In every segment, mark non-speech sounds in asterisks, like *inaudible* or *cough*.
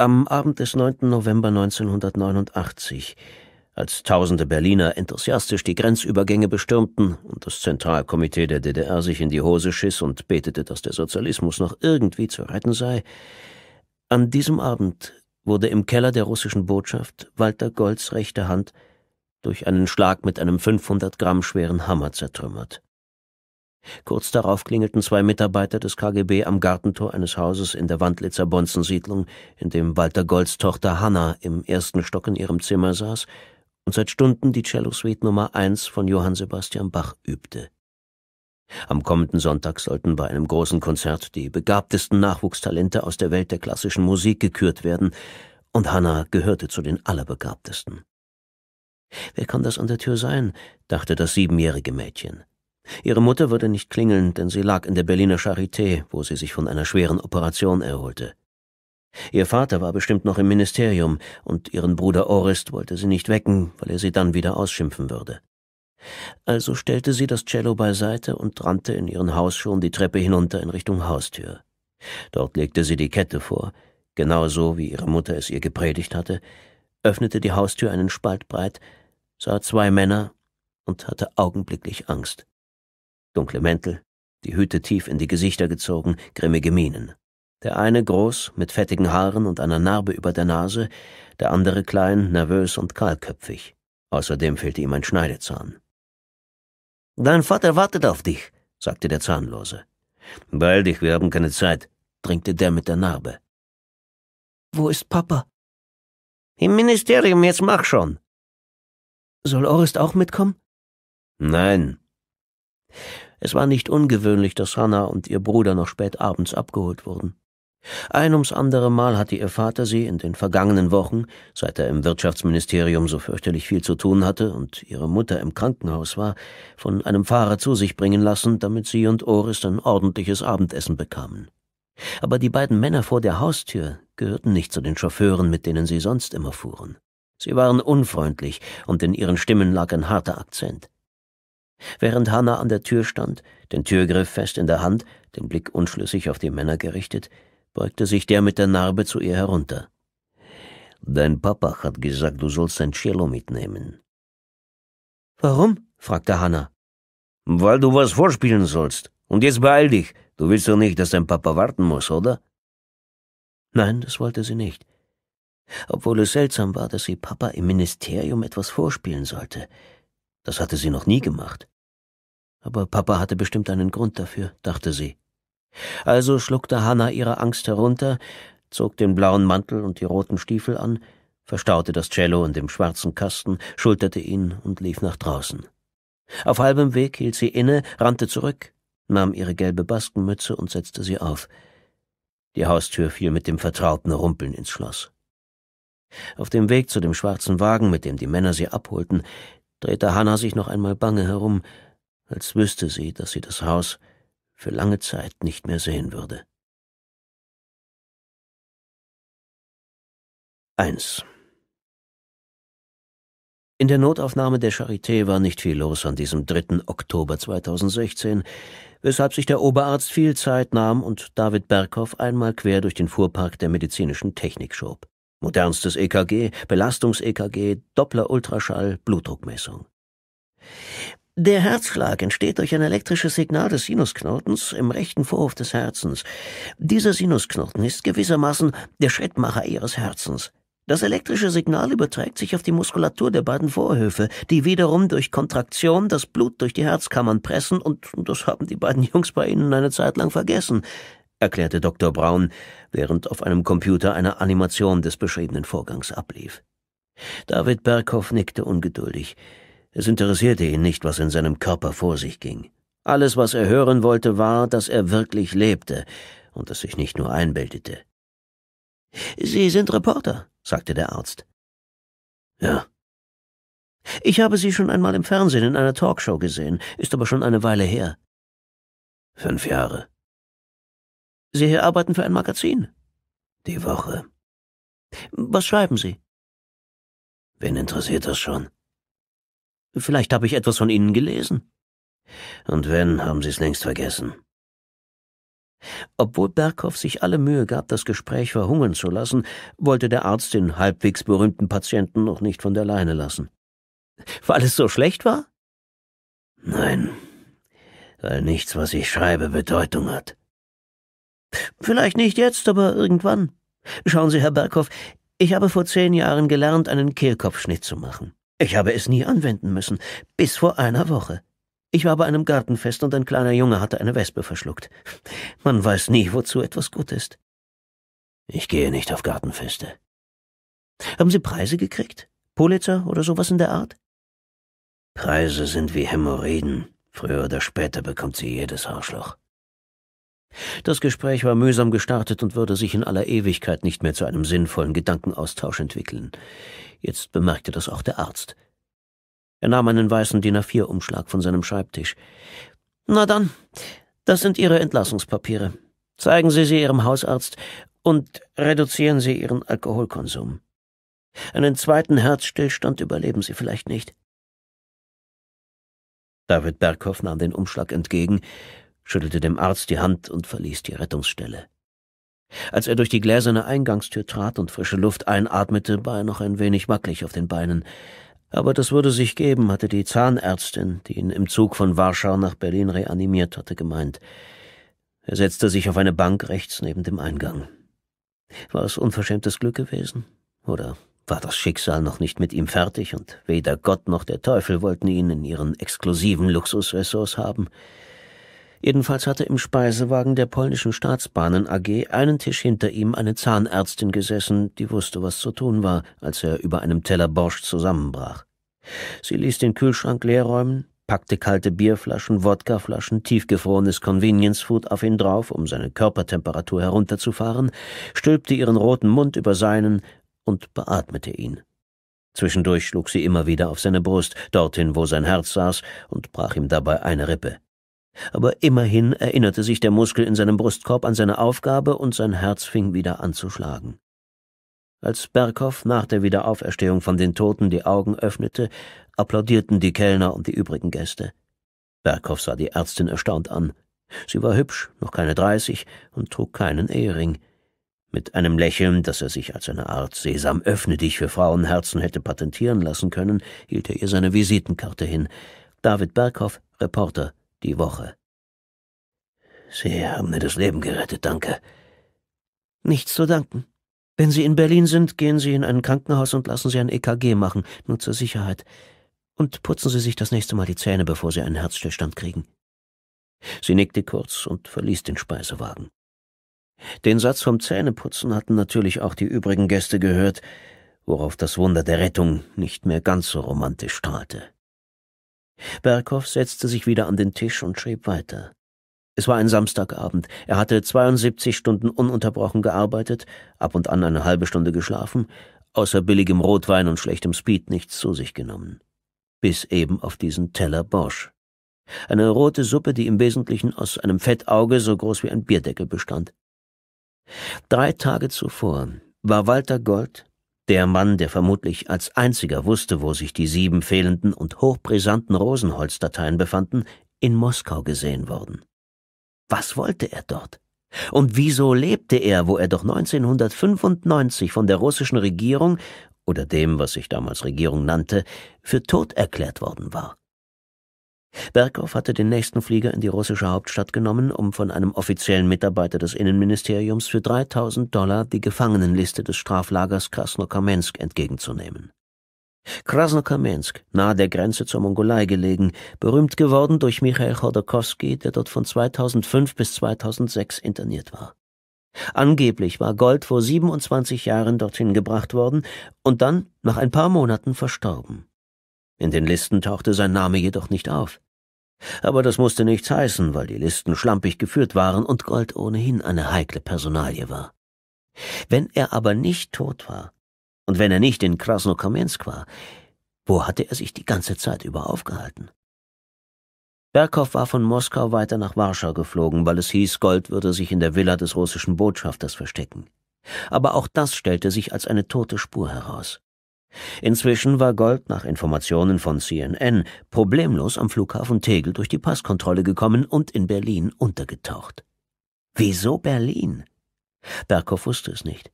Am Abend des 9. November 1989, als tausende Berliner enthusiastisch die Grenzübergänge bestürmten und das Zentralkomitee der DDR sich in die Hose schiss und betete, dass der Sozialismus noch irgendwie zu retten sei, an diesem Abend wurde im Keller der russischen Botschaft Walter Golds rechte Hand durch einen Schlag mit einem 500 Gramm schweren Hammer zertrümmert. Kurz darauf klingelten zwei Mitarbeiter des KGB am Gartentor eines Hauses in der Wandlitzer Bonzensiedlung, in dem Walter Golds Tochter Hanna im ersten Stock in ihrem Zimmer saß und seit Stunden die Cellosuite Nummer 1 von Johann Sebastian Bach übte. Am kommenden Sonntag sollten bei einem großen Konzert die begabtesten Nachwuchstalente aus der Welt der klassischen Musik gekürt werden, und Hanna gehörte zu den allerbegabtesten. Wer kann das an der Tür sein? dachte das siebenjährige Mädchen. Ihre Mutter würde nicht klingeln, denn sie lag in der Berliner Charité, wo sie sich von einer schweren Operation erholte. Ihr Vater war bestimmt noch im Ministerium, und ihren Bruder Orist wollte sie nicht wecken, weil er sie dann wieder ausschimpfen würde. Also stellte sie das Cello beiseite und rannte in ihren Hausschuhen die Treppe hinunter in Richtung Haustür. Dort legte sie die Kette vor, genauso wie ihre Mutter es ihr gepredigt hatte, öffnete die Haustür einen Spalt breit, sah zwei Männer und hatte augenblicklich Angst dunkle Mäntel, die Hüte tief in die Gesichter gezogen, grimmige Mienen. Der eine groß, mit fettigen Haaren und einer Narbe über der Nase, der andere klein, nervös und kahlköpfig. Außerdem fehlte ihm ein Schneidezahn. Dein Vater wartet auf dich, sagte der Zahnlose. Beeil dich, wir haben keine Zeit, drängte der mit der Narbe. Wo ist Papa? Im Ministerium, jetzt mach schon. Soll Orist auch mitkommen? Nein, es war nicht ungewöhnlich, dass Hannah und ihr Bruder noch spät abends abgeholt wurden. Ein ums andere Mal hatte ihr Vater sie in den vergangenen Wochen, seit er im Wirtschaftsministerium so fürchterlich viel zu tun hatte und ihre Mutter im Krankenhaus war, von einem Fahrer zu sich bringen lassen, damit sie und Oris ein ordentliches Abendessen bekamen. Aber die beiden Männer vor der Haustür gehörten nicht zu den Chauffeuren, mit denen sie sonst immer fuhren. Sie waren unfreundlich, und in ihren Stimmen lag ein harter Akzent. Während Hanna an der Tür stand, den Türgriff fest in der Hand, den Blick unschlüssig auf die Männer gerichtet, beugte sich der mit der Narbe zu ihr herunter. Dein Papa hat gesagt, du sollst ein Cello mitnehmen. Warum? fragte Hanna. Weil du was vorspielen sollst. Und jetzt beeil dich. Du willst doch nicht, dass dein Papa warten muss, oder? Nein, das wollte sie nicht. Obwohl es seltsam war, dass sie Papa im Ministerium etwas vorspielen sollte. Das hatte sie noch nie gemacht. Aber Papa hatte bestimmt einen Grund dafür, dachte sie. Also schluckte Hanna ihre Angst herunter, zog den blauen Mantel und die roten Stiefel an, verstaute das Cello in dem schwarzen Kasten, schulterte ihn und lief nach draußen. Auf halbem Weg hielt sie inne, rannte zurück, nahm ihre gelbe Baskenmütze und setzte sie auf. Die Haustür fiel mit dem vertrauten Rumpeln ins Schloss. Auf dem Weg zu dem schwarzen Wagen, mit dem die Männer sie abholten, drehte Hannah sich noch einmal bange herum, als wüsste sie, dass sie das Haus für lange Zeit nicht mehr sehen würde. 1. In der Notaufnahme der Charité war nicht viel los an diesem 3. Oktober 2016, weshalb sich der Oberarzt viel Zeit nahm und David Berghoff einmal quer durch den Fuhrpark der medizinischen Technik schob modernstes EKG, Belastungs-EKG, Doppler-Ultraschall, Blutdruckmessung. Der Herzschlag entsteht durch ein elektrisches Signal des Sinusknotens im rechten Vorhof des Herzens. Dieser Sinusknoten ist gewissermaßen der Schrittmacher Ihres Herzens. Das elektrische Signal überträgt sich auf die Muskulatur der beiden Vorhöfe, die wiederum durch Kontraktion das Blut durch die Herzkammern pressen und das haben die beiden Jungs bei Ihnen eine Zeit lang vergessen erklärte Dr. Braun, während auf einem Computer eine Animation des beschriebenen Vorgangs ablief. David Berghoff nickte ungeduldig. Es interessierte ihn nicht, was in seinem Körper vor sich ging. Alles, was er hören wollte, war, dass er wirklich lebte und es sich nicht nur einbildete. Sie sind Reporter, sagte der Arzt. Ja. Ich habe Sie schon einmal im Fernsehen in einer Talkshow gesehen, ist aber schon eine Weile her. Fünf Jahre, Sie arbeiten für ein Magazin. Die Woche. Was schreiben Sie? Wen interessiert das schon? Vielleicht habe ich etwas von Ihnen gelesen. Und wenn, haben Sie es längst vergessen. Obwohl Berghoff sich alle Mühe gab, das Gespräch verhungern zu lassen, wollte der Arzt den halbwegs berühmten Patienten noch nicht von der Leine lassen. Weil es so schlecht war? Nein, weil nichts, was ich schreibe, Bedeutung hat. Vielleicht nicht jetzt, aber irgendwann. Schauen Sie, Herr Berghoff, ich habe vor zehn Jahren gelernt, einen Kehlkopfschnitt zu machen. Ich habe es nie anwenden müssen, bis vor einer Woche. Ich war bei einem Gartenfest und ein kleiner Junge hatte eine Wespe verschluckt. Man weiß nie, wozu etwas gut ist. Ich gehe nicht auf Gartenfeste. Haben Sie Preise gekriegt? Pulitzer oder sowas in der Art? Preise sind wie Hämorrhoiden. Früher oder später bekommt sie jedes Arschloch. Das Gespräch war mühsam gestartet und würde sich in aller Ewigkeit nicht mehr zu einem sinnvollen Gedankenaustausch entwickeln. Jetzt bemerkte das auch der Arzt. Er nahm einen weißen DIN A4-Umschlag von seinem Schreibtisch. Na dann, das sind Ihre Entlassungspapiere. Zeigen Sie sie Ihrem Hausarzt und reduzieren Sie Ihren Alkoholkonsum. Einen zweiten Herzstillstand überleben Sie vielleicht nicht. David Berghoff nahm den Umschlag entgegen schüttelte dem Arzt die Hand und verließ die Rettungsstelle. Als er durch die gläserne Eingangstür trat und frische Luft einatmete, war er noch ein wenig wackelig auf den Beinen. Aber das würde sich geben, hatte die Zahnärztin, die ihn im Zug von Warschau nach Berlin reanimiert hatte, gemeint. Er setzte sich auf eine Bank rechts neben dem Eingang. War es unverschämtes Glück gewesen? Oder war das Schicksal noch nicht mit ihm fertig und weder Gott noch der Teufel wollten ihn in ihren exklusiven Luxusressorts haben? Jedenfalls hatte im Speisewagen der polnischen Staatsbahnen AG einen Tisch hinter ihm eine Zahnärztin gesessen, die wusste, was zu tun war, als er über einem Teller Borsch zusammenbrach. Sie ließ den Kühlschrank leerräumen, packte kalte Bierflaschen, Wodkaflaschen, tiefgefrorenes Convenience Food auf ihn drauf, um seine Körpertemperatur herunterzufahren, stülpte ihren roten Mund über seinen und beatmete ihn. Zwischendurch schlug sie immer wieder auf seine Brust, dorthin, wo sein Herz saß, und brach ihm dabei eine Rippe. Aber immerhin erinnerte sich der Muskel in seinem Brustkorb an seine Aufgabe und sein Herz fing wieder an zu schlagen. Als Berghoff nach der Wiederauferstehung von den Toten die Augen öffnete, applaudierten die Kellner und die übrigen Gäste. Berghoff sah die Ärztin erstaunt an. Sie war hübsch, noch keine dreißig und trug keinen Ehering. Mit einem Lächeln, das er sich als eine Art Sesam öffne dich für Frauenherzen hätte patentieren lassen können, hielt er ihr seine Visitenkarte hin. David Berghoff, Reporter, die Woche. Sie haben mir das Leben gerettet, danke. Nichts zu danken. Wenn Sie in Berlin sind, gehen Sie in ein Krankenhaus und lassen Sie ein EKG machen, nur zur Sicherheit. Und putzen Sie sich das nächste Mal die Zähne, bevor Sie einen Herzstillstand kriegen. Sie nickte kurz und verließ den Speisewagen. Den Satz vom Zähneputzen hatten natürlich auch die übrigen Gäste gehört, worauf das Wunder der Rettung nicht mehr ganz so romantisch strahlte. Berghoff setzte sich wieder an den Tisch und schrieb weiter. Es war ein Samstagabend. Er hatte 72 Stunden ununterbrochen gearbeitet, ab und an eine halbe Stunde geschlafen, außer billigem Rotwein und schlechtem Speed nichts zu sich genommen. Bis eben auf diesen Teller Borsch. Eine rote Suppe, die im Wesentlichen aus einem Fettauge so groß wie ein Bierdeckel bestand. Drei Tage zuvor war Walter Gold der Mann, der vermutlich als einziger wusste, wo sich die sieben fehlenden und hochbrisanten Rosenholzdateien befanden, in Moskau gesehen worden. Was wollte er dort? Und wieso lebte er, wo er doch 1995 von der russischen Regierung oder dem, was sich damals Regierung nannte, für tot erklärt worden war? Berghoff hatte den nächsten Flieger in die russische Hauptstadt genommen, um von einem offiziellen Mitarbeiter des Innenministeriums für 3000 Dollar die Gefangenenliste des Straflagers Krasnokamensk entgegenzunehmen. Krasnokamensk, nahe der Grenze zur Mongolei gelegen, berühmt geworden durch Michael Chodorkowski, der dort von 2005 bis 2006 interniert war. Angeblich war Gold vor 27 Jahren dorthin gebracht worden und dann nach ein paar Monaten verstorben. In den Listen tauchte sein Name jedoch nicht auf. Aber das musste nichts heißen, weil die Listen schlampig geführt waren und Gold ohnehin eine heikle Personalie war. Wenn er aber nicht tot war, und wenn er nicht in Krasnokamensk war, wo hatte er sich die ganze Zeit über aufgehalten? Berkow war von Moskau weiter nach Warschau geflogen, weil es hieß, Gold würde sich in der Villa des russischen Botschafters verstecken. Aber auch das stellte sich als eine tote Spur heraus. Inzwischen war Gold nach Informationen von CNN problemlos am Flughafen Tegel durch die Passkontrolle gekommen und in Berlin untergetaucht. Wieso Berlin? Berkow wusste es nicht.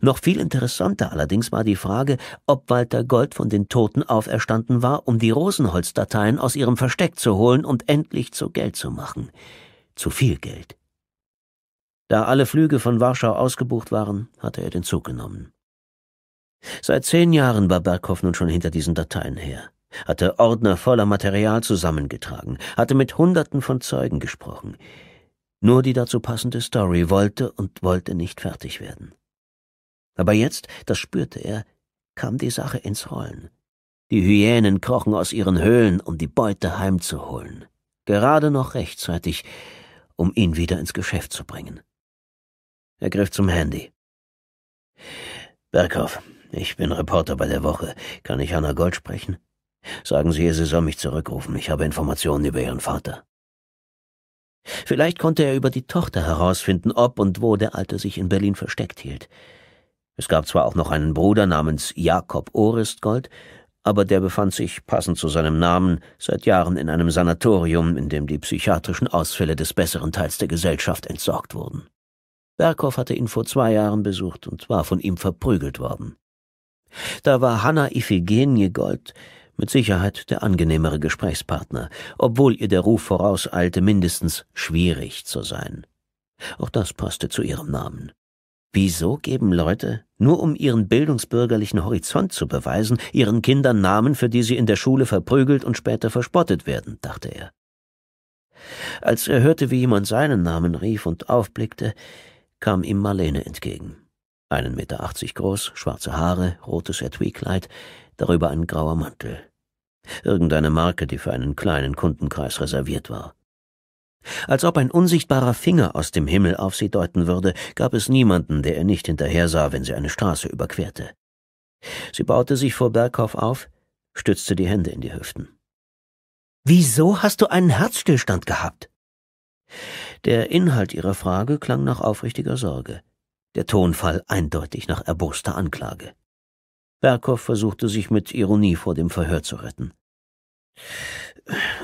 Noch viel interessanter allerdings war die Frage, ob Walter Gold von den Toten auferstanden war, um die Rosenholz-Dateien aus ihrem Versteck zu holen und endlich zu Geld zu machen. Zu viel Geld. Da alle Flüge von Warschau ausgebucht waren, hatte er den Zug genommen. Seit zehn Jahren war Berghoff nun schon hinter diesen Dateien her, hatte Ordner voller Material zusammengetragen, hatte mit Hunderten von Zeugen gesprochen. Nur die dazu passende Story wollte und wollte nicht fertig werden. Aber jetzt, das spürte er, kam die Sache ins Rollen. Die Hyänen krochen aus ihren Höhlen, um die Beute heimzuholen. Gerade noch rechtzeitig, um ihn wieder ins Geschäft zu bringen. Er griff zum Handy. Berghoff, ich bin Reporter bei der Woche. Kann ich Anna Gold sprechen? Sagen Sie ihr, sie soll mich zurückrufen. Ich habe Informationen über Ihren Vater. Vielleicht konnte er über die Tochter herausfinden, ob und wo der Alte sich in Berlin versteckt hielt. Es gab zwar auch noch einen Bruder namens Jakob Oristgold, aber der befand sich, passend zu seinem Namen, seit Jahren in einem Sanatorium, in dem die psychiatrischen Ausfälle des besseren Teils der Gesellschaft entsorgt wurden. Berghoff hatte ihn vor zwei Jahren besucht und war von ihm verprügelt worden. Da war Hanna Iphigenie Gold mit Sicherheit der angenehmere Gesprächspartner, obwohl ihr der Ruf vorauseilte, mindestens schwierig zu sein. Auch das passte zu ihrem Namen. Wieso geben Leute, nur um ihren bildungsbürgerlichen Horizont zu beweisen, ihren Kindern Namen, für die sie in der Schule verprügelt und später verspottet werden, dachte er. Als er hörte, wie jemand seinen Namen rief und aufblickte, kam ihm Marlene entgegen. 1,80 Meter groß, schwarze Haare, rotes Etui-Kleid, darüber ein grauer Mantel. Irgendeine Marke, die für einen kleinen Kundenkreis reserviert war. Als ob ein unsichtbarer Finger aus dem Himmel auf sie deuten würde, gab es niemanden, der ihr nicht hinterhersah, wenn sie eine Straße überquerte. Sie baute sich vor Berghoff auf, stützte die Hände in die Hüften. Wieso hast du einen Herzstillstand gehabt? Der Inhalt ihrer Frage klang nach aufrichtiger Sorge der Tonfall eindeutig nach erboster Anklage. Berghoff versuchte sich mit Ironie vor dem Verhör zu retten.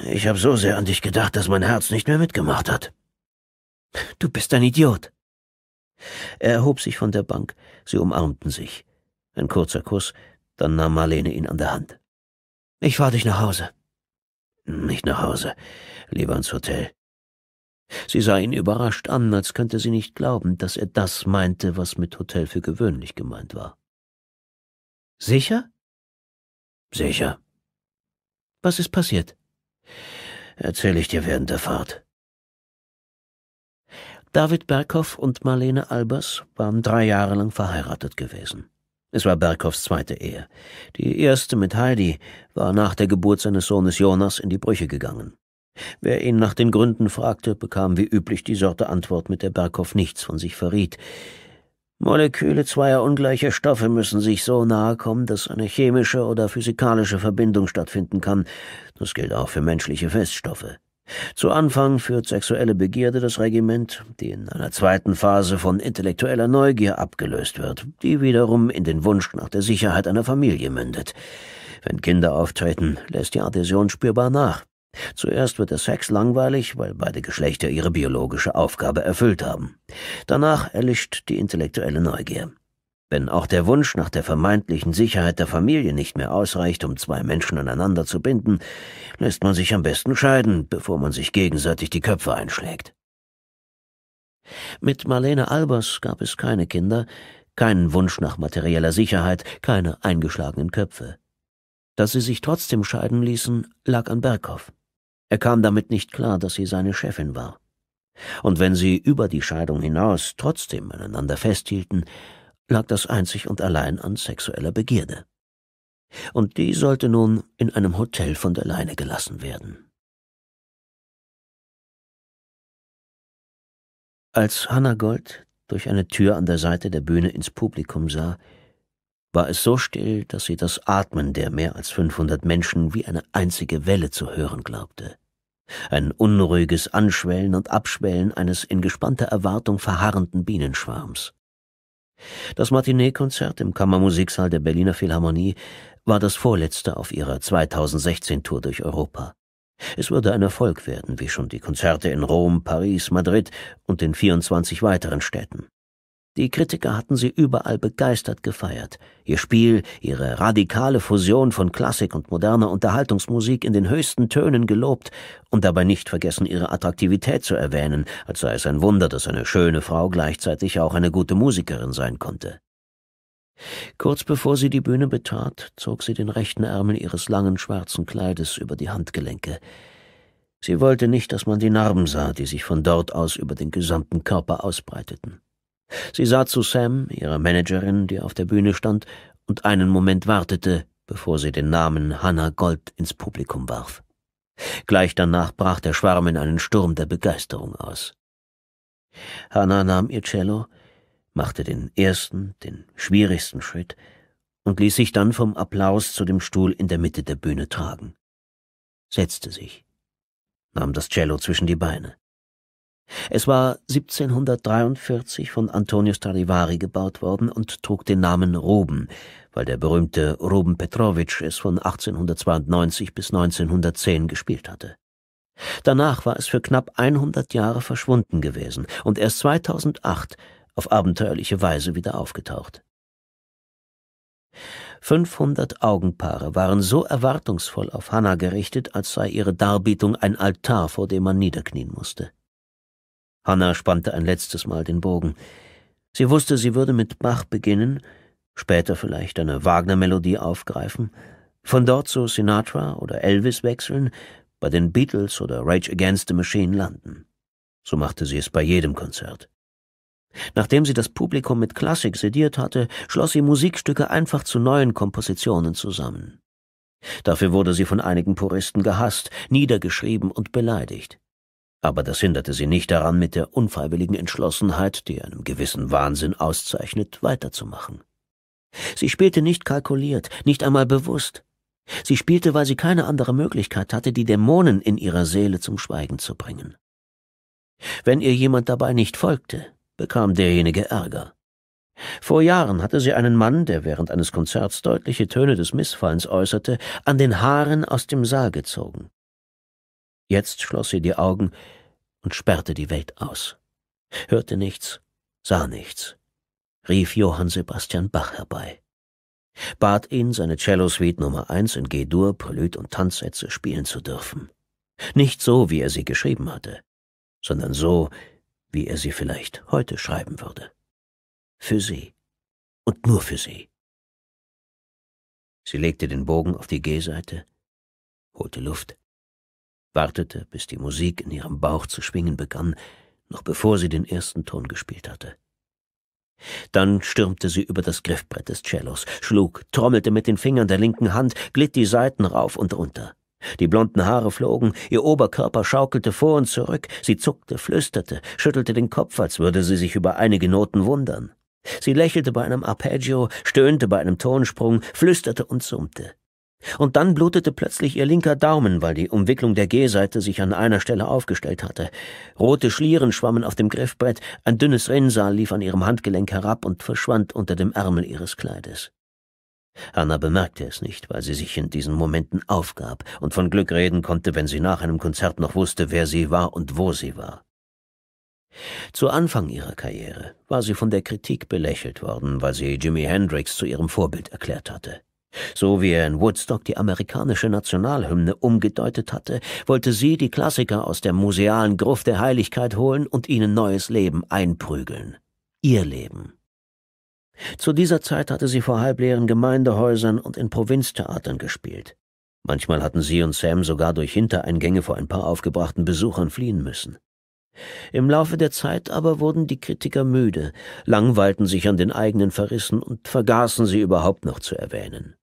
Ich habe so sehr an dich gedacht, dass mein Herz nicht mehr mitgemacht hat. Du bist ein Idiot. Er erhob sich von der Bank, sie umarmten sich. Ein kurzer Kuss, dann nahm Marlene ihn an der Hand. Ich fahr dich nach Hause. Nicht nach Hause, lieber ins Hotel. Sie sah ihn überrascht an, als könnte sie nicht glauben, dass er das meinte, was mit Hotel für gewöhnlich gemeint war. Sicher? Sicher. Was ist passiert? Erzähle ich dir während der Fahrt. David Berghoff und Marlene Albers waren drei Jahre lang verheiratet gewesen. Es war Berghoffs zweite Ehe. Die erste mit Heidi war nach der Geburt seines Sohnes Jonas in die Brüche gegangen. Wer ihn nach den Gründen fragte, bekam wie üblich die Sorte Antwort, mit der Berghoff nichts von sich verriet. Moleküle zweier ungleicher Stoffe müssen sich so nahe kommen, dass eine chemische oder physikalische Verbindung stattfinden kann. Das gilt auch für menschliche Feststoffe. Zu Anfang führt sexuelle Begierde das Regiment, die in einer zweiten Phase von intellektueller Neugier abgelöst wird, die wiederum in den Wunsch nach der Sicherheit einer Familie mündet. Wenn Kinder auftreten, lässt die Adhäsion spürbar nach. Zuerst wird der Sex langweilig, weil beide Geschlechter ihre biologische Aufgabe erfüllt haben. Danach erlischt die intellektuelle Neugier. Wenn auch der Wunsch nach der vermeintlichen Sicherheit der Familie nicht mehr ausreicht, um zwei Menschen aneinander zu binden, lässt man sich am besten scheiden, bevor man sich gegenseitig die Köpfe einschlägt. Mit Marlene Albers gab es keine Kinder, keinen Wunsch nach materieller Sicherheit, keine eingeschlagenen Köpfe. Dass sie sich trotzdem scheiden ließen, lag an Berghoff. Er kam damit nicht klar, dass sie seine Chefin war. Und wenn sie über die Scheidung hinaus trotzdem aneinander festhielten, lag das einzig und allein an sexueller Begierde. Und die sollte nun in einem Hotel von der Leine gelassen werden. Als Hannah Gold durch eine Tür an der Seite der Bühne ins Publikum sah, war es so still, dass sie das Atmen der mehr als 500 Menschen wie eine einzige Welle zu hören glaubte. Ein unruhiges Anschwellen und Abschwellen eines in gespannter Erwartung verharrenden Bienenschwarms. Das Matinee-Konzert im Kammermusiksaal der Berliner Philharmonie war das vorletzte auf ihrer 2016-Tour durch Europa. Es würde ein Erfolg werden, wie schon die Konzerte in Rom, Paris, Madrid und den 24 weiteren Städten. Die Kritiker hatten sie überall begeistert gefeiert. Ihr Spiel, ihre radikale Fusion von Klassik und moderner Unterhaltungsmusik in den höchsten Tönen gelobt und dabei nicht vergessen, ihre Attraktivität zu erwähnen, als sei es ein Wunder, dass eine schöne Frau gleichzeitig auch eine gute Musikerin sein konnte. Kurz bevor sie die Bühne betrat, zog sie den rechten Ärmel ihres langen schwarzen Kleides über die Handgelenke. Sie wollte nicht, dass man die Narben sah, die sich von dort aus über den gesamten Körper ausbreiteten. Sie sah zu Sam, ihrer Managerin, die auf der Bühne stand, und einen Moment wartete, bevor sie den Namen Hannah Gold ins Publikum warf. Gleich danach brach der Schwarm in einen Sturm der Begeisterung aus. Hannah nahm ihr Cello, machte den ersten, den schwierigsten Schritt und ließ sich dann vom Applaus zu dem Stuhl in der Mitte der Bühne tragen, setzte sich, nahm das Cello zwischen die Beine. Es war 1743 von Antonio Stradivari gebaut worden und trug den Namen Ruben, weil der berühmte Ruben Petrowitsch es von 1892 bis 1910 gespielt hatte. Danach war es für knapp 100 Jahre verschwunden gewesen und erst 2008 auf abenteuerliche Weise wieder aufgetaucht. 500 Augenpaare waren so erwartungsvoll auf Hanna gerichtet, als sei ihre Darbietung ein Altar, vor dem man niederknien musste. Hanna spannte ein letztes Mal den Bogen. Sie wusste, sie würde mit Bach beginnen, später vielleicht eine Wagner-Melodie aufgreifen, von dort zu Sinatra oder Elvis wechseln, bei den Beatles oder Rage Against the Machine landen. So machte sie es bei jedem Konzert. Nachdem sie das Publikum mit Klassik sediert hatte, schloss sie Musikstücke einfach zu neuen Kompositionen zusammen. Dafür wurde sie von einigen Puristen gehasst, niedergeschrieben und beleidigt aber das hinderte sie nicht daran, mit der unfreiwilligen Entschlossenheit, die einem gewissen Wahnsinn auszeichnet, weiterzumachen. Sie spielte nicht kalkuliert, nicht einmal bewusst. Sie spielte, weil sie keine andere Möglichkeit hatte, die Dämonen in ihrer Seele zum Schweigen zu bringen. Wenn ihr jemand dabei nicht folgte, bekam derjenige Ärger. Vor Jahren hatte sie einen Mann, der während eines Konzerts deutliche Töne des Missfallens äußerte, an den Haaren aus dem Saal gezogen. Jetzt schloss sie die Augen und sperrte die Welt aus. Hörte nichts, sah nichts, rief Johann Sebastian Bach herbei. Bat ihn, seine Cello-Suite Nummer 1 in G-Dur, Prelude und Tanzsätze spielen zu dürfen. Nicht so, wie er sie geschrieben hatte, sondern so, wie er sie vielleicht heute schreiben würde. Für sie und nur für sie. Sie legte den Bogen auf die G-Seite, holte Luft, wartete, bis die Musik in ihrem Bauch zu schwingen begann, noch bevor sie den ersten Ton gespielt hatte. Dann stürmte sie über das Griffbrett des Cellos, schlug, trommelte mit den Fingern der linken Hand, glitt die Saiten rauf und runter. Die blonden Haare flogen, ihr Oberkörper schaukelte vor und zurück, sie zuckte, flüsterte, schüttelte den Kopf, als würde sie sich über einige Noten wundern. Sie lächelte bei einem Arpeggio, stöhnte bei einem Tonsprung, flüsterte und summte. Und dann blutete plötzlich ihr linker Daumen, weil die Umwicklung der G-Seite sich an einer Stelle aufgestellt hatte. Rote Schlieren schwammen auf dem Griffbrett, ein dünnes Rinnsal lief an ihrem Handgelenk herab und verschwand unter dem Ärmel ihres Kleides. Anna bemerkte es nicht, weil sie sich in diesen Momenten aufgab und von Glück reden konnte, wenn sie nach einem Konzert noch wusste, wer sie war und wo sie war. Zu Anfang ihrer Karriere war sie von der Kritik belächelt worden, weil sie Jimi Hendrix zu ihrem Vorbild erklärt hatte. So wie er in Woodstock die amerikanische Nationalhymne umgedeutet hatte, wollte sie die Klassiker aus der musealen Gruft der Heiligkeit holen und ihnen neues Leben einprügeln. Ihr Leben. Zu dieser Zeit hatte sie vor halbleeren Gemeindehäusern und in Provinztheatern gespielt. Manchmal hatten sie und Sam sogar durch Hintereingänge vor ein paar aufgebrachten Besuchern fliehen müssen. Im Laufe der Zeit aber wurden die Kritiker müde, langweilten sich an den eigenen Verrissen und vergaßen sie überhaupt noch zu erwähnen.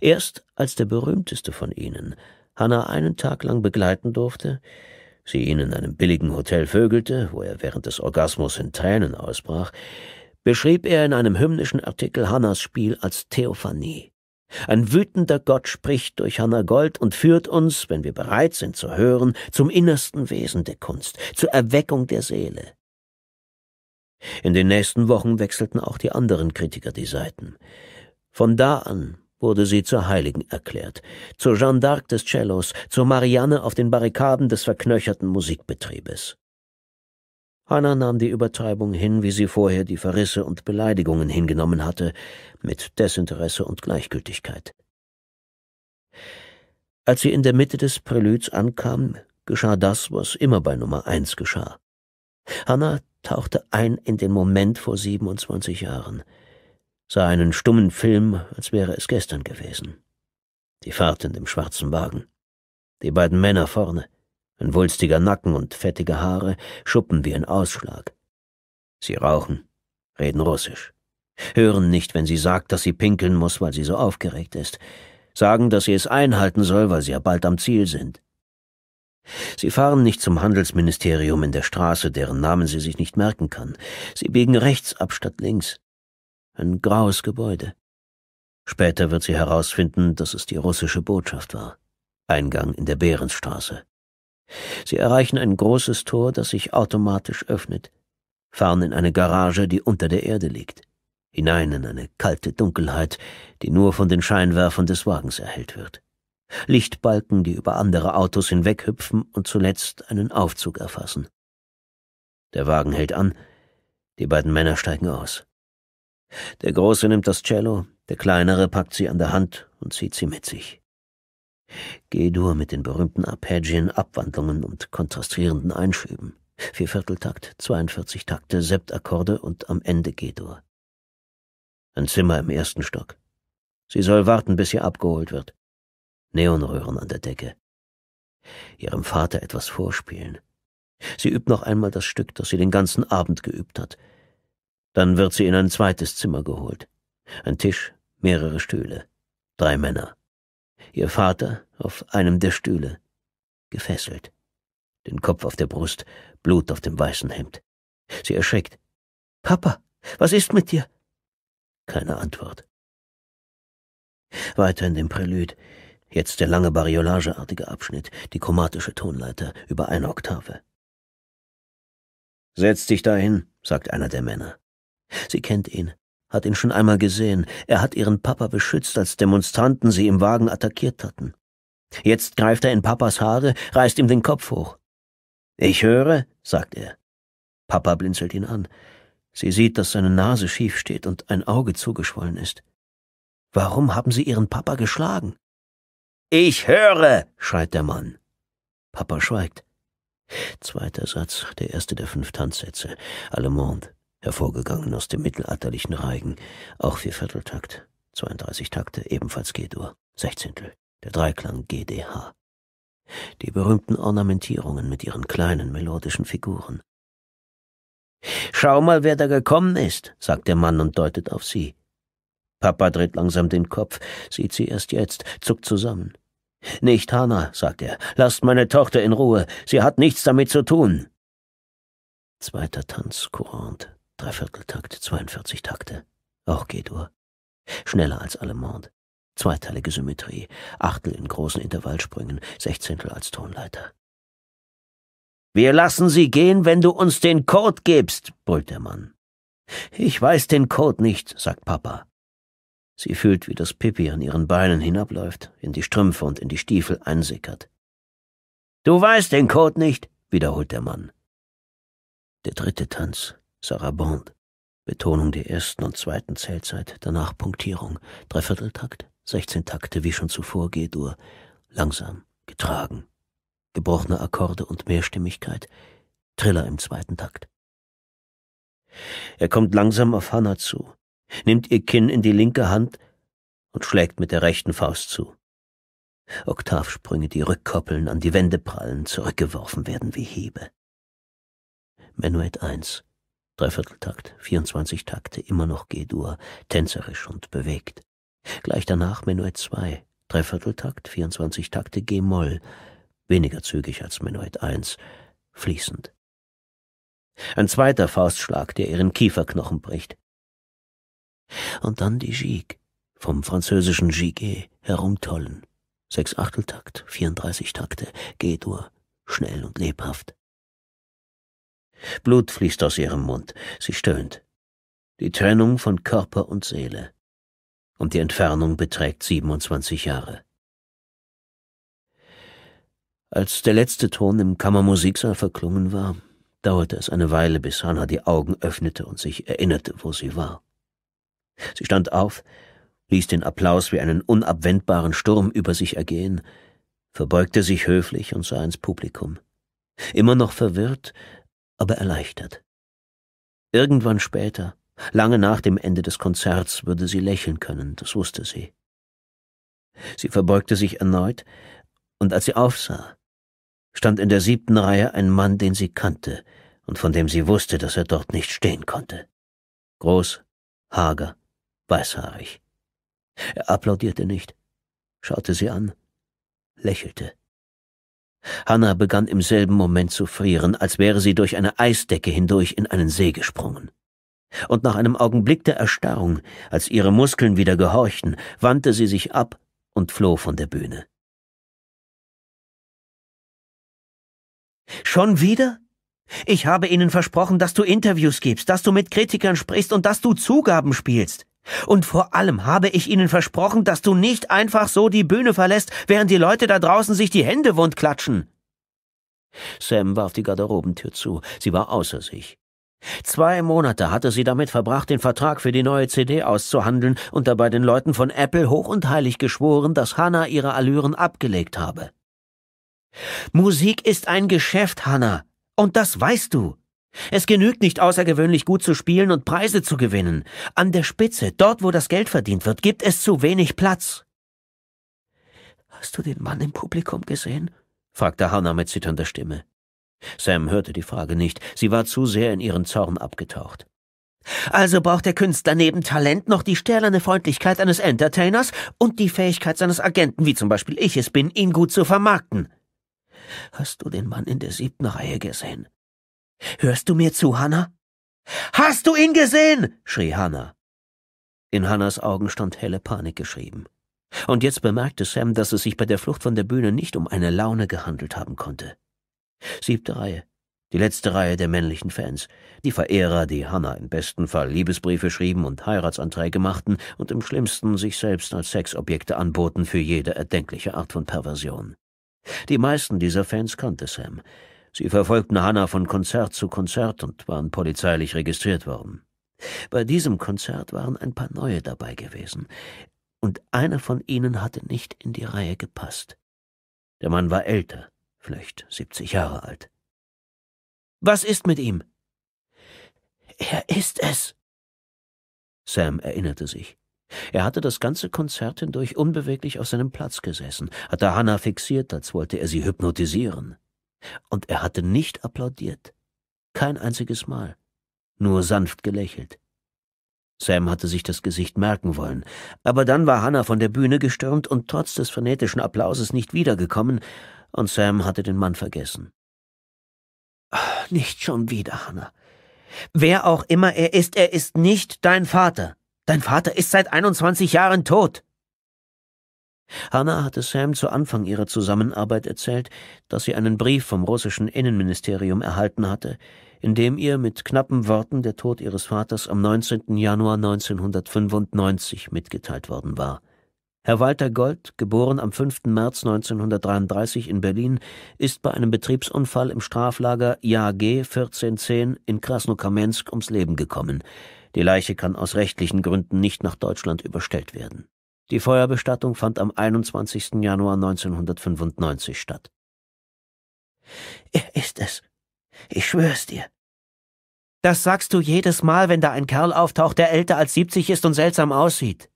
Erst als der berühmteste von ihnen Hannah einen Tag lang begleiten durfte, sie ihn in einem billigen Hotel vögelte, wo er während des Orgasmus in Tränen ausbrach, beschrieb er in einem hymnischen Artikel Hannas Spiel als Theophanie. Ein wütender Gott spricht durch Hannah Gold und führt uns, wenn wir bereit sind zu hören, zum innersten Wesen der Kunst, zur Erweckung der Seele. In den nächsten Wochen wechselten auch die anderen Kritiker die Seiten. Von da an wurde sie zur Heiligen erklärt, zur Jeanne d'Arc des Cellos, zur Marianne auf den Barrikaden des verknöcherten Musikbetriebes. Hannah nahm die Übertreibung hin, wie sie vorher die Verrisse und Beleidigungen hingenommen hatte, mit Desinteresse und Gleichgültigkeit. Als sie in der Mitte des Präluds ankam, geschah das, was immer bei Nummer eins geschah. Hannah tauchte ein in den Moment vor 27 Jahren – sah einen stummen Film, als wäre es gestern gewesen. Die Fahrt in dem schwarzen Wagen. Die beiden Männer vorne, ein wulstiger Nacken und fettige Haare, Schuppen wie ein Ausschlag. Sie rauchen, reden Russisch, hören nicht, wenn sie sagt, dass sie pinkeln muss, weil sie so aufgeregt ist, sagen, dass sie es einhalten soll, weil sie ja bald am Ziel sind. Sie fahren nicht zum Handelsministerium in der Straße, deren Namen sie sich nicht merken kann. Sie biegen rechts ab statt links. Ein graues Gebäude. Später wird sie herausfinden, dass es die russische Botschaft war. Eingang in der Bärenstraße. Sie erreichen ein großes Tor, das sich automatisch öffnet, fahren in eine Garage, die unter der Erde liegt, hinein in eine kalte Dunkelheit, die nur von den Scheinwerfern des Wagens erhellt wird. Lichtbalken, die über andere Autos hinweghüpfen und zuletzt einen Aufzug erfassen. Der Wagen hält an, die beiden Männer steigen aus. Der Große nimmt das Cello, der Kleinere packt sie an der Hand und zieht sie mit sich. G-Dur mit den berühmten Arpeggien, Abwandlungen und kontrastierenden Einschüben. Viervierteltakt, 42 Takte, Septakkorde und am Ende G-Dur. Ein Zimmer im ersten Stock. Sie soll warten, bis sie abgeholt wird. Neonröhren an der Decke. Ihrem Vater etwas vorspielen. Sie übt noch einmal das Stück, das sie den ganzen Abend geübt hat. Dann wird sie in ein zweites Zimmer geholt. Ein Tisch, mehrere Stühle, drei Männer. Ihr Vater auf einem der Stühle, gefesselt, den Kopf auf der Brust, Blut auf dem weißen Hemd. Sie erschreckt. Papa, was ist mit dir? Keine Antwort. Weiter in dem Prälud, jetzt der lange bariolageartige Abschnitt, die chromatische Tonleiter über eine Oktave. Setz dich dahin, sagt einer der Männer. Sie kennt ihn, hat ihn schon einmal gesehen. Er hat ihren Papa beschützt, als Demonstranten sie im Wagen attackiert hatten. Jetzt greift er in Papas Haare, reißt ihm den Kopf hoch. Ich höre, sagt er. Papa blinzelt ihn an. Sie sieht, dass seine Nase schief steht und ein Auge zugeschwollen ist. Warum haben Sie Ihren Papa geschlagen? Ich höre, schreit der Mann. Papa schweigt. Zweiter Satz, der erste der fünf Tanzsätze. Allemande hervorgegangen aus dem mittelalterlichen Reigen, auch Viervierteltakt, 32 Takte, ebenfalls G-Dur, Sechzehntel, der Dreiklang GDH. Die berühmten Ornamentierungen mit ihren kleinen melodischen Figuren. Schau mal, wer da gekommen ist, sagt der Mann und deutet auf sie. Papa dreht langsam den Kopf, sieht sie erst jetzt, zuckt zusammen. Nicht Hanna, sagt er, lasst meine Tochter in Ruhe, sie hat nichts damit zu tun. Zweiter Tanz, Courant. Dreivierteltakt, 42 Takte, auch G-Dur. Schneller als Allemande. Zweiteilige Symmetrie, Achtel in großen Intervallsprüngen, Sechzehntel als Tonleiter. Wir lassen sie gehen, wenn du uns den Code gibst, brüllt der Mann. Ich weiß den Code nicht, sagt Papa. Sie fühlt, wie das Pipi an ihren Beinen hinabläuft, in die Strümpfe und in die Stiefel einsickert. Du weißt den Code nicht, wiederholt der Mann. Der dritte Tanz. Sarah Bond. Betonung der ersten und zweiten Zählzeit, danach Punktierung, Dreivierteltakt, 16 Takte wie schon zuvor G-Dur, langsam, getragen, gebrochene Akkorde und Mehrstimmigkeit, Triller im zweiten Takt. Er kommt langsam auf Hannah zu, nimmt ihr Kinn in die linke Hand und schlägt mit der rechten Faust zu. Oktavsprünge, die rückkoppeln, an die Wände prallen, zurückgeworfen werden wie Hebe. Menuet 1 Dreivierteltakt, 24 Takte, immer noch G-Dur, tänzerisch und bewegt. Gleich danach Menuett 2, Dreivierteltakt, 24 Takte, G-Moll, weniger zügig als Menuett 1, fließend. Ein zweiter Faustschlag, der ihren Kieferknochen bricht. Und dann die Gigue, vom französischen Gigue, herumtollen. Sechs Achteltakt, 34 Takte, G-Dur, schnell und lebhaft. Blut fließt aus ihrem Mund. Sie stöhnt. Die Trennung von Körper und Seele. Und die Entfernung beträgt 27 Jahre. Als der letzte Ton im Kammermusiksaal verklungen war, dauerte es eine Weile, bis Hannah die Augen öffnete und sich erinnerte, wo sie war. Sie stand auf, ließ den Applaus wie einen unabwendbaren Sturm über sich ergehen, verbeugte sich höflich und sah ins Publikum. Immer noch verwirrt, aber erleichtert. Irgendwann später, lange nach dem Ende des Konzerts, würde sie lächeln können, das wusste sie. Sie verbeugte sich erneut, und als sie aufsah, stand in der siebten Reihe ein Mann, den sie kannte und von dem sie wusste, dass er dort nicht stehen konnte. Groß, hager, weißhaarig. Er applaudierte nicht, schaute sie an, lächelte. Hanna begann im selben Moment zu frieren, als wäre sie durch eine Eisdecke hindurch in einen See gesprungen. Und nach einem Augenblick der Erstarrung, als ihre Muskeln wieder gehorchten, wandte sie sich ab und floh von der Bühne. Schon wieder? Ich habe Ihnen versprochen, dass du Interviews gibst, dass du mit Kritikern sprichst und dass du Zugaben spielst. Und vor allem habe ich Ihnen versprochen, dass du nicht einfach so die Bühne verlässt, während die Leute da draußen sich die Hände wund klatschen. Sam warf die Garderobentür zu. Sie war außer sich. Zwei Monate hatte sie damit verbracht, den Vertrag für die neue CD auszuhandeln und dabei den Leuten von Apple hoch und heilig geschworen, dass Hannah ihre Allüren abgelegt habe. Musik ist ein Geschäft, Hannah, und das weißt du. Es genügt nicht außergewöhnlich gut zu spielen und Preise zu gewinnen. An der Spitze, dort wo das Geld verdient wird, gibt es zu wenig Platz. Hast du den Mann im Publikum gesehen? fragte Hannah mit zitternder Stimme. Sam hörte die Frage nicht, sie war zu sehr in ihren Zorn abgetaucht. Also braucht der Künstler neben Talent noch die stählerne Freundlichkeit eines Entertainers und die Fähigkeit seines Agenten, wie zum Beispiel ich es bin, ihn gut zu vermarkten. Hast du den Mann in der siebten Reihe gesehen? Hörst du mir zu, Hannah? Hast du ihn gesehen? schrie Hannah. In Hannas Augen stand helle Panik geschrieben. Und jetzt bemerkte Sam, dass es sich bei der Flucht von der Bühne nicht um eine Laune gehandelt haben konnte. Siebte Reihe. Die letzte Reihe der männlichen Fans. Die Verehrer, die Hannah im besten Fall Liebesbriefe schrieben und Heiratsanträge machten und im schlimmsten sich selbst als Sexobjekte anboten für jede erdenkliche Art von Perversion. Die meisten dieser Fans kannte Sam. Sie verfolgten Hanna von Konzert zu Konzert und waren polizeilich registriert worden. Bei diesem Konzert waren ein paar neue dabei gewesen, und einer von ihnen hatte nicht in die Reihe gepasst. Der Mann war älter, vielleicht siebzig Jahre alt. Was ist mit ihm? Er ist es. Sam erinnerte sich. Er hatte das ganze Konzert hindurch unbeweglich auf seinem Platz gesessen, hatte Hannah fixiert, als wollte er sie hypnotisieren. Und er hatte nicht applaudiert. Kein einziges Mal. Nur sanft gelächelt. Sam hatte sich das Gesicht merken wollen, aber dann war Hannah von der Bühne gestürmt und trotz des frenetischen Applauses nicht wiedergekommen, und Sam hatte den Mann vergessen. Nicht schon wieder, Hannah. Wer auch immer er ist, er ist nicht dein Vater. Dein Vater ist seit 21 Jahren tot. Hannah hatte Sam zu Anfang ihrer Zusammenarbeit erzählt, dass sie einen Brief vom russischen Innenministerium erhalten hatte, in dem ihr mit knappen Worten der Tod ihres Vaters am 19. Januar 1995 mitgeteilt worden war. Herr Walter Gold, geboren am 5. März 1933 in Berlin, ist bei einem Betriebsunfall im Straflager JAG 1410 in Krasnokamensk ums Leben gekommen. Die Leiche kann aus rechtlichen Gründen nicht nach Deutschland überstellt werden. Die Feuerbestattung fand am 21. Januar 1995 statt. Er ist es. Ich schwör's dir. Das sagst du jedes Mal, wenn da ein Kerl auftaucht, der älter als 70 ist und seltsam aussieht.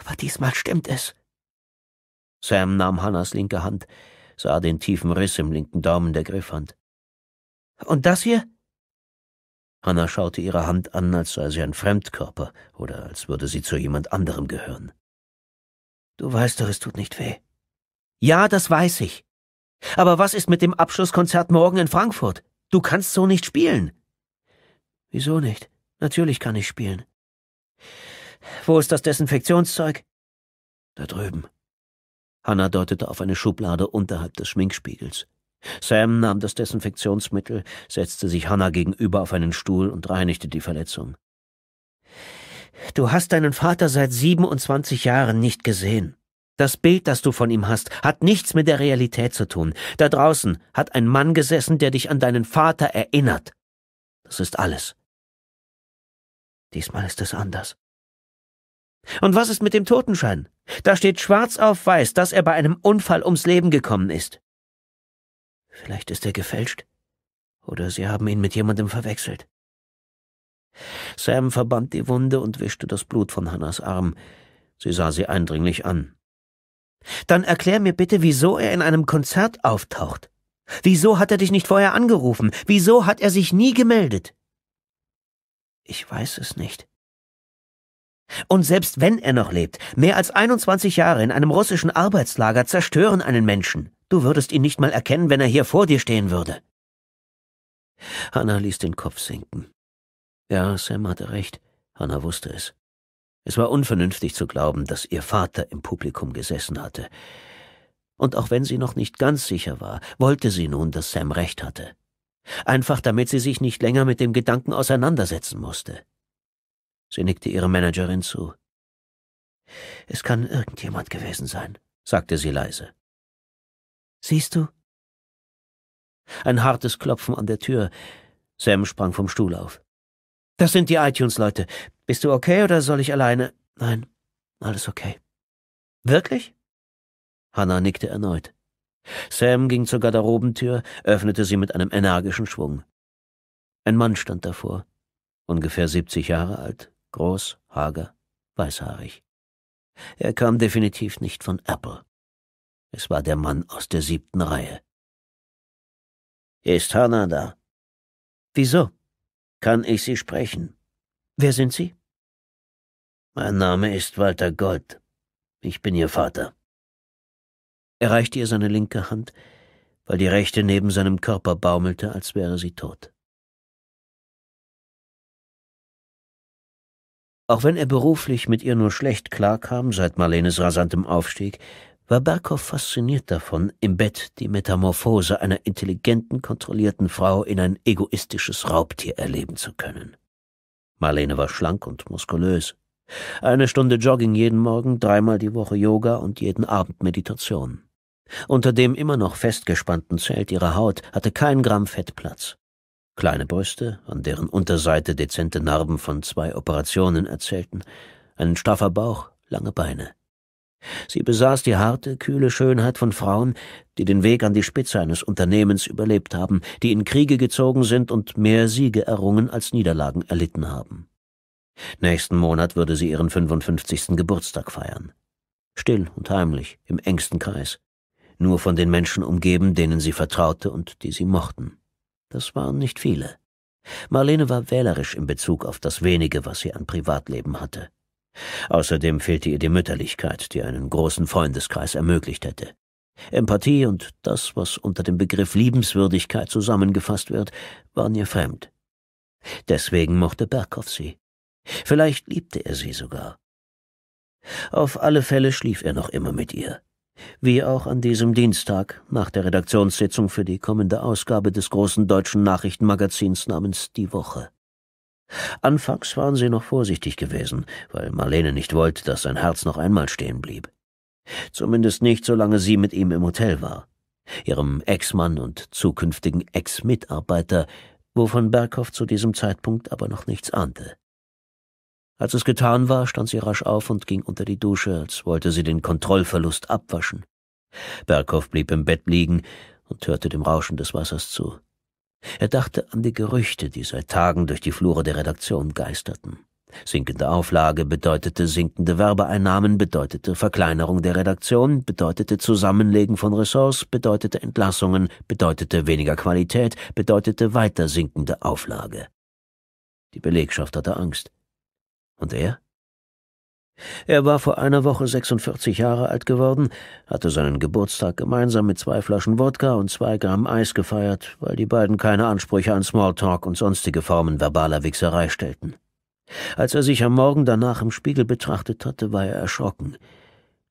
Aber diesmal stimmt es. Sam nahm Hannas linke Hand, sah den tiefen Riss im linken Daumen der Griffhand. Und das hier? Hannah schaute ihre Hand an, als sei sie ein Fremdkörper oder als würde sie zu jemand anderem gehören. Du weißt doch, es tut nicht weh. Ja, das weiß ich. Aber was ist mit dem Abschlusskonzert morgen in Frankfurt? Du kannst so nicht spielen. Wieso nicht? Natürlich kann ich spielen. Wo ist das Desinfektionszeug? Da drüben. Hanna deutete auf eine Schublade unterhalb des Schminkspiegels. Sam nahm das Desinfektionsmittel, setzte sich Hanna gegenüber auf einen Stuhl und reinigte die Verletzung. Du hast deinen Vater seit 27 Jahren nicht gesehen. Das Bild, das du von ihm hast, hat nichts mit der Realität zu tun. Da draußen hat ein Mann gesessen, der dich an deinen Vater erinnert. Das ist alles. Diesmal ist es anders. Und was ist mit dem Totenschein? Da steht schwarz auf weiß, dass er bei einem Unfall ums Leben gekommen ist. Vielleicht ist er gefälscht. Oder sie haben ihn mit jemandem verwechselt. Sam verband die Wunde und wischte das Blut von Hannas Arm. Sie sah sie eindringlich an. Dann erklär mir bitte, wieso er in einem Konzert auftaucht. Wieso hat er dich nicht vorher angerufen? Wieso hat er sich nie gemeldet? Ich weiß es nicht. Und selbst wenn er noch lebt, mehr als 21 Jahre in einem russischen Arbeitslager zerstören einen Menschen. Du würdest ihn nicht mal erkennen, wenn er hier vor dir stehen würde. Hanna ließ den Kopf sinken. Ja, Sam hatte recht. Hannah wusste es. Es war unvernünftig zu glauben, dass ihr Vater im Publikum gesessen hatte. Und auch wenn sie noch nicht ganz sicher war, wollte sie nun, dass Sam recht hatte. Einfach damit sie sich nicht länger mit dem Gedanken auseinandersetzen musste. Sie nickte ihre Managerin zu. Es kann irgendjemand gewesen sein, sagte sie leise. Siehst du? Ein hartes Klopfen an der Tür. Sam sprang vom Stuhl auf. Das sind die iTunes-Leute. Bist du okay oder soll ich alleine? Nein, alles okay. Wirklich? Hannah nickte erneut. Sam ging zur Garderobentür, öffnete sie mit einem energischen Schwung. Ein Mann stand davor, ungefähr siebzig Jahre alt, groß, hager, weißhaarig. Er kam definitiv nicht von Apple. Es war der Mann aus der siebten Reihe. Ist Hannah da? Wieso? kann ich Sie sprechen. Wer sind Sie? Mein Name ist Walter Gold. Ich bin Ihr Vater. Er reichte ihr seine linke Hand, weil die rechte neben seinem Körper baumelte, als wäre sie tot. Auch wenn er beruflich mit ihr nur schlecht klarkam seit Marlenes rasantem Aufstieg, war Berkow fasziniert davon, im Bett die Metamorphose einer intelligenten, kontrollierten Frau in ein egoistisches Raubtier erleben zu können. Marlene war schlank und muskulös. Eine Stunde Jogging jeden Morgen, dreimal die Woche Yoga und jeden Abend Meditation. Unter dem immer noch festgespannten Zelt ihrer Haut hatte kein Gramm Fett Platz. Kleine Brüste, an deren Unterseite dezente Narben von zwei Operationen erzählten, ein straffer Bauch, lange Beine. Sie besaß die harte, kühle Schönheit von Frauen, die den Weg an die Spitze eines Unternehmens überlebt haben, die in Kriege gezogen sind und mehr Siege errungen als Niederlagen erlitten haben. Nächsten Monat würde sie ihren 55. Geburtstag feiern. Still und heimlich, im engsten Kreis. Nur von den Menschen umgeben, denen sie vertraute und die sie mochten. Das waren nicht viele. Marlene war wählerisch in Bezug auf das wenige, was sie an Privatleben hatte. Außerdem fehlte ihr die Mütterlichkeit, die einen großen Freundeskreis ermöglicht hätte. Empathie und das, was unter dem Begriff Liebenswürdigkeit zusammengefasst wird, waren ihr fremd. Deswegen mochte Berghoff sie. Vielleicht liebte er sie sogar. Auf alle Fälle schlief er noch immer mit ihr. Wie auch an diesem Dienstag nach der Redaktionssitzung für die kommende Ausgabe des großen deutschen Nachrichtenmagazins namens Die Woche. Anfangs waren sie noch vorsichtig gewesen, weil Marlene nicht wollte, dass sein Herz noch einmal stehen blieb. Zumindest nicht, solange sie mit ihm im Hotel war. Ihrem Ex-Mann und zukünftigen Ex-Mitarbeiter, wovon Berghoff zu diesem Zeitpunkt aber noch nichts ahnte. Als es getan war, stand sie rasch auf und ging unter die Dusche, als wollte sie den Kontrollverlust abwaschen. Berghoff blieb im Bett liegen und hörte dem Rauschen des Wassers zu. Er dachte an die Gerüchte, die seit Tagen durch die Flure der Redaktion geisterten. Sinkende Auflage bedeutete sinkende Werbeeinnahmen, bedeutete Verkleinerung der Redaktion, bedeutete Zusammenlegen von Ressorts, bedeutete Entlassungen, bedeutete weniger Qualität, bedeutete weiter sinkende Auflage. Die Belegschaft hatte Angst. Und er? Er war vor einer Woche 46 Jahre alt geworden, hatte seinen Geburtstag gemeinsam mit zwei Flaschen Wodka und zwei Gramm Eis gefeiert, weil die beiden keine Ansprüche an Smalltalk und sonstige Formen verbaler Wichserei stellten. Als er sich am Morgen danach im Spiegel betrachtet hatte, war er erschrocken.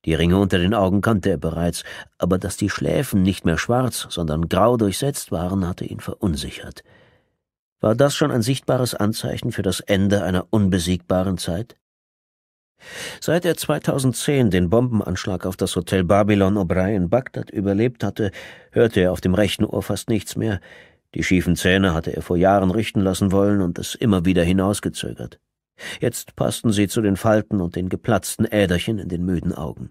Die Ringe unter den Augen kannte er bereits, aber dass die Schläfen nicht mehr schwarz, sondern grau durchsetzt waren, hatte ihn verunsichert. War das schon ein sichtbares Anzeichen für das Ende einer unbesiegbaren Zeit? Seit er 2010 den Bombenanschlag auf das Hotel Babylon O'Brien in Bagdad überlebt hatte, hörte er auf dem rechten Ohr fast nichts mehr. Die schiefen Zähne hatte er vor Jahren richten lassen wollen und es immer wieder hinausgezögert. Jetzt passten sie zu den Falten und den geplatzten Äderchen in den müden Augen.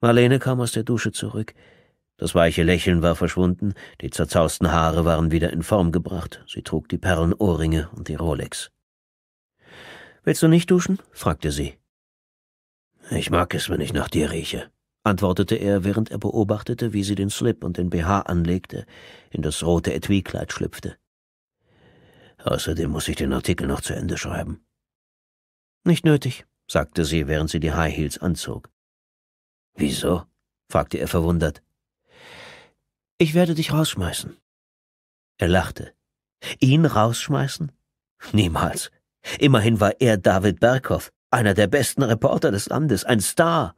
Marlene kam aus der Dusche zurück. Das weiche Lächeln war verschwunden, die zerzausten Haare waren wieder in Form gebracht, sie trug die Perlenohrringe und die Rolex. Willst du nicht duschen? fragte sie. Ich mag es, wenn ich nach dir rieche, antwortete er, während er beobachtete, wie sie den Slip und den BH anlegte, in das rote Etui-Kleid schlüpfte. Außerdem muss ich den Artikel noch zu Ende schreiben. Nicht nötig, sagte sie, während sie die High Heels anzog. Wieso? fragte er verwundert. Ich werde dich rausschmeißen. Er lachte. Ihn rausschmeißen? Niemals. Immerhin war er David Berghoff, einer der besten Reporter des Landes, ein Star.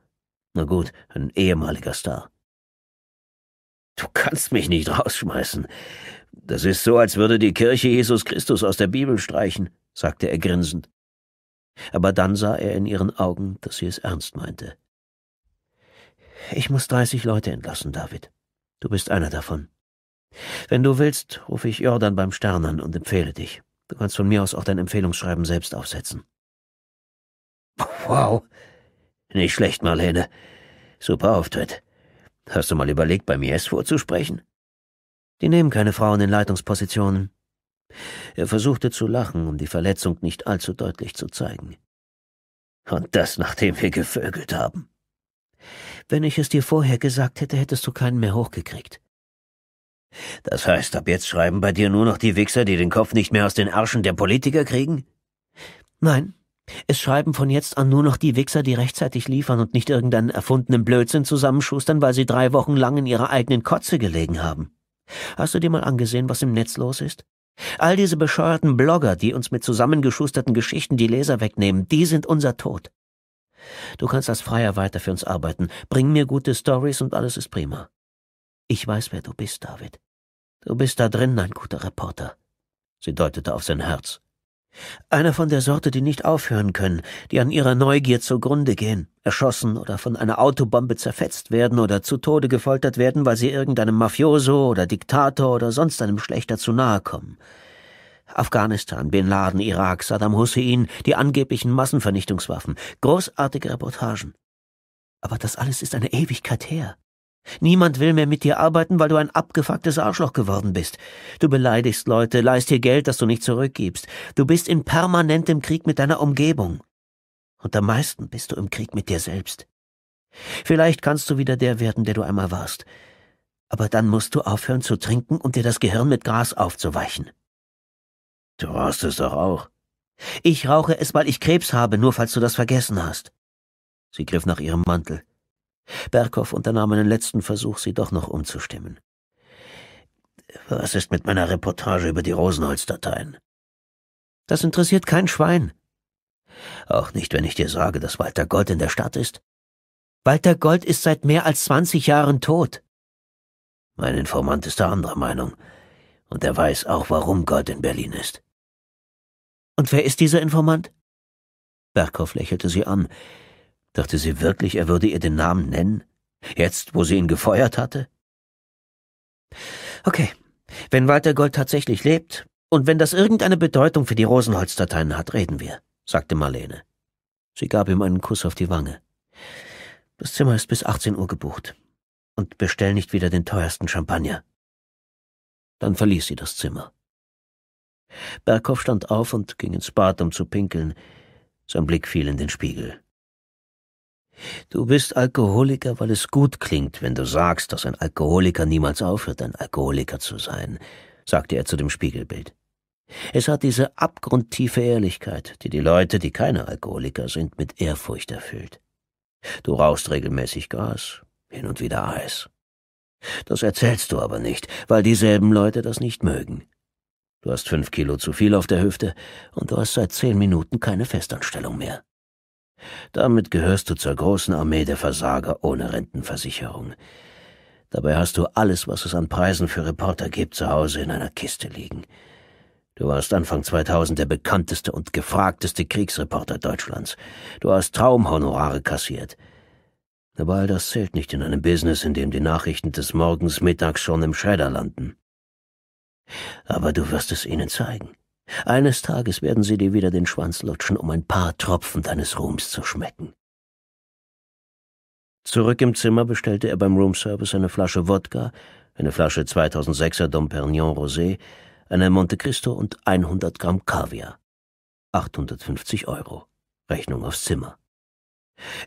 Na gut, ein ehemaliger Star. Du kannst mich nicht rausschmeißen. Das ist so, als würde die Kirche Jesus Christus aus der Bibel streichen, sagte er grinsend. Aber dann sah er in ihren Augen, dass sie es ernst meinte. Ich muss dreißig Leute entlassen, David. Du bist einer davon. Wenn du willst, rufe ich Jordan beim Stern an und empfehle dich. Du kannst von mir aus auch dein Empfehlungsschreiben selbst aufsetzen. Wow. Nicht schlecht, Marlene. Super Auftritt. Hast du mal überlegt, bei mir es vorzusprechen? Die nehmen keine Frauen in Leitungspositionen. Er versuchte zu lachen, um die Verletzung nicht allzu deutlich zu zeigen. Und das, nachdem wir gevögelt haben. Wenn ich es dir vorher gesagt hätte, hättest du keinen mehr hochgekriegt. Das heißt, ab jetzt schreiben bei dir nur noch die Wichser, die den Kopf nicht mehr aus den Arschen der Politiker kriegen? Nein. Es schreiben von jetzt an nur noch die Wichser, die rechtzeitig liefern und nicht irgendeinen erfundenen Blödsinn zusammenschustern, weil sie drei Wochen lang in ihrer eigenen Kotze gelegen haben. Hast du dir mal angesehen, was im Netz los ist? All diese bescheuerten Blogger, die uns mit zusammengeschusterten Geschichten die Leser wegnehmen, die sind unser Tod. Du kannst als Freier weiter für uns arbeiten. Bring mir gute Stories und alles ist prima. Ich weiß, wer du bist, David. Du bist da drin ein guter Reporter. Sie deutete auf sein Herz. Einer von der Sorte, die nicht aufhören können, die an ihrer Neugier zugrunde gehen, erschossen oder von einer Autobombe zerfetzt werden oder zu Tode gefoltert werden, weil sie irgendeinem Mafioso oder Diktator oder sonst einem Schlechter zu nahe kommen. Afghanistan, Bin Laden, Irak, Saddam Hussein, die angeblichen Massenvernichtungswaffen, großartige Reportagen. Aber das alles ist eine Ewigkeit her. Niemand will mehr mit dir arbeiten, weil du ein abgefucktes Arschloch geworden bist. Du beleidigst Leute, leist dir Geld, das du nicht zurückgibst. Du bist in permanentem Krieg mit deiner Umgebung. Und am meisten bist du im Krieg mit dir selbst. Vielleicht kannst du wieder der werden, der du einmal warst. Aber dann musst du aufhören zu trinken und um dir das Gehirn mit Gras aufzuweichen. Du rauchst es doch auch. Ich rauche es, weil ich Krebs habe, nur falls du das vergessen hast. Sie griff nach ihrem Mantel. Berghoff unternahm einen letzten Versuch, sie doch noch umzustimmen. Was ist mit meiner Reportage über die Rosenholz-Dateien? Das interessiert kein Schwein. Auch nicht, wenn ich dir sage, dass Walter Gold in der Stadt ist. Walter Gold ist seit mehr als zwanzig Jahren tot. Mein Informant ist der anderer Meinung. Und er weiß auch, warum Gold in Berlin ist. Und wer ist dieser Informant? Berghoff lächelte sie an. Dachte sie wirklich, er würde ihr den Namen nennen? Jetzt, wo sie ihn gefeuert hatte? Okay, wenn Walter Gold tatsächlich lebt und wenn das irgendeine Bedeutung für die Rosenholzdateien hat, reden wir, sagte Marlene. Sie gab ihm einen Kuss auf die Wange. Das Zimmer ist bis 18 Uhr gebucht. Und bestell nicht wieder den teuersten Champagner. Dann verließ sie das Zimmer. Berghoff stand auf und ging ins Bad, um zu pinkeln. Sein Blick fiel in den Spiegel. Du bist Alkoholiker, weil es gut klingt, wenn du sagst, dass ein Alkoholiker niemals aufhört, ein Alkoholiker zu sein, sagte er zu dem Spiegelbild. Es hat diese abgrundtiefe Ehrlichkeit, die die Leute, die keine Alkoholiker sind, mit Ehrfurcht erfüllt. Du rauchst regelmäßig Gras, hin und wieder Eis. Das erzählst du aber nicht, weil dieselben Leute das nicht mögen. Du hast fünf Kilo zu viel auf der Hüfte und du hast seit zehn Minuten keine Festanstellung mehr. Damit gehörst du zur großen Armee der Versager ohne Rentenversicherung. Dabei hast du alles, was es an Preisen für Reporter gibt, zu Hause in einer Kiste liegen. Du warst Anfang 2000 der bekannteste und gefragteste Kriegsreporter Deutschlands. Du hast Traumhonorare kassiert. Aber all das zählt nicht in einem Business, in dem die Nachrichten des Morgens mittags schon im Schredder landen. Aber du wirst es ihnen zeigen. Eines Tages werden sie dir wieder den Schwanz lutschen, um ein paar Tropfen deines Ruhms zu schmecken. Zurück im Zimmer bestellte er beim Roomservice eine Flasche Wodka, eine Flasche 2006er Dom Perignon Rosé, eine Monte Cristo und 100 Gramm Kaviar. 850 Euro. Rechnung aufs Zimmer.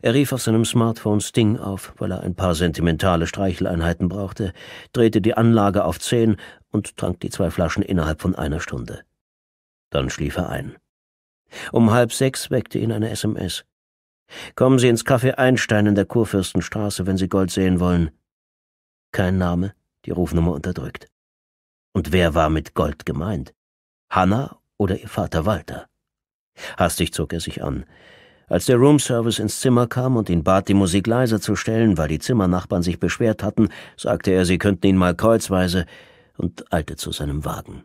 Er rief auf seinem Smartphone Sting auf, weil er ein paar sentimentale Streicheleinheiten brauchte, drehte die Anlage auf 10 und trank die zwei Flaschen innerhalb von einer Stunde. Dann schlief er ein. Um halb sechs weckte ihn eine SMS. Kommen Sie ins Café Einstein in der Kurfürstenstraße, wenn Sie Gold sehen wollen. Kein Name, die Rufnummer unterdrückt. Und wer war mit Gold gemeint? Hanna oder ihr Vater Walter? Hastig zog er sich an. Als der Roomservice ins Zimmer kam und ihn bat, die Musik leiser zu stellen, weil die Zimmernachbarn sich beschwert hatten, sagte er, sie könnten ihn mal kreuzweise und eilte zu seinem Wagen.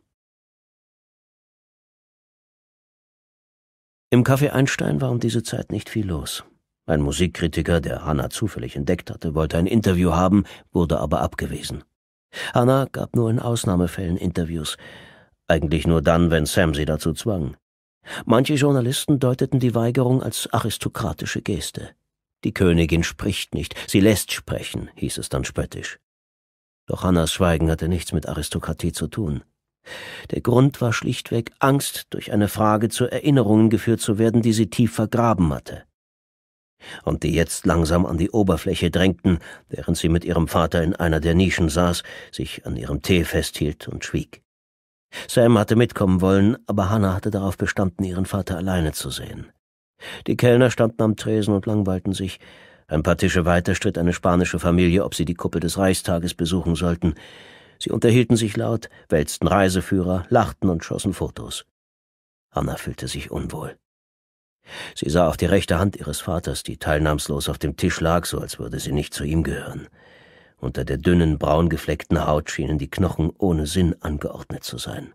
Im Café Einstein war um diese Zeit nicht viel los. Ein Musikkritiker, der Hanna zufällig entdeckt hatte, wollte ein Interview haben, wurde aber abgewiesen. Hanna gab nur in Ausnahmefällen Interviews, eigentlich nur dann, wenn Sam sie dazu zwang. Manche Journalisten deuteten die Weigerung als aristokratische Geste. Die Königin spricht nicht, sie lässt sprechen, hieß es dann spöttisch. Doch Hannas Schweigen hatte nichts mit Aristokratie zu tun. Der Grund war schlichtweg Angst, durch eine Frage zu Erinnerungen geführt zu werden, die sie tief vergraben hatte. Und die jetzt langsam an die Oberfläche drängten, während sie mit ihrem Vater in einer der Nischen saß, sich an ihrem Tee festhielt und schwieg. Sam hatte mitkommen wollen, aber Hannah hatte darauf bestanden, ihren Vater alleine zu sehen. Die Kellner standen am Tresen und langweilten sich. Ein paar Tische weiter stritt eine spanische Familie, ob sie die Kuppel des Reichstages besuchen sollten. Sie unterhielten sich laut, wälzten Reiseführer, lachten und schossen Fotos. Anna fühlte sich unwohl. Sie sah auf die rechte Hand ihres Vaters, die teilnahmslos auf dem Tisch lag, so als würde sie nicht zu ihm gehören. Unter der dünnen, braungefleckten Haut schienen die Knochen ohne Sinn angeordnet zu sein.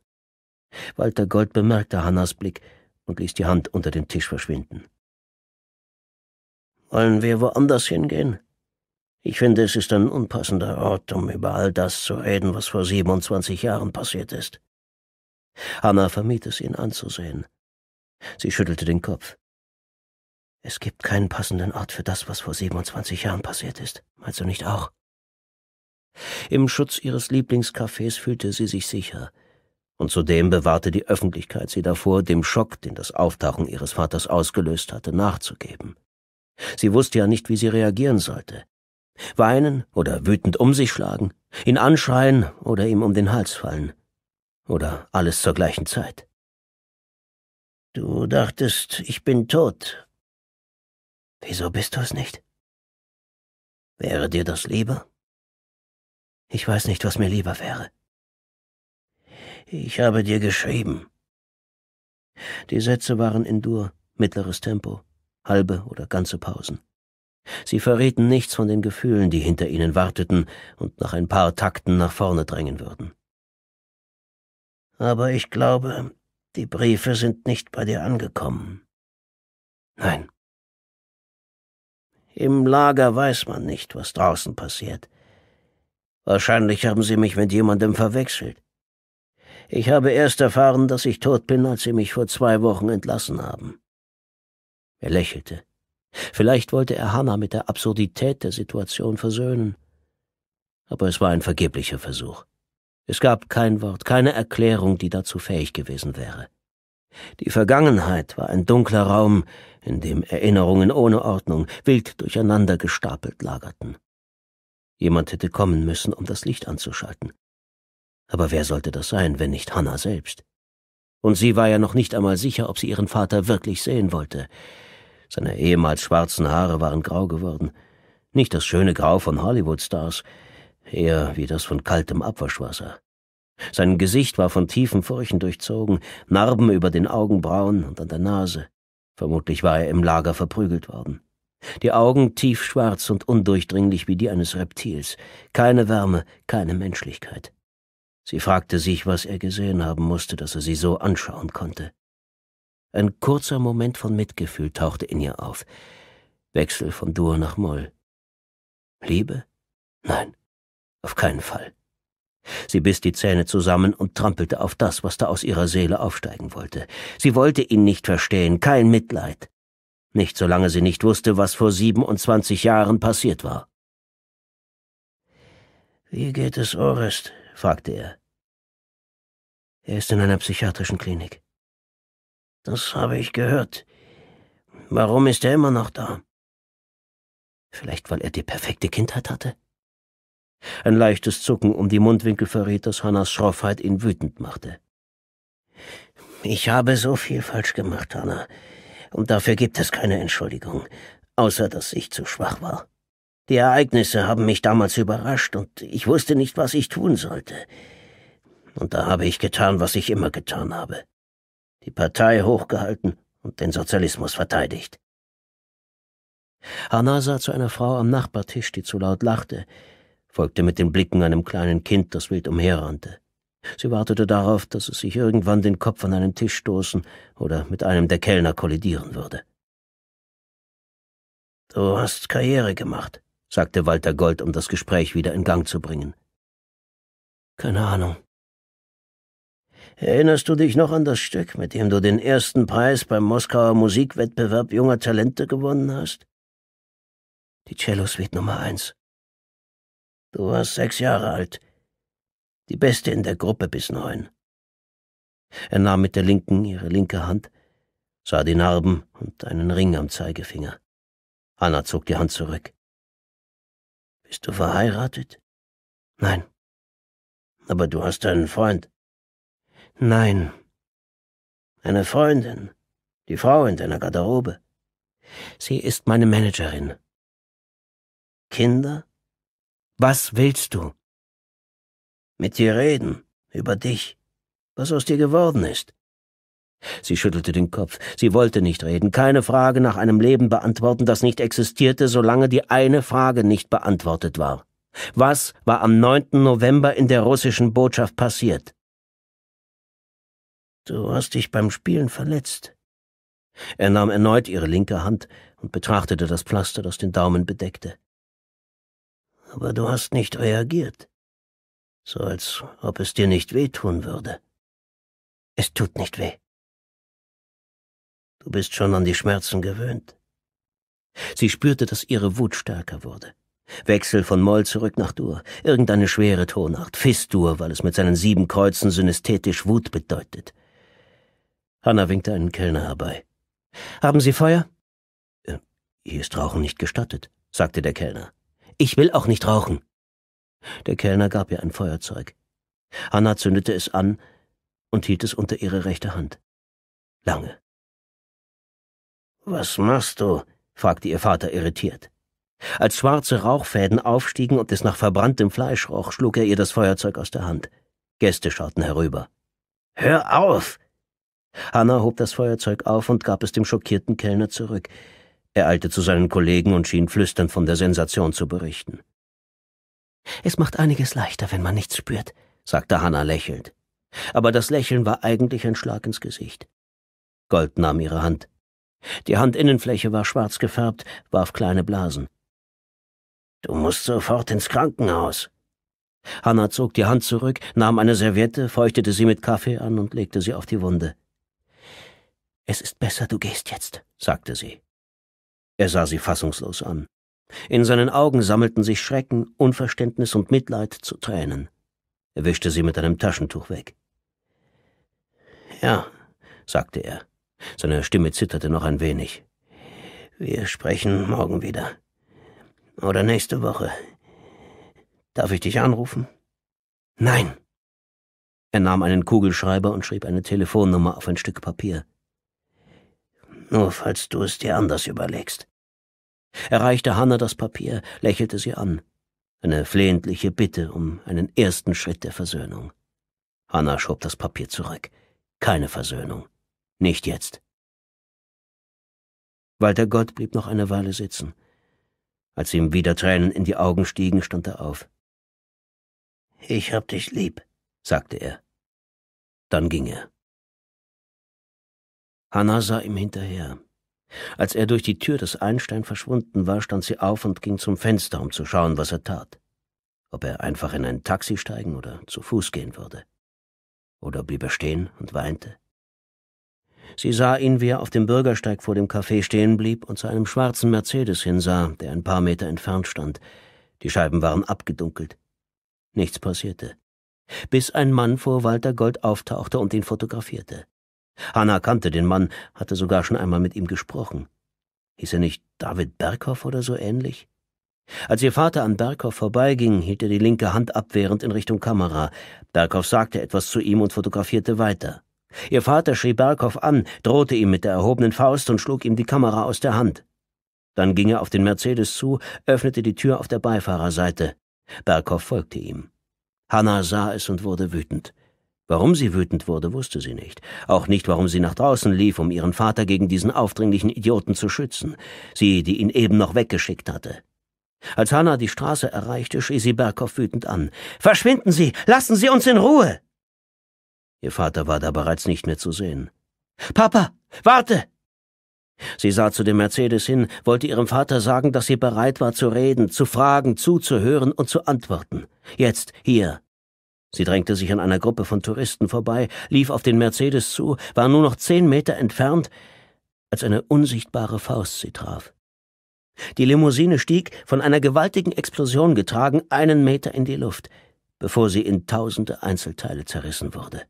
Walter Gold bemerkte Hannas Blick und ließ die Hand unter dem Tisch verschwinden. Wollen wir woanders hingehen? Ich finde, es ist ein unpassender Ort, um über all das zu reden, was vor 27 Jahren passiert ist. Anna vermied es, ihn anzusehen. Sie schüttelte den Kopf. Es gibt keinen passenden Ort für das, was vor 27 Jahren passiert ist. Meinst du nicht auch? Im Schutz ihres Lieblingscafés fühlte sie sich sicher. Und zudem bewahrte die Öffentlichkeit sie davor, dem Schock, den das Auftauchen ihres Vaters ausgelöst hatte, nachzugeben. Sie wusste ja nicht, wie sie reagieren sollte. Weinen oder wütend um sich schlagen, ihn anschreien oder ihm um den Hals fallen. Oder alles zur gleichen Zeit. Du dachtest, ich bin tot. Wieso bist du es nicht? Wäre dir das lieber? Ich weiß nicht, was mir lieber wäre. Ich habe dir geschrieben. Die Sätze waren in Dur, mittleres Tempo, halbe oder ganze Pausen. Sie verrieten nichts von den Gefühlen, die hinter ihnen warteten und nach ein paar Takten nach vorne drängen würden. Aber ich glaube, die Briefe sind nicht bei dir angekommen. Nein. Im Lager weiß man nicht, was draußen passiert. Wahrscheinlich haben sie mich mit jemandem verwechselt. Ich habe erst erfahren, dass ich tot bin, als sie mich vor zwei Wochen entlassen haben. Er lächelte. Vielleicht wollte er Hannah mit der Absurdität der Situation versöhnen. Aber es war ein vergeblicher Versuch. Es gab kein Wort, keine Erklärung, die dazu fähig gewesen wäre. Die Vergangenheit war ein dunkler Raum, in dem Erinnerungen ohne Ordnung wild durcheinander gestapelt lagerten. Jemand hätte kommen müssen, um das Licht anzuschalten. Aber wer sollte das sein, wenn nicht Hannah selbst? Und sie war ja noch nicht einmal sicher, ob sie ihren Vater wirklich sehen wollte. Seine ehemals schwarzen Haare waren grau geworden. Nicht das schöne Grau von Hollywood-Stars, eher wie das von kaltem Abwaschwasser. Sein Gesicht war von tiefen Furchen durchzogen, Narben über den Augenbrauen und an der Nase. Vermutlich war er im Lager verprügelt worden. Die Augen tief schwarz und undurchdringlich wie die eines Reptils. Keine Wärme, keine Menschlichkeit. Sie fragte sich, was er gesehen haben musste, dass er sie so anschauen konnte. Ein kurzer Moment von Mitgefühl tauchte in ihr auf. Wechsel von Dur nach Moll. Liebe? Nein, auf keinen Fall. Sie biss die Zähne zusammen und trampelte auf das, was da aus ihrer Seele aufsteigen wollte. Sie wollte ihn nicht verstehen, kein Mitleid. Nicht solange sie nicht wusste, was vor siebenundzwanzig Jahren passiert war. Wie geht es Orest? fragte er. Er ist in einer psychiatrischen Klinik. Das habe ich gehört. Warum ist er immer noch da? Vielleicht, weil er die perfekte Kindheit hatte? Ein leichtes Zucken um die Mundwinkel verriet, dass Hannas Schroffheit ihn wütend machte. Ich habe so viel falsch gemacht, Hanna. Und dafür gibt es keine Entschuldigung, außer dass ich zu schwach war. Die Ereignisse haben mich damals überrascht und ich wusste nicht, was ich tun sollte. Und da habe ich getan, was ich immer getan habe die Partei hochgehalten und den Sozialismus verteidigt. Hanna sah zu einer Frau am Nachbartisch, die zu laut lachte, folgte mit den Blicken einem kleinen Kind, das wild umherrannte. Sie wartete darauf, dass es sich irgendwann den Kopf an einen Tisch stoßen oder mit einem der Kellner kollidieren würde. Du hast Karriere gemacht, sagte Walter Gold, um das Gespräch wieder in Gang zu bringen. Keine Ahnung, Erinnerst du dich noch an das Stück, mit dem du den ersten Preis beim Moskauer Musikwettbewerb junger Talente gewonnen hast? Die Cello-Suite Nummer eins. Du warst sechs Jahre alt. Die beste in der Gruppe bis neun. Er nahm mit der linken ihre linke Hand, sah die Narben und einen Ring am Zeigefinger. Anna zog die Hand zurück. Bist du verheiratet? Nein. Aber du hast einen Freund. Nein. Eine Freundin, die Frau in deiner Garderobe. Sie ist meine Managerin. Kinder? Was willst du? Mit dir reden, über dich, was aus dir geworden ist. Sie schüttelte den Kopf. Sie wollte nicht reden, keine Frage nach einem Leben beantworten, das nicht existierte, solange die eine Frage nicht beantwortet war. Was war am 9. November in der russischen Botschaft passiert? Du hast dich beim Spielen verletzt. Er nahm erneut ihre linke Hand und betrachtete das Pflaster, das den Daumen bedeckte. Aber du hast nicht reagiert. So als ob es dir nicht wehtun würde. Es tut nicht weh. Du bist schon an die Schmerzen gewöhnt. Sie spürte, dass ihre Wut stärker wurde. Wechsel von Moll zurück nach Dur, irgendeine schwere Tonart, Fis-Dur, weil es mit seinen sieben Kreuzen synästhetisch Wut bedeutet. Hanna winkte einen Kellner herbei. Haben Sie Feuer? Äh, hier ist Rauchen nicht gestattet, sagte der Kellner. Ich will auch nicht rauchen. Der Kellner gab ihr ein Feuerzeug. Hanna zündete es an und hielt es unter ihre rechte Hand. Lange. Was machst du? fragte ihr Vater irritiert. Als schwarze Rauchfäden aufstiegen und es nach verbranntem Fleisch roch, schlug er ihr das Feuerzeug aus der Hand. Gäste schauten herüber. Hör auf! Hanna hob das Feuerzeug auf und gab es dem schockierten Kellner zurück. Er eilte zu seinen Kollegen und schien flüsternd von der Sensation zu berichten. Es macht einiges leichter, wenn man nichts spürt, sagte Hanna lächelnd. Aber das Lächeln war eigentlich ein Schlag ins Gesicht. Gold nahm ihre Hand. Die Handinnenfläche war schwarz gefärbt, warf kleine Blasen. Du musst sofort ins Krankenhaus. Hanna zog die Hand zurück, nahm eine Serviette, feuchtete sie mit Kaffee an und legte sie auf die Wunde. Es ist besser, du gehst jetzt, sagte sie. Er sah sie fassungslos an. In seinen Augen sammelten sich Schrecken, Unverständnis und Mitleid zu Tränen. Er wischte sie mit einem Taschentuch weg. Ja, sagte er. Seine Stimme zitterte noch ein wenig. Wir sprechen morgen wieder. Oder nächste Woche. Darf ich dich anrufen? Nein. Er nahm einen Kugelschreiber und schrieb eine Telefonnummer auf ein Stück Papier. Nur falls du es dir anders überlegst. Erreichte Hanna das Papier, lächelte sie an. Eine flehentliche Bitte um einen ersten Schritt der Versöhnung. Hanna schob das Papier zurück. Keine Versöhnung. Nicht jetzt. Walter Gott blieb noch eine Weile sitzen. Als ihm wieder Tränen in die Augen stiegen, stand er auf. Ich hab dich lieb, sagte er. Dann ging er. Hannah sah ihm hinterher. Als er durch die Tür des Einstein verschwunden war, stand sie auf und ging zum Fenster, um zu schauen, was er tat. Ob er einfach in ein Taxi steigen oder zu Fuß gehen würde. Oder blieb er stehen und weinte. Sie sah ihn, wie er auf dem Bürgersteig vor dem Café stehen blieb und zu einem schwarzen Mercedes hinsah, der ein paar Meter entfernt stand. Die Scheiben waren abgedunkelt. Nichts passierte. Bis ein Mann vor Walter Gold auftauchte und ihn fotografierte. Hanna kannte den Mann, hatte sogar schon einmal mit ihm gesprochen. Hieß er nicht David Berghoff oder so ähnlich? Als ihr Vater an Berghoff vorbeiging, hielt er die linke Hand abwehrend in Richtung Kamera. Berghoff sagte etwas zu ihm und fotografierte weiter. Ihr Vater schrie Berghoff an, drohte ihm mit der erhobenen Faust und schlug ihm die Kamera aus der Hand. Dann ging er auf den Mercedes zu, öffnete die Tür auf der Beifahrerseite. Berghoff folgte ihm. Hanna sah es und wurde wütend. Warum sie wütend wurde, wusste sie nicht. Auch nicht, warum sie nach draußen lief, um ihren Vater gegen diesen aufdringlichen Idioten zu schützen. Sie, die ihn eben noch weggeschickt hatte. Als Hannah die Straße erreichte, schrie sie Berghoff wütend an. Verschwinden Sie! Lassen Sie uns in Ruhe! Ihr Vater war da bereits nicht mehr zu sehen. Papa! Warte! Sie sah zu dem Mercedes hin, wollte ihrem Vater sagen, dass sie bereit war zu reden, zu fragen, zuzuhören und zu antworten. Jetzt, hier, Sie drängte sich an einer Gruppe von Touristen vorbei, lief auf den Mercedes zu, war nur noch zehn Meter entfernt, als eine unsichtbare Faust sie traf. Die Limousine stieg, von einer gewaltigen Explosion getragen, einen Meter in die Luft, bevor sie in tausende Einzelteile zerrissen wurde.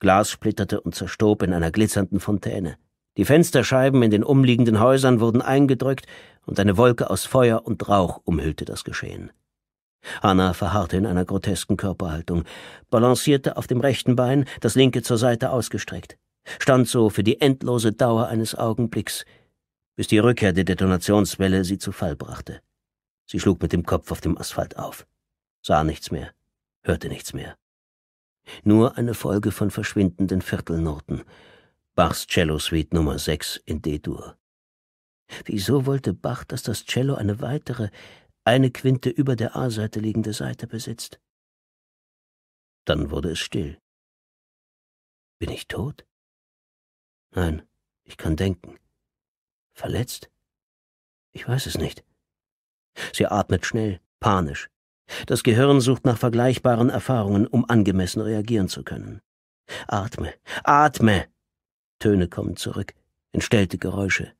Glas splitterte und zerstob in einer glitzernden Fontäne. Die Fensterscheiben in den umliegenden Häusern wurden eingedrückt und eine Wolke aus Feuer und Rauch umhüllte das Geschehen. Hanna verharrte in einer grotesken Körperhaltung, balancierte auf dem rechten Bein, das linke zur Seite ausgestreckt, stand so für die endlose Dauer eines Augenblicks, bis die Rückkehr der Detonationswelle sie zu Fall brachte. Sie schlug mit dem Kopf auf dem Asphalt auf, sah nichts mehr, hörte nichts mehr. Nur eine Folge von verschwindenden Viertelnoten. Bachs Cello Suite Nummer 6 in D-Dur. Wieso wollte Bach, dass das Cello eine weitere, eine Quinte über der A-Seite liegende Seite besitzt. Dann wurde es still. Bin ich tot? Nein, ich kann denken. Verletzt? Ich weiß es nicht. Sie atmet schnell, panisch. Das Gehirn sucht nach vergleichbaren Erfahrungen, um angemessen reagieren zu können. Atme, atme! Töne kommen zurück, entstellte Geräusche,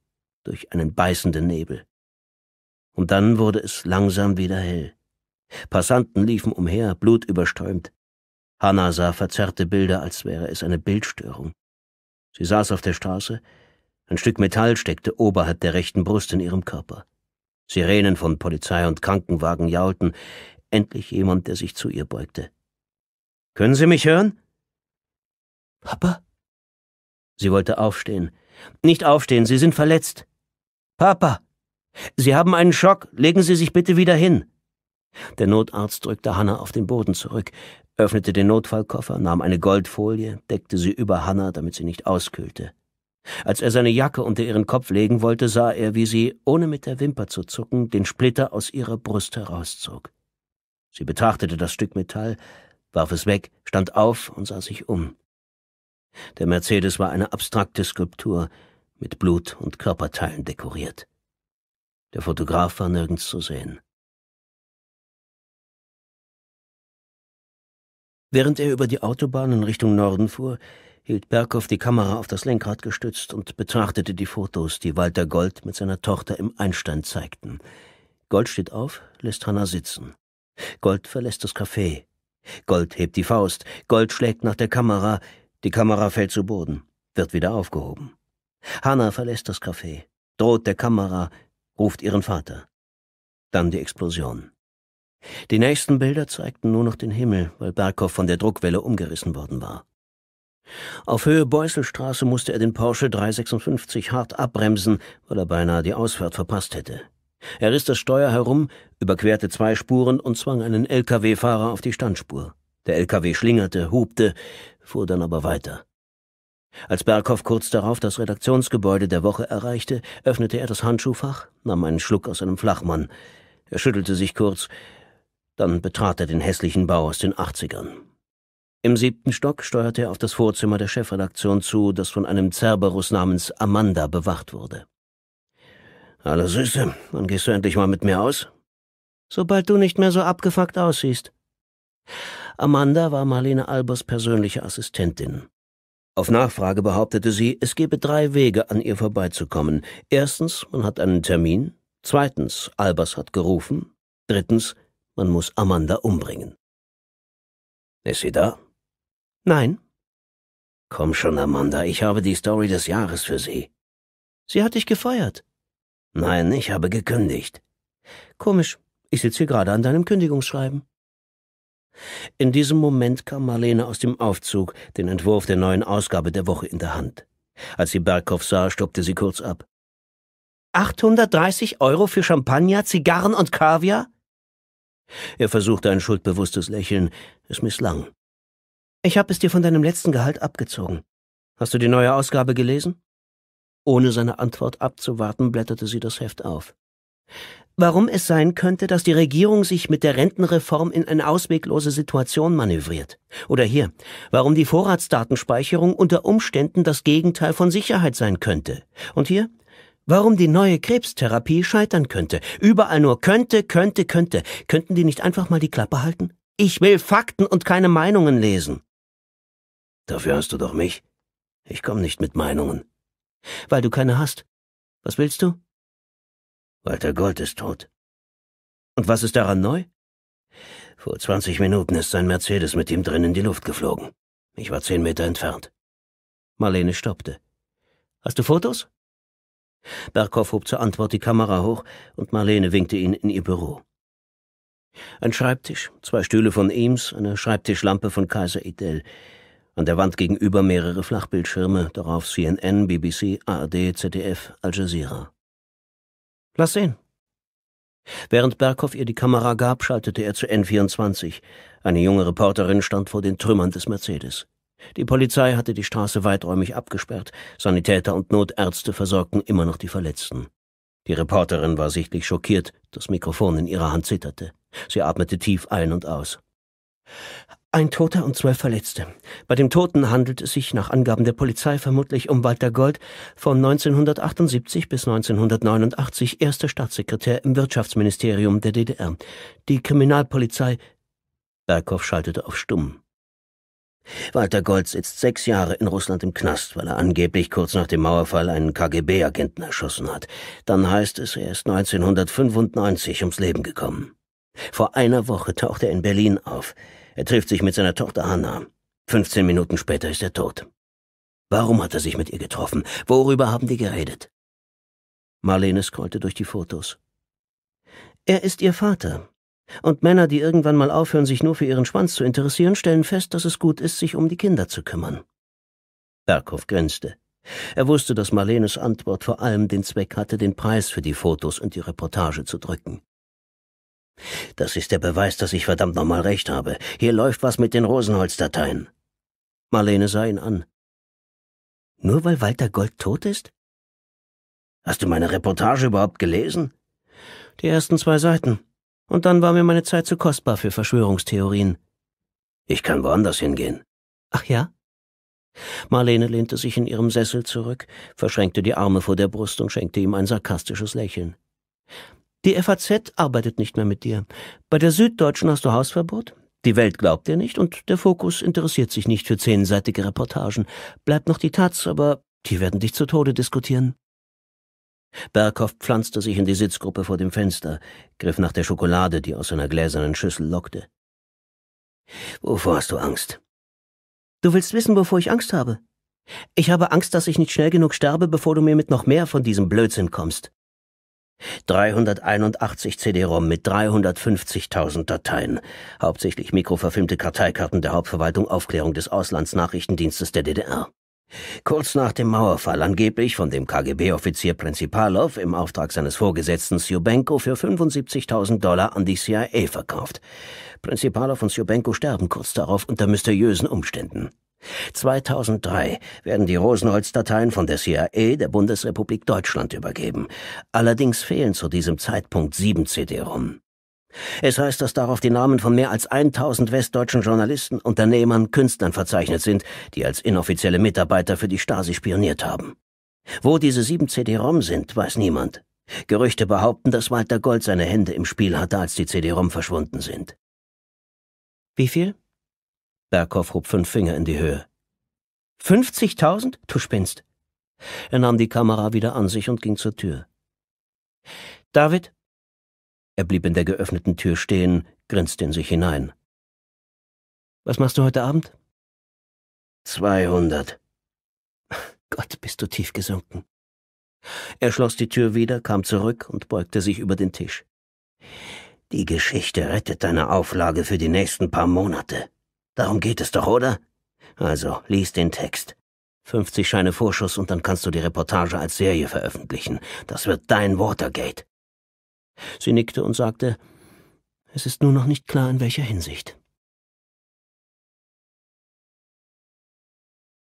durch einen beißenden Nebel. Und dann wurde es langsam wieder hell. Passanten liefen umher, blutüberstäumt. Hanna sah verzerrte Bilder, als wäre es eine Bildstörung. Sie saß auf der Straße, ein Stück Metall steckte oberhalb der rechten Brust in ihrem Körper. Sirenen von Polizei und Krankenwagen jaulten, endlich jemand, der sich zu ihr beugte. Können Sie mich hören? Papa? Sie wollte aufstehen. Nicht aufstehen, Sie sind verletzt. Papa! Sie haben einen Schock. Legen Sie sich bitte wieder hin. Der Notarzt drückte Hanna auf den Boden zurück, öffnete den Notfallkoffer, nahm eine Goldfolie, deckte sie über Hanna, damit sie nicht auskühlte. Als er seine Jacke unter ihren Kopf legen wollte, sah er, wie sie, ohne mit der Wimper zu zucken, den Splitter aus ihrer Brust herauszog. Sie betrachtete das Stück Metall, warf es weg, stand auf und sah sich um. Der Mercedes war eine abstrakte Skulptur, mit Blut und Körperteilen dekoriert. Der Fotograf war nirgends zu sehen. Während er über die Autobahn in Richtung Norden fuhr, hielt Berghoff die Kamera auf das Lenkrad gestützt und betrachtete die Fotos, die Walter Gold mit seiner Tochter im Einstein zeigten. Gold steht auf, lässt Hanna sitzen. Gold verlässt das Café. Gold hebt die Faust, Gold schlägt nach der Kamera, die Kamera fällt zu Boden, wird wieder aufgehoben. Hanna verlässt das Café, droht der Kamera, ruft ihren Vater. Dann die Explosion. Die nächsten Bilder zeigten nur noch den Himmel, weil Berghoff von der Druckwelle umgerissen worden war. Auf Höhe Beusselstraße musste er den Porsche 356 hart abbremsen, weil er beinahe die Ausfahrt verpasst hätte. Er riss das Steuer herum, überquerte zwei Spuren und zwang einen Lkw-Fahrer auf die Standspur. Der Lkw schlingerte, hubte, fuhr dann aber weiter. Als Berghoff kurz darauf das Redaktionsgebäude der Woche erreichte, öffnete er das Handschuhfach, nahm einen Schluck aus einem Flachmann. Er schüttelte sich kurz, dann betrat er den hässlichen Bau aus den Achtzigern. Im siebten Stock steuerte er auf das Vorzimmer der Chefredaktion zu, das von einem Cerberus namens Amanda bewacht wurde. Hallo Süße, wann gehst du endlich mal mit mir aus? Sobald du nicht mehr so abgefuckt aussiehst. Amanda war Marlene Albers persönliche Assistentin. Auf Nachfrage behauptete sie, es gebe drei Wege, an ihr vorbeizukommen. Erstens, man hat einen Termin. Zweitens, Albers hat gerufen. Drittens, man muss Amanda umbringen. Ist sie da? Nein. Komm schon, Amanda, ich habe die Story des Jahres für Sie. Sie hat dich gefeiert. Nein, ich habe gekündigt. Komisch, ich sitze hier gerade an deinem Kündigungsschreiben. In diesem Moment kam Marlene aus dem Aufzug, den Entwurf der neuen Ausgabe der Woche in der Hand. Als sie Berghoff sah, stoppte sie kurz ab. 830 Euro für Champagner, Zigarren und Kaviar? Er versuchte ein schuldbewusstes Lächeln. Es misslang. Ich habe es dir von deinem letzten Gehalt abgezogen. Hast du die neue Ausgabe gelesen? Ohne seine Antwort abzuwarten, blätterte sie das Heft auf warum es sein könnte, dass die Regierung sich mit der Rentenreform in eine ausweglose Situation manövriert. Oder hier, warum die Vorratsdatenspeicherung unter Umständen das Gegenteil von Sicherheit sein könnte. Und hier, warum die neue Krebstherapie scheitern könnte. Überall nur könnte, könnte, könnte. Könnten die nicht einfach mal die Klappe halten? Ich will Fakten und keine Meinungen lesen. Dafür hast du doch mich. Ich komme nicht mit Meinungen. Weil du keine hast. Was willst du? Walter Gold ist tot. Und was ist daran neu? Vor 20 Minuten ist sein Mercedes mit ihm drin in die Luft geflogen. Ich war zehn Meter entfernt. Marlene stoppte. Hast du Fotos? Berghoff hob zur Antwort die Kamera hoch und Marlene winkte ihn in ihr Büro. Ein Schreibtisch, zwei Stühle von Eames, eine Schreibtischlampe von Kaiser Idell. An der Wand gegenüber mehrere Flachbildschirme, darauf CNN, BBC, ARD, ZDF, Al Jazeera. Lass sehen. Während Berghoff ihr die Kamera gab, schaltete er zu N24. Eine junge Reporterin stand vor den Trümmern des Mercedes. Die Polizei hatte die Straße weiträumig abgesperrt. Sanitäter und Notärzte versorgten immer noch die Verletzten. Die Reporterin war sichtlich schockiert, das Mikrofon in ihrer Hand zitterte. Sie atmete tief ein und aus. Ein Toter und zwölf Verletzte. Bei dem Toten handelt es sich nach Angaben der Polizei vermutlich um Walter Gold, von 1978 bis 1989 erster Staatssekretär im Wirtschaftsministerium der DDR. Die Kriminalpolizei Berghoff schaltete auf Stumm. Walter Gold sitzt sechs Jahre in Russland im Knast, weil er angeblich kurz nach dem Mauerfall einen KGB-Agenten erschossen hat. Dann heißt es, er ist 1995 ums Leben gekommen. Vor einer Woche taucht er in Berlin auf. Er trifft sich mit seiner Tochter Hannah. 15 Minuten später ist er tot. Warum hat er sich mit ihr getroffen? Worüber haben die geredet? Marlene scrollte durch die Fotos. Er ist ihr Vater. Und Männer, die irgendwann mal aufhören, sich nur für ihren Schwanz zu interessieren, stellen fest, dass es gut ist, sich um die Kinder zu kümmern. Berghoff grinste. Er wusste, dass Marlenes Antwort vor allem den Zweck hatte, den Preis für die Fotos und die Reportage zu drücken. Das ist der Beweis, dass ich verdammt nochmal recht habe. Hier läuft was mit den Rosenholz-Dateien. Marlene sah ihn an. Nur weil Walter Gold tot ist? Hast du meine Reportage überhaupt gelesen? Die ersten zwei Seiten. Und dann war mir meine Zeit zu kostbar für Verschwörungstheorien. Ich kann woanders hingehen. Ach ja? Marlene lehnte sich in ihrem Sessel zurück, verschränkte die Arme vor der Brust und schenkte ihm ein sarkastisches Lächeln. Die FAZ arbeitet nicht mehr mit dir. Bei der Süddeutschen hast du Hausverbot. Die Welt glaubt dir nicht und der Fokus interessiert sich nicht für zehnseitige Reportagen. Bleibt noch die Taz, aber die werden dich zu Tode diskutieren. Berghoff pflanzte sich in die Sitzgruppe vor dem Fenster, griff nach der Schokolade, die aus einer gläsernen Schüssel lockte. Wovor hast du Angst? Du willst wissen, wovor ich Angst habe? Ich habe Angst, dass ich nicht schnell genug sterbe, bevor du mir mit noch mehr von diesem Blödsinn kommst. 381 CD-ROM mit 350.000 Dateien, hauptsächlich mikroverfilmte Karteikarten der Hauptverwaltung Aufklärung des Auslandsnachrichtendienstes der DDR. Kurz nach dem Mauerfall angeblich von dem KGB-Offizier Prinzipalow im Auftrag seines Vorgesetzten Sjubenko für 75.000 Dollar an die CIA verkauft. Prinzipalow und Sjubenko sterben kurz darauf unter mysteriösen Umständen. 2003 werden die Rosenholz-Dateien von der CIA e, der Bundesrepublik Deutschland übergeben. Allerdings fehlen zu diesem Zeitpunkt sieben CD-ROM. Es heißt, dass darauf die Namen von mehr als 1000 westdeutschen Journalisten, Unternehmern, Künstlern verzeichnet sind, die als inoffizielle Mitarbeiter für die Stasi spioniert haben. Wo diese sieben CD-ROM sind, weiß niemand. Gerüchte behaupten, dass Walter Gold seine Hände im Spiel hatte, als die CD-ROM verschwunden sind. Wie viel? Berghoff hob fünf Finger in die Höhe. Fünfzigtausend? Du spinnst. Er nahm die Kamera wieder an sich und ging zur Tür. David? Er blieb in der geöffneten Tür stehen, grinste in sich hinein. Was machst du heute Abend? Zweihundert. *laughs* Gott, bist du tief gesunken. Er schloss die Tür wieder, kam zurück und beugte sich über den Tisch. Die Geschichte rettet deine Auflage für die nächsten paar Monate. Darum geht es doch, oder? Also, lies den Text. 50 Scheine Vorschuss und dann kannst du die Reportage als Serie veröffentlichen. Das wird dein Watergate. Sie nickte und sagte, es ist nur noch nicht klar, in welcher Hinsicht.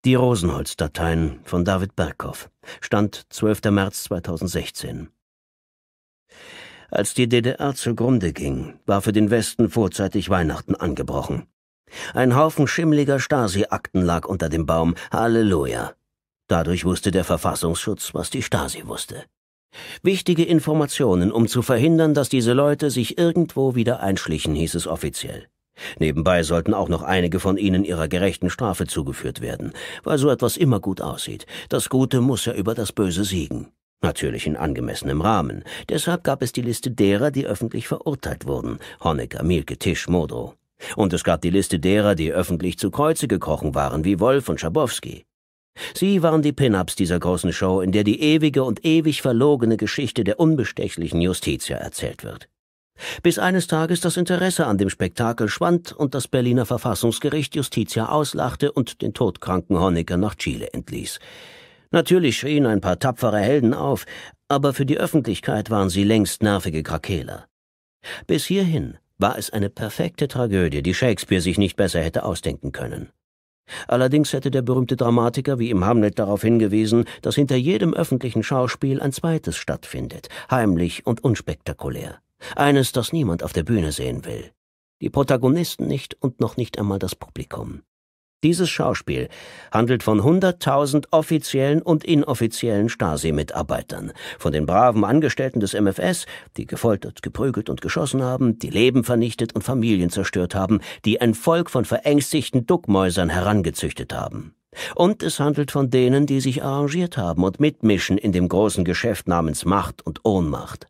Die Rosenholz-Dateien von David Berghoff. Stand 12. März 2016. Als die DDR zugrunde ging, war für den Westen vorzeitig Weihnachten angebrochen. Ein Haufen schimmliger Stasi-Akten lag unter dem Baum. Halleluja. Dadurch wusste der Verfassungsschutz, was die Stasi wusste. Wichtige Informationen, um zu verhindern, dass diese Leute sich irgendwo wieder einschlichen, hieß es offiziell. Nebenbei sollten auch noch einige von ihnen ihrer gerechten Strafe zugeführt werden, weil so etwas immer gut aussieht. Das Gute muss ja über das Böse siegen. Natürlich in angemessenem Rahmen. Deshalb gab es die Liste derer, die öffentlich verurteilt wurden. Honecker, Mielke, Tisch, Modrow. Und es gab die Liste derer, die öffentlich zu Kreuze gekrochen waren, wie Wolf und Schabowski. Sie waren die Pin-ups dieser großen Show, in der die ewige und ewig verlogene Geschichte der unbestechlichen Justitia erzählt wird. Bis eines Tages das Interesse an dem Spektakel schwand und das Berliner Verfassungsgericht Justitia auslachte und den todkranken Honecker nach Chile entließ. Natürlich schrien ein paar tapfere Helden auf, aber für die Öffentlichkeit waren sie längst nervige Krakeler. Bis hierhin war es eine perfekte Tragödie, die Shakespeare sich nicht besser hätte ausdenken können. Allerdings hätte der berühmte Dramatiker wie im Hamlet darauf hingewiesen, dass hinter jedem öffentlichen Schauspiel ein zweites stattfindet, heimlich und unspektakulär. Eines, das niemand auf der Bühne sehen will. Die Protagonisten nicht und noch nicht einmal das Publikum. Dieses Schauspiel handelt von 100.000 offiziellen und inoffiziellen Stasi-Mitarbeitern, von den braven Angestellten des MFS, die gefoltert, geprügelt und geschossen haben, die Leben vernichtet und Familien zerstört haben, die ein Volk von verängstigten Duckmäusern herangezüchtet haben. Und es handelt von denen, die sich arrangiert haben und mitmischen in dem großen Geschäft namens Macht und Ohnmacht.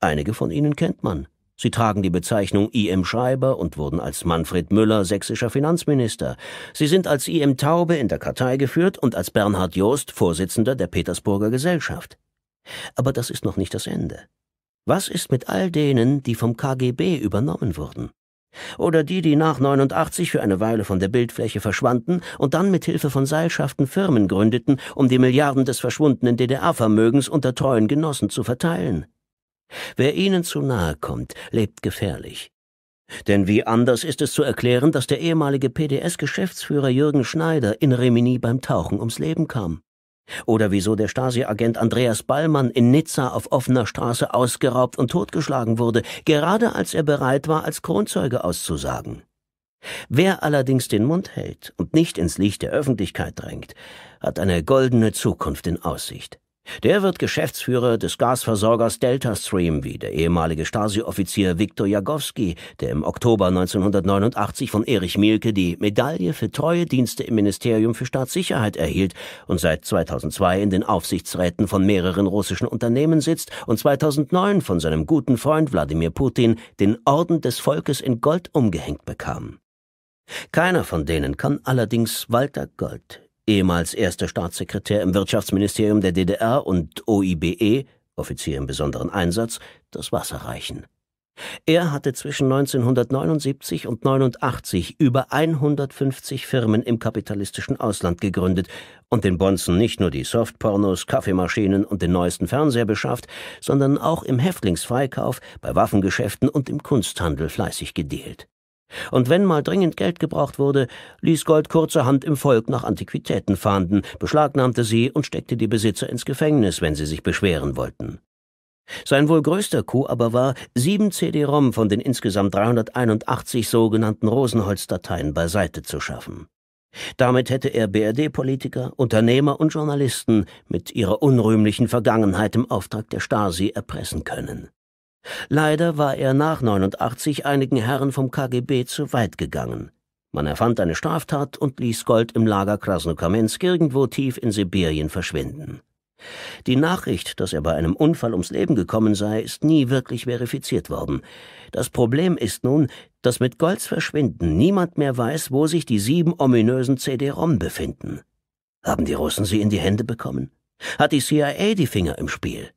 Einige von ihnen kennt man. Sie tragen die Bezeichnung I.M. Schreiber und wurden als Manfred Müller sächsischer Finanzminister. Sie sind als I.M. Taube in der Kartei geführt und als Bernhard Joost Vorsitzender der Petersburger Gesellschaft. Aber das ist noch nicht das Ende. Was ist mit all denen, die vom KGB übernommen wurden? Oder die, die nach 89 für eine Weile von der Bildfläche verschwanden und dann mit Hilfe von Seilschaften Firmen gründeten, um die Milliarden des verschwundenen DDR-Vermögens unter treuen Genossen zu verteilen? Wer ihnen zu nahe kommt, lebt gefährlich. Denn wie anders ist es zu erklären, dass der ehemalige PDS-Geschäftsführer Jürgen Schneider in Remini beim Tauchen ums Leben kam? Oder wieso der Stasi-Agent Andreas Ballmann in Nizza auf offener Straße ausgeraubt und totgeschlagen wurde, gerade als er bereit war, als Kronzeuge auszusagen? Wer allerdings den Mund hält und nicht ins Licht der Öffentlichkeit drängt, hat eine goldene Zukunft in Aussicht. Der wird Geschäftsführer des Gasversorgers Delta Stream, wie der ehemalige Stasi-Offizier Viktor Jagowski, der im Oktober 1989 von Erich Mielke die Medaille für treue Dienste im Ministerium für Staatssicherheit erhielt und seit 2002 in den Aufsichtsräten von mehreren russischen Unternehmen sitzt und 2009 von seinem guten Freund Wladimir Putin den Orden des Volkes in Gold umgehängt bekam. Keiner von denen kann allerdings Walter Gold, ehemals erster Staatssekretär im Wirtschaftsministerium der DDR und OIBE, Offizier im besonderen Einsatz, das Wasser reichen. Er hatte zwischen 1979 und 89 über 150 Firmen im kapitalistischen Ausland gegründet und den Bonzen nicht nur die Softpornos, Kaffeemaschinen und den neuesten Fernseher beschafft, sondern auch im Häftlingsfreikauf, bei Waffengeschäften und im Kunsthandel fleißig gedealt. Und wenn mal dringend Geld gebraucht wurde, ließ Gold kurzerhand im Volk nach Antiquitäten fahnden, beschlagnahmte sie und steckte die Besitzer ins Gefängnis, wenn sie sich beschweren wollten. Sein wohl größter Coup aber war, sieben CD-ROM von den insgesamt 381 sogenannten Rosenholz-Dateien beiseite zu schaffen. Damit hätte er BRD-Politiker, Unternehmer und Journalisten mit ihrer unrühmlichen Vergangenheit im Auftrag der Stasi erpressen können. Leider war er nach 89 einigen Herren vom KGB zu weit gegangen. Man erfand eine Straftat und ließ Gold im Lager Krasnokamensk irgendwo tief in Sibirien verschwinden. Die Nachricht, dass er bei einem Unfall ums Leben gekommen sei, ist nie wirklich verifiziert worden. Das Problem ist nun, dass mit Golds Verschwinden niemand mehr weiß, wo sich die sieben ominösen CD-ROM befinden. Haben die Russen sie in die Hände bekommen? Hat die CIA die Finger im Spiel?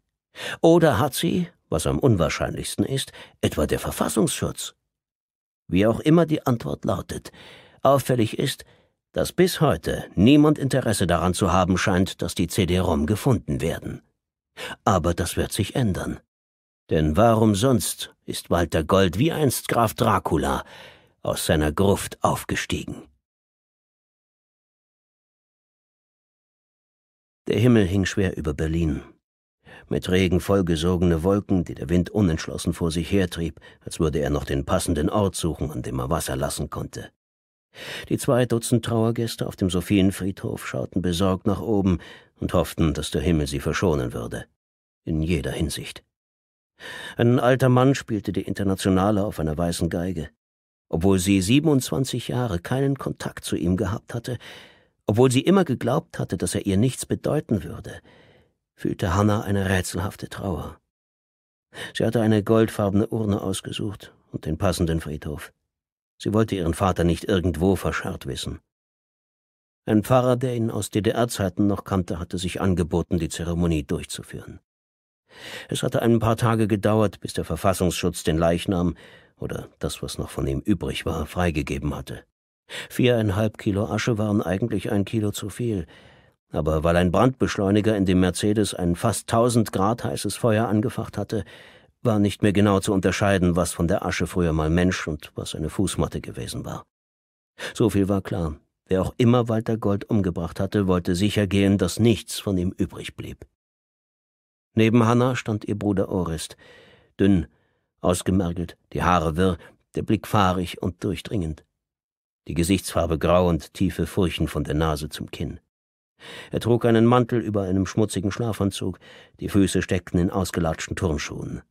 Oder hat sie, was am unwahrscheinlichsten ist, etwa der Verfassungsschutz. Wie auch immer die Antwort lautet, auffällig ist, dass bis heute niemand Interesse daran zu haben scheint, dass die CD-ROM gefunden werden. Aber das wird sich ändern. Denn warum sonst ist Walter Gold wie einst Graf Dracula aus seiner Gruft aufgestiegen? Der Himmel hing schwer über Berlin mit Regen vollgesogene Wolken, die der Wind unentschlossen vor sich hertrieb, als würde er noch den passenden Ort suchen, an dem er Wasser lassen konnte. Die zwei Dutzend Trauergäste auf dem Sophienfriedhof schauten besorgt nach oben und hofften, dass der Himmel sie verschonen würde. In jeder Hinsicht. Ein alter Mann spielte die Internationale auf einer weißen Geige. Obwohl sie 27 Jahre keinen Kontakt zu ihm gehabt hatte, obwohl sie immer geglaubt hatte, dass er ihr nichts bedeuten würde, fühlte Hannah eine rätselhafte Trauer. Sie hatte eine goldfarbene Urne ausgesucht und den passenden Friedhof. Sie wollte ihren Vater nicht irgendwo verscharrt wissen. Ein Pfarrer, der ihn aus DDR-Zeiten noch kannte, hatte sich angeboten, die Zeremonie durchzuführen. Es hatte ein paar Tage gedauert, bis der Verfassungsschutz den Leichnam oder das, was noch von ihm übrig war, freigegeben hatte. Viereinhalb Kilo Asche waren eigentlich ein Kilo zu viel, aber weil ein Brandbeschleuniger in dem Mercedes ein fast tausend Grad heißes Feuer angefacht hatte, war nicht mehr genau zu unterscheiden, was von der Asche früher mal Mensch und was eine Fußmatte gewesen war. So viel war klar. Wer auch immer Walter Gold umgebracht hatte, wollte sicher gehen, dass nichts von ihm übrig blieb. Neben Hanna stand ihr Bruder Orest, dünn, ausgemergelt, die Haare wirr, der Blick fahrig und durchdringend, die Gesichtsfarbe grau und tiefe Furchen von der Nase zum Kinn. Er trug einen Mantel über einem schmutzigen Schlafanzug, die Füße steckten in ausgelatschten Turnschuhen.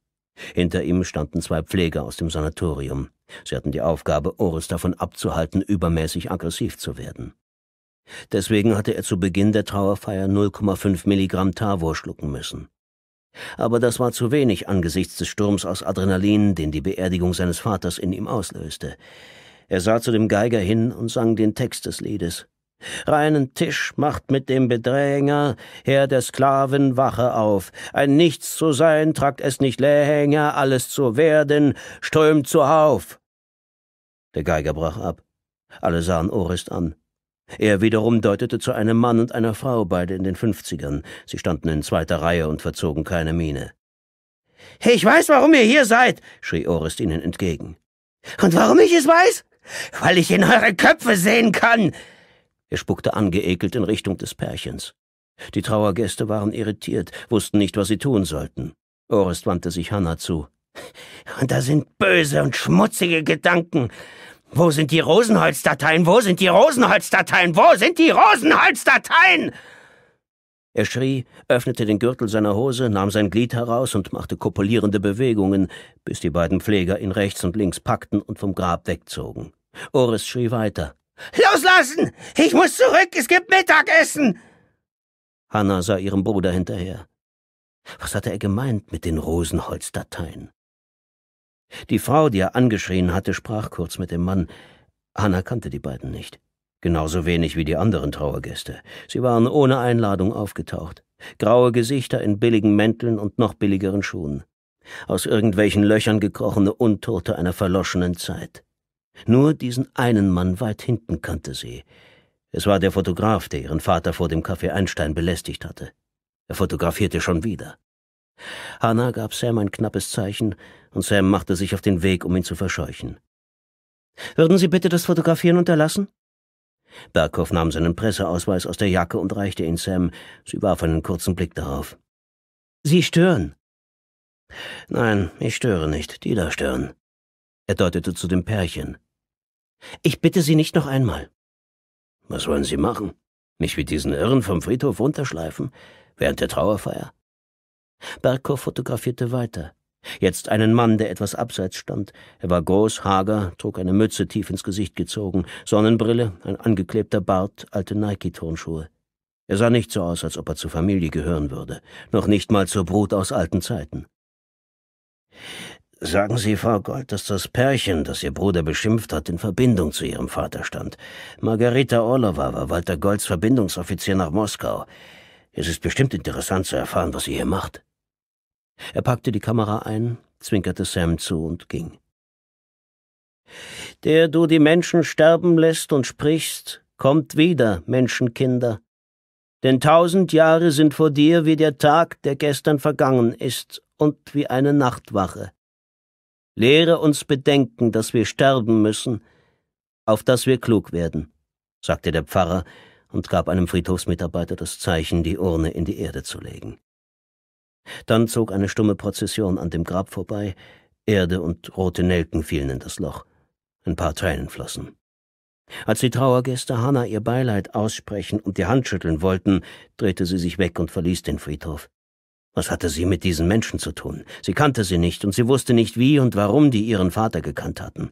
Hinter ihm standen zwei Pfleger aus dem Sanatorium. Sie hatten die Aufgabe, Oris davon abzuhalten, übermäßig aggressiv zu werden. Deswegen hatte er zu Beginn der Trauerfeier 0,5 Milligramm Tavor schlucken müssen. Aber das war zu wenig angesichts des Sturms aus Adrenalin, den die Beerdigung seines Vaters in ihm auslöste. Er sah zu dem Geiger hin und sang den Text des Liedes, Reinen Tisch macht mit dem Bedränger, Herr der Sklaven, wache auf. Ein Nichts zu sein, tragt es nicht länger, alles zu werden, strömt zuhauf. Der Geiger brach ab. Alle sahen Orist an. Er wiederum deutete zu einem Mann und einer Frau, beide in den Fünfzigern. Sie standen in zweiter Reihe und verzogen keine Miene. Ich weiß, warum ihr hier seid, schrie Orist ihnen entgegen. Und warum ich es weiß? Weil ich in eure Köpfe sehen kann. Er spuckte angeekelt in Richtung des Pärchens. Die Trauergäste waren irritiert, wussten nicht, was sie tun sollten. Orest wandte sich Hanna zu. Und da sind böse und schmutzige Gedanken. Wo sind die Rosenholzdateien? Wo sind die Rosenholzdateien? Wo sind die Rosenholzdateien? Er schrie, öffnete den Gürtel seiner Hose, nahm sein Glied heraus und machte kopulierende Bewegungen, bis die beiden Pfleger ihn rechts und links packten und vom Grab wegzogen. Oris schrie weiter. Loslassen! Ich muss zurück, es gibt Mittagessen! Hanna sah ihrem Bruder hinterher. Was hatte er gemeint mit den Rosenholzdateien? Die Frau, die er angeschrien hatte, sprach kurz mit dem Mann. Hanna kannte die beiden nicht. Genauso wenig wie die anderen Trauergäste. Sie waren ohne Einladung aufgetaucht. Graue Gesichter in billigen Mänteln und noch billigeren Schuhen. Aus irgendwelchen Löchern gekrochene Untote einer verloschenen Zeit. Nur diesen einen Mann weit hinten kannte sie. Es war der Fotograf, der ihren Vater vor dem Café Einstein belästigt hatte. Er fotografierte schon wieder. Hannah gab Sam ein knappes Zeichen, und Sam machte sich auf den Weg, um ihn zu verscheuchen. Würden Sie bitte das Fotografieren unterlassen? Berghoff nahm seinen Presseausweis aus der Jacke und reichte ihn Sam. Sie warf einen kurzen Blick darauf. Sie stören. Nein, ich störe nicht. Die da stören. Er deutete zu dem Pärchen. Ich bitte Sie nicht noch einmal. Was wollen Sie machen? Mich mit diesen Irren vom Friedhof runterschleifen? Während der Trauerfeier? Berghoff fotografierte weiter. Jetzt einen Mann, der etwas abseits stand. Er war groß, hager, trug eine Mütze tief ins Gesicht gezogen, Sonnenbrille, ein angeklebter Bart, alte Nike-Turnschuhe. Er sah nicht so aus, als ob er zur Familie gehören würde, noch nicht mal zur Brut aus alten Zeiten. Sagen Sie, Frau Gold, dass das Pärchen, das Ihr Bruder beschimpft hat, in Verbindung zu Ihrem Vater stand. Margarita Orlova war Walter Golds Verbindungsoffizier nach Moskau. Es ist bestimmt interessant zu erfahren, was sie hier macht. Er packte die Kamera ein, zwinkerte Sam zu und ging. Der du die Menschen sterben lässt und sprichst, kommt wieder, Menschenkinder. Denn tausend Jahre sind vor dir wie der Tag, der gestern vergangen ist, und wie eine Nachtwache. Lehre uns bedenken, dass wir sterben müssen, auf dass wir klug werden, sagte der Pfarrer und gab einem Friedhofsmitarbeiter das Zeichen, die Urne in die Erde zu legen. Dann zog eine stumme Prozession an dem Grab vorbei, Erde und rote Nelken fielen in das Loch, ein paar Tränen flossen. Als die Trauergäste Hanna ihr Beileid aussprechen und die Hand schütteln wollten, drehte sie sich weg und verließ den Friedhof. Was hatte sie mit diesen Menschen zu tun? Sie kannte sie nicht, und sie wusste nicht wie und warum die ihren Vater gekannt hatten.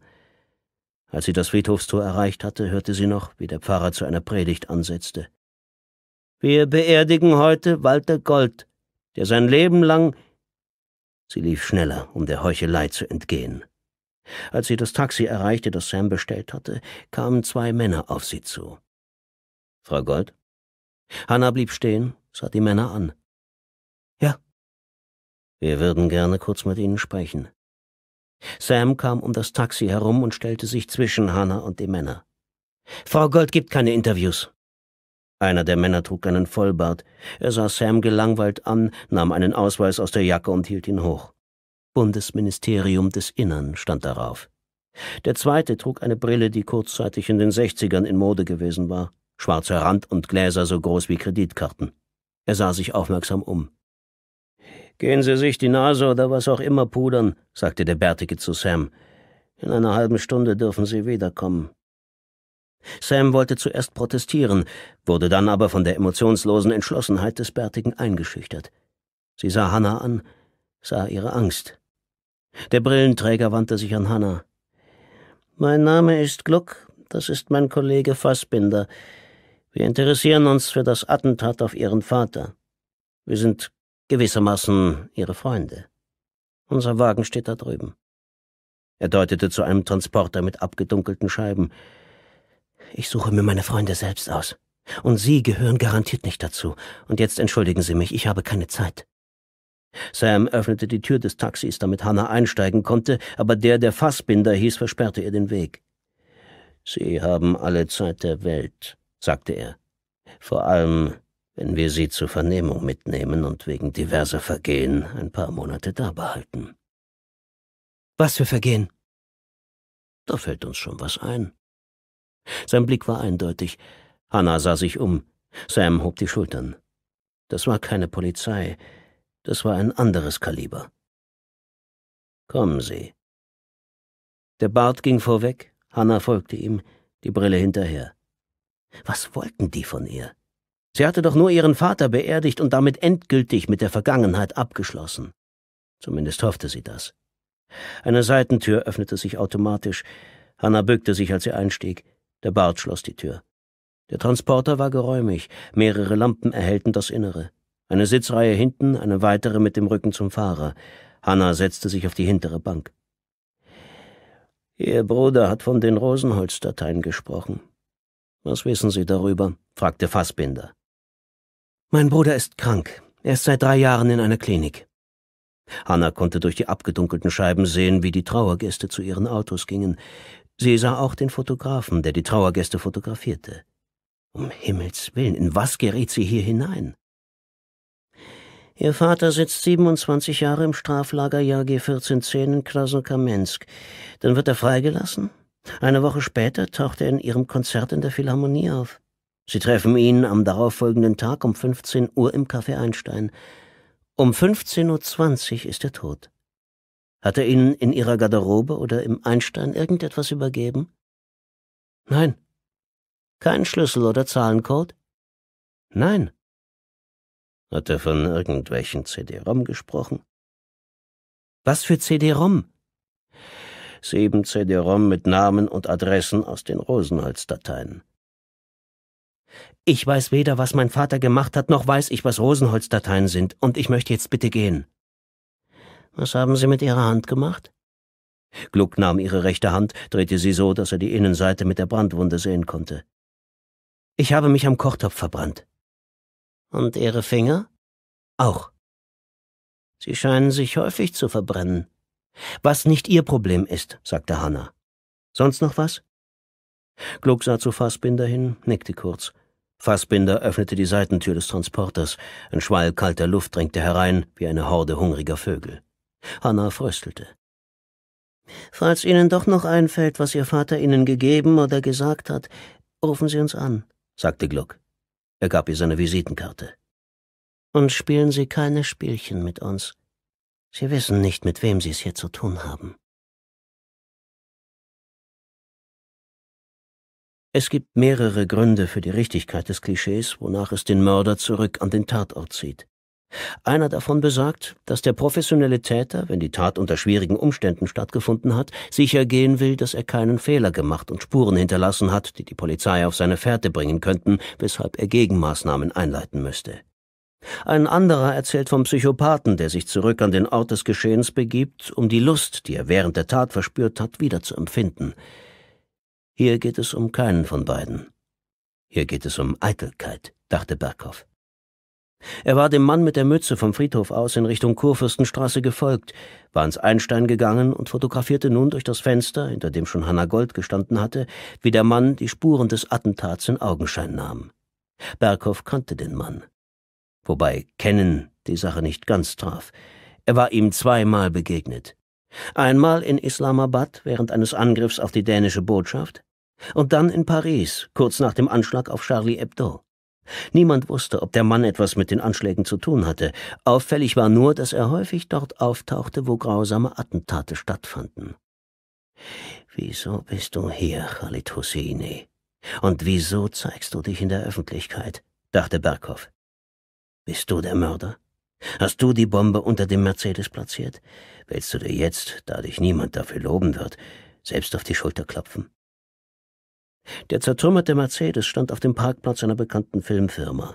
Als sie das Friedhofstor erreicht hatte, hörte sie noch, wie der Pfarrer zu einer Predigt ansetzte. Wir beerdigen heute Walter Gold, der sein Leben lang. Sie lief schneller, um der Heuchelei zu entgehen. Als sie das Taxi erreichte, das Sam bestellt hatte, kamen zwei Männer auf sie zu. Frau Gold? Hanna blieb stehen, sah die Männer an. Ja. Wir würden gerne kurz mit Ihnen sprechen. Sam kam um das Taxi herum und stellte sich zwischen Hannah und die Männer. Frau Gold gibt keine Interviews. Einer der Männer trug einen Vollbart. Er sah Sam gelangweilt an, nahm einen Ausweis aus der Jacke und hielt ihn hoch. Bundesministerium des Innern stand darauf. Der zweite trug eine Brille, die kurzzeitig in den Sechzigern in Mode gewesen war. Schwarzer Rand und Gläser so groß wie Kreditkarten. Er sah sich aufmerksam um. Gehen Sie sich die Nase oder was auch immer pudern, sagte der Bärtige zu Sam. In einer halben Stunde dürfen Sie wiederkommen. Sam wollte zuerst protestieren, wurde dann aber von der emotionslosen Entschlossenheit des Bärtigen eingeschüchtert. Sie sah Hannah an, sah ihre Angst. Der Brillenträger wandte sich an Hannah. Mein Name ist Gluck, das ist mein Kollege Fassbinder. Wir interessieren uns für das Attentat auf Ihren Vater. Wir sind gewissermaßen ihre Freunde. Unser Wagen steht da drüben. Er deutete zu einem Transporter mit abgedunkelten Scheiben. Ich suche mir meine Freunde selbst aus. Und Sie gehören garantiert nicht dazu. Und jetzt entschuldigen Sie mich, ich habe keine Zeit. Sam öffnete die Tür des Taxis, damit Hannah einsteigen konnte, aber der, der Fassbinder hieß, versperrte ihr den Weg. Sie haben alle Zeit der Welt, sagte er. Vor allem wenn wir sie zur Vernehmung mitnehmen und wegen diverser Vergehen ein paar Monate da behalten. Was für Vergehen? Da fällt uns schon was ein. Sein Blick war eindeutig. Hannah sah sich um. Sam hob die Schultern. Das war keine Polizei, das war ein anderes Kaliber. Kommen Sie. Der Bart ging vorweg, Hannah folgte ihm, die Brille hinterher. Was wollten die von ihr? Sie hatte doch nur ihren Vater beerdigt und damit endgültig mit der Vergangenheit abgeschlossen. Zumindest hoffte sie das. Eine Seitentür öffnete sich automatisch. Hanna bückte sich, als sie einstieg. Der Bart schloss die Tür. Der Transporter war geräumig. Mehrere Lampen erhellten das Innere. Eine Sitzreihe hinten, eine weitere mit dem Rücken zum Fahrer. Hanna setzte sich auf die hintere Bank. Ihr Bruder hat von den Rosenholzdateien gesprochen. Was wissen Sie darüber? fragte Fassbinder. Mein Bruder ist krank. Er ist seit drei Jahren in einer Klinik. Hanna konnte durch die abgedunkelten Scheiben sehen, wie die Trauergäste zu ihren Autos gingen. Sie sah auch den Fotografen, der die Trauergäste fotografierte. Um Himmels willen, in was geriet sie hier hinein? Ihr Vater sitzt 27 Jahre im Straflager JG 1410 in Krasnokamensk. Dann wird er freigelassen. Eine Woche später taucht er in ihrem Konzert in der Philharmonie auf. Sie treffen ihn am darauffolgenden Tag um 15 Uhr im Café Einstein. Um 15.20 Uhr ist er tot. Hat er Ihnen in Ihrer Garderobe oder im Einstein irgendetwas übergeben? Nein. Kein Schlüssel oder Zahlencode? Nein. Hat er von irgendwelchen CD-ROM gesprochen? Was für CD-ROM? Sieben CD-ROM mit Namen und Adressen aus den Rosenholz-Dateien. Ich weiß weder, was mein Vater gemacht hat, noch weiß ich, was Rosenholzdateien sind, und ich möchte jetzt bitte gehen. Was haben Sie mit Ihrer Hand gemacht? Gluck nahm ihre rechte Hand, drehte sie so, dass er die Innenseite mit der Brandwunde sehen konnte. Ich habe mich am Kochtopf verbrannt. Und Ihre Finger? Auch. Sie scheinen sich häufig zu verbrennen. Was nicht Ihr Problem ist, sagte Hanna. Sonst noch was? Gluck sah zu Fassbinder hin, nickte kurz. Fassbinder öffnete die Seitentür des Transporters. Ein Schwall kalter Luft drängte herein, wie eine Horde hungriger Vögel. Hanna fröstelte. Falls Ihnen doch noch einfällt, was Ihr Vater Ihnen gegeben oder gesagt hat, rufen Sie uns an, sagte Gluck. Er gab ihr seine Visitenkarte. Und spielen Sie keine Spielchen mit uns. Sie wissen nicht, mit wem Sie es hier zu tun haben. Es gibt mehrere Gründe für die Richtigkeit des Klischees, wonach es den Mörder zurück an den Tatort zieht. Einer davon besagt, dass der professionelle Täter, wenn die Tat unter schwierigen Umständen stattgefunden hat, sicher gehen will, dass er keinen Fehler gemacht und Spuren hinterlassen hat, die die Polizei auf seine Fährte bringen könnten, weshalb er Gegenmaßnahmen einleiten müsste. Ein anderer erzählt vom Psychopathen, der sich zurück an den Ort des Geschehens begibt, um die Lust, die er während der Tat verspürt hat, wieder zu empfinden. Hier geht es um keinen von beiden. Hier geht es um Eitelkeit, dachte Berghoff. Er war dem Mann mit der Mütze vom Friedhof aus in Richtung Kurfürstenstraße gefolgt, war ins Einstein gegangen und fotografierte nun durch das Fenster, hinter dem schon Hanna Gold gestanden hatte, wie der Mann die Spuren des Attentats in Augenschein nahm. Berghoff kannte den Mann. Wobei Kennen die Sache nicht ganz traf. Er war ihm zweimal begegnet. Einmal in Islamabad während eines Angriffs auf die dänische Botschaft und dann in Paris, kurz nach dem Anschlag auf Charlie Hebdo. Niemand wusste, ob der Mann etwas mit den Anschlägen zu tun hatte. Auffällig war nur, dass er häufig dort auftauchte, wo grausame Attentate stattfanden. Wieso bist du hier, Khalid Hosseini? Und wieso zeigst du dich in der Öffentlichkeit? dachte Berghoff. Bist du der Mörder? Hast du die Bombe unter dem Mercedes platziert? Willst du dir jetzt, da dich niemand dafür loben wird, selbst auf die Schulter klopfen? Der zertrümmerte Mercedes stand auf dem Parkplatz einer bekannten Filmfirma.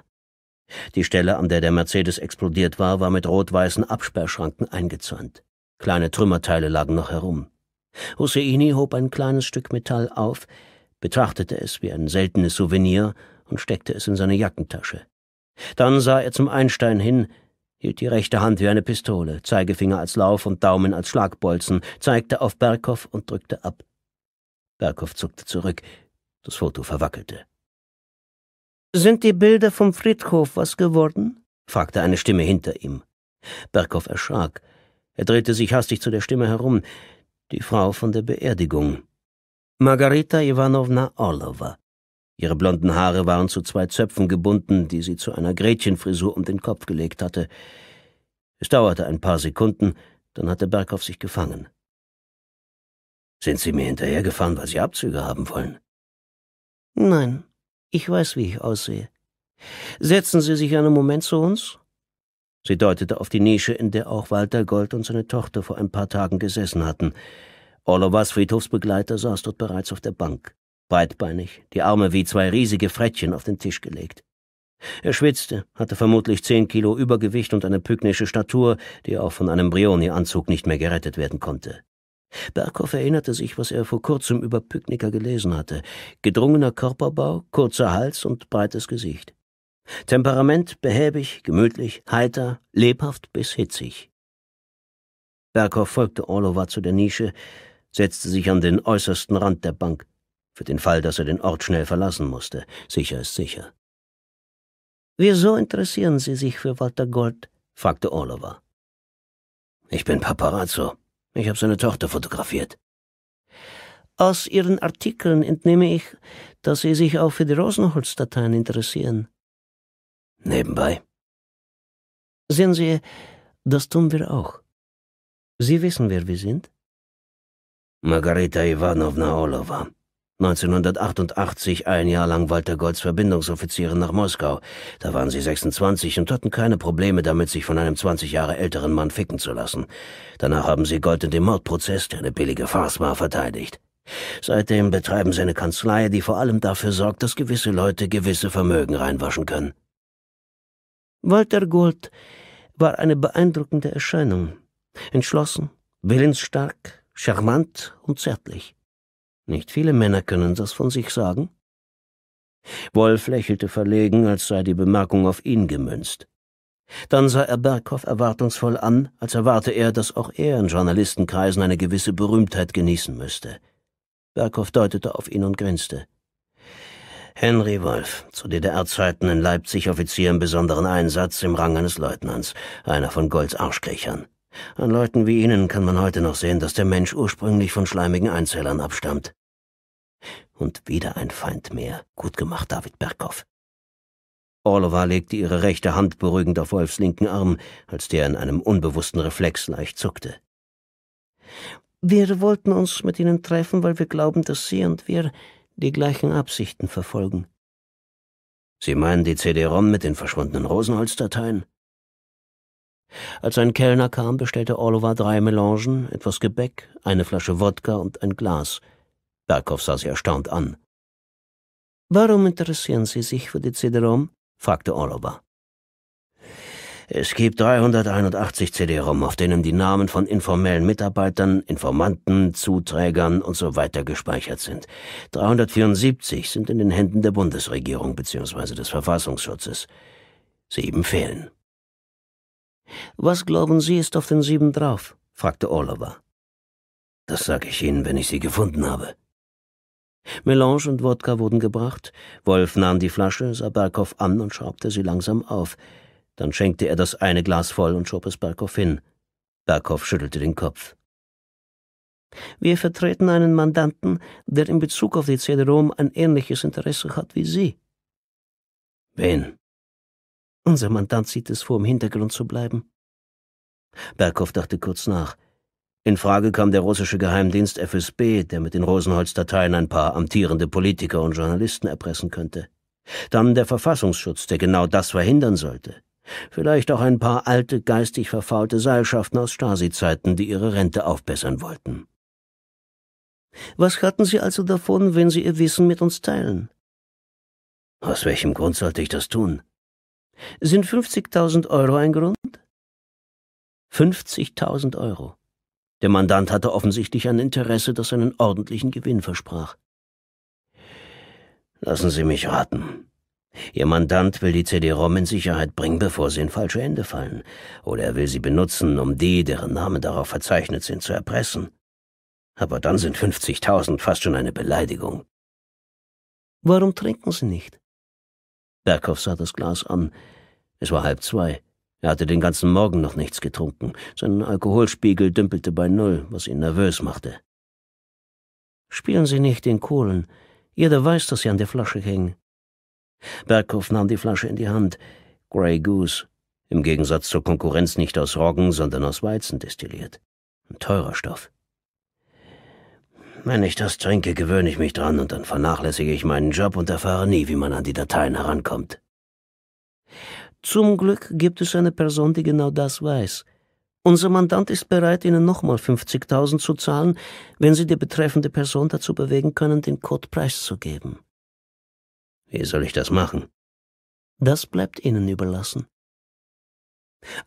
Die Stelle, an der der Mercedes explodiert war, war mit rot-weißen Absperrschranken eingezäunt. Kleine Trümmerteile lagen noch herum. Husseini hob ein kleines Stück Metall auf, betrachtete es wie ein seltenes Souvenir und steckte es in seine Jackentasche. Dann sah er zum Einstein hin, hielt die rechte Hand wie eine Pistole, Zeigefinger als Lauf und Daumen als Schlagbolzen, zeigte auf Berghoff und drückte ab. Berghoff zuckte zurück, das Foto verwackelte. Sind die Bilder vom Friedhof was geworden? fragte eine Stimme hinter ihm. Berghoff erschrak. Er drehte sich hastig zu der Stimme herum. Die Frau von der Beerdigung. Margarita Iwanowna Orlova. Ihre blonden Haare waren zu zwei Zöpfen gebunden, die sie zu einer Gretchenfrisur um den Kopf gelegt hatte. Es dauerte ein paar Sekunden, dann hatte Berghoff sich gefangen. Sind Sie mir hinterhergefahren, weil Sie Abzüge haben wollen? Nein, ich weiß, wie ich aussehe. Setzen Sie sich einen Moment zu uns? Sie deutete auf die Nische, in der auch Walter Gold und seine Tochter vor ein paar Tagen gesessen hatten. Orlovas Friedhofsbegleiter saß dort bereits auf der Bank, breitbeinig, die Arme wie zwei riesige Frettchen auf den Tisch gelegt. Er schwitzte, hatte vermutlich zehn Kilo Übergewicht und eine pygnische Statur, die auch von einem Brioni-Anzug nicht mehr gerettet werden konnte. Berghoff erinnerte sich, was er vor kurzem über Pücknicker gelesen hatte. Gedrungener Körperbau, kurzer Hals und breites Gesicht. Temperament behäbig, gemütlich, heiter, lebhaft bis hitzig. Berghoff folgte Orlova zu der Nische, setzte sich an den äußersten Rand der Bank, für den Fall, dass er den Ort schnell verlassen musste. Sicher ist sicher. Wieso interessieren Sie sich für Walter Gold? fragte Orlova. Ich bin Paparazzo, ich habe seine Tochter fotografiert. Aus Ihren Artikeln entnehme ich, dass Sie sich auch für die Rosenholz-Dateien interessieren. Nebenbei. Sehen Sie, das tun wir auch. Sie wissen, wer wir sind? Margarita Ivanovna Olova. 1988 ein Jahr lang Walter Golds Verbindungsoffiziere nach Moskau. Da waren sie 26 und hatten keine Probleme damit, sich von einem 20 Jahre älteren Mann ficken zu lassen. Danach haben sie Gold in dem Mordprozess, der eine billige Farce war, verteidigt. Seitdem betreiben sie eine Kanzlei, die vor allem dafür sorgt, dass gewisse Leute gewisse Vermögen reinwaschen können. Walter Gold war eine beeindruckende Erscheinung. Entschlossen, willensstark, charmant und zärtlich. Nicht viele Männer können das von sich sagen. Wolf lächelte verlegen, als sei die Bemerkung auf ihn gemünzt. Dann sah er Berghoff erwartungsvoll an, als erwarte er, dass auch er in Journalistenkreisen eine gewisse Berühmtheit genießen müsste. Berghoff deutete auf ihn und grinste. Henry Wolf, zu DDR-Zeiten in Leipzig Offizier im besonderen Einsatz im Rang eines Leutnants, einer von Golds Arschkriechern. An Leuten wie Ihnen kann man heute noch sehen, dass der Mensch ursprünglich von schleimigen Einzellern abstammt und wieder ein Feind mehr. Gut gemacht, David Berghoff. Orlova legte ihre rechte Hand beruhigend auf Wolfs linken Arm, als der in einem unbewussten Reflex leicht zuckte. Wir wollten uns mit Ihnen treffen, weil wir glauben, dass Sie und wir die gleichen Absichten verfolgen. Sie meinen die CD-ROM mit den verschwundenen Rosenholzdateien? Als ein Kellner kam, bestellte Orlova drei Melangen, etwas Gebäck, eine Flasche Wodka und ein Glas – Berghoff sah sie erstaunt an. Warum interessieren Sie sich für die CD-ROM? fragte Orlova. Es gibt 381 CD-ROM, auf denen die Namen von informellen Mitarbeitern, Informanten, Zuträgern und so weiter gespeichert sind. 374 sind in den Händen der Bundesregierung bzw. des Verfassungsschutzes. Sieben fehlen. Was glauben Sie ist auf den sieben drauf? fragte Orlova. Das sage ich Ihnen, wenn ich sie gefunden habe, Melange und Wodka wurden gebracht, Wolf nahm die Flasche, sah Berkow an und schraubte sie langsam auf. Dann schenkte er das eine Glas voll und schob es Berkow hin. Berkow schüttelte den Kopf. Wir vertreten einen Mandanten, der in Bezug auf die CD-ROM ein ähnliches Interesse hat wie Sie. Wen? Unser Mandant sieht es vor, im Hintergrund zu bleiben. Berkow dachte kurz nach. In Frage kam der russische Geheimdienst FSB, der mit den Rosenholz-Dateien ein paar amtierende Politiker und Journalisten erpressen könnte. Dann der Verfassungsschutz, der genau das verhindern sollte. Vielleicht auch ein paar alte, geistig verfaulte Seilschaften aus Stasi-Zeiten, die ihre Rente aufbessern wollten. Was hatten Sie also davon, wenn Sie Ihr Wissen mit uns teilen? Aus welchem Grund sollte ich das tun? Sind 50.000 Euro ein Grund? 50.000 Euro. Der Mandant hatte offensichtlich ein Interesse, das einen ordentlichen Gewinn versprach. Lassen Sie mich raten. Ihr Mandant will die CD-ROM in Sicherheit bringen, bevor sie in falsche Hände fallen. Oder er will sie benutzen, um die, deren Namen darauf verzeichnet sind, zu erpressen. Aber dann sind 50.000 fast schon eine Beleidigung. Warum trinken Sie nicht? Berghoff sah das Glas an. Es war halb zwei. Er hatte den ganzen Morgen noch nichts getrunken. Sein Alkoholspiegel dümpelte bei Null, was ihn nervös machte. Spielen Sie nicht den Kohlen. Jeder weiß, dass sie an der Flasche hängen. Berghoff nahm die Flasche in die Hand. Grey Goose. Im Gegensatz zur Konkurrenz nicht aus Roggen, sondern aus Weizen destilliert. Ein teurer Stoff. Wenn ich das trinke, gewöhne ich mich dran und dann vernachlässige ich meinen Job und erfahre nie, wie man an die Dateien herankommt. Zum Glück gibt es eine Person, die genau das weiß. Unser Mandant ist bereit, Ihnen nochmal 50.000 zu zahlen, wenn Sie die betreffende Person dazu bewegen können, den Code preiszugeben. Wie soll ich das machen? Das bleibt Ihnen überlassen.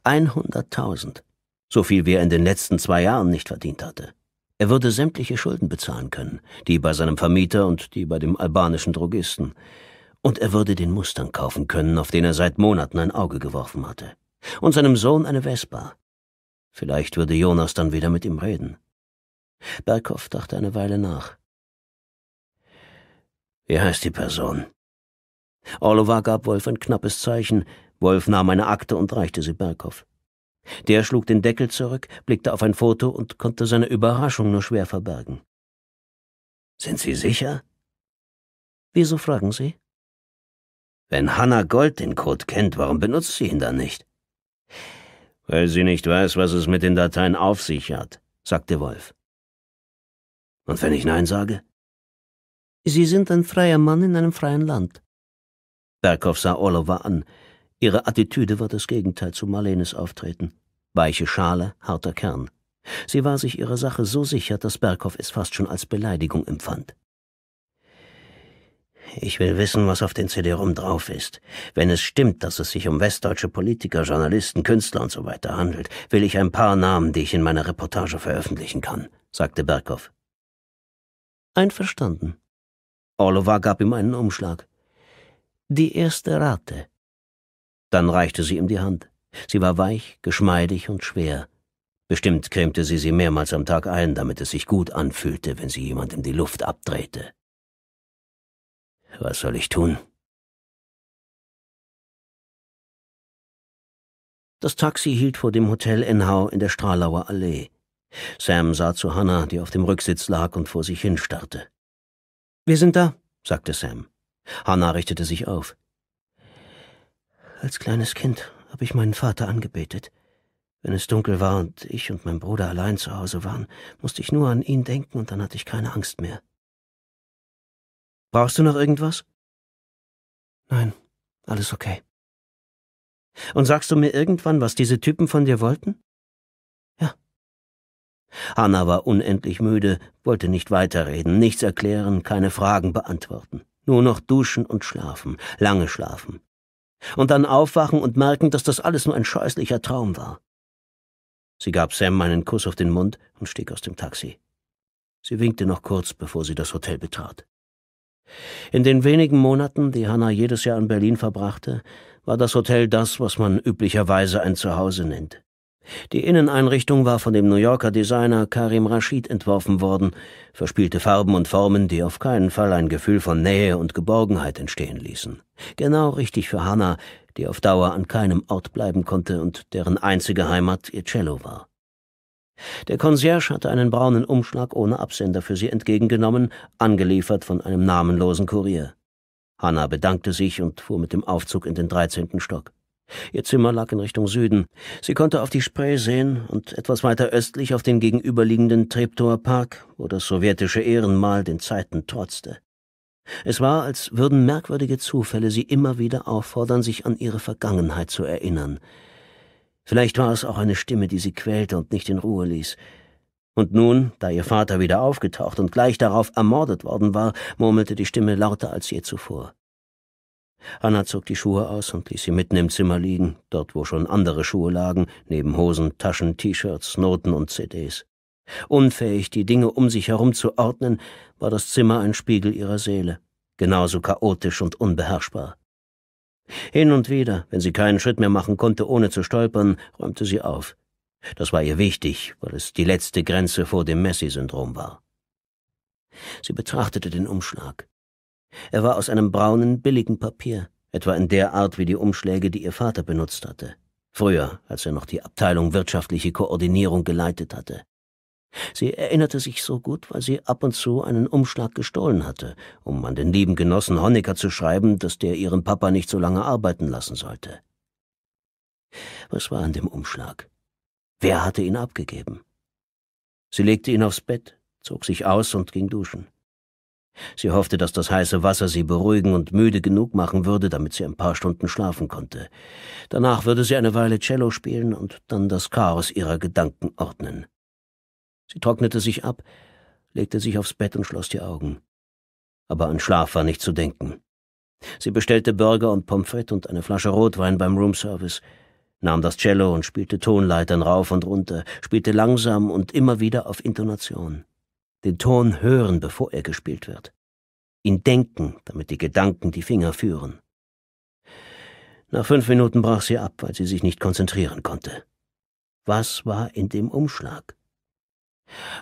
100.000. So viel, wie er in den letzten zwei Jahren nicht verdient hatte. Er würde sämtliche Schulden bezahlen können, die bei seinem Vermieter und die bei dem albanischen Drogisten und er würde den Mustern kaufen können, auf den er seit Monaten ein Auge geworfen hatte, und seinem Sohn eine Vespa. Vielleicht würde Jonas dann wieder mit ihm reden. Berghoff dachte eine Weile nach. Wie heißt die Person? Oliver gab Wolf ein knappes Zeichen. Wolf nahm eine Akte und reichte sie Berghoff. Der schlug den Deckel zurück, blickte auf ein Foto und konnte seine Überraschung nur schwer verbergen. Sind Sie sicher? Wieso fragen Sie? Wenn Hannah Gold den Code kennt, warum benutzt sie ihn dann nicht? Weil sie nicht weiß, was es mit den Dateien auf sich hat, sagte Wolf. Und wenn ich Nein sage? Sie sind ein freier Mann in einem freien Land. Berghoff sah Oliver an. Ihre Attitüde war das Gegenteil zu Marlenes Auftreten. Weiche Schale, harter Kern. Sie war sich ihrer Sache so sicher, dass Berghoff es fast schon als Beleidigung empfand. Ich will wissen, was auf den CD-ROM drauf ist. Wenn es stimmt, dass es sich um westdeutsche Politiker, Journalisten, Künstler und so weiter handelt, will ich ein paar Namen, die ich in meiner Reportage veröffentlichen kann, sagte Berghoff. Einverstanden. Orlova gab ihm einen Umschlag. Die erste Rate. Dann reichte sie ihm die Hand. Sie war weich, geschmeidig und schwer. Bestimmt cremte sie sie mehrmals am Tag ein, damit es sich gut anfühlte, wenn sie jemandem die Luft abdrehte. Was soll ich tun? Das Taxi hielt vor dem Hotel Enhau in der Stralauer Allee. Sam sah zu Hannah, die auf dem Rücksitz lag und vor sich hin starrte. Wir sind da, sagte Sam. Hannah richtete sich auf. Als kleines Kind habe ich meinen Vater angebetet. Wenn es dunkel war und ich und mein Bruder allein zu Hause waren, musste ich nur an ihn denken und dann hatte ich keine Angst mehr. Brauchst du noch irgendwas? Nein, alles okay. Und sagst du mir irgendwann, was diese Typen von dir wollten? Ja. Hanna war unendlich müde, wollte nicht weiterreden, nichts erklären, keine Fragen beantworten. Nur noch duschen und schlafen, lange schlafen. Und dann aufwachen und merken, dass das alles nur ein scheußlicher Traum war. Sie gab Sam einen Kuss auf den Mund und stieg aus dem Taxi. Sie winkte noch kurz, bevor sie das Hotel betrat. In den wenigen Monaten, die Hanna jedes Jahr in Berlin verbrachte, war das Hotel das, was man üblicherweise ein Zuhause nennt. Die Inneneinrichtung war von dem New Yorker Designer Karim Rashid entworfen worden, verspielte Farben und Formen, die auf keinen Fall ein Gefühl von Nähe und Geborgenheit entstehen ließen. Genau richtig für Hannah, die auf Dauer an keinem Ort bleiben konnte und deren einzige Heimat ihr Cello war. Der Concierge hatte einen braunen Umschlag ohne Absender für sie entgegengenommen, angeliefert von einem namenlosen Kurier. Hanna bedankte sich und fuhr mit dem Aufzug in den dreizehnten Stock. Ihr Zimmer lag in Richtung Süden. Sie konnte auf die Spree sehen und etwas weiter östlich auf den gegenüberliegenden Treptower Park, wo das sowjetische Ehrenmal den Zeiten trotzte. Es war, als würden merkwürdige Zufälle sie immer wieder auffordern, sich an ihre Vergangenheit zu erinnern – Vielleicht war es auch eine Stimme, die sie quälte und nicht in Ruhe ließ. Und nun, da ihr Vater wieder aufgetaucht und gleich darauf ermordet worden war, murmelte die Stimme lauter als je zuvor. Anna zog die Schuhe aus und ließ sie mitten im Zimmer liegen, dort wo schon andere Schuhe lagen, neben Hosen, Taschen, T-Shirts, Noten und CDs. Unfähig, die Dinge um sich herum zu ordnen, war das Zimmer ein Spiegel ihrer Seele, genauso chaotisch und unbeherrschbar. Hin und wieder, wenn sie keinen Schritt mehr machen konnte, ohne zu stolpern, räumte sie auf. Das war ihr wichtig, weil es die letzte Grenze vor dem Messi-Syndrom war. Sie betrachtete den Umschlag. Er war aus einem braunen, billigen Papier, etwa in der Art wie die Umschläge, die ihr Vater benutzt hatte, früher, als er noch die Abteilung wirtschaftliche Koordinierung geleitet hatte. Sie erinnerte sich so gut, weil sie ab und zu einen Umschlag gestohlen hatte, um an den lieben Genossen Honecker zu schreiben, dass der ihren Papa nicht so lange arbeiten lassen sollte. Was war an dem Umschlag? Wer hatte ihn abgegeben? Sie legte ihn aufs Bett, zog sich aus und ging duschen. Sie hoffte, dass das heiße Wasser sie beruhigen und müde genug machen würde, damit sie ein paar Stunden schlafen konnte. Danach würde sie eine Weile Cello spielen und dann das Chaos ihrer Gedanken ordnen. Sie trocknete sich ab, legte sich aufs Bett und schloss die Augen. Aber an Schlaf war nicht zu denken. Sie bestellte Burger und Pommes frites und eine Flasche Rotwein beim Roomservice, nahm das Cello und spielte Tonleitern rauf und runter, spielte langsam und immer wieder auf Intonation. Den Ton hören, bevor er gespielt wird. Ihn denken, damit die Gedanken die Finger führen. Nach fünf Minuten brach sie ab, weil sie sich nicht konzentrieren konnte. Was war in dem Umschlag?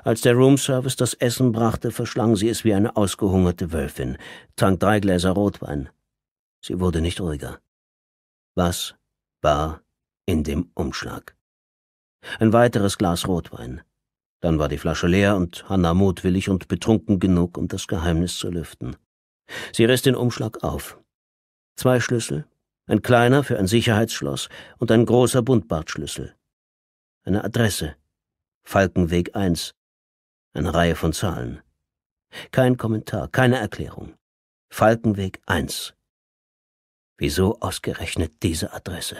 Als der Roomservice das Essen brachte, verschlang sie es wie eine ausgehungerte Wölfin, trank drei Gläser Rotwein. Sie wurde nicht ruhiger. Was war in dem Umschlag? Ein weiteres Glas Rotwein. Dann war die Flasche leer und Hannah mutwillig und betrunken genug, um das Geheimnis zu lüften. Sie riss den Umschlag auf. Zwei Schlüssel, ein kleiner für ein Sicherheitsschloss und ein großer Buntbartschlüssel. Eine Adresse Falkenweg 1. Eine Reihe von Zahlen. Kein Kommentar, keine Erklärung. Falkenweg 1. Wieso ausgerechnet diese Adresse?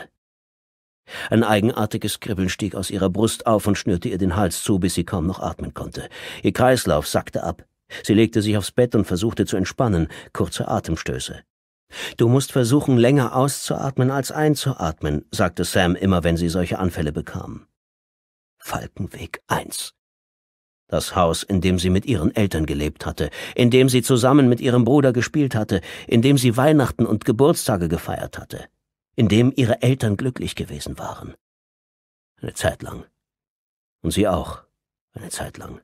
Ein eigenartiges Kribbeln stieg aus ihrer Brust auf und schnürte ihr den Hals zu, bis sie kaum noch atmen konnte. Ihr Kreislauf sackte ab. Sie legte sich aufs Bett und versuchte zu entspannen, kurze Atemstöße. Du musst versuchen, länger auszuatmen als einzuatmen, sagte Sam immer, wenn sie solche Anfälle bekam. Falkenweg 1. Das Haus, in dem sie mit ihren Eltern gelebt hatte, in dem sie zusammen mit ihrem Bruder gespielt hatte, in dem sie Weihnachten und Geburtstage gefeiert hatte, in dem ihre Eltern glücklich gewesen waren. Eine Zeit lang. Und sie auch, eine Zeit lang.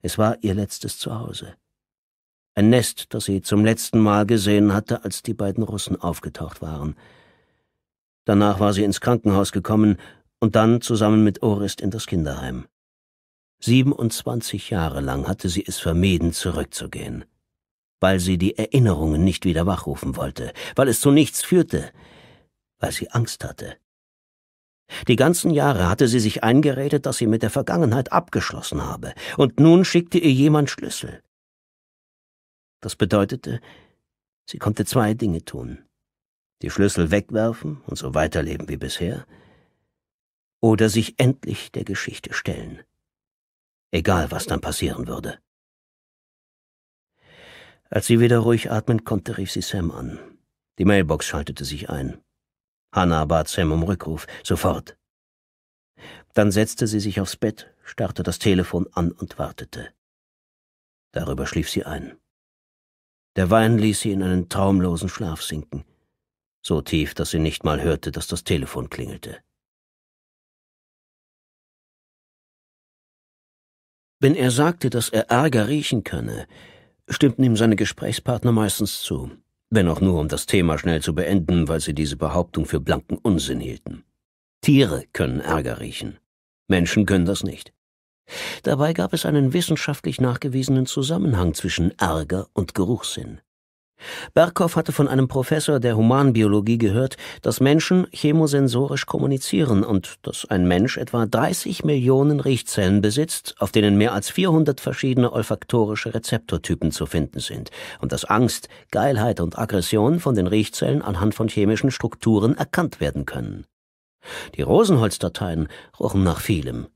Es war ihr letztes Zuhause. Ein Nest, das sie zum letzten Mal gesehen hatte, als die beiden Russen aufgetaucht waren. Danach war sie ins Krankenhaus gekommen und dann zusammen mit Orist in das Kinderheim. 27 Jahre lang hatte sie es vermieden, zurückzugehen, weil sie die Erinnerungen nicht wieder wachrufen wollte, weil es zu nichts führte, weil sie Angst hatte. Die ganzen Jahre hatte sie sich eingeredet, dass sie mit der Vergangenheit abgeschlossen habe, und nun schickte ihr jemand Schlüssel. Das bedeutete, sie konnte zwei Dinge tun. Die Schlüssel wegwerfen und so weiterleben wie bisher – oder sich endlich der Geschichte stellen. Egal, was dann passieren würde. Als sie wieder ruhig atmen konnte, rief sie Sam an. Die Mailbox schaltete sich ein. Hannah bat Sam um Rückruf, sofort. Dann setzte sie sich aufs Bett, starrte das Telefon an und wartete. Darüber schlief sie ein. Der Wein ließ sie in einen traumlosen Schlaf sinken, so tief, dass sie nicht mal hörte, dass das Telefon klingelte. Wenn er sagte, dass er Ärger riechen könne, stimmten ihm seine Gesprächspartner meistens zu, wenn auch nur um das Thema schnell zu beenden, weil sie diese Behauptung für blanken Unsinn hielten. Tiere können Ärger riechen, Menschen können das nicht. Dabei gab es einen wissenschaftlich nachgewiesenen Zusammenhang zwischen Ärger und Geruchssinn. Berghoff hatte von einem Professor der Humanbiologie gehört, dass Menschen chemosensorisch kommunizieren und dass ein Mensch etwa 30 Millionen Riechzellen besitzt, auf denen mehr als 400 verschiedene olfaktorische Rezeptortypen zu finden sind und dass Angst, Geilheit und Aggression von den Riechzellen anhand von chemischen Strukturen erkannt werden können. Die Rosenholz-Dateien rochen nach vielem,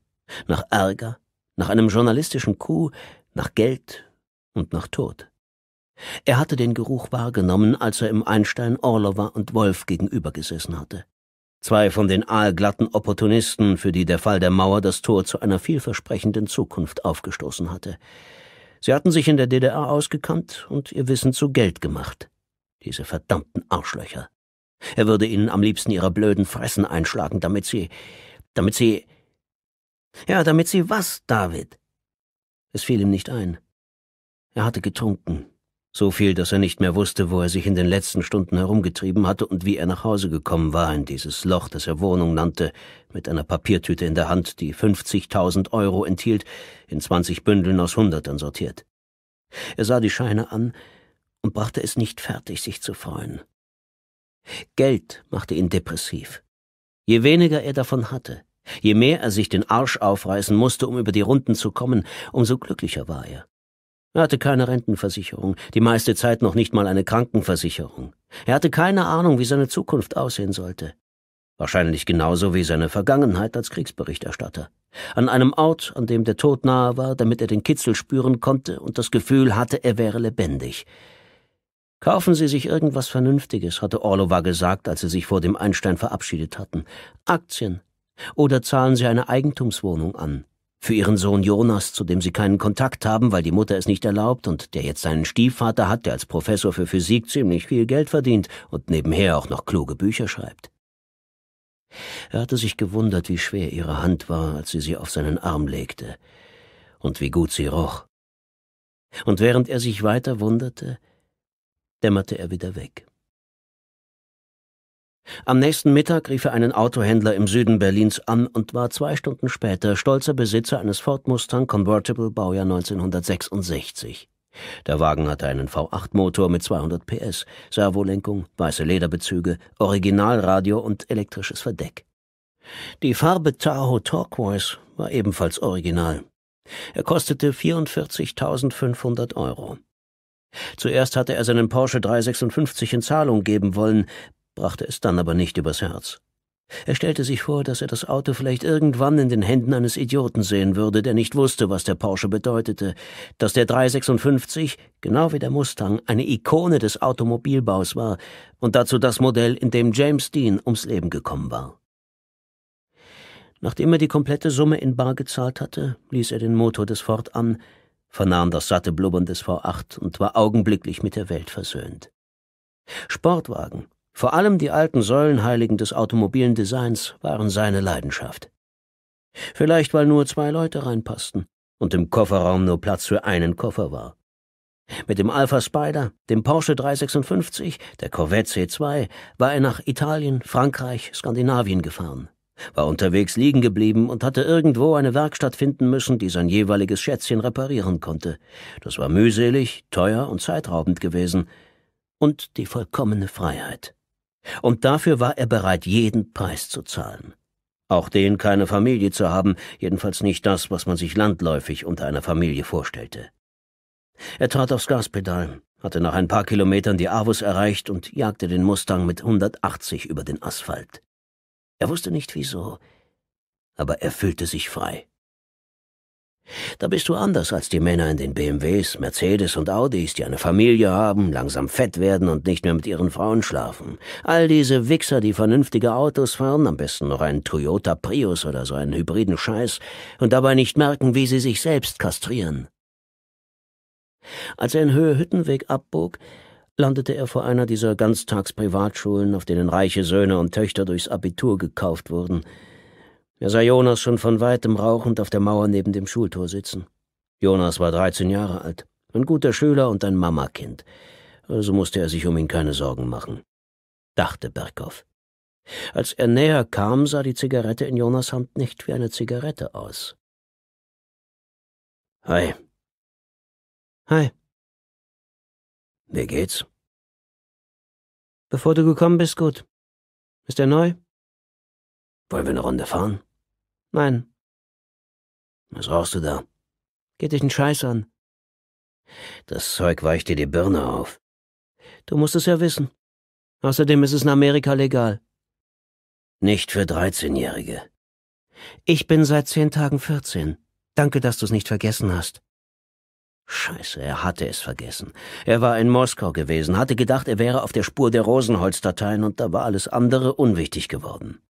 nach Ärger, nach einem journalistischen Coup, nach Geld und nach Tod. Er hatte den Geruch wahrgenommen, als er im Einstein Orlova und Wolf gegenübergesessen hatte. Zwei von den aalglatten Opportunisten, für die der Fall der Mauer das Tor zu einer vielversprechenden Zukunft aufgestoßen hatte. Sie hatten sich in der DDR ausgekannt und ihr Wissen zu Geld gemacht. Diese verdammten Arschlöcher. Er würde ihnen am liebsten ihre blöden Fressen einschlagen, damit sie. damit sie. Ja, damit sie was, David? Es fiel ihm nicht ein. Er hatte getrunken, so viel, dass er nicht mehr wusste, wo er sich in den letzten Stunden herumgetrieben hatte und wie er nach Hause gekommen war, in dieses Loch, das er Wohnung nannte, mit einer Papiertüte in der Hand, die 50.000 Euro enthielt, in 20 Bündeln aus Hundertern sortiert. Er sah die Scheine an und brachte es nicht fertig, sich zu freuen. Geld machte ihn depressiv. Je weniger er davon hatte, je mehr er sich den Arsch aufreißen musste, um über die Runden zu kommen, umso glücklicher war er. Er hatte keine Rentenversicherung, die meiste Zeit noch nicht mal eine Krankenversicherung. Er hatte keine Ahnung, wie seine Zukunft aussehen sollte. Wahrscheinlich genauso wie seine Vergangenheit als Kriegsberichterstatter. An einem Ort, an dem der Tod nahe war, damit er den Kitzel spüren konnte und das Gefühl hatte, er wäre lebendig. Kaufen Sie sich irgendwas Vernünftiges, hatte Orlova gesagt, als sie sich vor dem Einstein verabschiedet hatten. Aktien. Oder zahlen Sie eine Eigentumswohnung an. Für ihren Sohn Jonas, zu dem sie keinen Kontakt haben, weil die Mutter es nicht erlaubt und der jetzt seinen Stiefvater hat, der als Professor für Physik ziemlich viel Geld verdient und nebenher auch noch kluge Bücher schreibt. Er hatte sich gewundert, wie schwer ihre Hand war, als sie sie auf seinen Arm legte, und wie gut sie roch. Und während er sich weiter wunderte, dämmerte er wieder weg. Am nächsten Mittag rief er einen Autohändler im Süden Berlins an und war zwei Stunden später stolzer Besitzer eines Ford Mustang Convertible Baujahr 1966. Der Wagen hatte einen V8-Motor mit 200 PS, Servolenkung, weiße Lederbezüge, Originalradio und elektrisches Verdeck. Die Farbe Tahoe Turquoise war ebenfalls original. Er kostete 44.500 Euro. Zuerst hatte er seinen Porsche 356 in Zahlung geben wollen, brachte es dann aber nicht übers Herz. Er stellte sich vor, dass er das Auto vielleicht irgendwann in den Händen eines Idioten sehen würde, der nicht wusste, was der Porsche bedeutete, dass der 356, genau wie der Mustang, eine Ikone des Automobilbaus war und dazu das Modell, in dem James Dean ums Leben gekommen war. Nachdem er die komplette Summe in Bar gezahlt hatte, ließ er den Motor des Ford an, vernahm das satte Blubbern des V8 und war augenblicklich mit der Welt versöhnt. Sportwagen, vor allem die alten Säulenheiligen des automobilen Designs waren seine Leidenschaft. Vielleicht weil nur zwei Leute reinpassten und im Kofferraum nur Platz für einen Koffer war. Mit dem Alpha Spider, dem Porsche 356, der Corvette C2 war er nach Italien, Frankreich, Skandinavien gefahren, war unterwegs liegen geblieben und hatte irgendwo eine Werkstatt finden müssen, die sein jeweiliges Schätzchen reparieren konnte. Das war mühselig, teuer und zeitraubend gewesen. Und die vollkommene Freiheit. Und dafür war er bereit, jeden Preis zu zahlen. Auch den, keine Familie zu haben, jedenfalls nicht das, was man sich landläufig unter einer Familie vorstellte. Er trat aufs Gaspedal, hatte nach ein paar Kilometern die Avus erreicht und jagte den Mustang mit 180 über den Asphalt. Er wusste nicht wieso, aber er fühlte sich frei. Da bist du anders als die Männer in den BMWs, Mercedes und Audis, die eine Familie haben, langsam fett werden und nicht mehr mit ihren Frauen schlafen. All diese Wichser, die vernünftige Autos fahren, am besten noch einen Toyota Prius oder so einen hybriden Scheiß, und dabei nicht merken, wie sie sich selbst kastrieren. Als er in Höhe Hüttenweg abbog, landete er vor einer dieser Ganztagsprivatschulen, auf denen reiche Söhne und Töchter durchs Abitur gekauft wurden – er sah Jonas schon von weitem rauchend auf der Mauer neben dem Schultor sitzen. Jonas war 13 Jahre alt, ein guter Schüler und ein Mamakind, also musste er sich um ihn keine Sorgen machen, dachte Berghoff. Als er näher kam, sah die Zigarette in Jonas Hand nicht wie eine Zigarette aus. Hi. Hi. Wie geht's? Bevor du gekommen bist, gut. Ist er neu? Wollen wir eine Runde fahren? Nein. Was rauchst du da? Geht dich einen Scheiß an. Das Zeug weicht dir die Birne auf. Du musst es ja wissen. Außerdem ist es in Amerika legal. Nicht für Dreizehnjährige. Ich bin seit zehn Tagen vierzehn. Danke, dass du es nicht vergessen hast. Scheiße, er hatte es vergessen. Er war in Moskau gewesen, hatte gedacht, er wäre auf der Spur der Rosenholz-Dateien und da war alles andere unwichtig geworden.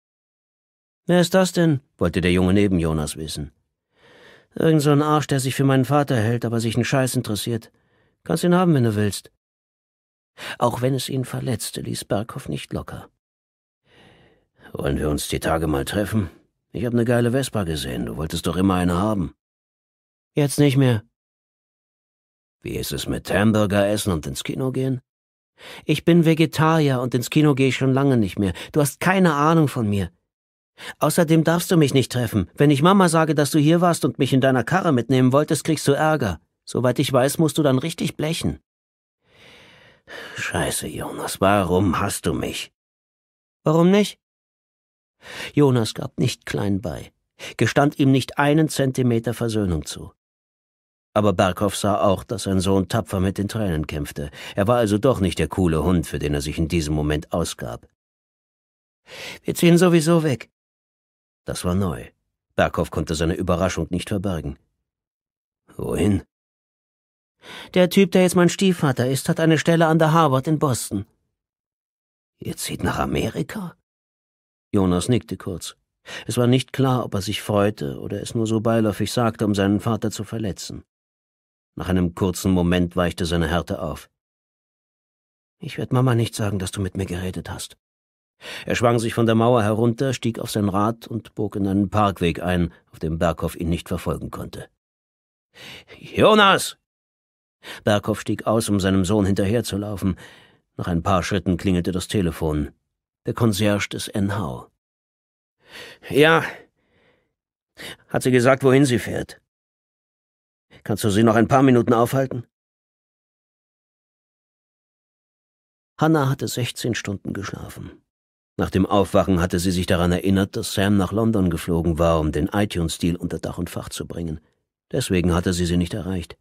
Wer ist das denn? wollte der Junge neben Jonas wissen. Irgend so ein Arsch, der sich für meinen Vater hält, aber sich einen Scheiß interessiert. Kannst ihn haben, wenn du willst. Auch wenn es ihn verletzte, ließ Berghoff nicht locker. Wollen wir uns die Tage mal treffen? Ich hab ne geile Vespa gesehen. Du wolltest doch immer eine haben. Jetzt nicht mehr. Wie ist es mit Hamburger essen und ins Kino gehen? Ich bin Vegetarier und ins Kino gehe ich schon lange nicht mehr. Du hast keine Ahnung von mir. Außerdem darfst du mich nicht treffen. Wenn ich Mama sage, dass du hier warst und mich in deiner Karre mitnehmen wolltest, kriegst du Ärger. Soweit ich weiß, musst du dann richtig blechen. Scheiße, Jonas, warum hast du mich? Warum nicht? Jonas gab nicht klein bei, gestand ihm nicht einen Zentimeter Versöhnung zu. Aber Berghoff sah auch, dass sein Sohn tapfer mit den Tränen kämpfte. Er war also doch nicht der coole Hund, für den er sich in diesem Moment ausgab. Wir ziehen sowieso weg. Das war neu. Berghoff konnte seine Überraschung nicht verbergen. Wohin? Der Typ, der jetzt mein Stiefvater ist, hat eine Stelle an der Harvard in Boston. Ihr zieht nach Amerika? Jonas nickte kurz. Es war nicht klar, ob er sich freute oder es nur so beiläufig sagte, um seinen Vater zu verletzen. Nach einem kurzen Moment weichte seine Härte auf. Ich werde Mama nicht sagen, dass du mit mir geredet hast. Er schwang sich von der Mauer herunter, stieg auf sein Rad und bog in einen Parkweg ein, auf dem Berghoff ihn nicht verfolgen konnte. Jonas! Berghoff stieg aus, um seinem Sohn hinterherzulaufen. Nach ein paar Schritten klingelte das Telefon. Der Concierge des NH. Ja. Hat sie gesagt, wohin sie fährt? Kannst du sie noch ein paar Minuten aufhalten? Hanna hatte 16 Stunden geschlafen. Nach dem Aufwachen hatte sie sich daran erinnert, dass Sam nach London geflogen war, um den iTunes-Deal unter Dach und Fach zu bringen. Deswegen hatte sie sie nicht erreicht.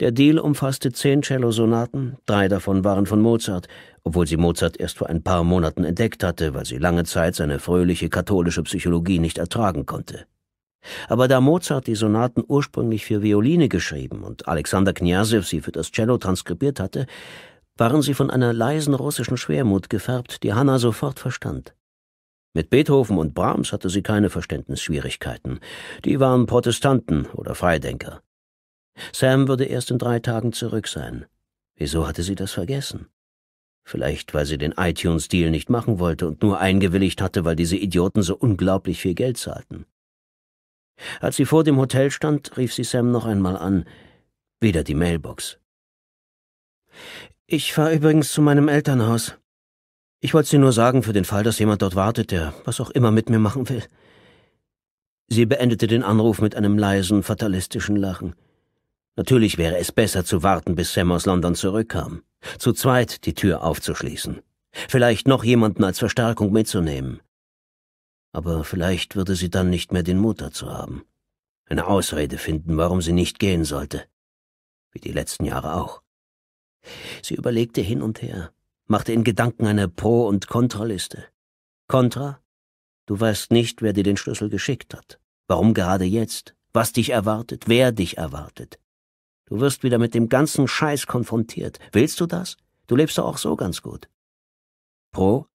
Der Deal umfasste zehn Cellosonaten, drei davon waren von Mozart, obwohl sie Mozart erst vor ein paar Monaten entdeckt hatte, weil sie lange Zeit seine fröhliche katholische Psychologie nicht ertragen konnte. Aber da Mozart die Sonaten ursprünglich für Violine geschrieben und Alexander Kniasew sie für das Cello transkribiert hatte, waren sie von einer leisen russischen Schwermut gefärbt, die Hanna sofort verstand. Mit Beethoven und Brahms hatte sie keine Verständnisschwierigkeiten. Die waren Protestanten oder Freidenker. Sam würde erst in drei Tagen zurück sein. Wieso hatte sie das vergessen? Vielleicht, weil sie den iTunes-Deal nicht machen wollte und nur eingewilligt hatte, weil diese Idioten so unglaublich viel Geld zahlten. Als sie vor dem Hotel stand, rief sie Sam noch einmal an. Wieder die Mailbox. Ich fahre übrigens zu meinem Elternhaus. Ich wollte sie nur sagen, für den Fall, dass jemand dort wartet, der was auch immer mit mir machen will. Sie beendete den Anruf mit einem leisen, fatalistischen Lachen. Natürlich wäre es besser zu warten, bis Sam aus London zurückkam, zu zweit die Tür aufzuschließen, vielleicht noch jemanden als Verstärkung mitzunehmen. Aber vielleicht würde sie dann nicht mehr den Mut dazu haben, eine Ausrede finden, warum sie nicht gehen sollte, wie die letzten Jahre auch. Sie überlegte hin und her, machte in Gedanken eine Pro- und Kontraliste. Kontra? Du weißt nicht, wer dir den Schlüssel geschickt hat. Warum gerade jetzt? Was dich erwartet? Wer dich erwartet? Du wirst wieder mit dem ganzen Scheiß konfrontiert. Willst du das? Du lebst doch auch so ganz gut. Pro?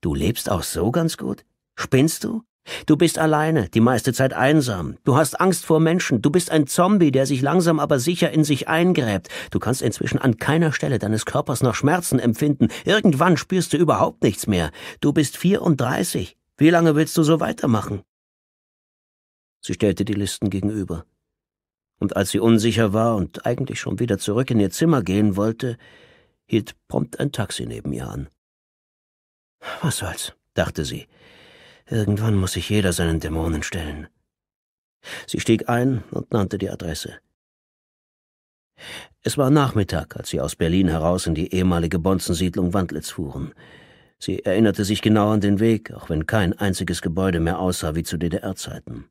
Du lebst auch so ganz gut? Spinnst du? Du bist alleine, die meiste Zeit einsam. Du hast Angst vor Menschen. Du bist ein Zombie, der sich langsam aber sicher in sich eingräbt. Du kannst inzwischen an keiner Stelle deines Körpers noch Schmerzen empfinden. Irgendwann spürst du überhaupt nichts mehr. Du bist 34. Wie lange willst du so weitermachen? Sie stellte die Listen gegenüber. Und als sie unsicher war und eigentlich schon wieder zurück in ihr Zimmer gehen wollte, hielt prompt ein Taxi neben ihr an. Was soll's, dachte sie. Irgendwann muss sich jeder seinen Dämonen stellen. Sie stieg ein und nannte die Adresse. Es war Nachmittag, als sie aus Berlin heraus in die ehemalige Bonzensiedlung Wandlitz fuhren. Sie erinnerte sich genau an den Weg, auch wenn kein einziges Gebäude mehr aussah wie zu DDR-Zeiten.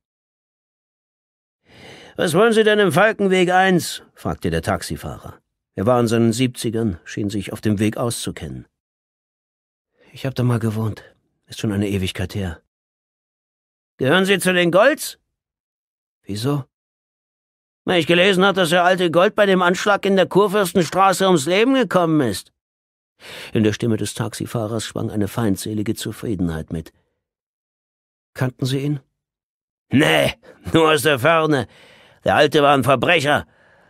Was wollen Sie denn im Falkenweg 1? fragte der Taxifahrer. Er war in seinen Siebzigern, schien sich auf dem Weg auszukennen. Ich hab da mal gewohnt. Ist schon eine Ewigkeit her. Gehören Sie zu den Golds? Wieso? Weil ich gelesen habe, dass der alte Gold bei dem Anschlag in der Kurfürstenstraße ums Leben gekommen ist. In der Stimme des Taxifahrers schwang eine feindselige Zufriedenheit mit. Kannten Sie ihn? Nee, nur aus der Ferne. Der Alte war ein Verbrecher.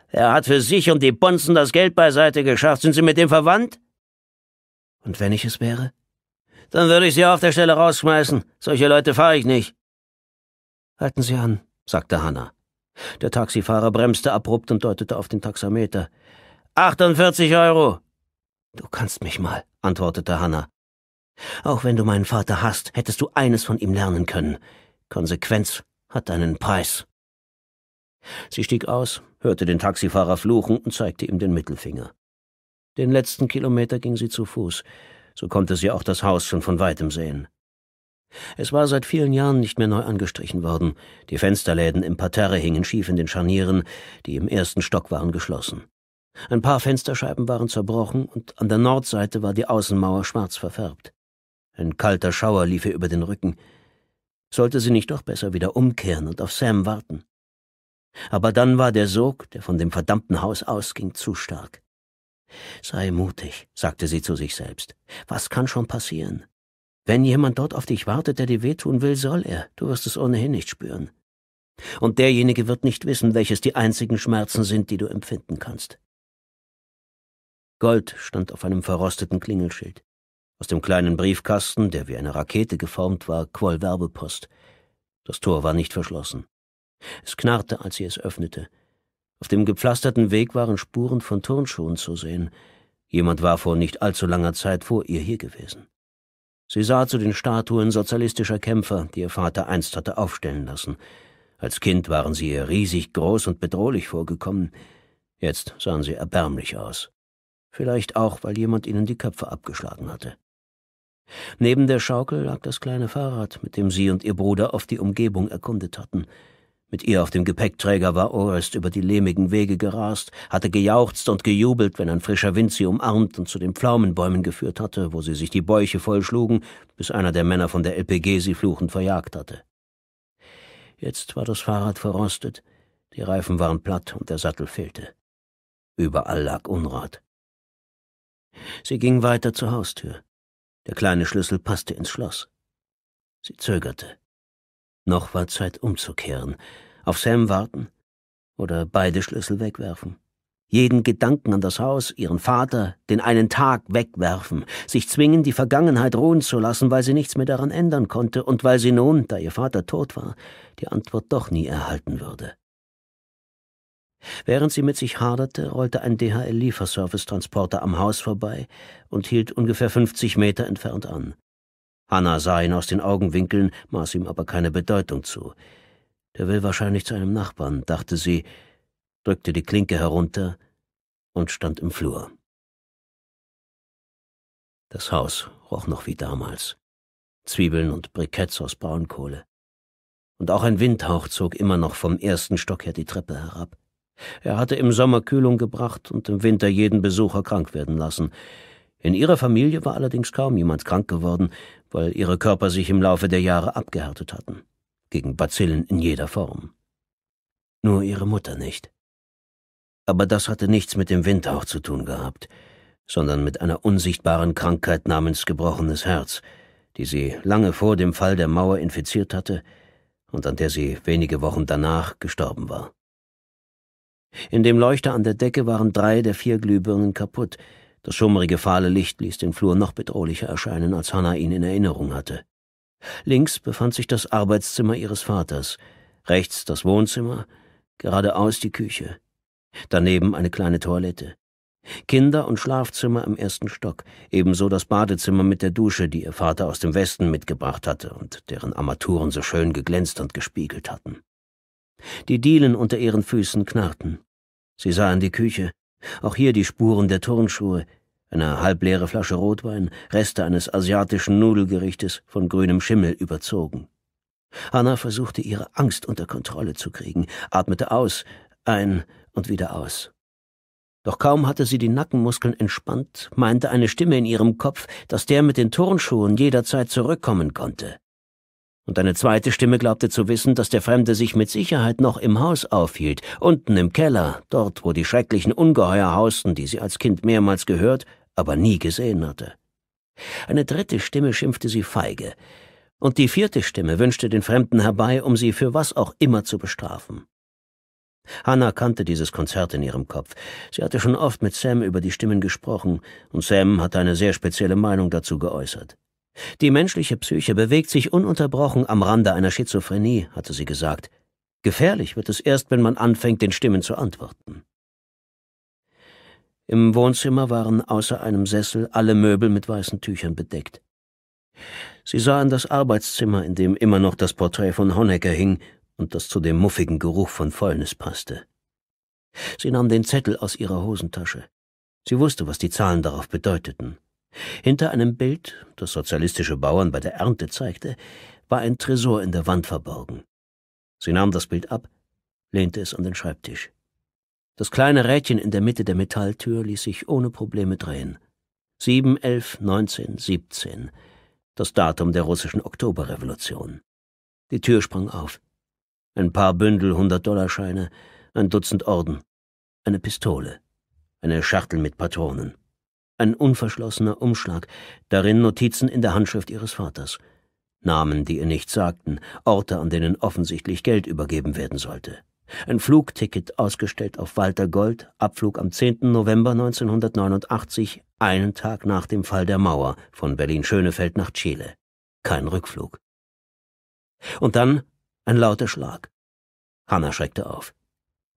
Er hat für sich und die Bonzen das Geld beiseite geschafft. Sind Sie mit dem verwandt? Und wenn ich es wäre? Dann würde ich Sie auf der Stelle rausschmeißen. Solche Leute fahre ich nicht. Halten Sie an, sagte Hanna. Der Taxifahrer bremste abrupt und deutete auf den Taxameter. 48 Euro! Du kannst mich mal, antwortete Hanna. Auch wenn du meinen Vater hast, hättest du eines von ihm lernen können. Konsequenz hat einen Preis. Sie stieg aus, hörte den Taxifahrer fluchen und zeigte ihm den Mittelfinger. Den letzten Kilometer ging sie zu Fuß, so konnte sie auch das Haus schon von weitem sehen. Es war seit vielen Jahren nicht mehr neu angestrichen worden. Die Fensterläden im Parterre hingen schief in den Scharnieren, die im ersten Stock waren geschlossen. Ein paar Fensterscheiben waren zerbrochen und an der Nordseite war die Außenmauer schwarz verfärbt. Ein kalter Schauer lief ihr über den Rücken. Sollte sie nicht doch besser wieder umkehren und auf Sam warten? Aber dann war der Sog, der von dem verdammten Haus ausging, zu stark. Sei mutig, sagte sie zu sich selbst. Was kann schon passieren? Wenn jemand dort auf dich wartet, der dir wehtun will, soll er. Du wirst es ohnehin nicht spüren. Und derjenige wird nicht wissen, welches die einzigen Schmerzen sind, die du empfinden kannst. Gold stand auf einem verrosteten Klingelschild. Aus dem kleinen Briefkasten, der wie eine Rakete geformt war, quoll Werbepost. Das Tor war nicht verschlossen. Es knarrte, als sie es öffnete. Auf dem gepflasterten Weg waren Spuren von Turnschuhen zu sehen. Jemand war vor nicht allzu langer Zeit vor ihr hier gewesen. Sie sah zu den Statuen sozialistischer Kämpfer, die ihr Vater einst hatte aufstellen lassen. Als Kind waren sie ihr riesig groß und bedrohlich vorgekommen. Jetzt sahen sie erbärmlich aus. Vielleicht auch, weil jemand ihnen die Köpfe abgeschlagen hatte. Neben der Schaukel lag das kleine Fahrrad, mit dem sie und ihr Bruder oft die Umgebung erkundet hatten. Mit ihr auf dem Gepäckträger war Orest über die lehmigen Wege gerast, hatte gejauchzt und gejubelt, wenn ein frischer Wind sie umarmt und zu den Pflaumenbäumen geführt hatte, wo sie sich die Bäuche vollschlugen, bis einer der Männer von der LPG sie fluchend verjagt hatte. Jetzt war das Fahrrad verrostet, die Reifen waren platt und der Sattel fehlte. Überall lag Unrat. Sie ging weiter zur Haustür. Der kleine Schlüssel passte ins Schloss. Sie zögerte. Noch war Zeit umzukehren, auf Sam warten oder beide Schlüssel wegwerfen. Jeden Gedanken an das Haus, ihren Vater, den einen Tag wegwerfen, sich zwingen, die Vergangenheit ruhen zu lassen, weil sie nichts mehr daran ändern konnte und weil sie nun, da ihr Vater tot war, die Antwort doch nie erhalten würde. Während sie mit sich haderte, rollte ein DHL-Lieferservice-Transporter am Haus vorbei und hielt ungefähr 50 Meter entfernt an. Anna sah ihn aus den Augenwinkeln, maß ihm aber keine Bedeutung zu. Der will wahrscheinlich zu einem Nachbarn, dachte sie, drückte die Klinke herunter und stand im Flur. Das Haus roch noch wie damals. Zwiebeln und Briketts aus Braunkohle. Und auch ein Windhauch zog immer noch vom ersten Stock her die Treppe herab. Er hatte im Sommer Kühlung gebracht und im Winter jeden Besucher krank werden lassen. In ihrer Familie war allerdings kaum jemand krank geworden, weil ihre Körper sich im Laufe der Jahre abgehärtet hatten, gegen Bazillen in jeder Form. Nur ihre Mutter nicht. Aber das hatte nichts mit dem Windhauch zu tun gehabt, sondern mit einer unsichtbaren Krankheit namens gebrochenes Herz, die sie lange vor dem Fall der Mauer infiziert hatte und an der sie wenige Wochen danach gestorben war. In dem Leuchter an der Decke waren drei der vier Glühbirnen kaputt, das schummrige, fahle Licht ließ den Flur noch bedrohlicher erscheinen, als Hannah ihn in Erinnerung hatte. Links befand sich das Arbeitszimmer ihres Vaters, rechts das Wohnzimmer, geradeaus die Küche, daneben eine kleine Toilette. Kinder- und Schlafzimmer im ersten Stock, ebenso das Badezimmer mit der Dusche, die ihr Vater aus dem Westen mitgebracht hatte und deren Armaturen so schön geglänzt und gespiegelt hatten. Die Dielen unter ihren Füßen knarrten. Sie sah in die Küche, auch hier die Spuren der Turnschuhe, eine halbleere Flasche Rotwein, Reste eines asiatischen Nudelgerichtes von grünem Schimmel überzogen. Hanna versuchte ihre Angst unter Kontrolle zu kriegen, atmete aus, ein und wieder aus. Doch kaum hatte sie die Nackenmuskeln entspannt, meinte eine Stimme in ihrem Kopf, dass der mit den Turnschuhen jederzeit zurückkommen konnte und eine zweite Stimme glaubte zu wissen, dass der Fremde sich mit Sicherheit noch im Haus aufhielt, unten im Keller, dort, wo die schrecklichen Ungeheuer hausten, die sie als Kind mehrmals gehört, aber nie gesehen hatte. Eine dritte Stimme schimpfte sie feige, und die vierte Stimme wünschte den Fremden herbei, um sie für was auch immer zu bestrafen. Hannah kannte dieses Konzert in ihrem Kopf. Sie hatte schon oft mit Sam über die Stimmen gesprochen, und Sam hatte eine sehr spezielle Meinung dazu geäußert. Die menschliche Psyche bewegt sich ununterbrochen am Rande einer Schizophrenie, hatte sie gesagt. Gefährlich wird es erst, wenn man anfängt, den Stimmen zu antworten. Im Wohnzimmer waren außer einem Sessel alle Möbel mit weißen Tüchern bedeckt. Sie sah in das Arbeitszimmer, in dem immer noch das Porträt von Honecker hing und das zu dem muffigen Geruch von Fäulnis passte. Sie nahm den Zettel aus ihrer Hosentasche. Sie wusste, was die Zahlen darauf bedeuteten. Hinter einem Bild, das sozialistische Bauern bei der Ernte zeigte, war ein Tresor in der Wand verborgen. Sie nahm das Bild ab, lehnte es an den Schreibtisch. Das kleine Rädchen in der Mitte der Metalltür ließ sich ohne Probleme drehen. 7, 11, 19, 17. Das Datum der russischen Oktoberrevolution. Die Tür sprang auf. Ein paar Bündel Hundert-Dollarscheine, ein Dutzend Orden, eine Pistole, eine Schachtel mit Patronen ein unverschlossener Umschlag, darin Notizen in der Handschrift ihres Vaters. Namen, die ihr nicht sagten, Orte, an denen offensichtlich Geld übergeben werden sollte. Ein Flugticket ausgestellt auf Walter Gold, Abflug am 10. November 1989, einen Tag nach dem Fall der Mauer von Berlin-Schönefeld nach Chile. Kein Rückflug. Und dann ein lauter Schlag. Hanna schreckte auf.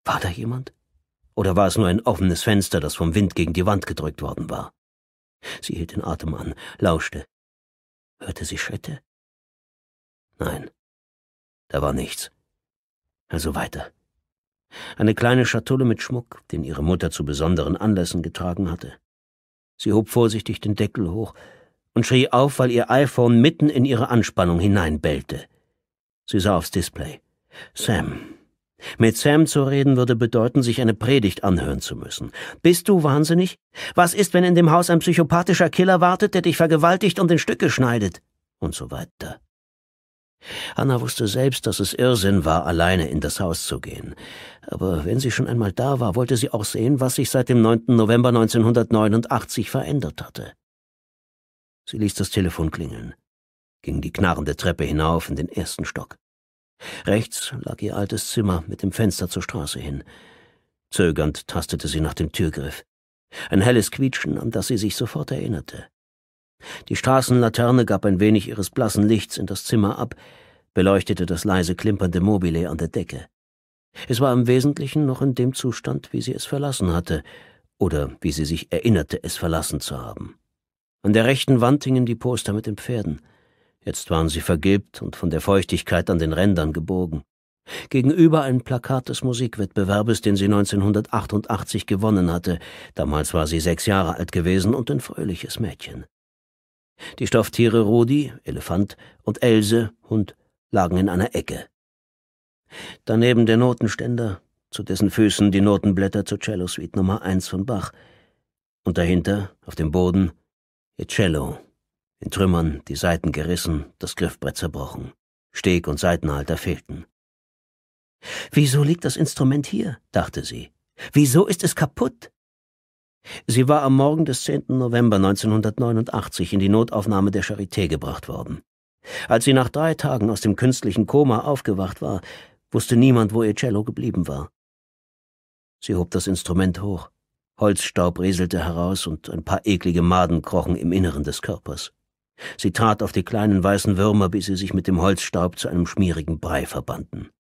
War da jemand? Oder war es nur ein offenes Fenster, das vom Wind gegen die Wand gedrückt worden war? Sie hielt den Atem an, lauschte. Hörte sie Schritte? Nein, da war nichts. Also weiter. Eine kleine Schatulle mit Schmuck, den ihre Mutter zu besonderen Anlässen getragen hatte. Sie hob vorsichtig den Deckel hoch und schrie auf, weil ihr iPhone mitten in ihre Anspannung hineinbellte. Sie sah aufs Display. Sam, mit Sam zu reden würde bedeuten, sich eine Predigt anhören zu müssen. Bist du wahnsinnig? Was ist, wenn in dem Haus ein psychopathischer Killer wartet, der dich vergewaltigt und in Stücke schneidet? Und so weiter. Anna wusste selbst, dass es Irrsinn war, alleine in das Haus zu gehen. Aber wenn sie schon einmal da war, wollte sie auch sehen, was sich seit dem 9. November 1989 verändert hatte. Sie ließ das Telefon klingeln, ging die knarrende Treppe hinauf in den ersten Stock. Rechts lag ihr altes Zimmer mit dem Fenster zur Straße hin. Zögernd tastete sie nach dem Türgriff. Ein helles Quietschen, an das sie sich sofort erinnerte. Die Straßenlaterne gab ein wenig ihres blassen Lichts in das Zimmer ab, beleuchtete das leise klimpernde Mobile an der Decke. Es war im Wesentlichen noch in dem Zustand, wie sie es verlassen hatte, oder wie sie sich erinnerte, es verlassen zu haben. An der rechten Wand hingen die Poster mit den Pferden. Jetzt waren sie vergilbt und von der Feuchtigkeit an den Rändern gebogen. Gegenüber ein Plakat des Musikwettbewerbes, den sie 1988 gewonnen hatte. Damals war sie sechs Jahre alt gewesen und ein fröhliches Mädchen. Die Stofftiere Rudi, Elefant, und Else, Hund, lagen in einer Ecke. Daneben der Notenständer, zu dessen Füßen die Notenblätter zur Cello-Suite Nummer 1 von Bach. Und dahinter, auf dem Boden, ihr Cello in Trümmern, die Seiten gerissen, das Griffbrett zerbrochen. Steg und Seitenhalter fehlten. Wieso liegt das Instrument hier? dachte sie. Wieso ist es kaputt? Sie war am Morgen des 10. November 1989 in die Notaufnahme der Charité gebracht worden. Als sie nach drei Tagen aus dem künstlichen Koma aufgewacht war, wusste niemand, wo ihr Cello geblieben war. Sie hob das Instrument hoch. Holzstaub rieselte heraus und ein paar eklige Maden krochen im Inneren des Körpers. Sie trat auf die kleinen weißen Würmer, bis sie sich mit dem Holzstaub zu einem schmierigen Brei verbanden.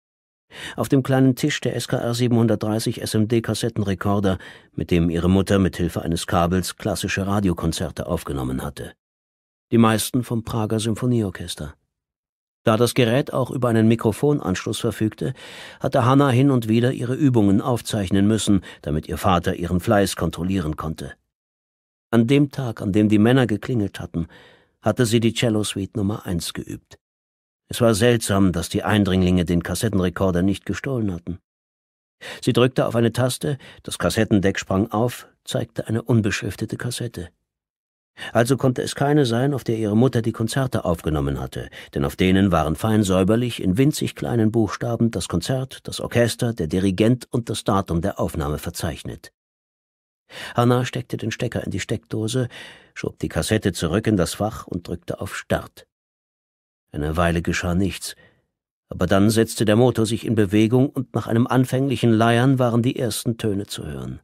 Auf dem kleinen Tisch der SKR 730 SMD-Kassettenrekorder, mit dem ihre Mutter mit Hilfe eines Kabels klassische Radiokonzerte aufgenommen hatte. Die meisten vom Prager Symphonieorchester. Da das Gerät auch über einen Mikrofonanschluss verfügte, hatte Hanna hin und wieder ihre Übungen aufzeichnen müssen, damit ihr Vater ihren Fleiß kontrollieren konnte. An dem Tag, an dem die Männer geklingelt hatten, hatte sie die Cello-Suite Nummer 1 geübt. Es war seltsam, dass die Eindringlinge den Kassettenrekorder nicht gestohlen hatten. Sie drückte auf eine Taste, das Kassettendeck sprang auf, zeigte eine unbeschriftete Kassette. Also konnte es keine sein, auf der ihre Mutter die Konzerte aufgenommen hatte, denn auf denen waren fein säuberlich in winzig kleinen Buchstaben das Konzert, das Orchester, der Dirigent und das Datum der Aufnahme verzeichnet. Hanna steckte den Stecker in die Steckdose, schob die Kassette zurück in das Fach und drückte auf Start. Eine Weile geschah nichts, aber dann setzte der Motor sich in Bewegung und nach einem anfänglichen Leiern waren die ersten Töne zu hören.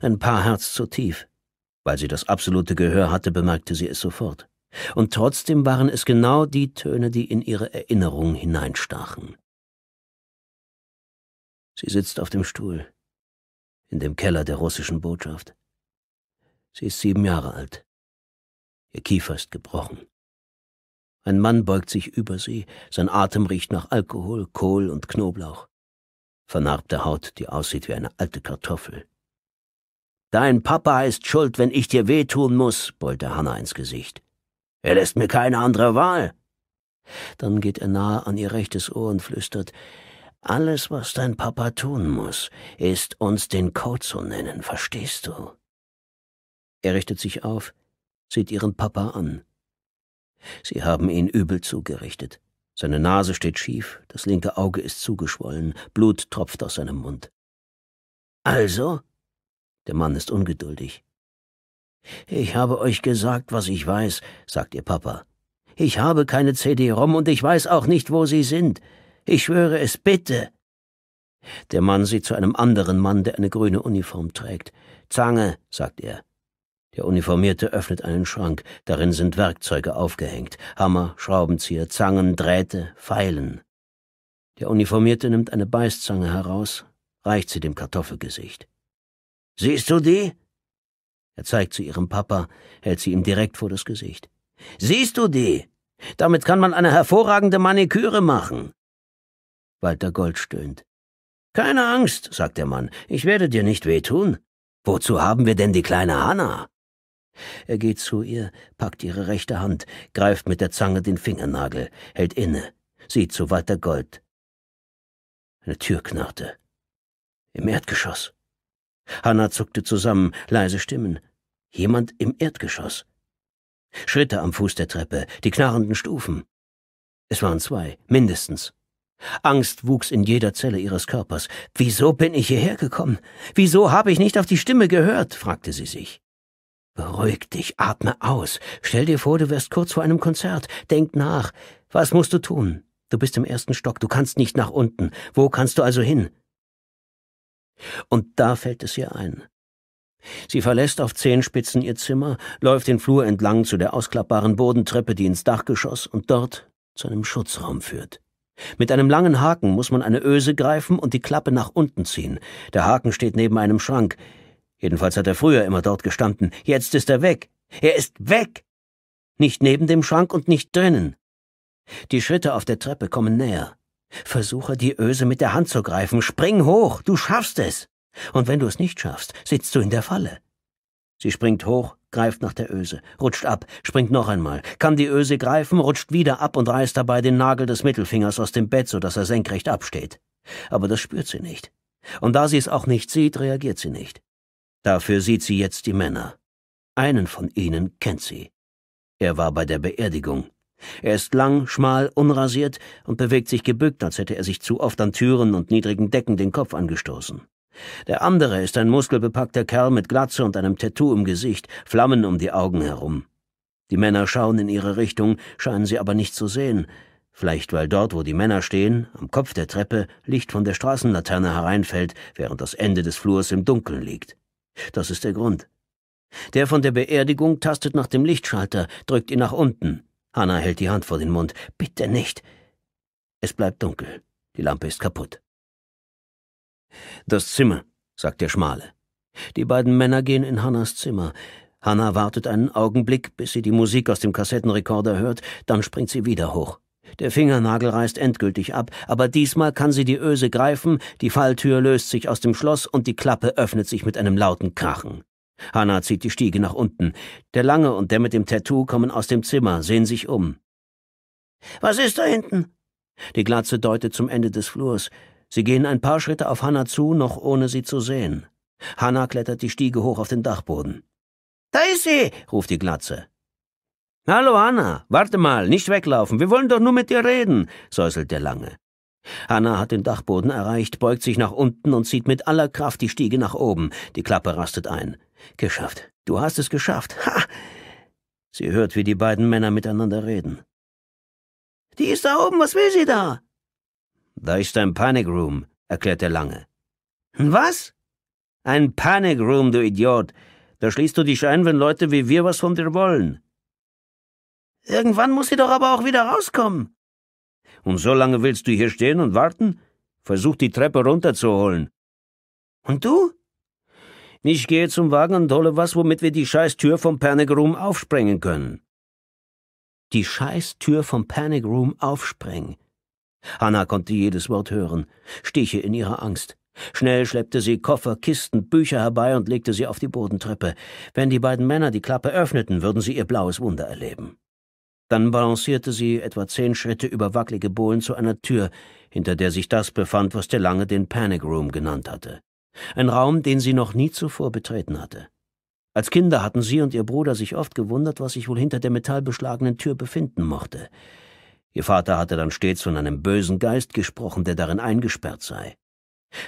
Ein paar Herz zu tief. Weil sie das absolute Gehör hatte, bemerkte sie es sofort. Und trotzdem waren es genau die Töne, die in ihre Erinnerung hineinstachen. Sie sitzt auf dem Stuhl in dem Keller der russischen Botschaft. Sie ist sieben Jahre alt. Ihr Kiefer ist gebrochen. Ein Mann beugt sich über sie, sein Atem riecht nach Alkohol, Kohl und Knoblauch. Vernarbte Haut, die aussieht wie eine alte Kartoffel. Dein Papa ist schuld, wenn ich dir wehtun muss, beult er Hanna ins Gesicht. Er lässt mir keine andere Wahl. Dann geht er nahe an ihr rechtes Ohr und flüstert, alles, was dein Papa tun muss, ist uns den Code zu nennen, verstehst du? Er richtet sich auf, sieht ihren Papa an. Sie haben ihn übel zugerichtet. Seine Nase steht schief, das linke Auge ist zugeschwollen, Blut tropft aus seinem Mund. Also? Der Mann ist ungeduldig. Ich habe euch gesagt, was ich weiß, sagt ihr Papa. Ich habe keine CD-ROM und ich weiß auch nicht, wo sie sind. Ich schwöre es, bitte. Der Mann sieht zu einem anderen Mann, der eine grüne Uniform trägt. Zange, sagt er. Der Uniformierte öffnet einen Schrank. Darin sind Werkzeuge aufgehängt. Hammer, Schraubenzieher, Zangen, Drähte, Pfeilen. Der Uniformierte nimmt eine Beißzange heraus, reicht sie dem Kartoffelgesicht. Siehst du die? Er zeigt zu ihrem Papa, hält sie ihm direkt vor das Gesicht. Siehst du die? Damit kann man eine hervorragende Maniküre machen. Walter Gold stöhnt. Keine Angst, sagt der Mann, ich werde dir nicht wehtun. Wozu haben wir denn die kleine Hanna? Er geht zu ihr, packt ihre rechte Hand, greift mit der Zange den Fingernagel, hält inne, sieht zu Walter Gold. Eine Tür knarrte. Im Erdgeschoss. Hanna zuckte zusammen, leise Stimmen. Jemand im Erdgeschoss. Schritte am Fuß der Treppe, die knarrenden Stufen. Es waren zwei, mindestens. Angst wuchs in jeder Zelle ihres Körpers. Wieso bin ich hierher gekommen? Wieso habe ich nicht auf die Stimme gehört? fragte sie sich. Beruhig dich, atme aus. Stell dir vor, du wärst kurz vor einem Konzert. Denk nach. Was musst du tun? Du bist im ersten Stock, du kannst nicht nach unten. Wo kannst du also hin? Und da fällt es ihr ein. Sie verlässt auf Zehenspitzen ihr Zimmer, läuft den Flur entlang zu der ausklappbaren Bodentreppe, die ins Dachgeschoss und dort zu einem Schutzraum führt. Mit einem langen Haken muss man eine Öse greifen und die Klappe nach unten ziehen. Der Haken steht neben einem Schrank. Jedenfalls hat er früher immer dort gestanden. Jetzt ist er weg. Er ist weg. Nicht neben dem Schrank und nicht drinnen. Die Schritte auf der Treppe kommen näher. Versuche die Öse mit der Hand zu greifen. Spring hoch. Du schaffst es. Und wenn du es nicht schaffst, sitzt du in der Falle. Sie springt hoch, greift nach der Öse, rutscht ab, springt noch einmal, kann die Öse greifen, rutscht wieder ab und reißt dabei den Nagel des Mittelfingers aus dem Bett, sodass er senkrecht absteht. Aber das spürt sie nicht. Und da sie es auch nicht sieht, reagiert sie nicht. Dafür sieht sie jetzt die Männer. Einen von ihnen kennt sie. Er war bei der Beerdigung. Er ist lang, schmal, unrasiert und bewegt sich gebückt, als hätte er sich zu oft an Türen und niedrigen Decken den Kopf angestoßen. Der andere ist ein muskelbepackter Kerl mit Glatze und einem Tattoo im Gesicht, Flammen um die Augen herum. Die Männer schauen in ihre Richtung, scheinen sie aber nicht zu sehen. Vielleicht weil dort, wo die Männer stehen, am Kopf der Treppe Licht von der Straßenlaterne hereinfällt, während das Ende des Flurs im Dunkeln liegt. Das ist der Grund. Der von der Beerdigung tastet nach dem Lichtschalter, drückt ihn nach unten. Hannah hält die Hand vor den Mund. Bitte nicht. Es bleibt dunkel. Die Lampe ist kaputt. Das Zimmer, sagt der Schmale. Die beiden Männer gehen in Hannas Zimmer. Hannah wartet einen Augenblick, bis sie die Musik aus dem Kassettenrekorder hört, dann springt sie wieder hoch. Der Fingernagel reißt endgültig ab, aber diesmal kann sie die Öse greifen, die Falltür löst sich aus dem Schloss und die Klappe öffnet sich mit einem lauten Krachen. Hanna zieht die Stiege nach unten. Der Lange und der mit dem Tattoo kommen aus dem Zimmer, sehen sich um. Was ist da hinten? Die Glatze deutet zum Ende des Flurs. Sie gehen ein paar Schritte auf Hanna zu, noch ohne sie zu sehen. Hanna klettert die Stiege hoch auf den Dachboden. Da ist sie! ruft die Glatze. Hallo Hanna, warte mal, nicht weglaufen, wir wollen doch nur mit dir reden, säuselt der Lange. Hanna hat den Dachboden erreicht, beugt sich nach unten und zieht mit aller Kraft die Stiege nach oben. Die Klappe rastet ein. Geschafft. Du hast es geschafft. Ha! Sie hört, wie die beiden Männer miteinander reden. Die ist da oben, was will sie da? Da ist ein Panic Room, erklärt der Lange. Hm, was? Ein Panic Room, du Idiot. Da schließt du dich ein, wenn Leute wie wir was von dir wollen. Irgendwann muss sie doch aber auch wieder rauskommen. Und so lange willst du hier stehen und warten? Versuch die Treppe runterzuholen. Und du? Ich gehe zum Wagen und hole was, womit wir die Scheißtür vom Panic Room aufsprengen können. Die Scheißtür vom Panic Room aufsprengen. Hanna konnte jedes Wort hören, Stiche in ihrer Angst. Schnell schleppte sie Koffer, Kisten, Bücher herbei und legte sie auf die Bodentreppe. Wenn die beiden Männer die Klappe öffneten, würden sie ihr blaues Wunder erleben. Dann balancierte sie etwa zehn Schritte über wackelige Bohlen zu einer Tür, hinter der sich das befand, was der Lange den Panic Room genannt hatte. Ein Raum, den sie noch nie zuvor betreten hatte. Als Kinder hatten sie und ihr Bruder sich oft gewundert, was sich wohl hinter der metallbeschlagenen Tür befinden mochte. Ihr Vater hatte dann stets von einem bösen Geist gesprochen, der darin eingesperrt sei.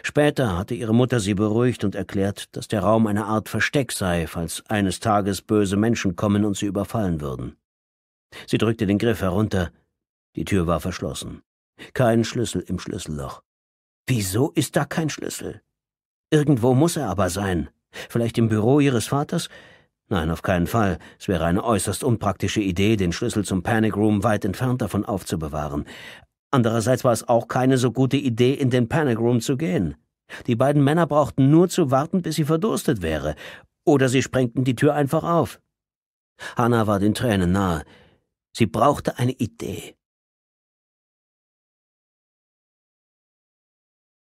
Später hatte ihre Mutter sie beruhigt und erklärt, dass der Raum eine Art Versteck sei, falls eines Tages böse Menschen kommen und sie überfallen würden. Sie drückte den Griff herunter. Die Tür war verschlossen. Kein Schlüssel im Schlüsselloch. Wieso ist da kein Schlüssel? Irgendwo muss er aber sein. Vielleicht im Büro ihres Vaters? Nein, auf keinen Fall. Es wäre eine äußerst unpraktische Idee, den Schlüssel zum Panic Room weit entfernt davon aufzubewahren. Andererseits war es auch keine so gute Idee, in den Panic Room zu gehen. Die beiden Männer brauchten nur zu warten, bis sie verdurstet wäre. Oder sie sprengten die Tür einfach auf. Hannah war den Tränen nahe. Sie brauchte eine Idee.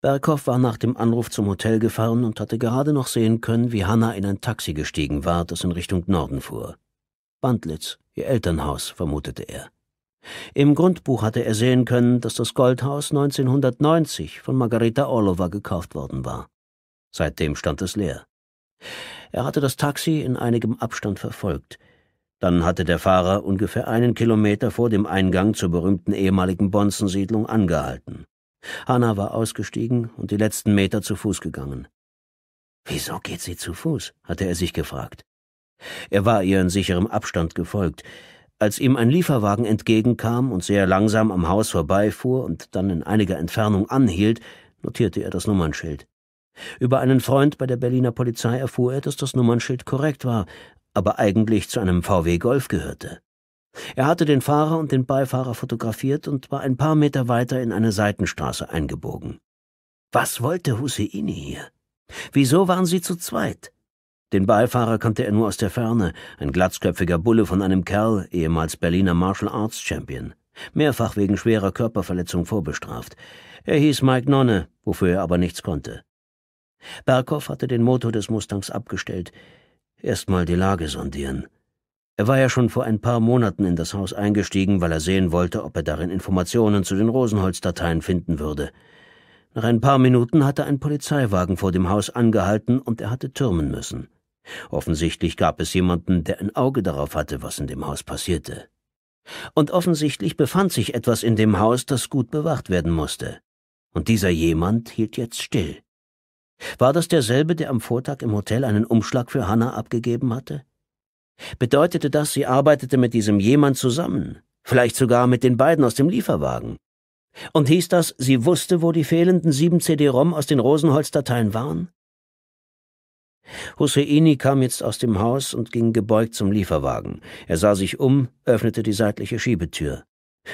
Berghoff war nach dem Anruf zum Hotel gefahren und hatte gerade noch sehen können, wie Hanna in ein Taxi gestiegen war, das in Richtung Norden fuhr. Bandlitz, ihr Elternhaus, vermutete er. Im Grundbuch hatte er sehen können, dass das Goldhaus 1990 von Margarita Orlova gekauft worden war. Seitdem stand es leer. Er hatte das Taxi in einigem Abstand verfolgt. Dann hatte der Fahrer ungefähr einen Kilometer vor dem Eingang zur berühmten ehemaligen Bonzensiedlung angehalten. Hanna war ausgestiegen und die letzten Meter zu Fuß gegangen. Wieso geht sie zu Fuß? hatte er sich gefragt. Er war ihr in sicherem Abstand gefolgt. Als ihm ein Lieferwagen entgegenkam und sehr langsam am Haus vorbeifuhr und dann in einiger Entfernung anhielt, notierte er das Nummernschild. Über einen Freund bei der Berliner Polizei erfuhr er, dass das Nummernschild korrekt war, aber eigentlich zu einem VW Golf gehörte. Er hatte den Fahrer und den Beifahrer fotografiert und war ein paar Meter weiter in eine Seitenstraße eingebogen. Was wollte Husseini hier? Wieso waren sie zu zweit? Den Beifahrer kannte er nur aus der Ferne, ein glatzköpfiger Bulle von einem Kerl, ehemals Berliner Martial Arts Champion, mehrfach wegen schwerer Körperverletzung vorbestraft. Er hieß Mike Nonne, wofür er aber nichts konnte. Berghoff hatte den Motor des Mustangs abgestellt. Erstmal die Lage sondieren. Er war ja schon vor ein paar Monaten in das Haus eingestiegen, weil er sehen wollte, ob er darin Informationen zu den Rosenholz-Dateien finden würde. Nach ein paar Minuten hatte ein Polizeiwagen vor dem Haus angehalten und er hatte türmen müssen. Offensichtlich gab es jemanden, der ein Auge darauf hatte, was in dem Haus passierte. Und offensichtlich befand sich etwas in dem Haus, das gut bewacht werden musste. Und dieser jemand hielt jetzt still. War das derselbe, der am Vortag im Hotel einen Umschlag für Hannah abgegeben hatte? Bedeutete das, sie arbeitete mit diesem jemand zusammen, vielleicht sogar mit den beiden aus dem Lieferwagen? Und hieß das, sie wusste, wo die fehlenden sieben CD-ROM aus den Rosenholz-Dateien waren? Husseini kam jetzt aus dem Haus und ging gebeugt zum Lieferwagen. Er sah sich um, öffnete die seitliche Schiebetür.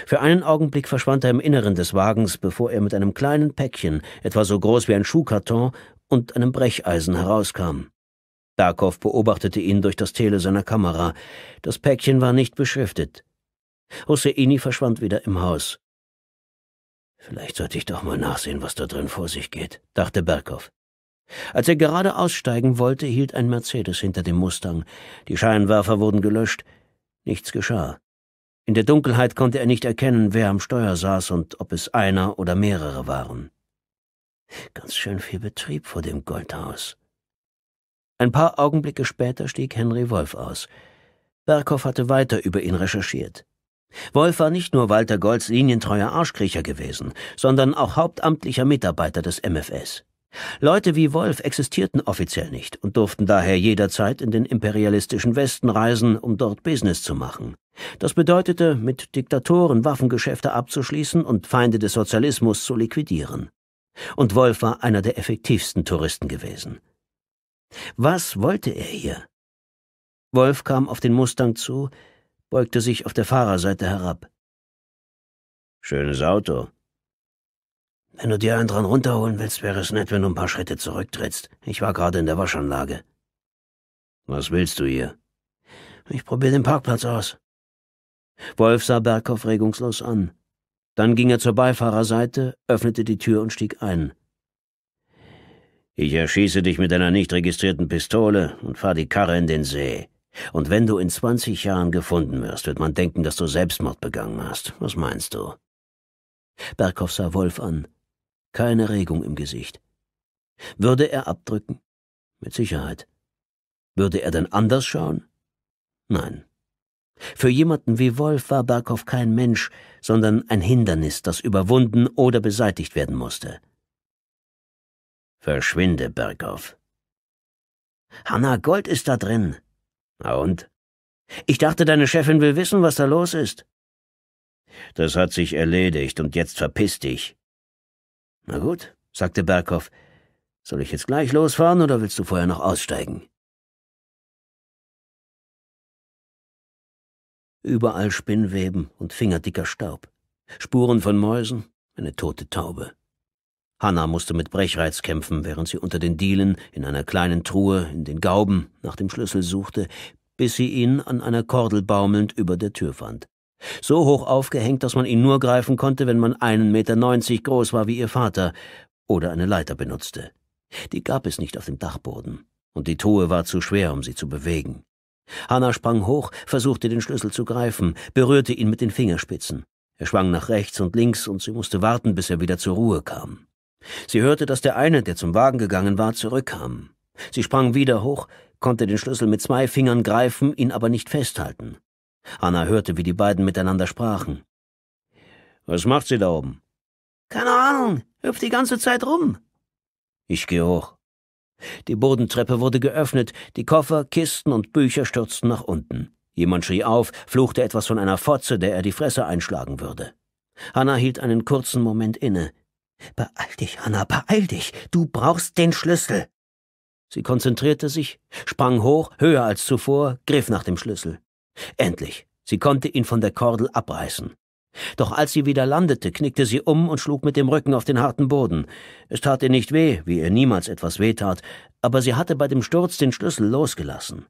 Für einen Augenblick verschwand er im Inneren des Wagens, bevor er mit einem kleinen Päckchen, etwa so groß wie ein Schuhkarton, und einem Brecheisen herauskam. Darkow beobachtete ihn durch das Tele seiner Kamera. Das Päckchen war nicht beschriftet. Hosseini verschwand wieder im Haus. Vielleicht sollte ich doch mal nachsehen, was da drin vor sich geht, dachte Berkow. Als er gerade aussteigen wollte, hielt ein Mercedes hinter dem Mustang. Die Scheinwerfer wurden gelöscht. Nichts geschah. In der Dunkelheit konnte er nicht erkennen, wer am Steuer saß und ob es einer oder mehrere waren. Ganz schön viel Betrieb vor dem Goldhaus. Ein paar Augenblicke später stieg Henry Wolf aus. Berghoff hatte weiter über ihn recherchiert. Wolf war nicht nur Walter Golds linientreuer Arschkriecher gewesen, sondern auch hauptamtlicher Mitarbeiter des MFS. Leute wie Wolf existierten offiziell nicht und durften daher jederzeit in den imperialistischen Westen reisen, um dort Business zu machen. Das bedeutete, mit Diktatoren Waffengeschäfte abzuschließen und Feinde des Sozialismus zu liquidieren. Und Wolf war einer der effektivsten Touristen gewesen. Was wollte er hier? Wolf kam auf den Mustang zu, beugte sich auf der Fahrerseite herab. Schönes Auto. Wenn du dir einen dran runterholen willst, wäre es nett, wenn du ein paar Schritte zurücktrittst. Ich war gerade in der Waschanlage. Was willst du hier? Ich probiere den Parkplatz aus. Wolf sah Berghoff regungslos an. Dann ging er zur Beifahrerseite, öffnete die Tür und stieg ein. Ich erschieße dich mit einer nicht registrierten Pistole und fahr die Karre in den See. Und wenn du in zwanzig Jahren gefunden wirst, wird man denken, dass du Selbstmord begangen hast. Was meinst du? Berghoff sah Wolf an. Keine Regung im Gesicht. Würde er abdrücken? Mit Sicherheit. Würde er denn anders schauen? Nein. Für jemanden wie Wolf war Barkow kein Mensch, sondern ein Hindernis, das überwunden oder beseitigt werden musste. Verschwinde, Barkow. Hanna Gold ist da drin. Na und? Ich dachte, deine Chefin will wissen, was da los ist. Das hat sich erledigt und jetzt verpiss dich. Na gut, sagte Berghoff. Soll ich jetzt gleich losfahren oder willst du vorher noch aussteigen? Überall Spinnweben und fingerdicker Staub. Spuren von Mäusen, eine tote Taube. Hanna musste mit Brechreiz kämpfen, während sie unter den Dielen in einer kleinen Truhe in den Gauben nach dem Schlüssel suchte, bis sie ihn an einer Kordel baumelnd über der Tür fand. So hoch aufgehängt, dass man ihn nur greifen konnte, wenn man einen Meter neunzig groß war wie ihr Vater oder eine Leiter benutzte. Die gab es nicht auf dem Dachboden, und die Truhe war zu schwer, um sie zu bewegen. Hanna sprang hoch, versuchte den Schlüssel zu greifen, berührte ihn mit den Fingerspitzen. Er schwang nach rechts und links und sie musste warten, bis er wieder zur Ruhe kam. Sie hörte, dass der eine, der zum Wagen gegangen war, zurückkam. Sie sprang wieder hoch, konnte den Schlüssel mit zwei Fingern greifen, ihn aber nicht festhalten. Hanna hörte, wie die beiden miteinander sprachen. Was macht sie da oben? Keine Ahnung, hüpft die ganze Zeit rum. Ich geh hoch. Die Bodentreppe wurde geöffnet, die Koffer, Kisten und Bücher stürzten nach unten. Jemand schrie auf, fluchte etwas von einer Fotze, der er die Fresse einschlagen würde. Hanna hielt einen kurzen Moment inne. Beeil dich, Hanna, beeil dich, du brauchst den Schlüssel. Sie konzentrierte sich, sprang hoch, höher als zuvor, griff nach dem Schlüssel. Endlich, sie konnte ihn von der Kordel abreißen. Doch als sie wieder landete, knickte sie um und schlug mit dem Rücken auf den harten Boden. Es tat ihr nicht weh, wie ihr niemals etwas weh tat, aber sie hatte bei dem Sturz den Schlüssel losgelassen.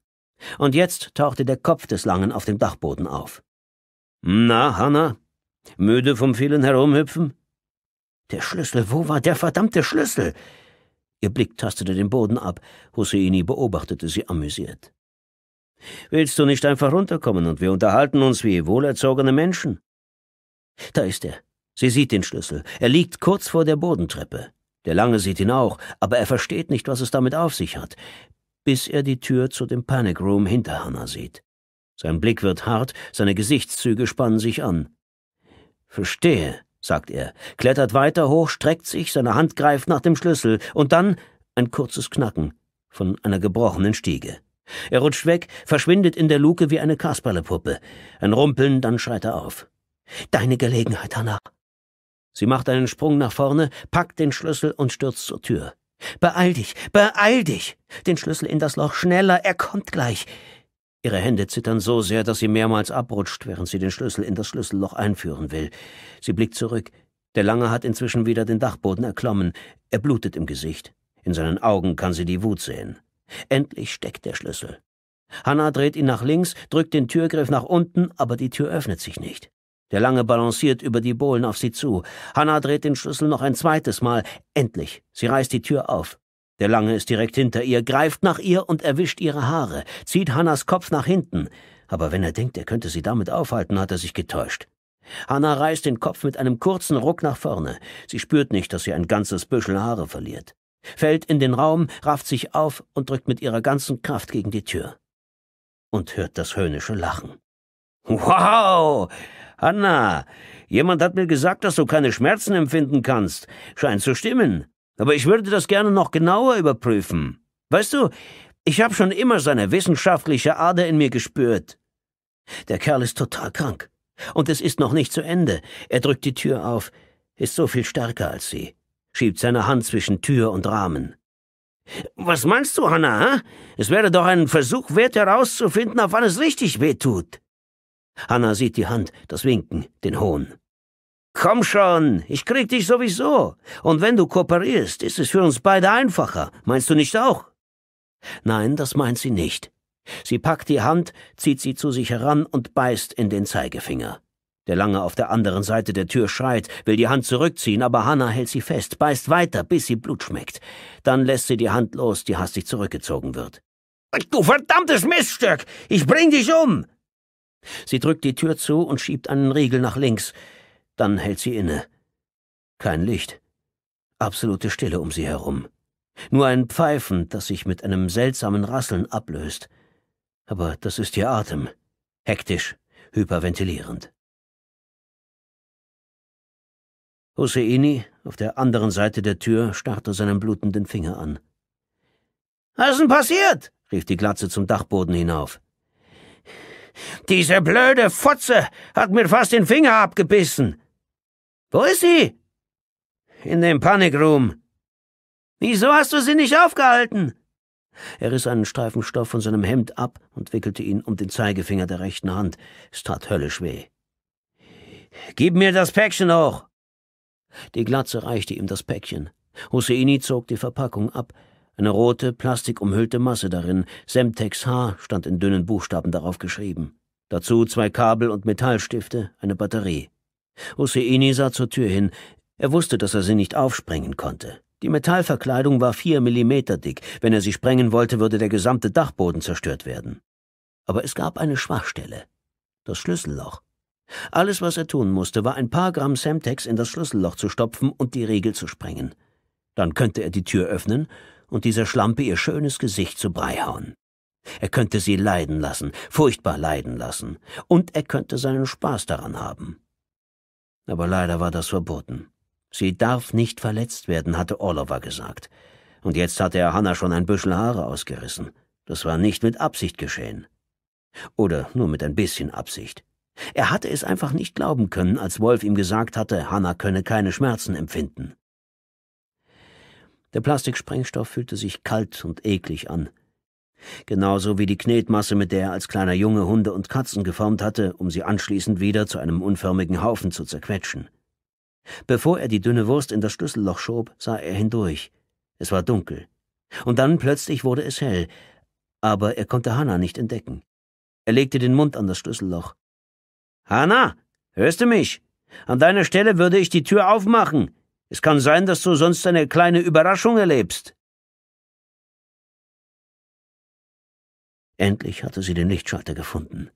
Und jetzt tauchte der Kopf des Langen auf dem Dachboden auf. Na, Hanna? Müde vom vielen Herumhüpfen? Der Schlüssel, wo war der verdammte Schlüssel? Ihr Blick tastete den Boden ab. Husseini beobachtete sie amüsiert. Willst du nicht einfach runterkommen und wir unterhalten uns wie wohlerzogene Menschen? Da ist er. Sie sieht den Schlüssel. Er liegt kurz vor der Bodentreppe. Der Lange sieht ihn auch, aber er versteht nicht, was es damit auf sich hat, bis er die Tür zu dem Panic Room hinter Hannah sieht. Sein Blick wird hart, seine Gesichtszüge spannen sich an. Verstehe, sagt er, klettert weiter hoch, streckt sich, seine Hand greift nach dem Schlüssel, und dann ein kurzes Knacken von einer gebrochenen Stiege. Er rutscht weg, verschwindet in der Luke wie eine Kasperlepuppe. Ein Rumpeln, dann schreit er auf. Deine Gelegenheit, Hanna. Sie macht einen Sprung nach vorne, packt den Schlüssel und stürzt zur Tür. Beeil dich, beeil dich! Den Schlüssel in das Loch, schneller, er kommt gleich! Ihre Hände zittern so sehr, dass sie mehrmals abrutscht, während sie den Schlüssel in das Schlüsselloch einführen will. Sie blickt zurück. Der Lange hat inzwischen wieder den Dachboden erklommen. Er blutet im Gesicht. In seinen Augen kann sie die Wut sehen. Endlich steckt der Schlüssel. Hanna dreht ihn nach links, drückt den Türgriff nach unten, aber die Tür öffnet sich nicht. Der Lange balanciert über die Bohlen auf sie zu. Hanna dreht den Schlüssel noch ein zweites Mal. Endlich. Sie reißt die Tür auf. Der Lange ist direkt hinter ihr, greift nach ihr und erwischt ihre Haare, zieht Hannas Kopf nach hinten. Aber wenn er denkt, er könnte sie damit aufhalten, hat er sich getäuscht. Hanna reißt den Kopf mit einem kurzen Ruck nach vorne. Sie spürt nicht, dass sie ein ganzes Büschel Haare verliert. Fällt in den Raum, rafft sich auf und drückt mit ihrer ganzen Kraft gegen die Tür. Und hört das höhnische Lachen. Wow! Hanna, jemand hat mir gesagt, dass du keine Schmerzen empfinden kannst. Scheint zu stimmen. Aber ich würde das gerne noch genauer überprüfen. Weißt du, ich habe schon immer seine wissenschaftliche Ader in mir gespürt. Der Kerl ist total krank. Und es ist noch nicht zu Ende. Er drückt die Tür auf, ist so viel stärker als sie, schiebt seine Hand zwischen Tür und Rahmen. Was meinst du, Hanna? Hä? Es wäre doch ein Versuch wert herauszufinden, auf wann es richtig wehtut. Hanna sieht die Hand, das Winken, den Hohn. Komm schon, ich krieg dich sowieso. Und wenn du kooperierst, ist es für uns beide einfacher. Meinst du nicht auch? Nein, das meint sie nicht. Sie packt die Hand, zieht sie zu sich heran und beißt in den Zeigefinger. Der Lange auf der anderen Seite der Tür schreit, will die Hand zurückziehen, aber Hanna hält sie fest, beißt weiter, bis sie Blut schmeckt. Dann lässt sie die Hand los, die hastig zurückgezogen wird. Du verdammtes Miststück! Ich bring dich um! Sie drückt die Tür zu und schiebt einen Riegel nach links. Dann hält sie inne. Kein Licht. Absolute Stille um sie herum. Nur ein Pfeifen, das sich mit einem seltsamen Rasseln ablöst. Aber das ist ihr Atem. Hektisch, hyperventilierend. Husseini, auf der anderen Seite der Tür, starrte seinen blutenden Finger an. Was ist denn passiert? rief die Glatze zum Dachboden hinauf. Diese blöde Fotze hat mir fast den Finger abgebissen. Wo ist sie? In dem Panic Room. Wieso hast du sie nicht aufgehalten? Er riss einen Streifen Stoff von seinem Hemd ab und wickelte ihn um den Zeigefinger der rechten Hand. Es tat höllisch weh. Gib mir das Päckchen auch! Die Glatze reichte ihm das Päckchen. Husseini zog die Verpackung ab, eine rote, plastikumhüllte Masse darin. Semtex H stand in dünnen Buchstaben darauf geschrieben. Dazu zwei Kabel und Metallstifte, eine Batterie. Hosseini sah zur Tür hin. Er wusste, dass er sie nicht aufsprengen konnte. Die Metallverkleidung war vier Millimeter dick. Wenn er sie sprengen wollte, würde der gesamte Dachboden zerstört werden. Aber es gab eine Schwachstelle. Das Schlüsselloch. Alles, was er tun musste, war ein paar Gramm Semtex in das Schlüsselloch zu stopfen und die Regel zu sprengen. Dann könnte er die Tür öffnen und dieser Schlampe ihr schönes Gesicht zu Brei hauen. Er könnte sie leiden lassen, furchtbar leiden lassen, und er könnte seinen Spaß daran haben. Aber leider war das verboten. Sie darf nicht verletzt werden, hatte Oliver gesagt. Und jetzt hatte er Hannah schon ein Büschel Haare ausgerissen. Das war nicht mit Absicht geschehen. Oder nur mit ein bisschen Absicht. Er hatte es einfach nicht glauben können, als Wolf ihm gesagt hatte, Hannah könne keine Schmerzen empfinden. Der Plastiksprengstoff fühlte sich kalt und eklig an. Genauso wie die Knetmasse, mit der er als kleiner Junge Hunde und Katzen geformt hatte, um sie anschließend wieder zu einem unförmigen Haufen zu zerquetschen. Bevor er die dünne Wurst in das Schlüsselloch schob, sah er hindurch. Es war dunkel. Und dann plötzlich wurde es hell, aber er konnte Hanna nicht entdecken. Er legte den Mund an das Schlüsselloch. Hanna, hörst du mich? An deiner Stelle würde ich die Tür aufmachen. Es kann sein, dass du sonst eine kleine Überraschung erlebst. Endlich hatte sie den Lichtschalter gefunden.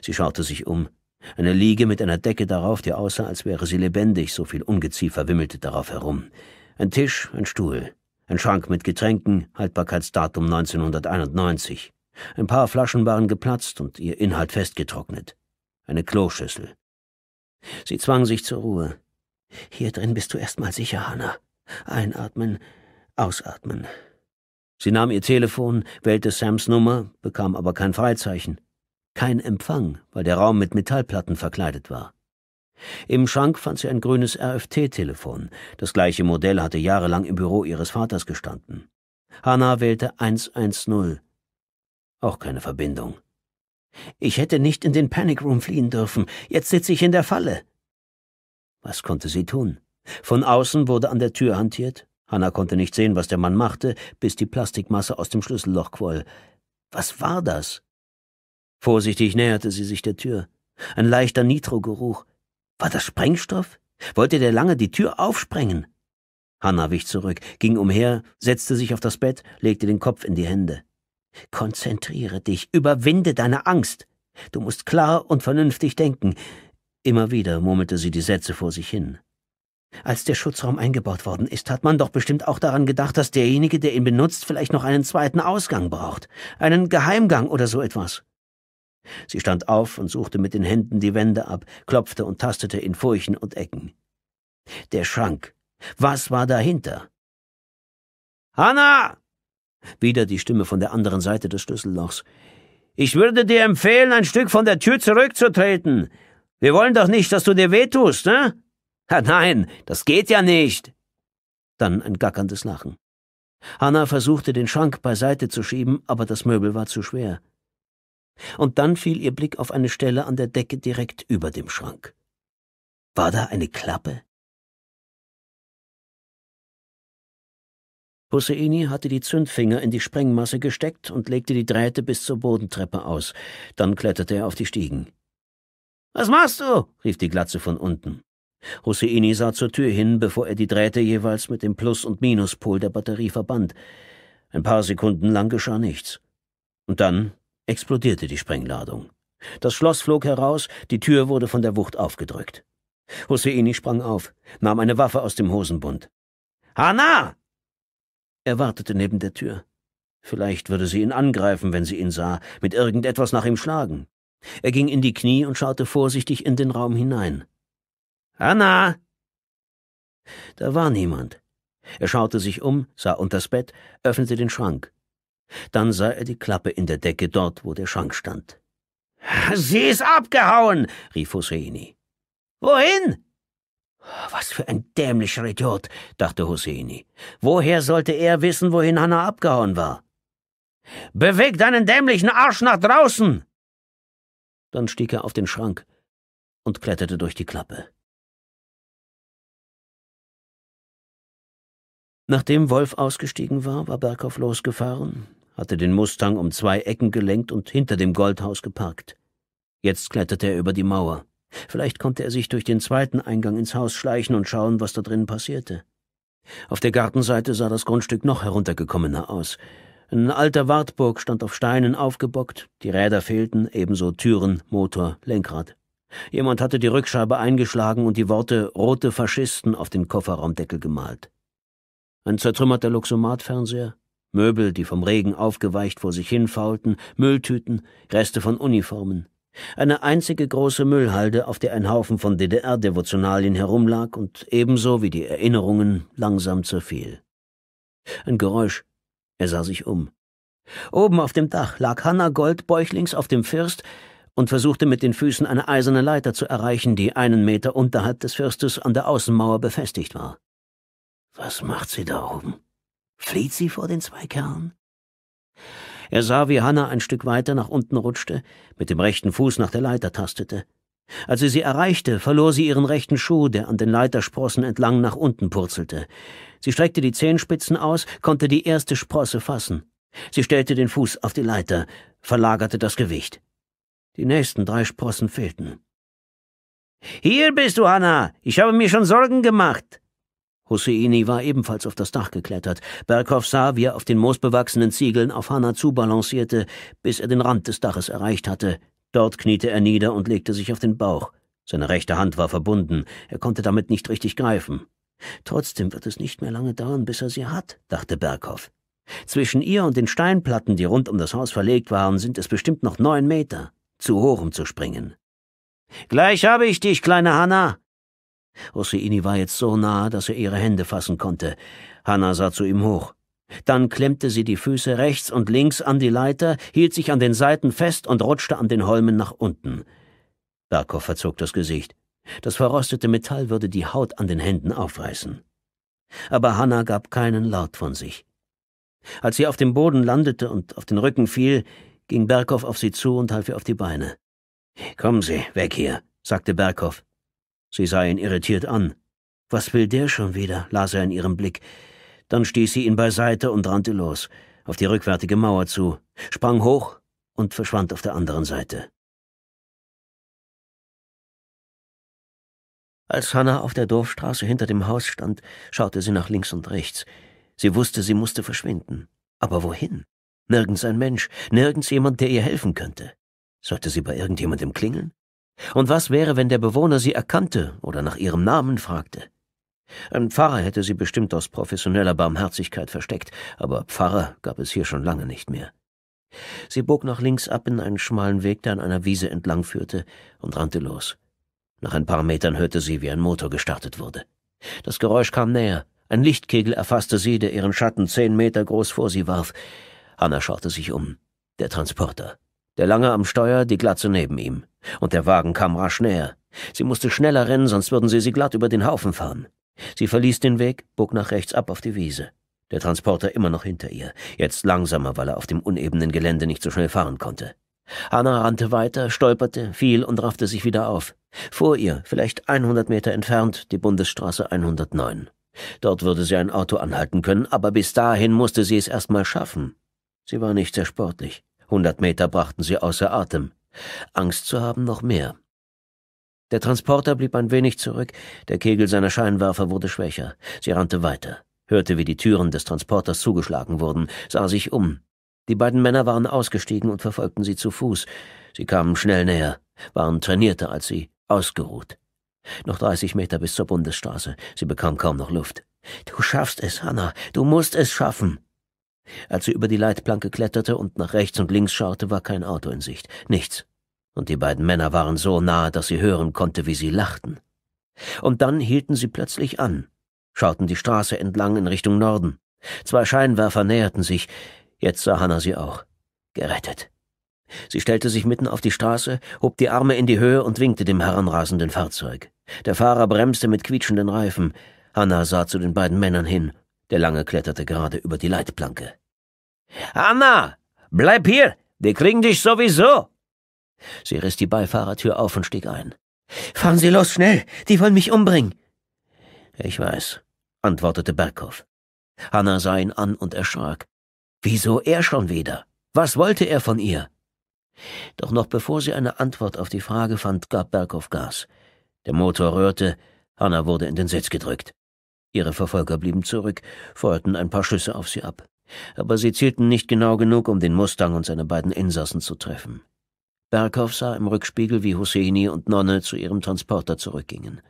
Sie schaute sich um. Eine Liege mit einer Decke darauf, die aussah, als wäre sie lebendig, so viel Ungeziefer wimmelte darauf herum. Ein Tisch, ein Stuhl, ein Schrank mit Getränken, Haltbarkeitsdatum 1991. Ein paar Flaschen waren geplatzt und ihr Inhalt festgetrocknet. Eine Kloschüssel. Sie zwang sich zur Ruhe. Hier drin bist du erstmal sicher, Hannah. Einatmen, ausatmen. Sie nahm ihr Telefon, wählte Sams Nummer, bekam aber kein Freizeichen. Kein Empfang, weil der Raum mit Metallplatten verkleidet war. Im Schrank fand sie ein grünes RFT-Telefon. Das gleiche Modell hatte jahrelang im Büro ihres Vaters gestanden. Hannah wählte 110. Auch keine Verbindung. Ich hätte nicht in den Panic Room fliehen dürfen. Jetzt sitze ich in der Falle. Was konnte sie tun? Von außen wurde an der Tür hantiert. Hanna konnte nicht sehen, was der Mann machte, bis die Plastikmasse aus dem Schlüsselloch quoll. Was war das? Vorsichtig näherte sie sich der Tür. Ein leichter Nitrogeruch. War das Sprengstoff? Wollte der lange die Tür aufsprengen? Hanna wich zurück, ging umher, setzte sich auf das Bett, legte den Kopf in die Hände. Konzentriere dich, überwinde deine Angst. Du musst klar und vernünftig denken. Immer wieder murmelte sie die Sätze vor sich hin. Als der Schutzraum eingebaut worden ist, hat man doch bestimmt auch daran gedacht, dass derjenige, der ihn benutzt, vielleicht noch einen zweiten Ausgang braucht, einen Geheimgang oder so etwas. Sie stand auf und suchte mit den Händen die Wände ab, klopfte und tastete in Furchen und Ecken. Der Schrank. Was war dahinter? Hanna! Wieder die Stimme von der anderen Seite des Schlüssellochs. Ich würde dir empfehlen, ein Stück von der Tür zurückzutreten. Wir wollen doch nicht, dass du dir wehtust, ne? Ha, nein, das geht ja nicht. Dann ein gackerndes Lachen. Hanna versuchte, den Schrank beiseite zu schieben, aber das Möbel war zu schwer. Und dann fiel ihr Blick auf eine Stelle an der Decke direkt über dem Schrank. War da eine Klappe? Husseini hatte die Zündfinger in die Sprengmasse gesteckt und legte die Drähte bis zur Bodentreppe aus. Dann kletterte er auf die Stiegen. Was machst du? rief die Glatze von unten. Husseini sah zur Tür hin, bevor er die Drähte jeweils mit dem Plus- und Minuspol der Batterie verband. Ein paar Sekunden lang geschah nichts. Und dann explodierte die Sprengladung. Das Schloss flog heraus, die Tür wurde von der Wucht aufgedrückt. Husseini sprang auf, nahm eine Waffe aus dem Hosenbund. Hanna! Er wartete neben der Tür. Vielleicht würde sie ihn angreifen, wenn sie ihn sah, mit irgendetwas nach ihm schlagen. Er ging in die Knie und schaute vorsichtig in den Raum hinein. Anna! Da war niemand. Er schaute sich um, sah unters Bett, öffnete den Schrank. Dann sah er die Klappe in der Decke dort, wo der Schrank stand. Sie ist abgehauen, rief Husseini. Wohin? Was für ein dämlicher Idiot, dachte Husseini. Woher sollte er wissen, wohin Hanna abgehauen war? Beweg deinen dämlichen Arsch nach draußen! Dann stieg er auf den Schrank und kletterte durch die Klappe. Nachdem Wolf ausgestiegen war, war Berghoff losgefahren, hatte den Mustang um zwei Ecken gelenkt und hinter dem Goldhaus geparkt. Jetzt kletterte er über die Mauer. Vielleicht konnte er sich durch den zweiten Eingang ins Haus schleichen und schauen, was da drin passierte. Auf der Gartenseite sah das Grundstück noch heruntergekommener aus. Ein alter Wartburg stand auf Steinen aufgebockt, die Räder fehlten, ebenso Türen, Motor, Lenkrad. Jemand hatte die Rückscheibe eingeschlagen und die Worte Rote Faschisten auf den Kofferraumdeckel gemalt. Ein zertrümmerter Luxomatfernseher, Möbel, die vom Regen aufgeweicht vor sich hinfaulten, Mülltüten, Reste von Uniformen. Eine einzige große Müllhalde, auf der ein Haufen von DDR-Devotionalien herumlag und ebenso wie die Erinnerungen langsam zerfiel. Ein Geräusch, er sah sich um. Oben auf dem Dach lag Hanna Goldbäuchlings auf dem First und versuchte mit den Füßen eine eiserne Leiter zu erreichen, die einen Meter unterhalb des Firstes an der Außenmauer befestigt war. Was macht sie da oben? Flieht sie vor den zwei Kerlen? Er sah, wie Hanna ein Stück weiter nach unten rutschte, mit dem rechten Fuß nach der Leiter tastete. Als sie sie erreichte, verlor sie ihren rechten Schuh, der an den Leitersprossen entlang nach unten purzelte. Sie streckte die Zehenspitzen aus, konnte die erste Sprosse fassen. Sie stellte den Fuß auf die Leiter, verlagerte das Gewicht. Die nächsten drei Sprossen fehlten. Hier bist du, Hanna. Ich habe mir schon Sorgen gemacht. Husseini war ebenfalls auf das Dach geklettert. Berghoff sah, wie er auf den moosbewachsenen Ziegeln auf Hanna zubalancierte, bis er den Rand des Daches erreicht hatte. Dort kniete er nieder und legte sich auf den Bauch. Seine rechte Hand war verbunden, er konnte damit nicht richtig greifen. Trotzdem wird es nicht mehr lange dauern, bis er sie hat, dachte Berghoff. Zwischen ihr und den Steinplatten, die rund um das Haus verlegt waren, sind es bestimmt noch neun Meter. Zu hoch, um zu springen. Gleich habe ich dich, kleine Hanna! Hosseini war jetzt so nah, dass er ihre Hände fassen konnte. Hanna sah zu ihm hoch. Dann klemmte sie die Füße rechts und links an die Leiter, hielt sich an den Seiten fest und rutschte an den Holmen nach unten. Barkow verzog das Gesicht. Das verrostete Metall würde die Haut an den Händen aufreißen. Aber Hanna gab keinen Laut von sich. Als sie auf dem Boden landete und auf den Rücken fiel, ging Berkow auf sie zu und half ihr auf die Beine. Kommen Sie, weg hier, sagte Berkow. Sie sah ihn irritiert an. Was will der schon wieder? las er in ihrem Blick. Dann stieß sie ihn beiseite und rannte los, auf die rückwärtige Mauer zu, sprang hoch und verschwand auf der anderen Seite. Als Hannah auf der Dorfstraße hinter dem Haus stand, schaute sie nach links und rechts. Sie wusste, sie musste verschwinden. Aber wohin? Nirgends ein Mensch, nirgends jemand, der ihr helfen könnte. Sollte sie bei irgendjemandem klingeln? Und was wäre, wenn der Bewohner sie erkannte oder nach ihrem Namen fragte? Ein Pfarrer hätte sie bestimmt aus professioneller Barmherzigkeit versteckt, aber Pfarrer gab es hier schon lange nicht mehr. Sie bog nach links ab in einen schmalen Weg, der an einer Wiese entlang führte, und rannte los. Nach ein paar Metern hörte sie, wie ein Motor gestartet wurde. Das Geräusch kam näher. Ein Lichtkegel erfasste sie, der ihren Schatten zehn Meter groß vor sie warf. Hanna schaute sich um. Der Transporter. Der Lange am Steuer, die Glatze neben ihm. Und der Wagen kam rasch näher. Sie musste schneller rennen, sonst würden sie sie glatt über den Haufen fahren. Sie verließ den Weg, bog nach rechts ab auf die Wiese. Der Transporter immer noch hinter ihr, jetzt langsamer, weil er auf dem unebenen Gelände nicht so schnell fahren konnte. Anna rannte weiter, stolperte, fiel und raffte sich wieder auf. Vor ihr, vielleicht 100 Meter entfernt, die Bundesstraße 109. Dort würde sie ein Auto anhalten können, aber bis dahin musste sie es erstmal schaffen. Sie war nicht sehr sportlich. 100 Meter brachten sie außer Atem. Angst zu haben noch mehr. Der Transporter blieb ein wenig zurück, der Kegel seiner Scheinwerfer wurde schwächer. Sie rannte weiter, hörte, wie die Türen des Transporters zugeschlagen wurden, sah sich um. Die beiden Männer waren ausgestiegen und verfolgten sie zu Fuß. Sie kamen schnell näher, waren trainierter als sie, ausgeruht. Noch dreißig Meter bis zur Bundesstraße. Sie bekam kaum noch Luft. Du schaffst es, Hannah. Du musst es schaffen. Als sie über die Leitplanke kletterte und nach rechts und links schaute, war kein Auto in Sicht. Nichts und die beiden Männer waren so nahe, dass sie hören konnte, wie sie lachten. Und dann hielten sie plötzlich an, schauten die Straße entlang in Richtung Norden. Zwei Scheinwerfer näherten sich, jetzt sah Hannah sie auch. Gerettet. Sie stellte sich mitten auf die Straße, hob die Arme in die Höhe und winkte dem heranrasenden Fahrzeug. Der Fahrer bremste mit quietschenden Reifen. Hannah sah zu den beiden Männern hin. Der Lange kletterte gerade über die Leitplanke. Hannah, bleib hier! Wir kriegen dich sowieso! Sie riss die Beifahrertür auf und stieg ein. Fahren Sie los, schnell! Die wollen mich umbringen! Ich weiß, antwortete Berghoff. Hanna sah ihn an und erschrak. Wieso er schon wieder? Was wollte er von ihr? Doch noch bevor sie eine Antwort auf die Frage fand, gab Berghoff Gas. Der Motor rührte, Hanna wurde in den Sitz gedrückt. Ihre Verfolger blieben zurück, feuerten ein paar Schüsse auf sie ab. Aber sie zielten nicht genau genug, um den Mustang und seine beiden Insassen zu treffen. Berghoff sah im Rückspiegel, wie Husseini und Nonne zu ihrem Transporter zurückgingen.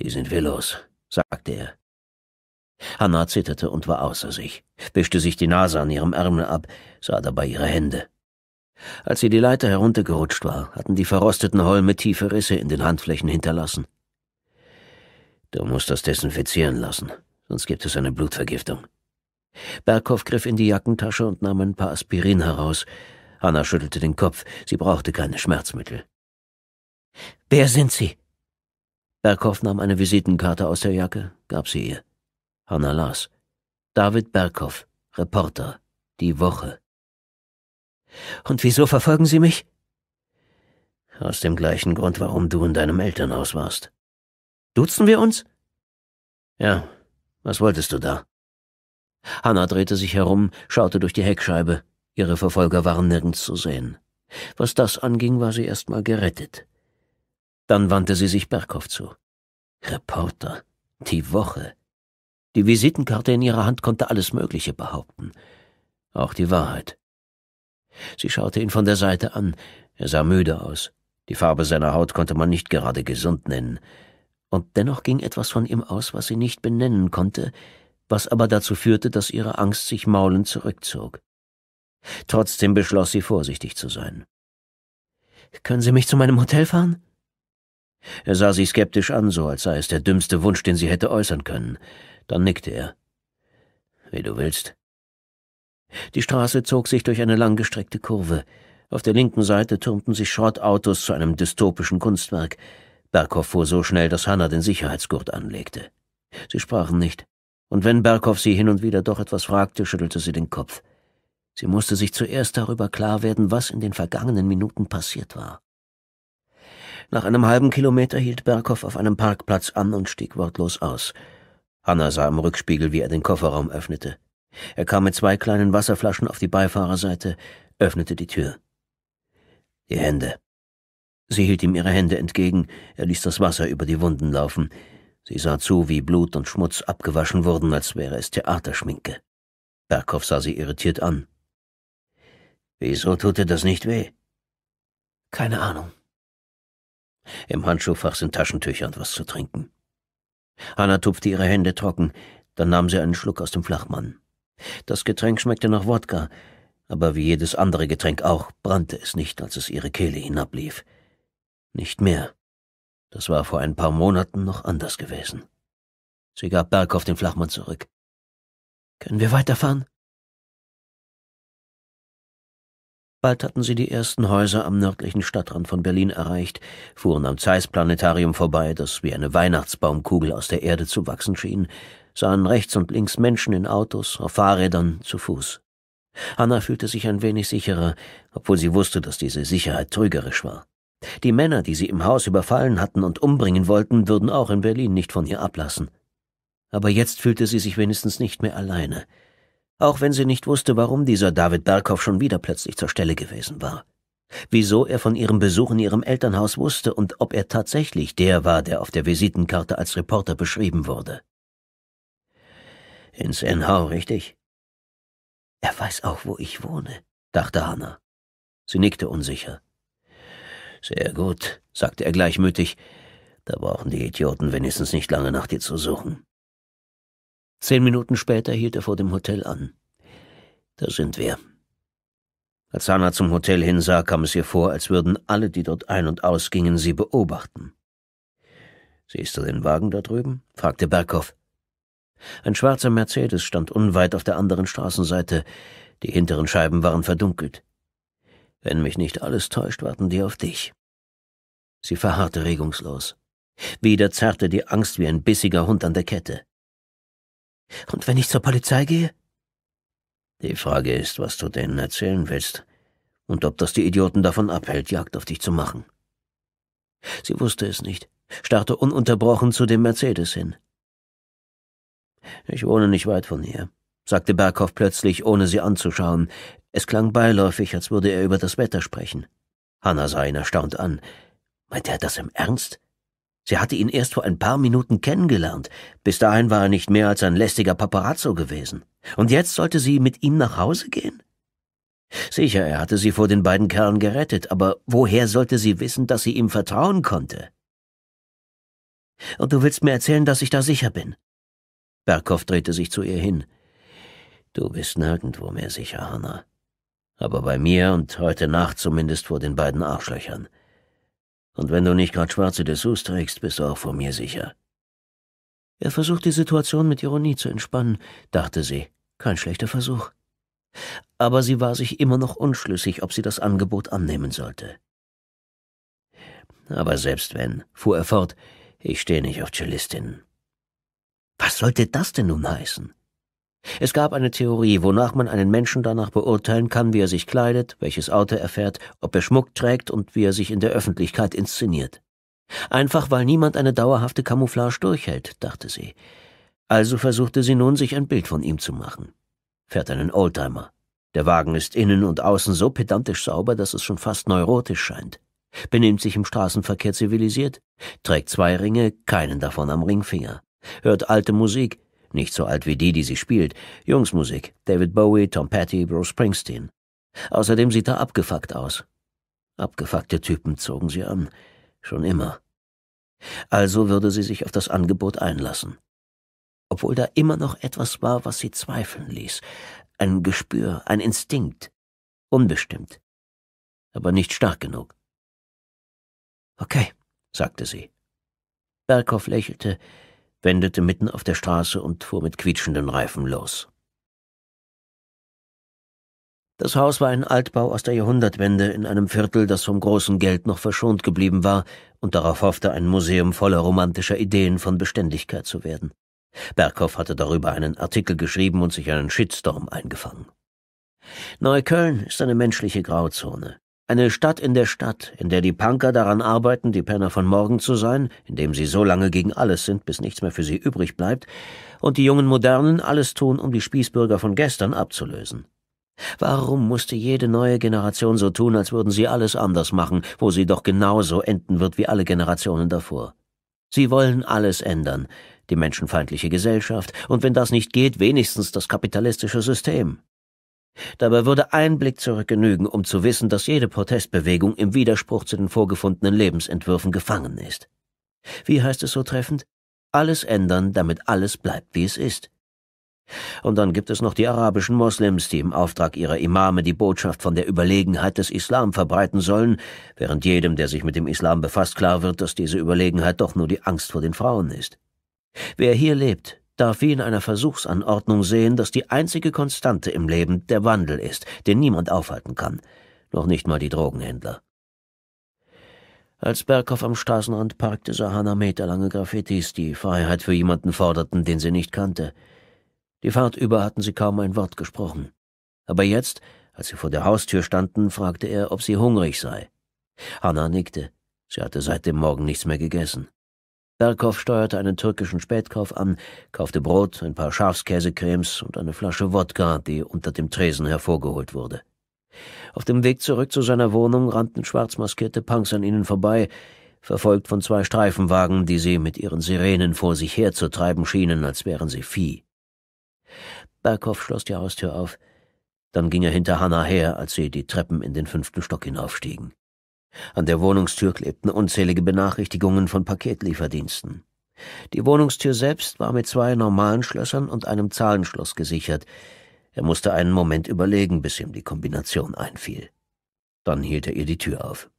Die sind willos, sagte er. Hanna zitterte und war außer sich, wischte sich die Nase an ihrem Ärmel ab, sah dabei ihre Hände. Als sie die Leiter heruntergerutscht war, hatten die verrosteten Holme tiefe Risse in den Handflächen hinterlassen. Du musst das desinfizieren lassen, sonst gibt es eine Blutvergiftung. Berghoff griff in die Jackentasche und nahm ein paar Aspirin heraus, Hanna schüttelte den Kopf, sie brauchte keine Schmerzmittel. Wer sind Sie? Berghoff nahm eine Visitenkarte aus der Jacke, gab sie ihr. Hanna las. David Berghoff, Reporter, die Woche. Und wieso verfolgen Sie mich? Aus dem gleichen Grund, warum du in deinem Elternhaus warst. Duzen wir uns? Ja, was wolltest du da? Hanna drehte sich herum, schaute durch die Heckscheibe. Ihre Verfolger waren nirgends zu sehen. Was das anging, war sie erstmal gerettet. Dann wandte sie sich Berghoff zu. Reporter, die Woche. Die Visitenkarte in ihrer Hand konnte alles Mögliche behaupten, auch die Wahrheit. Sie schaute ihn von der Seite an, er sah müde aus, die Farbe seiner Haut konnte man nicht gerade gesund nennen, und dennoch ging etwas von ihm aus, was sie nicht benennen konnte, was aber dazu führte, dass ihre Angst sich maulend zurückzog. Trotzdem beschloss sie, vorsichtig zu sein. Können Sie mich zu meinem Hotel fahren? Er sah sie skeptisch an, so als sei es der dümmste Wunsch, den sie hätte äußern können. Dann nickte er. Wie du willst. Die Straße zog sich durch eine langgestreckte Kurve. Auf der linken Seite türmten sich Schrottautos zu einem dystopischen Kunstwerk. Berghoff fuhr so schnell, dass Hanna den Sicherheitsgurt anlegte. Sie sprachen nicht, und wenn Berghoff sie hin und wieder doch etwas fragte, schüttelte sie den Kopf. Sie musste sich zuerst darüber klar werden, was in den vergangenen Minuten passiert war. Nach einem halben Kilometer hielt Berghoff auf einem Parkplatz an und stieg wortlos aus. Hanna sah im Rückspiegel, wie er den Kofferraum öffnete. Er kam mit zwei kleinen Wasserflaschen auf die Beifahrerseite, öffnete die Tür. Die Hände. Sie hielt ihm ihre Hände entgegen, er ließ das Wasser über die Wunden laufen. Sie sah zu, wie Blut und Schmutz abgewaschen wurden, als wäre es Theaterschminke. Berghoff sah sie irritiert an. Wieso tut dir das nicht weh? Keine Ahnung. Im Handschuhfach sind Taschentücher und was zu trinken. Hanna tupfte ihre Hände trocken, dann nahm sie einen Schluck aus dem Flachmann. Das Getränk schmeckte nach Wodka, aber wie jedes andere Getränk auch, brannte es nicht, als es ihre Kehle hinablief. Nicht mehr. Das war vor ein paar Monaten noch anders gewesen. Sie gab Berghoff den Flachmann zurück. Können wir weiterfahren? Bald hatten sie die ersten Häuser am nördlichen Stadtrand von Berlin erreicht, fuhren am Zeiss-Planetarium vorbei, das wie eine Weihnachtsbaumkugel aus der Erde zu wachsen schien, sahen rechts und links Menschen in Autos, auf Fahrrädern, zu Fuß. Hanna fühlte sich ein wenig sicherer, obwohl sie wusste, dass diese Sicherheit trügerisch war. Die Männer, die sie im Haus überfallen hatten und umbringen wollten, würden auch in Berlin nicht von ihr ablassen. Aber jetzt fühlte sie sich wenigstens nicht mehr alleine auch wenn sie nicht wusste, warum dieser David Berghoff schon wieder plötzlich zur Stelle gewesen war, wieso er von ihrem Besuch in ihrem Elternhaus wusste und ob er tatsächlich der war, der auf der Visitenkarte als Reporter beschrieben wurde. Ins NH, richtig? Er weiß auch, wo ich wohne, dachte Hannah. Sie nickte unsicher. Sehr gut, sagte er gleichmütig. Da brauchen die Idioten wenigstens nicht lange nach dir zu suchen. Zehn Minuten später hielt er vor dem Hotel an. Da sind wir. Als Hannah zum Hotel hinsah, kam es ihr vor, als würden alle, die dort ein- und ausgingen, sie beobachten. Siehst du den Wagen da drüben? fragte Berghoff. Ein schwarzer Mercedes stand unweit auf der anderen Straßenseite. Die hinteren Scheiben waren verdunkelt. Wenn mich nicht alles täuscht, warten die auf dich. Sie verharrte regungslos. Wieder zerrte die Angst wie ein bissiger Hund an der Kette. Und wenn ich zur Polizei gehe? Die Frage ist, was du denen erzählen willst und ob das die Idioten davon abhält, Jagd auf dich zu machen. Sie wusste es nicht, starrte ununterbrochen zu dem Mercedes hin. Ich wohne nicht weit von hier, sagte Berghoff plötzlich, ohne sie anzuschauen. Es klang beiläufig, als würde er über das Wetter sprechen. Hanna sah ihn erstaunt an. Meint er das im Ernst? Sie hatte ihn erst vor ein paar Minuten kennengelernt. Bis dahin war er nicht mehr als ein lästiger Paparazzo gewesen. Und jetzt sollte sie mit ihm nach Hause gehen? Sicher, er hatte sie vor den beiden Kerlen gerettet, aber woher sollte sie wissen, dass sie ihm vertrauen konnte? Und du willst mir erzählen, dass ich da sicher bin? Berghoff drehte sich zu ihr hin. Du bist nirgendwo mehr sicher, Hanna. Aber bei mir und heute Nacht zumindest vor den beiden Arschlöchern. Und wenn du nicht gerade schwarze Dessous trägst, bist du auch vor mir sicher. Er versucht die Situation mit Ironie zu entspannen, dachte sie. Kein schlechter Versuch. Aber sie war sich immer noch unschlüssig, ob sie das Angebot annehmen sollte. Aber selbst wenn, fuhr er fort, ich stehe nicht auf Cellistinnen. Was sollte das denn nun heißen? Es gab eine Theorie, wonach man einen Menschen danach beurteilen kann, wie er sich kleidet, welches Auto er fährt, ob er Schmuck trägt und wie er sich in der Öffentlichkeit inszeniert. Einfach weil niemand eine dauerhafte Camouflage durchhält, dachte sie. Also versuchte sie nun, sich ein Bild von ihm zu machen. Fährt einen Oldtimer. Der Wagen ist innen und außen so pedantisch sauber, dass es schon fast neurotisch scheint. Benimmt sich im Straßenverkehr zivilisiert, trägt zwei Ringe, keinen davon am Ringfinger. Hört alte Musik, nicht so alt wie die, die sie spielt. Jungsmusik. David Bowie, Tom Petty, Bruce Springsteen. Außerdem sieht er abgefuckt aus. Abgefuckte Typen zogen sie an. Schon immer. Also würde sie sich auf das Angebot einlassen. Obwohl da immer noch etwas war, was sie zweifeln ließ. Ein Gespür, ein Instinkt. Unbestimmt. Aber nicht stark genug. Okay, sagte sie. Berghoff lächelte, wendete mitten auf der Straße und fuhr mit quietschenden Reifen los. Das Haus war ein Altbau aus der Jahrhundertwende in einem Viertel, das vom großen Geld noch verschont geblieben war und darauf hoffte, ein Museum voller romantischer Ideen von Beständigkeit zu werden. Berghoff hatte darüber einen Artikel geschrieben und sich einen Shitstorm eingefangen. Neukölln ist eine menschliche Grauzone. Eine Stadt in der Stadt, in der die Punker daran arbeiten, die Penner von morgen zu sein, indem sie so lange gegen alles sind, bis nichts mehr für sie übrig bleibt, und die jungen Modernen alles tun, um die Spießbürger von gestern abzulösen. Warum musste jede neue Generation so tun, als würden sie alles anders machen, wo sie doch genauso enden wird wie alle Generationen davor? Sie wollen alles ändern, die menschenfeindliche Gesellschaft, und wenn das nicht geht, wenigstens das kapitalistische System. Dabei würde ein Blick zurück genügen, um zu wissen, dass jede Protestbewegung im Widerspruch zu den vorgefundenen Lebensentwürfen gefangen ist. Wie heißt es so treffend? Alles ändern, damit alles bleibt, wie es ist. Und dann gibt es noch die arabischen Moslems, die im Auftrag ihrer Imame die Botschaft von der Überlegenheit des Islam verbreiten sollen, während jedem, der sich mit dem Islam befasst, klar wird, dass diese Überlegenheit doch nur die Angst vor den Frauen ist. Wer hier lebt, darf wie in einer Versuchsanordnung sehen, dass die einzige Konstante im Leben der Wandel ist, den niemand aufhalten kann, noch nicht mal die Drogenhändler. Als Berghoff am Straßenrand parkte, sah Hanna meterlange Graffitis, die Freiheit für jemanden forderten, den sie nicht kannte. Die Fahrt über hatten sie kaum ein Wort gesprochen. Aber jetzt, als sie vor der Haustür standen, fragte er, ob sie hungrig sei. Hanna nickte. Sie hatte seit dem Morgen nichts mehr gegessen. Berghoff steuerte einen türkischen Spätkauf an, kaufte Brot, ein paar Schafskäsecremes und eine Flasche Wodka, die unter dem Tresen hervorgeholt wurde. Auf dem Weg zurück zu seiner Wohnung rannten schwarzmaskierte Punks an ihnen vorbei, verfolgt von zwei Streifenwagen, die sie mit ihren Sirenen vor sich herzutreiben schienen, als wären sie Vieh. Berghoff schloss die Haustür auf, dann ging er hinter Hanna her, als sie die Treppen in den fünften Stock hinaufstiegen. An der Wohnungstür klebten unzählige Benachrichtigungen von Paketlieferdiensten. Die Wohnungstür selbst war mit zwei normalen Schlössern und einem Zahlenschloss gesichert. Er musste einen Moment überlegen, bis ihm die Kombination einfiel. Dann hielt er ihr die Tür auf.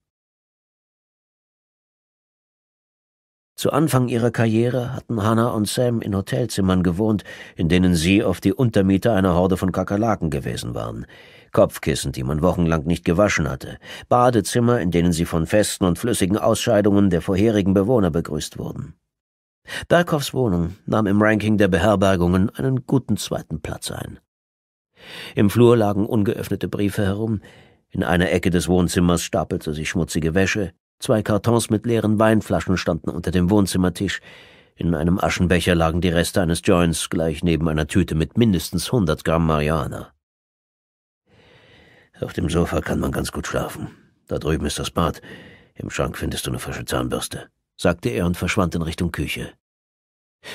Zu Anfang ihrer Karriere hatten Hannah und Sam in Hotelzimmern gewohnt, in denen sie oft die Untermieter einer Horde von Kakerlaken gewesen waren. Kopfkissen, die man wochenlang nicht gewaschen hatte, Badezimmer, in denen sie von festen und flüssigen Ausscheidungen der vorherigen Bewohner begrüßt wurden. Berghoffs Wohnung nahm im Ranking der Beherbergungen einen guten zweiten Platz ein. Im Flur lagen ungeöffnete Briefe herum, in einer Ecke des Wohnzimmers stapelte sich schmutzige Wäsche, zwei Kartons mit leeren Weinflaschen standen unter dem Wohnzimmertisch, in einem Aschenbecher lagen die Reste eines Joints gleich neben einer Tüte mit mindestens 100 Gramm Marihuana. Auf dem Sofa kann man ganz gut schlafen. Da drüben ist das Bad. Im Schrank findest du eine frische Zahnbürste, sagte er und verschwand in Richtung Küche.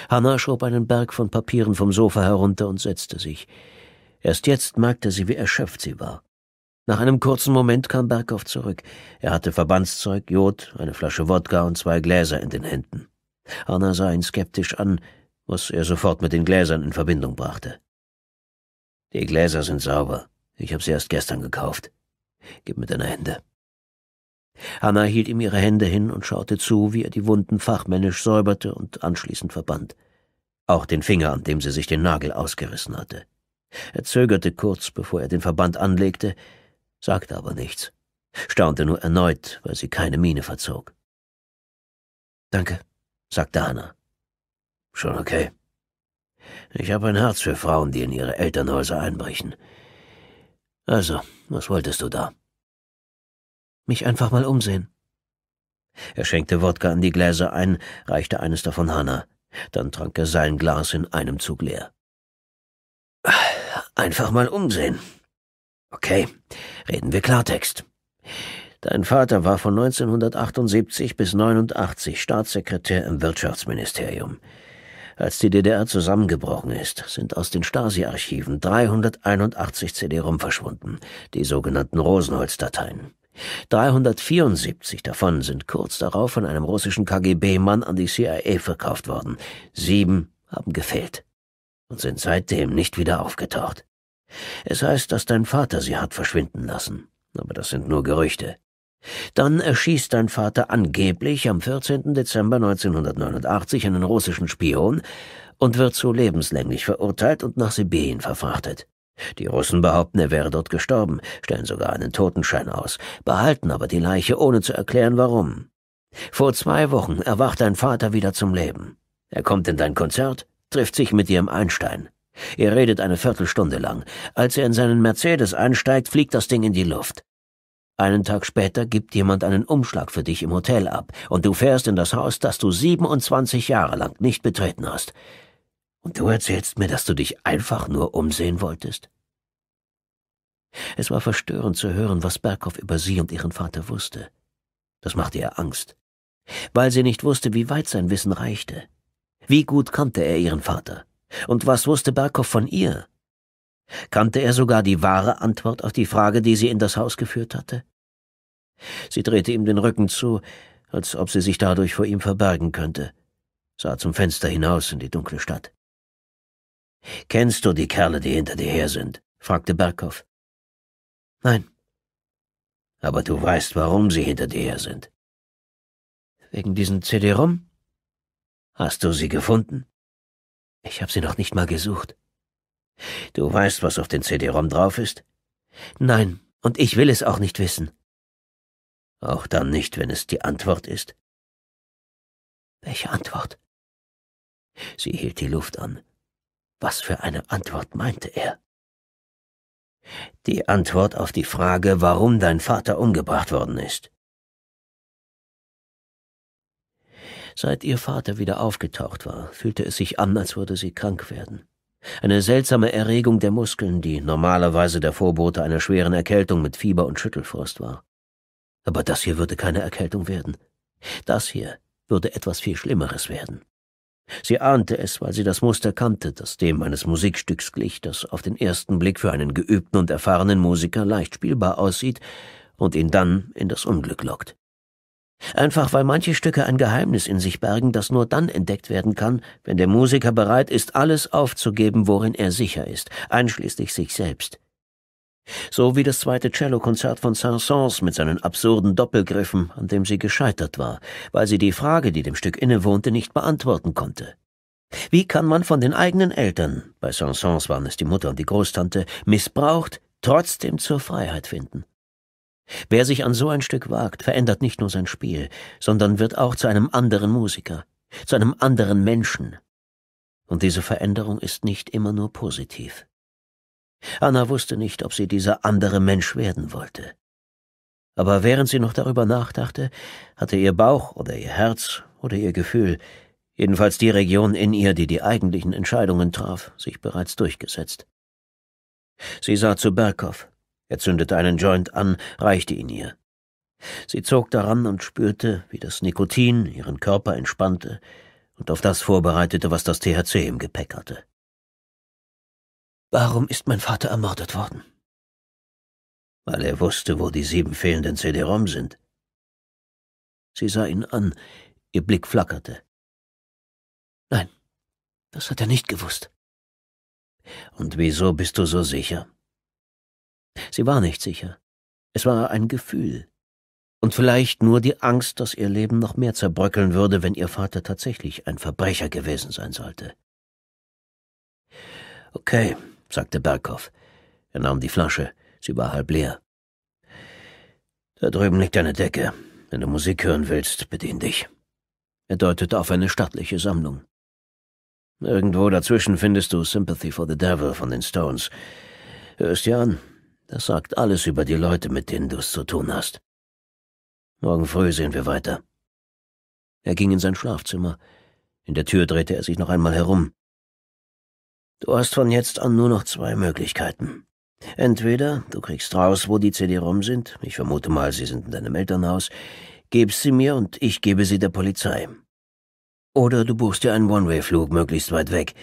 Hanna schob einen Berg von Papieren vom Sofa herunter und setzte sich. Erst jetzt merkte sie, wie erschöpft sie war. Nach einem kurzen Moment kam Berghoff zurück. Er hatte Verbandszeug, Jod, eine Flasche Wodka und zwei Gläser in den Händen. Hannah sah ihn skeptisch an, was er sofort mit den Gläsern in Verbindung brachte. Die Gläser sind sauber, ich habe sie erst gestern gekauft. Gib mir deine Hände. Hanna hielt ihm ihre Hände hin und schaute zu, wie er die Wunden fachmännisch säuberte und anschließend verband. Auch den Finger, an dem sie sich den Nagel ausgerissen hatte. Er zögerte kurz, bevor er den Verband anlegte, sagte aber nichts, staunte nur erneut, weil sie keine Miene verzog. Danke, sagte Hanna. Schon okay. Ich habe ein Herz für Frauen, die in ihre Elternhäuser einbrechen. Also, was wolltest du da? Mich einfach mal umsehen. Er schenkte Wodka an die Gläser ein, reichte eines davon Hanna. Dann trank er sein Glas in einem Zug leer. Einfach mal umsehen. Okay, reden wir Klartext. Dein Vater war von 1978 bis 89 Staatssekretär im Wirtschaftsministerium. Als die DDR zusammengebrochen ist, sind aus den Stasi-Archiven 381 CD-ROM verschwunden, die sogenannten Rosenholz-Dateien. 374 davon sind kurz darauf von einem russischen KGB-Mann an die CIA verkauft worden. Sieben haben gefehlt und sind seitdem nicht wieder aufgetaucht. Es heißt, dass dein Vater sie hat verschwinden lassen, aber das sind nur Gerüchte. Dann erschießt dein Vater angeblich am 14. Dezember 1989 einen russischen Spion und wird zu lebenslänglich verurteilt und nach Sibirien verfrachtet. Die Russen behaupten, er wäre dort gestorben, stellen sogar einen Totenschein aus, behalten aber die Leiche, ohne zu erklären warum. Vor zwei Wochen erwacht dein Vater wieder zum Leben. Er kommt in dein Konzert, trifft sich mit dir im Einstein. Er redet eine Viertelstunde lang. Als er in seinen Mercedes einsteigt, fliegt das Ding in die Luft. Einen Tag später gibt jemand einen Umschlag für dich im Hotel ab und du fährst in das Haus, das du 27 Jahre lang nicht betreten hast. Und du erzählst mir, dass du dich einfach nur umsehen wolltest? Es war verstörend zu hören, was Berghoff über sie und ihren Vater wusste. Das machte ihr Angst, weil sie nicht wusste, wie weit sein Wissen reichte. Wie gut kannte er ihren Vater? Und was wusste Berghoff von ihr? Kannte er sogar die wahre Antwort auf die Frage, die sie in das Haus geführt hatte? Sie drehte ihm den Rücken zu, als ob sie sich dadurch vor ihm verbergen könnte, sah zum Fenster hinaus in die dunkle Stadt. Kennst du die Kerle, die hinter dir her sind? fragte Berghoff. Nein. Aber du weißt, warum sie hinter dir her sind. Wegen diesen CD-ROM? Hast du sie gefunden? Ich habe sie noch nicht mal gesucht. Du weißt, was auf den CD-ROM drauf ist? Nein, und ich will es auch nicht wissen. Auch dann nicht, wenn es die Antwort ist. Welche Antwort? Sie hielt die Luft an. Was für eine Antwort meinte er? Die Antwort auf die Frage, warum dein Vater umgebracht worden ist. Seit ihr Vater wieder aufgetaucht war, fühlte es sich an, als würde sie krank werden. Eine seltsame Erregung der Muskeln, die normalerweise der Vorbote einer schweren Erkältung mit Fieber und Schüttelfrost war. Aber das hier würde keine Erkältung werden. Das hier würde etwas viel Schlimmeres werden. Sie ahnte es, weil sie das Muster kannte, das dem eines Musikstücks glich, das auf den ersten Blick für einen geübten und erfahrenen Musiker leicht spielbar aussieht und ihn dann in das Unglück lockt. Einfach weil manche Stücke ein Geheimnis in sich bergen, das nur dann entdeckt werden kann, wenn der Musiker bereit ist, alles aufzugeben, worin er sicher ist, einschließlich sich selbst. So wie das zweite Cellokonzert von Saint-Saëns mit seinen absurden Doppelgriffen, an dem sie gescheitert war, weil sie die Frage, die dem Stück innewohnte, nicht beantworten konnte. Wie kann man von den eigenen Eltern, bei Saint-Saëns waren es die Mutter und die Großtante, missbraucht, trotzdem zur Freiheit finden? Wer sich an so ein Stück wagt, verändert nicht nur sein Spiel, sondern wird auch zu einem anderen Musiker, zu einem anderen Menschen. Und diese Veränderung ist nicht immer nur positiv. Anna wusste nicht, ob sie dieser andere Mensch werden wollte. Aber während sie noch darüber nachdachte, hatte ihr Bauch oder ihr Herz oder ihr Gefühl, jedenfalls die Region in ihr, die die eigentlichen Entscheidungen traf, sich bereits durchgesetzt. Sie sah zu Berghoff. Er zündete einen Joint an, reichte ihn ihr. Sie zog daran und spürte, wie das Nikotin ihren Körper entspannte und auf das vorbereitete, was das THC im Gepäck hatte. Warum ist mein Vater ermordet worden? Weil er wusste, wo die sieben fehlenden CD-ROM sind. Sie sah ihn an, ihr Blick flackerte. Nein, das hat er nicht gewusst. Und wieso bist du so sicher? Sie war nicht sicher. Es war ein Gefühl. Und vielleicht nur die Angst, dass ihr Leben noch mehr zerbröckeln würde, wenn ihr Vater tatsächlich ein Verbrecher gewesen sein sollte. Okay sagte Berghoff. Er nahm die Flasche, sie war halb leer. Da drüben liegt eine Decke. Wenn du Musik hören willst, bedien dich. Er deutete auf eine stattliche Sammlung. Irgendwo dazwischen findest du Sympathy for the Devil von den Stones. Hörst dir an. Das sagt alles über die Leute, mit denen du es zu tun hast. Morgen früh sehen wir weiter. Er ging in sein Schlafzimmer. In der Tür drehte er sich noch einmal herum. Du hast von jetzt an nur noch zwei Möglichkeiten. Entweder du kriegst raus, wo die CD rom sind, ich vermute mal, sie sind in deinem Elternhaus, gibst sie mir und ich gebe sie der Polizei. Oder du buchst dir einen One-Way-Flug möglichst weit weg,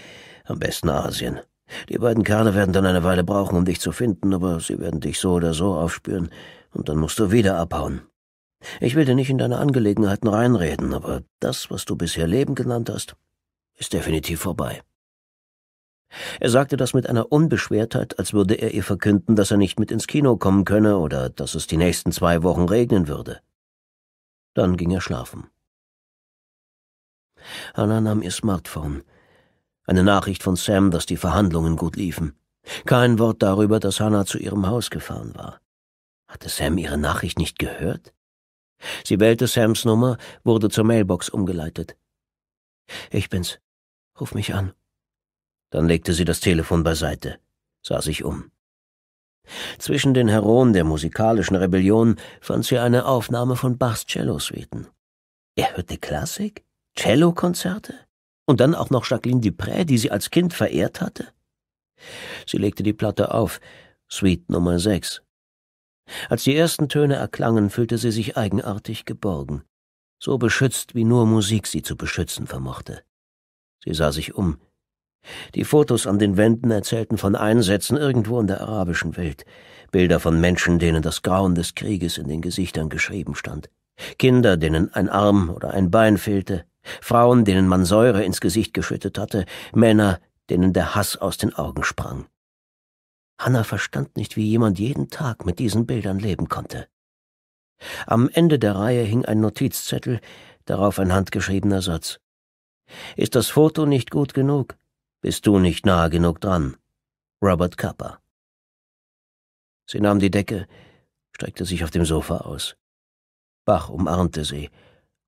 am besten Asien. Die beiden Kerle werden dann eine Weile brauchen, um dich zu finden, aber sie werden dich so oder so aufspüren, und dann musst du wieder abhauen. Ich will dir nicht in deine Angelegenheiten reinreden, aber das, was du bisher Leben genannt hast, ist definitiv vorbei. Er sagte das mit einer Unbeschwertheit, als würde er ihr verkünden, dass er nicht mit ins Kino kommen könne oder dass es die nächsten zwei Wochen regnen würde. Dann ging er schlafen. Anna nahm ihr Smartphone. Eine Nachricht von Sam, dass die Verhandlungen gut liefen. Kein Wort darüber, dass Hannah zu ihrem Haus gefahren war. Hatte Sam ihre Nachricht nicht gehört? Sie wählte Sams Nummer, wurde zur Mailbox umgeleitet. Ich bin's. Ruf mich an. Dann legte sie das Telefon beiseite, sah sich um. Zwischen den Heroen der musikalischen Rebellion fand sie eine Aufnahme von Bachs Cellosuiten. Er hörte Klassik, Cellokonzerte und dann auch noch Jacqueline Dupré, die sie als Kind verehrt hatte. Sie legte die Platte auf, Suite Nummer 6. Als die ersten Töne erklangen, fühlte sie sich eigenartig geborgen, so beschützt, wie nur Musik sie zu beschützen vermochte. Sie sah sich um, die Fotos an den Wänden erzählten von Einsätzen irgendwo in der arabischen Welt, Bilder von Menschen, denen das Grauen des Krieges in den Gesichtern geschrieben stand, Kinder, denen ein Arm oder ein Bein fehlte, Frauen, denen man Säure ins Gesicht geschüttet hatte, Männer, denen der Hass aus den Augen sprang. Hanna verstand nicht, wie jemand jeden Tag mit diesen Bildern leben konnte. Am Ende der Reihe hing ein Notizzettel, darauf ein handgeschriebener Satz. Ist das Foto nicht gut genug, bist du nicht nahe genug dran? Robert Kappa. Sie nahm die Decke, streckte sich auf dem Sofa aus. Bach umarmte sie,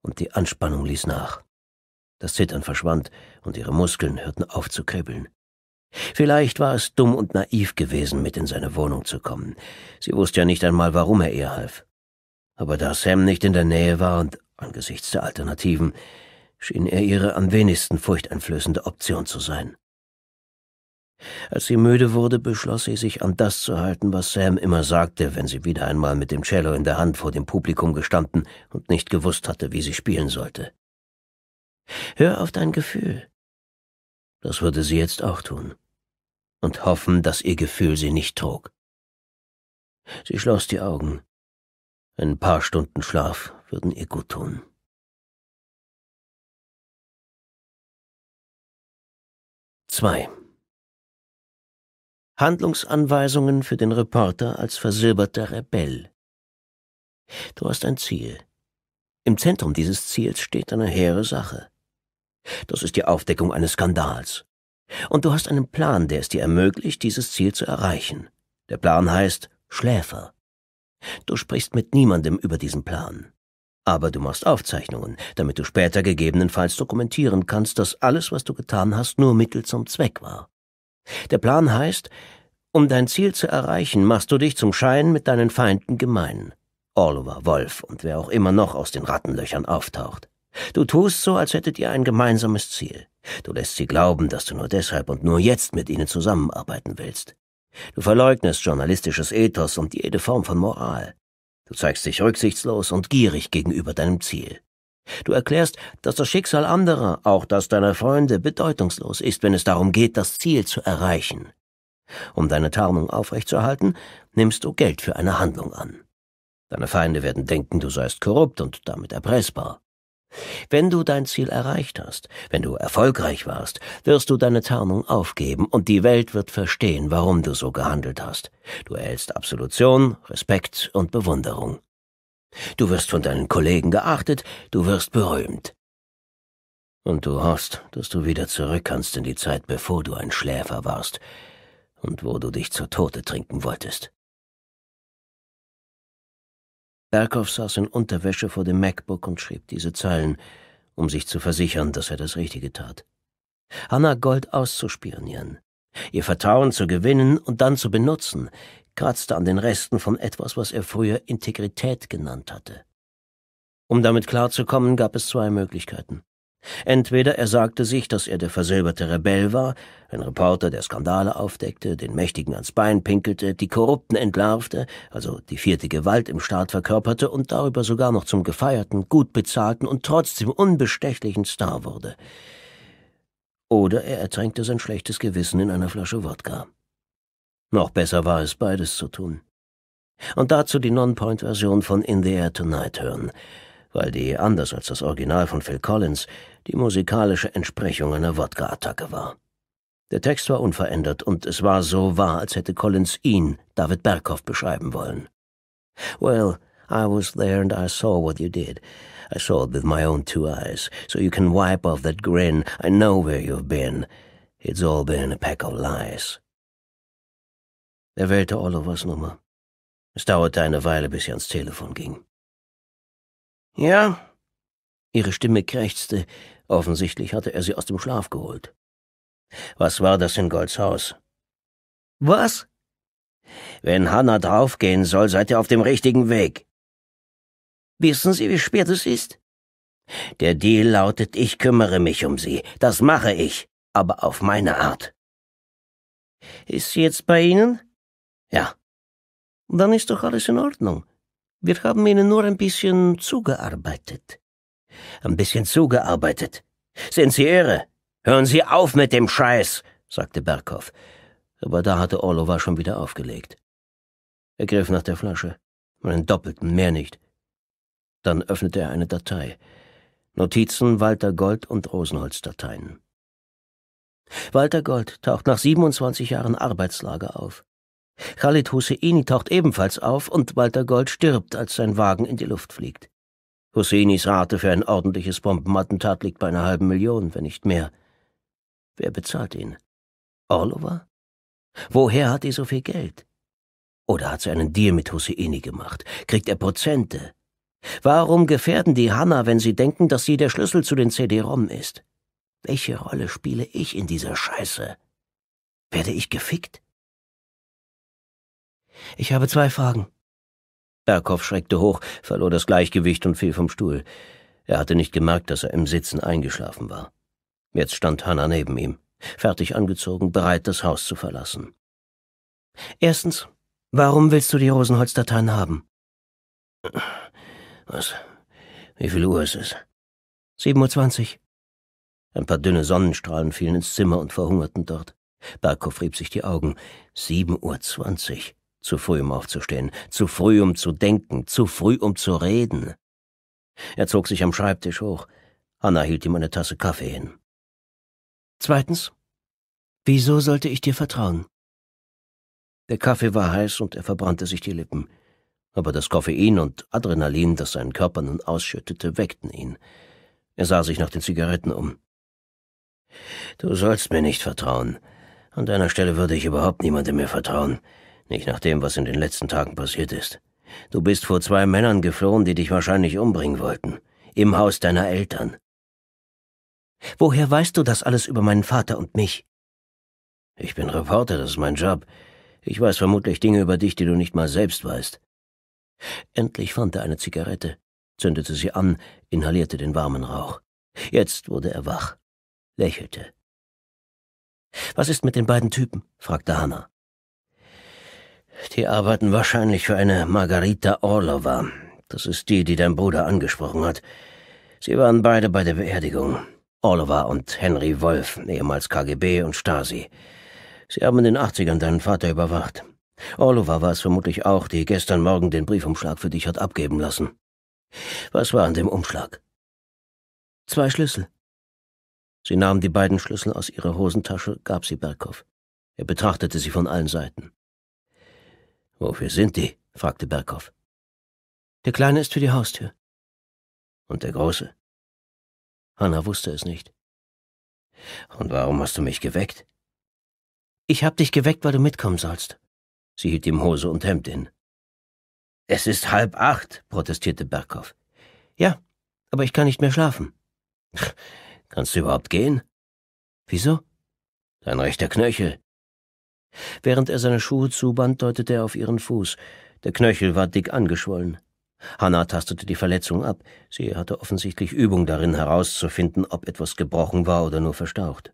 und die Anspannung ließ nach. Das Zittern verschwand, und ihre Muskeln hörten auf zu kribbeln. Vielleicht war es dumm und naiv gewesen, mit in seine Wohnung zu kommen. Sie wusste ja nicht einmal, warum er ihr half. Aber da Sam nicht in der Nähe war und angesichts der Alternativen, schien er ihre am wenigsten furchteinflößende Option zu sein. Als sie müde wurde, beschloss sie, sich an das zu halten, was Sam immer sagte, wenn sie wieder einmal mit dem Cello in der Hand vor dem Publikum gestanden und nicht gewusst hatte, wie sie spielen sollte. Hör auf dein Gefühl. Das würde sie jetzt auch tun. Und hoffen, dass ihr Gefühl sie nicht trug. Sie schloss die Augen. Ein paar Stunden Schlaf würden ihr gut tun. Zwei. Handlungsanweisungen für den Reporter als versilberter Rebell. Du hast ein Ziel. Im Zentrum dieses Ziels steht eine hehre Sache. Das ist die Aufdeckung eines Skandals. Und du hast einen Plan, der es dir ermöglicht, dieses Ziel zu erreichen. Der Plan heißt Schläfer. Du sprichst mit niemandem über diesen Plan. Aber du machst Aufzeichnungen, damit du später gegebenenfalls dokumentieren kannst, dass alles, was du getan hast, nur Mittel zum Zweck war. Der Plan heißt, um dein Ziel zu erreichen, machst du dich zum Schein mit deinen Feinden gemein. Orlover, Wolf und wer auch immer noch aus den Rattenlöchern auftaucht. Du tust so, als hättet ihr ein gemeinsames Ziel. Du lässt sie glauben, dass du nur deshalb und nur jetzt mit ihnen zusammenarbeiten willst. Du verleugnest journalistisches Ethos und jede Form von Moral. Du zeigst dich rücksichtslos und gierig gegenüber deinem Ziel. Du erklärst, dass das Schicksal anderer, auch das deiner Freunde, bedeutungslos ist, wenn es darum geht, das Ziel zu erreichen. Um deine Tarnung aufrechtzuerhalten, nimmst du Geld für eine Handlung an. Deine Feinde werden denken, du seist korrupt und damit erpressbar. Wenn du dein Ziel erreicht hast, wenn du erfolgreich warst, wirst du deine Tarnung aufgeben und die Welt wird verstehen, warum du so gehandelt hast. Du erhältst Absolution, Respekt und Bewunderung. Du wirst von deinen Kollegen geachtet, du wirst berühmt. Und du hoffst, dass du wieder zurück kannst in die Zeit, bevor du ein Schläfer warst und wo du dich zu Tode trinken wolltest. Berghoff saß in Unterwäsche vor dem MacBook und schrieb diese Zeilen, um sich zu versichern, dass er das Richtige tat. Hannah Gold auszuspionieren, ihr Vertrauen zu gewinnen und dann zu benutzen, kratzte an den Resten von etwas, was er früher Integrität genannt hatte. Um damit klarzukommen, gab es zwei Möglichkeiten. Entweder er sagte sich, dass er der versilberte Rebell war, ein Reporter, der Skandale aufdeckte, den Mächtigen ans Bein pinkelte, die Korrupten entlarvte, also die vierte Gewalt im Staat verkörperte und darüber sogar noch zum gefeierten, gut bezahlten und trotzdem unbestechlichen Star wurde. Oder er ertränkte sein schlechtes Gewissen in einer Flasche Wodka. Noch besser war es, beides zu tun. Und dazu die Non-Point-Version von In the Air Tonight hören, weil die, anders als das Original von Phil Collins, die musikalische Entsprechung einer Wodka-Attacke war. Der Text war unverändert und es war so wahr, als hätte Collins ihn, David Berghoff, beschreiben wollen. Well, I was there and I saw what you did. I saw it with my own two eyes, so you can wipe off that grin. I know where you've been. It's all been a pack of lies. Er wählte Olivers Nummer. Es dauerte eine Weile, bis sie ans Telefon ging. Ja? Ihre Stimme krächzte. Offensichtlich hatte er sie aus dem Schlaf geholt. Was war das in Golds Haus? Was? Wenn Hannah draufgehen soll, seid ihr auf dem richtigen Weg. Wissen Sie, wie spät es ist? Der Deal lautet, ich kümmere mich um sie. Das mache ich, aber auf meine Art. Ist sie jetzt bei Ihnen? Ja. Dann ist doch alles in Ordnung. Wir haben Ihnen nur ein bisschen zugearbeitet. Ein bisschen zugearbeitet. Sind Sie irre? Hören Sie auf mit dem Scheiß, sagte Berghoff. Aber da hatte Orlova schon wieder aufgelegt. Er griff nach der Flasche. Einen doppelten, mehr nicht. Dann öffnete er eine Datei. Notizen Walter Gold und Rosenholz-Dateien. Walter Gold taucht nach 27 Jahren Arbeitslager auf. Khalid Husseini taucht ebenfalls auf und Walter Gold stirbt, als sein Wagen in die Luft fliegt. Husseinis Rate für ein ordentliches Bombenattentat liegt bei einer halben Million, wenn nicht mehr. Wer bezahlt ihn? Orlova? Woher hat die so viel Geld? Oder hat sie einen Deal mit Husseini gemacht? Kriegt er Prozente? Warum gefährden die Hanna, wenn sie denken, dass sie der Schlüssel zu den CD-ROM ist? Welche Rolle spiele ich in dieser Scheiße? Werde ich gefickt? Ich habe zwei Fragen. Erkow schreckte hoch, verlor das Gleichgewicht und fiel vom Stuhl. Er hatte nicht gemerkt, dass er im Sitzen eingeschlafen war. Jetzt stand Hanna neben ihm, fertig angezogen, bereit, das Haus zu verlassen. Erstens, warum willst du die Rosenholz-Dateien haben? Was? Wie viel Uhr ist es? Sieben Uhr. zwanzig. Ein paar dünne Sonnenstrahlen fielen ins Zimmer und verhungerten dort. Berghoff rieb sich die Augen. Sieben Uhr. zwanzig. Zu früh, um aufzustehen, zu früh, um zu denken, zu früh, um zu reden. Er zog sich am Schreibtisch hoch. Anna hielt ihm eine Tasse Kaffee hin. Zweitens, wieso sollte ich dir vertrauen? Der Kaffee war heiß und er verbrannte sich die Lippen. Aber das Koffein und Adrenalin, das sein Körper nun ausschüttete, weckten ihn. Er sah sich nach den Zigaretten um. Du sollst mir nicht vertrauen. An deiner Stelle würde ich überhaupt niemandem mehr vertrauen. Nicht nach dem, was in den letzten Tagen passiert ist. Du bist vor zwei Männern geflohen, die dich wahrscheinlich umbringen wollten. Im Haus deiner Eltern. Woher weißt du das alles über meinen Vater und mich? Ich bin Reporter, das ist mein Job. Ich weiß vermutlich Dinge über dich, die du nicht mal selbst weißt. Endlich fand er eine Zigarette, zündete sie an, inhalierte den warmen Rauch. Jetzt wurde er wach, lächelte. Was ist mit den beiden Typen? fragte Hannah. Die arbeiten wahrscheinlich für eine Margarita Orlova. Das ist die, die dein Bruder angesprochen hat. Sie waren beide bei der Beerdigung. Orlova und Henry Wolf, ehemals KGB und Stasi. Sie haben in den 80ern deinen Vater überwacht. Orlova war es vermutlich auch, die gestern Morgen den Briefumschlag für dich hat abgeben lassen. Was war an dem Umschlag? Zwei Schlüssel. Sie nahm die beiden Schlüssel aus ihrer Hosentasche, gab sie Berghoff. Er betrachtete sie von allen Seiten. Wofür sind die? fragte Berghoff. Der Kleine ist für die Haustür. Und der Große? Hanna wusste es nicht. Und warum hast du mich geweckt? Ich hab dich geweckt, weil du mitkommen sollst. Sie hielt ihm Hose und Hemd in. Es ist halb acht, protestierte Berghoff. Ja, aber ich kann nicht mehr schlafen. *laughs* Kannst du überhaupt gehen? Wieso? Dein rechter Knöchel. Während er seine Schuhe zuband, deutete er auf ihren Fuß. Der Knöchel war dick angeschwollen. Hanna tastete die Verletzung ab. Sie hatte offensichtlich Übung darin, herauszufinden, ob etwas gebrochen war oder nur verstaucht.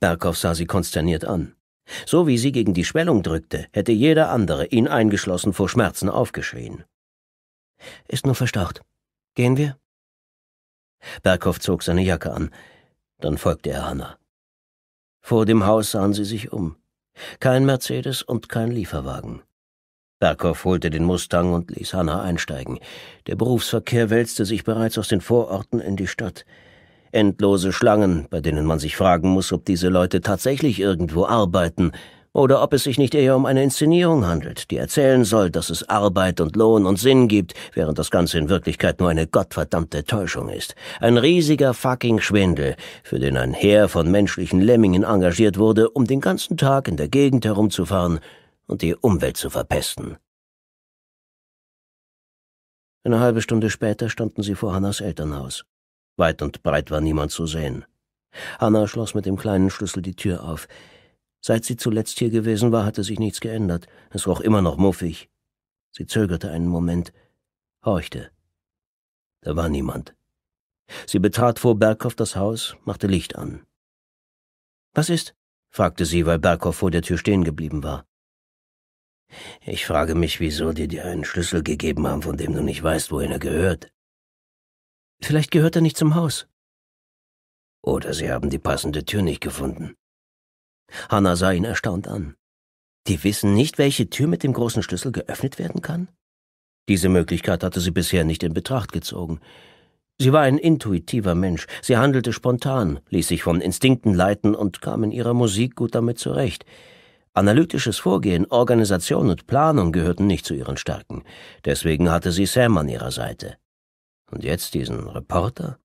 Berghoff sah sie konsterniert an. So wie sie gegen die Schwellung drückte, hätte jeder andere, ihn eingeschlossen, vor Schmerzen aufgeschrien. Ist nur verstaucht. Gehen wir? Berghoff zog seine Jacke an. Dann folgte er Hanna. Vor dem Haus sahen sie sich um. Kein Mercedes und kein Lieferwagen. Berghoff holte den Mustang und ließ Hanna einsteigen. Der Berufsverkehr wälzte sich bereits aus den Vororten in die Stadt. Endlose Schlangen, bei denen man sich fragen muss, ob diese Leute tatsächlich irgendwo arbeiten oder ob es sich nicht eher um eine Inszenierung handelt, die erzählen soll, dass es Arbeit und Lohn und Sinn gibt, während das Ganze in Wirklichkeit nur eine gottverdammte Täuschung ist. Ein riesiger fucking Schwindel, für den ein Heer von menschlichen Lemmingen engagiert wurde, um den ganzen Tag in der Gegend herumzufahren und die Umwelt zu verpesten. Eine halbe Stunde später standen sie vor Hannas Elternhaus. Weit und breit war niemand zu sehen. Hanna schloss mit dem kleinen Schlüssel die Tür auf. Seit sie zuletzt hier gewesen war, hatte sich nichts geändert. Es roch immer noch muffig. Sie zögerte einen Moment, horchte. Da war niemand. Sie betrat vor Berghoff das Haus, machte Licht an. Was ist? fragte sie, weil Berghoff vor der Tür stehen geblieben war. Ich frage mich, wieso die dir einen Schlüssel gegeben haben, von dem du nicht weißt, wohin er gehört. Vielleicht gehört er nicht zum Haus. Oder sie haben die passende Tür nicht gefunden. Hanna sah ihn erstaunt an. Die wissen nicht, welche Tür mit dem großen Schlüssel geöffnet werden kann? Diese Möglichkeit hatte sie bisher nicht in Betracht gezogen. Sie war ein intuitiver Mensch, sie handelte spontan, ließ sich von Instinkten leiten und kam in ihrer Musik gut damit zurecht. Analytisches Vorgehen, Organisation und Planung gehörten nicht zu ihren Stärken, deswegen hatte sie Sam an ihrer Seite. Und jetzt diesen Reporter?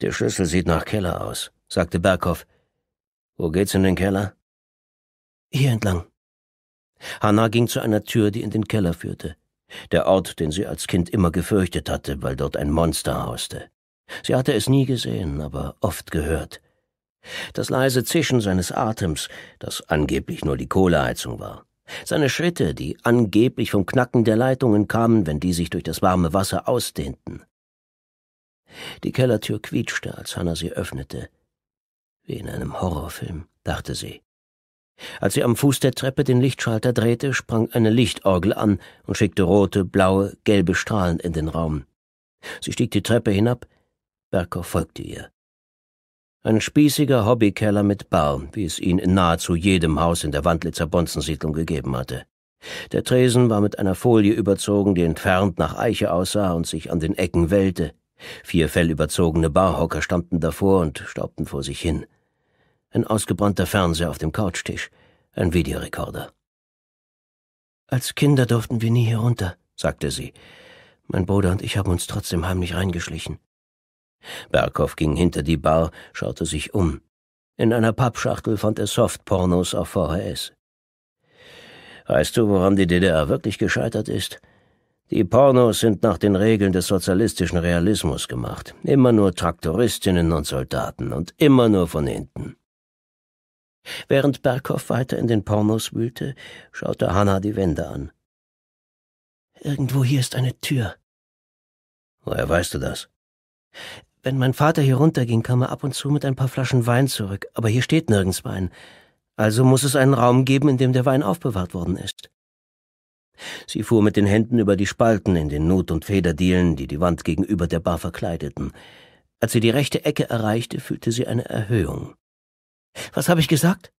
Der Schlüssel sieht nach Keller aus, sagte Berghoff. Wo geht's in den Keller? Hier entlang. Hanna ging zu einer Tür, die in den Keller führte. Der Ort, den sie als Kind immer gefürchtet hatte, weil dort ein Monster hauste. Sie hatte es nie gesehen, aber oft gehört. Das leise Zischen seines Atems, das angeblich nur die Kohleheizung war. Seine Schritte, die angeblich vom Knacken der Leitungen kamen, wenn die sich durch das warme Wasser ausdehnten. Die Kellertür quietschte, als Hanna sie öffnete wie in einem Horrorfilm, dachte sie. Als sie am Fuß der Treppe den Lichtschalter drehte, sprang eine Lichtorgel an und schickte rote, blaue, gelbe Strahlen in den Raum. Sie stieg die Treppe hinab, Berkow folgte ihr. Ein spießiger Hobbykeller mit Bar, wie es ihn in nahezu jedem Haus in der Wandlitzer Bonzensiedlung gegeben hatte. Der Tresen war mit einer Folie überzogen, die entfernt nach Eiche aussah und sich an den Ecken wellte. Vier fellüberzogene Barhocker standen davor und staubten vor sich hin ein ausgebrannter Fernseher auf dem Couchtisch, ein Videorekorder. Als Kinder durften wir nie herunter, sagte sie. Mein Bruder und ich haben uns trotzdem heimlich reingeschlichen. Berghoff ging hinter die Bar, schaute sich um. In einer Pappschachtel fand er Softpornos auf VHS. Weißt du, woran die DDR wirklich gescheitert ist? Die Pornos sind nach den Regeln des sozialistischen Realismus gemacht. Immer nur Traktoristinnen und Soldaten und immer nur von hinten. Während Berghoff weiter in den Pornos wühlte, schaute Hanna die Wände an. Irgendwo hier ist eine Tür. Woher weißt du das? Wenn mein Vater hier runterging, kam er ab und zu mit ein paar Flaschen Wein zurück, aber hier steht nirgends Wein. Also muss es einen Raum geben, in dem der Wein aufbewahrt worden ist. Sie fuhr mit den Händen über die Spalten in den Not- und Federdielen, die die Wand gegenüber der Bar verkleideten. Als sie die rechte Ecke erreichte, fühlte sie eine Erhöhung. Was habe ich gesagt?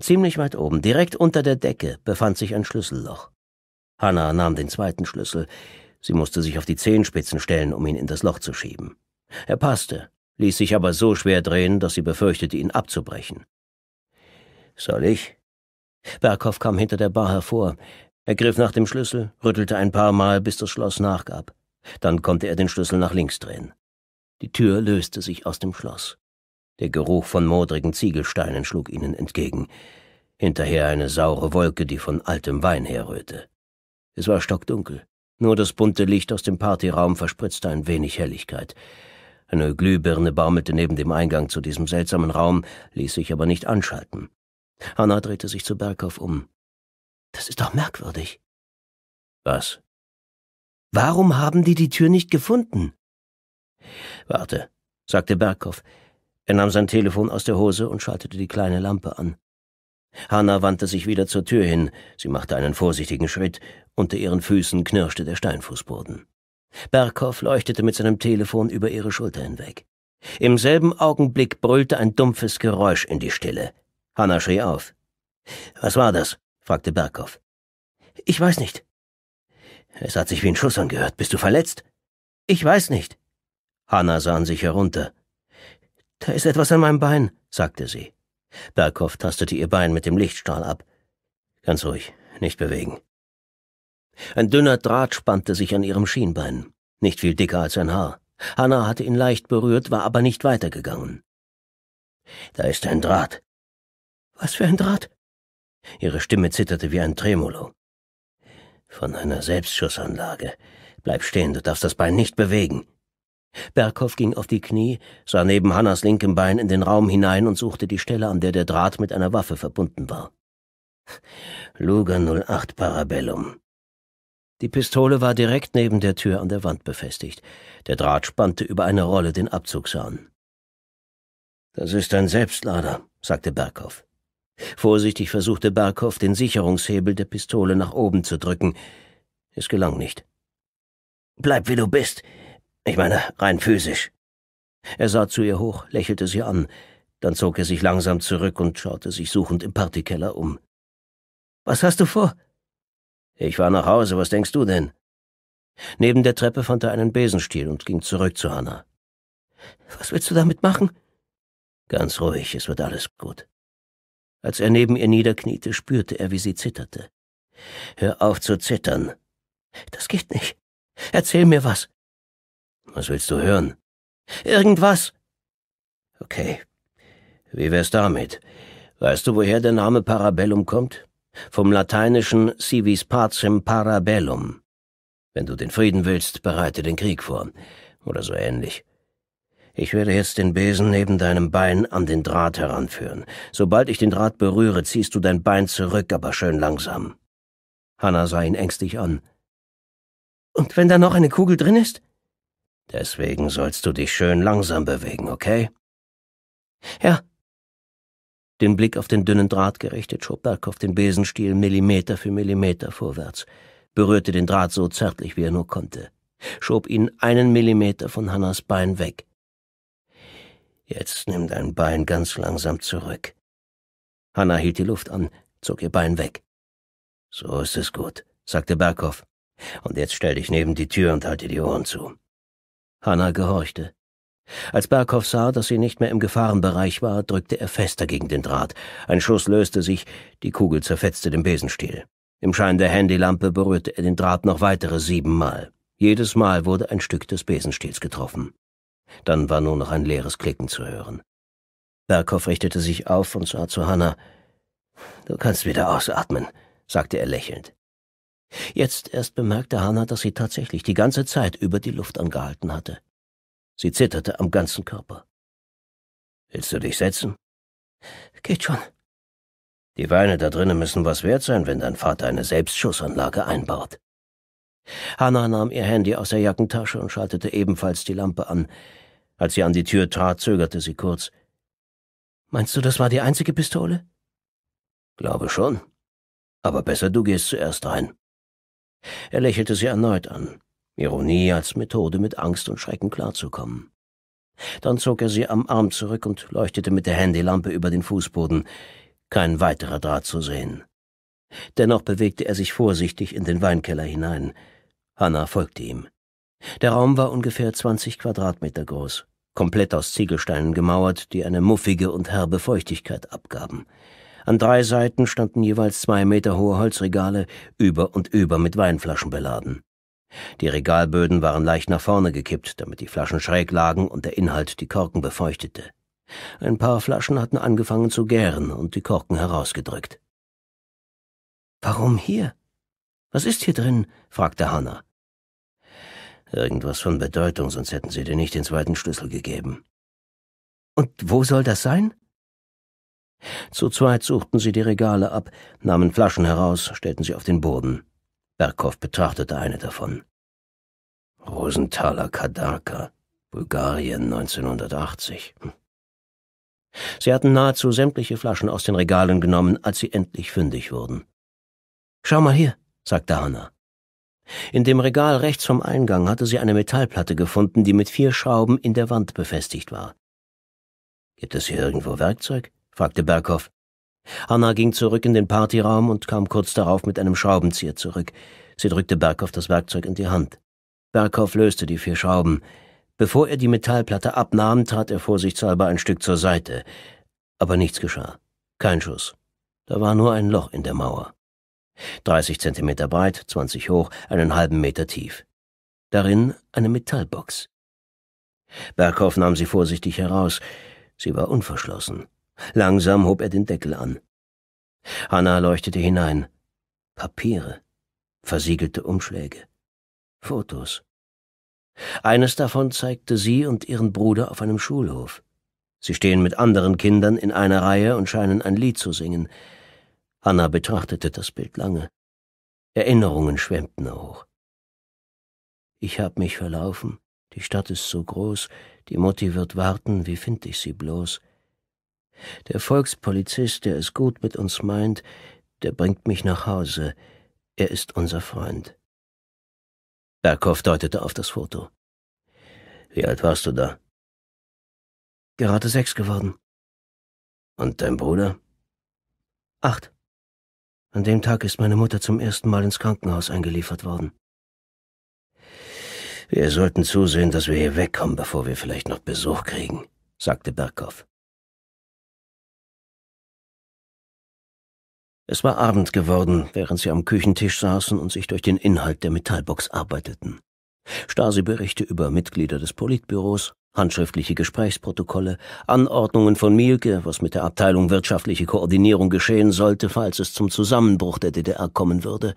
Ziemlich weit oben, direkt unter der Decke, befand sich ein Schlüsselloch. Hanna nahm den zweiten Schlüssel. Sie musste sich auf die Zehenspitzen stellen, um ihn in das Loch zu schieben. Er passte, ließ sich aber so schwer drehen, dass sie befürchtete, ihn abzubrechen. Soll ich? Berghoff kam hinter der Bar hervor. Er griff nach dem Schlüssel, rüttelte ein paar Mal, bis das Schloss nachgab. Dann konnte er den Schlüssel nach links drehen. Die Tür löste sich aus dem Schloss. Der Geruch von modrigen Ziegelsteinen schlug ihnen entgegen, hinterher eine saure Wolke, die von altem Wein herrührte. Es war stockdunkel. Nur das bunte Licht aus dem Partyraum verspritzte ein wenig Helligkeit. Eine Glühbirne baumelte neben dem Eingang zu diesem seltsamen Raum, ließ sich aber nicht anschalten. Hanna drehte sich zu Berghoff um. Das ist doch merkwürdig. Was? Warum haben die die Tür nicht gefunden? Warte, sagte Berghoff. Er nahm sein Telefon aus der Hose und schaltete die kleine Lampe an. Hanna wandte sich wieder zur Tür hin, sie machte einen vorsichtigen Schritt, unter ihren Füßen knirschte der Steinfußboden. Berghoff leuchtete mit seinem Telefon über ihre Schulter hinweg. Im selben Augenblick brüllte ein dumpfes Geräusch in die Stille. Hanna schrie auf. Was war das? fragte Berghoff. Ich weiß nicht. Es hat sich wie ein Schuss angehört. Bist du verletzt? Ich weiß nicht. Hanna sah an sich herunter. Da ist etwas an meinem Bein, sagte sie. Berghoff tastete ihr Bein mit dem Lichtstrahl ab. Ganz ruhig, nicht bewegen. Ein dünner Draht spannte sich an ihrem Schienbein, nicht viel dicker als ein Haar. Hanna hatte ihn leicht berührt, war aber nicht weitergegangen. Da ist ein Draht. Was für ein Draht? Ihre Stimme zitterte wie ein Tremolo. Von einer Selbstschussanlage. Bleib stehen, du darfst das Bein nicht bewegen. Berghoff ging auf die Knie, sah neben Hannas linkem Bein in den Raum hinein und suchte die Stelle, an der der Draht mit einer Waffe verbunden war. Luger 08 Parabellum. Die Pistole war direkt neben der Tür an der Wand befestigt. Der Draht spannte über eine Rolle den Abzugshahn. Das ist ein Selbstlader, sagte Berghoff. Vorsichtig versuchte Berghoff, den Sicherungshebel der Pistole nach oben zu drücken. Es gelang nicht. Bleib wie du bist, ich meine, rein physisch. Er sah zu ihr hoch, lächelte sie an, dann zog er sich langsam zurück und schaute sich suchend im Partykeller um. Was hast du vor? Ich war nach Hause, was denkst du denn? Neben der Treppe fand er einen Besenstiel und ging zurück zu Hanna. Was willst du damit machen? Ganz ruhig, es wird alles gut. Als er neben ihr niederkniete, spürte er, wie sie zitterte. Hör auf zu zittern. Das geht nicht. Erzähl mir was. Was willst du hören? Irgendwas. Okay. Wie wär's damit? Weißt du, woher der Name Parabellum kommt? Vom lateinischen civis pacem parabellum. Wenn du den Frieden willst, bereite den Krieg vor. Oder so ähnlich. Ich werde jetzt den Besen neben deinem Bein an den Draht heranführen. Sobald ich den Draht berühre, ziehst du dein Bein zurück, aber schön langsam. Hanna sah ihn ängstlich an. Und wenn da noch eine Kugel drin ist? Deswegen sollst du dich schön langsam bewegen, okay? Ja. Den Blick auf den dünnen Draht gerichtet, schob Berghoff den Besenstiel Millimeter für Millimeter vorwärts, berührte den Draht so zärtlich, wie er nur konnte, schob ihn einen Millimeter von Hannas Bein weg. Jetzt nimm dein Bein ganz langsam zurück. Hanna hielt die Luft an, zog ihr Bein weg. So ist es gut, sagte Berghoff. Und jetzt stell dich neben die Tür und halte die Ohren zu. Hanna gehorchte. Als Berghoff sah, dass sie nicht mehr im Gefahrenbereich war, drückte er fester gegen den Draht. Ein Schuss löste sich, die Kugel zerfetzte den Besenstiel. Im Schein der Handylampe berührte er den Draht noch weitere siebenmal. Jedes Mal wurde ein Stück des Besenstiels getroffen. Dann war nur noch ein leeres Klicken zu hören. Berghoff richtete sich auf und sah zu Hanna. Du kannst wieder ausatmen, sagte er lächelnd. Jetzt erst bemerkte Hannah, dass sie tatsächlich die ganze Zeit über die Luft angehalten hatte. Sie zitterte am ganzen Körper. Willst du dich setzen? Geht schon. Die Weine da drinnen müssen was wert sein, wenn dein Vater eine Selbstschussanlage einbaut. Hannah nahm ihr Handy aus der Jackentasche und schaltete ebenfalls die Lampe an. Als sie an die Tür trat, zögerte sie kurz. Meinst du, das war die einzige Pistole? Glaube schon. Aber besser, du gehst zuerst rein. Er lächelte sie erneut an. Ironie als Methode, mit Angst und Schrecken klarzukommen. Dann zog er sie am Arm zurück und leuchtete mit der Handylampe über den Fußboden. Kein weiterer Draht zu sehen. Dennoch bewegte er sich vorsichtig in den Weinkeller hinein. Hannah folgte ihm. Der Raum war ungefähr zwanzig Quadratmeter groß, komplett aus Ziegelsteinen gemauert, die eine muffige und herbe Feuchtigkeit abgaben. An drei Seiten standen jeweils zwei Meter hohe Holzregale, über und über mit Weinflaschen beladen. Die Regalböden waren leicht nach vorne gekippt, damit die Flaschen schräg lagen und der Inhalt die Korken befeuchtete. Ein paar Flaschen hatten angefangen zu gären und die Korken herausgedrückt. Warum hier? Was ist hier drin? fragte Hanna. Irgendwas von Bedeutung, sonst hätten sie dir nicht den zweiten Schlüssel gegeben. Und wo soll das sein? Zu zweit suchten sie die Regale ab, nahmen Flaschen heraus, stellten sie auf den Boden. Berghoff betrachtete eine davon. Rosenthaler Kadarka, Bulgarien 1980. Hm. Sie hatten nahezu sämtliche Flaschen aus den Regalen genommen, als sie endlich fündig wurden. Schau mal hier, sagte Hanna. In dem Regal rechts vom Eingang hatte sie eine Metallplatte gefunden, die mit vier Schrauben in der Wand befestigt war. Gibt es hier irgendwo Werkzeug? fragte Berghoff. Anna ging zurück in den Partyraum und kam kurz darauf mit einem Schraubenzieher zurück. Sie drückte Berghoff das Werkzeug in die Hand. Berghoff löste die vier Schrauben. Bevor er die Metallplatte abnahm, trat er vorsichtshalber ein Stück zur Seite. Aber nichts geschah. Kein Schuss. Da war nur ein Loch in der Mauer. 30 Zentimeter breit, 20 hoch, einen halben Meter tief. Darin eine Metallbox. Berghoff nahm sie vorsichtig heraus. Sie war unverschlossen. Langsam hob er den Deckel an. Hanna leuchtete hinein. Papiere, versiegelte Umschläge, Fotos. Eines davon zeigte sie und ihren Bruder auf einem Schulhof. Sie stehen mit anderen Kindern in einer Reihe und scheinen ein Lied zu singen. Hanna betrachtete das Bild lange. Erinnerungen schwemmten hoch. Ich hab mich verlaufen, die Stadt ist so groß, die Mutti wird warten, wie find ich sie bloß? Der Volkspolizist, der es gut mit uns meint, der bringt mich nach Hause. Er ist unser Freund. Berghoff deutete auf das Foto. Wie alt warst du da? Gerade sechs geworden. Und dein Bruder? Acht. An dem Tag ist meine Mutter zum ersten Mal ins Krankenhaus eingeliefert worden. Wir sollten zusehen, dass wir hier wegkommen, bevor wir vielleicht noch Besuch kriegen, sagte Berghoff. Es war Abend geworden, während sie am Küchentisch saßen und sich durch den Inhalt der Metallbox arbeiteten. Stasi-Berichte über Mitglieder des Politbüros, handschriftliche Gesprächsprotokolle, Anordnungen von Mielke, was mit der Abteilung wirtschaftliche Koordinierung geschehen sollte, falls es zum Zusammenbruch der DDR kommen würde,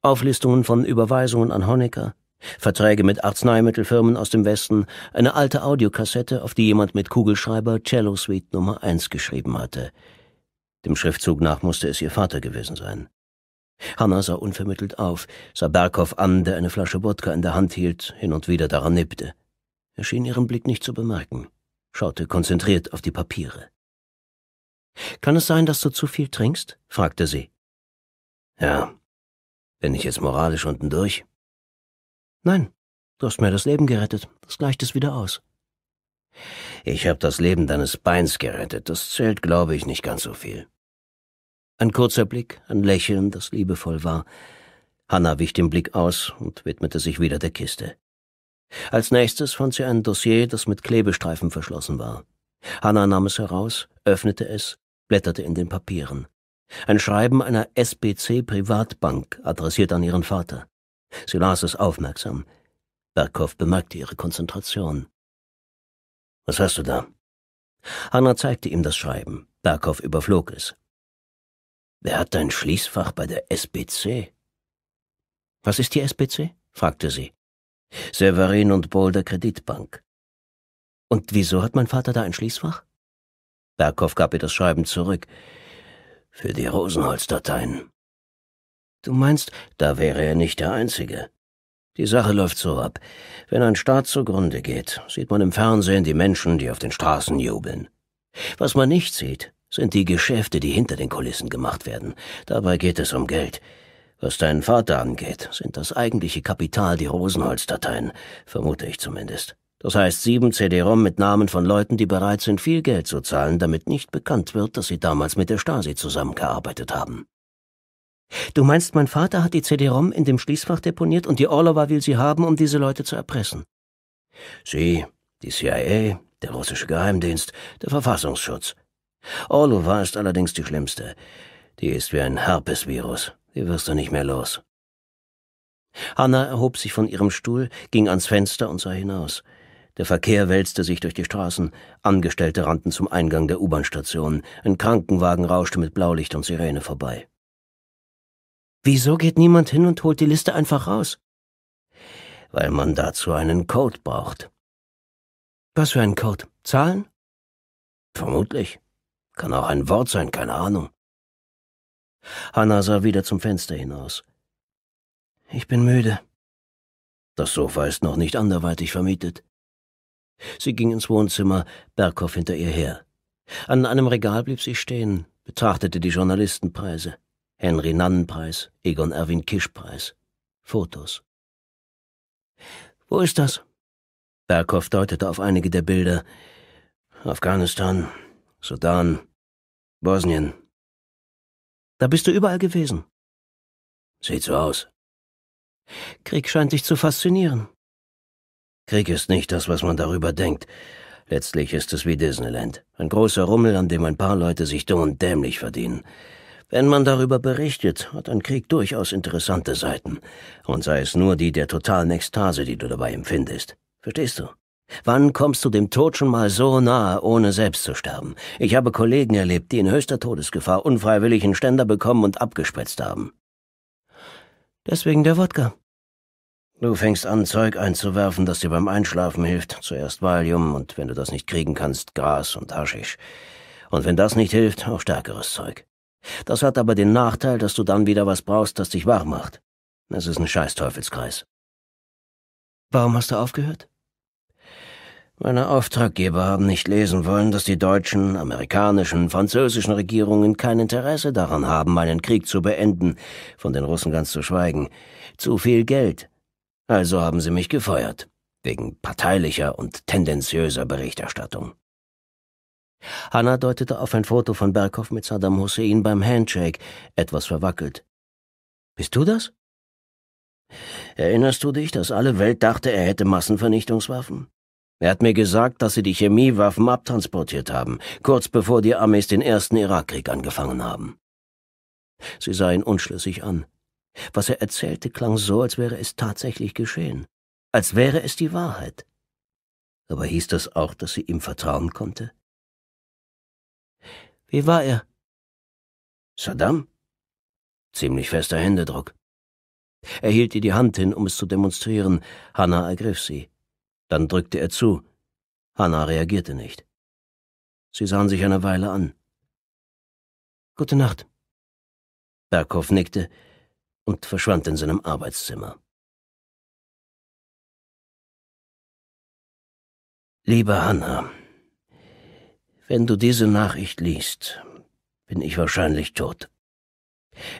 Auflistungen von Überweisungen an Honecker, Verträge mit Arzneimittelfirmen aus dem Westen, eine alte Audiokassette, auf die jemand mit Kugelschreiber Cello Suite Nummer 1 geschrieben hatte – dem Schriftzug nach musste es ihr Vater gewesen sein. Hanna sah unvermittelt auf, sah Berghoff an, der eine Flasche Wodka in der Hand hielt, hin und wieder daran nippte. Er schien ihren Blick nicht zu bemerken, schaute konzentriert auf die Papiere. Kann es sein, dass du zu viel trinkst? fragte sie. Ja. Bin ich jetzt moralisch unten durch? Nein, du hast mir das Leben gerettet. Das gleicht es wieder aus. Ich habe das Leben deines Beins gerettet. Das zählt, glaube ich, nicht ganz so viel. Ein kurzer Blick, ein Lächeln, das liebevoll war. Hanna wich den Blick aus und widmete sich wieder der Kiste. Als nächstes fand sie ein Dossier, das mit Klebestreifen verschlossen war. Hanna nahm es heraus, öffnete es, blätterte in den Papieren. Ein Schreiben einer SBC Privatbank, adressiert an ihren Vater. Sie las es aufmerksam. Berghoff bemerkte ihre Konzentration. Was hast du da? Hanna zeigte ihm das Schreiben. Berghoff überflog es. Wer hat dein Schließfach bei der SBC? Was ist die SBC? fragte sie. Severin und Boulder Kreditbank. Und wieso hat mein Vater da ein Schließfach? Berghoff gab ihr das Schreiben zurück. Für die Rosenholz-Dateien. Du meinst, da wäre er nicht der Einzige. Die Sache läuft so ab. Wenn ein Staat zugrunde geht, sieht man im Fernsehen die Menschen, die auf den Straßen jubeln. Was man nicht sieht, sind die Geschäfte, die hinter den Kulissen gemacht werden. Dabei geht es um Geld. Was deinen Vater angeht, sind das eigentliche Kapital die Rosenholz-Dateien, vermute ich zumindest. Das heißt sieben CD-ROM mit Namen von Leuten, die bereit sind, viel Geld zu zahlen, damit nicht bekannt wird, dass sie damals mit der Stasi zusammengearbeitet haben. Du meinst, mein Vater hat die CD-ROM in dem Schließfach deponiert und die Orlova will sie haben, um diese Leute zu erpressen? Sie, die CIA, der russische Geheimdienst, der Verfassungsschutz, Orlova ist allerdings die schlimmste. Die ist wie ein Herpesvirus. Die wirst du nicht mehr los. Hanna erhob sich von ihrem Stuhl, ging ans Fenster und sah hinaus. Der Verkehr wälzte sich durch die Straßen, Angestellte rannten zum Eingang der U-Bahn-Station, ein Krankenwagen rauschte mit Blaulicht und Sirene vorbei. Wieso geht niemand hin und holt die Liste einfach raus? Weil man dazu einen Code braucht. Was für einen Code? Zahlen? Vermutlich. Kann auch ein Wort sein, keine Ahnung. Hanna sah wieder zum Fenster hinaus. Ich bin müde. Das Sofa ist noch nicht anderweitig vermietet. Sie ging ins Wohnzimmer, Berghoff hinter ihr her. An einem Regal blieb sie stehen, betrachtete die Journalistenpreise. Henry Nannenpreis, Egon Erwin Kischpreis. Fotos. Wo ist das? Berghoff deutete auf einige der Bilder. Afghanistan, Sudan, Bosnien. Da bist du überall gewesen. Sieht so aus. Krieg scheint dich zu faszinieren. Krieg ist nicht das, was man darüber denkt. Letztlich ist es wie Disneyland. Ein großer Rummel, an dem ein paar Leute sich dumm und dämlich verdienen. Wenn man darüber berichtet, hat ein Krieg durchaus interessante Seiten. Und sei es nur die der totalen Ekstase, die du dabei empfindest. Verstehst du? Wann kommst du dem Tod schon mal so nahe, ohne selbst zu sterben? Ich habe Kollegen erlebt, die in höchster Todesgefahr unfreiwilligen Ständer bekommen und abgespritzt haben. Deswegen der Wodka. Du fängst an, Zeug einzuwerfen, das dir beim Einschlafen hilft. Zuerst Valium und wenn du das nicht kriegen kannst, Gras und Haschisch. Und wenn das nicht hilft, auch stärkeres Zeug. Das hat aber den Nachteil, dass du dann wieder was brauchst, das dich wach macht. Es ist ein scheiß Teufelskreis. Warum hast du aufgehört? Meine Auftraggeber haben nicht lesen wollen, dass die deutschen, amerikanischen, französischen Regierungen kein Interesse daran haben, meinen Krieg zu beenden, von den Russen ganz zu schweigen. Zu viel Geld. Also haben sie mich gefeuert, wegen parteilicher und tendenziöser Berichterstattung. Hanna deutete auf ein Foto von Berghoff mit Saddam Hussein beim Handshake, etwas verwackelt. Bist du das? Erinnerst du dich, dass alle Welt dachte, er hätte Massenvernichtungswaffen? Er hat mir gesagt, dass sie die Chemiewaffen abtransportiert haben, kurz bevor die Amis den ersten Irakkrieg angefangen haben. Sie sah ihn unschlüssig an. Was er erzählte, klang so, als wäre es tatsächlich geschehen, als wäre es die Wahrheit. Aber hieß das auch, dass sie ihm vertrauen konnte? Wie war er? Saddam? Ziemlich fester Händedruck. Er hielt ihr die Hand hin, um es zu demonstrieren. Hannah ergriff sie. Dann drückte er zu. Hanna reagierte nicht. Sie sahen sich eine Weile an. Gute Nacht. Berghoff nickte und verschwand in seinem Arbeitszimmer. Liebe Hanna, wenn du diese Nachricht liest, bin ich wahrscheinlich tot.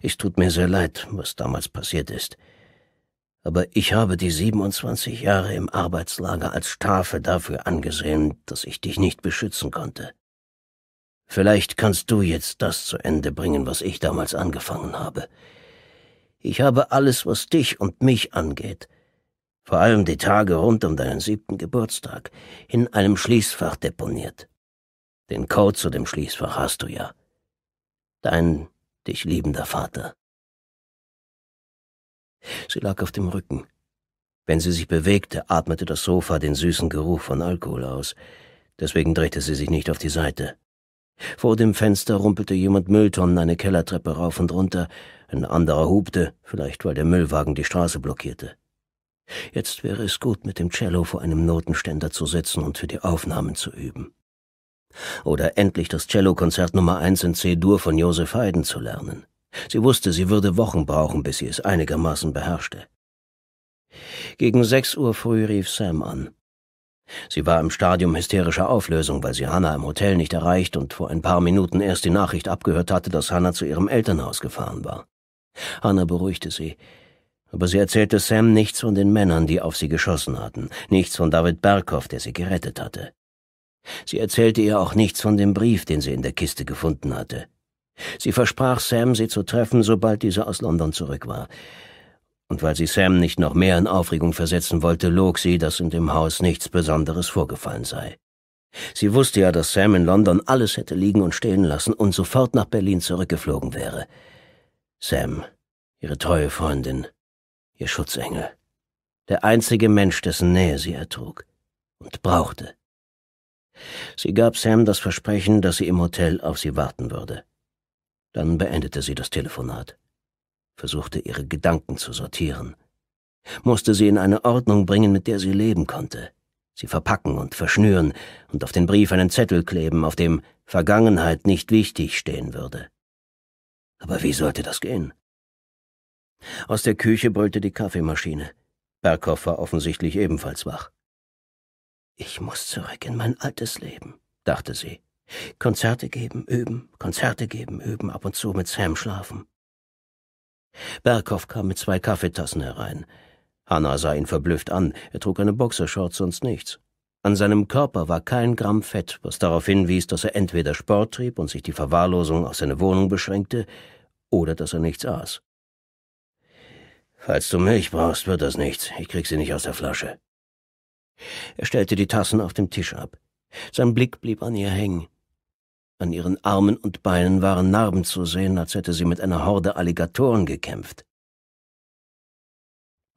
Es tut mir sehr leid, was damals passiert ist aber ich habe die 27 Jahre im Arbeitslager als Strafe dafür angesehen, dass ich dich nicht beschützen konnte. Vielleicht kannst du jetzt das zu Ende bringen, was ich damals angefangen habe. Ich habe alles, was dich und mich angeht, vor allem die Tage rund um deinen siebten Geburtstag, in einem Schließfach deponiert. Den Code zu dem Schließfach hast du ja. Dein dich liebender Vater. Sie lag auf dem Rücken. Wenn sie sich bewegte, atmete das Sofa den süßen Geruch von Alkohol aus. Deswegen drehte sie sich nicht auf die Seite. Vor dem Fenster rumpelte jemand Mülltonnen eine Kellertreppe rauf und runter, ein anderer hubte, vielleicht weil der Müllwagen die Straße blockierte. Jetzt wäre es gut, mit dem Cello vor einem Notenständer zu sitzen und für die Aufnahmen zu üben. Oder endlich das Cellokonzert Nummer eins in C-Dur von Josef Haydn zu lernen. Sie wusste, sie würde Wochen brauchen, bis sie es einigermaßen beherrschte. Gegen sechs Uhr früh rief Sam an. Sie war im Stadium hysterischer Auflösung, weil sie Hannah im Hotel nicht erreicht und vor ein paar Minuten erst die Nachricht abgehört hatte, dass Hannah zu ihrem Elternhaus gefahren war. Hannah beruhigte sie, aber sie erzählte Sam nichts von den Männern, die auf sie geschossen hatten, nichts von David Berghoff, der sie gerettet hatte. Sie erzählte ihr auch nichts von dem Brief, den sie in der Kiste gefunden hatte. Sie versprach Sam, sie zu treffen, sobald dieser aus London zurück war. Und weil sie Sam nicht noch mehr in Aufregung versetzen wollte, log sie, dass in dem Haus nichts Besonderes vorgefallen sei. Sie wusste ja, dass Sam in London alles hätte liegen und stehen lassen und sofort nach Berlin zurückgeflogen wäre. Sam, ihre treue Freundin, ihr Schutzengel, der einzige Mensch, dessen Nähe sie ertrug und brauchte. Sie gab Sam das Versprechen, dass sie im Hotel auf sie warten würde. Dann beendete sie das Telefonat, versuchte ihre Gedanken zu sortieren, musste sie in eine Ordnung bringen, mit der sie leben konnte, sie verpacken und verschnüren und auf den Brief einen Zettel kleben, auf dem Vergangenheit nicht wichtig stehen würde. Aber wie sollte das gehen? Aus der Küche brüllte die Kaffeemaschine. Berghoff war offensichtlich ebenfalls wach. Ich muss zurück in mein altes Leben, dachte sie. Konzerte geben, üben, Konzerte geben, üben, ab und zu mit Sam schlafen. Berghoff kam mit zwei Kaffeetassen herein. Hanna sah ihn verblüfft an, er trug eine Boxershort, sonst nichts. An seinem Körper war kein Gramm Fett, was darauf hinwies, dass er entweder Sport trieb und sich die Verwahrlosung auf seine Wohnung beschränkte, oder dass er nichts aß. Falls du Milch brauchst, wird das nichts. Ich krieg sie nicht aus der Flasche. Er stellte die Tassen auf dem Tisch ab. Sein Blick blieb an ihr hängen. An ihren Armen und Beinen waren Narben zu sehen, als hätte sie mit einer Horde Alligatoren gekämpft.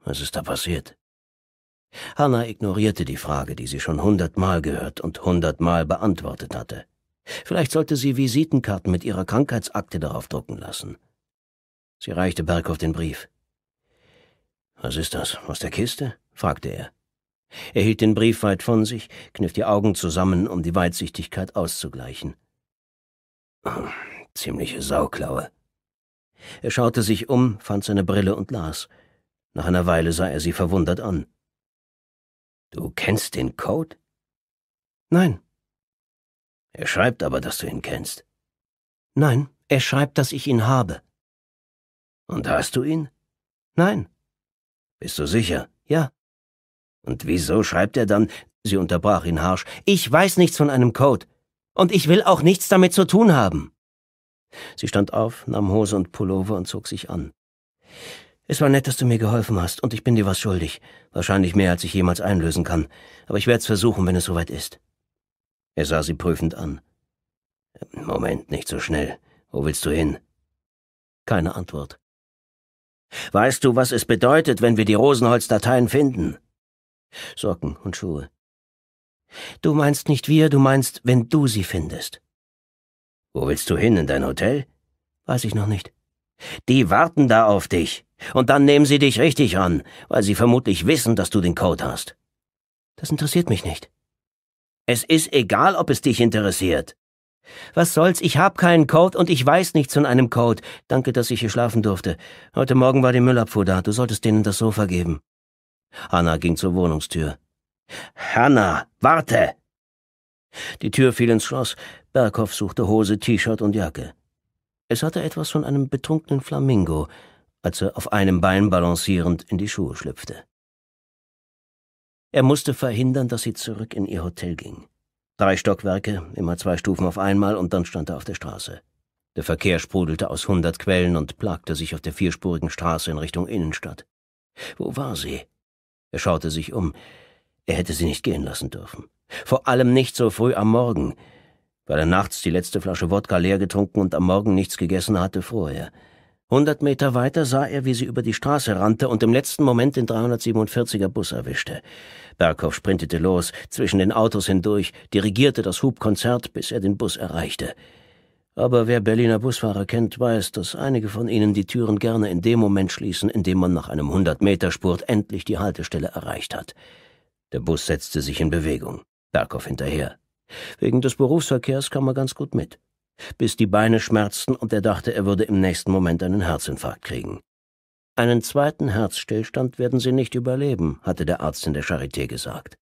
Was ist da passiert? Hannah ignorierte die Frage, die sie schon hundertmal gehört und hundertmal beantwortet hatte. Vielleicht sollte sie Visitenkarten mit ihrer Krankheitsakte darauf drucken lassen. Sie reichte Berghoff den Brief. Was ist das? Aus der Kiste? fragte er. Er hielt den Brief weit von sich, kniff die Augen zusammen, um die Weitsichtigkeit auszugleichen. *clears throat* Ziemliche Sauklaue. Er schaute sich um, fand seine Brille und las. Nach einer Weile sah er sie verwundert an. Du kennst den Code? Nein. Er schreibt aber, dass du ihn kennst. Nein, er schreibt, dass ich ihn habe. Und hast du ihn? Nein. Bist du sicher? Ja. Und wieso schreibt er dann, sie unterbrach ihn harsch, ich weiß nichts von einem Code. Und ich will auch nichts damit zu tun haben. Sie stand auf, nahm Hose und Pullover und zog sich an. Es war nett, dass du mir geholfen hast, und ich bin dir was schuldig. Wahrscheinlich mehr, als ich jemals einlösen kann. Aber ich werde es versuchen, wenn es soweit ist. Er sah sie prüfend an. Moment, nicht so schnell. Wo willst du hin? Keine Antwort. Weißt du, was es bedeutet, wenn wir die Rosenholz-Dateien finden? Socken und Schuhe. Du meinst nicht wir, du meinst, wenn du sie findest. Wo willst du hin, in dein Hotel? Weiß ich noch nicht. Die warten da auf dich. Und dann nehmen sie dich richtig an, weil sie vermutlich wissen, dass du den Code hast. Das interessiert mich nicht. Es ist egal, ob es dich interessiert. Was soll's, ich hab keinen Code und ich weiß nichts von einem Code. Danke, dass ich hier schlafen durfte. Heute Morgen war die Müllabfuhr da, du solltest denen das Sofa geben. Anna ging zur Wohnungstür. Hanna, warte! Die Tür fiel ins Schloss. Berghoff suchte Hose, T-Shirt und Jacke. Es hatte etwas von einem betrunkenen Flamingo, als er auf einem Bein balancierend in die Schuhe schlüpfte. Er musste verhindern, dass sie zurück in ihr Hotel ging. Drei Stockwerke, immer zwei Stufen auf einmal, und dann stand er auf der Straße. Der Verkehr sprudelte aus hundert Quellen und plagte sich auf der vierspurigen Straße in Richtung Innenstadt. Wo war sie? Er schaute sich um. Er hätte sie nicht gehen lassen dürfen. Vor allem nicht so früh am Morgen, weil er nachts die letzte Flasche Wodka leer getrunken und am Morgen nichts gegessen hatte vorher. Hundert Meter weiter sah er, wie sie über die Straße rannte und im letzten Moment den 347er Bus erwischte. Berghoff sprintete los, zwischen den Autos hindurch, dirigierte das Hubkonzert, bis er den Bus erreichte. Aber wer Berliner Busfahrer kennt, weiß, dass einige von ihnen die Türen gerne in dem Moment schließen, in dem man nach einem 100-Meter-Spurt endlich die Haltestelle erreicht hat. Der Bus setzte sich in Bewegung, Berghoff hinterher. Wegen des Berufsverkehrs kam er ganz gut mit, bis die Beine schmerzten und er dachte, er würde im nächsten Moment einen Herzinfarkt kriegen. Einen zweiten Herzstillstand werden sie nicht überleben, hatte der Arzt in der Charité gesagt.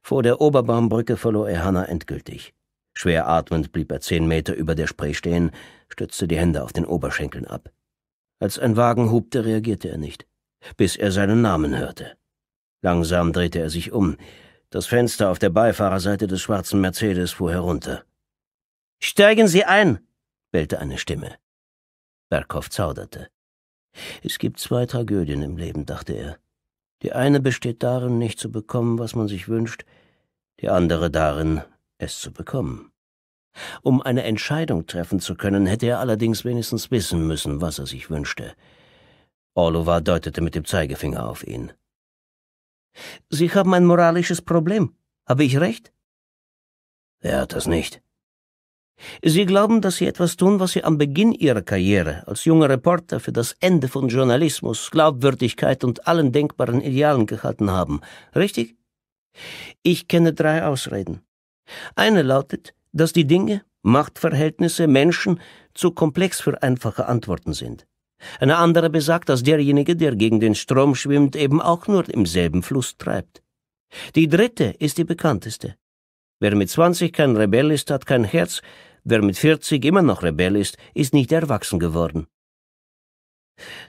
Vor der Oberbaumbrücke verlor er Hanna endgültig. Schwer atmend blieb er zehn Meter über der Spree stehen, stützte die Hände auf den Oberschenkeln ab. Als ein Wagen hubte, reagierte er nicht, bis er seinen Namen hörte. Langsam drehte er sich um. Das Fenster auf der Beifahrerseite des schwarzen Mercedes fuhr herunter. Steigen Sie ein! bellte eine Stimme. Berghoff zauderte. Es gibt zwei Tragödien im Leben, dachte er. Die eine besteht darin, nicht zu bekommen, was man sich wünscht, die andere darin, es zu bekommen. Um eine Entscheidung treffen zu können, hätte er allerdings wenigstens wissen müssen, was er sich wünschte. Orlova deutete mit dem Zeigefinger auf ihn. Sie haben ein moralisches Problem. Habe ich recht? Er hat das nicht. Sie glauben, dass Sie etwas tun, was Sie am Beginn Ihrer Karriere als junger Reporter für das Ende von Journalismus, Glaubwürdigkeit und allen denkbaren Idealen gehalten haben, richtig? Ich kenne drei Ausreden. Eine lautet, dass die Dinge, Machtverhältnisse, Menschen zu komplex für einfache Antworten sind. Eine andere besagt, dass derjenige, der gegen den Strom schwimmt, eben auch nur im selben Fluss treibt. Die dritte ist die bekannteste. Wer mit 20 kein Rebell ist, hat kein Herz, wer mit 40 immer noch Rebell ist, ist nicht erwachsen geworden.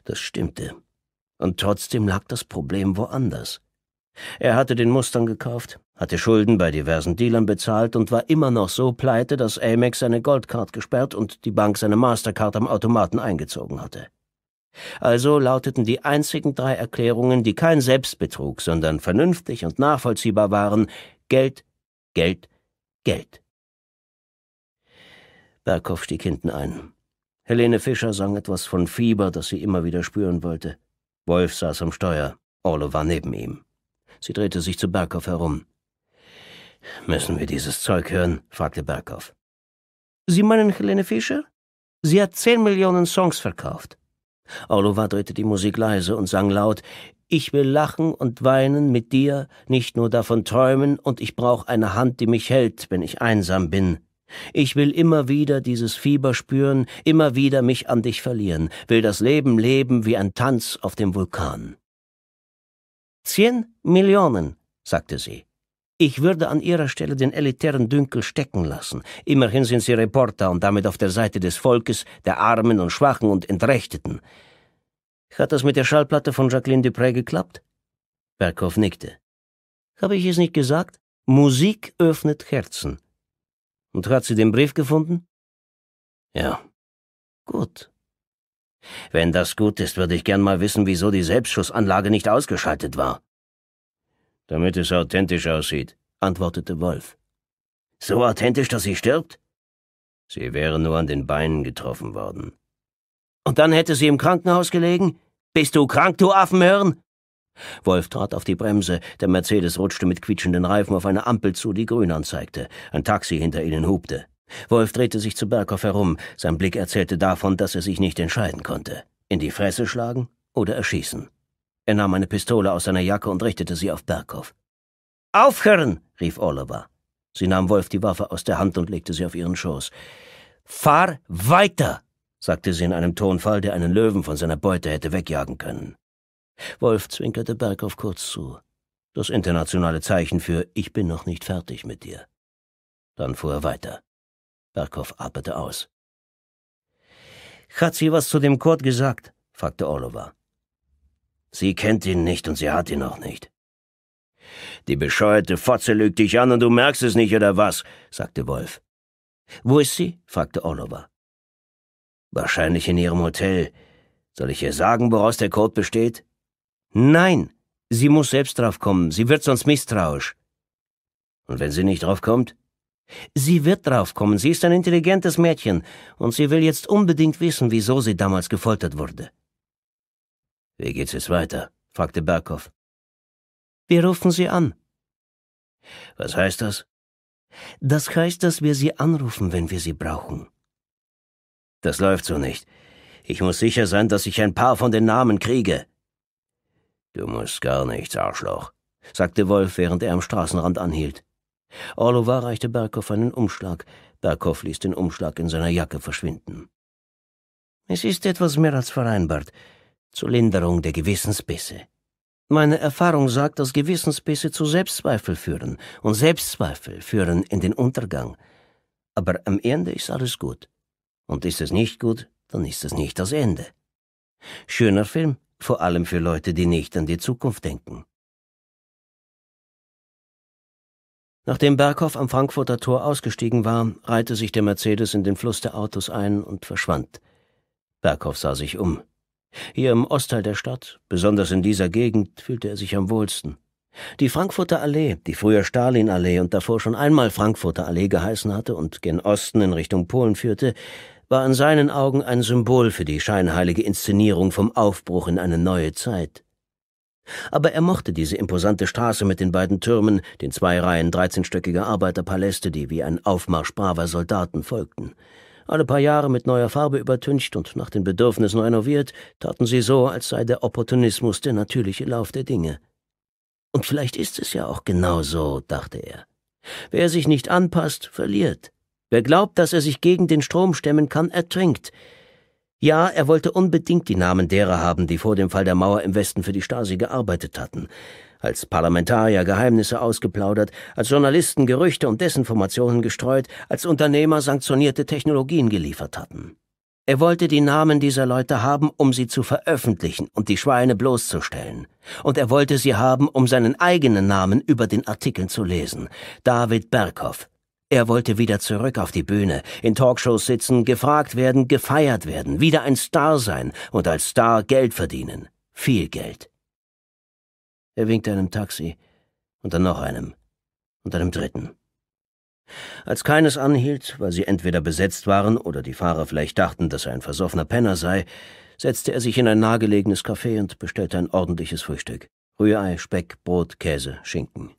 Das stimmte. Und trotzdem lag das Problem woanders. Er hatte den Mustang gekauft, hatte Schulden bei diversen Dealern bezahlt und war immer noch so pleite, dass Amex seine Goldcard gesperrt und die Bank seine Mastercard am Automaten eingezogen hatte. Also lauteten die einzigen drei Erklärungen, die kein Selbstbetrug, sondern vernünftig und nachvollziehbar waren, Geld, Geld, Geld. Berghoff stieg hinten ein. Helene Fischer sang etwas von Fieber, das sie immer wieder spüren wollte. Wolf saß am Steuer. Orlo war neben ihm. Sie drehte sich zu Berghoff herum. Müssen wir dieses Zeug hören? fragte Berghoff. Sie meinen Helene Fischer? Sie hat zehn Millionen Songs verkauft. Orlova drehte die Musik leise und sang laut Ich will lachen und weinen mit dir, nicht nur davon träumen, und ich brauche eine Hand, die mich hält, wenn ich einsam bin. Ich will immer wieder dieses Fieber spüren, immer wieder mich an dich verlieren, will das Leben leben wie ein Tanz auf dem Vulkan. Zehn Millionen, sagte sie. Ich würde an Ihrer Stelle den elitären Dünkel stecken lassen. Immerhin sind Sie Reporter und damit auf der Seite des Volkes, der Armen und Schwachen und Entrechteten. Hat das mit der Schallplatte von Jacqueline Dupré geklappt? Berghoff nickte. Habe ich es nicht gesagt? Musik öffnet Herzen. Und hat sie den Brief gefunden? Ja. Gut. Wenn das gut ist, würde ich gern mal wissen, wieso die Selbstschussanlage nicht ausgeschaltet war. Damit es authentisch aussieht, antwortete Wolf. So authentisch, dass sie stirbt? Sie wäre nur an den Beinen getroffen worden. Und dann hätte sie im Krankenhaus gelegen? Bist du krank, du Affenhirn? Wolf trat auf die Bremse, der Mercedes rutschte mit quietschenden Reifen auf eine Ampel zu, die grün anzeigte. Ein Taxi hinter ihnen hubte. Wolf drehte sich zu Berghoff herum, sein Blick erzählte davon, dass er sich nicht entscheiden konnte. In die Fresse schlagen oder erschießen. Er nahm eine Pistole aus seiner Jacke und richtete sie auf Berghoff. Aufhören! rief Oliver. Sie nahm Wolf die Waffe aus der Hand und legte sie auf ihren Schoß. Fahr weiter! sagte sie in einem Tonfall, der einen Löwen von seiner Beute hätte wegjagen können. Wolf zwinkerte Berghoff kurz zu. Das internationale Zeichen für Ich bin noch nicht fertig mit dir. Dann fuhr er weiter. Berghoff atmete aus. Hat sie was zu dem Kurt gesagt? fragte Oliver. Sie kennt ihn nicht und sie hat ihn auch nicht. Die bescheuerte Fotze lügt dich an und du merkst es nicht, oder was? sagte Wolf. Wo ist sie? fragte Oliver. Wahrscheinlich in ihrem Hotel. Soll ich ihr sagen, woraus der Code besteht? Nein, sie muss selbst drauf kommen, sie wird sonst misstrauisch. Und wenn sie nicht drauf kommt? Sie wird drauf kommen, sie ist ein intelligentes Mädchen, und sie will jetzt unbedingt wissen, wieso sie damals gefoltert wurde. Wie geht's jetzt weiter? fragte Berkow. Wir rufen Sie an. Was heißt das? Das heißt, dass wir Sie anrufen, wenn wir Sie brauchen. Das läuft so nicht. Ich muss sicher sein, dass ich ein paar von den Namen kriege. Du musst gar nichts, Arschloch, sagte Wolf, während er am Straßenrand anhielt. Orlova reichte Berkow einen Umschlag. Berkow ließ den Umschlag in seiner Jacke verschwinden. Es ist etwas mehr als vereinbart zur Linderung der Gewissensbisse. Meine Erfahrung sagt, dass Gewissensbisse zu Selbstzweifel führen, und Selbstzweifel führen in den Untergang. Aber am Ende ist alles gut. Und ist es nicht gut, dann ist es nicht das Ende. Schöner Film, vor allem für Leute, die nicht an die Zukunft denken. Nachdem Berghoff am Frankfurter Tor ausgestiegen war, reihte sich der Mercedes in den Fluss der Autos ein und verschwand. Berghoff sah sich um. Hier im Ostteil der Stadt, besonders in dieser Gegend, fühlte er sich am wohlsten. Die Frankfurter Allee, die früher Stalinallee und davor schon einmal Frankfurter Allee geheißen hatte und gen Osten in Richtung Polen führte, war in seinen Augen ein Symbol für die scheinheilige Inszenierung vom Aufbruch in eine neue Zeit. Aber er mochte diese imposante Straße mit den beiden Türmen, den zwei Reihen dreizehnstöckiger Arbeiterpaläste, die wie ein Aufmarsch braver Soldaten folgten. Alle paar Jahre mit neuer Farbe übertüncht und nach den Bedürfnissen renoviert, taten sie so, als sei der Opportunismus der natürliche Lauf der Dinge. Und vielleicht ist es ja auch genau so, dachte er. Wer sich nicht anpasst, verliert. Wer glaubt, dass er sich gegen den Strom stemmen kann, ertrinkt. Ja, er wollte unbedingt die Namen derer haben, die vor dem Fall der Mauer im Westen für die Stasi gearbeitet hatten als Parlamentarier Geheimnisse ausgeplaudert, als Journalisten Gerüchte und Desinformationen gestreut, als Unternehmer sanktionierte Technologien geliefert hatten. Er wollte die Namen dieser Leute haben, um sie zu veröffentlichen und die Schweine bloßzustellen. Und er wollte sie haben, um seinen eigenen Namen über den Artikeln zu lesen. David Berghoff. Er wollte wieder zurück auf die Bühne, in Talkshows sitzen, gefragt werden, gefeiert werden, wieder ein Star sein und als Star Geld verdienen. Viel Geld. Er winkte einem Taxi und dann noch einem und einem dritten. Als keines anhielt, weil sie entweder besetzt waren oder die Fahrer vielleicht dachten, dass er ein versoffener Penner sei, setzte er sich in ein nahegelegenes Café und bestellte ein ordentliches Frühstück. Rührei, Speck, Brot, Käse, Schinken.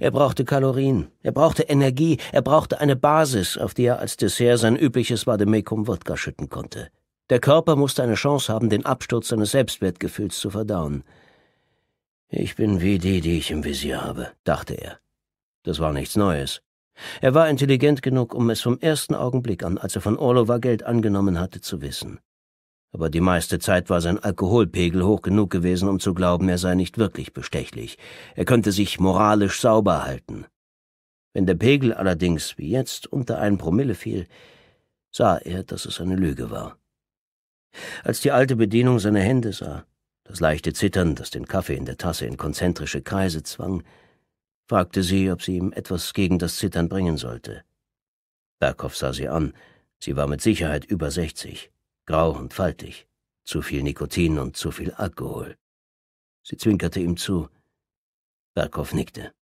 Er brauchte Kalorien, er brauchte Energie, er brauchte eine Basis, auf die er als Dessert sein übliches Vademecum Wodka schütten konnte. Der Körper musste eine Chance haben, den Absturz seines Selbstwertgefühls zu verdauen. Ich bin wie die, die ich im Visier habe, dachte er. Das war nichts Neues. Er war intelligent genug, um es vom ersten Augenblick an, als er von Orlova Geld angenommen hatte, zu wissen. Aber die meiste Zeit war sein Alkoholpegel hoch genug gewesen, um zu glauben, er sei nicht wirklich bestechlich. Er könnte sich moralisch sauber halten. Wenn der Pegel allerdings wie jetzt unter ein Promille fiel, sah er, dass es eine Lüge war. Als die alte Bedienung seine Hände sah, das leichte Zittern, das den Kaffee in der Tasse in konzentrische Kreise zwang, fragte sie, ob sie ihm etwas gegen das Zittern bringen sollte. Berghoff sah sie an. Sie war mit Sicherheit über 60, grau und faltig, zu viel Nikotin und zu viel Alkohol. Sie zwinkerte ihm zu. Berghoff nickte.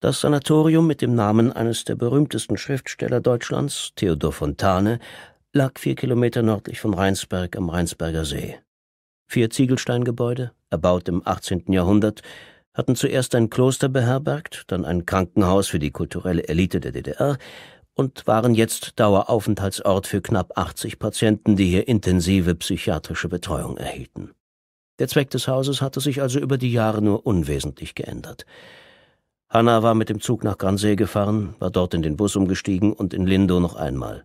Das Sanatorium mit dem Namen eines der berühmtesten Schriftsteller Deutschlands, Theodor Fontane, lag vier Kilometer nördlich von Rheinsberg am Rheinsberger See. Vier Ziegelsteingebäude, erbaut im 18. Jahrhundert, hatten zuerst ein Kloster beherbergt, dann ein Krankenhaus für die kulturelle Elite der DDR und waren jetzt Daueraufenthaltsort für knapp 80 Patienten, die hier intensive psychiatrische Betreuung erhielten. Der Zweck des Hauses hatte sich also über die Jahre nur unwesentlich geändert. Hanna war mit dem Zug nach Gransee gefahren, war dort in den Bus umgestiegen und in Lindo noch einmal.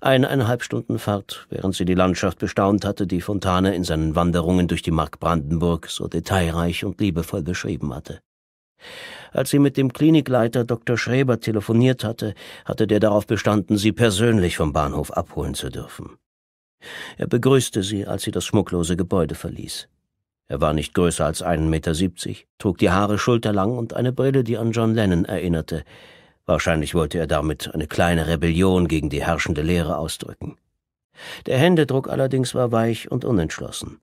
Eineinhalb Stunden Fahrt, während sie die Landschaft bestaunt hatte, die Fontane in seinen Wanderungen durch die Mark Brandenburg so detailreich und liebevoll beschrieben hatte. Als sie mit dem Klinikleiter Dr. Schreber telefoniert hatte, hatte der darauf bestanden, sie persönlich vom Bahnhof abholen zu dürfen. Er begrüßte sie, als sie das schmucklose Gebäude verließ. Er war nicht größer als 1,70 Meter, trug die Haare schulterlang und eine Brille, die an John Lennon erinnerte, Wahrscheinlich wollte er damit eine kleine Rebellion gegen die herrschende Lehre ausdrücken. Der Händedruck allerdings war weich und unentschlossen.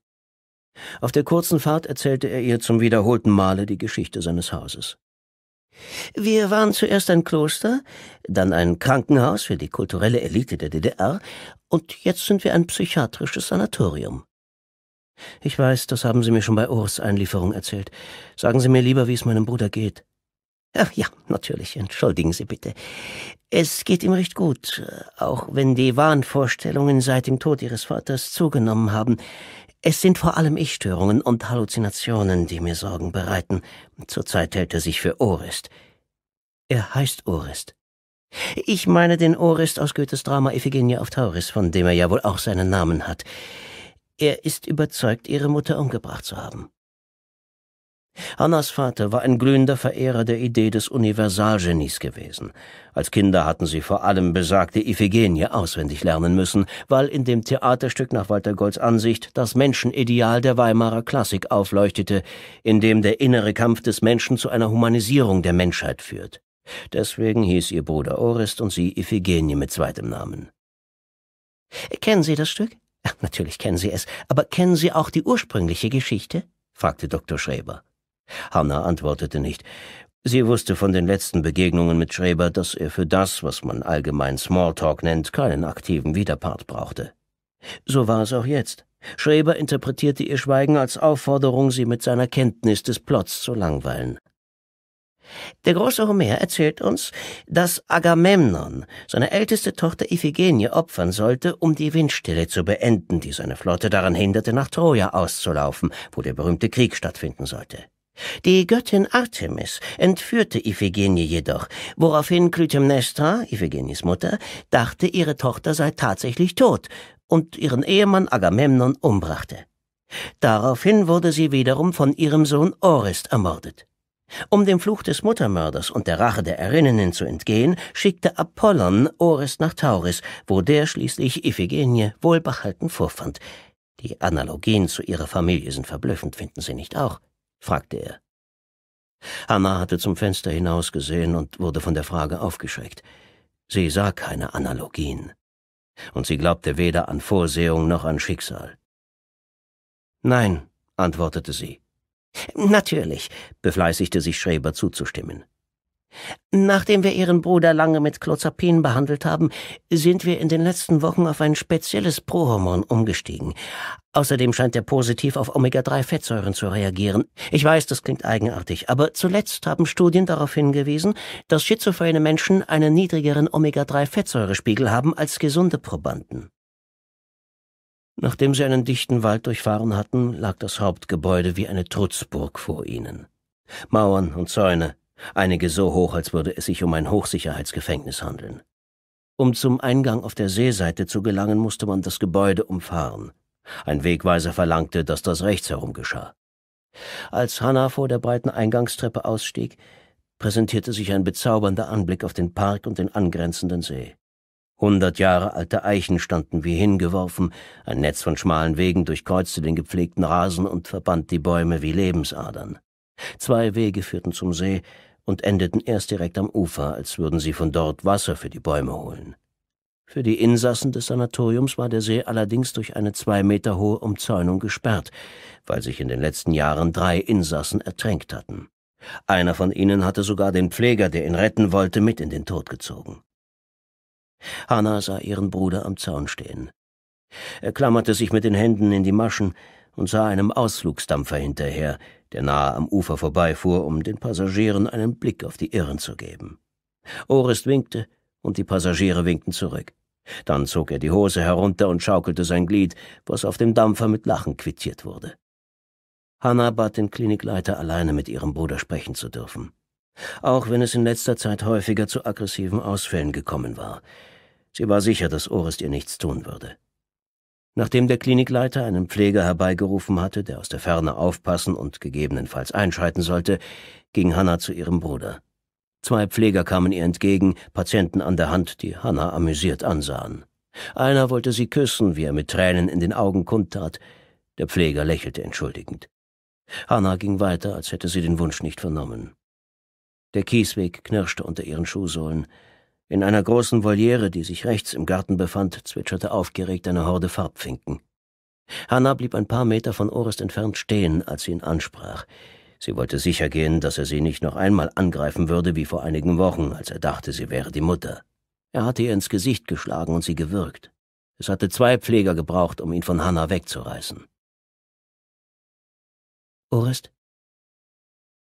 Auf der kurzen Fahrt erzählte er ihr zum wiederholten Male die Geschichte seines Hauses. Wir waren zuerst ein Kloster, dann ein Krankenhaus für die kulturelle Elite der DDR und jetzt sind wir ein psychiatrisches Sanatorium. Ich weiß, das haben Sie mir schon bei Urs Einlieferung erzählt. Sagen Sie mir lieber, wie es meinem Bruder geht. Ach ja, natürlich, entschuldigen Sie bitte. Es geht ihm recht gut, auch wenn die Wahnvorstellungen seit dem Tod Ihres Vaters zugenommen haben. Es sind vor allem Ich-Störungen und Halluzinationen, die mir Sorgen bereiten. Zurzeit hält er sich für Orest. Er heißt Orest. Ich meine den Orest aus Goethes Drama Iphigenia auf Tauris, von dem er ja wohl auch seinen Namen hat. Er ist überzeugt, ihre Mutter umgebracht zu haben. Annas Vater war ein glühender Verehrer der Idee des Universalgenies gewesen. Als Kinder hatten sie vor allem besagte Iphigenie auswendig lernen müssen, weil in dem Theaterstück nach Walter Golds Ansicht das Menschenideal der Weimarer Klassik aufleuchtete, in dem der innere Kampf des Menschen zu einer Humanisierung der Menschheit führt. Deswegen hieß ihr Bruder Orest und sie Iphigenie mit zweitem Namen. Kennen Sie das Stück? Natürlich kennen Sie es, aber kennen Sie auch die ursprüngliche Geschichte? fragte Dr. Schreber. Hanna antwortete nicht. Sie wusste von den letzten Begegnungen mit Schreber, dass er für das, was man allgemein Smalltalk nennt, keinen aktiven Widerpart brauchte. So war es auch jetzt. Schreber interpretierte ihr Schweigen als Aufforderung, sie mit seiner Kenntnis des Plots zu langweilen. Der große Homer erzählt uns, dass Agamemnon seine älteste Tochter Iphigenie opfern sollte, um die Windstille zu beenden, die seine Flotte daran hinderte, nach Troja auszulaufen, wo der berühmte Krieg stattfinden sollte. Die Göttin Artemis entführte Iphigenie jedoch, woraufhin Clytemnestra, Iphigenies Mutter, dachte, ihre Tochter sei tatsächlich tot und ihren Ehemann Agamemnon umbrachte. Daraufhin wurde sie wiederum von ihrem Sohn Orest ermordet. Um dem Fluch des Muttermörders und der Rache der Erinnenen zu entgehen, schickte Apollon Orest nach Tauris, wo der schließlich Iphigenie wohlbehalten vorfand. Die Analogien zu ihrer Familie sind verblüffend, finden Sie nicht auch? fragte er. Hanna hatte zum Fenster hinausgesehen und wurde von der Frage aufgeschreckt. Sie sah keine Analogien. Und sie glaubte weder an Vorsehung noch an Schicksal. Nein, antwortete sie. Natürlich, befleißigte sich Schreber zuzustimmen. Nachdem wir Ihren Bruder lange mit Clozapin behandelt haben, sind wir in den letzten Wochen auf ein spezielles Prohormon umgestiegen. Außerdem scheint er positiv auf Omega-3-Fettsäuren zu reagieren. Ich weiß, das klingt eigenartig, aber zuletzt haben Studien darauf hingewiesen, dass schizophrene Menschen einen niedrigeren Omega-3-Fettsäurespiegel haben als gesunde Probanden. Nachdem sie einen dichten Wald durchfahren hatten, lag das Hauptgebäude wie eine Trutzburg vor ihnen. Mauern und Zäune, einige so hoch, als würde es sich um ein Hochsicherheitsgefängnis handeln. Um zum Eingang auf der Seeseite zu gelangen, musste man das Gebäude umfahren. Ein Wegweiser verlangte, dass das rechts herum geschah. Als Hannah vor der breiten Eingangstreppe ausstieg, präsentierte sich ein bezaubernder Anblick auf den Park und den angrenzenden See. Hundert Jahre alte Eichen standen wie hingeworfen, ein Netz von schmalen Wegen durchkreuzte den gepflegten Rasen und verband die Bäume wie Lebensadern. Zwei Wege führten zum See, und endeten erst direkt am Ufer, als würden sie von dort Wasser für die Bäume holen. Für die Insassen des Sanatoriums war der See allerdings durch eine zwei Meter hohe Umzäunung gesperrt, weil sich in den letzten Jahren drei Insassen ertränkt hatten. Einer von ihnen hatte sogar den Pfleger, der ihn retten wollte, mit in den Tod gezogen. Hanna sah ihren Bruder am Zaun stehen. Er klammerte sich mit den Händen in die Maschen, und sah einem Ausflugsdampfer hinterher, der nahe am Ufer vorbeifuhr, um den Passagieren einen Blick auf die Irren zu geben. Orest winkte, und die Passagiere winkten zurück. Dann zog er die Hose herunter und schaukelte sein Glied, was auf dem Dampfer mit Lachen quittiert wurde. Hanna bat den Klinikleiter, alleine mit ihrem Bruder sprechen zu dürfen. Auch wenn es in letzter Zeit häufiger zu aggressiven Ausfällen gekommen war. Sie war sicher, dass Orest ihr nichts tun würde. Nachdem der Klinikleiter einen Pfleger herbeigerufen hatte, der aus der Ferne aufpassen und gegebenenfalls einschreiten sollte, ging Hanna zu ihrem Bruder. Zwei Pfleger kamen ihr entgegen, Patienten an der Hand, die Hanna amüsiert ansahen. Einer wollte sie küssen, wie er mit Tränen in den Augen kundtat. Der Pfleger lächelte entschuldigend. Hanna ging weiter, als hätte sie den Wunsch nicht vernommen. Der Kiesweg knirschte unter ihren Schuhsohlen. In einer großen Voliere, die sich rechts im Garten befand, zwitscherte aufgeregt eine Horde Farbfinken. Hanna blieb ein paar Meter von Orest entfernt stehen, als sie ihn ansprach. Sie wollte sichergehen, dass er sie nicht noch einmal angreifen würde wie vor einigen Wochen, als er dachte, sie wäre die Mutter. Er hatte ihr ins Gesicht geschlagen und sie gewürgt. Es hatte zwei Pfleger gebraucht, um ihn von Hanna wegzureißen. Orest?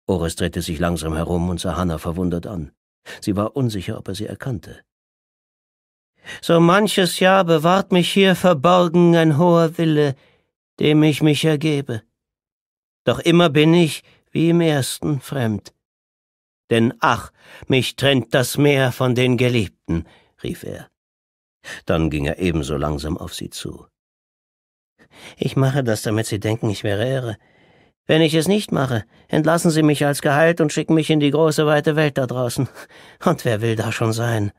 Orest drehte sich langsam herum und sah Hanna verwundert an. Sie war unsicher, ob er sie erkannte. So manches Jahr bewahrt mich hier verborgen ein hoher Wille, dem ich mich ergebe. Doch immer bin ich, wie im ersten, fremd. Denn ach, mich trennt das Meer von den Geliebten, rief er. Dann ging er ebenso langsam auf sie zu. Ich mache das, damit sie denken, ich wäre irre. Wenn ich es nicht mache, entlassen Sie mich als Gehalt und schicken mich in die große weite Welt da draußen. *laughs* Und wer will da schon sein?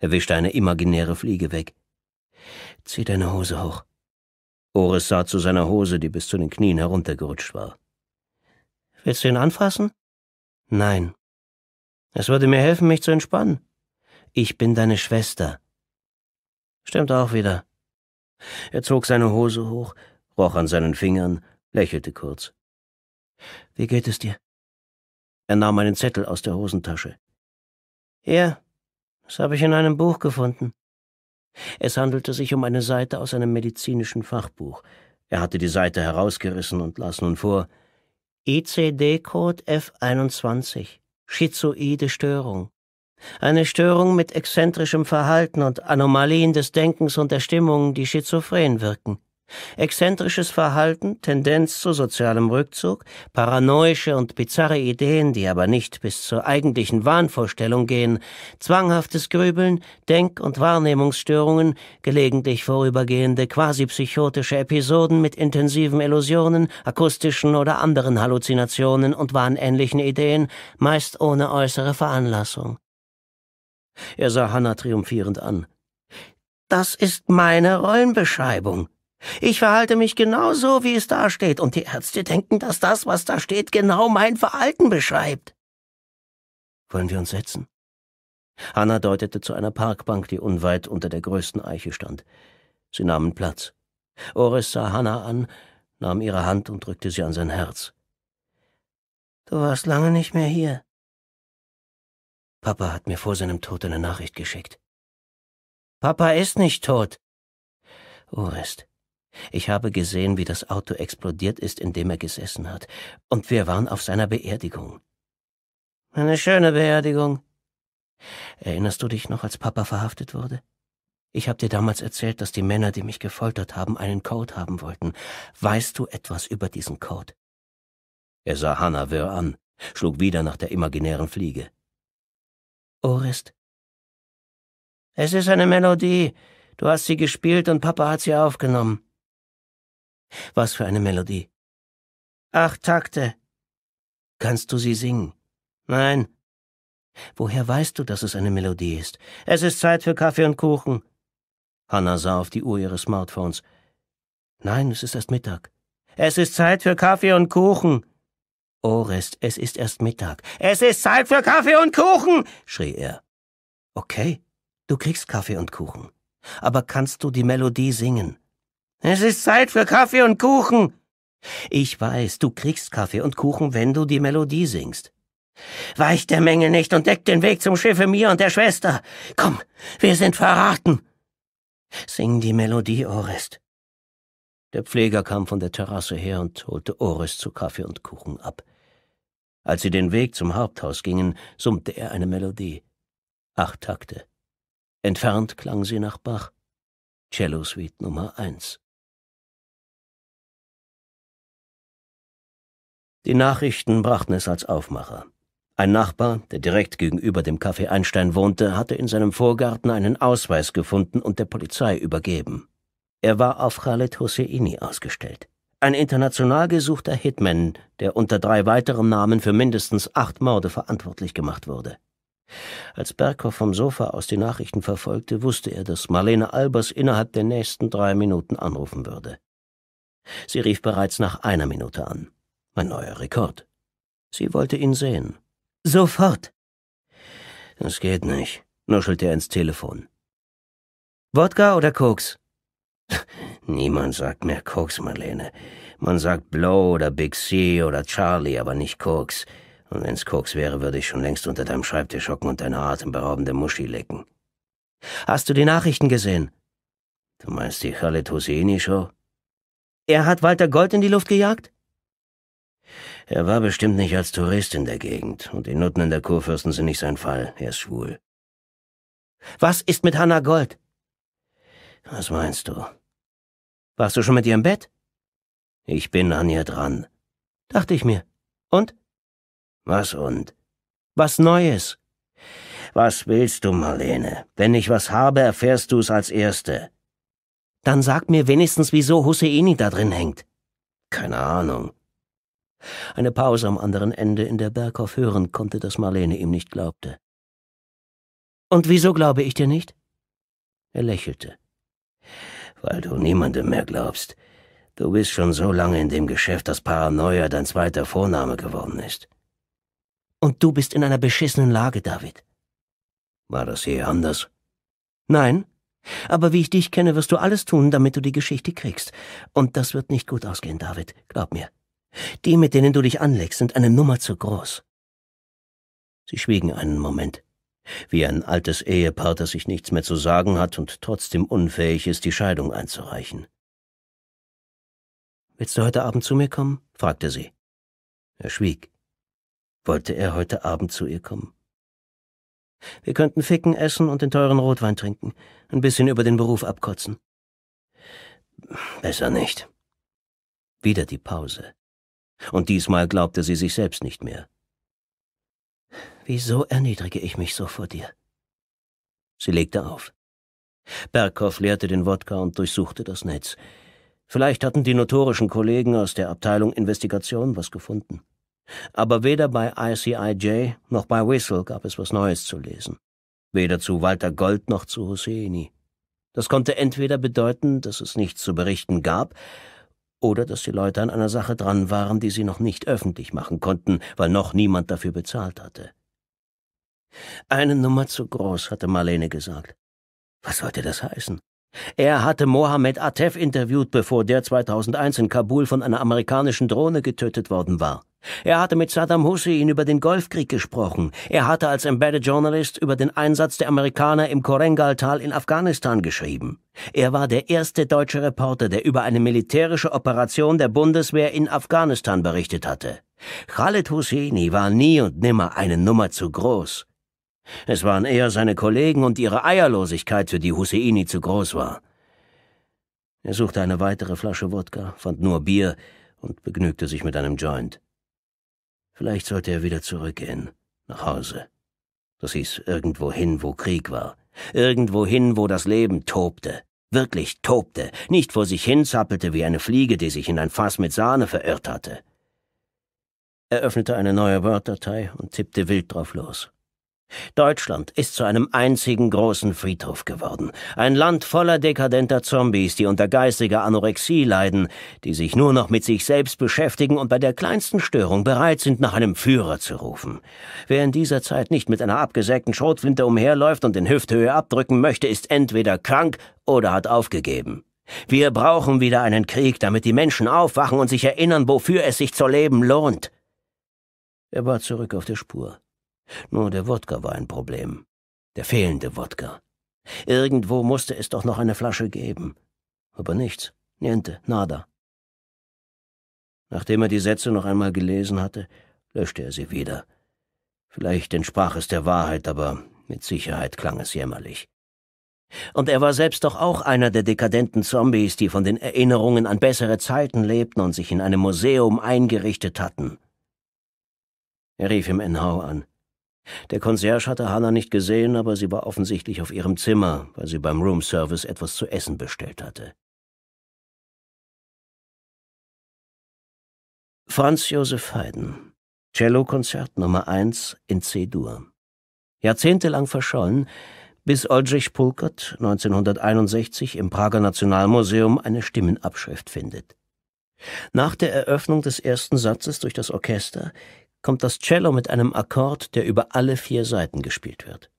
Er wischte eine imaginäre Fliege weg. Zieh deine Hose hoch. Oris sah zu seiner Hose, die bis zu den Knien heruntergerutscht war. Willst du ihn anfassen? Nein. Es würde mir helfen, mich zu entspannen. Ich bin deine Schwester. Stimmt auch wieder. Er zog seine Hose hoch, roch an seinen Fingern lächelte kurz. Wie geht es dir? Er nahm einen Zettel aus der Hosentasche. Ja, das habe ich in einem Buch gefunden. Es handelte sich um eine Seite aus einem medizinischen Fachbuch. Er hatte die Seite herausgerissen und las nun vor ICD-Code e F21 Schizoide Störung. Eine Störung mit exzentrischem Verhalten und Anomalien des Denkens und der Stimmung, die schizophren wirken. Exzentrisches Verhalten, Tendenz zu sozialem Rückzug, paranoische und bizarre Ideen, die aber nicht bis zur eigentlichen Wahnvorstellung gehen, zwanghaftes Grübeln, Denk- und Wahrnehmungsstörungen, gelegentlich vorübergehende quasi-psychotische Episoden mit intensiven Illusionen, akustischen oder anderen Halluzinationen und wahnähnlichen Ideen, meist ohne äußere Veranlassung. Er sah Hannah triumphierend an. Das ist meine Rollenbeschreibung. Ich verhalte mich genau so, wie es da steht, und die Ärzte denken, dass das, was da steht, genau mein Verhalten beschreibt. Wollen wir uns setzen? Hanna deutete zu einer Parkbank, die unweit unter der größten Eiche stand. Sie nahmen Platz. Oris sah Hanna an, nahm ihre Hand und drückte sie an sein Herz. Du warst lange nicht mehr hier. Papa hat mir vor seinem Tod eine Nachricht geschickt. Papa ist nicht tot. Orest, ich habe gesehen, wie das Auto explodiert ist, in dem er gesessen hat, und wir waren auf seiner Beerdigung. Eine schöne Beerdigung. Erinnerst du dich noch, als Papa verhaftet wurde? Ich habe dir damals erzählt, dass die Männer, die mich gefoltert haben, einen Code haben wollten. Weißt du etwas über diesen Code? Er sah Hannah wirr an, schlug wieder nach der imaginären Fliege. Orest? Es ist eine Melodie. Du hast sie gespielt und Papa hat sie aufgenommen. Was für eine Melodie. Acht Takte. Kannst du sie singen? Nein. Woher weißt du, dass es eine Melodie ist? Es ist Zeit für Kaffee und Kuchen. Hanna sah auf die Uhr ihres Smartphones. Nein, es ist erst Mittag. Es ist Zeit für Kaffee und Kuchen. Orest, oh, es ist erst Mittag. Es ist Zeit für Kaffee und Kuchen, schrie er. Okay, du kriegst Kaffee und Kuchen. Aber kannst du die Melodie singen? Es ist Zeit für Kaffee und Kuchen. Ich weiß, du kriegst Kaffee und Kuchen, wenn du die Melodie singst. Weicht der Menge nicht und deckt den Weg zum Schiffe mir und der Schwester. Komm, wir sind verraten. Sing die Melodie, Orest. Der Pfleger kam von der Terrasse her und holte Orest zu Kaffee und Kuchen ab. Als sie den Weg zum Haupthaus gingen, summte er eine Melodie. Acht Takte. Entfernt klang sie nach Bach. Cello Suite Nummer eins. Die Nachrichten brachten es als Aufmacher. Ein Nachbar, der direkt gegenüber dem Café Einstein wohnte, hatte in seinem Vorgarten einen Ausweis gefunden und der Polizei übergeben. Er war auf Khaled Hosseini ausgestellt. Ein international gesuchter Hitman, der unter drei weiteren Namen für mindestens acht Morde verantwortlich gemacht wurde. Als Berghoff vom Sofa aus die Nachrichten verfolgte, wusste er, dass Marlene Albers innerhalb der nächsten drei Minuten anrufen würde. Sie rief bereits nach einer Minute an. Ein neuer Rekord. Sie wollte ihn sehen. Sofort. Es geht nicht, nuschelte er ins Telefon. Wodka oder Koks? *laughs* Niemand sagt mehr Koks, Marlene. Man sagt Blow oder Big C oder Charlie, aber nicht Koks. Und wenn's Koks wäre, würde ich schon längst unter deinem Schreibtisch hocken und deine atemberaubende Muschi lecken. Hast du die Nachrichten gesehen? Du meinst die Khaled Hosseini Show? Er hat Walter Gold in die Luft gejagt? Er war bestimmt nicht als Tourist in der Gegend, und die Noten in der Kurfürsten sind nicht sein Fall, er ist schwul. Was ist mit Hannah Gold? Was meinst du? Warst du schon mit ihr im Bett? Ich bin an ihr dran. Dachte ich mir. Und? Was und? Was Neues. Was willst du, Marlene? Wenn ich was habe, erfährst du's als Erste. Dann sag mir wenigstens, wieso Husseini da drin hängt. Keine Ahnung. Eine Pause am anderen Ende, in der Berghoff hören konnte, dass Marlene ihm nicht glaubte. Und wieso glaube ich dir nicht? Er lächelte. Weil du niemandem mehr glaubst. Du bist schon so lange in dem Geschäft, dass Paranoia dein zweiter Vorname geworden ist. Und du bist in einer beschissenen Lage, David. War das je anders? Nein. Aber wie ich dich kenne, wirst du alles tun, damit du die Geschichte kriegst. Und das wird nicht gut ausgehen, David. Glaub mir. Die, mit denen du dich anlegst, sind eine Nummer zu groß. Sie schwiegen einen Moment, wie ein altes Ehepaar, das sich nichts mehr zu sagen hat und trotzdem unfähig ist, die Scheidung einzureichen. Willst du heute Abend zu mir kommen? fragte sie. Er schwieg. Wollte er heute Abend zu ihr kommen? Wir könnten Ficken essen und den teuren Rotwein trinken, ein bisschen über den Beruf abkotzen. Besser nicht. Wieder die Pause und diesmal glaubte sie sich selbst nicht mehr. Wieso erniedrige ich mich so vor dir? Sie legte auf. Berghoff leerte den Wodka und durchsuchte das Netz. Vielleicht hatten die notorischen Kollegen aus der Abteilung Investigation was gefunden. Aber weder bei ICIJ noch bei Whistle gab es was Neues zu lesen. Weder zu Walter Gold noch zu Hosseini. Das konnte entweder bedeuten, dass es nichts zu berichten gab, oder dass die Leute an einer Sache dran waren, die sie noch nicht öffentlich machen konnten, weil noch niemand dafür bezahlt hatte. Eine Nummer zu groß, hatte Marlene gesagt. Was sollte das heißen? Er hatte Mohammed Atef interviewt, bevor der 2001 in Kabul von einer amerikanischen Drohne getötet worden war. Er hatte mit Saddam Hussein über den Golfkrieg gesprochen. Er hatte als Embedded Journalist über den Einsatz der Amerikaner im Korengal-Tal in Afghanistan geschrieben. Er war der erste deutsche Reporter, der über eine militärische Operation der Bundeswehr in Afghanistan berichtet hatte. Khaled Husseini war nie und nimmer eine Nummer zu groß. Es waren eher seine Kollegen und ihre Eierlosigkeit, für die Husseini zu groß war. Er suchte eine weitere Flasche Wodka, fand nur Bier und begnügte sich mit einem Joint. Vielleicht sollte er wieder zurückgehen, nach Hause. Das hieß irgendwohin, wo Krieg war. Irgendwohin, wo das Leben tobte. Wirklich tobte, nicht vor sich hin zappelte wie eine Fliege, die sich in ein Fass mit Sahne verirrt hatte. Er öffnete eine neue Word-Datei und tippte wild drauf los. Deutschland ist zu einem einzigen großen Friedhof geworden, ein Land voller dekadenter Zombies, die unter geistiger Anorexie leiden, die sich nur noch mit sich selbst beschäftigen und bei der kleinsten Störung bereit sind, nach einem Führer zu rufen. Wer in dieser Zeit nicht mit einer abgesägten Schrotflinte umherläuft und in Hüfthöhe abdrücken möchte, ist entweder krank oder hat aufgegeben. Wir brauchen wieder einen Krieg, damit die Menschen aufwachen und sich erinnern, wofür es sich zu leben lohnt. Er war zurück auf der Spur. Nur der Wodka war ein Problem. Der fehlende Wodka. Irgendwo musste es doch noch eine Flasche geben. Aber nichts. Niente, nada. Nachdem er die Sätze noch einmal gelesen hatte, löschte er sie wieder. Vielleicht entsprach es der Wahrheit, aber mit Sicherheit klang es jämmerlich. Und er war selbst doch auch einer der dekadenten Zombies, die von den Erinnerungen an bessere Zeiten lebten und sich in einem Museum eingerichtet hatten. Er rief im Enhau an. Der Concierge hatte Hannah nicht gesehen, aber sie war offensichtlich auf ihrem Zimmer, weil sie beim Roomservice etwas zu essen bestellt hatte. Franz Josef Haydn, Cellokonzert Nummer 1 in C-Dur. Jahrzehntelang verschollen, bis Oldrich Pulkert 1961 im Prager Nationalmuseum eine Stimmenabschrift findet. Nach der Eröffnung des ersten Satzes durch das Orchester kommt das Cello mit einem Akkord, der über alle vier Seiten gespielt wird.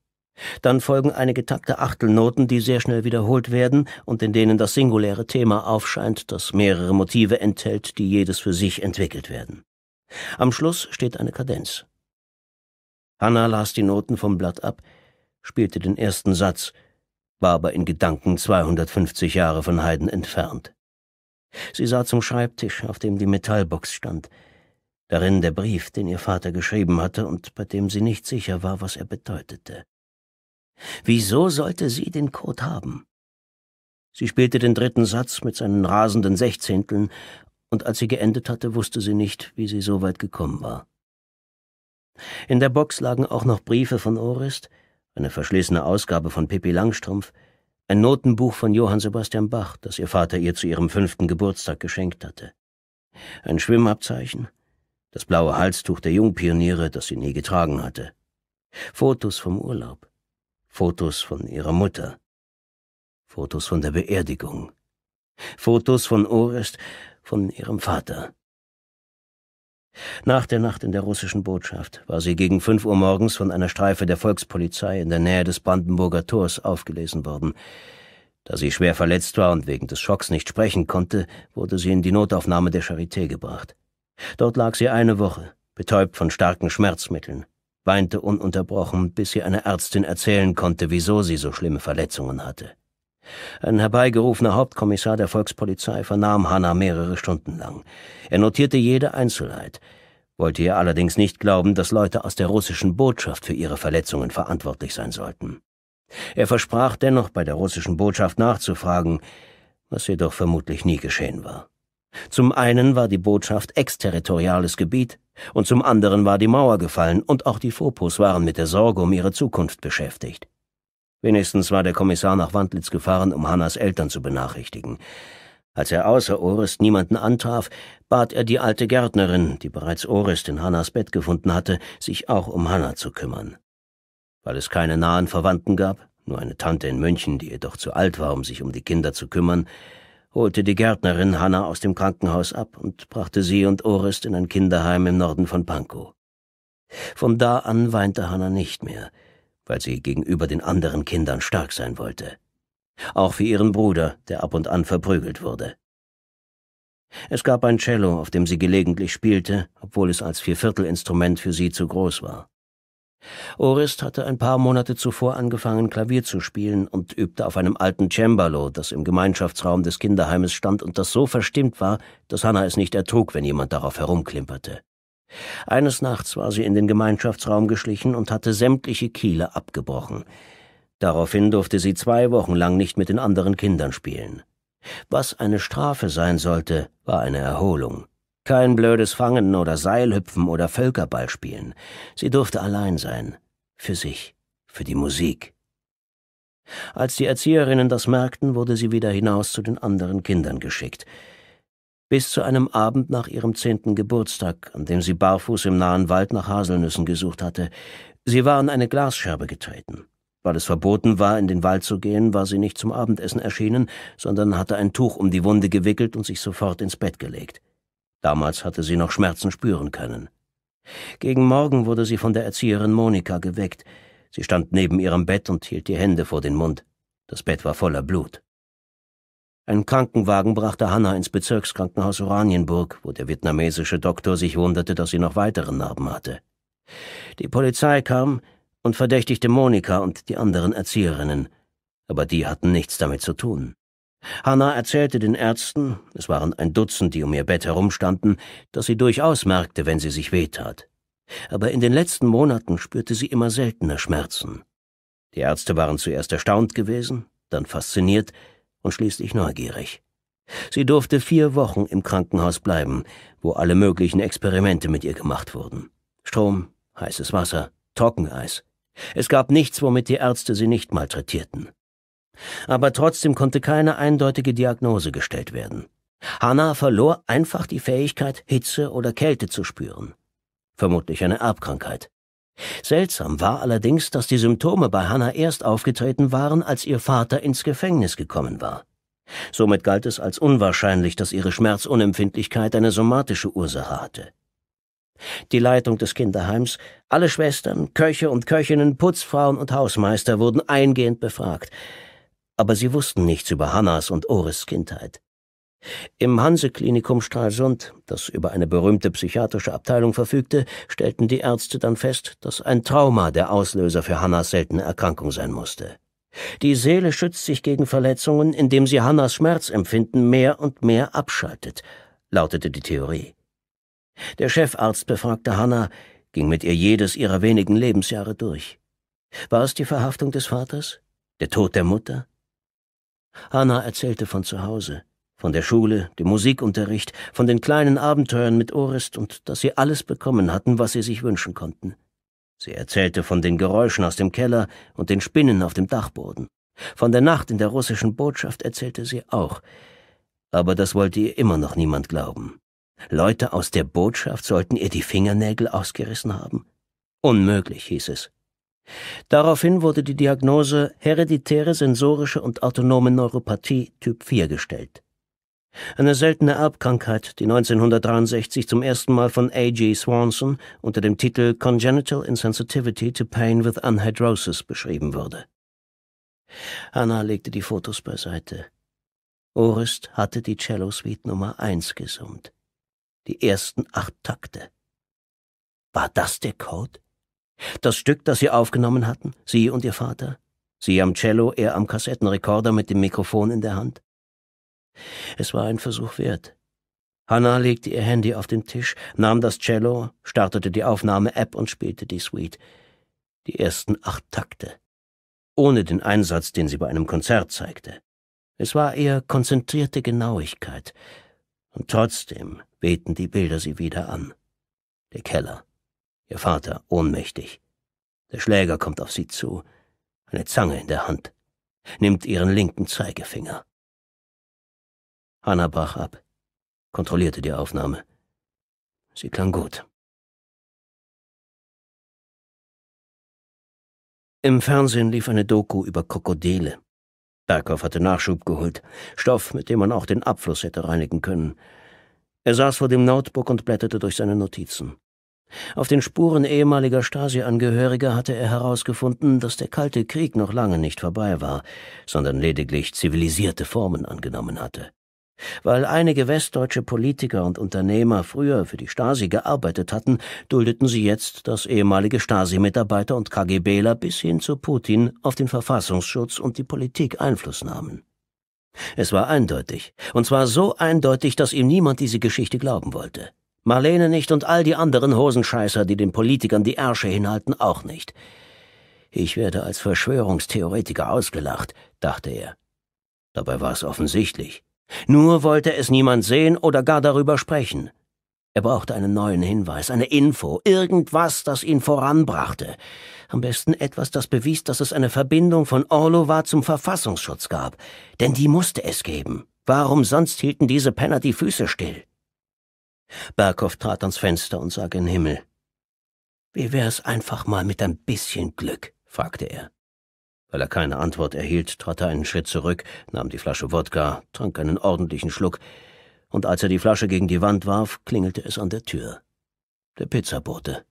Dann folgen einige Takte Achtelnoten, die sehr schnell wiederholt werden und in denen das singuläre Thema aufscheint, das mehrere Motive enthält, die jedes für sich entwickelt werden. Am Schluss steht eine Kadenz. Hanna las die Noten vom Blatt ab, spielte den ersten Satz, war aber in Gedanken 250 Jahre von Haydn entfernt. Sie sah zum Schreibtisch, auf dem die Metallbox stand, darin der Brief, den ihr Vater geschrieben hatte und bei dem sie nicht sicher war, was er bedeutete. Wieso sollte sie den Code haben? Sie spielte den dritten Satz mit seinen rasenden Sechzehnteln, und als sie geendet hatte, wusste sie nicht, wie sie so weit gekommen war. In der Box lagen auch noch Briefe von Orist, eine verschlissene Ausgabe von Pippi Langstrumpf, ein Notenbuch von Johann Sebastian Bach, das ihr Vater ihr zu ihrem fünften Geburtstag geschenkt hatte, ein Schwimmabzeichen, das blaue Halstuch der Jungpioniere, das sie nie getragen hatte. Fotos vom Urlaub, Fotos von ihrer Mutter, Fotos von der Beerdigung, Fotos von Orest, von ihrem Vater. Nach der Nacht in der russischen Botschaft war sie gegen fünf Uhr morgens von einer Streife der Volkspolizei in der Nähe des Brandenburger Tors aufgelesen worden. Da sie schwer verletzt war und wegen des Schocks nicht sprechen konnte, wurde sie in die Notaufnahme der Charité gebracht. Dort lag sie eine Woche, betäubt von starken Schmerzmitteln, weinte ununterbrochen, bis sie einer Ärztin erzählen konnte, wieso sie so schlimme Verletzungen hatte. Ein herbeigerufener Hauptkommissar der Volkspolizei vernahm Hanna mehrere Stunden lang. Er notierte jede Einzelheit, wollte ihr allerdings nicht glauben, dass Leute aus der russischen Botschaft für ihre Verletzungen verantwortlich sein sollten. Er versprach dennoch bei der russischen Botschaft nachzufragen, was jedoch vermutlich nie geschehen war. Zum einen war die Botschaft exterritoriales Gebiet und zum anderen war die Mauer gefallen und auch die Fopos waren mit der Sorge um ihre Zukunft beschäftigt. Wenigstens war der Kommissar nach Wandlitz gefahren, um Hannas Eltern zu benachrichtigen. Als er außer Orest niemanden antraf, bat er die alte Gärtnerin, die bereits Orest in Hannas Bett gefunden hatte, sich auch um Hanna zu kümmern. Weil es keine nahen Verwandten gab, nur eine Tante in München, die jedoch zu alt war, um sich um die Kinder zu kümmern, holte die Gärtnerin Hanna aus dem Krankenhaus ab und brachte sie und Orest in ein Kinderheim im Norden von Pankow. Von da an weinte Hanna nicht mehr, weil sie gegenüber den anderen Kindern stark sein wollte. Auch für ihren Bruder, der ab und an verprügelt wurde. Es gab ein Cello, auf dem sie gelegentlich spielte, obwohl es als Vierviertelinstrument für sie zu groß war. Orist hatte ein paar Monate zuvor angefangen, Klavier zu spielen und übte auf einem alten Cembalo, das im Gemeinschaftsraum des Kinderheimes stand und das so verstimmt war, dass Hanna es nicht ertrug, wenn jemand darauf herumklimperte. Eines Nachts war sie in den Gemeinschaftsraum geschlichen und hatte sämtliche Kiele abgebrochen. Daraufhin durfte sie zwei Wochen lang nicht mit den anderen Kindern spielen. Was eine Strafe sein sollte, war eine Erholung. Kein blödes Fangen oder Seilhüpfen oder Völkerball spielen. Sie durfte allein sein. Für sich. Für die Musik. Als die Erzieherinnen das merkten, wurde sie wieder hinaus zu den anderen Kindern geschickt. Bis zu einem Abend nach ihrem zehnten Geburtstag, an dem sie barfuß im nahen Wald nach Haselnüssen gesucht hatte. Sie war an eine Glasscherbe getreten. Weil es verboten war, in den Wald zu gehen, war sie nicht zum Abendessen erschienen, sondern hatte ein Tuch um die Wunde gewickelt und sich sofort ins Bett gelegt. Damals hatte sie noch Schmerzen spüren können. Gegen Morgen wurde sie von der Erzieherin Monika geweckt. Sie stand neben ihrem Bett und hielt die Hände vor den Mund. Das Bett war voller Blut. Ein Krankenwagen brachte Hanna ins Bezirkskrankenhaus Oranienburg, wo der vietnamesische Doktor sich wunderte, dass sie noch weitere Narben hatte. Die Polizei kam und verdächtigte Monika und die anderen Erzieherinnen, aber die hatten nichts damit zu tun. Hanna erzählte den Ärzten, es waren ein Dutzend, die um ihr Bett herumstanden, dass sie durchaus merkte, wenn sie sich wehtat. Aber in den letzten Monaten spürte sie immer seltener Schmerzen. Die Ärzte waren zuerst erstaunt gewesen, dann fasziniert und schließlich neugierig. Sie durfte vier Wochen im Krankenhaus bleiben, wo alle möglichen Experimente mit ihr gemacht wurden. Strom, heißes Wasser, Trockeneis. Es gab nichts, womit die Ärzte sie nicht malträtierten. Aber trotzdem konnte keine eindeutige Diagnose gestellt werden. Hanna verlor einfach die Fähigkeit, Hitze oder Kälte zu spüren. Vermutlich eine Erbkrankheit. Seltsam war allerdings, dass die Symptome bei Hanna erst aufgetreten waren, als ihr Vater ins Gefängnis gekommen war. Somit galt es als unwahrscheinlich, dass ihre Schmerzunempfindlichkeit eine somatische Ursache hatte. Die Leitung des Kinderheims, alle Schwestern, Köche und Köchinnen, Putzfrauen und Hausmeister wurden eingehend befragt aber sie wussten nichts über Hannas und Ores Kindheit. Im Hanseklinikum Stralsund, das über eine berühmte psychiatrische Abteilung verfügte, stellten die Ärzte dann fest, dass ein Trauma der Auslöser für Hannas seltene Erkrankung sein musste. Die Seele schützt sich gegen Verletzungen, indem sie Hannas Schmerzempfinden mehr und mehr abschaltet, lautete die Theorie. Der Chefarzt befragte Hanna, ging mit ihr jedes ihrer wenigen Lebensjahre durch. War es die Verhaftung des Vaters? Der Tod der Mutter? Hanna erzählte von zu Hause, von der Schule, dem Musikunterricht, von den kleinen Abenteuern mit Orest und dass sie alles bekommen hatten, was sie sich wünschen konnten. Sie erzählte von den Geräuschen aus dem Keller und den Spinnen auf dem Dachboden. Von der Nacht in der russischen Botschaft erzählte sie auch. Aber das wollte ihr immer noch niemand glauben. Leute aus der Botschaft sollten ihr die Fingernägel ausgerissen haben? Unmöglich, hieß es. Daraufhin wurde die Diagnose hereditäre sensorische und autonome Neuropathie Typ 4 gestellt. Eine seltene Erbkrankheit, die 1963 zum ersten Mal von A.G. Swanson unter dem Titel Congenital Insensitivity to Pain with Anhydrosis beschrieben wurde. Hannah legte die Fotos beiseite. Orist hatte die Cello-Suite Nummer 1 gesummt. Die ersten acht Takte. War das der Code? Das Stück, das sie aufgenommen hatten, sie und ihr Vater, sie am Cello, er am Kassettenrekorder mit dem Mikrofon in der Hand. Es war ein Versuch wert. Hannah legte ihr Handy auf den Tisch, nahm das Cello, startete die Aufnahme-App und spielte die Suite. Die ersten acht Takte. Ohne den Einsatz, den sie bei einem Konzert zeigte. Es war eher konzentrierte Genauigkeit. Und trotzdem wehten die Bilder sie wieder an. Der Keller Ihr Vater ohnmächtig. Der Schläger kommt auf sie zu, eine Zange in der Hand, nimmt ihren linken Zeigefinger. Hanna brach ab, kontrollierte die Aufnahme. Sie klang gut. Im Fernsehen lief eine Doku über Krokodile. Berghoff hatte Nachschub geholt, Stoff, mit dem man auch den Abfluss hätte reinigen können. Er saß vor dem Notebook und blätterte durch seine Notizen. Auf den Spuren ehemaliger Stasi-Angehöriger hatte er herausgefunden, dass der Kalte Krieg noch lange nicht vorbei war, sondern lediglich zivilisierte Formen angenommen hatte. Weil einige westdeutsche Politiker und Unternehmer früher für die Stasi gearbeitet hatten, duldeten sie jetzt, dass ehemalige Stasi-Mitarbeiter und KGBler bis hin zu Putin auf den Verfassungsschutz und die Politik Einfluss nahmen. Es war eindeutig, und zwar so eindeutig, dass ihm niemand diese Geschichte glauben wollte. Marlene nicht und all die anderen Hosenscheißer, die den Politikern die Ärsche hinhalten, auch nicht. Ich werde als Verschwörungstheoretiker ausgelacht, dachte er. Dabei war es offensichtlich. Nur wollte es niemand sehen oder gar darüber sprechen. Er brauchte einen neuen Hinweis, eine Info, irgendwas, das ihn voranbrachte. Am besten etwas, das bewies, dass es eine Verbindung von Orlova zum Verfassungsschutz gab. Denn die musste es geben. Warum sonst hielten diese Penner die Füße still? Berghoff trat ans Fenster und sah gen Himmel. Wie wär's einfach mal mit ein bisschen Glück? fragte er. Weil er keine Antwort erhielt, trat er einen Schritt zurück, nahm die Flasche Wodka, trank einen ordentlichen Schluck, und als er die Flasche gegen die Wand warf, klingelte es an der Tür. Der Pizzabote.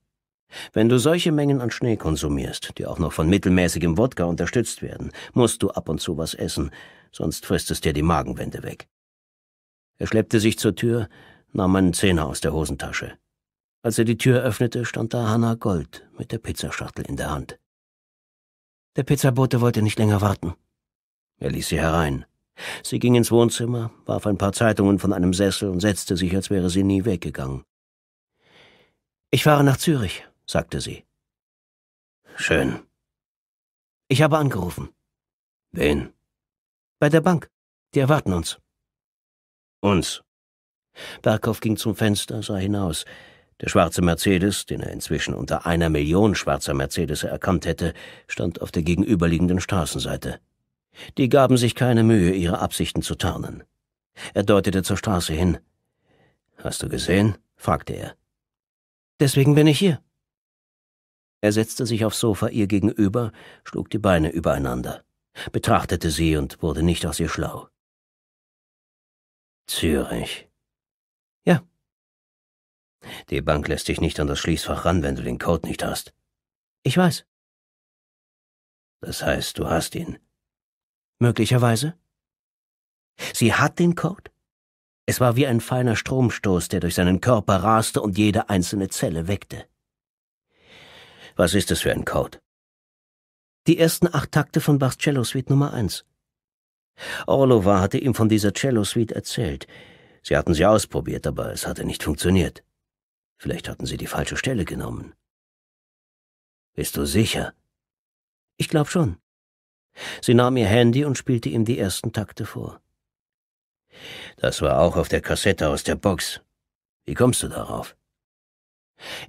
Wenn du solche Mengen an Schnee konsumierst, die auch noch von mittelmäßigem Wodka unterstützt werden, musst du ab und zu was essen, sonst frisst es dir die Magenwände weg. Er schleppte sich zur Tür, nahm einen Zehner aus der Hosentasche. Als er die Tür öffnete, stand da Hanna Gold mit der Pizzaschachtel in der Hand. Der Pizzabote wollte nicht länger warten. Er ließ sie herein. Sie ging ins Wohnzimmer, warf ein paar Zeitungen von einem Sessel und setzte sich, als wäre sie nie weggegangen. Ich fahre nach Zürich, sagte sie. Schön. Ich habe angerufen. Wen? Bei der Bank. Die erwarten uns. Uns? Berghoff ging zum Fenster, sah hinaus. Der schwarze Mercedes, den er inzwischen unter einer Million schwarzer Mercedes erkannt hätte, stand auf der gegenüberliegenden Straßenseite. Die gaben sich keine Mühe, ihre Absichten zu tarnen. Er deutete zur Straße hin. Hast du gesehen? fragte er. Deswegen bin ich hier. Er setzte sich aufs Sofa ihr gegenüber, schlug die Beine übereinander, betrachtete sie und wurde nicht aus ihr schlau. Zürich, ja. Die Bank lässt dich nicht an das Schließfach ran, wenn du den Code nicht hast. Ich weiß. Das heißt, du hast ihn. Möglicherweise. Sie hat den Code? Es war wie ein feiner Stromstoß, der durch seinen Körper raste und jede einzelne Zelle weckte. Was ist es für ein Code? Die ersten acht Takte von Bachs Cello Suite Nummer eins. Orlova hatte ihm von dieser Cello Suite erzählt. Sie hatten sie ausprobiert, aber es hatte nicht funktioniert. Vielleicht hatten sie die falsche Stelle genommen. Bist du sicher? Ich glaube schon. Sie nahm ihr Handy und spielte ihm die ersten Takte vor. Das war auch auf der Kassette aus der Box. Wie kommst du darauf?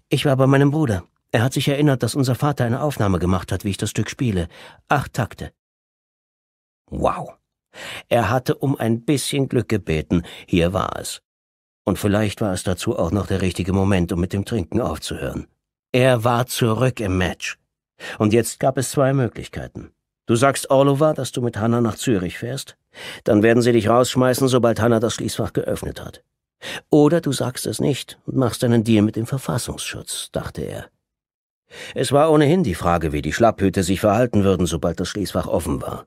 Ich war bei meinem Bruder. Er hat sich erinnert, dass unser Vater eine Aufnahme gemacht hat, wie ich das Stück spiele. Acht Takte. Wow. Er hatte um ein bisschen Glück gebeten, hier war es. Und vielleicht war es dazu auch noch der richtige Moment, um mit dem Trinken aufzuhören. Er war zurück im Match. Und jetzt gab es zwei Möglichkeiten. Du sagst Orlova, dass du mit Hanna nach Zürich fährst. Dann werden sie dich rausschmeißen, sobald Hanna das Schließfach geöffnet hat. Oder du sagst es nicht und machst einen Deal mit dem Verfassungsschutz, dachte er. Es war ohnehin die Frage, wie die Schlapphüte sich verhalten würden, sobald das Schließfach offen war.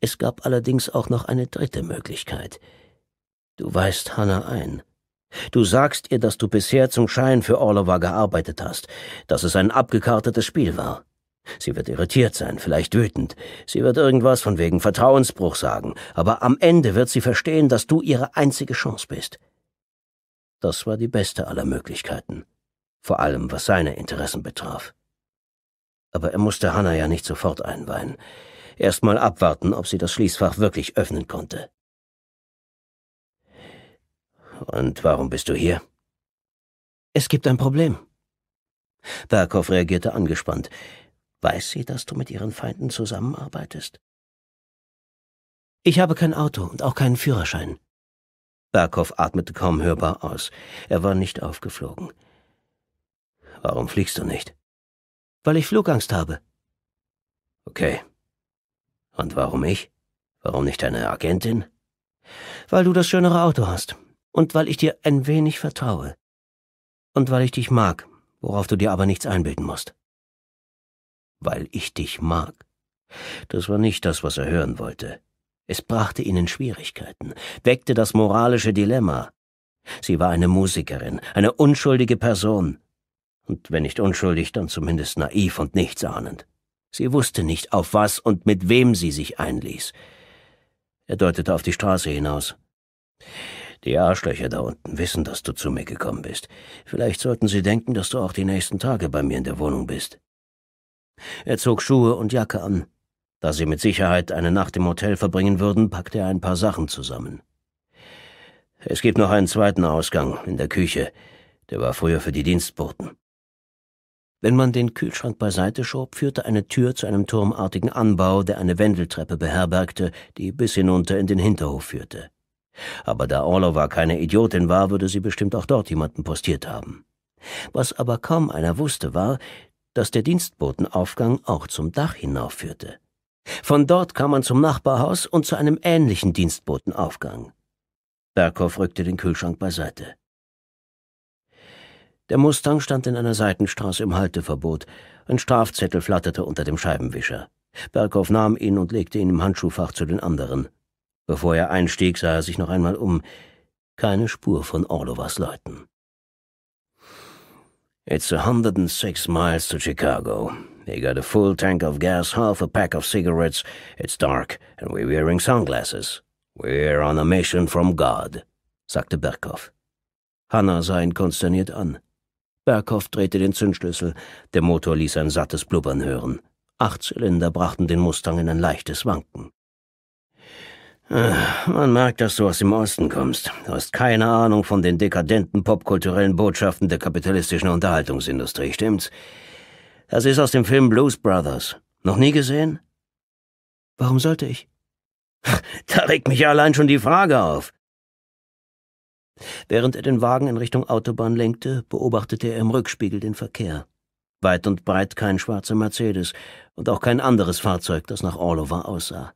Es gab allerdings auch noch eine dritte Möglichkeit. Du weist Hannah ein. Du sagst ihr, dass du bisher zum Schein für Orlova gearbeitet hast, dass es ein abgekartetes Spiel war. Sie wird irritiert sein, vielleicht wütend. Sie wird irgendwas von wegen Vertrauensbruch sagen, aber am Ende wird sie verstehen, dass du ihre einzige Chance bist. Das war die beste aller Möglichkeiten, vor allem was seine Interessen betraf. Aber er musste Hannah ja nicht sofort einweihen. Erst mal abwarten, ob sie das Schließfach wirklich öffnen konnte. Und warum bist du hier? Es gibt ein Problem. Berghoff reagierte angespannt. Weiß sie, dass du mit ihren Feinden zusammenarbeitest? Ich habe kein Auto und auch keinen Führerschein. Berghoff atmete kaum hörbar aus. Er war nicht aufgeflogen. Warum fliegst du nicht? Weil ich Flugangst habe. Okay. Und warum ich? Warum nicht deine Agentin? Weil du das schönere Auto hast. Und weil ich dir ein wenig vertraue. Und weil ich dich mag, worauf du dir aber nichts einbilden musst. Weil ich dich mag. Das war nicht das, was er hören wollte. Es brachte ihnen Schwierigkeiten, weckte das moralische Dilemma. Sie war eine Musikerin, eine unschuldige Person. Und wenn nicht unschuldig, dann zumindest naiv und nichtsahnend. Sie wusste nicht, auf was und mit wem sie sich einließ. Er deutete auf die Straße hinaus. Die Arschlöcher da unten wissen, dass du zu mir gekommen bist. Vielleicht sollten sie denken, dass du auch die nächsten Tage bei mir in der Wohnung bist. Er zog Schuhe und Jacke an. Da sie mit Sicherheit eine Nacht im Hotel verbringen würden, packte er ein paar Sachen zusammen. Es gibt noch einen zweiten Ausgang in der Küche. Der war früher für die Dienstboten. Wenn man den Kühlschrank beiseite schob, führte eine Tür zu einem turmartigen Anbau, der eine Wendeltreppe beherbergte, die bis hinunter in den Hinterhof führte. Aber da Orlova keine Idiotin war, würde sie bestimmt auch dort jemanden postiert haben. Was aber kaum einer wusste, war, dass der Dienstbotenaufgang auch zum Dach hinaufführte. Von dort kam man zum Nachbarhaus und zu einem ähnlichen Dienstbotenaufgang. Berghoff rückte den Kühlschrank beiseite. Der Mustang stand in einer Seitenstraße im Halteverbot. Ein Strafzettel flatterte unter dem Scheibenwischer. Berghoff nahm ihn und legte ihn im Handschuhfach zu den anderen. Bevor er einstieg, sah er sich noch einmal um. Keine Spur von Orlovas Leuten. It's a hundred and six miles to Chicago. They got a full tank of gas, half a pack of cigarettes. It's dark, and we're wearing sunglasses. We're on a mission from God, sagte Berghoff. Hannah sah ihn konsterniert an. Berghoff drehte den Zündschlüssel. Der Motor ließ ein sattes Blubbern hören. Acht Zylinder brachten den Mustang in ein leichtes Wanken. Ah, man merkt, dass du aus dem Osten kommst. Du hast keine Ahnung von den dekadenten popkulturellen Botschaften der kapitalistischen Unterhaltungsindustrie, stimmt's? Das ist aus dem Film Blues Brothers. Noch nie gesehen? Warum sollte ich? Da regt mich ja allein schon die Frage auf. Während er den Wagen in Richtung Autobahn lenkte, beobachtete er im Rückspiegel den Verkehr. Weit und breit kein schwarzer Mercedes und auch kein anderes Fahrzeug, das nach Orlova aussah.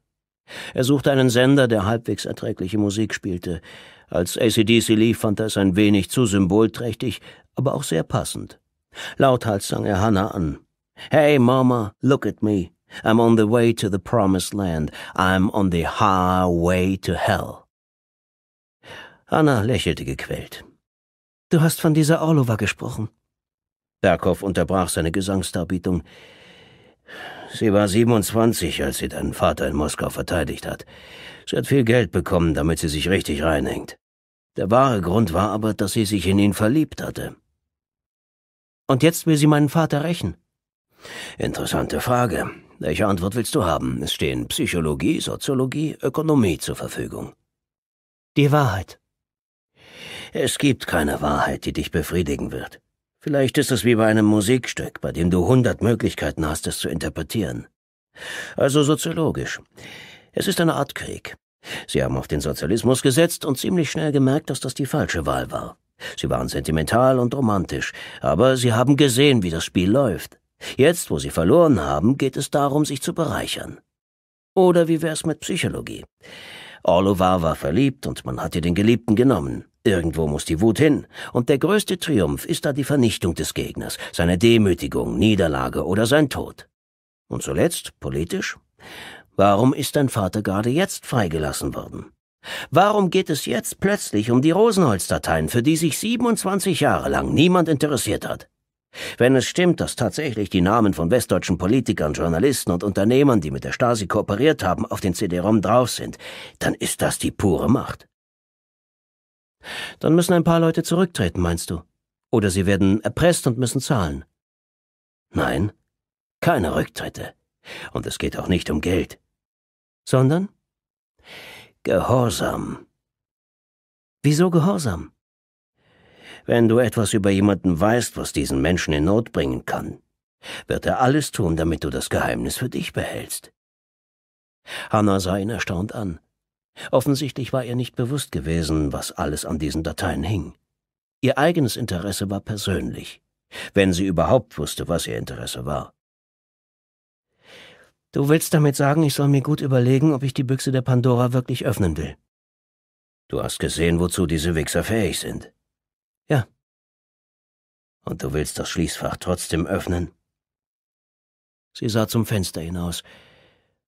Er suchte einen Sender, der halbwegs erträgliche Musik spielte. Als ACDC lief, fand er es ein wenig zu symbolträchtig, aber auch sehr passend. Lauthals sang er Hannah an. Hey, Mama, look at me. I'm on the way to the promised land. I'm on the highway to hell. Anna lächelte gequält. Du hast von dieser Orlova gesprochen. Berghoff unterbrach seine Gesangsdarbietung. Sie war 27, als sie deinen Vater in Moskau verteidigt hat. Sie hat viel Geld bekommen, damit sie sich richtig reinhängt. Der wahre Grund war aber, dass sie sich in ihn verliebt hatte. Und jetzt will sie meinen Vater rächen. Interessante Frage. Welche Antwort willst du haben? Es stehen Psychologie, Soziologie, Ökonomie zur Verfügung. Die Wahrheit. Es gibt keine Wahrheit, die dich befriedigen wird. Vielleicht ist es wie bei einem Musikstück, bei dem du hundert Möglichkeiten hast, es zu interpretieren. Also soziologisch. Es ist eine Art Krieg. Sie haben auf den Sozialismus gesetzt und ziemlich schnell gemerkt, dass das die falsche Wahl war. Sie waren sentimental und romantisch, aber sie haben gesehen, wie das Spiel läuft. Jetzt, wo sie verloren haben, geht es darum, sich zu bereichern. Oder wie wär's mit Psychologie? Orlovar war verliebt und man hat ihr den Geliebten genommen. Irgendwo muss die Wut hin. Und der größte Triumph ist da die Vernichtung des Gegners, seine Demütigung, Niederlage oder sein Tod. Und zuletzt, politisch, warum ist dein Vater gerade jetzt freigelassen worden? Warum geht es jetzt plötzlich um die Rosenholz-Dateien, für die sich 27 Jahre lang niemand interessiert hat? Wenn es stimmt, dass tatsächlich die Namen von westdeutschen Politikern, Journalisten und Unternehmern, die mit der Stasi kooperiert haben, auf den CD-ROM drauf sind, dann ist das die pure Macht. Dann müssen ein paar Leute zurücktreten, meinst du? Oder sie werden erpresst und müssen zahlen. Nein, keine Rücktritte. Und es geht auch nicht um Geld. Sondern? Gehorsam. Wieso Gehorsam? Wenn du etwas über jemanden weißt, was diesen Menschen in Not bringen kann, wird er alles tun, damit du das Geheimnis für dich behältst. Hanna sah ihn erstaunt an. Offensichtlich war ihr nicht bewusst gewesen, was alles an diesen Dateien hing. Ihr eigenes Interesse war persönlich, wenn sie überhaupt wusste, was ihr Interesse war. Du willst damit sagen, ich soll mir gut überlegen, ob ich die Büchse der Pandora wirklich öffnen will. Du hast gesehen, wozu diese Wichser fähig sind. Ja. Und du willst das Schließfach trotzdem öffnen? Sie sah zum Fenster hinaus.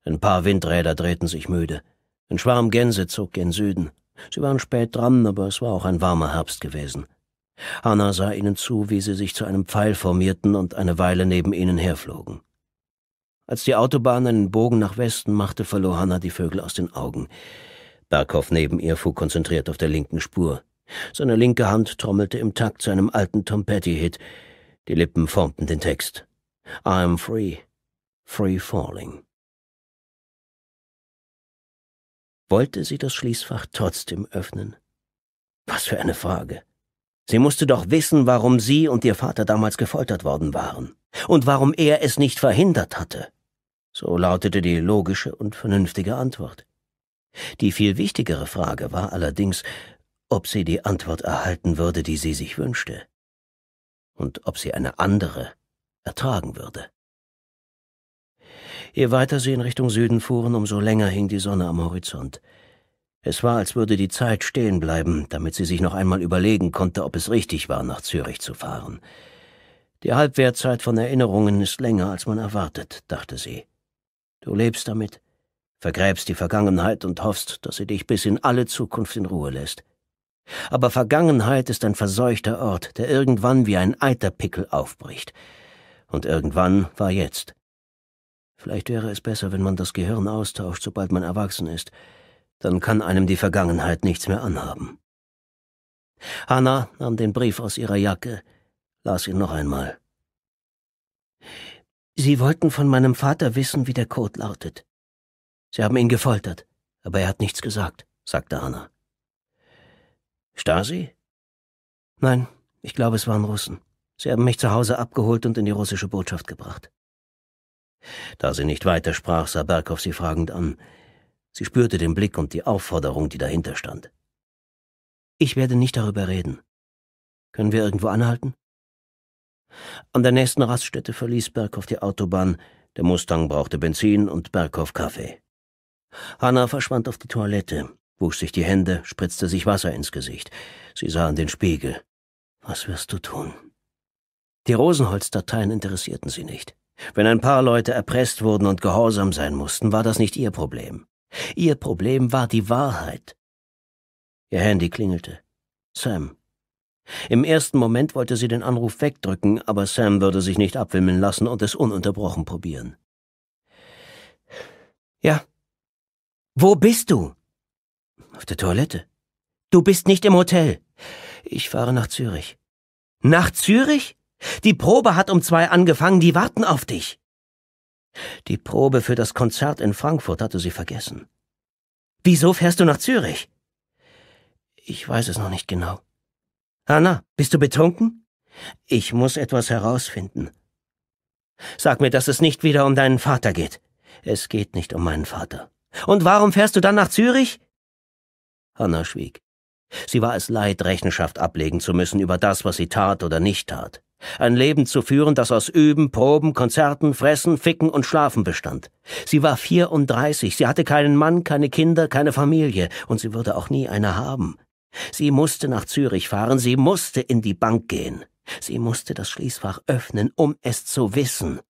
Ein paar Windräder drehten sich müde. Ein Schwarm Gänse zog gen Süden. Sie waren spät dran, aber es war auch ein warmer Herbst gewesen. Hanna sah ihnen zu, wie sie sich zu einem Pfeil formierten und eine Weile neben ihnen herflogen. Als die Autobahn einen Bogen nach Westen machte, verlor Hanna die Vögel aus den Augen. Berghoff neben ihr fuhr konzentriert auf der linken Spur. Seine linke Hand trommelte im Takt zu einem alten Tom Petty-Hit. Die Lippen formten den Text. I'm free, free falling. Wollte sie das Schließfach trotzdem öffnen? Was für eine Frage. Sie musste doch wissen, warum sie und ihr Vater damals gefoltert worden waren und warum er es nicht verhindert hatte. So lautete die logische und vernünftige Antwort. Die viel wichtigere Frage war allerdings, ob sie die Antwort erhalten würde, die sie sich wünschte, und ob sie eine andere ertragen würde. Je weiter sie in Richtung Süden fuhren, umso länger hing die Sonne am Horizont. Es war, als würde die Zeit stehen bleiben, damit sie sich noch einmal überlegen konnte, ob es richtig war, nach Zürich zu fahren. Die Halbwertzeit von Erinnerungen ist länger, als man erwartet, dachte sie. Du lebst damit, vergräbst die Vergangenheit und hoffst, dass sie dich bis in alle Zukunft in Ruhe lässt. Aber Vergangenheit ist ein verseuchter Ort, der irgendwann wie ein Eiterpickel aufbricht. Und irgendwann war jetzt. Vielleicht wäre es besser, wenn man das Gehirn austauscht, sobald man erwachsen ist. Dann kann einem die Vergangenheit nichts mehr anhaben. Hanna nahm den Brief aus ihrer Jacke, las ihn noch einmal. Sie wollten von meinem Vater wissen, wie der Code lautet. Sie haben ihn gefoltert, aber er hat nichts gesagt, sagte Hanna. Stasi? Nein, ich glaube, es waren Russen. Sie haben mich zu Hause abgeholt und in die russische Botschaft gebracht. Da sie nicht weitersprach, sah Berghoff sie fragend an. Sie spürte den Blick und die Aufforderung, die dahinter stand. Ich werde nicht darüber reden. Können wir irgendwo anhalten? An der nächsten Raststätte verließ Berghoff die Autobahn. Der Mustang brauchte Benzin und Berghoff Kaffee. Hanna verschwand auf die Toilette wusch sich die Hände, spritzte sich Wasser ins Gesicht. Sie sah in den Spiegel. Was wirst du tun? Die Rosenholz-Dateien interessierten sie nicht. Wenn ein paar Leute erpresst wurden und gehorsam sein mussten, war das nicht ihr Problem. Ihr Problem war die Wahrheit. Ihr Handy klingelte. Sam. Im ersten Moment wollte sie den Anruf wegdrücken, aber Sam würde sich nicht abwimmeln lassen und es ununterbrochen probieren. Ja. Wo bist du? Auf der Toilette? Du bist nicht im Hotel. Ich fahre nach Zürich. Nach Zürich? Die Probe hat um zwei angefangen, die warten auf dich. Die Probe für das Konzert in Frankfurt hatte sie vergessen. Wieso fährst du nach Zürich? Ich weiß es noch nicht genau. Anna, bist du betrunken? Ich muss etwas herausfinden. Sag mir, dass es nicht wieder um deinen Vater geht. Es geht nicht um meinen Vater. Und warum fährst du dann nach Zürich? Hanna schwieg. Sie war es leid, Rechenschaft ablegen zu müssen über das, was sie tat oder nicht tat. Ein Leben zu führen, das aus Üben, Proben, Konzerten, Fressen, Ficken und Schlafen bestand. Sie war 34, sie hatte keinen Mann, keine Kinder, keine Familie, und sie würde auch nie eine haben. Sie musste nach Zürich fahren, sie musste in die Bank gehen. Sie musste das Schließfach öffnen, um es zu wissen.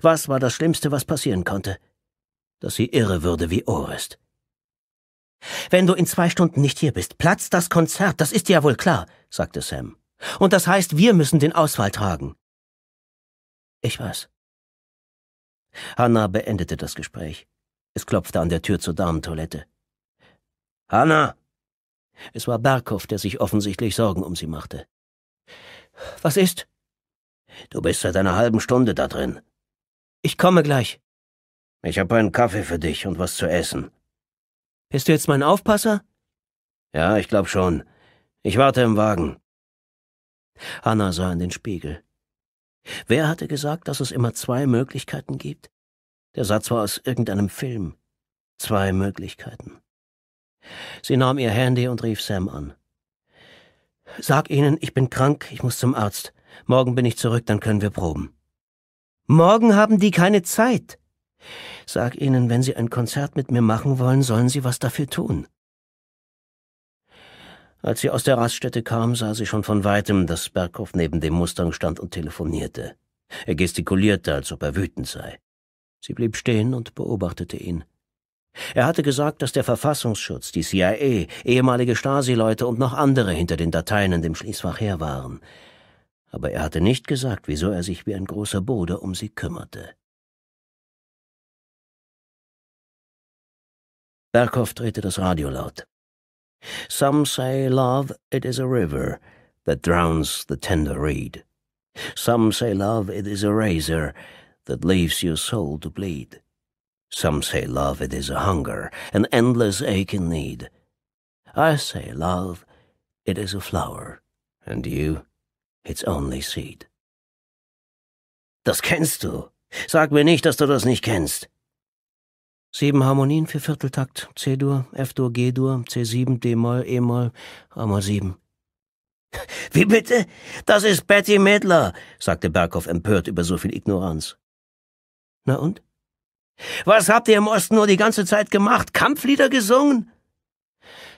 Was war das Schlimmste, was passieren konnte? Dass sie irre würde wie Orest. Wenn du in zwei Stunden nicht hier bist, platzt das Konzert, das ist dir ja wohl klar, sagte Sam. Und das heißt, wir müssen den Ausfall tragen. Ich weiß. Hannah beendete das Gespräch. Es klopfte an der Tür zur Damentoilette. Hannah! Es war Berghoff, der sich offensichtlich Sorgen um sie machte. Was ist? Du bist seit einer halben Stunde da drin. Ich komme gleich. Ich habe einen Kaffee für dich und was zu essen. Bist du jetzt mein Aufpasser? Ja, ich glaub schon. Ich warte im Wagen. Hanna sah in den Spiegel. Wer hatte gesagt, dass es immer zwei Möglichkeiten gibt? Der Satz war aus irgendeinem Film. Zwei Möglichkeiten. Sie nahm ihr Handy und rief Sam an. Sag ihnen, ich bin krank, ich muss zum Arzt. Morgen bin ich zurück, dann können wir proben. Morgen haben die keine Zeit. Sag ihnen, wenn sie ein Konzert mit mir machen wollen, sollen sie was dafür tun. Als sie aus der Raststätte kam, sah sie schon von weitem, dass Berghoff neben dem Mustang stand und telefonierte. Er gestikulierte, als ob er wütend sei. Sie blieb stehen und beobachtete ihn. Er hatte gesagt, dass der Verfassungsschutz, die CIA, ehemalige Stasi-Leute und noch andere hinter den Dateien in dem Schließfach her waren. Aber er hatte nicht gesagt, wieso er sich wie ein großer Bode um sie kümmerte. Berghoff drehte das Radio laut. Some say, love, it is a river that drowns the tender reed. Some say, love, it is a razor that leaves your soul to bleed. Some say, love, it is a hunger, an endless ache and need. I say, love, it is a flower, and you, its only seed. Das kennst du. Sag mir nicht, dass du das nicht kennst. Sieben Harmonien für Vierteltakt, C-Dur, F-Dur, G-Dur, C7, D-Moll, E-Moll, A-Moll 7. *laughs* Wie bitte? Das ist Betty Midler, sagte Berghoff empört über so viel Ignoranz. Na und? Was habt ihr im Osten nur die ganze Zeit gemacht? Kampflieder gesungen?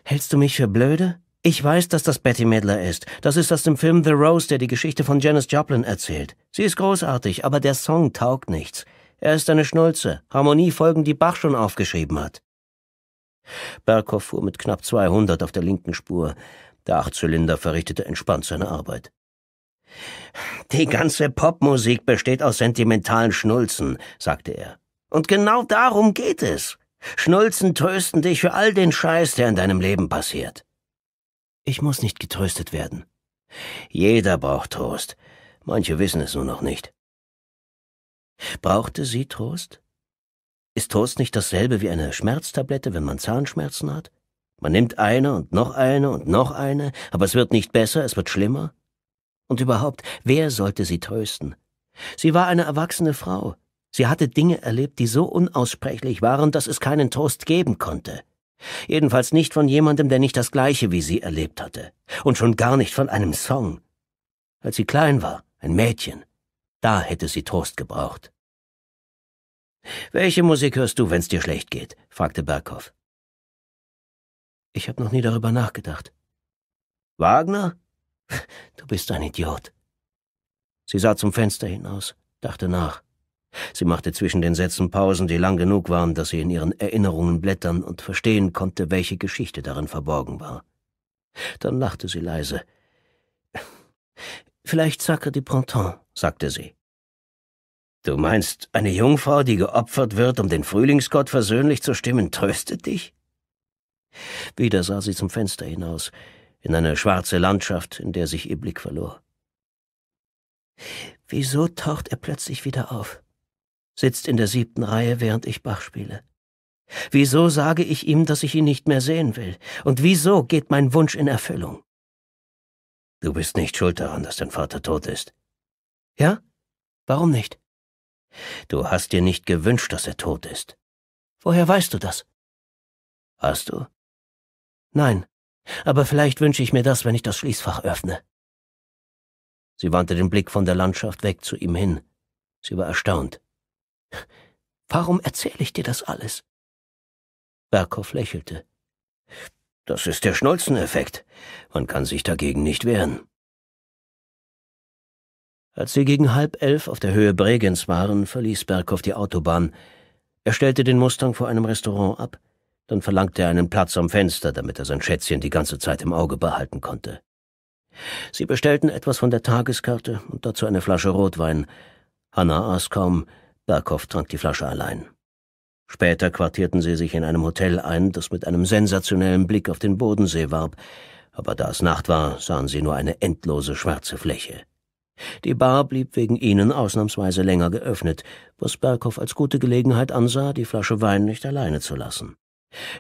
Hältst du mich für blöde? Ich weiß, dass das Betty Midler ist. Das ist aus dem Film The Rose, der die Geschichte von Janis Joplin erzählt. Sie ist großartig, aber der Song taugt nichts. Er ist eine Schnulze. Harmoniefolgen, die Bach schon aufgeschrieben hat. Berghoff fuhr mit knapp 200 auf der linken Spur. Der Achtzylinder verrichtete entspannt seine Arbeit. Die ganze Popmusik besteht aus sentimentalen Schnulzen, sagte er. Und genau darum geht es. Schnulzen trösten dich für all den Scheiß, der in deinem Leben passiert. Ich muss nicht getröstet werden. Jeder braucht Trost. Manche wissen es nur noch nicht. Brauchte sie Trost? Ist Trost nicht dasselbe wie eine Schmerztablette, wenn man Zahnschmerzen hat? Man nimmt eine und noch eine und noch eine, aber es wird nicht besser, es wird schlimmer. Und überhaupt, wer sollte sie trösten? Sie war eine erwachsene Frau. Sie hatte Dinge erlebt, die so unaussprechlich waren, dass es keinen Trost geben konnte. Jedenfalls nicht von jemandem, der nicht das gleiche wie sie erlebt hatte. Und schon gar nicht von einem Song. Als sie klein war, ein Mädchen, da hätte sie Trost gebraucht. Welche Musik hörst du, wenn's dir schlecht geht? fragte Berghoff. Ich habe noch nie darüber nachgedacht. Wagner? *laughs* Du bist ein Idiot. Sie sah zum Fenster hinaus, dachte nach. Sie machte zwischen den Sätzen Pausen, die lang genug waren, dass sie in ihren Erinnerungen blättern und verstehen konnte, welche Geschichte darin verborgen war. Dann lachte sie leise, Vielleicht Sacre du Printemps, sagte sie. Du meinst, eine Jungfrau, die geopfert wird, um den Frühlingsgott versöhnlich zu stimmen, tröstet dich? Wieder sah sie zum Fenster hinaus, in eine schwarze Landschaft, in der sich ihr Blick verlor. Wieso taucht er plötzlich wieder auf? Sitzt in der siebten Reihe, während ich Bach spiele. Wieso sage ich ihm, dass ich ihn nicht mehr sehen will? Und wieso geht mein Wunsch in Erfüllung? Du bist nicht schuld daran, dass dein Vater tot ist. Ja? Warum nicht? Du hast dir nicht gewünscht, dass er tot ist. Woher weißt du das? Hast du? Nein, aber vielleicht wünsche ich mir das, wenn ich das Schließfach öffne. Sie wandte den Blick von der Landschaft weg zu ihm hin. Sie war erstaunt. Warum erzähle ich dir das alles? Berkow lächelte. Das ist der Schnolzeneffekt. Man kann sich dagegen nicht wehren. Als sie gegen halb elf auf der Höhe Bregenz waren, verließ Berghoff die Autobahn. Er stellte den Mustang vor einem Restaurant ab, dann verlangte er einen Platz am Fenster, damit er sein Schätzchen die ganze Zeit im Auge behalten konnte. Sie bestellten etwas von der Tageskarte und dazu eine Flasche Rotwein. Hanna aß kaum, Berghoff trank die Flasche allein. Später quartierten sie sich in einem Hotel ein, das mit einem sensationellen Blick auf den Bodensee warb, aber da es Nacht war, sahen sie nur eine endlose schwarze Fläche. Die Bar blieb wegen ihnen ausnahmsweise länger geöffnet, was Berghoff als gute Gelegenheit ansah, die Flasche Wein nicht alleine zu lassen.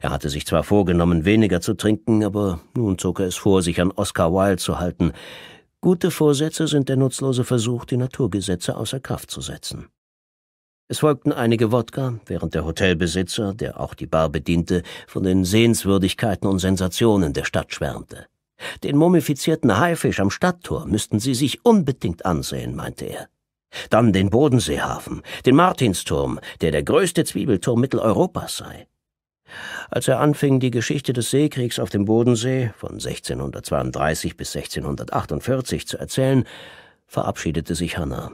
Er hatte sich zwar vorgenommen, weniger zu trinken, aber nun zog er es vor, sich an Oscar Wilde zu halten. Gute Vorsätze sind der nutzlose Versuch, die Naturgesetze außer Kraft zu setzen. Es folgten einige Wodka, während der Hotelbesitzer, der auch die Bar bediente, von den Sehenswürdigkeiten und Sensationen der Stadt schwärmte. Den mumifizierten Haifisch am Stadttor müssten sie sich unbedingt ansehen, meinte er. Dann den Bodenseehafen, den Martinsturm, der der größte Zwiebelturm Mitteleuropas sei. Als er anfing, die Geschichte des Seekriegs auf dem Bodensee von 1632 bis 1648 zu erzählen, verabschiedete sich Hanna.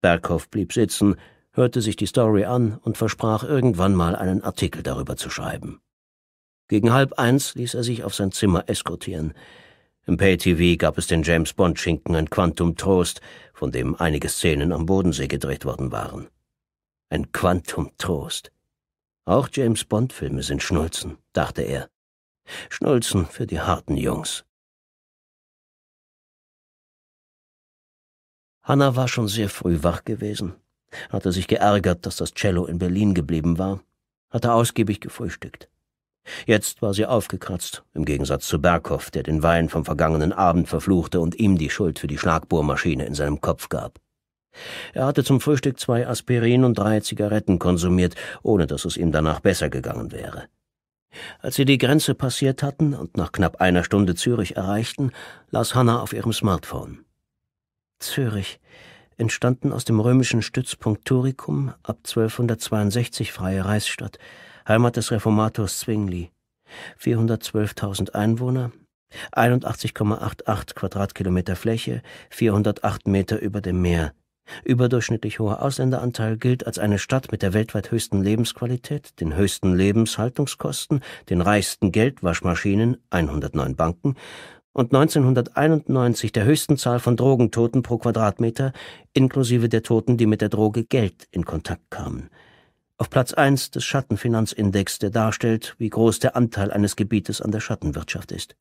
Berghoff blieb sitzen, hörte sich die Story an und versprach irgendwann mal einen Artikel darüber zu schreiben. Gegen halb eins ließ er sich auf sein Zimmer eskortieren. Im Pay-TV gab es den James Bond-Schinken ein Quantum Trost, von dem einige Szenen am Bodensee gedreht worden waren. Ein Quantum Trost. Auch James Bond-Filme sind Schnulzen, dachte er. Schnulzen für die harten Jungs. Hannah war schon sehr früh wach gewesen hatte sich geärgert, dass das Cello in Berlin geblieben war, hatte ausgiebig gefrühstückt. Jetzt war sie aufgekratzt, im Gegensatz zu Berghoff, der den Wein vom vergangenen Abend verfluchte und ihm die Schuld für die Schlagbohrmaschine in seinem Kopf gab. Er hatte zum Frühstück zwei Aspirin und drei Zigaretten konsumiert, ohne dass es ihm danach besser gegangen wäre. Als sie die Grenze passiert hatten und nach knapp einer Stunde Zürich erreichten, las Hanna auf ihrem Smartphone. Zürich entstanden aus dem römischen Stützpunkt Turicum ab 1262 freie Reichsstadt, Heimat des Reformators Zwingli. 412.000 Einwohner, 81,88 Quadratkilometer Fläche, 408 Meter über dem Meer. Überdurchschnittlich hoher Ausländeranteil gilt als eine Stadt mit der weltweit höchsten Lebensqualität, den höchsten Lebenshaltungskosten, den reichsten Geldwaschmaschinen, 109 Banken und 1991 der höchsten Zahl von Drogentoten pro Quadratmeter, inklusive der Toten, die mit der Droge Geld in Kontakt kamen. Auf Platz 1 des Schattenfinanzindex, der darstellt, wie groß der Anteil eines Gebietes an der Schattenwirtschaft ist.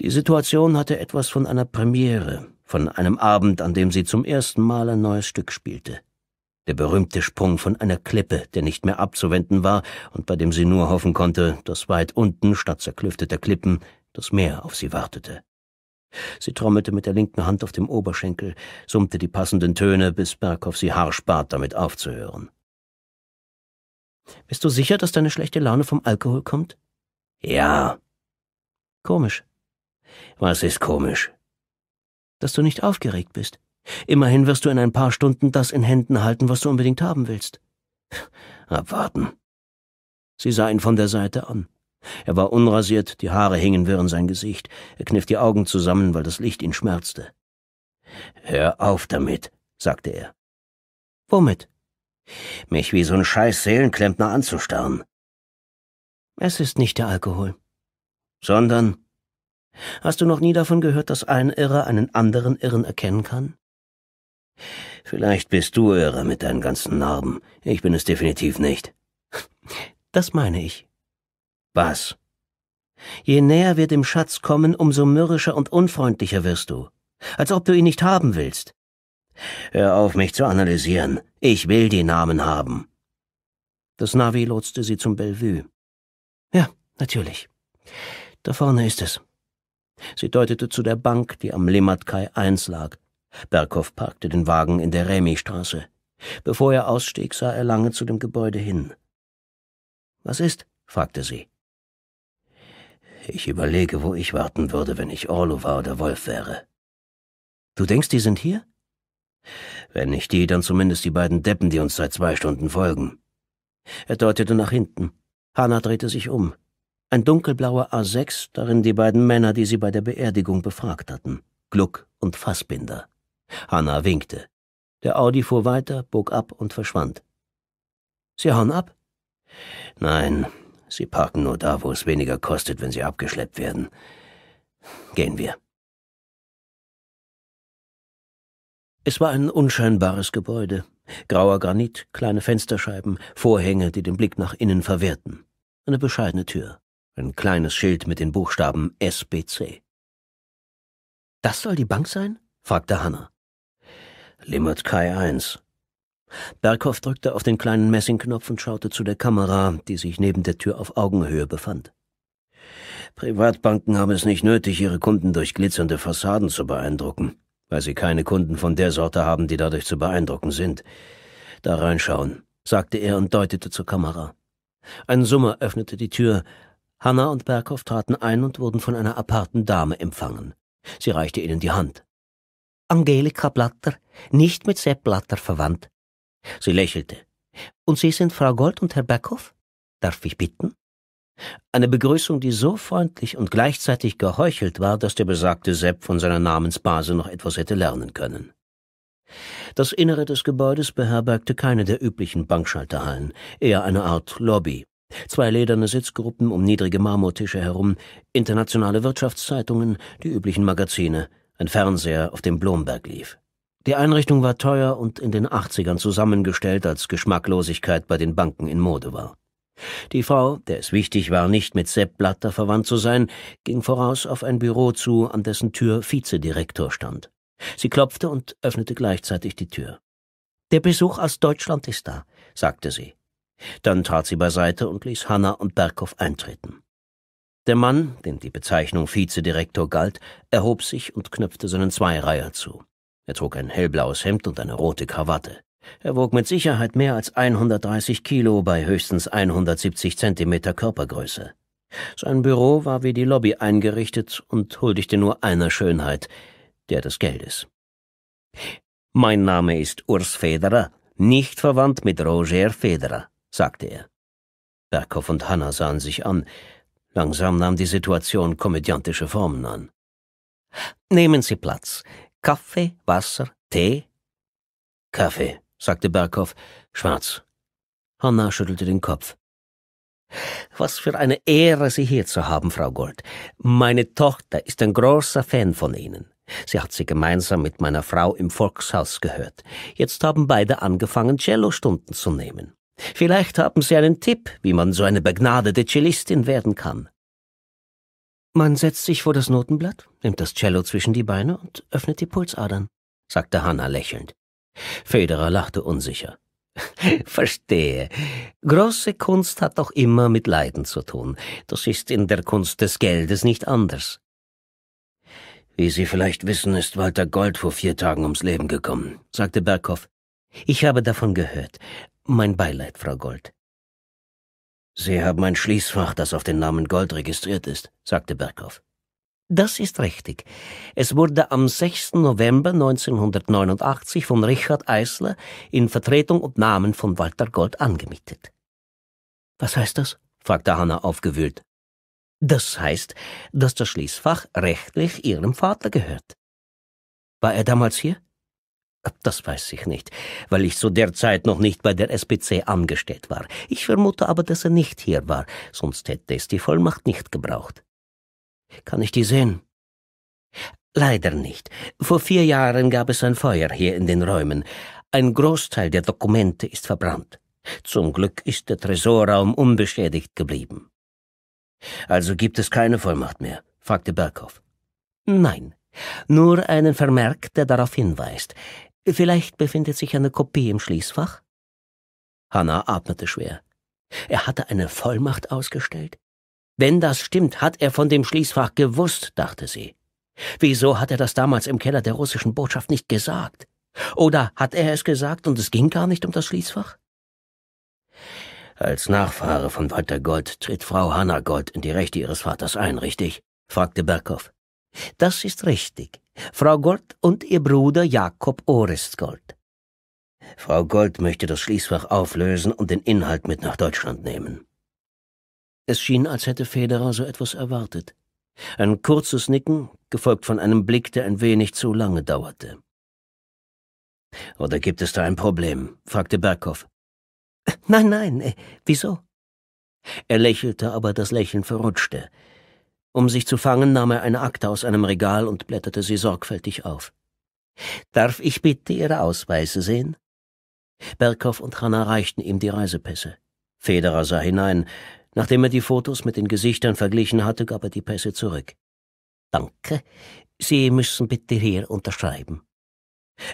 Die Situation hatte etwas von einer Premiere, von einem Abend, an dem sie zum ersten Mal ein neues Stück spielte. Der berühmte Sprung von einer Klippe, der nicht mehr abzuwenden war und bei dem sie nur hoffen konnte, dass weit unten, statt zerklüfteter Klippen, das Meer auf sie wartete. Sie trommelte mit der linken Hand auf dem Oberschenkel, summte die passenden Töne, bis Berghoff sie harsch bat, damit aufzuhören. Bist du sicher, dass deine schlechte Laune vom Alkohol kommt? Ja. Komisch. Was ist komisch? Dass du nicht aufgeregt bist. Immerhin wirst du in ein paar Stunden das in Händen halten, was du unbedingt haben willst. Abwarten. Sie sah ihn von der Seite an. Er war unrasiert, die Haare hingen wirr in sein Gesicht, er kniff die Augen zusammen, weil das Licht ihn schmerzte. Hör auf damit, sagte er. Womit? Mich wie so ein scheiß Seelenklempner anzustarren. Es ist nicht der Alkohol. Sondern? Hast du noch nie davon gehört, dass ein Irrer einen anderen Irren erkennen kann? Vielleicht bist du irre mit deinen ganzen Narben. Ich bin es definitiv nicht. Das meine ich. Was? Je näher wir dem Schatz kommen, umso mürrischer und unfreundlicher wirst du. Als ob du ihn nicht haben willst. Hör auf, mich zu analysieren. Ich will die Namen haben. Das Navi lotste sie zum Bellevue. Ja, natürlich. Da vorne ist es. Sie deutete zu der Bank, die am Limatkai 1 lag. Berghoff parkte den Wagen in der Remi-Straße. Bevor er ausstieg, sah er lange zu dem Gebäude hin. Was ist? fragte sie. Ich überlege, wo ich warten würde, wenn ich Orlova oder Wolf wäre. Du denkst, die sind hier? Wenn nicht die, dann zumindest die beiden Deppen, die uns seit zwei Stunden folgen. Er deutete nach hinten. Hanna drehte sich um. Ein dunkelblauer A6, darin die beiden Männer, die sie bei der Beerdigung befragt hatten, Gluck und Fassbinder. Hanna winkte. Der Audi fuhr weiter, bog ab und verschwand. Sie hauen ab? Nein, sie parken nur da, wo es weniger kostet, wenn sie abgeschleppt werden. Gehen wir. Es war ein unscheinbares Gebäude. Grauer Granit, kleine Fensterscheiben, Vorhänge, die den Blick nach innen verwehrten. Eine bescheidene Tür. Ein kleines Schild mit den Buchstaben SBC. Das soll die Bank sein? fragte Hannah. Limmat Kai 1. Berghoff drückte auf den kleinen Messingknopf und schaute zu der Kamera, die sich neben der Tür auf Augenhöhe befand. Privatbanken haben es nicht nötig, ihre Kunden durch glitzernde Fassaden zu beeindrucken, weil sie keine Kunden von der Sorte haben, die dadurch zu beeindrucken sind. Da reinschauen, sagte er und deutete zur Kamera. Ein Summer öffnete die Tür. Hanna und Berghoff traten ein und wurden von einer aparten Dame empfangen. Sie reichte ihnen die Hand. Angelika Blatter, nicht mit Sepp Blatter verwandt. Sie lächelte. Und Sie sind Frau Gold und Herr Beckhoff? Darf ich bitten? Eine Begrüßung, die so freundlich und gleichzeitig geheuchelt war, dass der besagte Sepp von seiner Namensbase noch etwas hätte lernen können. Das Innere des Gebäudes beherbergte keine der üblichen Bankschalterhallen, eher eine Art Lobby. Zwei lederne Sitzgruppen um niedrige Marmortische herum, internationale Wirtschaftszeitungen, die üblichen Magazine, ein Fernseher auf dem Blomberg lief. Die Einrichtung war teuer und in den 80ern zusammengestellt, als Geschmacklosigkeit bei den Banken in Mode war. Die Frau, der es wichtig war, nicht mit Sepp Blatter verwandt zu sein, ging voraus auf ein Büro zu, an dessen Tür Vizedirektor stand. Sie klopfte und öffnete gleichzeitig die Tür. Der Besuch aus Deutschland ist da, sagte sie. Dann trat sie beiseite und ließ Hanna und Berghoff eintreten. Der Mann, dem die Bezeichnung Vizedirektor galt, erhob sich und knöpfte seinen Zweireiher zu. Er trug ein hellblaues Hemd und eine rote Krawatte. Er wog mit Sicherheit mehr als 130 Kilo bei höchstens 170 Zentimeter Körpergröße. Sein Büro war wie die Lobby eingerichtet und huldigte nur einer Schönheit, der des Geldes. Mein Name ist Urs Federer, nicht verwandt mit Roger Federer, sagte er. Berkow und Hanna sahen sich an. Langsam nahm die Situation komödiantische Formen an. Nehmen Sie Platz. Kaffee, Wasser, Tee? Kaffee, sagte Berghoff. Schwarz. Hanna schüttelte den Kopf. Was für eine Ehre, Sie hier zu haben, Frau Gold. Meine Tochter ist ein großer Fan von Ihnen. Sie hat sie gemeinsam mit meiner Frau im Volkshaus gehört. Jetzt haben beide angefangen, Cellostunden zu nehmen. Vielleicht haben Sie einen Tipp, wie man so eine begnadete Cellistin werden kann. Man setzt sich vor das Notenblatt, nimmt das Cello zwischen die Beine und öffnet die Pulsadern, sagte Hanna lächelnd. Federer lachte unsicher. *laughs* Verstehe. Große Kunst hat doch immer mit Leiden zu tun. Das ist in der Kunst des Geldes nicht anders. Wie Sie vielleicht wissen, ist Walter Gold vor vier Tagen ums Leben gekommen, sagte Berghoff. Ich habe davon gehört. Mein Beileid, Frau Gold. Sie haben ein Schließfach, das auf den Namen Gold registriert ist, sagte Berghoff. Das ist richtig. Es wurde am 6. November 1989 von Richard Eisler in Vertretung und Namen von Walter Gold angemietet. Was heißt das? fragte Hanna aufgewühlt. Das heißt, dass das Schließfach rechtlich ihrem Vater gehört. War er damals hier? Das weiß ich nicht, weil ich zu der Zeit noch nicht bei der SPC angestellt war. Ich vermute aber, dass er nicht hier war, sonst hätte es die Vollmacht nicht gebraucht. Kann ich die sehen? Leider nicht. Vor vier Jahren gab es ein Feuer hier in den Räumen. Ein Großteil der Dokumente ist verbrannt. Zum Glück ist der Tresorraum unbeschädigt geblieben. Also gibt es keine Vollmacht mehr? fragte Berghoff. Nein, nur einen Vermerk, der darauf hinweist, Vielleicht befindet sich eine Kopie im Schließfach? Hanna atmete schwer. Er hatte eine Vollmacht ausgestellt? Wenn das stimmt, hat er von dem Schließfach gewusst, dachte sie. Wieso hat er das damals im Keller der russischen Botschaft nicht gesagt? Oder hat er es gesagt und es ging gar nicht um das Schließfach? Als Nachfahre von Walter Gold tritt Frau Hanna Gold in die Rechte ihres Vaters ein, richtig? fragte Berkow. Das ist richtig. Frau Gold und ihr Bruder Jakob Orestgold. Frau Gold möchte das Schließfach auflösen und den Inhalt mit nach Deutschland nehmen. Es schien, als hätte Federer so etwas erwartet. Ein kurzes Nicken, gefolgt von einem Blick, der ein wenig zu lange dauerte. Oder gibt es da ein Problem? fragte Berghoff. Nein, nein, äh, wieso? Er lächelte, aber das Lächeln verrutschte. Um sich zu fangen, nahm er eine Akte aus einem Regal und blätterte sie sorgfältig auf. Darf ich bitte Ihre Ausweise sehen? Berkow und Hanna reichten ihm die Reisepässe. Federer sah hinein. Nachdem er die Fotos mit den Gesichtern verglichen hatte, gab er die Pässe zurück. Danke. Sie müssen bitte hier unterschreiben.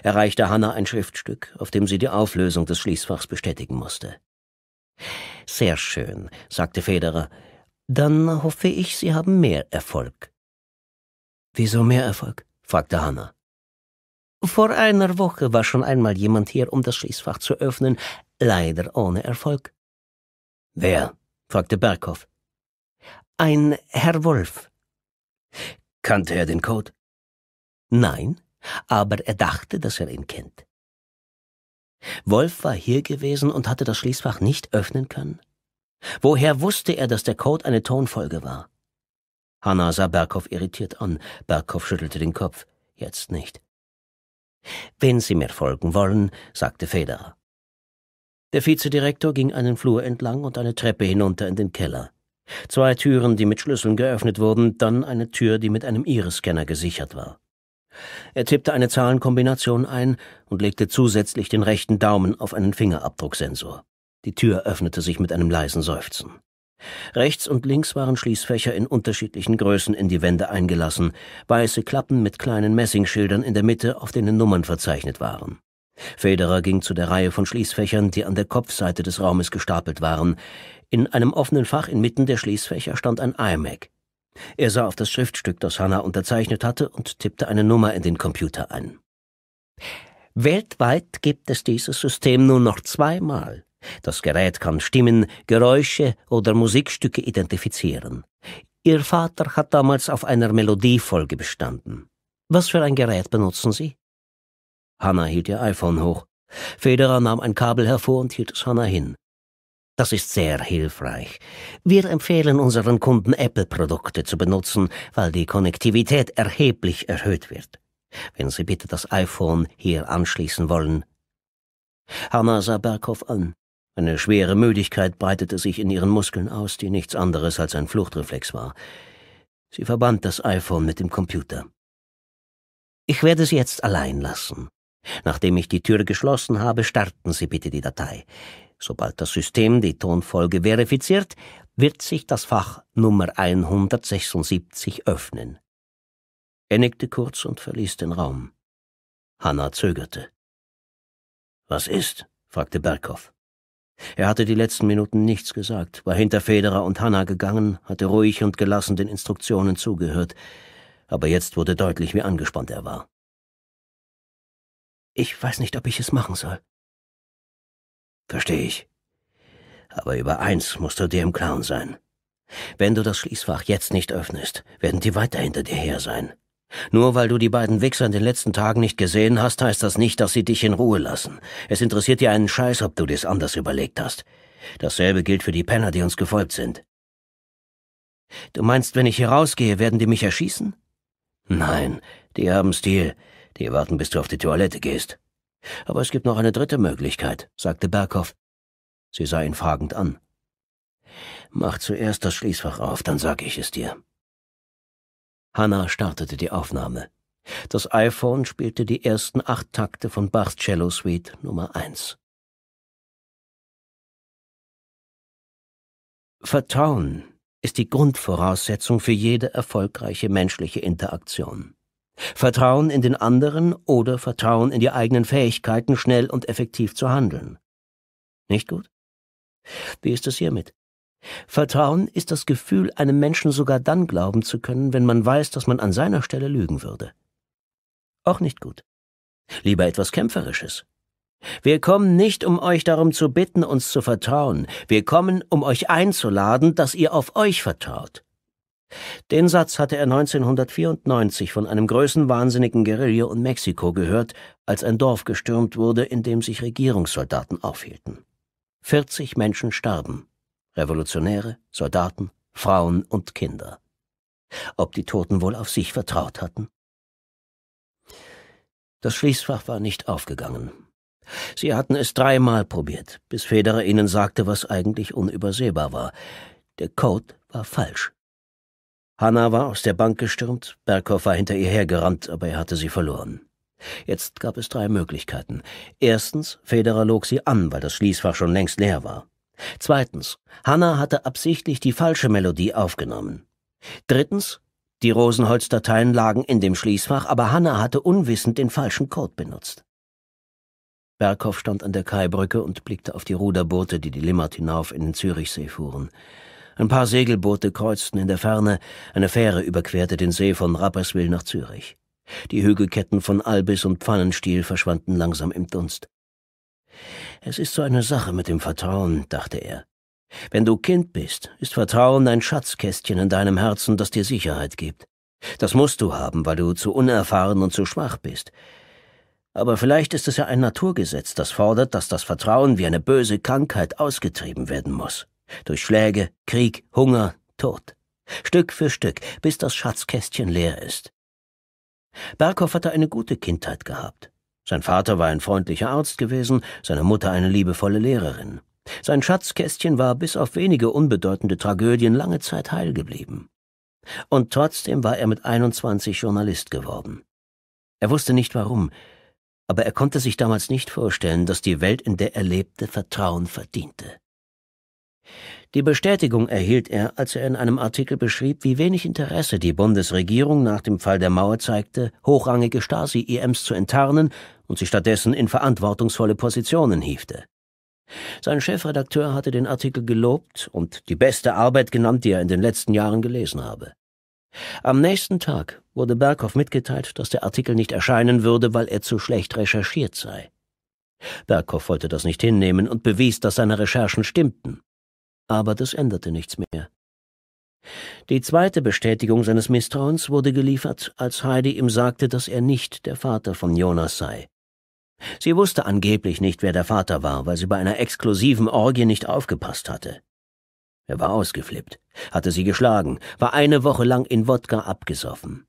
Er reichte Hanna ein Schriftstück, auf dem sie die Auflösung des Schließfachs bestätigen musste. Sehr schön, sagte Federer. Dann hoffe ich, Sie haben mehr Erfolg. Wieso mehr Erfolg? fragte Hanna. Vor einer Woche war schon einmal jemand hier, um das Schließfach zu öffnen, leider ohne Erfolg. Wer? fragte Berghoff. Ein Herr Wolf. Kannte er den Code? Nein, aber er dachte, dass er ihn kennt. Wolf war hier gewesen und hatte das Schließfach nicht öffnen können? Woher wusste er, dass der Code eine Tonfolge war? Hanna sah Berghoff irritiert an. Berghoff schüttelte den Kopf. Jetzt nicht. Wenn Sie mir folgen wollen, sagte Federer. Der Vizedirektor ging einen Flur entlang und eine Treppe hinunter in den Keller. Zwei Türen, die mit Schlüsseln geöffnet wurden, dann eine Tür, die mit einem Iris-Scanner gesichert war. Er tippte eine Zahlenkombination ein und legte zusätzlich den rechten Daumen auf einen Fingerabdrucksensor. Die Tür öffnete sich mit einem leisen Seufzen. Rechts und links waren Schließfächer in unterschiedlichen Größen in die Wände eingelassen, weiße Klappen mit kleinen Messingschildern in der Mitte, auf denen Nummern verzeichnet waren. Federer ging zu der Reihe von Schließfächern, die an der Kopfseite des Raumes gestapelt waren. In einem offenen Fach inmitten der Schließfächer stand ein iMac. Er sah auf das Schriftstück, das Hannah unterzeichnet hatte, und tippte eine Nummer in den Computer ein. Weltweit gibt es dieses System nur noch zweimal, das Gerät kann Stimmen, Geräusche oder Musikstücke identifizieren. Ihr Vater hat damals auf einer Melodiefolge bestanden. Was für ein Gerät benutzen Sie? Hannah hielt ihr iPhone hoch. Federer nahm ein Kabel hervor und hielt es Hannah hin. Das ist sehr hilfreich. Wir empfehlen unseren Kunden Apple-Produkte zu benutzen, weil die Konnektivität erheblich erhöht wird. Wenn Sie bitte das iPhone hier anschließen wollen. Hannah sah Berghoff an. Eine schwere Müdigkeit breitete sich in ihren Muskeln aus, die nichts anderes als ein Fluchtreflex war. Sie verband das iPhone mit dem Computer. Ich werde Sie jetzt allein lassen. Nachdem ich die Tür geschlossen habe, starten Sie bitte die Datei. Sobald das System die Tonfolge verifiziert, wird sich das Fach Nummer 176 öffnen. Er nickte kurz und verließ den Raum. Hanna zögerte. Was ist? fragte Berghoff. Er hatte die letzten Minuten nichts gesagt, war hinter Federer und Hanna gegangen, hatte ruhig und gelassen den Instruktionen zugehört, aber jetzt wurde deutlich, wie angespannt er war. Ich weiß nicht, ob ich es machen soll. Verstehe ich. Aber über eins musst du dir im Klaren sein. Wenn du das Schließfach jetzt nicht öffnest, werden die weiter hinter dir her sein. Nur weil du die beiden Wichser in den letzten Tagen nicht gesehen hast, heißt das nicht, dass sie dich in Ruhe lassen. Es interessiert dir einen Scheiß, ob du dir's anders überlegt hast. Dasselbe gilt für die Penner, die uns gefolgt sind. Du meinst, wenn ich hier rausgehe, werden die mich erschießen? Nein, die haben Stil. Die warten, bis du auf die Toilette gehst. Aber es gibt noch eine dritte Möglichkeit, sagte Berghoff. Sie sah ihn fragend an. Mach zuerst das Schließfach auf, dann sag ich es dir. Hanna startete die Aufnahme. Das iPhone spielte die ersten acht Takte von Bachs Cello Suite Nummer 1. Vertrauen ist die Grundvoraussetzung für jede erfolgreiche menschliche Interaktion. Vertrauen in den anderen oder Vertrauen in die eigenen Fähigkeiten, schnell und effektiv zu handeln. Nicht gut? Wie ist es hiermit? Vertrauen ist das Gefühl, einem Menschen sogar dann glauben zu können, wenn man weiß, dass man an seiner Stelle lügen würde. Auch nicht gut. Lieber etwas Kämpferisches. Wir kommen nicht, um euch darum zu bitten, uns zu vertrauen. Wir kommen, um euch einzuladen, dass ihr auf euch vertraut. Den Satz hatte er 1994 von einem größenwahnsinnigen Guerilla in Mexiko gehört, als ein Dorf gestürmt wurde, in dem sich Regierungssoldaten aufhielten. 40 Menschen starben. Revolutionäre, Soldaten, Frauen und Kinder. Ob die Toten wohl auf sich vertraut hatten? Das Schließfach war nicht aufgegangen. Sie hatten es dreimal probiert, bis Federer ihnen sagte, was eigentlich unübersehbar war. Der Code war falsch. Hanna war aus der Bank gestürmt, Berghoff war hinter ihr hergerannt, aber er hatte sie verloren. Jetzt gab es drei Möglichkeiten. Erstens, Federer log sie an, weil das Schließfach schon längst leer war. Zweitens, Hanna hatte absichtlich die falsche Melodie aufgenommen. Drittens, die Rosenholz-Dateien lagen in dem Schließfach, aber Hanna hatte unwissend den falschen Code benutzt. Berghoff stand an der Kaibrücke und blickte auf die Ruderboote, die die Limmat hinauf in den Zürichsee fuhren. Ein paar Segelboote kreuzten in der Ferne, eine Fähre überquerte den See von Rapperswil nach Zürich. Die Hügelketten von Albis und Pfannenstiel verschwanden langsam im Dunst. Es ist so eine Sache mit dem Vertrauen, dachte er. Wenn du Kind bist, ist Vertrauen ein Schatzkästchen in deinem Herzen, das dir Sicherheit gibt. Das musst du haben, weil du zu unerfahren und zu schwach bist. Aber vielleicht ist es ja ein Naturgesetz, das fordert, dass das Vertrauen wie eine böse Krankheit ausgetrieben werden muss. Durch Schläge, Krieg, Hunger, Tod. Stück für Stück, bis das Schatzkästchen leer ist. Berghoff hatte eine gute Kindheit gehabt. Sein Vater war ein freundlicher Arzt gewesen, seine Mutter eine liebevolle Lehrerin. Sein Schatzkästchen war bis auf wenige unbedeutende Tragödien lange Zeit heil geblieben. Und trotzdem war er mit 21 Journalist geworden. Er wusste nicht warum, aber er konnte sich damals nicht vorstellen, dass die Welt, in der er lebte, Vertrauen verdiente. Die Bestätigung erhielt er, als er in einem Artikel beschrieb, wie wenig Interesse die Bundesregierung nach dem Fall der Mauer zeigte, hochrangige stasi ims zu enttarnen und sie stattdessen in verantwortungsvolle Positionen hiefte. Sein Chefredakteur hatte den Artikel gelobt und die beste Arbeit genannt, die er in den letzten Jahren gelesen habe. Am nächsten Tag wurde Berghoff mitgeteilt, dass der Artikel nicht erscheinen würde, weil er zu schlecht recherchiert sei. Berghoff wollte das nicht hinnehmen und bewies, dass seine Recherchen stimmten aber das änderte nichts mehr. Die zweite Bestätigung seines Misstrauens wurde geliefert, als Heidi ihm sagte, dass er nicht der Vater von Jonas sei. Sie wusste angeblich nicht, wer der Vater war, weil sie bei einer exklusiven Orgie nicht aufgepasst hatte. Er war ausgeflippt, hatte sie geschlagen, war eine Woche lang in Wodka abgesoffen.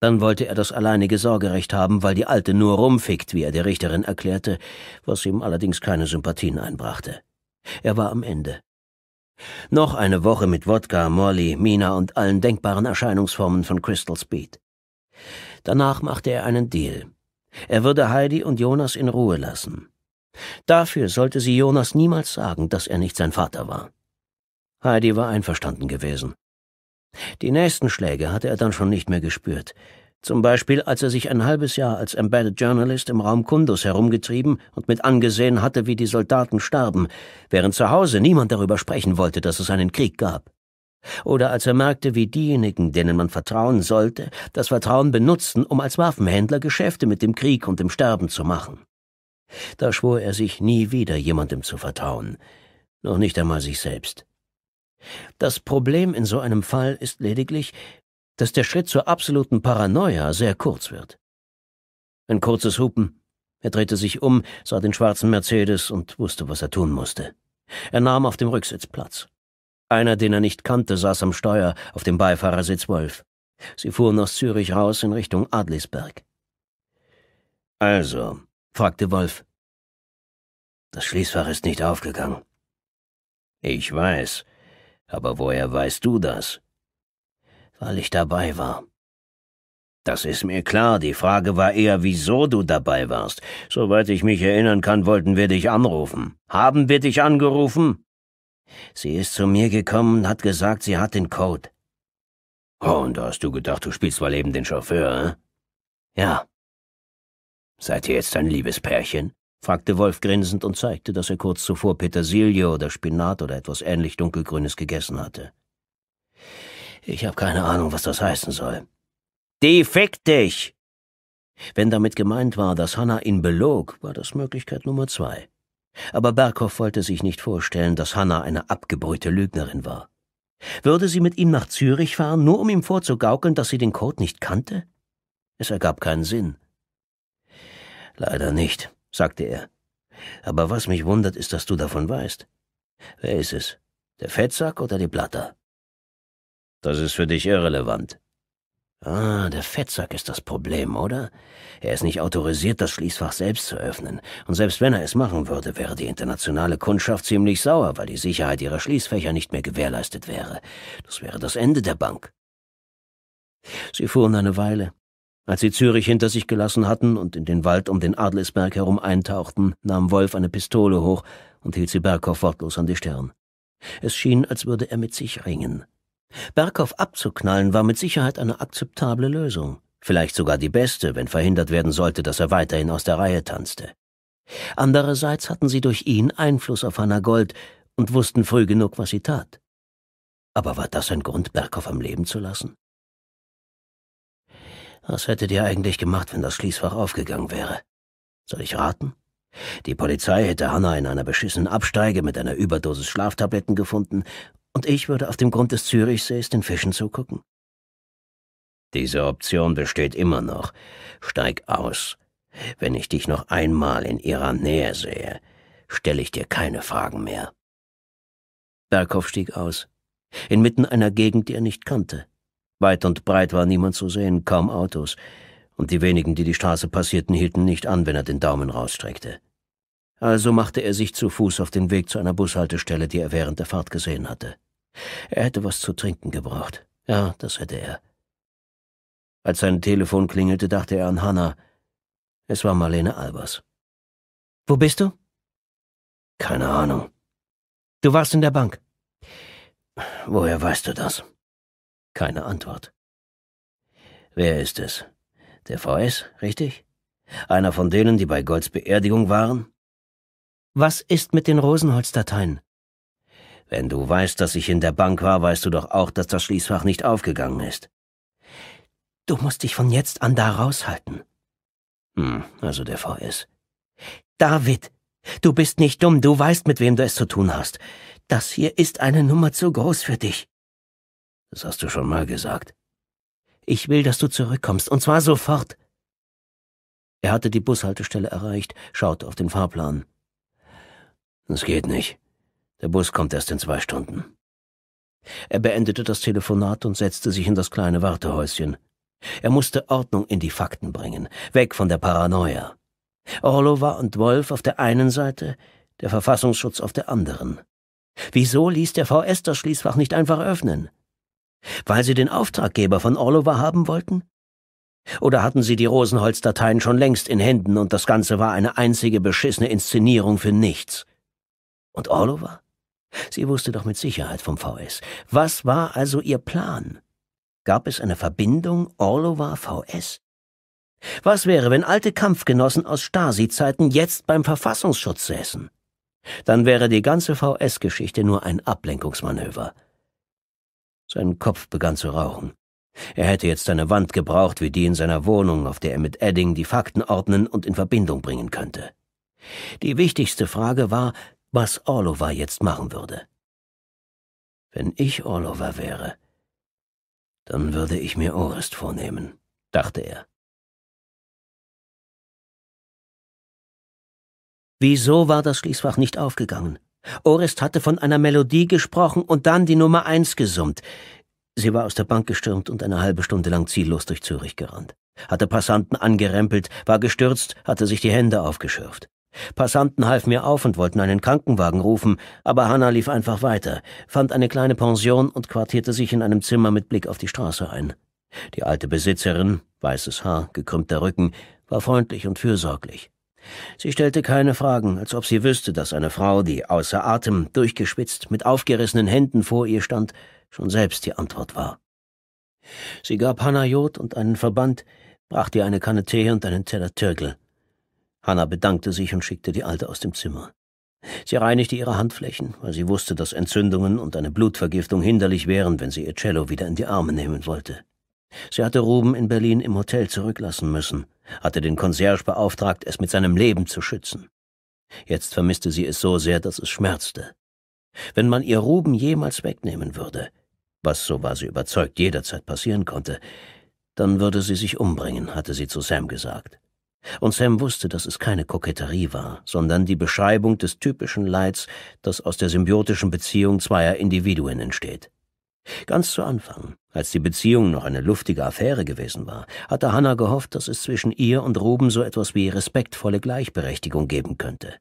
Dann wollte er das alleinige Sorgerecht haben, weil die Alte nur rumfickt, wie er der Richterin erklärte, was ihm allerdings keine Sympathien einbrachte. Er war am Ende. Noch eine Woche mit Wodka, Molly, Mina und allen denkbaren Erscheinungsformen von Crystal Speed. Danach machte er einen Deal. Er würde Heidi und Jonas in Ruhe lassen. Dafür sollte sie Jonas niemals sagen, dass er nicht sein Vater war. Heidi war einverstanden gewesen. Die nächsten Schläge hatte er dann schon nicht mehr gespürt. Zum Beispiel, als er sich ein halbes Jahr als Embedded Journalist im Raum Kundus herumgetrieben und mit angesehen hatte, wie die Soldaten starben, während zu Hause niemand darüber sprechen wollte, dass es einen Krieg gab. Oder als er merkte, wie diejenigen, denen man vertrauen sollte, das Vertrauen benutzten, um als Waffenhändler Geschäfte mit dem Krieg und dem Sterben zu machen. Da schwor er sich nie wieder jemandem zu vertrauen, noch nicht einmal sich selbst. Das Problem in so einem Fall ist lediglich, dass der Schritt zur absoluten Paranoia sehr kurz wird. Ein kurzes Hupen. Er drehte sich um, sah den schwarzen Mercedes und wusste, was er tun musste. Er nahm auf dem Rücksitz Platz. Einer, den er nicht kannte, saß am Steuer, auf dem Beifahrersitz Wolf. Sie fuhren aus Zürich raus in Richtung Adlisberg. Also, fragte Wolf. Das Schließfach ist nicht aufgegangen. Ich weiß, aber woher weißt du das? weil ich dabei war. Das ist mir klar, die Frage war eher, wieso du dabei warst. Soweit ich mich erinnern kann, wollten wir dich anrufen. Haben wir dich angerufen? Sie ist zu mir gekommen und hat gesagt, sie hat den Code. Oh, und da hast du gedacht, du spielst mal eben den Chauffeur, äh? Ja. Seid ihr jetzt ein liebes Pärchen? fragte Wolf grinsend und zeigte, dass er kurz zuvor Petersilie oder Spinat oder etwas ähnlich dunkelgrünes gegessen hatte. Ich habe keine Ahnung, was das heißen soll. Die fick dich! Wenn damit gemeint war, dass Hanna ihn belog, war das Möglichkeit Nummer zwei. Aber Berghoff wollte sich nicht vorstellen, dass Hanna eine abgebrühte Lügnerin war. Würde sie mit ihm nach Zürich fahren, nur um ihm vorzugaukeln, dass sie den Code nicht kannte? Es ergab keinen Sinn. Leider nicht, sagte er. Aber was mich wundert, ist, dass du davon weißt. Wer ist es? Der Fettsack oder die Blatter? Das ist für dich irrelevant. Ah, der Fettsack ist das Problem, oder? Er ist nicht autorisiert, das Schließfach selbst zu öffnen. Und selbst wenn er es machen würde, wäre die internationale Kundschaft ziemlich sauer, weil die Sicherheit ihrer Schließfächer nicht mehr gewährleistet wäre. Das wäre das Ende der Bank. Sie fuhren eine Weile. Als sie Zürich hinter sich gelassen hatten und in den Wald um den Adelsberg herum eintauchten, nahm Wolf eine Pistole hoch und hielt sie Berghoff wortlos an die Stirn. Es schien, als würde er mit sich ringen. Berghoff abzuknallen war mit Sicherheit eine akzeptable Lösung, vielleicht sogar die beste, wenn verhindert werden sollte, dass er weiterhin aus der Reihe tanzte. Andererseits hatten sie durch ihn Einfluss auf Hannah Gold und wussten früh genug, was sie tat. Aber war das ein Grund, Berghoff am Leben zu lassen? Was hättet ihr eigentlich gemacht, wenn das Schließfach aufgegangen wäre? Soll ich raten? Die Polizei hätte Hannah in einer beschissenen Absteige mit einer Überdosis Schlaftabletten gefunden und ich würde auf dem Grund des Zürichsees den Fischen zugucken. Diese Option besteht immer noch. Steig aus. Wenn ich dich noch einmal in ihrer Nähe sehe, stelle ich dir keine Fragen mehr. Berghoff stieg aus, inmitten einer Gegend, die er nicht kannte. Weit und breit war niemand zu sehen, kaum Autos, und die wenigen, die die Straße passierten, hielten nicht an, wenn er den Daumen rausstreckte. Also machte er sich zu Fuß auf den Weg zu einer Bushaltestelle, die er während der Fahrt gesehen hatte. Er hätte was zu trinken gebraucht. Ja, das hätte er. Als sein Telefon klingelte, dachte er an Hannah. Es war Marlene Albers. Wo bist du? Keine Ahnung. Du warst in der Bank. Woher weißt du das? Keine Antwort. Wer ist es? Der VS, richtig? Einer von denen, die bei Golds Beerdigung waren? Was ist mit den Rosenholz-Dateien? Wenn du weißt, dass ich in der Bank war, weißt du doch auch, dass das Schließfach nicht aufgegangen ist. Du musst dich von jetzt an da raushalten. Hm, also der VS. David, du bist nicht dumm, du weißt, mit wem du es zu tun hast. Das hier ist eine Nummer zu groß für dich. Das hast du schon mal gesagt. Ich will, dass du zurückkommst, und zwar sofort. Er hatte die Bushaltestelle erreicht, schaute auf den Fahrplan. Es geht nicht. Der Bus kommt erst in zwei Stunden. Er beendete das Telefonat und setzte sich in das kleine Wartehäuschen. Er musste Ordnung in die Fakten bringen, weg von der Paranoia. Orlova und Wolf auf der einen Seite, der Verfassungsschutz auf der anderen. Wieso ließ der VS das Schließfach nicht einfach öffnen? Weil sie den Auftraggeber von Orlova haben wollten? Oder hatten sie die Rosenholz-Dateien schon längst in Händen und das Ganze war eine einzige beschissene Inszenierung für nichts? Und Orlova? Sie wusste doch mit Sicherheit vom VS. Was war also ihr Plan? Gab es eine Verbindung Orlova-VS? Was wäre, wenn alte Kampfgenossen aus Stasi-Zeiten jetzt beim Verfassungsschutz säßen? Dann wäre die ganze VS-Geschichte nur ein Ablenkungsmanöver. Sein Kopf begann zu rauchen. Er hätte jetzt eine Wand gebraucht wie die in seiner Wohnung, auf der er mit Edding die Fakten ordnen und in Verbindung bringen könnte. Die wichtigste Frage war, was Orlova jetzt machen würde. Wenn ich Orlova wäre, dann würde ich mir Orest vornehmen, dachte er. Wieso war das Schließfach nicht aufgegangen? Orest hatte von einer Melodie gesprochen und dann die Nummer eins gesummt. Sie war aus der Bank gestürmt und eine halbe Stunde lang ziellos durch Zürich gerannt. Hatte Passanten angerempelt, war gestürzt, hatte sich die Hände aufgeschürft. Passanten halfen mir auf und wollten einen Krankenwagen rufen, aber Hanna lief einfach weiter, fand eine kleine Pension und quartierte sich in einem Zimmer mit Blick auf die Straße ein. Die alte Besitzerin, weißes Haar, gekrümmter Rücken, war freundlich und fürsorglich. Sie stellte keine Fragen, als ob sie wüsste, dass eine Frau, die außer Atem, durchgeschwitzt, mit aufgerissenen Händen vor ihr stand, schon selbst die Antwort war. Sie gab Hanna Jod und einen Verband, brachte ihr eine Kanne Tee und einen Teller Türkel. Hanna bedankte sich und schickte die Alte aus dem Zimmer. Sie reinigte ihre Handflächen, weil sie wusste, dass Entzündungen und eine Blutvergiftung hinderlich wären, wenn sie ihr Cello wieder in die Arme nehmen wollte. Sie hatte Ruben in Berlin im Hotel zurücklassen müssen, hatte den Concierge beauftragt, es mit seinem Leben zu schützen. Jetzt vermisste sie es so sehr, dass es schmerzte. Wenn man ihr Ruben jemals wegnehmen würde, was, so war sie überzeugt, jederzeit passieren konnte, dann würde sie sich umbringen, hatte sie zu Sam gesagt. Und Sam wusste, dass es keine Koketterie war, sondern die Beschreibung des typischen Leids, das aus der symbiotischen Beziehung zweier Individuen entsteht. Ganz zu Anfang, als die Beziehung noch eine luftige Affäre gewesen war, hatte Hannah gehofft, dass es zwischen ihr und Ruben so etwas wie respektvolle Gleichberechtigung geben könnte.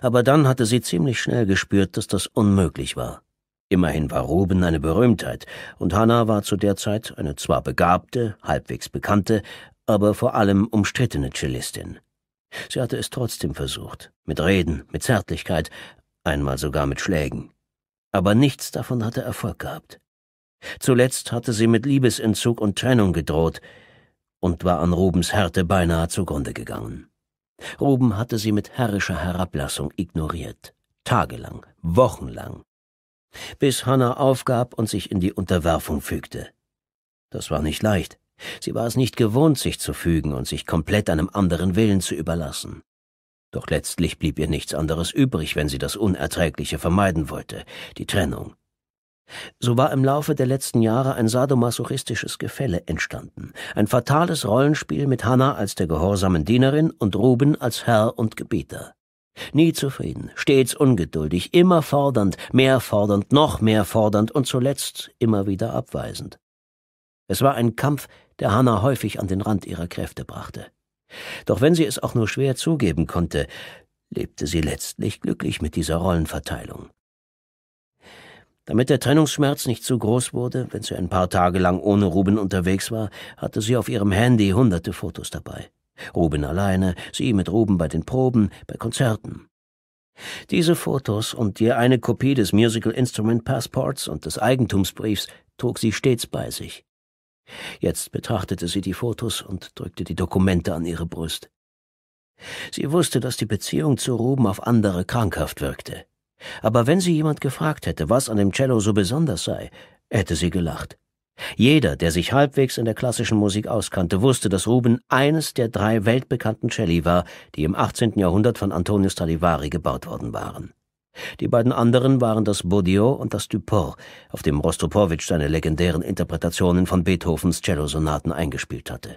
Aber dann hatte sie ziemlich schnell gespürt, dass das unmöglich war. Immerhin war Ruben eine Berühmtheit, und Hannah war zu der Zeit eine zwar begabte, halbwegs bekannte, aber vor allem umstrittene Cellistin. Sie hatte es trotzdem versucht, mit Reden, mit Zärtlichkeit, einmal sogar mit Schlägen. Aber nichts davon hatte Erfolg gehabt. Zuletzt hatte sie mit Liebesentzug und Trennung gedroht und war an Rubens Härte beinahe zugrunde gegangen. Ruben hatte sie mit herrischer Herablassung ignoriert, tagelang, wochenlang, bis Hannah aufgab und sich in die Unterwerfung fügte. Das war nicht leicht, Sie war es nicht gewohnt, sich zu fügen und sich komplett einem anderen Willen zu überlassen. Doch letztlich blieb ihr nichts anderes übrig, wenn sie das Unerträgliche vermeiden wollte, die Trennung. So war im Laufe der letzten Jahre ein sadomasochistisches Gefälle entstanden, ein fatales Rollenspiel mit Hannah als der gehorsamen Dienerin und Ruben als Herr und Gebieter. Nie zufrieden, stets ungeduldig, immer fordernd, mehr fordernd, noch mehr fordernd und zuletzt immer wieder abweisend. Es war ein Kampf, der Hannah häufig an den Rand ihrer Kräfte brachte. Doch wenn sie es auch nur schwer zugeben konnte, lebte sie letztlich glücklich mit dieser Rollenverteilung. Damit der Trennungsschmerz nicht zu groß wurde, wenn sie ein paar Tage lang ohne Ruben unterwegs war, hatte sie auf ihrem Handy hunderte Fotos dabei. Ruben alleine, sie mit Ruben bei den Proben, bei Konzerten. Diese Fotos und ihr eine Kopie des Musical Instrument Passports und des Eigentumsbriefs trug sie stets bei sich. Jetzt betrachtete sie die Fotos und drückte die Dokumente an ihre Brust. Sie wusste, dass die Beziehung zu Ruben auf andere krankhaft wirkte. Aber wenn sie jemand gefragt hätte, was an dem Cello so besonders sei, hätte sie gelacht. Jeder, der sich halbwegs in der klassischen Musik auskannte, wusste, dass Ruben eines der drei weltbekannten Celli war, die im 18. Jahrhundert von Antonius Stradivari gebaut worden waren. Die beiden anderen waren das Bodio und das Duport, auf dem Rostropowitsch seine legendären Interpretationen von Beethovens Cellosonaten eingespielt hatte.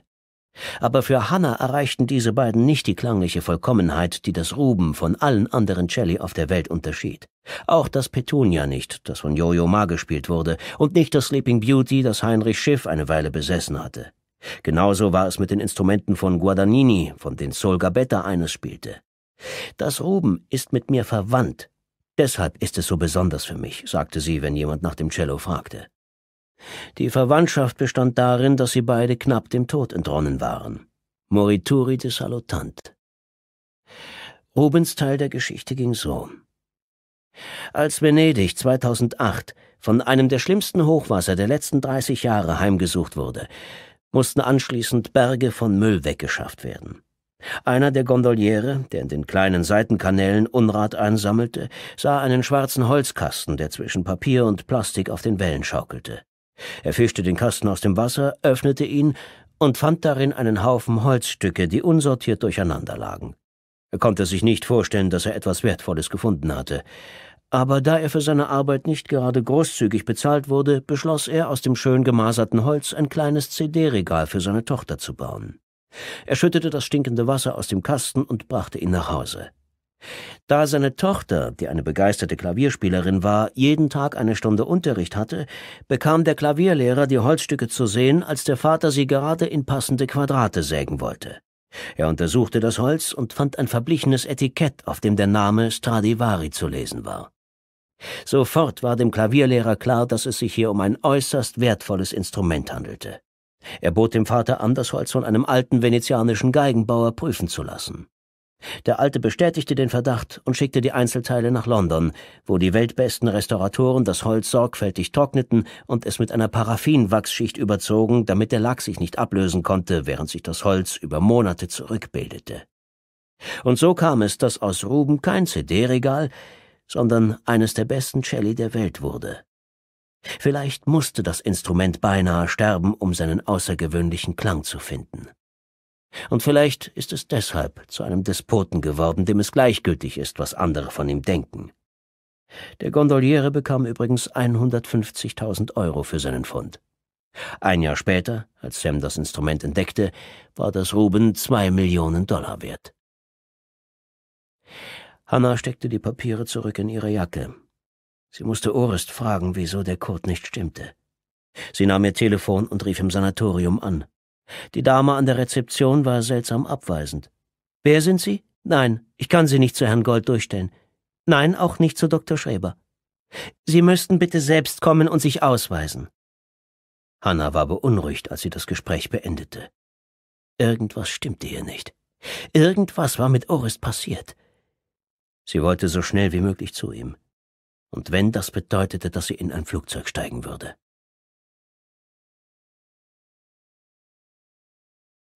Aber für Hanna erreichten diese beiden nicht die klangliche Vollkommenheit, die das Ruben von allen anderen Celli auf der Welt unterschied. Auch das Petunia nicht, das von Jojo Ma gespielt wurde, und nicht das Sleeping Beauty, das Heinrich Schiff eine Weile besessen hatte. Genauso war es mit den Instrumenten von Guadagnini, von denen Sol Gabetta eines spielte. Das Ruben ist mit mir verwandt, Deshalb ist es so besonders für mich, sagte sie, wenn jemand nach dem Cello fragte. Die Verwandtschaft bestand darin, dass sie beide knapp dem Tod entronnen waren. Morituri de Salutant. Rubens Teil der Geschichte ging so. Als Venedig 2008 von einem der schlimmsten Hochwasser der letzten 30 Jahre heimgesucht wurde, mussten anschließend Berge von Müll weggeschafft werden. Einer der Gondoliere, der in den kleinen Seitenkanälen Unrat einsammelte, sah einen schwarzen Holzkasten, der zwischen Papier und Plastik auf den Wellen schaukelte. Er fischte den Kasten aus dem Wasser, öffnete ihn und fand darin einen Haufen Holzstücke, die unsortiert durcheinander lagen. Er konnte sich nicht vorstellen, dass er etwas Wertvolles gefunden hatte. Aber da er für seine Arbeit nicht gerade großzügig bezahlt wurde, beschloss er, aus dem schön gemaserten Holz ein kleines CD-Regal für seine Tochter zu bauen. Er schüttete das stinkende Wasser aus dem Kasten und brachte ihn nach Hause. Da seine Tochter, die eine begeisterte Klavierspielerin war, jeden Tag eine Stunde Unterricht hatte, bekam der Klavierlehrer die Holzstücke zu sehen, als der Vater sie gerade in passende Quadrate sägen wollte. Er untersuchte das Holz und fand ein verblichenes Etikett, auf dem der Name Stradivari zu lesen war. Sofort war dem Klavierlehrer klar, dass es sich hier um ein äußerst wertvolles Instrument handelte. Er bot dem Vater an, das Holz von einem alten venezianischen Geigenbauer prüfen zu lassen. Der Alte bestätigte den Verdacht und schickte die Einzelteile nach London, wo die weltbesten Restauratoren das Holz sorgfältig trockneten und es mit einer Paraffinwachsschicht überzogen, damit der Lack sich nicht ablösen konnte, während sich das Holz über Monate zurückbildete. Und so kam es, dass aus Ruben kein CD-Regal, sondern eines der besten Celli der Welt wurde. Vielleicht musste das Instrument beinahe sterben, um seinen außergewöhnlichen Klang zu finden. Und vielleicht ist es deshalb zu einem Despoten geworden, dem es gleichgültig ist, was andere von ihm denken. Der Gondoliere bekam übrigens 150.000 Euro für seinen Fund. Ein Jahr später, als Sam das Instrument entdeckte, war das Ruben zwei Millionen Dollar wert. Hannah steckte die Papiere zurück in ihre Jacke Sie musste Orest fragen, wieso der Kurt nicht stimmte. Sie nahm ihr Telefon und rief im Sanatorium an. Die Dame an der Rezeption war seltsam abweisend. Wer sind Sie? Nein, ich kann Sie nicht zu Herrn Gold durchstellen. Nein, auch nicht zu Dr. Schreber. Sie müssten bitte selbst kommen und sich ausweisen. Hanna war beunruhigt, als sie das Gespräch beendete. Irgendwas stimmte ihr nicht. Irgendwas war mit Orest passiert. Sie wollte so schnell wie möglich zu ihm und wenn das bedeutete, dass sie in ein Flugzeug steigen würde.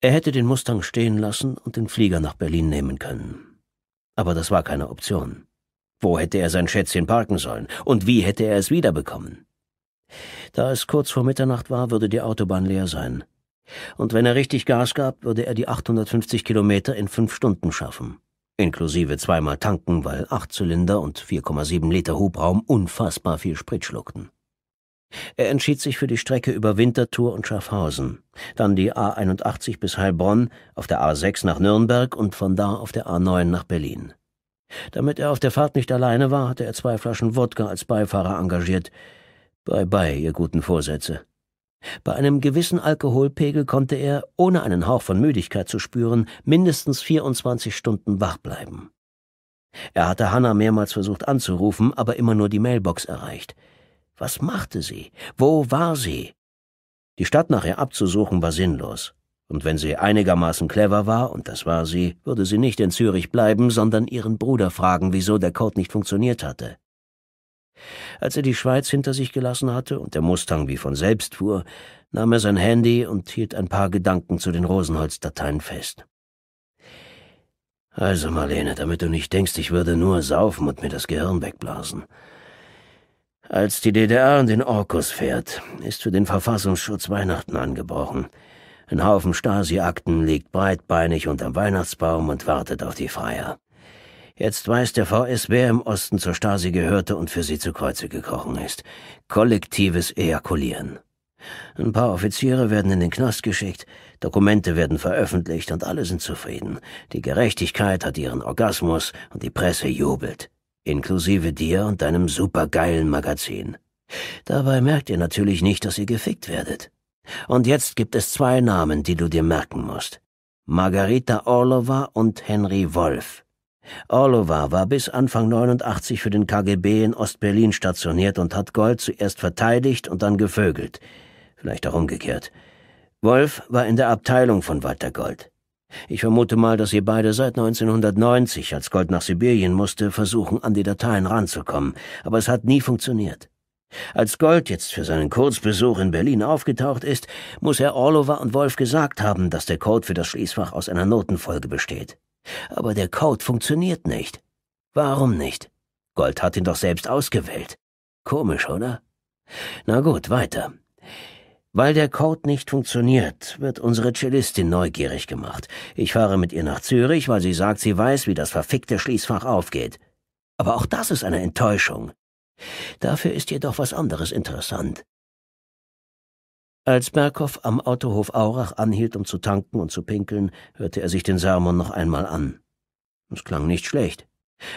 Er hätte den Mustang stehen lassen und den Flieger nach Berlin nehmen können. Aber das war keine Option. Wo hätte er sein Schätzchen parken sollen? Und wie hätte er es wiederbekommen? Da es kurz vor Mitternacht war, würde die Autobahn leer sein. Und wenn er richtig Gas gab, würde er die 850 Kilometer in fünf Stunden schaffen inklusive zweimal tanken, weil acht Zylinder und 4,7 Liter Hubraum unfassbar viel Sprit schluckten. Er entschied sich für die Strecke über Winterthur und Schaffhausen, dann die A81 bis Heilbronn, auf der A6 nach Nürnberg und von da auf der A9 nach Berlin. Damit er auf der Fahrt nicht alleine war, hatte er zwei Flaschen Wodka als Beifahrer engagiert. Bye bye, ihr guten Vorsätze. Bei einem gewissen Alkoholpegel konnte er, ohne einen Hauch von Müdigkeit zu spüren, mindestens 24 Stunden wach bleiben. Er hatte Hannah mehrmals versucht anzurufen, aber immer nur die Mailbox erreicht. Was machte sie? Wo war sie? Die Stadt nach ihr abzusuchen war sinnlos. Und wenn sie einigermaßen clever war, und das war sie, würde sie nicht in Zürich bleiben, sondern ihren Bruder fragen, wieso der Code nicht funktioniert hatte. Als er die Schweiz hinter sich gelassen hatte und der Mustang wie von selbst fuhr, nahm er sein Handy und hielt ein paar Gedanken zu den Rosenholz-Dateien fest. Also, Marlene, damit du nicht denkst, ich würde nur saufen und mir das Gehirn wegblasen. Als die DDR in den Orkus fährt, ist für den Verfassungsschutz Weihnachten angebrochen. Ein Haufen Stasi-Akten liegt breitbeinig unterm Weihnachtsbaum und wartet auf die Freier. Jetzt weiß der VS, wer im Osten zur Stasi gehörte und für sie zu Kreuze gekrochen ist. Kollektives Ejakulieren. Ein paar Offiziere werden in den Knast geschickt, Dokumente werden veröffentlicht und alle sind zufrieden. Die Gerechtigkeit hat ihren Orgasmus und die Presse jubelt. Inklusive dir und deinem supergeilen Magazin. Dabei merkt ihr natürlich nicht, dass ihr gefickt werdet. Und jetzt gibt es zwei Namen, die du dir merken musst. Margarita Orlova und Henry Wolf. Orlova war bis Anfang 89 für den KGB in Ostberlin stationiert und hat Gold zuerst verteidigt und dann gevögelt. Vielleicht auch umgekehrt. Wolf war in der Abteilung von Walter Gold. Ich vermute mal, dass sie beide seit 1990, als Gold nach Sibirien musste, versuchen, an die Dateien ranzukommen. Aber es hat nie funktioniert. Als Gold jetzt für seinen Kurzbesuch in Berlin aufgetaucht ist, muss Herr Orlova und Wolf gesagt haben, dass der Code für das Schließfach aus einer Notenfolge besteht. Aber der Code funktioniert nicht. Warum nicht? Gold hat ihn doch selbst ausgewählt. Komisch, oder? Na gut, weiter. Weil der Code nicht funktioniert, wird unsere Cellistin neugierig gemacht. Ich fahre mit ihr nach Zürich, weil sie sagt, sie weiß, wie das verfickte Schließfach aufgeht. Aber auch das ist eine Enttäuschung. Dafür ist jedoch was anderes interessant. Als Berghoff am Autohof Aurach anhielt, um zu tanken und zu pinkeln, hörte er sich den Sermon noch einmal an. Es klang nicht schlecht.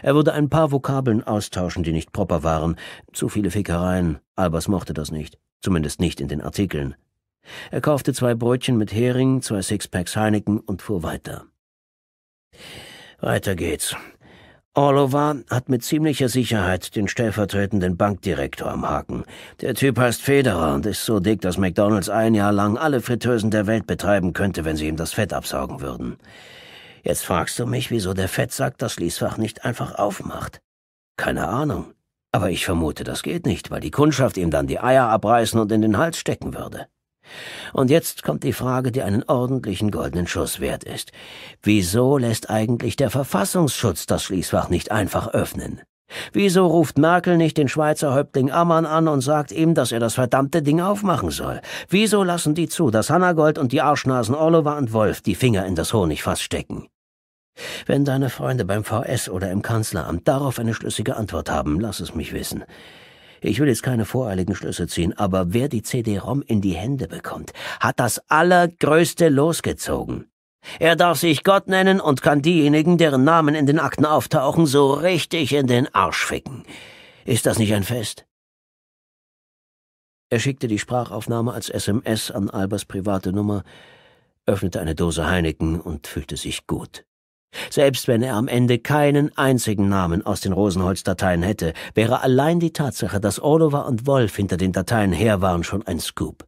Er würde ein paar Vokabeln austauschen, die nicht proper waren. Zu viele Fickereien. Albers mochte das nicht. Zumindest nicht in den Artikeln. Er kaufte zwei Brötchen mit Hering, zwei Sixpacks Heineken und fuhr weiter. Weiter geht's. Orlova hat mit ziemlicher Sicherheit den stellvertretenden Bankdirektor am Haken. Der Typ heißt Federer und ist so dick, dass McDonalds ein Jahr lang alle Fritteusen der Welt betreiben könnte, wenn sie ihm das Fett absaugen würden. Jetzt fragst du mich, wieso der Fettsack das Schließfach nicht einfach aufmacht. Keine Ahnung. Aber ich vermute, das geht nicht, weil die Kundschaft ihm dann die Eier abreißen und in den Hals stecken würde. Und jetzt kommt die Frage, die einen ordentlichen goldenen Schuss wert ist. Wieso lässt eigentlich der Verfassungsschutz das Schließfach nicht einfach öffnen? Wieso ruft Merkel nicht den Schweizer Häuptling Ammann an und sagt ihm, dass er das verdammte Ding aufmachen soll? Wieso lassen die zu, dass Hannagold und die Arschnasen Oliver und Wolf die Finger in das Honigfass stecken? Wenn deine Freunde beim VS oder im Kanzleramt darauf eine schlüssige Antwort haben, lass es mich wissen. Ich will jetzt keine voreiligen Schlüsse ziehen, aber wer die CD-ROM in die Hände bekommt, hat das Allergrößte losgezogen. Er darf sich Gott nennen und kann diejenigen, deren Namen in den Akten auftauchen, so richtig in den Arsch ficken. Ist das nicht ein Fest? Er schickte die Sprachaufnahme als SMS an Albers private Nummer, öffnete eine Dose Heineken und fühlte sich gut. Selbst wenn er am Ende keinen einzigen Namen aus den Rosenholz-Dateien hätte, wäre allein die Tatsache, dass Oliver und Wolf hinter den Dateien her waren, schon ein Scoop.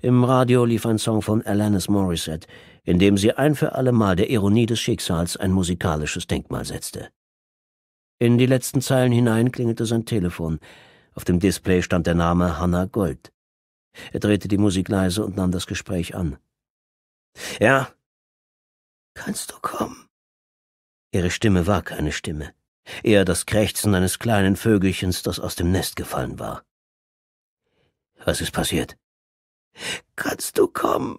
Im Radio lief ein Song von Alanis Morissette, in dem sie ein für allemal der Ironie des Schicksals ein musikalisches Denkmal setzte. In die letzten Zeilen hinein klingelte sein Telefon. Auf dem Display stand der Name Hannah Gold. Er drehte die Musik leise und nahm das Gespräch an. Ja, Kannst du kommen? Ihre Stimme war keine Stimme, eher das Krächzen eines kleinen Vögelchens, das aus dem Nest gefallen war. Was ist passiert? Kannst du kommen?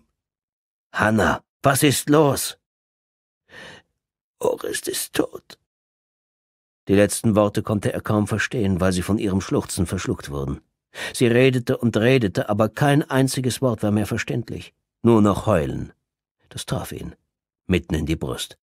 Hanna, was ist los? Orest ist tot. Die letzten Worte konnte er kaum verstehen, weil sie von ihrem Schluchzen verschluckt wurden. Sie redete und redete, aber kein einziges Wort war mehr verständlich. Nur noch heulen. Das traf ihn mitten in die Brust.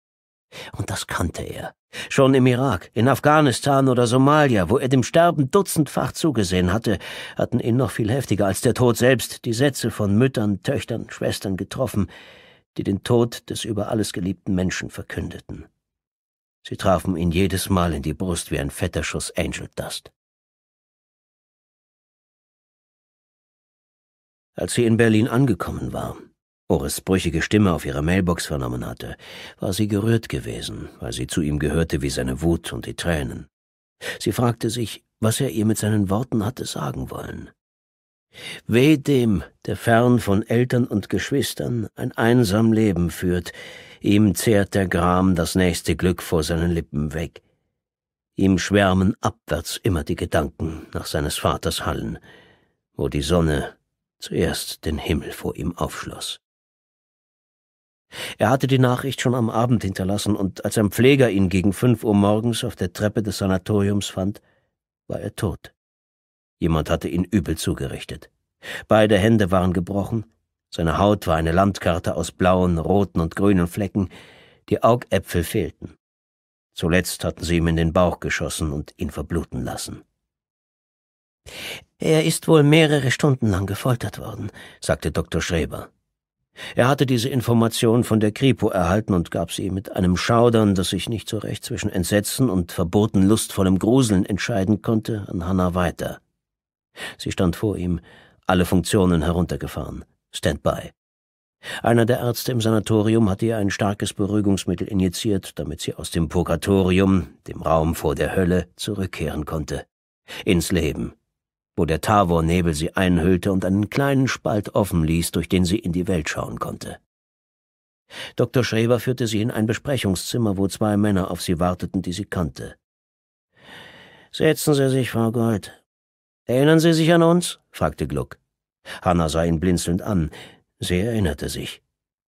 Und das kannte er. Schon im Irak, in Afghanistan oder Somalia, wo er dem Sterben dutzendfach zugesehen hatte, hatten ihn noch viel heftiger als der Tod selbst die Sätze von Müttern, Töchtern, Schwestern getroffen, die den Tod des über alles geliebten Menschen verkündeten. Sie trafen ihn jedes Mal in die Brust wie ein fetter Schuss Angel Dust. Als sie in Berlin angekommen war, Ores brüchige Stimme auf ihrer Mailbox vernommen hatte, war sie gerührt gewesen, weil sie zu ihm gehörte wie seine Wut und die Tränen. Sie fragte sich, was er ihr mit seinen Worten hatte sagen wollen. Weh dem, der fern von Eltern und Geschwistern ein einsam Leben führt, ihm zehrt der Gram das nächste Glück vor seinen Lippen weg. Ihm schwärmen abwärts immer die Gedanken nach seines Vaters Hallen, wo die Sonne zuerst den Himmel vor ihm aufschloss. Er hatte die Nachricht schon am Abend hinterlassen, und als ein Pfleger ihn gegen fünf Uhr morgens auf der Treppe des Sanatoriums fand, war er tot. Jemand hatte ihn übel zugerichtet. Beide Hände waren gebrochen, seine Haut war eine Landkarte aus blauen, roten und grünen Flecken, die Augäpfel fehlten. Zuletzt hatten sie ihm in den Bauch geschossen und ihn verbluten lassen. Er ist wohl mehrere Stunden lang gefoltert worden, sagte Dr. Schreber. Er hatte diese Information von der Kripo erhalten und gab sie mit einem Schaudern, das sich nicht so recht zwischen Entsetzen und verboten lustvollem Gruseln entscheiden konnte, an Hannah weiter. Sie stand vor ihm, alle Funktionen heruntergefahren, Standby. Einer der Ärzte im Sanatorium hatte ihr ein starkes Beruhigungsmittel injiziert, damit sie aus dem Purgatorium, dem Raum vor der Hölle, zurückkehren konnte. Ins Leben wo der Tavornebel sie einhüllte und einen kleinen Spalt offen ließ, durch den sie in die Welt schauen konnte. Dr. Schreber führte sie in ein Besprechungszimmer, wo zwei Männer auf sie warteten, die sie kannte. Setzen Sie sich, Frau Gold. Erinnern Sie sich an uns? fragte Gluck. Hanna sah ihn blinzelnd an. Sie erinnerte sich.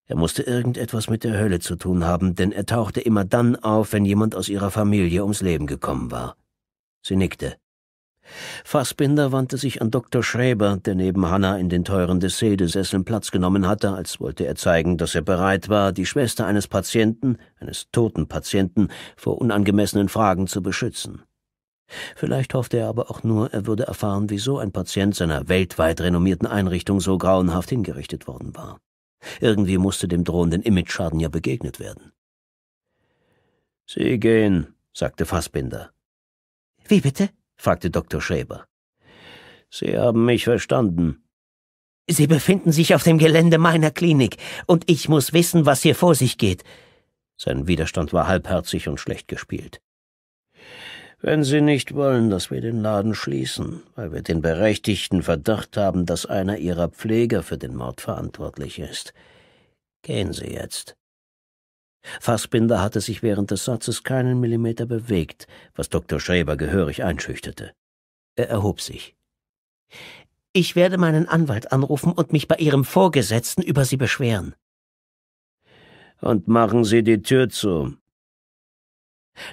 Er musste irgendetwas mit der Hölle zu tun haben, denn er tauchte immer dann auf, wenn jemand aus ihrer Familie ums Leben gekommen war. Sie nickte. Fassbinder wandte sich an Dr. Schräber, der neben Hanna in den teuren Dessedesesseln Platz genommen hatte, als wollte er zeigen, dass er bereit war, die Schwester eines Patienten, eines toten Patienten, vor unangemessenen Fragen zu beschützen. Vielleicht hoffte er aber auch nur, er würde erfahren, wieso ein Patient seiner weltweit renommierten Einrichtung so grauenhaft hingerichtet worden war. Irgendwie musste dem drohenden Imageschaden ja begegnet werden. Sie gehen, sagte Fassbinder. Wie bitte? fragte Dr. Schäber. Sie haben mich verstanden. Sie befinden sich auf dem Gelände meiner Klinik, und ich muss wissen, was hier vor sich geht. Sein Widerstand war halbherzig und schlecht gespielt. Wenn Sie nicht wollen, dass wir den Laden schließen, weil wir den berechtigten Verdacht haben, dass einer Ihrer Pfleger für den Mord verantwortlich ist, gehen Sie jetzt. Fassbinder hatte sich während des Satzes keinen Millimeter bewegt, was Dr. Schreber gehörig einschüchterte. Er erhob sich. Ich werde meinen Anwalt anrufen und mich bei Ihrem Vorgesetzten über Sie beschweren. Und machen Sie die Tür zu.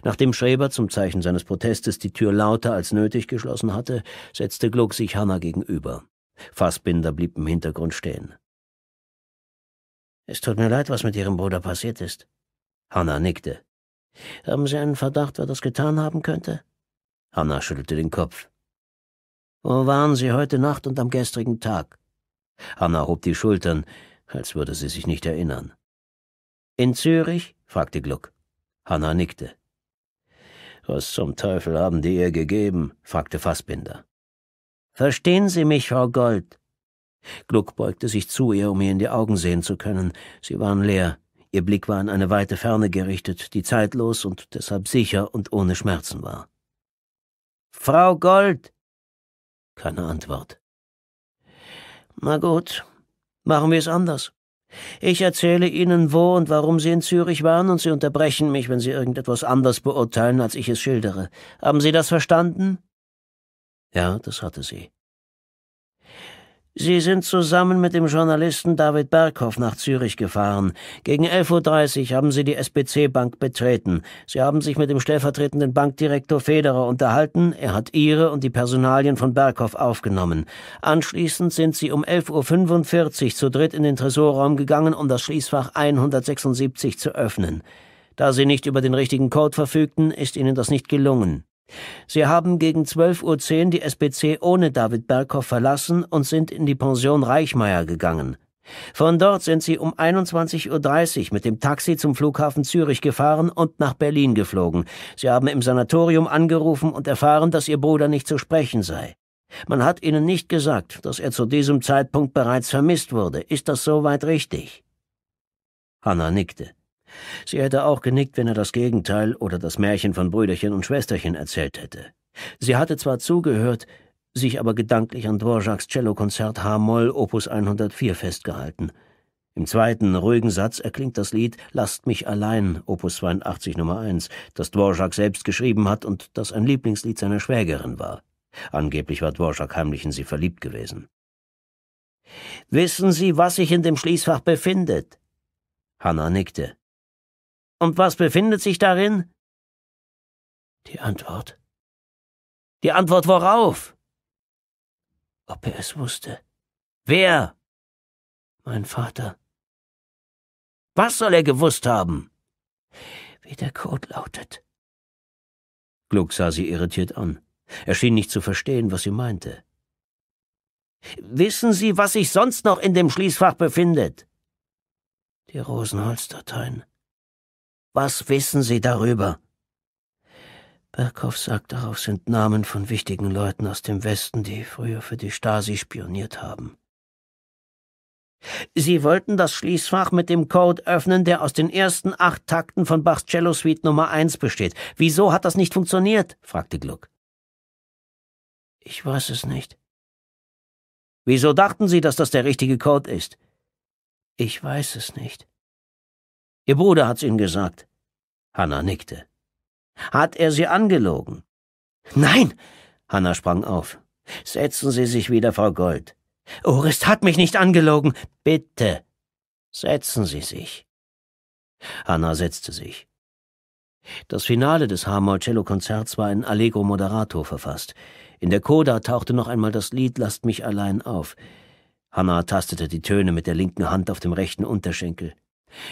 Nachdem Schreber zum Zeichen seines Protestes die Tür lauter als nötig geschlossen hatte, setzte Gluck sich Hanna gegenüber. Fassbinder blieb im Hintergrund stehen. Es tut mir leid, was mit Ihrem Bruder passiert ist. Hanna nickte. Haben Sie einen Verdacht, wer das getan haben könnte? Hanna schüttelte den Kopf. Wo waren Sie heute Nacht und am gestrigen Tag? Hanna hob die Schultern, als würde sie sich nicht erinnern. In Zürich? fragte Gluck. Hanna nickte. Was zum Teufel haben die ihr gegeben? fragte Fassbinder. Verstehen Sie mich, Frau Gold? Gluck beugte sich zu ihr, um ihr in die Augen sehen zu können. Sie waren leer. Ihr Blick war in eine weite Ferne gerichtet, die zeitlos und deshalb sicher und ohne Schmerzen war. Frau Gold! Keine Antwort. Na gut, machen wir es anders. Ich erzähle Ihnen, wo und warum Sie in Zürich waren, und Sie unterbrechen mich, wenn Sie irgendetwas anders beurteilen, als ich es schildere. Haben Sie das verstanden? Ja, das hatte sie. Sie sind zusammen mit dem Journalisten David Berghoff nach Zürich gefahren. Gegen 11.30 Uhr haben Sie die SBC-Bank betreten. Sie haben sich mit dem stellvertretenden Bankdirektor Federer unterhalten. Er hat Ihre und die Personalien von Berghoff aufgenommen. Anschließend sind Sie um 11.45 Uhr zu dritt in den Tresorraum gegangen, um das Schließfach 176 zu öffnen. Da Sie nicht über den richtigen Code verfügten, ist Ihnen das nicht gelungen. Sie haben gegen 12.10 Uhr die SPC ohne David Berghoff verlassen und sind in die Pension Reichmeier gegangen. Von dort sind sie um 21.30 Uhr mit dem Taxi zum Flughafen Zürich gefahren und nach Berlin geflogen. Sie haben im Sanatorium angerufen und erfahren, dass ihr Bruder nicht zu sprechen sei. Man hat ihnen nicht gesagt, dass er zu diesem Zeitpunkt bereits vermisst wurde. Ist das soweit richtig? Hanna nickte. Sie hätte auch genickt, wenn er das Gegenteil oder das Märchen von Brüderchen und Schwesterchen erzählt hätte. Sie hatte zwar zugehört, sich aber gedanklich an Dvořáks Cellokonzert H-Moll Opus 104 festgehalten. Im zweiten, ruhigen Satz erklingt das Lied Lasst mich allein, Opus 82 Nummer 1, das Dvořák selbst geschrieben hat und das ein Lieblingslied seiner Schwägerin war. Angeblich war Dvořák heimlich in sie verliebt gewesen. Wissen Sie, was sich in dem Schließfach befindet? Hanna nickte. Und was befindet sich darin? Die Antwort. Die Antwort worauf? Ob er es wusste. Wer? Mein Vater. Was soll er gewusst haben? Wie der Code lautet. Gluck sah sie irritiert an. Er schien nicht zu verstehen, was sie meinte. Wissen Sie, was sich sonst noch in dem Schließfach befindet? Die Rosenholz-Dateien. Was wissen Sie darüber? Berghoff sagt, darauf sind Namen von wichtigen Leuten aus dem Westen, die früher für die Stasi spioniert haben. Sie wollten das Schließfach mit dem Code öffnen, der aus den ersten acht Takten von Bachs Cello Suite Nummer eins besteht. Wieso hat das nicht funktioniert? fragte Gluck. Ich weiß es nicht. Wieso dachten Sie, dass das der richtige Code ist? Ich weiß es nicht. Ihr Bruder hat's Ihnen gesagt. Hanna nickte. Hat er sie angelogen? Nein! Hanna sprang auf. Setzen Sie sich wieder, Frau Gold. Orist hat mich nicht angelogen. Bitte. Setzen Sie sich. Hanna setzte sich. Das Finale des h cello konzerts war in Allegro Moderato verfasst. In der Coda tauchte noch einmal das Lied Lasst mich allein auf. Hanna tastete die Töne mit der linken Hand auf dem rechten Unterschenkel.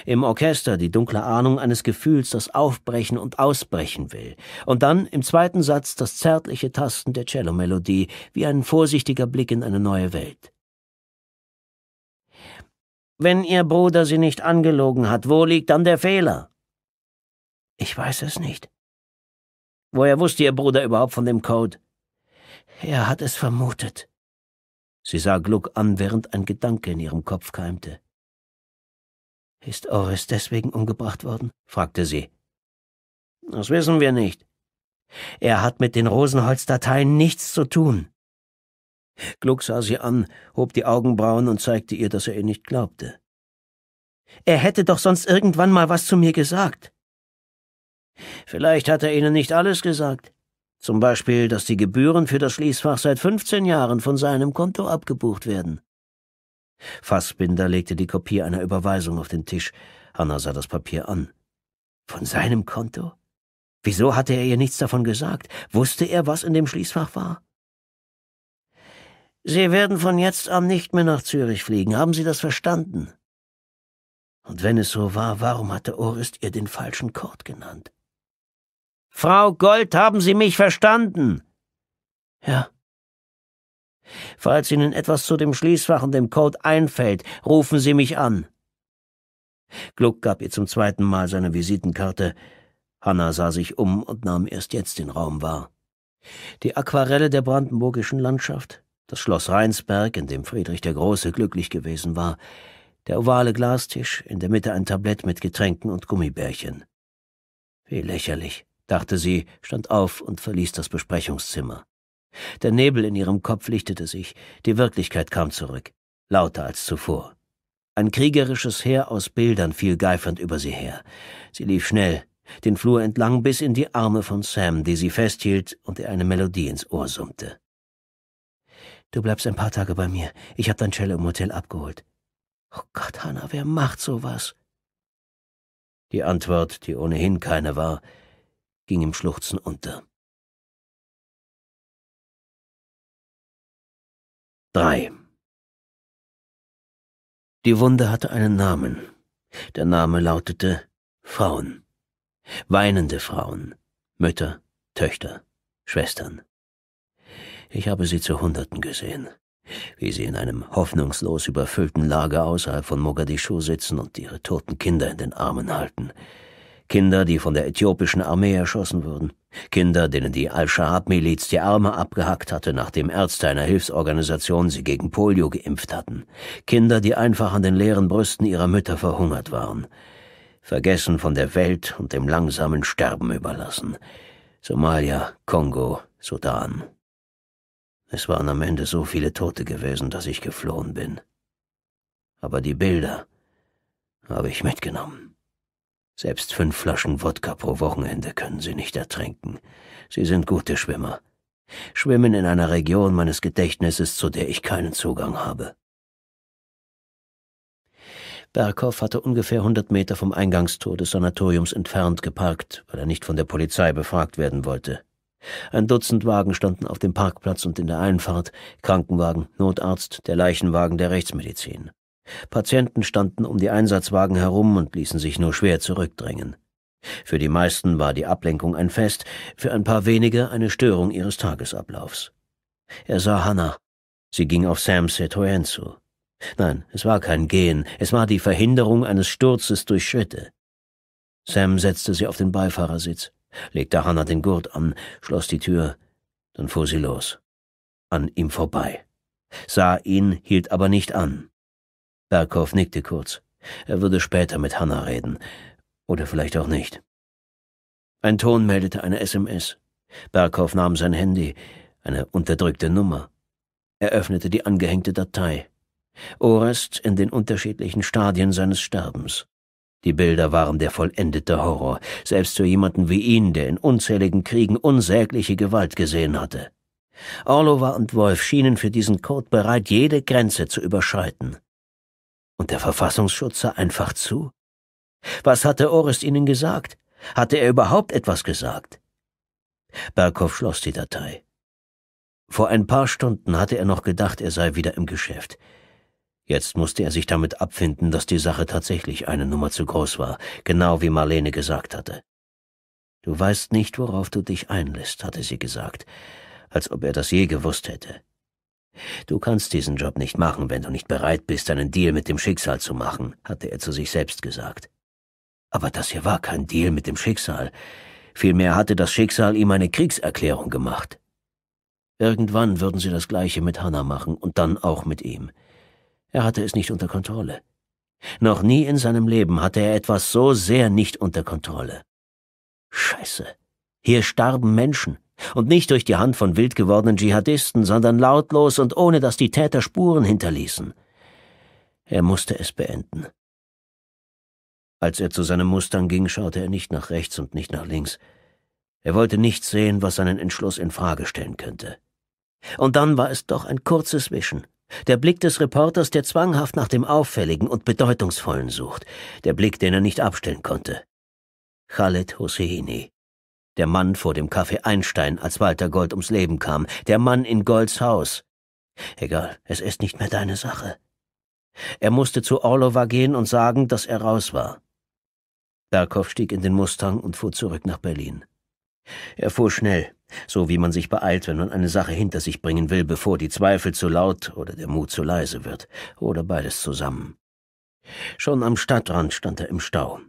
Im Orchester die dunkle Ahnung eines Gefühls, das aufbrechen und ausbrechen will. Und dann im zweiten Satz das zärtliche Tasten der Cellomelodie, wie ein vorsichtiger Blick in eine neue Welt. Wenn Ihr Bruder Sie nicht angelogen hat, wo liegt dann der Fehler? Ich weiß es nicht. Woher wusste Ihr Bruder überhaupt von dem Code? Er hat es vermutet. Sie sah Gluck an, während ein Gedanke in ihrem Kopf keimte. Ist Oris deswegen umgebracht worden? fragte sie. Das wissen wir nicht. Er hat mit den Rosenholz-Dateien nichts zu tun. Gluck sah sie an, hob die Augenbrauen und zeigte ihr, dass er ihr nicht glaubte. Er hätte doch sonst irgendwann mal was zu mir gesagt. Vielleicht hat er Ihnen nicht alles gesagt. Zum Beispiel, dass die Gebühren für das Schließfach seit 15 Jahren von seinem Konto abgebucht werden. Fassbinder legte die Kopie einer Überweisung auf den Tisch. Hanna sah das Papier an. Von seinem Konto? Wieso hatte er ihr nichts davon gesagt? Wusste er, was in dem Schließfach war? Sie werden von jetzt an nicht mehr nach Zürich fliegen. Haben Sie das verstanden? Und wenn es so war, warum hatte Orist ihr den falschen Kord genannt? Frau Gold, haben Sie mich verstanden? Ja, Falls Ihnen etwas zu dem Schließfach und dem Code einfällt, rufen Sie mich an. Gluck gab ihr zum zweiten Mal seine Visitenkarte. Hanna sah sich um und nahm erst jetzt den Raum wahr. Die Aquarelle der brandenburgischen Landschaft, das Schloss Rheinsberg, in dem Friedrich der Große glücklich gewesen war, der ovale Glastisch, in der Mitte ein Tablett mit Getränken und Gummibärchen. Wie lächerlich, dachte sie, stand auf und verließ das Besprechungszimmer. Der Nebel in ihrem Kopf lichtete sich, die Wirklichkeit kam zurück, lauter als zuvor. Ein kriegerisches Heer aus Bildern fiel geifernd über sie her. Sie lief schnell, den Flur entlang bis in die Arme von Sam, die sie festhielt und ihr eine Melodie ins Ohr summte. Du bleibst ein paar Tage bei mir. Ich hab dein Cello im Hotel abgeholt. Oh Gott, Hannah, wer macht sowas? Die Antwort, die ohnehin keine war, ging im Schluchzen unter. 3. Die Wunde hatte einen Namen. Der Name lautete Frauen. Weinende Frauen, Mütter, Töchter, Schwestern. Ich habe sie zu Hunderten gesehen, wie sie in einem hoffnungslos überfüllten Lager außerhalb von Mogadischu sitzen und ihre toten Kinder in den Armen halten. Kinder, die von der äthiopischen Armee erschossen wurden, Kinder, denen die al shahab miliz die Arme abgehackt hatte, nachdem Ärzte einer Hilfsorganisation sie gegen Polio geimpft hatten, Kinder, die einfach an den leeren Brüsten ihrer Mütter verhungert waren, vergessen von der Welt und dem langsamen Sterben überlassen. Somalia, Kongo, Sudan. Es waren am Ende so viele Tote gewesen, dass ich geflohen bin. Aber die Bilder habe ich mitgenommen. Selbst fünf Flaschen Wodka pro Wochenende können sie nicht ertrinken. Sie sind gute Schwimmer. Schwimmen in einer Region meines Gedächtnisses, zu der ich keinen Zugang habe. Berghoff hatte ungefähr hundert Meter vom Eingangstor des Sanatoriums entfernt geparkt, weil er nicht von der Polizei befragt werden wollte. Ein Dutzend Wagen standen auf dem Parkplatz und in der Einfahrt Krankenwagen, Notarzt, der Leichenwagen der Rechtsmedizin. Patienten standen um die Einsatzwagen herum und ließen sich nur schwer zurückdrängen. Für die meisten war die Ablenkung ein Fest, für ein paar wenige eine Störung ihres Tagesablaufs. Er sah Hannah. Sie ging auf Sam Citroën zu. Nein, es war kein Gehen, es war die Verhinderung eines Sturzes durch Schritte. Sam setzte sie auf den Beifahrersitz, legte Hannah den Gurt an, schloss die Tür, dann fuhr sie los. An ihm vorbei. Sah ihn, hielt aber nicht an. Berghoff nickte kurz. Er würde später mit Hanna reden. Oder vielleicht auch nicht. Ein Ton meldete eine SMS. Berghoff nahm sein Handy, eine unterdrückte Nummer. Er öffnete die angehängte Datei. Orest in den unterschiedlichen Stadien seines Sterbens. Die Bilder waren der vollendete Horror, selbst für jemanden wie ihn, der in unzähligen Kriegen unsägliche Gewalt gesehen hatte. Orlova und Wolf schienen für diesen Code bereit, jede Grenze zu überschreiten. Und der Verfassungsschutz sah einfach zu. Was hatte Orest ihnen gesagt? Hatte er überhaupt etwas gesagt? Berghoff schloss die Datei. Vor ein paar Stunden hatte er noch gedacht, er sei wieder im Geschäft. Jetzt musste er sich damit abfinden, dass die Sache tatsächlich eine Nummer zu groß war, genau wie Marlene gesagt hatte. Du weißt nicht, worauf du dich einlässt, hatte sie gesagt, als ob er das je gewusst hätte. Du kannst diesen Job nicht machen, wenn du nicht bereit bist, einen Deal mit dem Schicksal zu machen, hatte er zu sich selbst gesagt. Aber das hier war kein Deal mit dem Schicksal. Vielmehr hatte das Schicksal ihm eine Kriegserklärung gemacht. Irgendwann würden sie das Gleiche mit Hannah machen und dann auch mit ihm. Er hatte es nicht unter Kontrolle. Noch nie in seinem Leben hatte er etwas so sehr nicht unter Kontrolle. Scheiße. Hier starben Menschen. Und nicht durch die Hand von wild gewordenen Dschihadisten, sondern lautlos und ohne dass die Täter Spuren hinterließen. Er musste es beenden. Als er zu seinem Mustang ging, schaute er nicht nach rechts und nicht nach links. Er wollte nichts sehen, was seinen Entschluss in Frage stellen könnte. Und dann war es doch ein kurzes Wischen. Der Blick des Reporters, der zwanghaft nach dem Auffälligen und Bedeutungsvollen sucht. Der Blick, den er nicht abstellen konnte. Khaled Hosseini. Der Mann vor dem Café Einstein, als Walter Gold ums Leben kam. Der Mann in Golds Haus. Egal, es ist nicht mehr deine Sache. Er musste zu Orlova gehen und sagen, dass er raus war. Berghoff stieg in den Mustang und fuhr zurück nach Berlin. Er fuhr schnell, so wie man sich beeilt, wenn man eine Sache hinter sich bringen will, bevor die Zweifel zu laut oder der Mut zu leise wird, oder beides zusammen. Schon am Stadtrand stand er im Stau.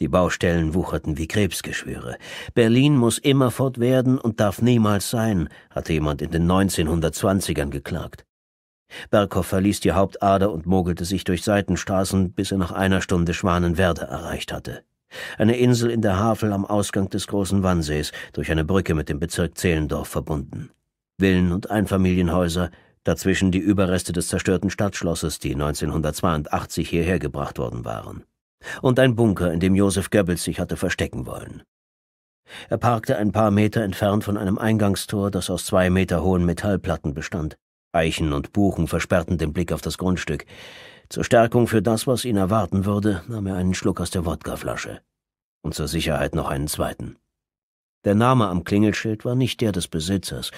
Die Baustellen wucherten wie Krebsgeschwüre. Berlin muss immerfort werden und darf niemals sein, hatte jemand in den 1920ern geklagt. Berghoff verließ die Hauptader und mogelte sich durch Seitenstraßen, bis er nach einer Stunde Schwanenwerder erreicht hatte. Eine Insel in der Havel am Ausgang des großen Wannsees, durch eine Brücke mit dem Bezirk Zehlendorf verbunden. Villen und Einfamilienhäuser, dazwischen die Überreste des zerstörten Stadtschlosses, die 1982 hierher gebracht worden waren und ein Bunker, in dem Joseph Goebbels sich hatte verstecken wollen. Er parkte ein paar Meter entfernt von einem Eingangstor, das aus zwei Meter hohen Metallplatten bestand. Eichen und Buchen versperrten den Blick auf das Grundstück. Zur Stärkung für das, was ihn erwarten würde, nahm er einen Schluck aus der Wodkaflasche. Und zur Sicherheit noch einen zweiten. Der Name am Klingelschild war nicht der des Besitzers.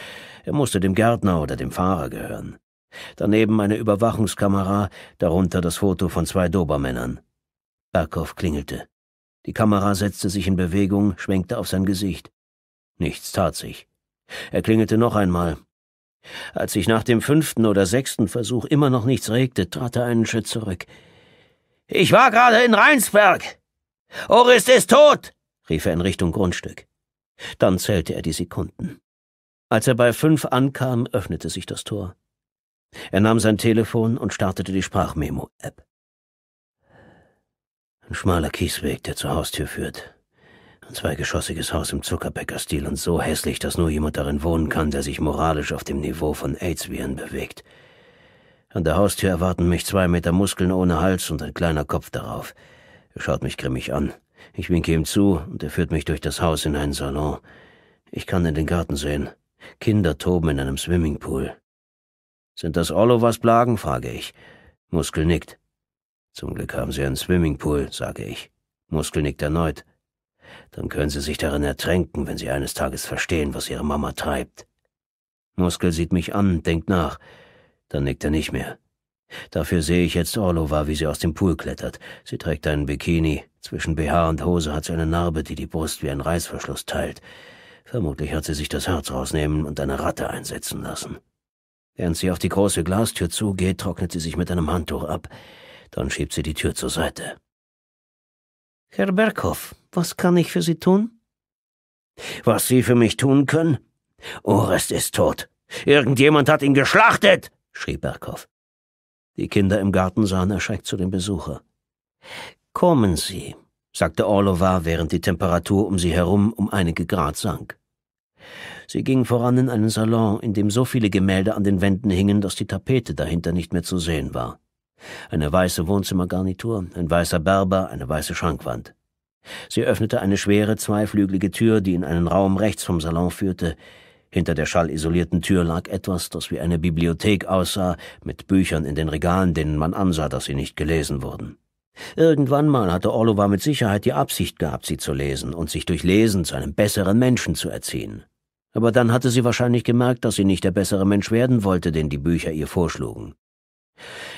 Er musste dem Gärtner oder dem Fahrer gehören. Daneben eine Überwachungskamera, darunter das Foto von zwei Dobermännern. Barkow klingelte. Die Kamera setzte sich in Bewegung, schwenkte auf sein Gesicht. Nichts tat sich. Er klingelte noch einmal. Als sich nach dem fünften oder sechsten Versuch immer noch nichts regte, trat er einen Schritt zurück. Ich war gerade in Rheinsberg. Orist ist tot, rief er in Richtung Grundstück. Dann zählte er die Sekunden. Als er bei fünf ankam, öffnete sich das Tor. Er nahm sein Telefon und startete die Sprachmemo-App. Ein schmaler Kiesweg, der zur Haustür führt. Ein zweigeschossiges Haus im Zuckerbäckerstil und so hässlich, dass nur jemand darin wohnen kann, der sich moralisch auf dem Niveau von AIDS-Viren bewegt. An der Haustür erwarten mich zwei Meter Muskeln ohne Hals und ein kleiner Kopf darauf. Er schaut mich grimmig an. Ich winke ihm zu und er führt mich durch das Haus in einen Salon. Ich kann in den Garten sehen. Kinder toben in einem Swimmingpool. Sind das Ollovers Plagen? frage ich. Muskel nickt. Zum Glück haben Sie einen Swimmingpool, sage ich. Muskel nickt erneut. Dann können Sie sich darin ertränken, wenn Sie eines Tages verstehen, was Ihre Mama treibt. Muskel sieht mich an, denkt nach. Dann nickt er nicht mehr. Dafür sehe ich jetzt Orlova, wie sie aus dem Pool klettert. Sie trägt einen Bikini. Zwischen BH und Hose hat sie eine Narbe, die die Brust wie ein Reißverschluss teilt. Vermutlich hat sie sich das Herz rausnehmen und eine Ratte einsetzen lassen. Während sie auf die große Glastür zugeht, trocknet sie sich mit einem Handtuch ab. Dann schiebt sie die Tür zur Seite. Herr Berghoff, was kann ich für Sie tun? Was Sie für mich tun können? Orest oh, ist tot. Irgendjemand hat ihn geschlachtet, schrie Berghoff. Die Kinder im Garten sahen erschreckt zu dem Besucher. Kommen Sie, sagte Orlova, während die Temperatur um sie herum um einige Grad sank. Sie ging voran in einen Salon, in dem so viele Gemälde an den Wänden hingen, dass die Tapete dahinter nicht mehr zu sehen war. Eine weiße Wohnzimmergarnitur, ein weißer Berber, eine weiße Schrankwand. Sie öffnete eine schwere, zweiflügelige Tür, die in einen Raum rechts vom Salon führte. Hinter der schallisolierten Tür lag etwas, das wie eine Bibliothek aussah, mit Büchern in den Regalen, denen man ansah, dass sie nicht gelesen wurden. Irgendwann mal hatte Orlova mit Sicherheit die Absicht gehabt, sie zu lesen und sich durch Lesen zu einem besseren Menschen zu erziehen. Aber dann hatte sie wahrscheinlich gemerkt, dass sie nicht der bessere Mensch werden wollte, den die Bücher ihr vorschlugen.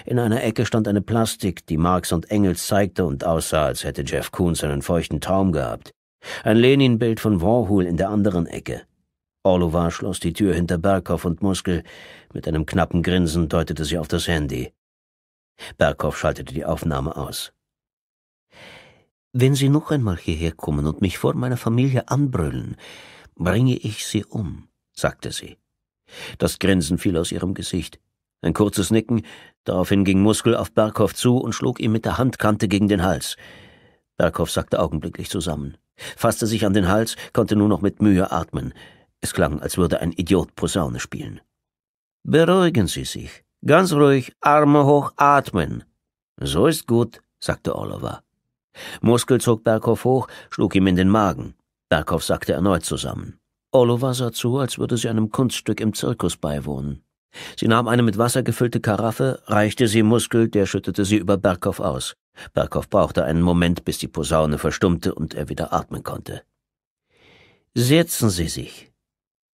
In einer Ecke stand eine Plastik, die Marx und Engels zeigte und aussah, als hätte Jeff Koons einen feuchten Traum gehabt. Ein Leninbild von Warhol in der anderen Ecke. Orlova schloss die Tür hinter Berghoff und Muskel. Mit einem knappen Grinsen deutete sie auf das Handy. Berghoff schaltete die Aufnahme aus. Wenn Sie noch einmal hierher kommen und mich vor meiner Familie anbrüllen, bringe ich Sie um, sagte sie. Das Grinsen fiel aus ihrem Gesicht. Ein kurzes Nicken, Daraufhin ging Muskel auf Berghoff zu und schlug ihm mit der Handkante gegen den Hals. Berghoff sackte augenblicklich zusammen, fasste sich an den Hals, konnte nur noch mit Mühe atmen. Es klang, als würde ein Idiot Posaune spielen. Beruhigen Sie sich. Ganz ruhig, Arme hoch, atmen. So ist gut, sagte Oliver. Muskel zog Berghoff hoch, schlug ihm in den Magen. Berghoff sackte erneut zusammen. Oliver sah zu, als würde sie einem Kunststück im Zirkus beiwohnen. Sie nahm eine mit Wasser gefüllte Karaffe, reichte sie Muskel, der schüttete sie über Berghoff aus. Berghoff brauchte einen Moment, bis die Posaune verstummte und er wieder atmen konnte. Setzen Sie sich.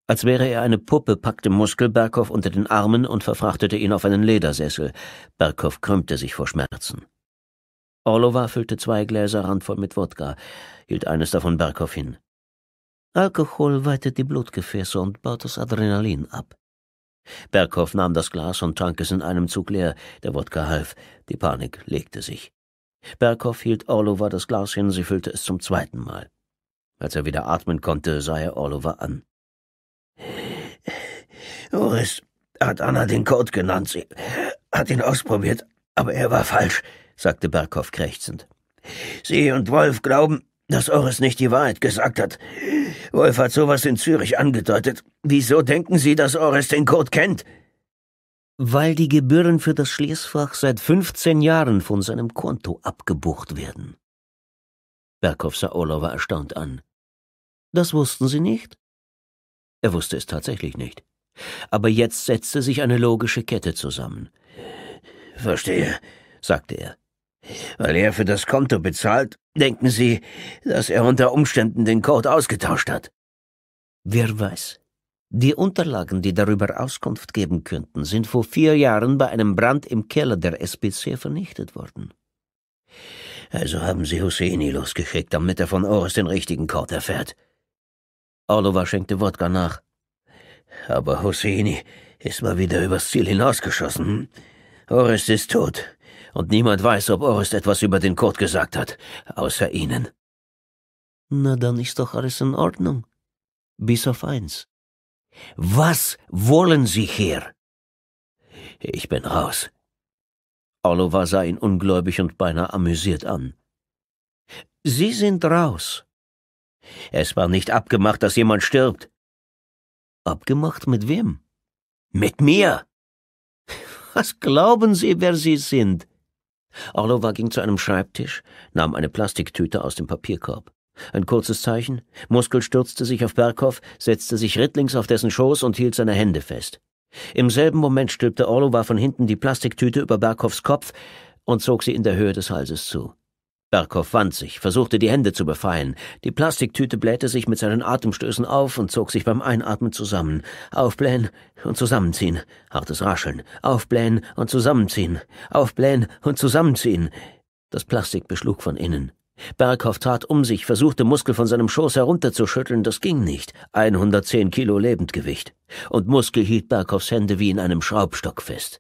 Als wäre er eine Puppe, packte Muskel Berghoff unter den Armen und verfrachtete ihn auf einen Ledersessel. Berghoff krümmte sich vor Schmerzen. Orlova füllte zwei Gläser randvoll mit Wodka, hielt eines davon Berghoff hin. Alkohol weitet die Blutgefäße und baut das Adrenalin ab. Berghoff nahm das Glas und trank es in einem Zug leer. Der Wodka half. Die Panik legte sich. Berghoff hielt Orlova das Glas hin, sie füllte es zum zweiten Mal. Als er wieder atmen konnte, sah er Orlova an. Uris hat Anna den Code genannt. Sie hat ihn ausprobiert, aber er war falsch, sagte Berghoff krächzend. Sie und Wolf glauben, dass Oris nicht die Wahrheit gesagt hat. Wolf hat sowas in Zürich angedeutet. Wieso denken Sie, dass Oris den Code kennt? Weil die Gebühren für das Schließfach seit 15 Jahren von seinem Konto abgebucht werden. Berghoff sah Orlova erstaunt an. Das wussten Sie nicht? Er wusste es tatsächlich nicht. Aber jetzt setzte sich eine logische Kette zusammen. Verstehe, sagte er. Weil er für das Konto bezahlt, denken Sie, dass er unter Umständen den Code ausgetauscht hat. Wer weiß. Die Unterlagen, die darüber Auskunft geben könnten, sind vor vier Jahren bei einem Brand im Keller der SPC vernichtet worden. Also haben Sie Husseini losgeschickt, damit er von Oris den richtigen Code erfährt. Oliver schenkte Wodka nach. Aber Husseini ist mal wieder übers Ziel hinausgeschossen. Hm? Oris ist tot und niemand weiß, ob Oris etwas über den Code gesagt hat, außer Ihnen. Na, dann ist doch alles in Ordnung. Bis auf eins. Was wollen Sie hier? Ich bin raus. Oliver sah ihn ungläubig und beinahe amüsiert an. Sie sind raus. Es war nicht abgemacht, dass jemand stirbt. Abgemacht mit wem? Mit mir. Was glauben Sie, wer Sie sind? Orlova ging zu einem Schreibtisch, nahm eine Plastiktüte aus dem Papierkorb. Ein kurzes Zeichen, Muskel stürzte sich auf Berghoff, setzte sich rittlings auf dessen Schoß und hielt seine Hände fest. Im selben Moment stülpte Orlova von hinten die Plastiktüte über Berghoffs Kopf und zog sie in der Höhe des Halses zu. Berkow wand sich, versuchte die Hände zu befallen. Die Plastiktüte blähte sich mit seinen Atemstößen auf und zog sich beim Einatmen zusammen. Aufblähen und zusammenziehen. Hartes Rascheln. Aufblähen und zusammenziehen. Aufblähen und zusammenziehen. Das Plastik beschlug von innen. Berghoff trat um sich, versuchte Muskel von seinem Schoß herunterzuschütteln, das ging nicht. 110 Kilo Lebendgewicht. Und Muskel hielt Berghoffs Hände wie in einem Schraubstock fest.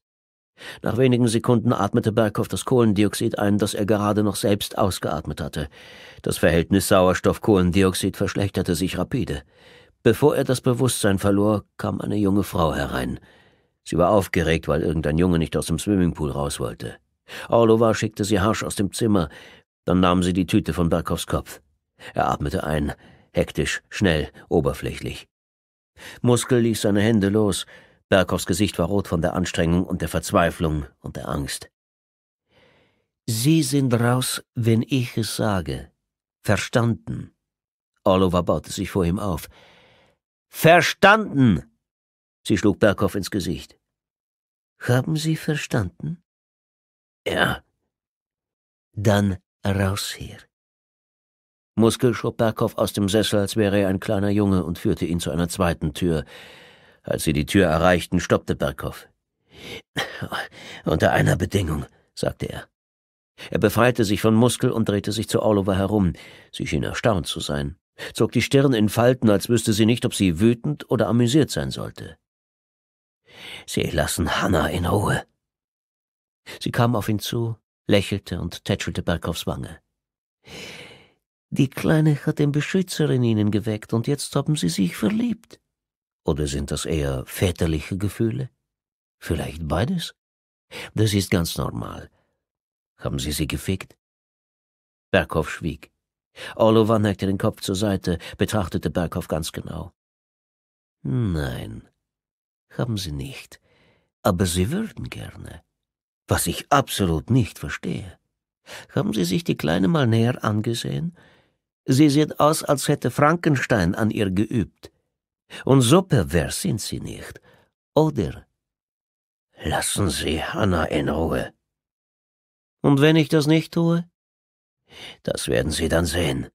Nach wenigen Sekunden atmete Berghoff das Kohlendioxid ein, das er gerade noch selbst ausgeatmet hatte. Das Verhältnis Sauerstoff-Kohlendioxid verschlechterte sich rapide. Bevor er das Bewusstsein verlor, kam eine junge Frau herein. Sie war aufgeregt, weil irgendein Junge nicht aus dem Swimmingpool raus wollte. Orlova schickte sie harsch aus dem Zimmer, dann nahm sie die Tüte von Berghoffs Kopf. Er atmete ein, hektisch, schnell, oberflächlich. Muskel ließ seine Hände los, Berghoffs Gesicht war rot von der Anstrengung und der Verzweiflung und der Angst. Sie sind raus, wenn ich es sage. Verstanden. Oliver baute sich vor ihm auf. Verstanden! Sie schlug Berghoff ins Gesicht. Haben Sie verstanden? Ja. Dann raus hier. Muskel schob Berghoff aus dem Sessel, als wäre er ein kleiner Junge, und führte ihn zu einer zweiten Tür. Als sie die Tür erreichten, stoppte Berghoff. Unter einer Bedingung, sagte er. Er befreite sich von Muskel und drehte sich zu Oliver herum. Sie schien erstaunt zu sein, zog die Stirn in Falten, als wüsste sie nicht, ob sie wütend oder amüsiert sein sollte. Sie lassen Hannah in Ruhe. Sie kam auf ihn zu, lächelte und tätschelte Berghoffs Wange. Die Kleine hat den Beschützer in ihnen geweckt, und jetzt haben sie sich verliebt. Oder sind das eher väterliche Gefühle? Vielleicht beides? Das ist ganz normal. Haben Sie sie gefickt? Berghoff schwieg. Oliver neigte den Kopf zur Seite, betrachtete Berghoff ganz genau. Nein, haben Sie nicht. Aber Sie würden gerne. Was ich absolut nicht verstehe. Haben Sie sich die Kleine mal näher angesehen? Sie sieht aus, als hätte Frankenstein an ihr geübt. Und so pervers sind sie nicht. Oder lassen Sie Hanna in Ruhe. Und wenn ich das nicht tue? Das werden Sie dann sehen.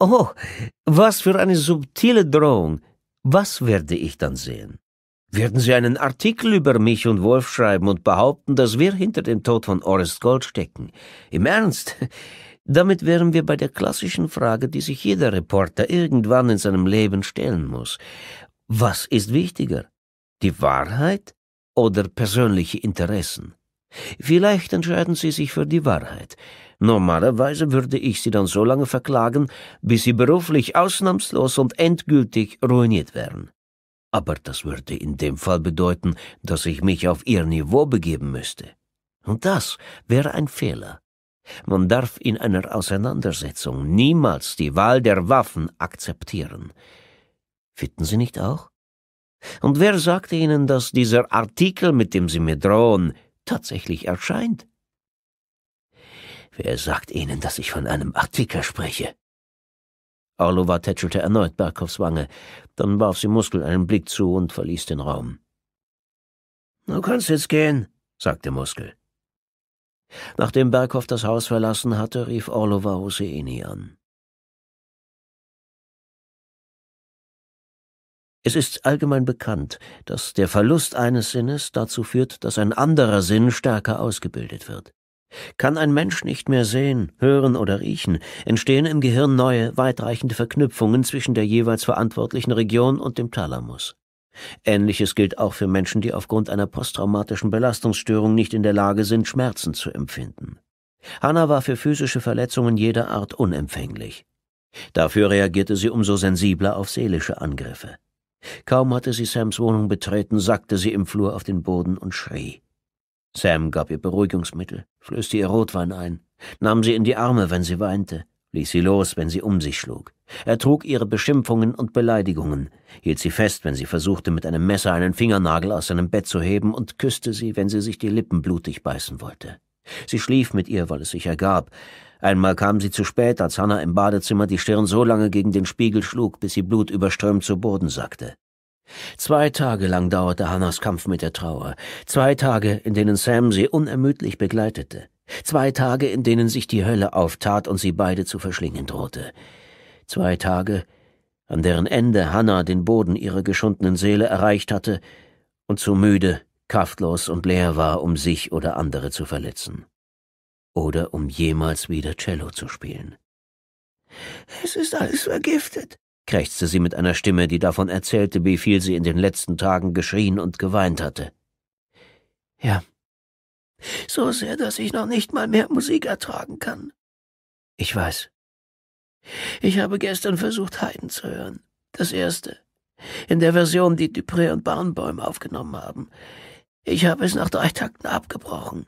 Oh, was für eine subtile Drohung. Was werde ich dann sehen? Werden Sie einen Artikel über mich und Wolf schreiben und behaupten, dass wir hinter dem Tod von Orest Gold stecken? Im Ernst? Damit wären wir bei der klassischen Frage, die sich jeder Reporter irgendwann in seinem Leben stellen muss. Was ist wichtiger? Die Wahrheit oder persönliche Interessen? Vielleicht entscheiden Sie sich für die Wahrheit. Normalerweise würde ich Sie dann so lange verklagen, bis Sie beruflich ausnahmslos und endgültig ruiniert wären. Aber das würde in dem Fall bedeuten, dass ich mich auf Ihr Niveau begeben müsste. Und das wäre ein Fehler. Man darf in einer Auseinandersetzung niemals die Wahl der Waffen akzeptieren. Finden Sie nicht auch? Und wer sagte Ihnen, dass dieser Artikel, mit dem Sie mir drohen, tatsächlich erscheint? Wer sagt Ihnen, dass ich von einem Artikel spreche? Orlova tätschelte erneut Berghoffs Wange, dann warf sie Muskel einen Blick zu und verließ den Raum. Du kannst jetzt gehen, sagte Muskel. Nachdem Berghoff das Haus verlassen hatte, rief Orlova Hosseini an. Es ist allgemein bekannt, dass der Verlust eines Sinnes dazu führt, dass ein anderer Sinn stärker ausgebildet wird. Kann ein Mensch nicht mehr sehen, hören oder riechen, entstehen im Gehirn neue, weitreichende Verknüpfungen zwischen der jeweils verantwortlichen Region und dem Thalamus. Ähnliches gilt auch für Menschen, die aufgrund einer posttraumatischen Belastungsstörung nicht in der Lage sind, Schmerzen zu empfinden. Hannah war für physische Verletzungen jeder Art unempfänglich. Dafür reagierte sie umso sensibler auf seelische Angriffe. Kaum hatte sie Sams Wohnung betreten, sackte sie im Flur auf den Boden und schrie. Sam gab ihr Beruhigungsmittel, flößte ihr Rotwein ein, nahm sie in die Arme, wenn sie weinte, ließ sie los, wenn sie um sich schlug. Er trug ihre Beschimpfungen und Beleidigungen, hielt sie fest, wenn sie versuchte, mit einem Messer einen Fingernagel aus seinem Bett zu heben und küsste sie, wenn sie sich die Lippen blutig beißen wollte. Sie schlief mit ihr, weil es sich ergab. Einmal kam sie zu spät, als Hannah im Badezimmer die Stirn so lange gegen den Spiegel schlug, bis sie blutüberströmt zu Boden sackte. Zwei Tage lang dauerte Hannas Kampf mit der Trauer, zwei Tage, in denen Sam sie unermüdlich begleitete. Zwei Tage, in denen sich die Hölle auftat und sie beide zu verschlingen drohte. Zwei Tage, an deren Ende Hannah den Boden ihrer geschundenen Seele erreicht hatte und zu müde, kraftlos und leer war, um sich oder andere zu verletzen. Oder um jemals wieder Cello zu spielen. Es ist alles vergiftet, krächzte sie mit einer Stimme, die davon erzählte, wie viel sie in den letzten Tagen geschrien und geweint hatte. Ja, so sehr, dass ich noch nicht mal mehr Musik ertragen kann. Ich weiß. Ich habe gestern versucht, Haydn zu hören. Das erste. In der Version, die Dupré und Barnbäum aufgenommen haben. Ich habe es nach drei Takten abgebrochen.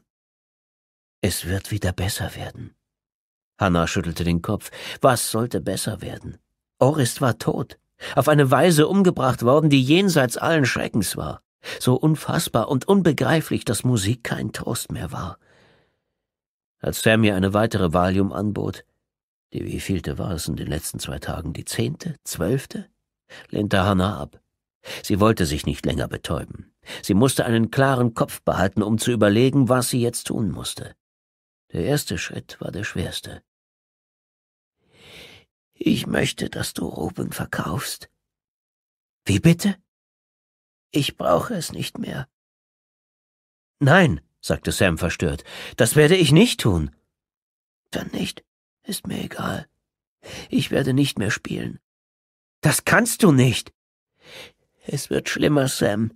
Es wird wieder besser werden. Hanna schüttelte den Kopf. Was sollte besser werden? Orist war tot, auf eine Weise umgebracht worden, die jenseits allen Schreckens war. So unfassbar und unbegreiflich, dass Musik kein Trost mehr war. Als Sam mir eine weitere Valium anbot, die wievielte war es in den letzten zwei Tagen, die zehnte, zwölfte, lehnte Hannah ab. Sie wollte sich nicht länger betäuben. Sie musste einen klaren Kopf behalten, um zu überlegen, was sie jetzt tun musste. Der erste Schritt war der schwerste. Ich möchte, dass du Ruben verkaufst. Wie bitte? Ich brauche es nicht mehr. Nein, sagte Sam verstört, das werde ich nicht tun. Dann nicht, ist mir egal. Ich werde nicht mehr spielen. Das kannst du nicht. Es wird schlimmer, Sam.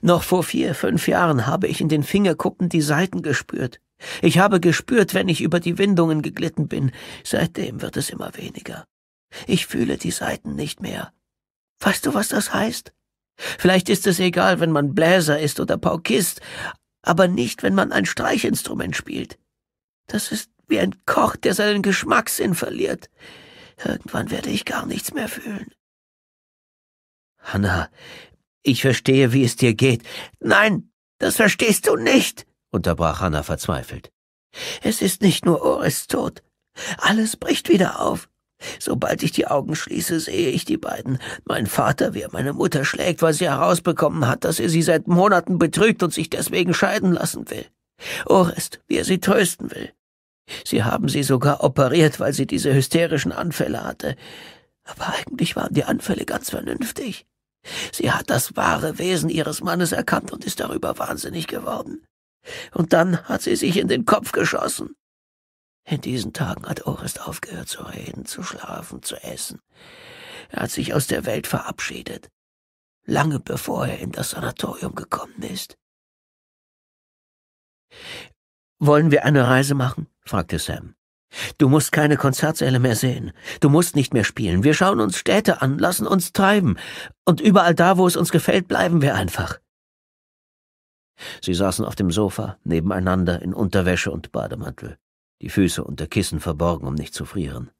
Noch vor vier, fünf Jahren habe ich in den Fingerkuppen die Seiten gespürt. Ich habe gespürt, wenn ich über die Windungen geglitten bin. Seitdem wird es immer weniger. Ich fühle die Seiten nicht mehr. Weißt du, was das heißt? Vielleicht ist es egal, wenn man Bläser ist oder Paukist, aber nicht, wenn man ein Streichinstrument spielt. Das ist wie ein Koch, der seinen Geschmackssinn verliert. Irgendwann werde ich gar nichts mehr fühlen. Hanna, ich verstehe, wie es dir geht. Nein, das verstehst du nicht, unterbrach Hanna verzweifelt. Es ist nicht nur Oris tot. Alles bricht wieder auf. Sobald ich die Augen schließe, sehe ich die beiden. Mein Vater, wie er meine Mutter schlägt, weil sie herausbekommen hat, dass er sie seit Monaten betrügt und sich deswegen scheiden lassen will. Orest, wie er sie trösten will. Sie haben sie sogar operiert, weil sie diese hysterischen Anfälle hatte. Aber eigentlich waren die Anfälle ganz vernünftig. Sie hat das wahre Wesen ihres Mannes erkannt und ist darüber wahnsinnig geworden. Und dann hat sie sich in den Kopf geschossen. In diesen Tagen hat Orest aufgehört zu reden, zu schlafen, zu essen. Er hat sich aus der Welt verabschiedet, lange bevor er in das Sanatorium gekommen ist. Wollen wir eine Reise machen? fragte Sam. Du musst keine Konzertsäle mehr sehen. Du musst nicht mehr spielen. Wir schauen uns Städte an, lassen uns treiben. Und überall da, wo es uns gefällt, bleiben wir einfach. Sie saßen auf dem Sofa, nebeneinander, in Unterwäsche und Bademantel die Füße unter Kissen verborgen, um nicht zu frieren.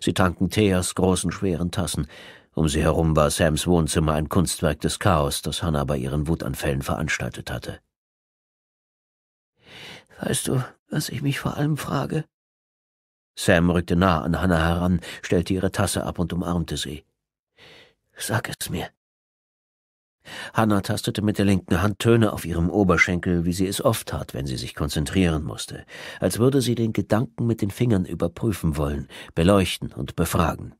Sie tranken Tee aus großen, schweren Tassen. Um sie herum war Sams Wohnzimmer ein Kunstwerk des Chaos, das Hannah bei ihren Wutanfällen veranstaltet hatte. Weißt du, was ich mich vor allem frage? Sam rückte nah an Hannah heran, stellte ihre Tasse ab und umarmte sie. Sag es mir. Hanna tastete mit der linken Hand Töne auf ihrem Oberschenkel, wie sie es oft tat, wenn sie sich konzentrieren musste, als würde sie den Gedanken mit den Fingern überprüfen wollen, beleuchten und befragen.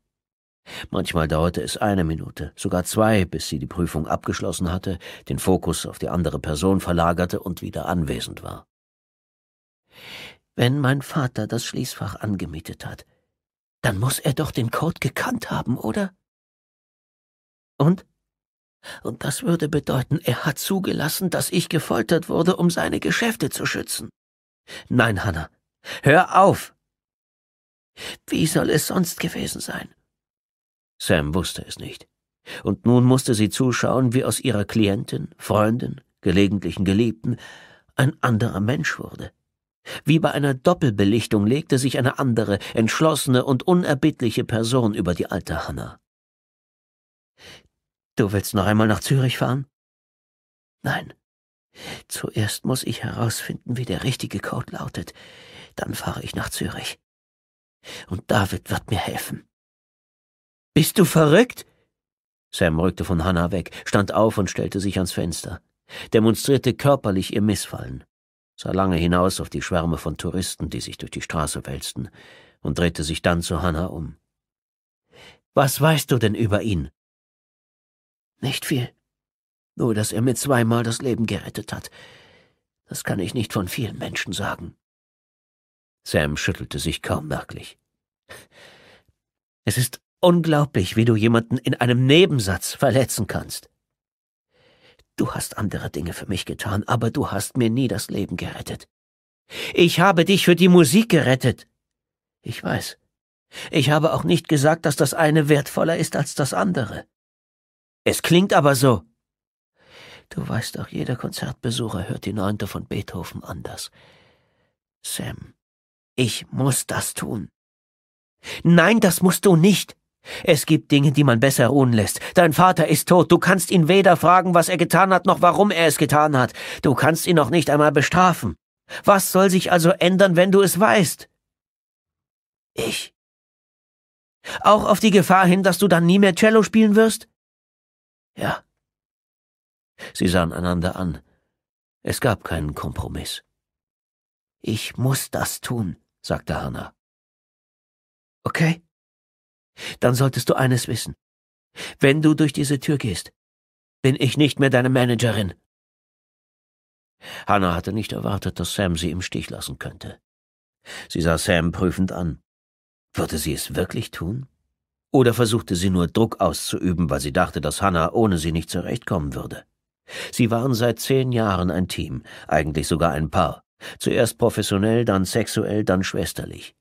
Manchmal dauerte es eine Minute, sogar zwei, bis sie die Prüfung abgeschlossen hatte, den Fokus auf die andere Person verlagerte und wieder anwesend war. Wenn mein Vater das Schließfach angemietet hat, dann muss er doch den Code gekannt haben, oder? Und? Und das würde bedeuten, er hat zugelassen, dass ich gefoltert wurde, um seine Geschäfte zu schützen. Nein, Hannah, hör auf! Wie soll es sonst gewesen sein? Sam wusste es nicht. Und nun musste sie zuschauen, wie aus ihrer Klientin, Freundin, gelegentlichen Geliebten ein anderer Mensch wurde. Wie bei einer Doppelbelichtung legte sich eine andere, entschlossene und unerbittliche Person über die alte Hannah. Du willst noch einmal nach Zürich fahren? Nein. Zuerst muss ich herausfinden, wie der richtige Code lautet. Dann fahre ich nach Zürich. Und David wird mir helfen. Bist du verrückt? Sam rückte von Hannah weg, stand auf und stellte sich ans Fenster, demonstrierte körperlich ihr Missfallen, sah lange hinaus auf die Schwärme von Touristen, die sich durch die Straße wälzten, und drehte sich dann zu Hannah um. Was weißt du denn über ihn? Nicht viel. Nur, dass er mir zweimal das Leben gerettet hat. Das kann ich nicht von vielen Menschen sagen. Sam schüttelte sich kaum merklich. Es ist unglaublich, wie du jemanden in einem Nebensatz verletzen kannst. Du hast andere Dinge für mich getan, aber du hast mir nie das Leben gerettet. Ich habe dich für die Musik gerettet. Ich weiß. Ich habe auch nicht gesagt, dass das eine wertvoller ist als das andere. Es klingt aber so. Du weißt doch, jeder Konzertbesucher hört die Neunte von Beethoven anders. Sam, ich muss das tun. Nein, das musst du nicht. Es gibt Dinge, die man besser ruhen lässt. Dein Vater ist tot. Du kannst ihn weder fragen, was er getan hat, noch warum er es getan hat. Du kannst ihn noch nicht einmal bestrafen. Was soll sich also ändern, wenn du es weißt? Ich. Auch auf die Gefahr hin, dass du dann nie mehr Cello spielen wirst? Ja. Sie sahen einander an. Es gab keinen Kompromiss. Ich muss das tun, sagte Hannah. Okay? Dann solltest du eines wissen. Wenn du durch diese Tür gehst, bin ich nicht mehr deine Managerin. Hannah hatte nicht erwartet, dass Sam sie im Stich lassen könnte. Sie sah Sam prüfend an. Würde sie es wirklich tun? Oder versuchte sie nur Druck auszuüben, weil sie dachte, dass Hannah ohne sie nicht zurechtkommen würde. Sie waren seit zehn Jahren ein Team, eigentlich sogar ein Paar. Zuerst professionell, dann sexuell, dann schwesterlich.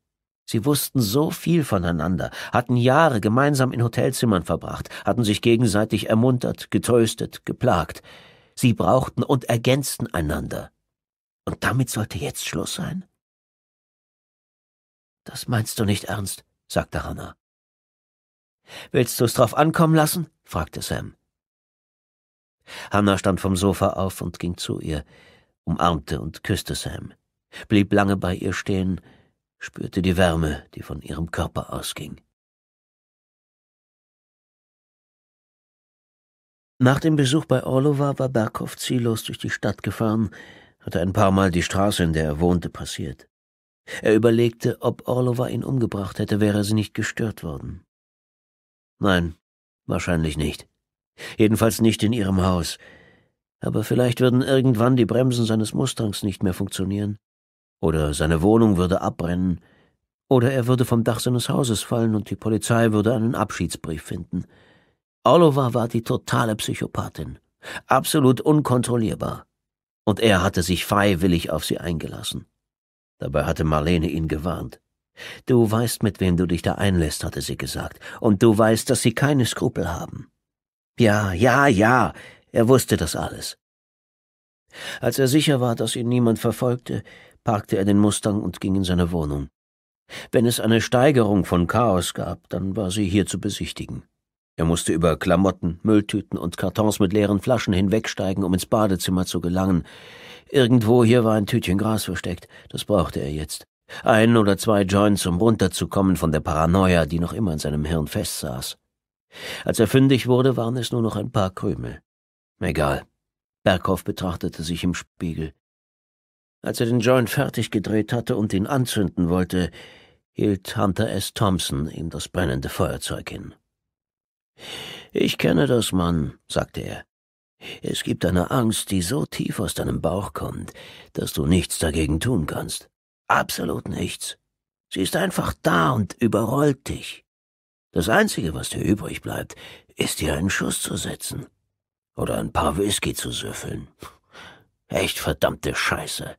Sie wussten so viel voneinander, hatten Jahre gemeinsam in Hotelzimmern verbracht, hatten sich gegenseitig ermuntert, getröstet, geplagt. Sie brauchten und ergänzten einander. Und damit sollte jetzt Schluss sein? Das meinst du nicht ernst, sagte Hannah. Willst du es drauf ankommen lassen? fragte Sam. Hannah stand vom Sofa auf und ging zu ihr, umarmte und küsste Sam, blieb lange bei ihr stehen, spürte die Wärme, die von ihrem Körper ausging. Nach dem Besuch bei Orlova war Berghoff ziellos durch die Stadt gefahren, hatte ein paar Mal die Straße, in der er wohnte, passiert. Er überlegte, ob Orlova ihn umgebracht hätte, wäre sie nicht gestört worden. Nein, wahrscheinlich nicht. Jedenfalls nicht in ihrem Haus. Aber vielleicht würden irgendwann die Bremsen seines Mustangs nicht mehr funktionieren. Oder seine Wohnung würde abbrennen. Oder er würde vom Dach seines Hauses fallen und die Polizei würde einen Abschiedsbrief finden. Oliver war die totale Psychopathin. Absolut unkontrollierbar. Und er hatte sich freiwillig auf sie eingelassen. Dabei hatte Marlene ihn gewarnt. Du weißt, mit wem du dich da einlässt, hatte sie gesagt, und du weißt, dass sie keine Skrupel haben. Ja, ja, ja, er wusste das alles. Als er sicher war, dass ihn niemand verfolgte, parkte er den Mustang und ging in seine Wohnung. Wenn es eine Steigerung von Chaos gab, dann war sie hier zu besichtigen. Er musste über Klamotten, Mülltüten und Kartons mit leeren Flaschen hinwegsteigen, um ins Badezimmer zu gelangen. Irgendwo hier war ein Tütchen Gras versteckt, das brauchte er jetzt. Ein oder zwei Joints, um runterzukommen von der Paranoia, die noch immer in seinem Hirn festsaß. Als er fündig wurde, waren es nur noch ein paar Krümel. Egal. Berghoff betrachtete sich im Spiegel. Als er den Joint fertig gedreht hatte und ihn anzünden wollte, hielt Hunter S. Thompson ihm das brennende Feuerzeug hin. Ich kenne das, Mann, sagte er. Es gibt eine Angst, die so tief aus deinem Bauch kommt, dass du nichts dagegen tun kannst. Absolut nichts. Sie ist einfach da und überrollt dich. Das Einzige, was dir übrig bleibt, ist dir einen Schuss zu setzen. Oder ein paar Whisky zu süffeln. Echt verdammte Scheiße.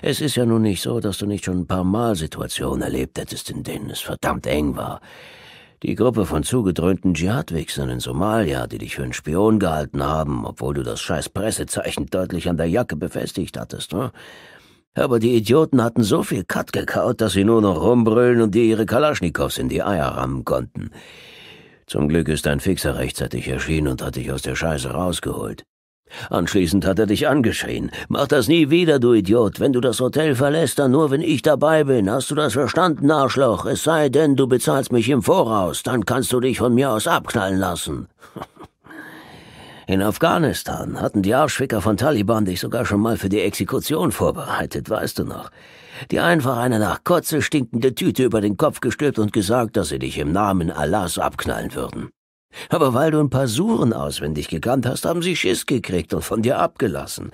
Es ist ja nun nicht so, dass du nicht schon ein paar Mal Situationen erlebt hättest, in denen es verdammt eng war. Die Gruppe von zugedröhnten Dschihadwichsern in Somalia, die dich für einen Spion gehalten haben, obwohl du das scheiß Pressezeichen deutlich an der Jacke befestigt hattest, ne? Aber die Idioten hatten so viel Cut gekaut, dass sie nur noch rumbrüllen und dir ihre Kalaschnikows in die Eier rammen konnten. Zum Glück ist ein Fixer rechtzeitig erschienen und hat dich aus der Scheiße rausgeholt. Anschließend hat er dich angeschrien. Mach das nie wieder, du Idiot. Wenn du das Hotel verlässt, dann nur, wenn ich dabei bin. Hast du das verstanden, Arschloch? Es sei denn, du bezahlst mich im Voraus. Dann kannst du dich von mir aus abknallen lassen. *laughs* In Afghanistan hatten die Arschficker von Taliban dich sogar schon mal für die Exekution vorbereitet, weißt du noch? Die einfach eine nach Kotze stinkende Tüte über den Kopf gestülpt und gesagt, dass sie dich im Namen Allahs abknallen würden. Aber weil du ein paar Suren auswendig gekannt hast, haben sie Schiss gekriegt und von dir abgelassen.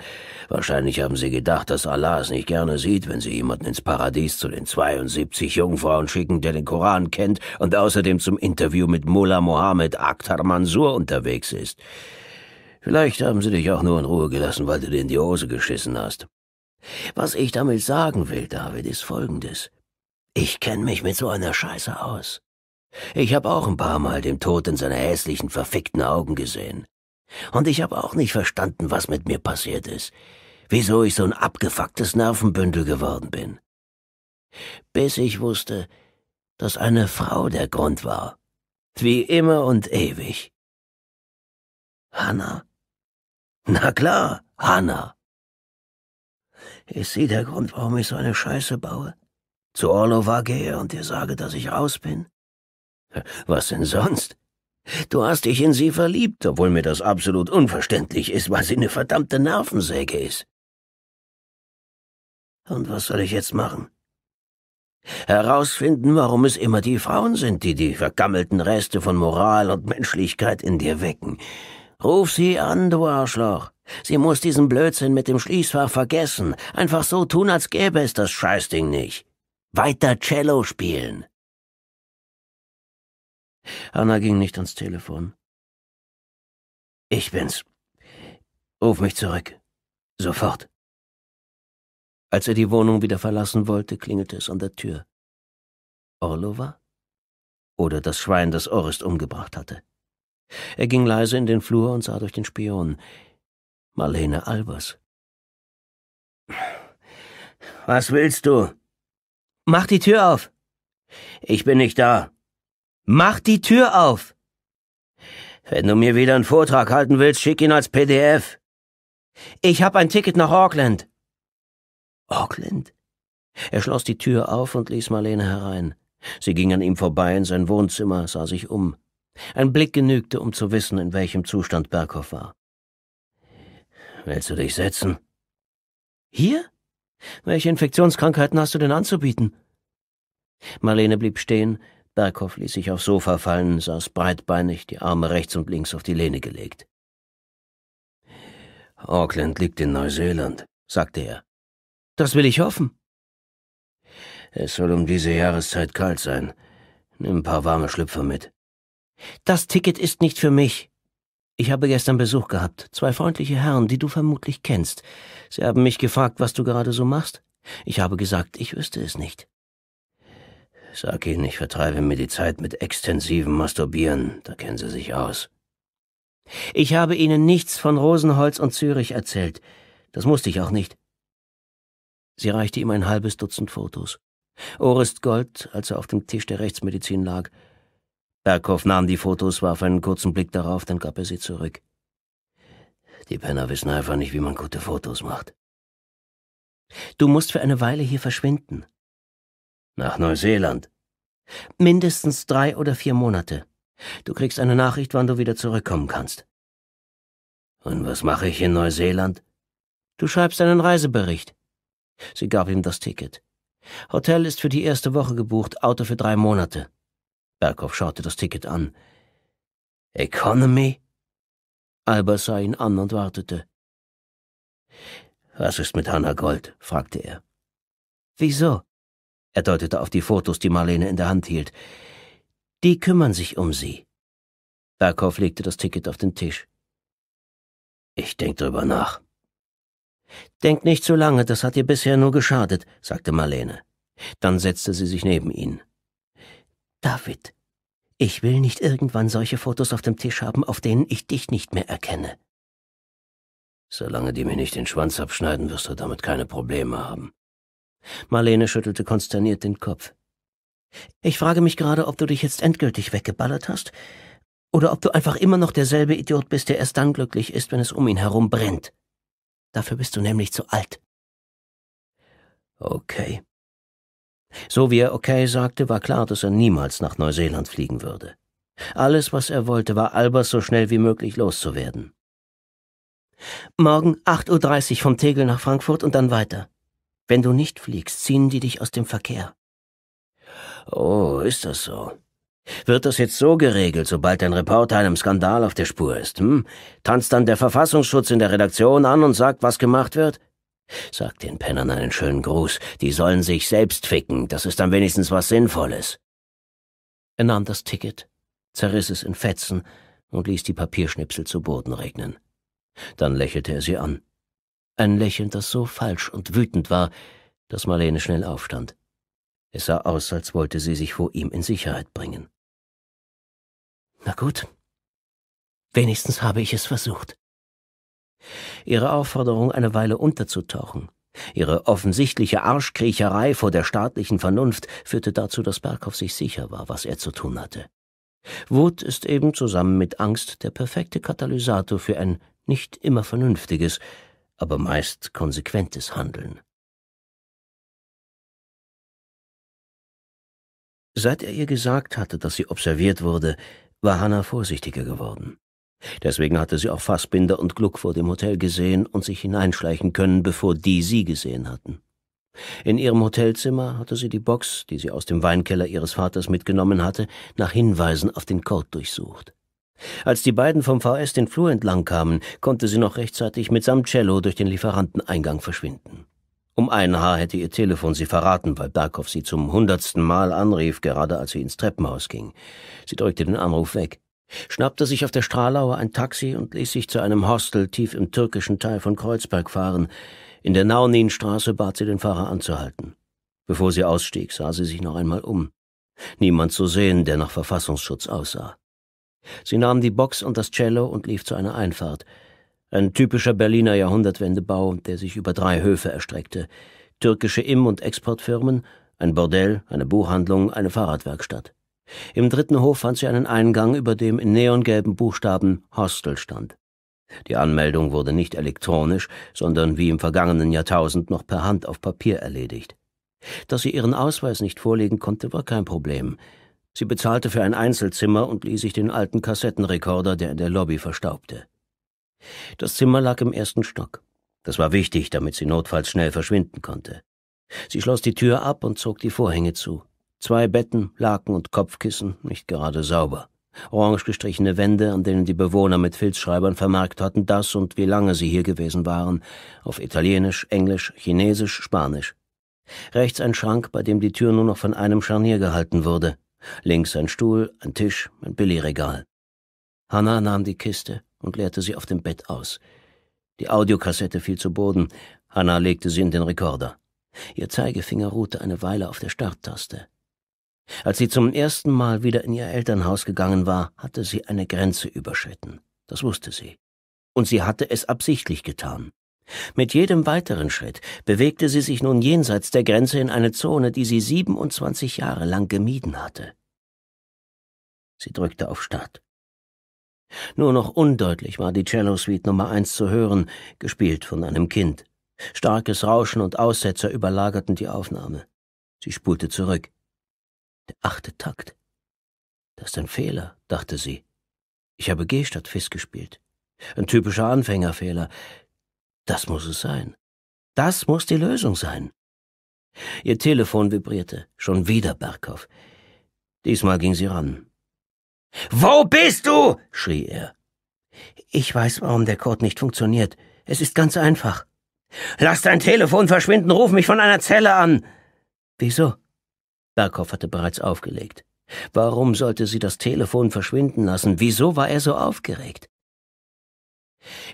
Wahrscheinlich haben sie gedacht, dass Allah es nicht gerne sieht, wenn sie jemanden ins Paradies zu den 72 Jungfrauen schicken, der den Koran kennt und außerdem zum Interview mit Mullah Mohammed Akhtar Mansur unterwegs ist. Vielleicht haben sie dich auch nur in Ruhe gelassen, weil du dir in die Hose geschissen hast. Was ich damit sagen will, David, ist folgendes. Ich kenne mich mit so einer Scheiße aus. Ich habe auch ein paar Mal den Tod in seine hässlichen, verfickten Augen gesehen. Und ich habe auch nicht verstanden, was mit mir passiert ist, wieso ich so ein abgefucktes Nervenbündel geworden bin. Bis ich wusste, dass eine Frau der Grund war. Wie immer und ewig. Hannah. Na klar, Hanna. Ist sie der Grund, warum ich so eine Scheiße baue? Zu Orlova gehe und dir sage, dass ich raus bin? Was denn sonst? Du hast dich in sie verliebt, obwohl mir das absolut unverständlich ist, weil sie eine verdammte Nervensäge ist. Und was soll ich jetzt machen? Herausfinden, warum es immer die Frauen sind, die die vergammelten Reste von Moral und Menschlichkeit in dir wecken. Ruf sie an, du Arschloch. Sie muss diesen Blödsinn mit dem Schließfach vergessen. Einfach so tun, als gäbe es das Scheißding nicht. Weiter Cello spielen. Anna ging nicht ans Telefon. Ich bin's. Ruf mich zurück. Sofort. Als er die Wohnung wieder verlassen wollte, klingelte es an der Tür. Orlova? Oder das Schwein, das Orist umgebracht hatte. Er ging leise in den Flur und sah durch den Spion. Marlene Albers. Was willst du? Mach die Tür auf. Ich bin nicht da. Mach die Tür auf. Wenn du mir wieder einen Vortrag halten willst, schick ihn als PDF. Ich hab ein Ticket nach Auckland. Auckland? Er schloss die Tür auf und ließ Marlene herein. Sie ging an ihm vorbei in sein Wohnzimmer, sah sich um. Ein Blick genügte, um zu wissen, in welchem Zustand Berghoff war. Willst du dich setzen? Hier? Welche Infektionskrankheiten hast du denn anzubieten? Marlene blieb stehen, Berghoff ließ sich aufs Sofa fallen, saß breitbeinig, die Arme rechts und links auf die Lehne gelegt. Auckland liegt in Neuseeland, sagte er. Das will ich hoffen. Es soll um diese Jahreszeit kalt sein. Nimm ein paar warme Schlüpfer mit. Das Ticket ist nicht für mich. Ich habe gestern Besuch gehabt, zwei freundliche Herren, die du vermutlich kennst. Sie haben mich gefragt, was du gerade so machst. Ich habe gesagt, ich wüsste es nicht. Sag ihnen, ich vertreibe mir die Zeit mit extensivem Masturbieren, da kennen sie sich aus. Ich habe ihnen nichts von Rosenholz und Zürich erzählt. Das musste ich auch nicht. Sie reichte ihm ein halbes Dutzend Fotos. Orest Gold, als er auf dem Tisch der Rechtsmedizin lag, Berghoff nahm die Fotos, warf einen kurzen Blick darauf, dann gab er sie zurück. Die Penner wissen einfach nicht, wie man gute Fotos macht. Du musst für eine Weile hier verschwinden. Nach Neuseeland. Mindestens drei oder vier Monate. Du kriegst eine Nachricht, wann du wieder zurückkommen kannst. Und was mache ich in Neuseeland? Du schreibst einen Reisebericht. Sie gab ihm das Ticket. Hotel ist für die erste Woche gebucht, Auto für drei Monate. Berghoff schaute das Ticket an. Economy? Albers sah ihn an und wartete. Was ist mit Hannah Gold? fragte er. Wieso? Er deutete auf die Fotos, die Marlene in der Hand hielt. Die kümmern sich um sie. Berghoff legte das Ticket auf den Tisch. Ich denk drüber nach. Denk nicht zu lange, das hat dir bisher nur geschadet, sagte Marlene. Dann setzte sie sich neben ihn. David, ich will nicht irgendwann solche Fotos auf dem Tisch haben, auf denen ich dich nicht mehr erkenne. Solange die mir nicht den Schwanz abschneiden, wirst du damit keine Probleme haben. Marlene schüttelte konsterniert den Kopf. Ich frage mich gerade, ob du dich jetzt endgültig weggeballert hast, oder ob du einfach immer noch derselbe Idiot bist, der erst dann glücklich ist, wenn es um ihn herum brennt. Dafür bist du nämlich zu alt. Okay. So wie er okay sagte, war klar, dass er niemals nach Neuseeland fliegen würde. Alles, was er wollte, war Albers so schnell wie möglich loszuwerden. Morgen 8.30 Uhr vom Tegel nach Frankfurt und dann weiter. Wenn du nicht fliegst, ziehen die dich aus dem Verkehr. Oh, ist das so? Wird das jetzt so geregelt, sobald dein Reporter einem Skandal auf der Spur ist, hm? Tanzt dann der Verfassungsschutz in der Redaktion an und sagt, was gemacht wird? Sag den Pennern einen schönen Gruß, die sollen sich selbst ficken, das ist dann wenigstens was Sinnvolles. Er nahm das Ticket, zerriss es in Fetzen und ließ die Papierschnipsel zu Boden regnen. Dann lächelte er sie an. Ein Lächeln, das so falsch und wütend war, dass Marlene schnell aufstand. Es sah aus, als wollte sie sich vor ihm in Sicherheit bringen. Na gut, wenigstens habe ich es versucht. Ihre Aufforderung, eine Weile unterzutauchen, ihre offensichtliche Arschkriecherei vor der staatlichen Vernunft führte dazu, dass Berghoff sich sicher war, was er zu tun hatte. Wut ist eben zusammen mit Angst der perfekte Katalysator für ein nicht immer vernünftiges, aber meist konsequentes Handeln. Seit er ihr gesagt hatte, dass sie observiert wurde, war Hannah vorsichtiger geworden. Deswegen hatte sie auch Fassbinder und Gluck vor dem Hotel gesehen und sich hineinschleichen können, bevor die sie gesehen hatten. In ihrem Hotelzimmer hatte sie die Box, die sie aus dem Weinkeller ihres Vaters mitgenommen hatte, nach Hinweisen auf den Code durchsucht. Als die beiden vom VS den Flur entlang kamen, konnte sie noch rechtzeitig mitsamt Cello durch den Lieferanteneingang verschwinden. Um ein Haar hätte ihr Telefon sie verraten, weil Berghoff sie zum hundertsten Mal anrief, gerade als sie ins Treppenhaus ging. Sie drückte den Anruf weg schnappte sich auf der Stralauer ein Taxi und ließ sich zu einem Hostel tief im türkischen Teil von Kreuzberg fahren. In der Nauninstraße bat sie den Fahrer anzuhalten. Bevor sie ausstieg, sah sie sich noch einmal um. Niemand zu sehen, der nach Verfassungsschutz aussah. Sie nahm die Box und das Cello und lief zu einer Einfahrt. Ein typischer Berliner Jahrhundertwendebau, der sich über drei Höfe erstreckte. Türkische Im- und Exportfirmen, ein Bordell, eine Buchhandlung, eine Fahrradwerkstatt. Im dritten Hof fand sie einen Eingang, über dem in neongelben Buchstaben Hostel stand. Die Anmeldung wurde nicht elektronisch, sondern wie im vergangenen Jahrtausend noch per Hand auf Papier erledigt. Dass sie ihren Ausweis nicht vorlegen konnte, war kein Problem. Sie bezahlte für ein Einzelzimmer und ließ sich den alten Kassettenrekorder, der in der Lobby verstaubte. Das Zimmer lag im ersten Stock. Das war wichtig, damit sie notfalls schnell verschwinden konnte. Sie schloss die Tür ab und zog die Vorhänge zu. Zwei Betten, Laken und Kopfkissen, nicht gerade sauber. Orange gestrichene Wände, an denen die Bewohner mit Filzschreibern vermerkt hatten, das und wie lange sie hier gewesen waren, auf Italienisch, Englisch, Chinesisch, Spanisch. Rechts ein Schrank, bei dem die Tür nur noch von einem Scharnier gehalten wurde. Links ein Stuhl, ein Tisch, ein Billigregal. Hannah nahm die Kiste und leerte sie auf dem Bett aus. Die Audiokassette fiel zu Boden. Hannah legte sie in den Rekorder. Ihr Zeigefinger ruhte eine Weile auf der Starttaste. Als sie zum ersten Mal wieder in ihr Elternhaus gegangen war, hatte sie eine Grenze überschritten. Das wusste sie. Und sie hatte es absichtlich getan. Mit jedem weiteren Schritt bewegte sie sich nun jenseits der Grenze in eine Zone, die sie 27 Jahre lang gemieden hatte. Sie drückte auf Start. Nur noch undeutlich war die Cello-Suite Nummer 1 zu hören, gespielt von einem Kind. Starkes Rauschen und Aussetzer überlagerten die Aufnahme. Sie spulte zurück. Der achte Takt. Das ist ein Fehler, dachte sie. Ich habe G statt Fis gespielt. Ein typischer Anfängerfehler. Das muss es sein. Das muss die Lösung sein. Ihr Telefon vibrierte. Schon wieder Berghoff. Diesmal ging sie ran. Wo bist du? schrie er. Ich weiß, warum der Code nicht funktioniert. Es ist ganz einfach. Lass dein Telefon verschwinden, ruf mich von einer Zelle an. Wieso? Berghoff hatte bereits aufgelegt. Warum sollte sie das Telefon verschwinden lassen? Wieso war er so aufgeregt?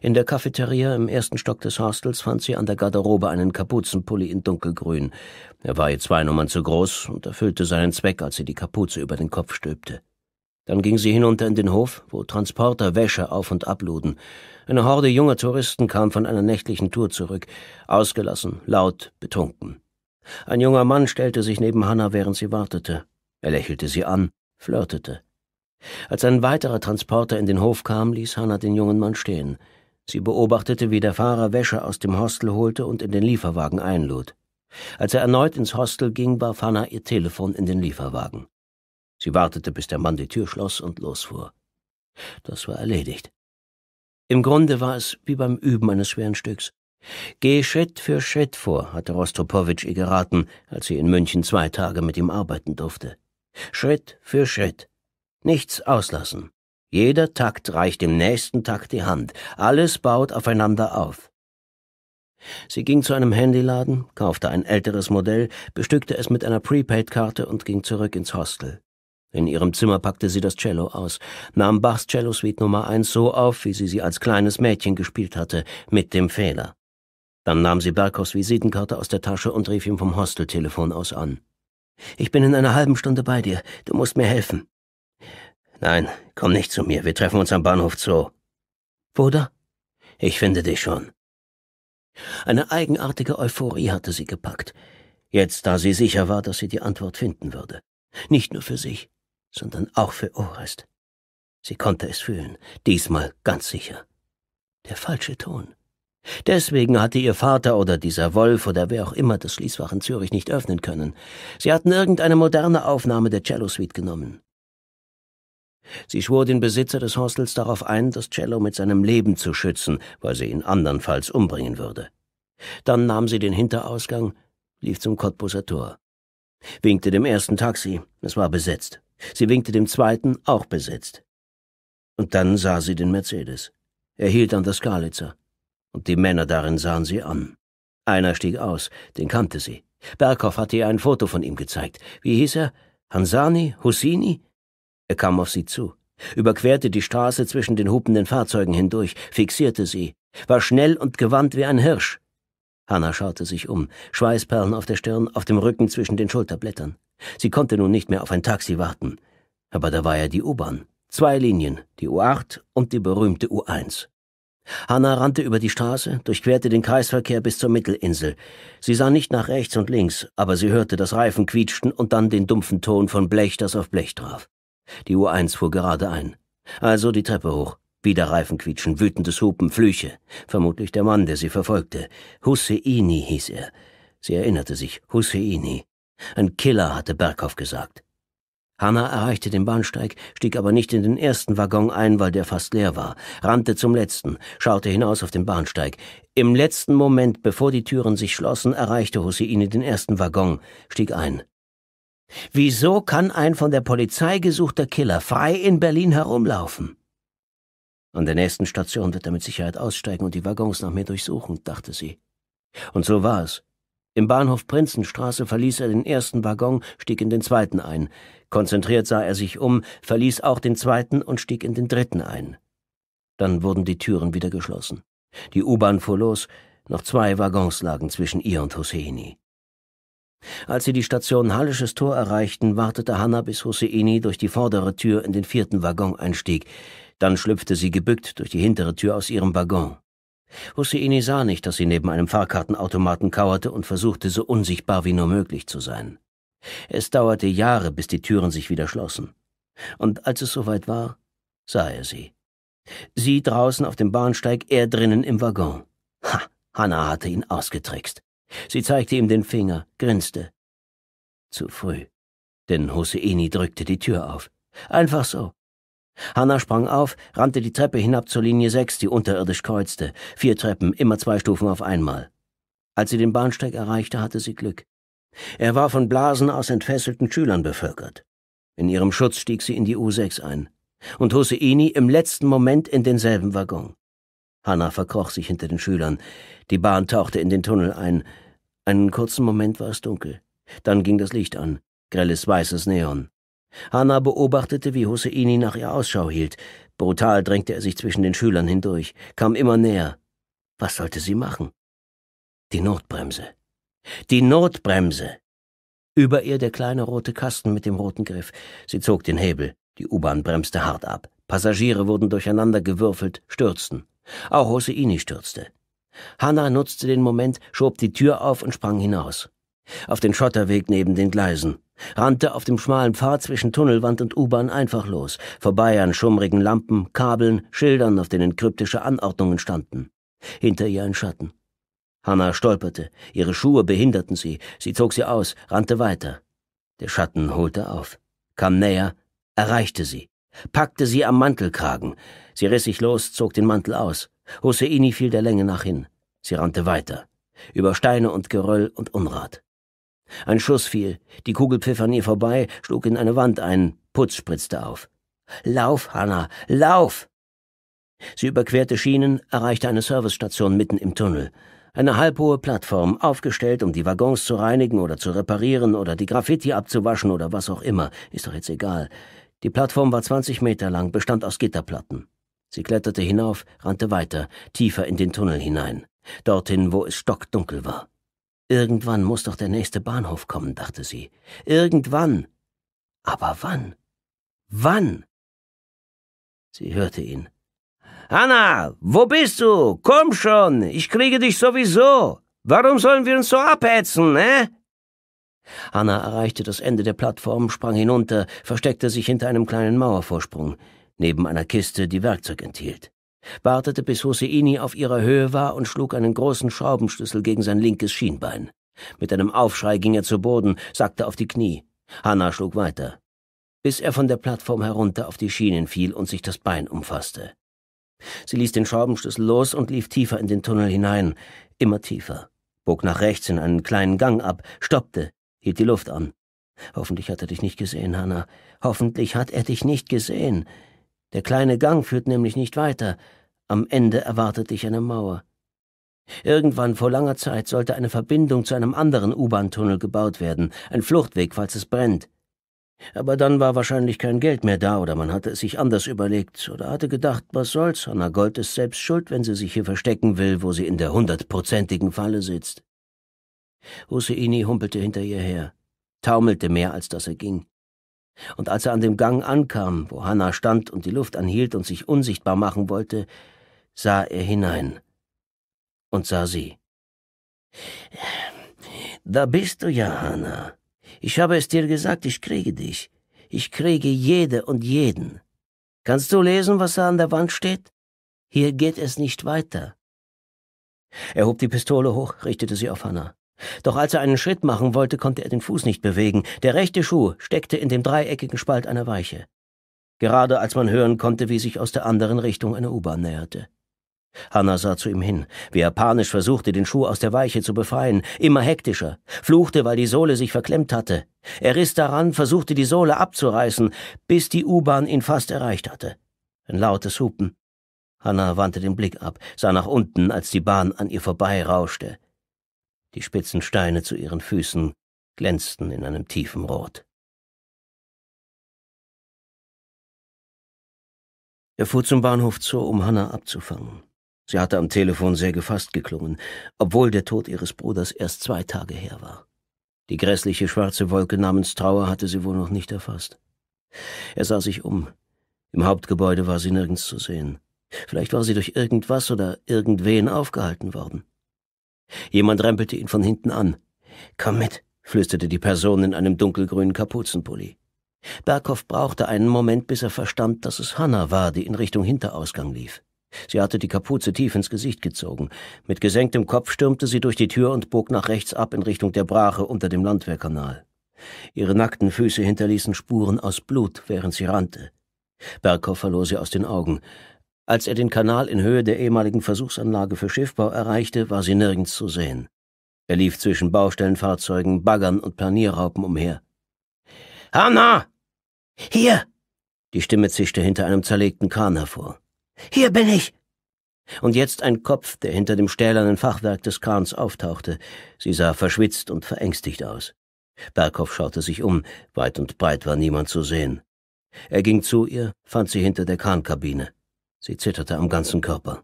In der Cafeteria im ersten Stock des Hostels fand sie an der Garderobe einen Kapuzenpulli in dunkelgrün. Er war ihr zwei Nummern zu groß und erfüllte seinen Zweck, als sie die Kapuze über den Kopf stülpte. Dann ging sie hinunter in den Hof, wo Transporter Wäsche auf und abluden. Eine Horde junger Touristen kam von einer nächtlichen Tour zurück, ausgelassen, laut, betrunken. Ein junger Mann stellte sich neben Hanna, während sie wartete. Er lächelte sie an, flirtete. Als ein weiterer Transporter in den Hof kam, ließ Hanna den jungen Mann stehen. Sie beobachtete, wie der Fahrer Wäsche aus dem Hostel holte und in den Lieferwagen einlud. Als er erneut ins Hostel ging, warf Hanna ihr Telefon in den Lieferwagen. Sie wartete, bis der Mann die Tür schloss und losfuhr. Das war erledigt. Im Grunde war es wie beim Üben eines schweren Stücks. Geh Schritt für Schritt vor, hatte Rostropowitsch ihr geraten, als sie in München zwei Tage mit ihm arbeiten durfte. Schritt für Schritt. Nichts auslassen. Jeder Takt reicht dem nächsten Takt die Hand. Alles baut aufeinander auf. Sie ging zu einem Handyladen, kaufte ein älteres Modell, bestückte es mit einer Prepaid-Karte und ging zurück ins Hostel. In ihrem Zimmer packte sie das Cello aus, nahm Bachs Cello Suite Nummer eins so auf, wie sie sie als kleines Mädchen gespielt hatte, mit dem Fehler. Dann nahm sie Berkos Visitenkarte aus der Tasche und rief ihm vom Hosteltelefon aus an. Ich bin in einer halben Stunde bei dir. Du musst mir helfen. Nein, komm nicht zu mir. Wir treffen uns am Bahnhof Zoo. Bruder? Ich finde dich schon. Eine eigenartige Euphorie hatte sie gepackt. Jetzt, da sie sicher war, dass sie die Antwort finden würde. Nicht nur für sich, sondern auch für Orest. Sie konnte es fühlen, diesmal ganz sicher. Der falsche Ton. Deswegen hatte ihr Vater oder dieser Wolf oder wer auch immer das Schließfach in Zürich nicht öffnen können. Sie hatten irgendeine moderne Aufnahme der Cello-Suite genommen. Sie schwor den Besitzer des Hostels darauf ein, das Cello mit seinem Leben zu schützen, weil sie ihn andernfalls umbringen würde. Dann nahm sie den Hinterausgang, lief zum Cottbuser Tor. Winkte dem ersten Taxi, es war besetzt. Sie winkte dem zweiten, auch besetzt. Und dann sah sie den Mercedes. Er hielt an der Skalitzer und die Männer darin sahen sie an. Einer stieg aus, den kannte sie. Berghoff hatte ihr ein Foto von ihm gezeigt. Wie hieß er? Hansani? Hussini? Er kam auf sie zu, überquerte die Straße zwischen den hupenden Fahrzeugen hindurch, fixierte sie, war schnell und gewandt wie ein Hirsch. Hanna schaute sich um, Schweißperlen auf der Stirn, auf dem Rücken zwischen den Schulterblättern. Sie konnte nun nicht mehr auf ein Taxi warten. Aber da war ja die U-Bahn. Zwei Linien, die U8 und die berühmte U1. Hanna rannte über die Straße, durchquerte den Kreisverkehr bis zur Mittelinsel. Sie sah nicht nach rechts und links, aber sie hörte, das Reifen quietschten und dann den dumpfen Ton von Blech, das auf Blech traf. Die U1 fuhr gerade ein. Also die Treppe hoch. Wieder Reifenquietschen, wütendes Hupen, Flüche. Vermutlich der Mann, der sie verfolgte. Husseini hieß er. Sie erinnerte sich, Husseini. Ein Killer, hatte Berghoff gesagt. Hanna erreichte den Bahnsteig, stieg aber nicht in den ersten Waggon ein, weil der fast leer war, rannte zum letzten, schaute hinaus auf den Bahnsteig. Im letzten Moment, bevor die Türen sich schlossen, erreichte Husseine den ersten Waggon, stieg ein. Wieso kann ein von der Polizei gesuchter Killer frei in Berlin herumlaufen? An der nächsten Station wird er mit Sicherheit aussteigen und die Waggons nach mir durchsuchen, dachte sie. Und so war es. Im Bahnhof Prinzenstraße verließ er den ersten Waggon, stieg in den zweiten ein. Konzentriert sah er sich um, verließ auch den zweiten und stieg in den dritten ein. Dann wurden die Türen wieder geschlossen. Die U-Bahn fuhr los, noch zwei Waggons lagen zwischen ihr und Hosseini. Als sie die Station Hallisches Tor erreichten, wartete Hanna, bis Hosseini durch die vordere Tür in den vierten Waggon einstieg. Dann schlüpfte sie gebückt durch die hintere Tür aus ihrem Waggon. Husseini sah nicht, dass sie neben einem Fahrkartenautomaten kauerte und versuchte, so unsichtbar wie nur möglich zu sein. Es dauerte Jahre, bis die Türen sich wieder schlossen. Und als es soweit war, sah er sie. Sie draußen auf dem Bahnsteig, er drinnen im Waggon. Ha, Hanna hatte ihn ausgetrickst. Sie zeigte ihm den Finger, grinste. Zu früh, denn Hosseini drückte die Tür auf. Einfach so, Hanna sprang auf, rannte die Treppe hinab zur Linie 6, die unterirdisch kreuzte. Vier Treppen, immer zwei Stufen auf einmal. Als sie den Bahnsteig erreichte, hatte sie Glück. Er war von Blasen aus entfesselten Schülern bevölkert. In ihrem Schutz stieg sie in die U6 ein. Und Hosseini im letzten Moment in denselben Waggon. Hanna verkroch sich hinter den Schülern. Die Bahn tauchte in den Tunnel ein. Einen kurzen Moment war es dunkel. Dann ging das Licht an. Grelles weißes Neon. Hanna beobachtete, wie Husseini nach ihr Ausschau hielt. Brutal drängte er sich zwischen den Schülern hindurch, kam immer näher. Was sollte sie machen? Die Notbremse. Die Notbremse. Über ihr der kleine rote Kasten mit dem roten Griff. Sie zog den Hebel. Die U-Bahn bremste hart ab. Passagiere wurden durcheinandergewürfelt, stürzten. Auch Hosseini stürzte. Hanna nutzte den Moment, schob die Tür auf und sprang hinaus auf den Schotterweg neben den Gleisen, rannte auf dem schmalen Pfad zwischen Tunnelwand und U-Bahn einfach los, vorbei an schummrigen Lampen, Kabeln, Schildern, auf denen kryptische Anordnungen standen. Hinter ihr ein Schatten. Hanna stolperte, ihre Schuhe behinderten sie, sie zog sie aus, rannte weiter. Der Schatten holte auf, kam näher, erreichte sie, packte sie am Mantelkragen. Sie riss sich los, zog den Mantel aus. Husseini fiel der Länge nach hin. Sie rannte weiter, über Steine und Geröll und Unrat. Ein Schuss fiel, die Kugel pfiff an ihr vorbei, schlug in eine Wand ein, Putz spritzte auf. Lauf, Hanna, lauf! Sie überquerte Schienen, erreichte eine Servicestation mitten im Tunnel. Eine halbhohe Plattform, aufgestellt, um die Waggons zu reinigen oder zu reparieren oder die Graffiti abzuwaschen oder was auch immer, ist doch jetzt egal. Die Plattform war 20 Meter lang, bestand aus Gitterplatten. Sie kletterte hinauf, rannte weiter, tiefer in den Tunnel hinein, dorthin, wo es stockdunkel war. Irgendwann muss doch der nächste Bahnhof kommen, dachte sie. Irgendwann. Aber wann? Wann? Sie hörte ihn. Anna, wo bist du? Komm schon, ich kriege dich sowieso. Warum sollen wir uns so abhetzen, ne? Anna erreichte das Ende der Plattform, sprang hinunter, versteckte sich hinter einem kleinen Mauervorsprung, neben einer Kiste, die Werkzeug enthielt wartete, bis Hosseini auf ihrer Höhe war und schlug einen großen Schraubenschlüssel gegen sein linkes Schienbein. Mit einem Aufschrei ging er zu Boden, sackte auf die Knie. Hanna schlug weiter, bis er von der Plattform herunter auf die Schienen fiel und sich das Bein umfasste. Sie ließ den Schraubenschlüssel los und lief tiefer in den Tunnel hinein, immer tiefer, bog nach rechts in einen kleinen Gang ab, stoppte, hielt die Luft an. Hoffentlich hat er dich nicht gesehen, Hanna. Hoffentlich hat er dich nicht gesehen. Der kleine Gang führt nämlich nicht weiter. Am Ende erwartet dich eine Mauer. Irgendwann vor langer Zeit sollte eine Verbindung zu einem anderen U-Bahn-Tunnel gebaut werden, ein Fluchtweg, falls es brennt. Aber dann war wahrscheinlich kein Geld mehr da, oder man hatte es sich anders überlegt, oder hatte gedacht, was soll's, Hanna Gold ist selbst schuld, wenn sie sich hier verstecken will, wo sie in der hundertprozentigen Falle sitzt. Husseini humpelte hinter ihr her, taumelte mehr, als dass er ging. Und als er an dem Gang ankam, wo Hanna stand und die Luft anhielt und sich unsichtbar machen wollte, sah er hinein und sah sie. Da bist du ja, Hanna. Ich habe es dir gesagt, ich kriege dich. Ich kriege jede und jeden. Kannst du lesen, was da an der Wand steht? Hier geht es nicht weiter. Er hob die Pistole hoch, richtete sie auf Hanna. Doch als er einen Schritt machen wollte, konnte er den Fuß nicht bewegen. Der rechte Schuh steckte in dem dreieckigen Spalt einer Weiche. Gerade als man hören konnte, wie sich aus der anderen Richtung eine U-Bahn näherte. Hanna sah zu ihm hin, wie er panisch versuchte, den Schuh aus der Weiche zu befreien, immer hektischer, fluchte, weil die Sohle sich verklemmt hatte. Er riss daran, versuchte die Sohle abzureißen, bis die U-Bahn ihn fast erreicht hatte. Ein lautes Hupen. Hanna wandte den Blick ab, sah nach unten, als die Bahn an ihr vorbeirauschte. Die spitzen Steine zu ihren Füßen glänzten in einem tiefen Rot. Er fuhr zum Bahnhof zu, um Hanna abzufangen. Sie hatte am Telefon sehr gefasst geklungen, obwohl der Tod ihres Bruders erst zwei Tage her war. Die grässliche schwarze Wolke namens Trauer hatte sie wohl noch nicht erfasst. Er sah sich um. Im Hauptgebäude war sie nirgends zu sehen. Vielleicht war sie durch irgendwas oder irgendwen aufgehalten worden. Jemand rempelte ihn von hinten an. Komm mit, flüsterte die Person in einem dunkelgrünen Kapuzenpulli. Berghoff brauchte einen Moment, bis er verstand, dass es Hanna war, die in Richtung Hinterausgang lief. Sie hatte die Kapuze tief ins Gesicht gezogen. Mit gesenktem Kopf stürmte sie durch die Tür und bog nach rechts ab in Richtung der Brache unter dem Landwehrkanal. Ihre nackten Füße hinterließen Spuren aus Blut, während sie rannte. Berghoff verlor sie aus den Augen. Als er den Kanal in Höhe der ehemaligen Versuchsanlage für Schiffbau erreichte, war sie nirgends zu sehen. Er lief zwischen Baustellenfahrzeugen, Baggern und Planierraupen umher. Hanna! Hier! Die Stimme zischte hinter einem zerlegten Kahn hervor. Hier bin ich! Und jetzt ein Kopf, der hinter dem stählernen Fachwerk des Krans auftauchte. Sie sah verschwitzt und verängstigt aus. Berghoff schaute sich um, weit und breit war niemand zu sehen. Er ging zu ihr, fand sie hinter der Krankabine. Sie zitterte am ganzen Körper.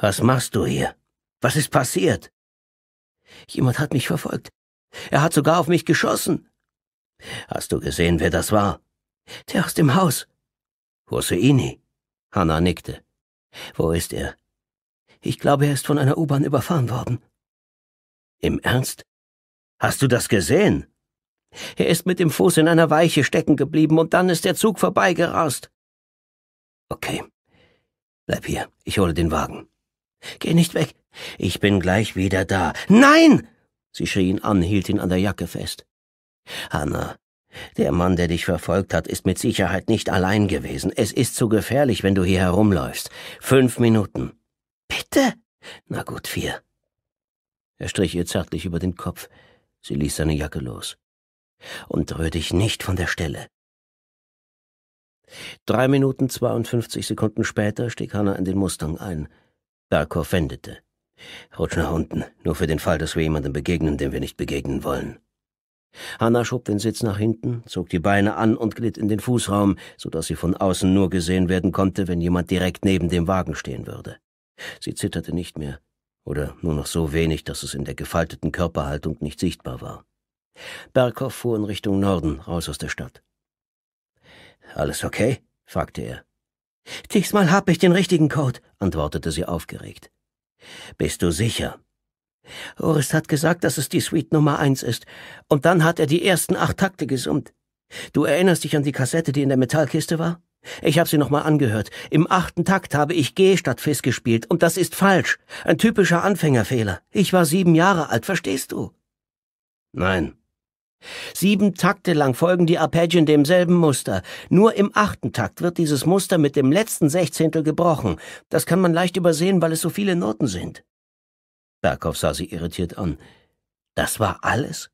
Was machst du hier? Was ist passiert? Jemand hat mich verfolgt. Er hat sogar auf mich geschossen. Hast du gesehen, wer das war? Der aus dem Haus. Husseini. Hanna nickte. Wo ist er? Ich glaube, er ist von einer U-Bahn überfahren worden. Im Ernst? Hast du das gesehen? Er ist mit dem Fuß in einer Weiche stecken geblieben und dann ist der Zug vorbeigerast. Okay. Bleib hier. Ich hole den Wagen. Geh nicht weg. Ich bin gleich wieder da. Nein! Sie schrie ihn an, hielt ihn an der Jacke fest. Hanna der Mann, der dich verfolgt hat, ist mit Sicherheit nicht allein gewesen. Es ist zu gefährlich, wenn du hier herumläufst. Fünf Minuten. Bitte? Na gut, vier. Er strich ihr zärtlich über den Kopf. Sie ließ seine Jacke los. Und rühr dich nicht von der Stelle. Drei Minuten zweiundfünfzig Sekunden später stieg Hannah in den Mustang ein. Berghoff wendete. Rutsch nach unten, nur für den Fall, dass wir jemandem begegnen, dem wir nicht begegnen wollen. Hanna schob den Sitz nach hinten, zog die Beine an und glitt in den Fußraum, so dass sie von außen nur gesehen werden konnte, wenn jemand direkt neben dem Wagen stehen würde. Sie zitterte nicht mehr, oder nur noch so wenig, dass es in der gefalteten Körperhaltung nicht sichtbar war. Berghoff fuhr in Richtung Norden, raus aus der Stadt. Alles okay? fragte er. Diesmal hab ich den richtigen Code, antwortete sie aufgeregt. Bist du sicher? Horst hat gesagt, dass es die Suite Nummer eins ist. Und dann hat er die ersten acht Takte gesummt. Du erinnerst dich an die Kassette, die in der Metallkiste war? Ich habe sie nochmal angehört. Im achten Takt habe ich G statt Fis gespielt. Und das ist falsch. Ein typischer Anfängerfehler. Ich war sieben Jahre alt, verstehst du? Nein. Sieben Takte lang folgen die Arpeggien demselben Muster. Nur im achten Takt wird dieses Muster mit dem letzten Sechzehntel gebrochen. Das kann man leicht übersehen, weil es so viele Noten sind. Berghoff sah sie irritiert an. Das war alles?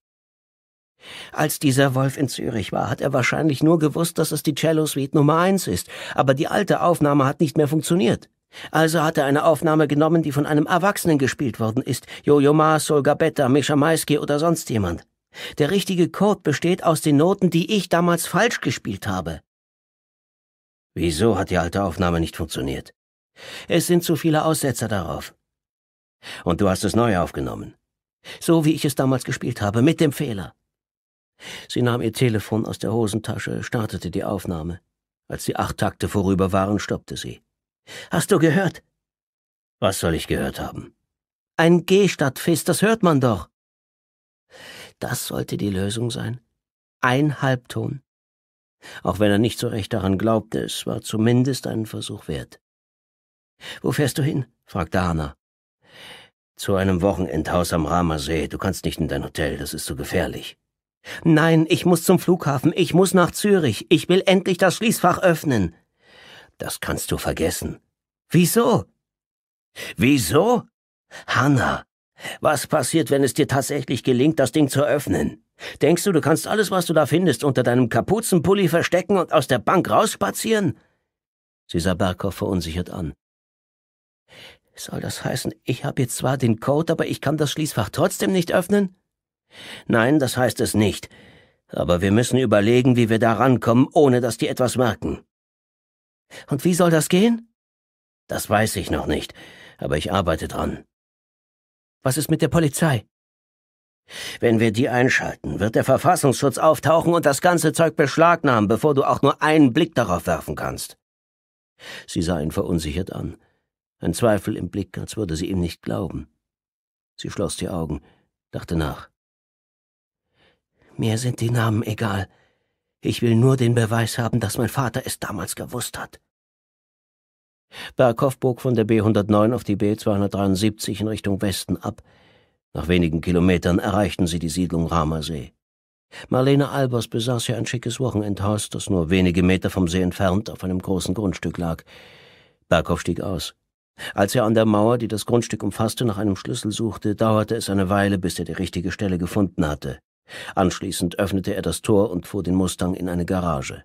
Als dieser Wolf in Zürich war, hat er wahrscheinlich nur gewusst, dass es die Cello Suite Nummer eins ist, aber die alte Aufnahme hat nicht mehr funktioniert. Also hat er eine Aufnahme genommen, die von einem Erwachsenen gespielt worden ist, Jojo Ma, Sol Gabetta, Misha Maisky oder sonst jemand. Der richtige Code besteht aus den Noten, die ich damals falsch gespielt habe. Wieso hat die alte Aufnahme nicht funktioniert? Es sind zu viele Aussetzer darauf. Und du hast es neu aufgenommen. So wie ich es damals gespielt habe, mit dem Fehler. Sie nahm ihr Telefon aus der Hosentasche, startete die Aufnahme. Als die acht Takte vorüber waren, stoppte sie. Hast du gehört? Was soll ich gehört haben? Ein G statt Fis, das hört man doch. Das sollte die Lösung sein. Ein Halbton. Auch wenn er nicht so recht daran glaubte, es war zumindest einen Versuch wert. Wo fährst du hin? fragte Hannah. Zu einem Wochenendhaus am Ramersee. Du kannst nicht in dein Hotel, das ist zu gefährlich. Nein, ich muss zum Flughafen, ich muss nach Zürich, ich will endlich das Schließfach öffnen. Das kannst du vergessen. Wieso? Wieso? Hanna, was passiert, wenn es dir tatsächlich gelingt, das Ding zu öffnen? Denkst du, du kannst alles, was du da findest, unter deinem Kapuzenpulli verstecken und aus der Bank rausspazieren? Sie sah Berghoff verunsichert an. Soll das heißen, ich habe jetzt zwar den Code, aber ich kann das Schließfach trotzdem nicht öffnen? Nein, das heißt es nicht. Aber wir müssen überlegen, wie wir da rankommen, ohne dass die etwas merken. Und wie soll das gehen? Das weiß ich noch nicht, aber ich arbeite dran. Was ist mit der Polizei? Wenn wir die einschalten, wird der Verfassungsschutz auftauchen und das ganze Zeug beschlagnahmen, bevor du auch nur einen Blick darauf werfen kannst. Sie sah ihn verunsichert an ein Zweifel im Blick, als würde sie ihm nicht glauben. Sie schloss die Augen, dachte nach. Mir sind die Namen egal. Ich will nur den Beweis haben, dass mein Vater es damals gewusst hat. Berghoff bog von der B109 auf die B273 in Richtung Westen ab. Nach wenigen Kilometern erreichten sie die Siedlung Ramersee. Marlene Albers besaß ja ein schickes Wochenendhaus, das nur wenige Meter vom See entfernt auf einem großen Grundstück lag. Berghoff stieg aus. Als er an der Mauer, die das Grundstück umfasste, nach einem Schlüssel suchte, dauerte es eine Weile, bis er die richtige Stelle gefunden hatte. Anschließend öffnete er das Tor und fuhr den Mustang in eine Garage.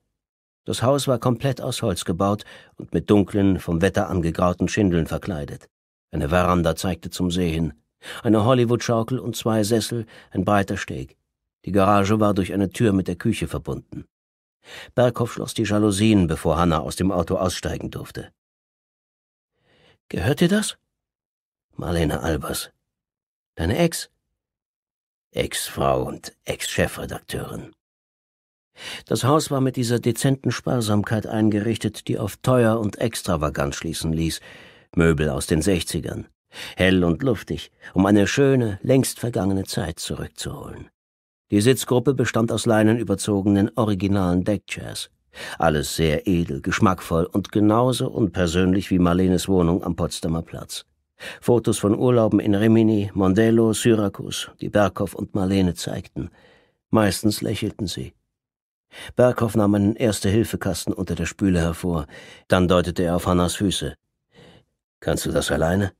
Das Haus war komplett aus Holz gebaut und mit dunklen, vom Wetter angegrauten Schindeln verkleidet. Eine Veranda zeigte zum See hin, eine Hollywood-Schaukel und zwei Sessel, ein breiter Steg. Die Garage war durch eine Tür mit der Küche verbunden. Berghoff schloss die Jalousien, bevor Hanna aus dem Auto aussteigen durfte. Gehört dir das? Marlene Albers. Deine Ex? Ex-Frau und Ex-Chefredakteurin. Das Haus war mit dieser dezenten Sparsamkeit eingerichtet, die auf teuer und extravagant schließen ließ. Möbel aus den Sechzigern. Hell und luftig, um eine schöne, längst vergangene Zeit zurückzuholen. Die Sitzgruppe bestand aus leinenüberzogenen originalen Deckchairs. Alles sehr edel, geschmackvoll und genauso unpersönlich wie Marlenes Wohnung am Potsdamer Platz. Fotos von Urlauben in Rimini, Mondello, Syrakus, die Berghoff und Marlene zeigten. Meistens lächelten sie. Berghoff nahm einen Erste-Hilfe-Kasten unter der Spüle hervor. Dann deutete er auf Hannas Füße. Kannst du das alleine?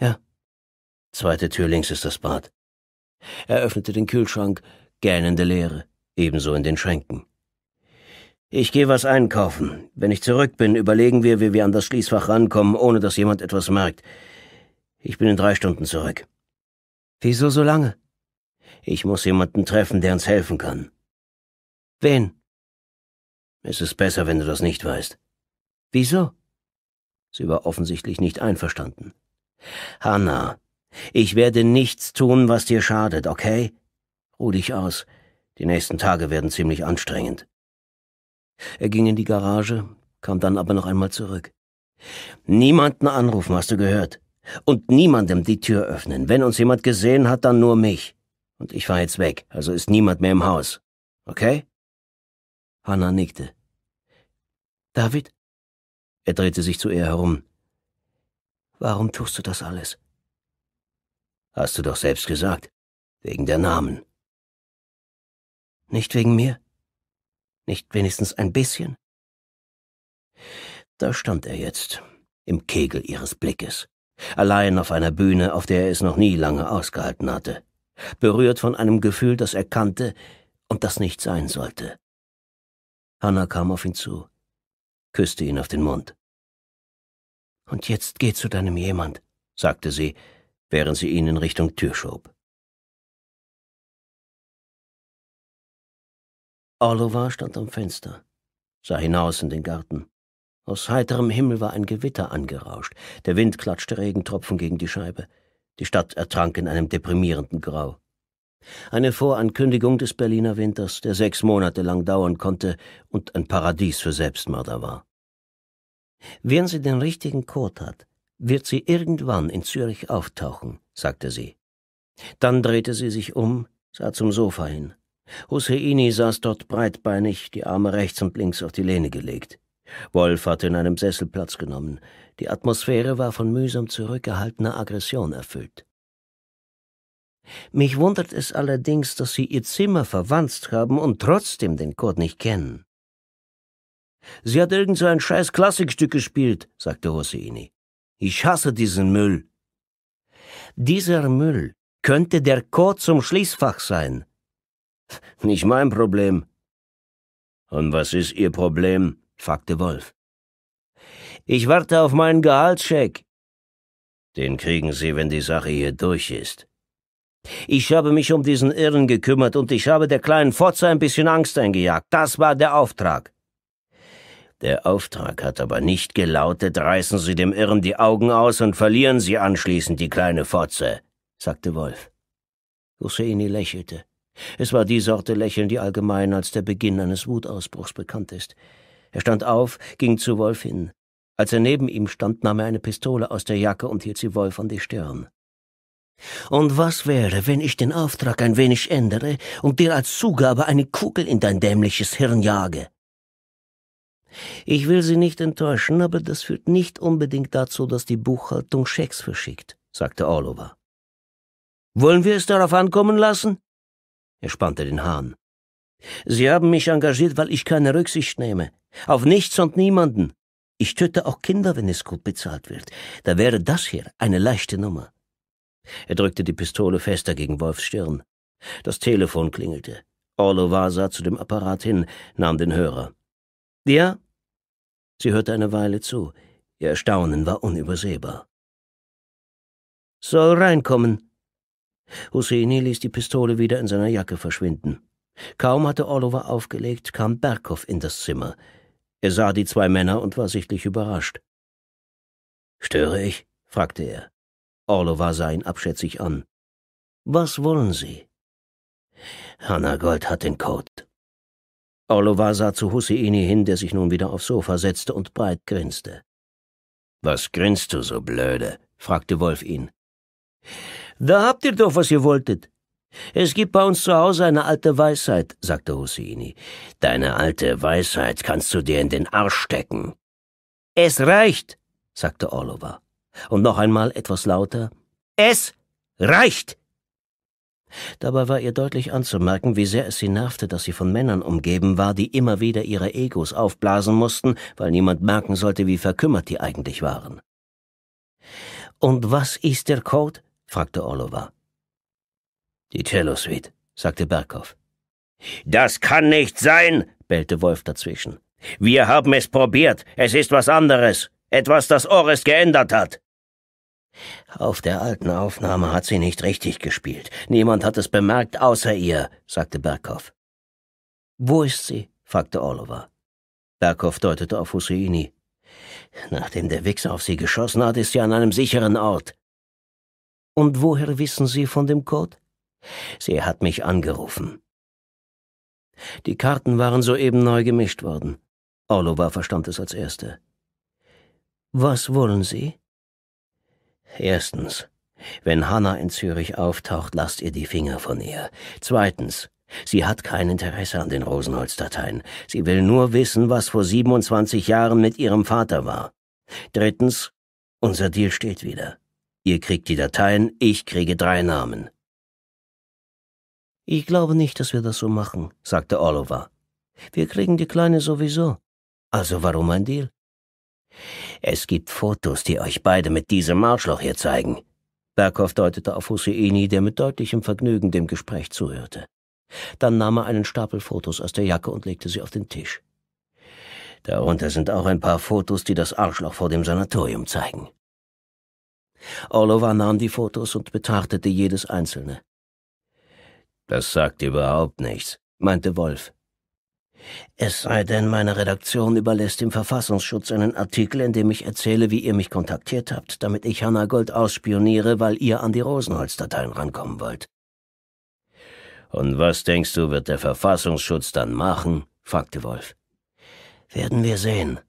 Ja. Zweite Tür links ist das Bad. Er öffnete den Kühlschrank, gähnende Leere, ebenso in den Schränken. Ich gehe was einkaufen. Wenn ich zurück bin, überlegen wir, wie wir an das Schließfach rankommen, ohne dass jemand etwas merkt. Ich bin in drei Stunden zurück. Wieso so lange? Ich muss jemanden treffen, der uns helfen kann. Wen? Es ist besser, wenn du das nicht weißt. Wieso? Sie war offensichtlich nicht einverstanden. Hanna, ich werde nichts tun, was dir schadet, okay? Ruh dich aus. Die nächsten Tage werden ziemlich anstrengend. Er ging in die Garage, kam dann aber noch einmal zurück. Niemanden anrufen, hast du gehört? Und niemandem die Tür öffnen. Wenn uns jemand gesehen hat, dann nur mich. Und ich war jetzt weg, also ist niemand mehr im Haus. Okay? Hanna nickte. David? Er drehte sich zu ihr herum. Warum tust du das alles? Hast du doch selbst gesagt. Wegen der Namen. Nicht wegen mir? Nicht wenigstens ein bisschen? Da stand er jetzt, im Kegel ihres Blickes, allein auf einer Bühne, auf der er es noch nie lange ausgehalten hatte, berührt von einem Gefühl, das er kannte und das nicht sein sollte. Hanna kam auf ihn zu, küsste ihn auf den Mund. Und jetzt geh zu deinem jemand, sagte sie, während sie ihn in Richtung Tür schob. Orlova stand am Fenster, sah hinaus in den Garten. Aus heiterem Himmel war ein Gewitter angerauscht. Der Wind klatschte Regentropfen gegen die Scheibe. Die Stadt ertrank in einem deprimierenden Grau. Eine Vorankündigung des Berliner Winters, der sechs Monate lang dauern konnte und ein Paradies für Selbstmörder war. Wenn sie den richtigen Kot hat, wird sie irgendwann in Zürich auftauchen, sagte sie. Dann drehte sie sich um, sah zum Sofa hin. Husseini saß dort breitbeinig, die Arme rechts und links auf die Lehne gelegt. Wolf hatte in einem Sessel Platz genommen. Die Atmosphäre war von mühsam zurückgehaltener Aggression erfüllt. Mich wundert es allerdings, dass Sie Ihr Zimmer verwanzt haben und trotzdem den Code nicht kennen. Sie hat irgend so ein scheiß Klassikstück gespielt, sagte Hosseini. Ich hasse diesen Müll. Dieser Müll könnte der Code zum Schließfach sein, nicht mein Problem. Und was ist Ihr Problem? fragte Wolf. Ich warte auf meinen Gehaltscheck. Den kriegen Sie, wenn die Sache hier durch ist. Ich habe mich um diesen Irren gekümmert und ich habe der kleinen Fotze ein bisschen Angst eingejagt. Das war der Auftrag. Der Auftrag hat aber nicht gelautet, reißen Sie dem Irren die Augen aus und verlieren Sie anschließend die kleine Fotze, sagte Wolf. Husseini lächelte. Es war die Sorte Lächeln, die allgemein als der Beginn eines Wutausbruchs bekannt ist. Er stand auf, ging zu Wolf hin. Als er neben ihm stand, nahm er eine Pistole aus der Jacke und hielt sie Wolf an die Stirn. Und was wäre, wenn ich den Auftrag ein wenig ändere und dir als Zugabe eine Kugel in dein dämliches Hirn jage? Ich will Sie nicht enttäuschen, aber das führt nicht unbedingt dazu, dass die Buchhaltung Schecks verschickt, sagte Orlova. Wollen wir es darauf ankommen lassen? Er spannte den Hahn. Sie haben mich engagiert, weil ich keine Rücksicht nehme. Auf nichts und niemanden. Ich töte auch Kinder, wenn es gut bezahlt wird. Da wäre das hier eine leichte Nummer. Er drückte die Pistole fester gegen Wolfs Stirn. Das Telefon klingelte. Orlova sah zu dem Apparat hin, nahm den Hörer. Ja? Sie hörte eine Weile zu. Ihr Erstaunen war unübersehbar. Soll reinkommen, Husseini ließ die Pistole wieder in seiner Jacke verschwinden. Kaum hatte Oliver aufgelegt, kam Berkow in das Zimmer. Er sah die zwei Männer und war sichtlich überrascht. Störe ich? fragte er. Orlova sah ihn abschätzig an. Was wollen Sie? Hanna Gold hat den Code. Orlova sah zu Husseini hin, der sich nun wieder aufs Sofa setzte und breit grinste. Was grinst du so blöde? fragte Wolf ihn. Da habt ihr doch, was ihr wolltet. Es gibt bei uns zu Hause eine alte Weisheit, sagte Husseini. Deine alte Weisheit kannst du dir in den Arsch stecken. Es reicht, sagte Orlova. Und noch einmal etwas lauter. Es reicht! Dabei war ihr deutlich anzumerken, wie sehr es sie nervte, dass sie von Männern umgeben war, die immer wieder ihre Egos aufblasen mussten, weil niemand merken sollte, wie verkümmert die eigentlich waren. Und was ist der Code? fragte Oliver. Die Cello-Suite, sagte Berghoff. Das kann nicht sein, bellte Wolf dazwischen. Wir haben es probiert. Es ist was anderes. Etwas, das Orest geändert hat. Auf der alten Aufnahme hat sie nicht richtig gespielt. Niemand hat es bemerkt außer ihr, sagte Berghoff. Wo ist sie? fragte Oliver. Berghoff deutete auf Husseini. Nachdem der Wichser auf sie geschossen hat, ist sie an einem sicheren Ort. Und woher wissen Sie von dem Code? Sie hat mich angerufen. Die Karten waren soeben neu gemischt worden. Orlova verstand es als Erste. Was wollen Sie? Erstens, wenn Hanna in Zürich auftaucht, lasst ihr die Finger von ihr. Zweitens, sie hat kein Interesse an den Rosenholz-Dateien. Sie will nur wissen, was vor 27 Jahren mit ihrem Vater war. Drittens, unser Deal steht wieder. Ihr kriegt die Dateien, ich kriege drei Namen. Ich glaube nicht, dass wir das so machen, sagte Oliver. Wir kriegen die Kleine sowieso. Also warum ein Deal? Es gibt Fotos, die euch beide mit diesem Arschloch hier zeigen. Berghoff deutete auf Husseini, der mit deutlichem Vergnügen dem Gespräch zuhörte. Dann nahm er einen Stapel Fotos aus der Jacke und legte sie auf den Tisch. Darunter sind auch ein paar Fotos, die das Arschloch vor dem Sanatorium zeigen. Orlova nahm die Fotos und betrachtete jedes einzelne. Das sagt überhaupt nichts, meinte Wolf. Es sei denn, meine Redaktion überlässt dem Verfassungsschutz einen Artikel, in dem ich erzähle, wie ihr mich kontaktiert habt, damit ich Hannah Gold ausspioniere, weil ihr an die Rosenholz-Dateien rankommen wollt. Und was denkst du, wird der Verfassungsschutz dann machen? fragte Wolf. Werden wir sehen.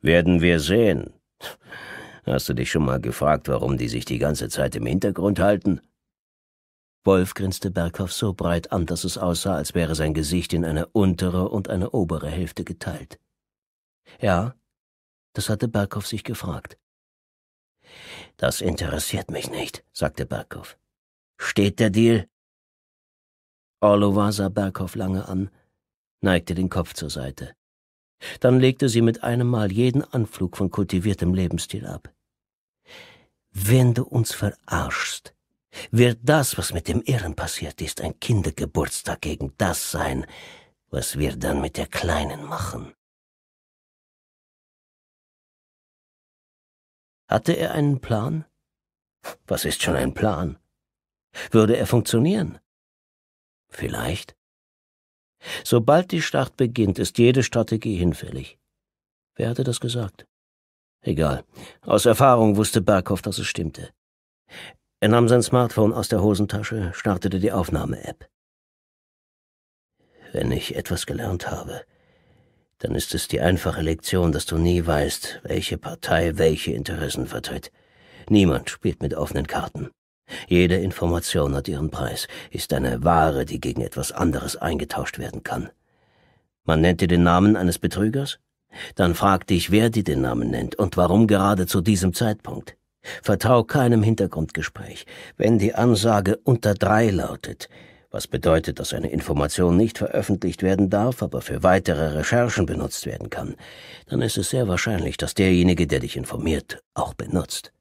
Werden wir sehen. Hast du dich schon mal gefragt, warum die sich die ganze Zeit im Hintergrund halten? Wolf grinste Berghoff so breit an, dass es aussah, als wäre sein Gesicht in eine untere und eine obere Hälfte geteilt. Ja, das hatte Berghoff sich gefragt. Das interessiert mich nicht, sagte Berghoff. Steht der Deal? Orlova sah Berghoff lange an, neigte den Kopf zur Seite. Dann legte sie mit einem Mal jeden Anflug von kultiviertem Lebensstil ab. Wenn du uns verarschst, wird das, was mit dem Irren passiert ist, ein Kindergeburtstag gegen das sein, was wir dann mit der Kleinen machen. Hatte er einen Plan? Was ist schon ein Plan? Würde er funktionieren? Vielleicht. Sobald die Schlacht beginnt, ist jede Strategie hinfällig. Wer hatte das gesagt? Egal. Aus Erfahrung wusste Berghoff, dass es stimmte. Er nahm sein Smartphone aus der Hosentasche, startete die Aufnahme-App. Wenn ich etwas gelernt habe, dann ist es die einfache Lektion, dass du nie weißt, welche Partei welche Interessen vertritt. Niemand spielt mit offenen Karten. Jede Information hat ihren Preis, ist eine Ware, die gegen etwas anderes eingetauscht werden kann. Man nennt dir den Namen eines Betrügers? Dann frag dich, wer dir den Namen nennt und warum gerade zu diesem Zeitpunkt. Vertrau keinem Hintergrundgespräch. Wenn die Ansage unter drei lautet, was bedeutet, dass eine Information nicht veröffentlicht werden darf, aber für weitere Recherchen benutzt werden kann, dann ist es sehr wahrscheinlich, dass derjenige, der dich informiert, auch benutzt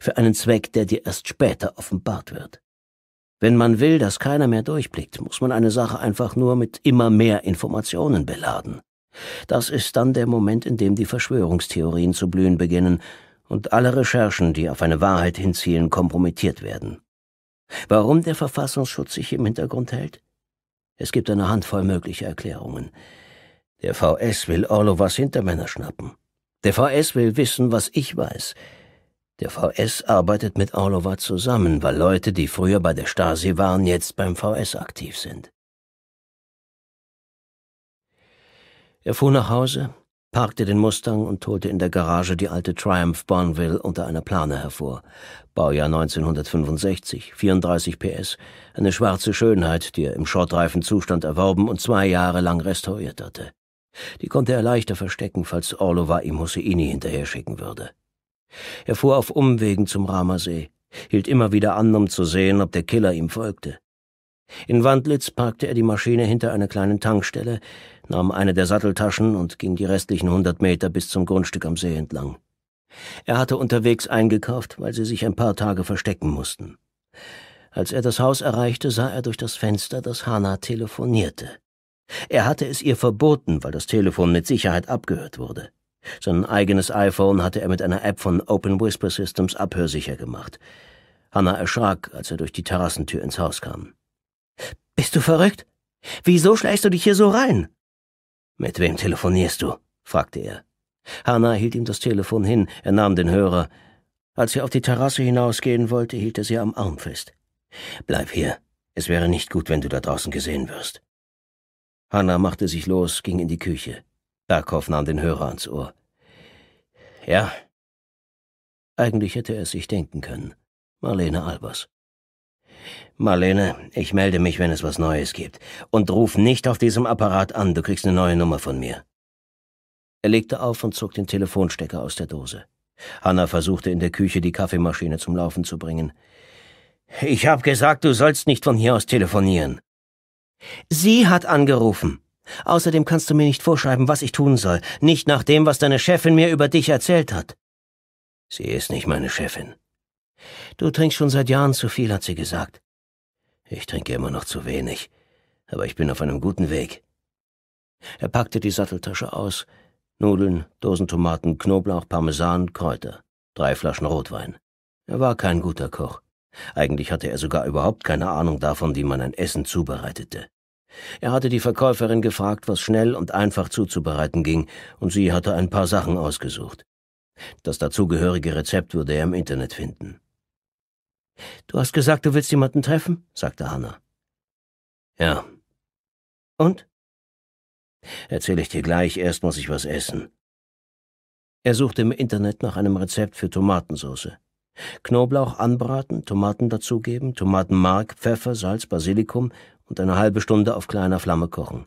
für einen Zweck, der dir erst später offenbart wird. Wenn man will, dass keiner mehr durchblickt, muss man eine Sache einfach nur mit immer mehr Informationen beladen. Das ist dann der Moment, in dem die Verschwörungstheorien zu blühen beginnen und alle Recherchen, die auf eine Wahrheit hinzielen, kompromittiert werden. Warum der Verfassungsschutz sich im Hintergrund hält? Es gibt eine Handvoll möglicher Erklärungen. Der VS will Orlovas Hintermänner schnappen. Der VS will wissen, was ich weiß. Der VS arbeitet mit Orlova zusammen, weil Leute, die früher bei der Stasi waren, jetzt beim VS aktiv sind. Er fuhr nach Hause, parkte den Mustang und holte in der Garage die alte Triumph Bonville unter einer Plane hervor. Baujahr 1965, 34 PS, eine schwarze Schönheit, die er im schottreifen Zustand erworben und zwei Jahre lang restauriert hatte. Die konnte er leichter verstecken, falls Orlova ihm Hosseini hinterher schicken würde. Er fuhr auf Umwegen zum Ramersee, hielt immer wieder an, um zu sehen, ob der Killer ihm folgte. In Wandlitz parkte er die Maschine hinter einer kleinen Tankstelle, nahm eine der Satteltaschen und ging die restlichen hundert Meter bis zum Grundstück am See entlang. Er hatte unterwegs eingekauft, weil sie sich ein paar Tage verstecken mussten. Als er das Haus erreichte, sah er durch das Fenster, dass Hanna telefonierte. Er hatte es ihr verboten, weil das Telefon mit Sicherheit abgehört wurde. Sein eigenes iPhone hatte er mit einer App von Open Whisper Systems abhörsicher gemacht. Hannah erschrak, als er durch die Terrassentür ins Haus kam. Bist du verrückt? Wieso schleichst du dich hier so rein? Mit wem telefonierst du? fragte er. Hannah hielt ihm das Telefon hin, er nahm den Hörer. Als sie auf die Terrasse hinausgehen wollte, hielt er sie am Arm fest. Bleib hier. Es wäre nicht gut, wenn du da draußen gesehen wirst. Hannah machte sich los, ging in die Küche. Berghoff nahm den Hörer ans Ohr. Ja. Eigentlich hätte er es sich denken können. Marlene Albers. Marlene, ich melde mich, wenn es was Neues gibt. Und ruf nicht auf diesem Apparat an, du kriegst eine neue Nummer von mir. Er legte auf und zog den Telefonstecker aus der Dose. Hanna versuchte in der Küche die Kaffeemaschine zum Laufen zu bringen. Ich hab gesagt, du sollst nicht von hier aus telefonieren. Sie hat angerufen. Außerdem kannst du mir nicht vorschreiben, was ich tun soll, nicht nach dem, was deine Chefin mir über dich erzählt hat. Sie ist nicht meine Chefin. Du trinkst schon seit Jahren zu viel, hat sie gesagt. Ich trinke immer noch zu wenig, aber ich bin auf einem guten Weg. Er packte die Satteltasche aus. Nudeln, Dosen Tomaten, Knoblauch, Parmesan, Kräuter. Drei Flaschen Rotwein. Er war kein guter Koch. Eigentlich hatte er sogar überhaupt keine Ahnung davon, wie man ein Essen zubereitete. Er hatte die Verkäuferin gefragt, was schnell und einfach zuzubereiten ging, und sie hatte ein paar Sachen ausgesucht. Das dazugehörige Rezept würde er im Internet finden. Du hast gesagt, du willst jemanden treffen? sagte Hanna. Ja. Und? Erzähle ich dir gleich, erst muss ich was essen. Er suchte im Internet nach einem Rezept für Tomatensauce. Knoblauch anbraten, Tomaten dazugeben, Tomatenmark, Pfeffer, Salz, Basilikum und eine halbe Stunde auf kleiner Flamme kochen.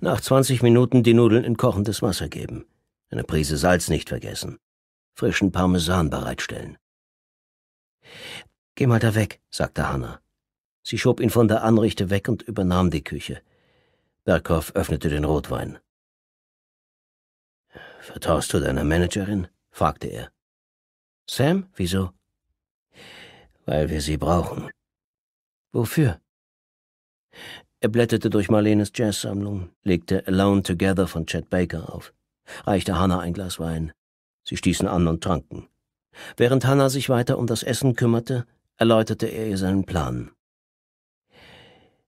Nach 20 Minuten die Nudeln in kochendes Wasser geben. Eine Prise Salz nicht vergessen. Frischen Parmesan bereitstellen. Geh mal da weg, sagte Hannah. Sie schob ihn von der Anrichte weg und übernahm die Küche. Berghoff öffnete den Rotwein. Vertraust du deiner Managerin? fragte er. Sam, wieso? Weil wir sie brauchen. Wofür? Er blätterte durch Marlenes Jazzsammlung, legte Alone Together von Chet Baker auf, reichte Hannah ein Glas Wein. Sie stießen an und tranken. Während Hannah sich weiter um das Essen kümmerte, erläuterte er ihr seinen Plan.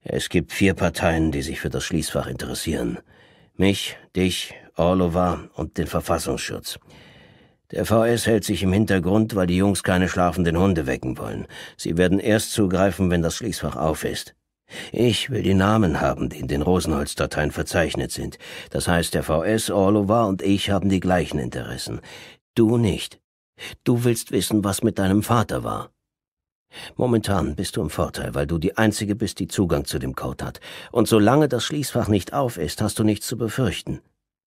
Es gibt vier Parteien, die sich für das Schließfach interessieren. Mich, dich, Orlova und den Verfassungsschutz. Der VS hält sich im Hintergrund, weil die Jungs keine schlafenden Hunde wecken wollen. Sie werden erst zugreifen, wenn das Schließfach auf ist. Ich will die Namen haben, die in den Rosenholz-Dateien verzeichnet sind. Das heißt, der VS, Orlova und ich haben die gleichen Interessen. Du nicht. Du willst wissen, was mit deinem Vater war. Momentan bist du im Vorteil, weil du die Einzige bist, die Zugang zu dem Code hat. Und solange das Schließfach nicht auf ist, hast du nichts zu befürchten.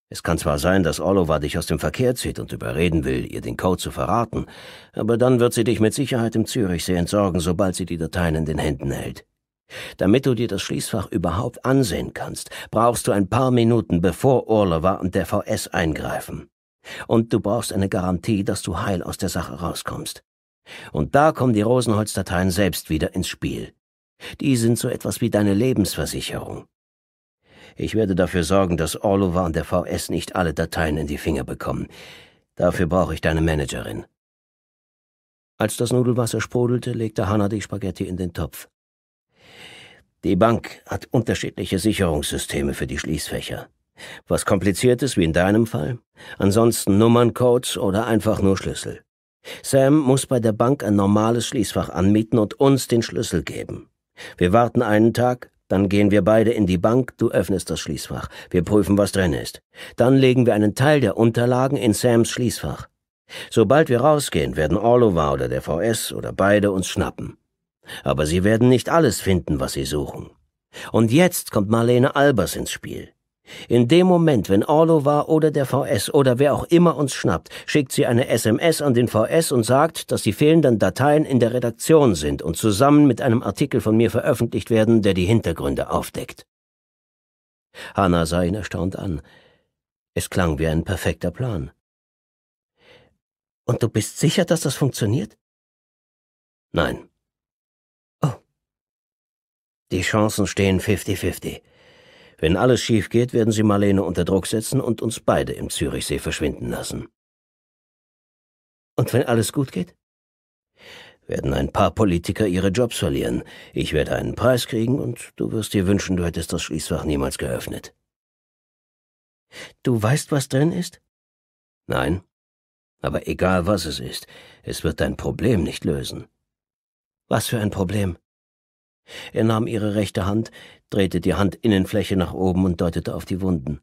Es kann zwar sein, dass Orlova dich aus dem Verkehr zieht und überreden will, ihr den Code zu verraten, aber dann wird sie dich mit Sicherheit im Zürichsee entsorgen, sobald sie die Dateien in den Händen hält. Damit du dir das Schließfach überhaupt ansehen kannst, brauchst du ein paar Minuten, bevor Urlover und der VS eingreifen. Und du brauchst eine Garantie, dass du heil aus der Sache rauskommst. Und da kommen die Rosenholz-Dateien selbst wieder ins Spiel. Die sind so etwas wie deine Lebensversicherung. Ich werde dafür sorgen, dass Orlova und der VS nicht alle Dateien in die Finger bekommen. Dafür brauche ich deine Managerin. Als das Nudelwasser sprudelte, legte Hanna die Spaghetti in den Topf. Die Bank hat unterschiedliche Sicherungssysteme für die Schließfächer. Was kompliziertes, wie in deinem Fall. Ansonsten Nummerncodes oder einfach nur Schlüssel. Sam muss bei der Bank ein normales Schließfach anmieten und uns den Schlüssel geben. Wir warten einen Tag, dann gehen wir beide in die Bank, du öffnest das Schließfach. Wir prüfen, was drin ist. Dann legen wir einen Teil der Unterlagen in Sams Schließfach. Sobald wir rausgehen, werden Orlova oder der VS oder beide uns schnappen. Aber Sie werden nicht alles finden, was Sie suchen. Und jetzt kommt Marlene Albers ins Spiel. In dem Moment, wenn Orlo war oder der VS oder wer auch immer uns schnappt, schickt sie eine SMS an den VS und sagt, dass die fehlenden Dateien in der Redaktion sind und zusammen mit einem Artikel von mir veröffentlicht werden, der die Hintergründe aufdeckt. Hanna sah ihn erstaunt an. Es klang wie ein perfekter Plan. Und du bist sicher, dass das funktioniert? Nein. Die Chancen stehen 50-50. Wenn alles schief geht, werden sie Marlene unter Druck setzen und uns beide im Zürichsee verschwinden lassen. Und wenn alles gut geht? Werden ein paar Politiker ihre Jobs verlieren. Ich werde einen Preis kriegen und du wirst dir wünschen, du hättest das Schließfach niemals geöffnet. Du weißt, was drin ist? Nein. Aber egal was es ist, es wird dein Problem nicht lösen. Was für ein Problem? Er nahm ihre rechte Hand, drehte die Handinnenfläche nach oben und deutete auf die Wunden.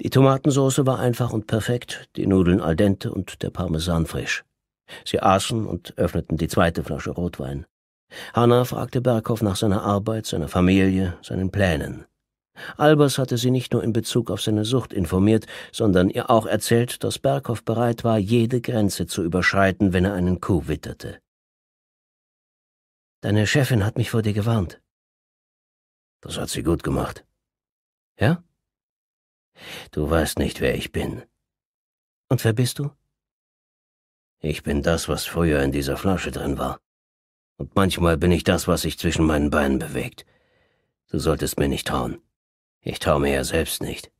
Die Tomatensauce war einfach und perfekt, die Nudeln al dente und der Parmesan frisch. Sie aßen und öffneten die zweite Flasche Rotwein. Hanna fragte Berghoff nach seiner Arbeit, seiner Familie, seinen Plänen. Albers hatte sie nicht nur in Bezug auf seine Sucht informiert, sondern ihr auch erzählt, dass Berghoff bereit war, jede Grenze zu überschreiten, wenn er einen Kuh witterte. Deine Chefin hat mich vor dir gewarnt. Das hat sie gut gemacht. Ja? Du weißt nicht, wer ich bin. Und wer bist du? Ich bin das, was früher in dieser Flasche drin war. Und manchmal bin ich das, was sich zwischen meinen Beinen bewegt. Du solltest mir nicht trauen. Ich traue mir ja selbst nicht.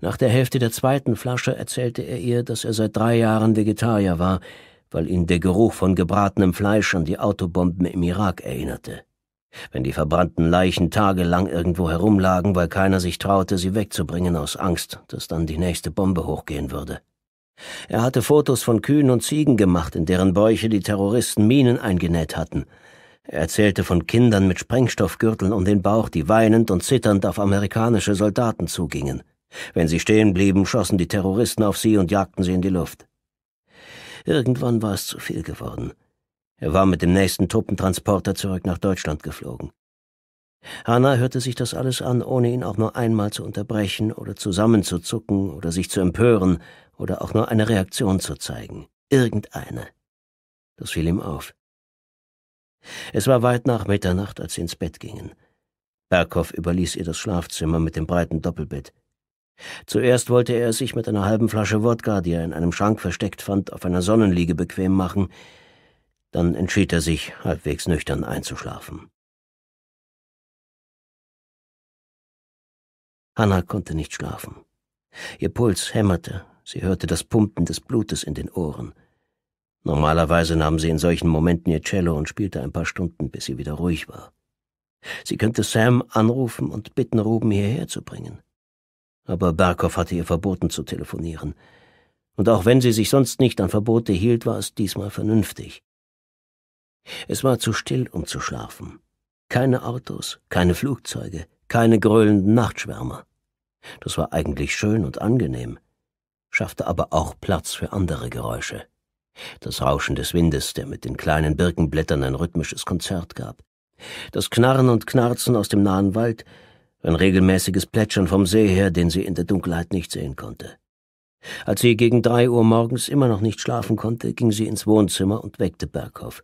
Nach der Hälfte der zweiten Flasche erzählte er ihr, dass er seit drei Jahren Vegetarier war, weil ihn der Geruch von gebratenem Fleisch an die Autobomben im Irak erinnerte. Wenn die verbrannten Leichen tagelang irgendwo herumlagen, weil keiner sich traute, sie wegzubringen aus Angst, dass dann die nächste Bombe hochgehen würde. Er hatte Fotos von Kühen und Ziegen gemacht, in deren Bäuche die Terroristen Minen eingenäht hatten. Er erzählte von Kindern mit Sprengstoffgürteln um den Bauch, die weinend und zitternd auf amerikanische Soldaten zugingen. Wenn sie stehen blieben, schossen die Terroristen auf sie und jagten sie in die Luft. Irgendwann war es zu viel geworden. Er war mit dem nächsten Truppentransporter zurück nach Deutschland geflogen. Hanna hörte sich das alles an, ohne ihn auch nur einmal zu unterbrechen oder zusammenzuzucken oder sich zu empören oder auch nur eine Reaktion zu zeigen. Irgendeine. Das fiel ihm auf. Es war weit nach Mitternacht, als sie ins Bett gingen. Berghoff überließ ihr das Schlafzimmer mit dem breiten Doppelbett. Zuerst wollte er es sich mit einer halben Flasche Wodka, die er in einem Schrank versteckt fand, auf einer Sonnenliege bequem machen, dann entschied er sich, halbwegs nüchtern einzuschlafen. Hanna konnte nicht schlafen. Ihr Puls hämmerte, sie hörte das Pumpen des Blutes in den Ohren. Normalerweise nahm sie in solchen Momenten ihr Cello und spielte ein paar Stunden, bis sie wieder ruhig war. Sie könnte Sam anrufen und bitten, Ruben hierher zu bringen aber Berkow hatte ihr verboten zu telefonieren. Und auch wenn sie sich sonst nicht an Verbote hielt, war es diesmal vernünftig. Es war zu still, um zu schlafen. Keine Autos, keine Flugzeuge, keine gröhlenden Nachtschwärmer. Das war eigentlich schön und angenehm, schaffte aber auch Platz für andere Geräusche. Das Rauschen des Windes, der mit den kleinen Birkenblättern ein rhythmisches Konzert gab. Das Knarren und Knarzen aus dem nahen Wald, ein regelmäßiges Plätschern vom See her, den sie in der Dunkelheit nicht sehen konnte. Als sie gegen drei Uhr morgens immer noch nicht schlafen konnte, ging sie ins Wohnzimmer und weckte Berghoff.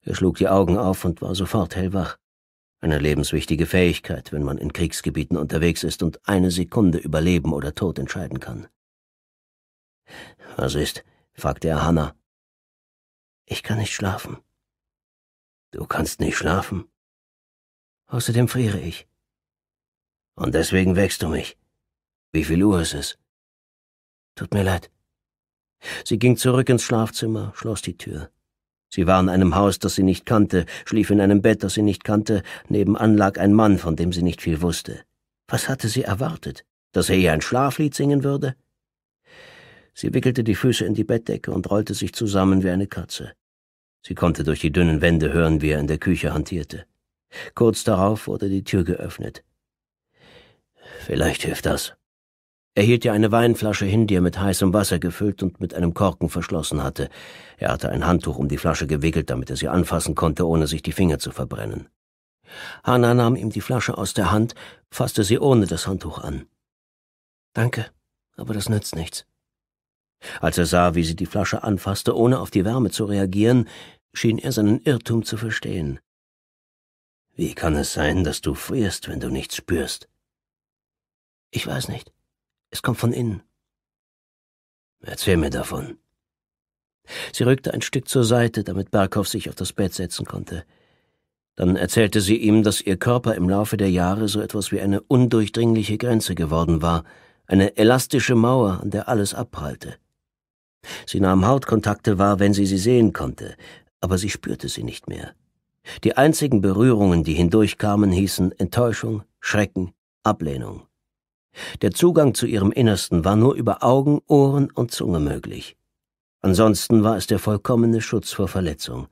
Er schlug die Augen auf und war sofort hellwach. Eine lebenswichtige Fähigkeit, wenn man in Kriegsgebieten unterwegs ist und eine Sekunde über Leben oder Tod entscheiden kann. Was ist? fragte er Hannah. Ich kann nicht schlafen. Du kannst nicht schlafen? Außerdem friere ich. Und deswegen wächst du mich. Wie viel Uhr ist es? Tut mir leid. Sie ging zurück ins Schlafzimmer, schloss die Tür. Sie war in einem Haus, das sie nicht kannte, schlief in einem Bett, das sie nicht kannte, nebenan lag ein Mann, von dem sie nicht viel wusste. Was hatte sie erwartet? Dass er ihr ein Schlaflied singen würde? Sie wickelte die Füße in die Bettdecke und rollte sich zusammen wie eine Katze. Sie konnte durch die dünnen Wände hören, wie er in der Küche hantierte. Kurz darauf wurde die Tür geöffnet vielleicht hilft das. Er hielt ihr eine Weinflasche hin, die er mit heißem Wasser gefüllt und mit einem Korken verschlossen hatte. Er hatte ein Handtuch um die Flasche gewickelt, damit er sie anfassen konnte, ohne sich die Finger zu verbrennen. Hanna nahm ihm die Flasche aus der Hand, fasste sie ohne das Handtuch an. Danke, aber das nützt nichts. Als er sah, wie sie die Flasche anfasste, ohne auf die Wärme zu reagieren, schien er seinen Irrtum zu verstehen. Wie kann es sein, dass du frierst, wenn du nichts spürst? Ich weiß nicht. Es kommt von innen. Erzähl mir davon. Sie rückte ein Stück zur Seite, damit Berghoff sich auf das Bett setzen konnte. Dann erzählte sie ihm, dass ihr Körper im Laufe der Jahre so etwas wie eine undurchdringliche Grenze geworden war, eine elastische Mauer, an der alles abprallte. Sie nahm Hautkontakte wahr, wenn sie sie sehen konnte, aber sie spürte sie nicht mehr. Die einzigen Berührungen, die hindurchkamen, hießen Enttäuschung, Schrecken, Ablehnung. Der Zugang zu ihrem Innersten war nur über Augen, Ohren und Zunge möglich. Ansonsten war es der vollkommene Schutz vor Verletzung.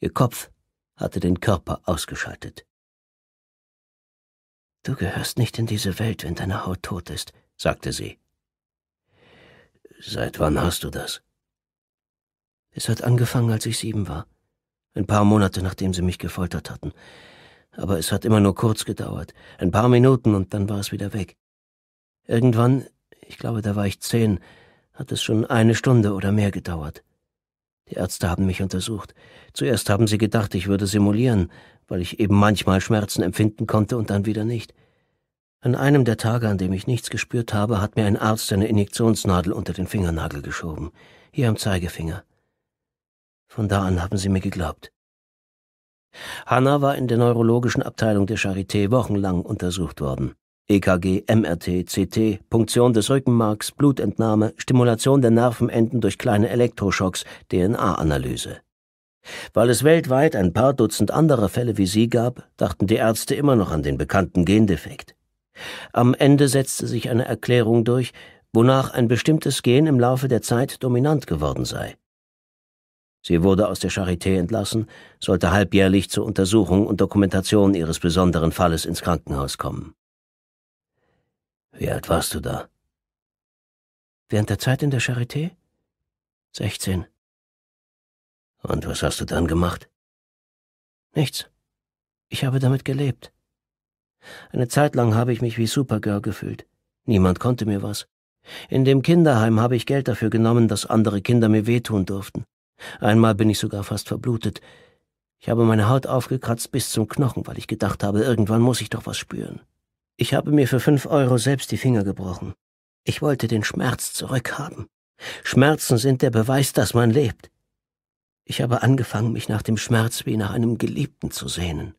Ihr Kopf hatte den Körper ausgeschaltet. Du gehörst nicht in diese Welt, wenn deine Haut tot ist, sagte sie. Seit wann hast du das? Es hat angefangen, als ich sieben war. Ein paar Monate, nachdem sie mich gefoltert hatten. Aber es hat immer nur kurz gedauert. Ein paar Minuten und dann war es wieder weg. Irgendwann, ich glaube, da war ich zehn, hat es schon eine Stunde oder mehr gedauert. Die Ärzte haben mich untersucht. Zuerst haben sie gedacht, ich würde simulieren, weil ich eben manchmal Schmerzen empfinden konnte und dann wieder nicht. An einem der Tage, an dem ich nichts gespürt habe, hat mir ein Arzt eine Injektionsnadel unter den Fingernagel geschoben, hier am Zeigefinger. Von da an haben sie mir geglaubt. Hanna war in der neurologischen Abteilung der Charité wochenlang untersucht worden. EKG, MRT, CT, Punktion des Rückenmarks, Blutentnahme, Stimulation der Nervenenden durch kleine Elektroschocks, DNA-Analyse. Weil es weltweit ein paar Dutzend andere Fälle wie sie gab, dachten die Ärzte immer noch an den bekannten Gendefekt. Am Ende setzte sich eine Erklärung durch, wonach ein bestimmtes Gen im Laufe der Zeit dominant geworden sei. Sie wurde aus der Charité entlassen, sollte halbjährlich zur Untersuchung und Dokumentation ihres besonderen Falles ins Krankenhaus kommen. Wie alt warst du da? Während der Zeit in der Charité? Sechzehn. Und was hast du dann gemacht? Nichts. Ich habe damit gelebt. Eine Zeit lang habe ich mich wie Supergirl gefühlt. Niemand konnte mir was. In dem Kinderheim habe ich Geld dafür genommen, dass andere Kinder mir wehtun durften. Einmal bin ich sogar fast verblutet. Ich habe meine Haut aufgekratzt bis zum Knochen, weil ich gedacht habe, irgendwann muss ich doch was spüren. Ich habe mir für fünf Euro selbst die Finger gebrochen. Ich wollte den Schmerz zurückhaben. Schmerzen sind der Beweis, dass man lebt. Ich habe angefangen, mich nach dem Schmerz wie nach einem Geliebten zu sehnen.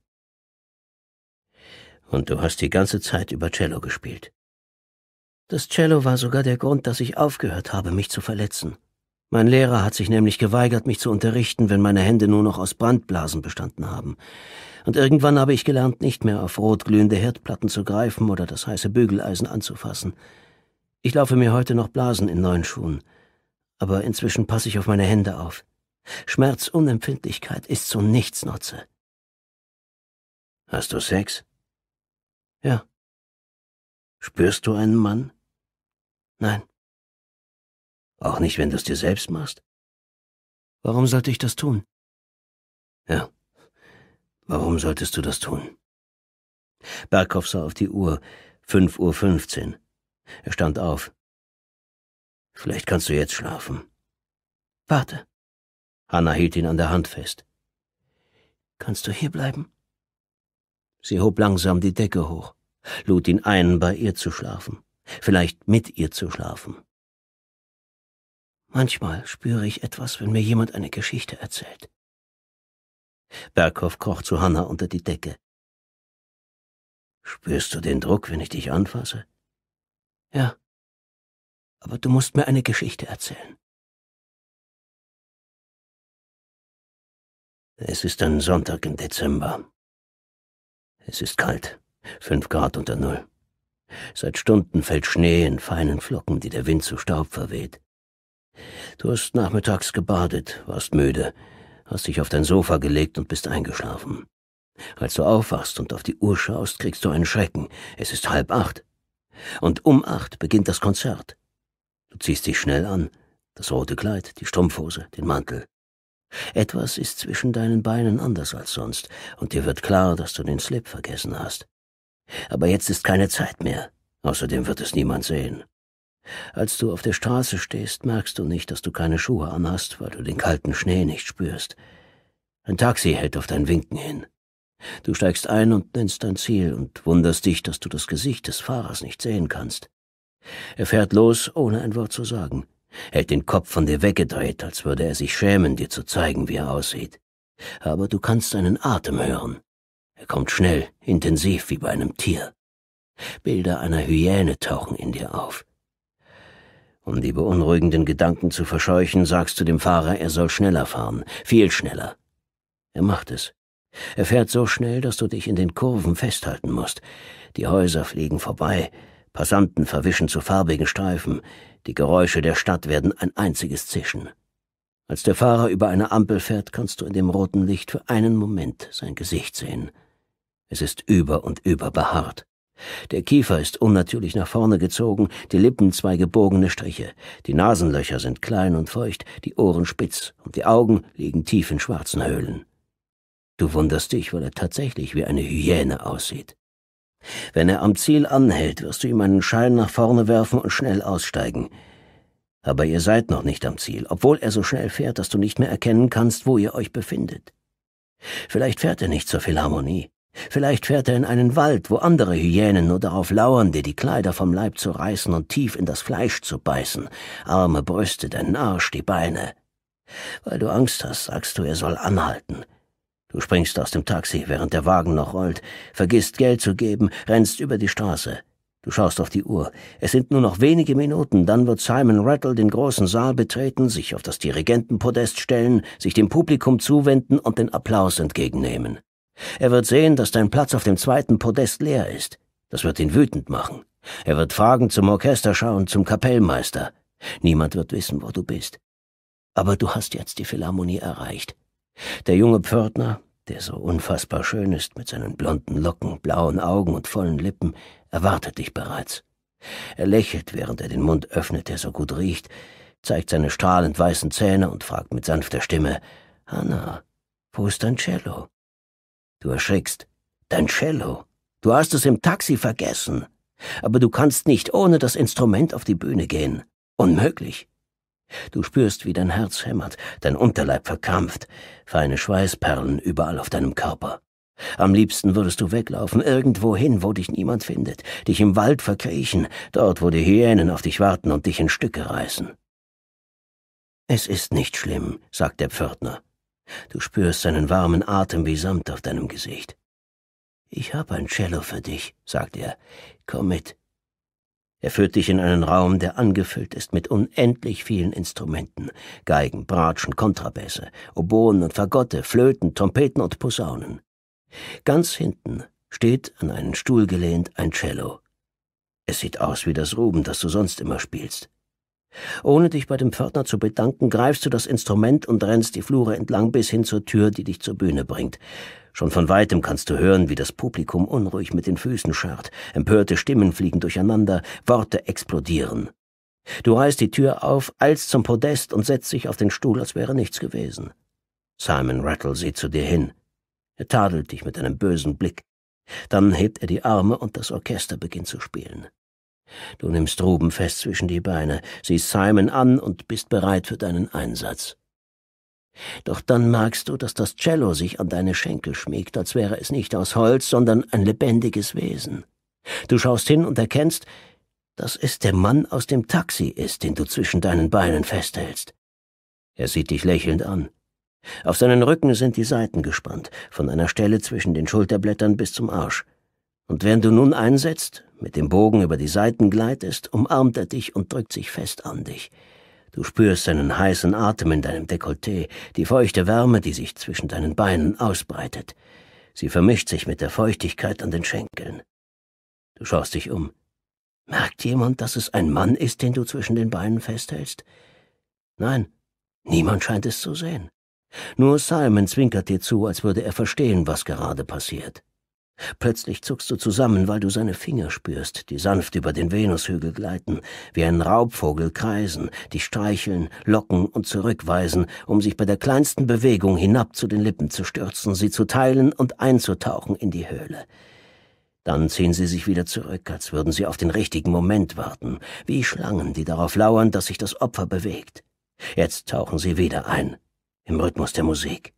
Und du hast die ganze Zeit über Cello gespielt. Das Cello war sogar der Grund, dass ich aufgehört habe, mich zu verletzen. Mein Lehrer hat sich nämlich geweigert, mich zu unterrichten, wenn meine Hände nur noch aus Brandblasen bestanden haben. Und irgendwann habe ich gelernt, nicht mehr auf rotglühende Herdplatten zu greifen oder das heiße Bügeleisen anzufassen. Ich laufe mir heute noch Blasen in neuen Schuhen. Aber inzwischen passe ich auf meine Hände auf. Schmerzunempfindlichkeit ist so nichts Nutze. Hast du Sex? Ja. Spürst du einen Mann? Nein. Auch nicht, wenn du es dir selbst machst. Warum sollte ich das tun? Ja, warum solltest du das tun? Berghoff sah auf die Uhr. Fünf Uhr fünfzehn. Er stand auf. Vielleicht kannst du jetzt schlafen. Warte. Hanna hielt ihn an der Hand fest. Kannst du hier bleiben? Sie hob langsam die Decke hoch, lud ihn ein, bei ihr zu schlafen, vielleicht mit ihr zu schlafen. Manchmal spüre ich etwas, wenn mir jemand eine Geschichte erzählt. Berghoff kroch zu Hanna unter die Decke. Spürst du den Druck, wenn ich dich anfasse? Ja. Aber du musst mir eine Geschichte erzählen. Es ist ein Sonntag im Dezember. Es ist kalt, fünf Grad unter Null. Seit Stunden fällt Schnee in feinen Flocken, die der Wind zu Staub verweht. Du hast nachmittags gebadet, warst müde, hast dich auf dein Sofa gelegt und bist eingeschlafen. Als du aufwachst und auf die Uhr schaust, kriegst du einen Schrecken. Es ist halb acht. Und um acht beginnt das Konzert. Du ziehst dich schnell an. Das rote Kleid, die Strumpfhose, den Mantel. Etwas ist zwischen deinen Beinen anders als sonst, und dir wird klar, dass du den Slip vergessen hast. Aber jetzt ist keine Zeit mehr. Außerdem wird es niemand sehen. Als du auf der Straße stehst, merkst du nicht, dass du keine Schuhe anhast, weil du den kalten Schnee nicht spürst. Ein Taxi hält auf dein Winken hin. Du steigst ein und nennst dein Ziel und wunderst dich, dass du das Gesicht des Fahrers nicht sehen kannst. Er fährt los, ohne ein Wort zu sagen, hält den Kopf von dir weggedreht, als würde er sich schämen, dir zu zeigen, wie er aussieht. Aber du kannst seinen Atem hören. Er kommt schnell, intensiv wie bei einem Tier. Bilder einer Hyäne tauchen in dir auf. Um die beunruhigenden Gedanken zu verscheuchen, sagst du dem Fahrer, er soll schneller fahren, viel schneller. Er macht es. Er fährt so schnell, dass du dich in den Kurven festhalten musst. Die Häuser fliegen vorbei, Passanten verwischen zu farbigen Streifen, die Geräusche der Stadt werden ein einziges Zischen. Als der Fahrer über eine Ampel fährt, kannst du in dem roten Licht für einen Moment sein Gesicht sehen. Es ist über und über behaart. Der Kiefer ist unnatürlich nach vorne gezogen, die Lippen zwei gebogene Striche, die Nasenlöcher sind klein und feucht, die Ohren spitz und die Augen liegen tief in schwarzen Höhlen. Du wunderst dich, weil er tatsächlich wie eine Hyäne aussieht. Wenn er am Ziel anhält, wirst du ihm einen Schein nach vorne werfen und schnell aussteigen. Aber ihr seid noch nicht am Ziel, obwohl er so schnell fährt, dass du nicht mehr erkennen kannst, wo ihr euch befindet. Vielleicht fährt er nicht zur Philharmonie. Vielleicht fährt er in einen Wald, wo andere Hyänen nur darauf lauern, dir die Kleider vom Leib zu reißen und tief in das Fleisch zu beißen, Arme, Brüste, den Arsch, die Beine. Weil du Angst hast, sagst du, er soll anhalten. Du springst aus dem Taxi, während der Wagen noch rollt, vergisst Geld zu geben, rennst über die Straße. Du schaust auf die Uhr. Es sind nur noch wenige Minuten, dann wird Simon Rattle den großen Saal betreten, sich auf das Dirigentenpodest stellen, sich dem Publikum zuwenden und den Applaus entgegennehmen. Er wird sehen, dass dein Platz auf dem zweiten Podest leer ist. Das wird ihn wütend machen. Er wird fragen zum Orchester schauen, zum Kapellmeister. Niemand wird wissen, wo du bist. Aber du hast jetzt die Philharmonie erreicht. Der junge Pförtner, der so unfassbar schön ist mit seinen blonden Locken, blauen Augen und vollen Lippen, erwartet dich bereits. Er lächelt, während er den Mund öffnet, der so gut riecht, zeigt seine strahlend weißen Zähne und fragt mit sanfter Stimme, Hanna, wo ist dein Cello? Du erschrickst. Dein Cello. Du hast es im Taxi vergessen. Aber du kannst nicht ohne das Instrument auf die Bühne gehen. Unmöglich. Du spürst, wie dein Herz hämmert, dein Unterleib verkrampft, feine Schweißperlen überall auf deinem Körper. Am liebsten würdest du weglaufen, irgendwo hin, wo dich niemand findet, dich im Wald verkriechen, dort, wo die Hyänen auf dich warten und dich in Stücke reißen. Es ist nicht schlimm, sagt der Pförtner. Du spürst seinen warmen Atem wie Samt auf deinem Gesicht. Ich hab ein Cello für dich, sagt er. Komm mit. Er führt dich in einen Raum, der angefüllt ist mit unendlich vielen Instrumenten. Geigen, Bratschen, Kontrabässe, Oboen und Fagotte, Flöten, Trompeten und Posaunen. Ganz hinten steht an einen Stuhl gelehnt ein Cello. Es sieht aus wie das Ruben, das du sonst immer spielst. Ohne dich bei dem Pförtner zu bedanken, greifst du das Instrument und rennst die Flure entlang bis hin zur Tür, die dich zur Bühne bringt. Schon von weitem kannst du hören, wie das Publikum unruhig mit den Füßen scharrt. Empörte Stimmen fliegen durcheinander, Worte explodieren. Du reißt die Tür auf, eilst zum Podest und setzt dich auf den Stuhl, als wäre nichts gewesen. Simon Rattle sieht zu dir hin. Er tadelt dich mit einem bösen Blick. Dann hebt er die Arme und das Orchester beginnt zu spielen. Du nimmst Ruben fest zwischen die Beine, siehst Simon an und bist bereit für deinen Einsatz. Doch dann merkst du, dass das Cello sich an deine Schenkel schmiegt, als wäre es nicht aus Holz, sondern ein lebendiges Wesen. Du schaust hin und erkennst, dass es der Mann aus dem Taxi ist, den du zwischen deinen Beinen festhältst. Er sieht dich lächelnd an. Auf seinen Rücken sind die Seiten gespannt, von einer Stelle zwischen den Schulterblättern bis zum Arsch. Und während du nun einsetzt, mit dem Bogen über die Seiten gleitest, umarmt er dich und drückt sich fest an dich. Du spürst seinen heißen Atem in deinem Dekolleté, die feuchte Wärme, die sich zwischen deinen Beinen ausbreitet. Sie vermischt sich mit der Feuchtigkeit an den Schenkeln. Du schaust dich um. Merkt jemand, dass es ein Mann ist, den du zwischen den Beinen festhältst? Nein, niemand scheint es zu sehen. Nur Simon zwinkert dir zu, als würde er verstehen, was gerade passiert. Plötzlich zuckst du zusammen, weil du seine Finger spürst, die sanft über den Venushügel gleiten, wie ein Raubvogel kreisen, die streicheln, locken und zurückweisen, um sich bei der kleinsten Bewegung hinab zu den Lippen zu stürzen, sie zu teilen und einzutauchen in die Höhle. Dann ziehen sie sich wieder zurück, als würden sie auf den richtigen Moment warten, wie Schlangen, die darauf lauern, dass sich das Opfer bewegt. Jetzt tauchen sie wieder ein, im Rhythmus der Musik.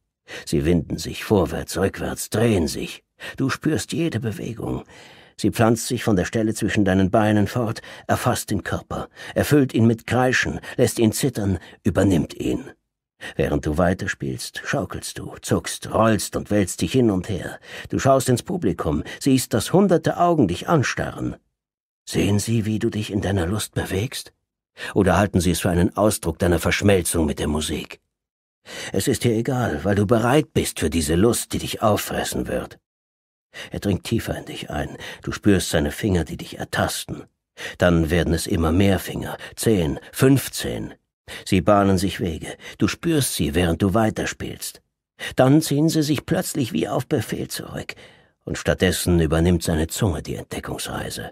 Sie winden sich vorwärts, rückwärts, drehen sich. Du spürst jede Bewegung. Sie pflanzt sich von der Stelle zwischen deinen Beinen fort, erfasst den Körper, erfüllt ihn mit Kreischen, lässt ihn zittern, übernimmt ihn. Während du weiterspielst, schaukelst du, zuckst, rollst und wälzt dich hin und her. Du schaust ins Publikum, siehst, dass hunderte Augen dich anstarren. Sehen sie, wie du dich in deiner Lust bewegst? Oder halten sie es für einen Ausdruck deiner Verschmelzung mit der Musik? Es ist dir egal, weil du bereit bist für diese Lust, die dich auffressen wird. Er dringt tiefer in dich ein, du spürst seine Finger, die dich ertasten. Dann werden es immer mehr Finger, zehn, fünfzehn. Sie bahnen sich Wege, du spürst sie, während du weiterspielst. Dann ziehen sie sich plötzlich wie auf Befehl zurück, und stattdessen übernimmt seine Zunge die Entdeckungsreise.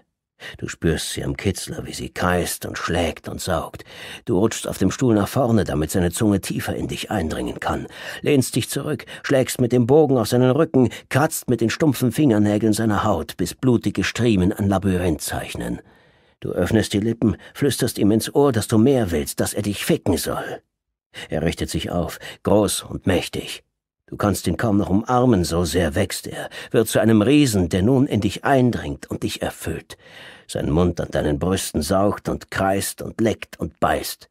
Du spürst sie am Kitzler, wie sie kreist und schlägt und saugt. Du rutschst auf dem Stuhl nach vorne, damit seine Zunge tiefer in dich eindringen kann. Lehnst dich zurück, schlägst mit dem Bogen auf seinen Rücken, kratzt mit den stumpfen Fingernägeln seiner Haut, bis blutige Striemen ein Labyrinth zeichnen. Du öffnest die Lippen, flüsterst ihm ins Ohr, dass du mehr willst, dass er dich ficken soll. Er richtet sich auf, groß und mächtig. Du kannst ihn kaum noch umarmen, so sehr wächst er, wird zu einem Riesen, der nun in dich eindringt und dich erfüllt. Sein Mund an deinen Brüsten saugt und kreist und leckt und beißt.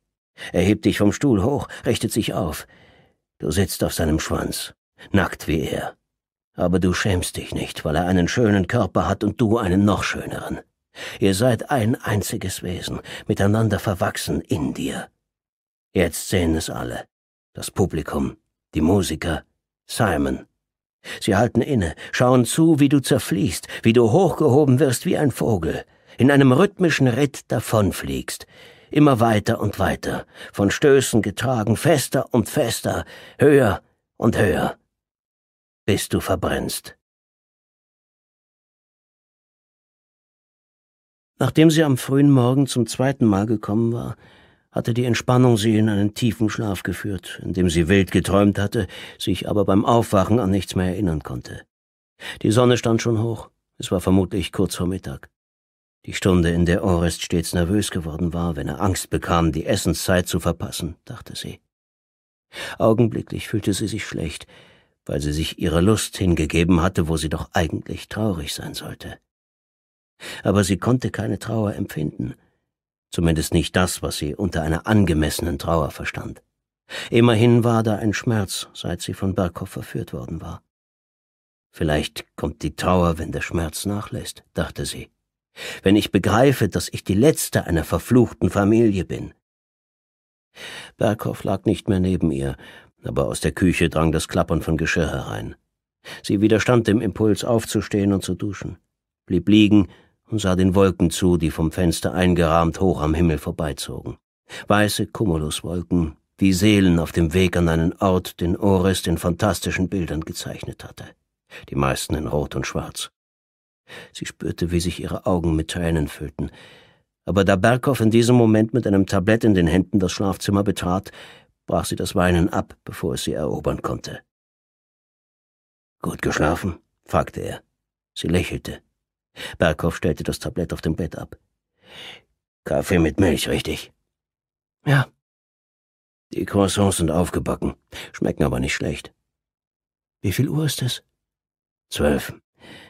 Er hebt dich vom Stuhl hoch, richtet sich auf. Du sitzt auf seinem Schwanz, nackt wie er. Aber du schämst dich nicht, weil er einen schönen Körper hat und du einen noch schöneren. Ihr seid ein einziges Wesen, miteinander verwachsen in dir. Jetzt sehen es alle. Das Publikum, die Musiker, Simon. Sie halten inne, schauen zu, wie du zerfließt, wie du hochgehoben wirst wie ein Vogel, in einem rhythmischen Ritt davonfliegst, immer weiter und weiter, von Stößen getragen, fester und fester, höher und höher, bis du verbrennst. Nachdem sie am frühen Morgen zum zweiten Mal gekommen war, hatte die Entspannung sie in einen tiefen Schlaf geführt, in dem sie wild geträumt hatte, sich aber beim Aufwachen an nichts mehr erinnern konnte. Die Sonne stand schon hoch, es war vermutlich kurz vor Mittag. Die Stunde, in der Orest stets nervös geworden war, wenn er Angst bekam, die Essenszeit zu verpassen, dachte sie. Augenblicklich fühlte sie sich schlecht, weil sie sich ihrer Lust hingegeben hatte, wo sie doch eigentlich traurig sein sollte. Aber sie konnte keine Trauer empfinden, zumindest nicht das, was sie unter einer angemessenen Trauer verstand. Immerhin war da ein Schmerz, seit sie von Berghoff verführt worden war. Vielleicht kommt die Trauer, wenn der Schmerz nachlässt, dachte sie. Wenn ich begreife, dass ich die letzte einer verfluchten Familie bin. Berghoff lag nicht mehr neben ihr, aber aus der Küche drang das Klappern von Geschirr herein. Sie widerstand dem Impuls aufzustehen und zu duschen, blieb liegen und sah den Wolken zu, die vom Fenster eingerahmt hoch am Himmel vorbeizogen. Weiße Kumuluswolken, wie Seelen auf dem Weg an einen Ort, den Oris in fantastischen Bildern gezeichnet hatte, die meisten in Rot und Schwarz. Sie spürte, wie sich ihre Augen mit Tränen füllten, aber da Berghoff in diesem Moment mit einem Tablett in den Händen das Schlafzimmer betrat, brach sie das Weinen ab, bevor es sie erobern konnte. Gut geschlafen? fragte er. Sie lächelte. Berghoff stellte das Tablett auf dem Bett ab. Kaffee mit Milch, richtig? Ja. Die Croissants sind aufgebacken, schmecken aber nicht schlecht. Wie viel Uhr ist es? Zwölf.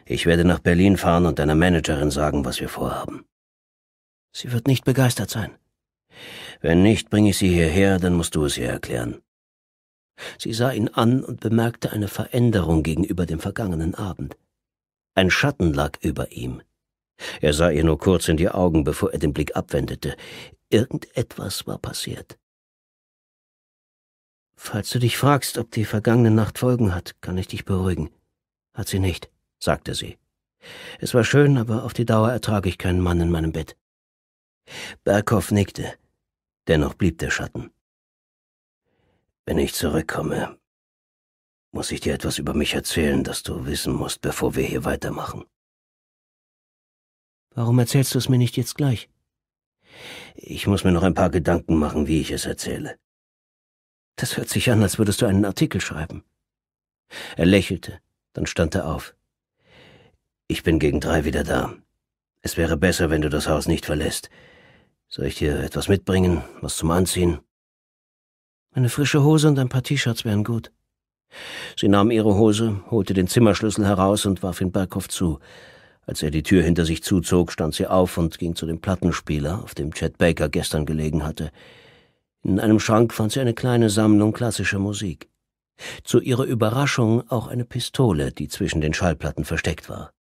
Ich werde nach Berlin fahren und deiner Managerin sagen, was wir vorhaben. Sie wird nicht begeistert sein. Wenn nicht, bringe ich sie hierher, dann musst du es ihr erklären. Sie sah ihn an und bemerkte eine Veränderung gegenüber dem vergangenen Abend. Ein Schatten lag über ihm. Er sah ihr nur kurz in die Augen, bevor er den Blick abwendete. Irgendetwas war passiert. Falls du dich fragst, ob die vergangene Nacht Folgen hat, kann ich dich beruhigen. Hat sie nicht, sagte sie. Es war schön, aber auf die Dauer ertrage ich keinen Mann in meinem Bett. Berghoff nickte. Dennoch blieb der Schatten. Wenn ich zurückkomme, muss ich dir etwas über mich erzählen, das du wissen musst, bevor wir hier weitermachen. Warum erzählst du es mir nicht jetzt gleich? Ich muss mir noch ein paar Gedanken machen, wie ich es erzähle. Das hört sich an, als würdest du einen Artikel schreiben. Er lächelte, dann stand er auf. Ich bin gegen drei wieder da. Es wäre besser, wenn du das Haus nicht verlässt. Soll ich dir etwas mitbringen, was zum Anziehen? Eine frische Hose und ein paar T-Shirts wären gut. Sie nahm ihre Hose, holte den Zimmerschlüssel heraus und warf ihn Berghoff zu. Als er die Tür hinter sich zuzog, stand sie auf und ging zu dem Plattenspieler, auf dem Chet Baker gestern gelegen hatte. In einem Schrank fand sie eine kleine Sammlung klassischer Musik. Zu ihrer Überraschung auch eine Pistole, die zwischen den Schallplatten versteckt war.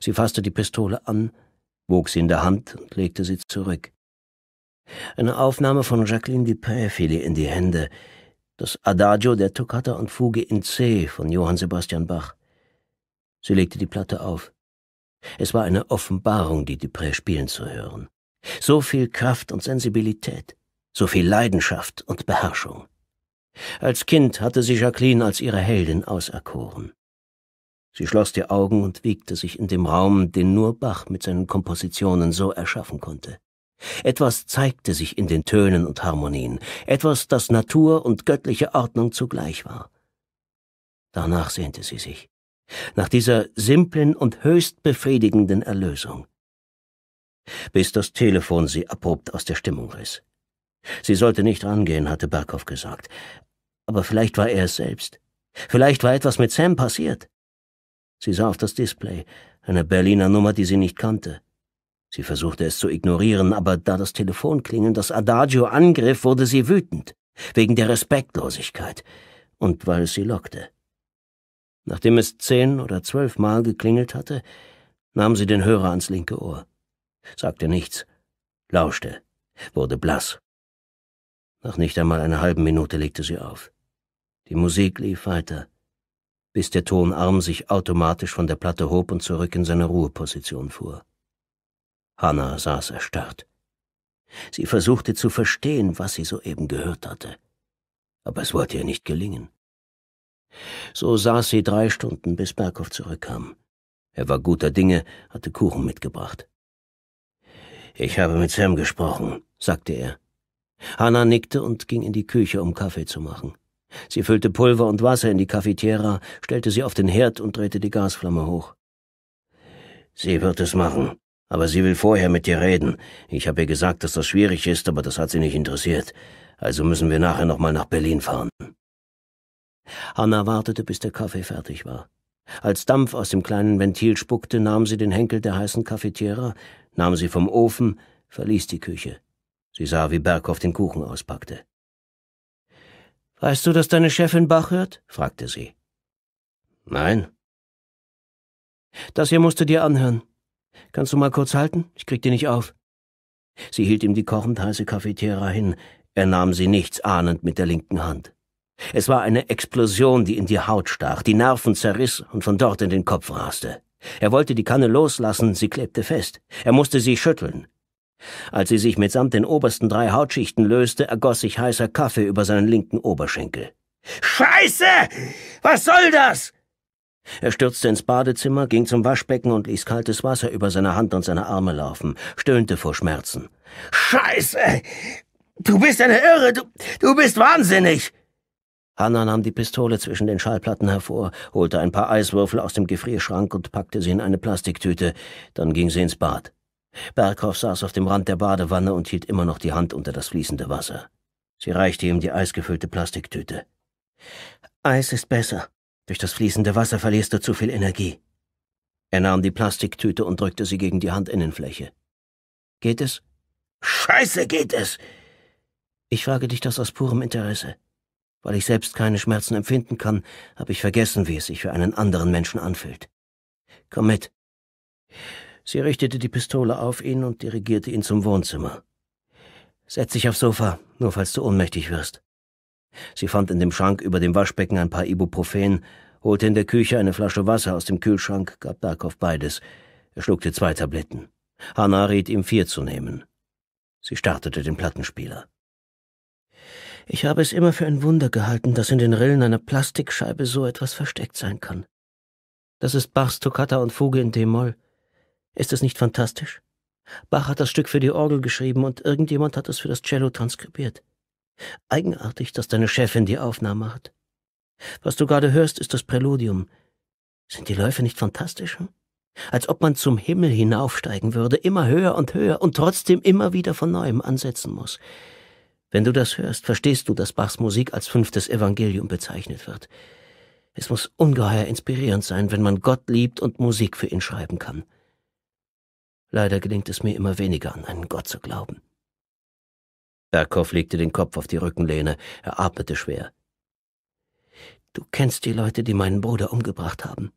Sie fasste die Pistole an, wog sie in der Hand und legte sie zurück. Eine Aufnahme von Jacqueline Dupin fiel ihr in die Hände, das Adagio der Toccata und Fuge in C von Johann Sebastian Bach. Sie legte die Platte auf. Es war eine Offenbarung, die Dupré spielen zu hören. So viel Kraft und Sensibilität, so viel Leidenschaft und Beherrschung. Als Kind hatte sie Jacqueline als ihre Heldin auserkoren. Sie schloss die Augen und wiegte sich in dem Raum, den nur Bach mit seinen Kompositionen so erschaffen konnte. Etwas zeigte sich in den Tönen und Harmonien, etwas, das Natur und göttliche Ordnung zugleich war. Danach sehnte sie sich, nach dieser simplen und höchst befriedigenden Erlösung. Bis das Telefon sie abrupt aus der Stimmung riss. Sie sollte nicht rangehen, hatte Berghoff gesagt. Aber vielleicht war er es selbst. Vielleicht war etwas mit Sam passiert. Sie sah auf das Display, eine Berliner Nummer, die sie nicht kannte. Sie versuchte es zu ignorieren, aber da das Telefonklingen das Adagio angriff, wurde sie wütend, wegen der Respektlosigkeit und weil es sie lockte. Nachdem es zehn oder zwölfmal geklingelt hatte, nahm sie den Hörer ans linke Ohr, sagte nichts, lauschte, wurde blass. Nach nicht einmal einer halben Minute legte sie auf. Die Musik lief weiter, bis der Tonarm sich automatisch von der Platte hob und zurück in seine Ruheposition fuhr. Hanna saß erstarrt. Sie versuchte zu verstehen, was sie soeben gehört hatte. Aber es wollte ihr nicht gelingen. So saß sie drei Stunden, bis Berghoff zurückkam. Er war guter Dinge, hatte Kuchen mitgebracht. Ich habe mit Sam gesprochen, sagte er. Hanna nickte und ging in die Küche, um Kaffee zu machen. Sie füllte Pulver und Wasser in die Cafetiera, stellte sie auf den Herd und drehte die Gasflamme hoch. Sie wird es machen, aber sie will vorher mit dir reden. Ich habe ihr gesagt, dass das schwierig ist, aber das hat sie nicht interessiert. Also müssen wir nachher nochmal nach Berlin fahren. Anna wartete, bis der Kaffee fertig war. Als Dampf aus dem kleinen Ventil spuckte, nahm sie den Henkel der heißen Cafetiera, nahm sie vom Ofen, verließ die Küche. Sie sah, wie Berghoff den Kuchen auspackte. Weißt du, dass deine Chefin Bach hört? fragte sie. Nein. Das hier musst du dir anhören. Kannst du mal kurz halten? Ich krieg die nicht auf. Sie hielt ihm die kochend heiße Cafetera hin. Er nahm sie nichts ahnend mit der linken Hand. Es war eine Explosion, die in die Haut stach, die Nerven zerriss und von dort in den Kopf raste. Er wollte die Kanne loslassen, sie klebte fest. Er musste sie schütteln. Als sie sich mitsamt den obersten drei Hautschichten löste, ergoss sich heißer Kaffee über seinen linken Oberschenkel. Scheiße! Was soll das? Er stürzte ins Badezimmer, ging zum Waschbecken und ließ kaltes Wasser über seine Hand und seine Arme laufen, stöhnte vor Schmerzen. Scheiße! Du bist eine Irre! Du, du bist wahnsinnig! Hanna nahm die Pistole zwischen den Schallplatten hervor, holte ein paar Eiswürfel aus dem Gefrierschrank und packte sie in eine Plastiktüte. Dann ging sie ins Bad. Berghoff saß auf dem Rand der Badewanne und hielt immer noch die Hand unter das fließende Wasser. Sie reichte ihm die eisgefüllte Plastiktüte. Eis ist besser, durch das fließende Wasser verlierst du zu viel Energie. Er nahm die Plastiktüte und drückte sie gegen die Handinnenfläche. Geht es? Scheiße geht es! Ich frage dich das aus purem Interesse. Weil ich selbst keine Schmerzen empfinden kann, habe ich vergessen, wie es sich für einen anderen Menschen anfühlt. Komm mit. Sie richtete die Pistole auf ihn und dirigierte ihn zum Wohnzimmer. Setz dich aufs Sofa, nur falls du ohnmächtig wirst. Sie fand in dem Schrank über dem Waschbecken ein paar Ibuprofen, holte in der Küche eine Flasche Wasser aus dem Kühlschrank, gab Darkov beides. Er schluckte zwei Tabletten. Hanna riet ihm vier zu nehmen. Sie startete den Plattenspieler. Ich habe es immer für ein Wunder gehalten, dass in den Rillen einer Plastikscheibe so etwas versteckt sein kann. Das ist Bachs Toccata und Fuge in D-Moll. Ist es nicht fantastisch? Bach hat das Stück für die Orgel geschrieben und irgendjemand hat es für das Cello transkribiert. Eigenartig, dass deine Chefin die Aufnahme hat. Was du gerade hörst, ist das Präludium. Sind die Läufe nicht fantastisch? Hm? Als ob man zum Himmel hinaufsteigen würde, immer höher und höher und trotzdem immer wieder von neuem ansetzen muss. Wenn du das hörst, verstehst du, dass Bachs Musik als fünftes Evangelium bezeichnet wird. Es muss ungeheuer inspirierend sein, wenn man Gott liebt und Musik für ihn schreiben kann. Leider gelingt es mir immer weniger an einen Gott zu glauben. Berghoff legte den Kopf auf die Rückenlehne, er atmete schwer. Du kennst die Leute, die meinen Bruder umgebracht haben.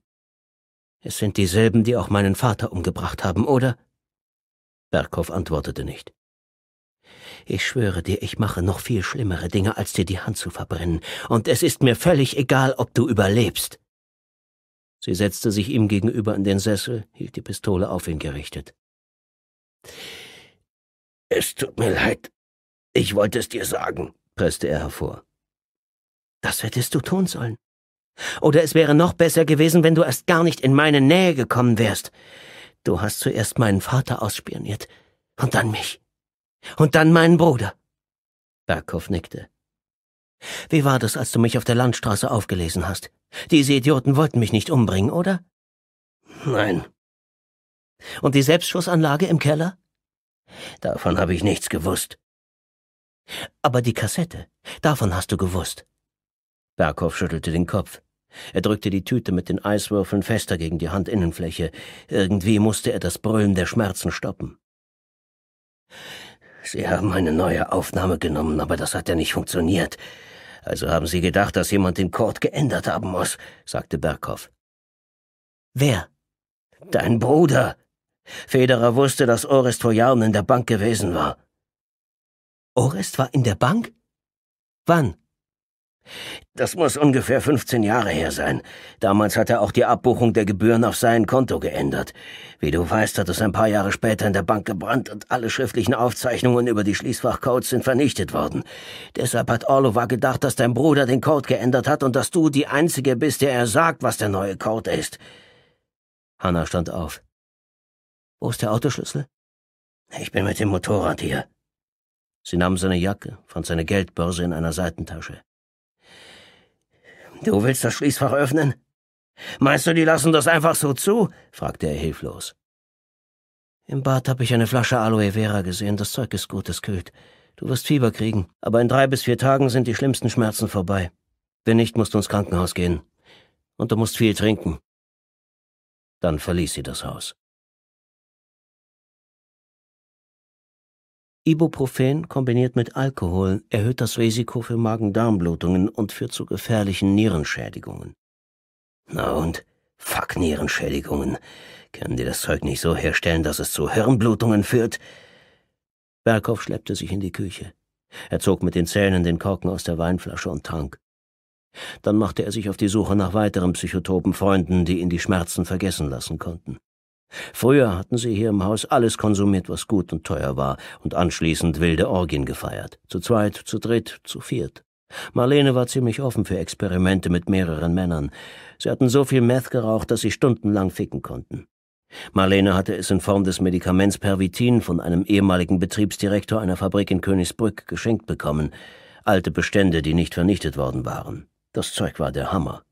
Es sind dieselben, die auch meinen Vater umgebracht haben, oder? Berghoff antwortete nicht. Ich schwöre dir, ich mache noch viel schlimmere Dinge, als dir die Hand zu verbrennen, und es ist mir völlig egal, ob du überlebst. Sie setzte sich ihm gegenüber in den Sessel, hielt die Pistole auf ihn gerichtet. Es tut mir leid, ich wollte es dir sagen, presste er hervor. Das hättest du tun sollen. Oder es wäre noch besser gewesen, wenn du erst gar nicht in meine Nähe gekommen wärst. Du hast zuerst meinen Vater ausspioniert, und dann mich. Und dann meinen Bruder. Berghoff nickte. Wie war das, als du mich auf der Landstraße aufgelesen hast? Diese Idioten wollten mich nicht umbringen, oder? Nein. Und die Selbstschussanlage im Keller? Davon habe ich nichts gewusst. Aber die Kassette, davon hast du gewusst. Berghoff schüttelte den Kopf. Er drückte die Tüte mit den Eiswürfeln fester gegen die Handinnenfläche. Irgendwie musste er das Brüllen der Schmerzen stoppen. Sie haben eine neue Aufnahme genommen, aber das hat ja nicht funktioniert. Also haben Sie gedacht, dass jemand den Chord geändert haben muss, sagte Berghoff. Wer? Dein Bruder. Federer wusste, dass Orest vor Jahren in der Bank gewesen war. Orest war in der Bank? Wann? Das muss ungefähr 15 Jahre her sein. Damals hat er auch die Abbuchung der Gebühren auf sein Konto geändert. Wie du weißt, hat es ein paar Jahre später in der Bank gebrannt und alle schriftlichen Aufzeichnungen über die Schließfachcodes sind vernichtet worden. Deshalb hat Orlova gedacht, dass dein Bruder den Code geändert hat und dass du die Einzige bist, der er sagt, was der neue Code ist. Hanna stand auf. Wo ist der Autoschlüssel? Ich bin mit dem Motorrad hier. Sie nahm seine Jacke, fand seine Geldbörse in einer Seitentasche. Du willst das Schließfach öffnen? Meinst du, die lassen das einfach so zu? fragte er hilflos. Im Bad habe ich eine Flasche Aloe Vera gesehen. Das Zeug ist gut, es kühlt. Du wirst Fieber kriegen, aber in drei bis vier Tagen sind die schlimmsten Schmerzen vorbei. Wenn nicht, musst du ins Krankenhaus gehen. Und du musst viel trinken. Dann verließ sie das Haus. Ibuprofen kombiniert mit Alkohol erhöht das Risiko für Magen-Darm-Blutungen und führt zu gefährlichen Nierenschädigungen. Na und? Fuck Nierenschädigungen. Können die das Zeug nicht so herstellen, dass es zu Hirnblutungen führt? Berghoff schleppte sich in die Küche. Er zog mit den Zähnen den Korken aus der Weinflasche und trank. Dann machte er sich auf die Suche nach weiteren psychotopen Freunden, die ihn die Schmerzen vergessen lassen konnten. Früher hatten sie hier im Haus alles konsumiert, was gut und teuer war, und anschließend wilde Orgien gefeiert. Zu zweit, zu dritt, zu viert. Marlene war ziemlich offen für Experimente mit mehreren Männern. Sie hatten so viel Meth geraucht, dass sie stundenlang ficken konnten. Marlene hatte es in Form des Medikaments Pervitin von einem ehemaligen Betriebsdirektor einer Fabrik in Königsbrück geschenkt bekommen. Alte Bestände, die nicht vernichtet worden waren. Das Zeug war der Hammer.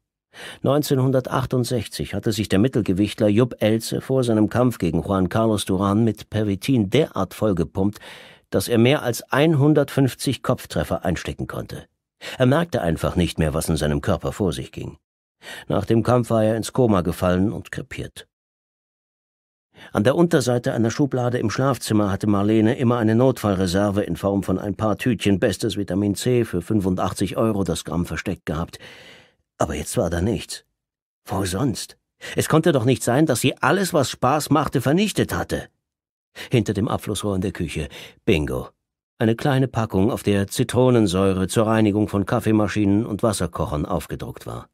1968 hatte sich der Mittelgewichtler Jupp Elze vor seinem Kampf gegen Juan Carlos Duran mit Peritin derart vollgepumpt, dass er mehr als 150 Kopftreffer einstecken konnte. Er merkte einfach nicht mehr, was in seinem Körper vor sich ging. Nach dem Kampf war er ins Koma gefallen und krepiert. An der Unterseite einer Schublade im Schlafzimmer hatte Marlene immer eine Notfallreserve in Form von ein paar Tütchen bestes Vitamin C für 85 Euro das Gramm versteckt gehabt. Aber jetzt war da nichts. Wo sonst? Es konnte doch nicht sein, dass sie alles, was Spaß machte, vernichtet hatte. Hinter dem Abflussrohr in der Küche. Bingo. Eine kleine Packung, auf der Zitronensäure zur Reinigung von Kaffeemaschinen und Wasserkochern aufgedruckt war.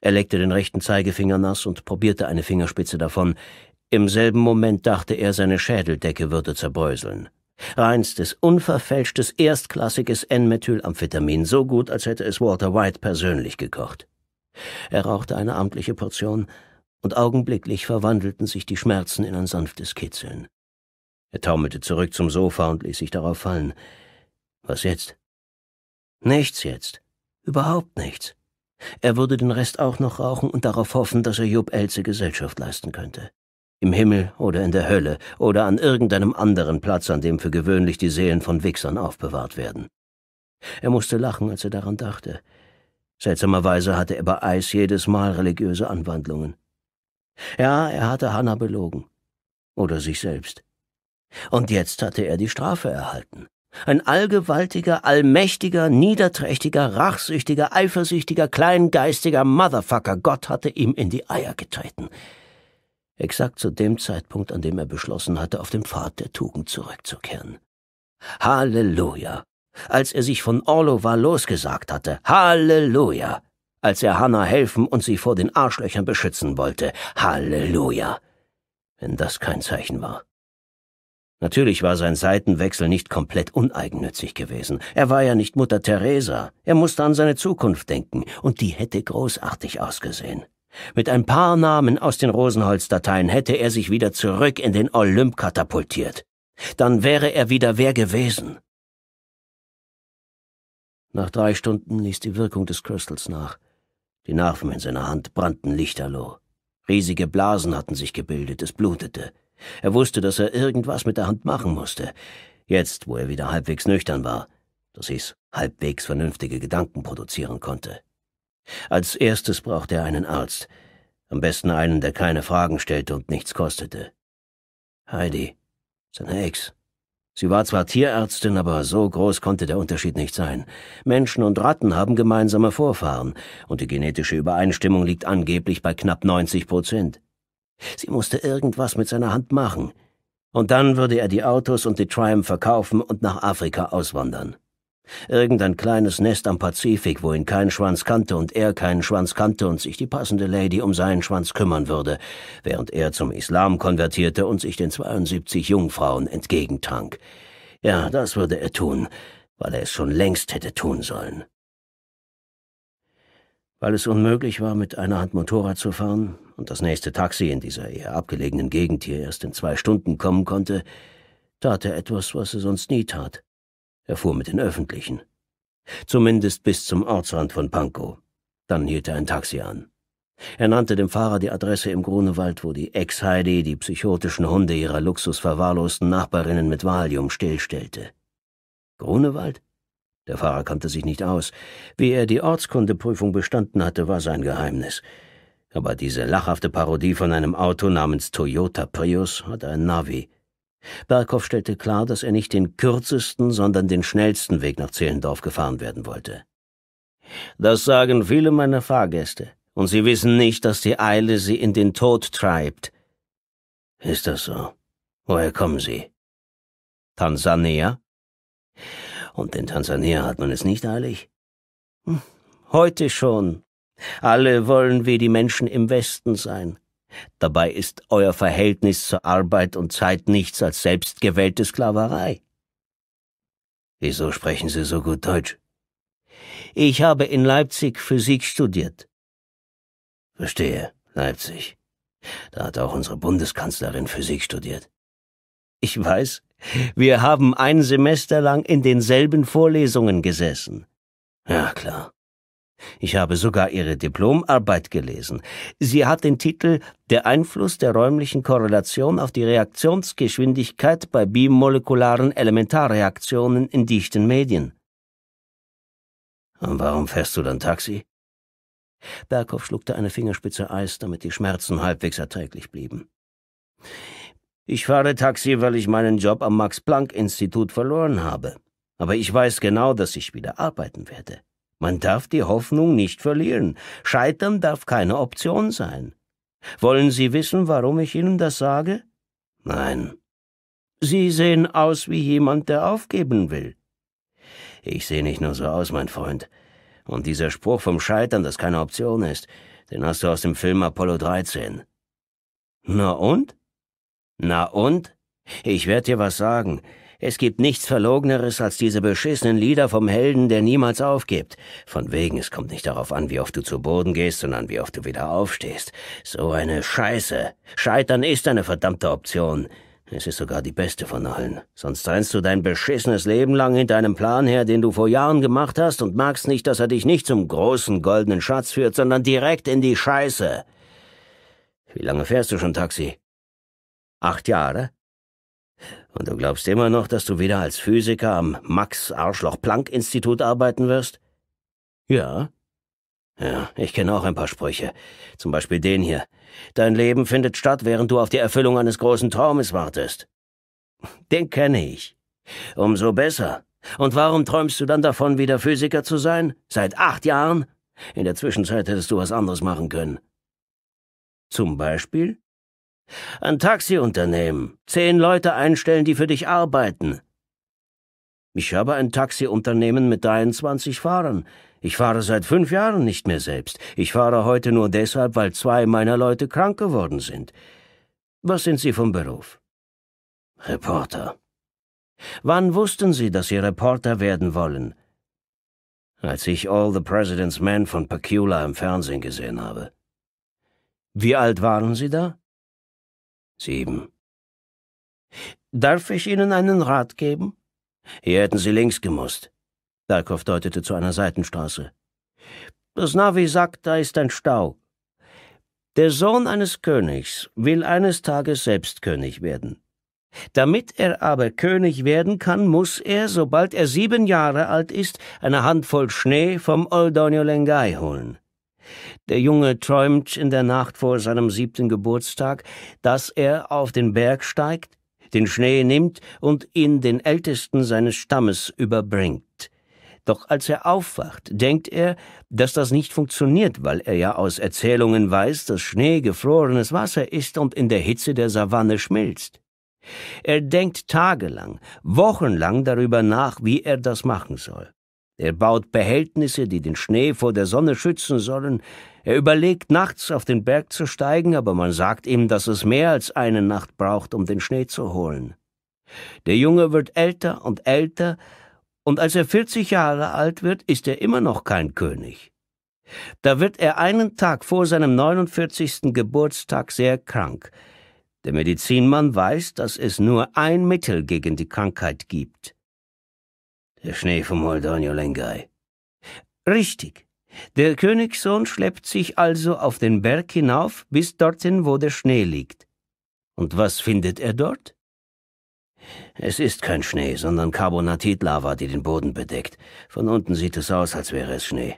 Er leckte den rechten Zeigefinger nass und probierte eine Fingerspitze davon. Im selben Moment dachte er, seine Schädeldecke würde zerbröseln. Reinstes, unverfälschtes, erstklassiges N-Methylamphetamin, so gut, als hätte es Walter White persönlich gekocht. Er rauchte eine amtliche Portion, und augenblicklich verwandelten sich die Schmerzen in ein sanftes Kitzeln. Er taumelte zurück zum Sofa und ließ sich darauf fallen. Was jetzt? Nichts jetzt. Überhaupt nichts. Er würde den Rest auch noch rauchen und darauf hoffen, dass er Job Elze Gesellschaft leisten könnte. Im Himmel oder in der Hölle oder an irgendeinem anderen Platz, an dem für gewöhnlich die Seelen von Wichsern aufbewahrt werden. Er musste lachen, als er daran dachte. Seltsamerweise hatte er bei Eis jedes Mal religiöse Anwandlungen. Ja, er hatte Hanna belogen. Oder sich selbst. Und jetzt hatte er die Strafe erhalten. Ein allgewaltiger, allmächtiger, niederträchtiger, rachsüchtiger, eifersüchtiger, kleingeistiger Motherfucker Gott hatte ihm in die Eier getreten. Exakt zu dem Zeitpunkt, an dem er beschlossen hatte, auf dem Pfad der Tugend zurückzukehren. Halleluja! als er sich von Orlova losgesagt hatte. Halleluja! Als er Hannah helfen und sie vor den Arschlöchern beschützen wollte. Halleluja! Wenn das kein Zeichen war. Natürlich war sein Seitenwechsel nicht komplett uneigennützig gewesen. Er war ja nicht Mutter Teresa. Er musste an seine Zukunft denken, und die hätte großartig ausgesehen. Mit ein paar Namen aus den Rosenholzdateien hätte er sich wieder zurück in den Olymp katapultiert. Dann wäre er wieder wer gewesen. Nach drei Stunden ließ die Wirkung des Crystals nach. Die Narben in seiner Hand brannten lichterloh. Riesige Blasen hatten sich gebildet, es blutete. Er wusste, dass er irgendwas mit der Hand machen musste. Jetzt, wo er wieder halbwegs nüchtern war, dass hieß, halbwegs vernünftige Gedanken produzieren konnte. Als erstes brauchte er einen Arzt. Am besten einen, der keine Fragen stellte und nichts kostete. Heidi, seine Ex, Sie war zwar Tierärztin, aber so groß konnte der Unterschied nicht sein. Menschen und Ratten haben gemeinsame Vorfahren, und die genetische Übereinstimmung liegt angeblich bei knapp 90 Prozent. Sie musste irgendwas mit seiner Hand machen. Und dann würde er die Autos und die Triumph verkaufen und nach Afrika auswandern. Irgendein kleines Nest am Pazifik, wo ihn kein Schwanz kannte und er keinen Schwanz kannte und sich die passende Lady um seinen Schwanz kümmern würde, während er zum Islam konvertierte und sich den 72 Jungfrauen entgegentrank. Ja, das würde er tun, weil er es schon längst hätte tun sollen. Weil es unmöglich war, mit einer Hand Motorrad zu fahren und das nächste Taxi in dieser eher abgelegenen Gegend hier erst in zwei Stunden kommen konnte, tat er etwas, was er sonst nie tat. Er fuhr mit den Öffentlichen. Zumindest bis zum Ortsrand von Pankow. Dann hielt er ein Taxi an. Er nannte dem Fahrer die Adresse im Grunewald, wo die Ex-Heidi die psychotischen Hunde ihrer luxusverwahrlosten Nachbarinnen mit Valium stillstellte. Grunewald? Der Fahrer kannte sich nicht aus. Wie er die Ortskundeprüfung bestanden hatte, war sein Geheimnis. Aber diese lachhafte Parodie von einem Auto namens Toyota Prius hat ein Navi. Berghoff stellte klar, dass er nicht den kürzesten, sondern den schnellsten Weg nach Zehlendorf gefahren werden wollte. Das sagen viele meiner Fahrgäste, und sie wissen nicht, dass die Eile sie in den Tod treibt. Ist das so? Woher kommen sie? Tansania? Und in Tansania hat man es nicht eilig? Hm, heute schon. Alle wollen wie die Menschen im Westen sein. Dabei ist euer Verhältnis zur Arbeit und Zeit nichts als selbstgewählte Sklaverei. Wieso sprechen Sie so gut Deutsch? Ich habe in Leipzig Physik studiert. Verstehe, Leipzig. Da hat auch unsere Bundeskanzlerin Physik studiert. Ich weiß, wir haben ein Semester lang in denselben Vorlesungen gesessen. Ja, klar. Ich habe sogar ihre Diplomarbeit gelesen. Sie hat den Titel Der Einfluss der räumlichen Korrelation auf die Reaktionsgeschwindigkeit bei bimolekularen Elementarreaktionen in dichten Medien. Und warum fährst du dann Taxi? Berghoff schluckte eine Fingerspitze Eis, damit die Schmerzen halbwegs erträglich blieben. Ich fahre Taxi, weil ich meinen Job am Max Planck Institut verloren habe. Aber ich weiß genau, dass ich wieder arbeiten werde. Man darf die Hoffnung nicht verlieren. Scheitern darf keine Option sein. Wollen Sie wissen, warum ich Ihnen das sage? Nein. Sie sehen aus wie jemand, der aufgeben will. Ich sehe nicht nur so aus, mein Freund. Und dieser Spruch vom Scheitern, das keine Option ist, den hast du aus dem Film Apollo 13. Na und? Na und? Ich werde dir was sagen. Es gibt nichts Verlogeneres als diese beschissenen Lieder vom Helden, der niemals aufgibt. Von wegen, es kommt nicht darauf an, wie oft du zu Boden gehst, sondern wie oft du wieder aufstehst. So eine Scheiße. Scheitern ist eine verdammte Option. Es ist sogar die beste von allen. Sonst rennst du dein beschissenes Leben lang hinter einem Plan her, den du vor Jahren gemacht hast und magst nicht, dass er dich nicht zum großen goldenen Schatz führt, sondern direkt in die Scheiße. Wie lange fährst du schon Taxi? Acht Jahre? Und du glaubst immer noch, dass du wieder als Physiker am Max-Arschloch-Planck-Institut arbeiten wirst? Ja. Ja, ich kenne auch ein paar Sprüche. Zum Beispiel den hier. Dein Leben findet statt, während du auf die Erfüllung eines großen Traumes wartest. Den kenne ich. Umso besser. Und warum träumst du dann davon, wieder Physiker zu sein? Seit acht Jahren? In der Zwischenzeit hättest du was anderes machen können. Zum Beispiel? Ein Taxiunternehmen. Zehn Leute einstellen, die für dich arbeiten. Ich habe ein Taxiunternehmen mit 23 Fahrern. Ich fahre seit fünf Jahren nicht mehr selbst. Ich fahre heute nur deshalb, weil zwei meiner Leute krank geworden sind. Was sind Sie vom Beruf? Reporter. Wann wussten Sie, dass Sie Reporter werden wollen? Als ich All the President's Men von Pacula im Fernsehen gesehen habe. Wie alt waren Sie da? Sieben. Darf ich Ihnen einen Rat geben? Hier hätten Sie links gemusst. Darkow deutete zu einer Seitenstraße. Das Navi sagt, da ist ein Stau. Der Sohn eines Königs will eines Tages selbst König werden. Damit er aber König werden kann, muss er, sobald er sieben Jahre alt ist, eine Handvoll Schnee vom Oldonio Lengai holen. Der Junge träumt in der Nacht vor seinem siebten Geburtstag, dass er auf den Berg steigt, den Schnee nimmt und ihn den Ältesten seines Stammes überbringt. Doch als er aufwacht, denkt er, dass das nicht funktioniert, weil er ja aus Erzählungen weiß, dass Schnee gefrorenes Wasser ist und in der Hitze der Savanne schmilzt. Er denkt tagelang, wochenlang darüber nach, wie er das machen soll. Er baut Behältnisse, die den Schnee vor der Sonne schützen sollen. Er überlegt, nachts auf den Berg zu steigen, aber man sagt ihm, dass es mehr als eine Nacht braucht, um den Schnee zu holen. Der Junge wird älter und älter, und als er 40 Jahre alt wird, ist er immer noch kein König. Da wird er einen Tag vor seinem 49. Geburtstag sehr krank. Der Medizinmann weiß, dass es nur ein Mittel gegen die Krankheit gibt. Der Schnee vom Holdonio Lengai. Richtig. Der Königssohn schleppt sich also auf den Berg hinauf bis dorthin, wo der Schnee liegt. Und was findet er dort? Es ist kein Schnee, sondern Carbonatitlava, die den Boden bedeckt. Von unten sieht es aus, als wäre es Schnee.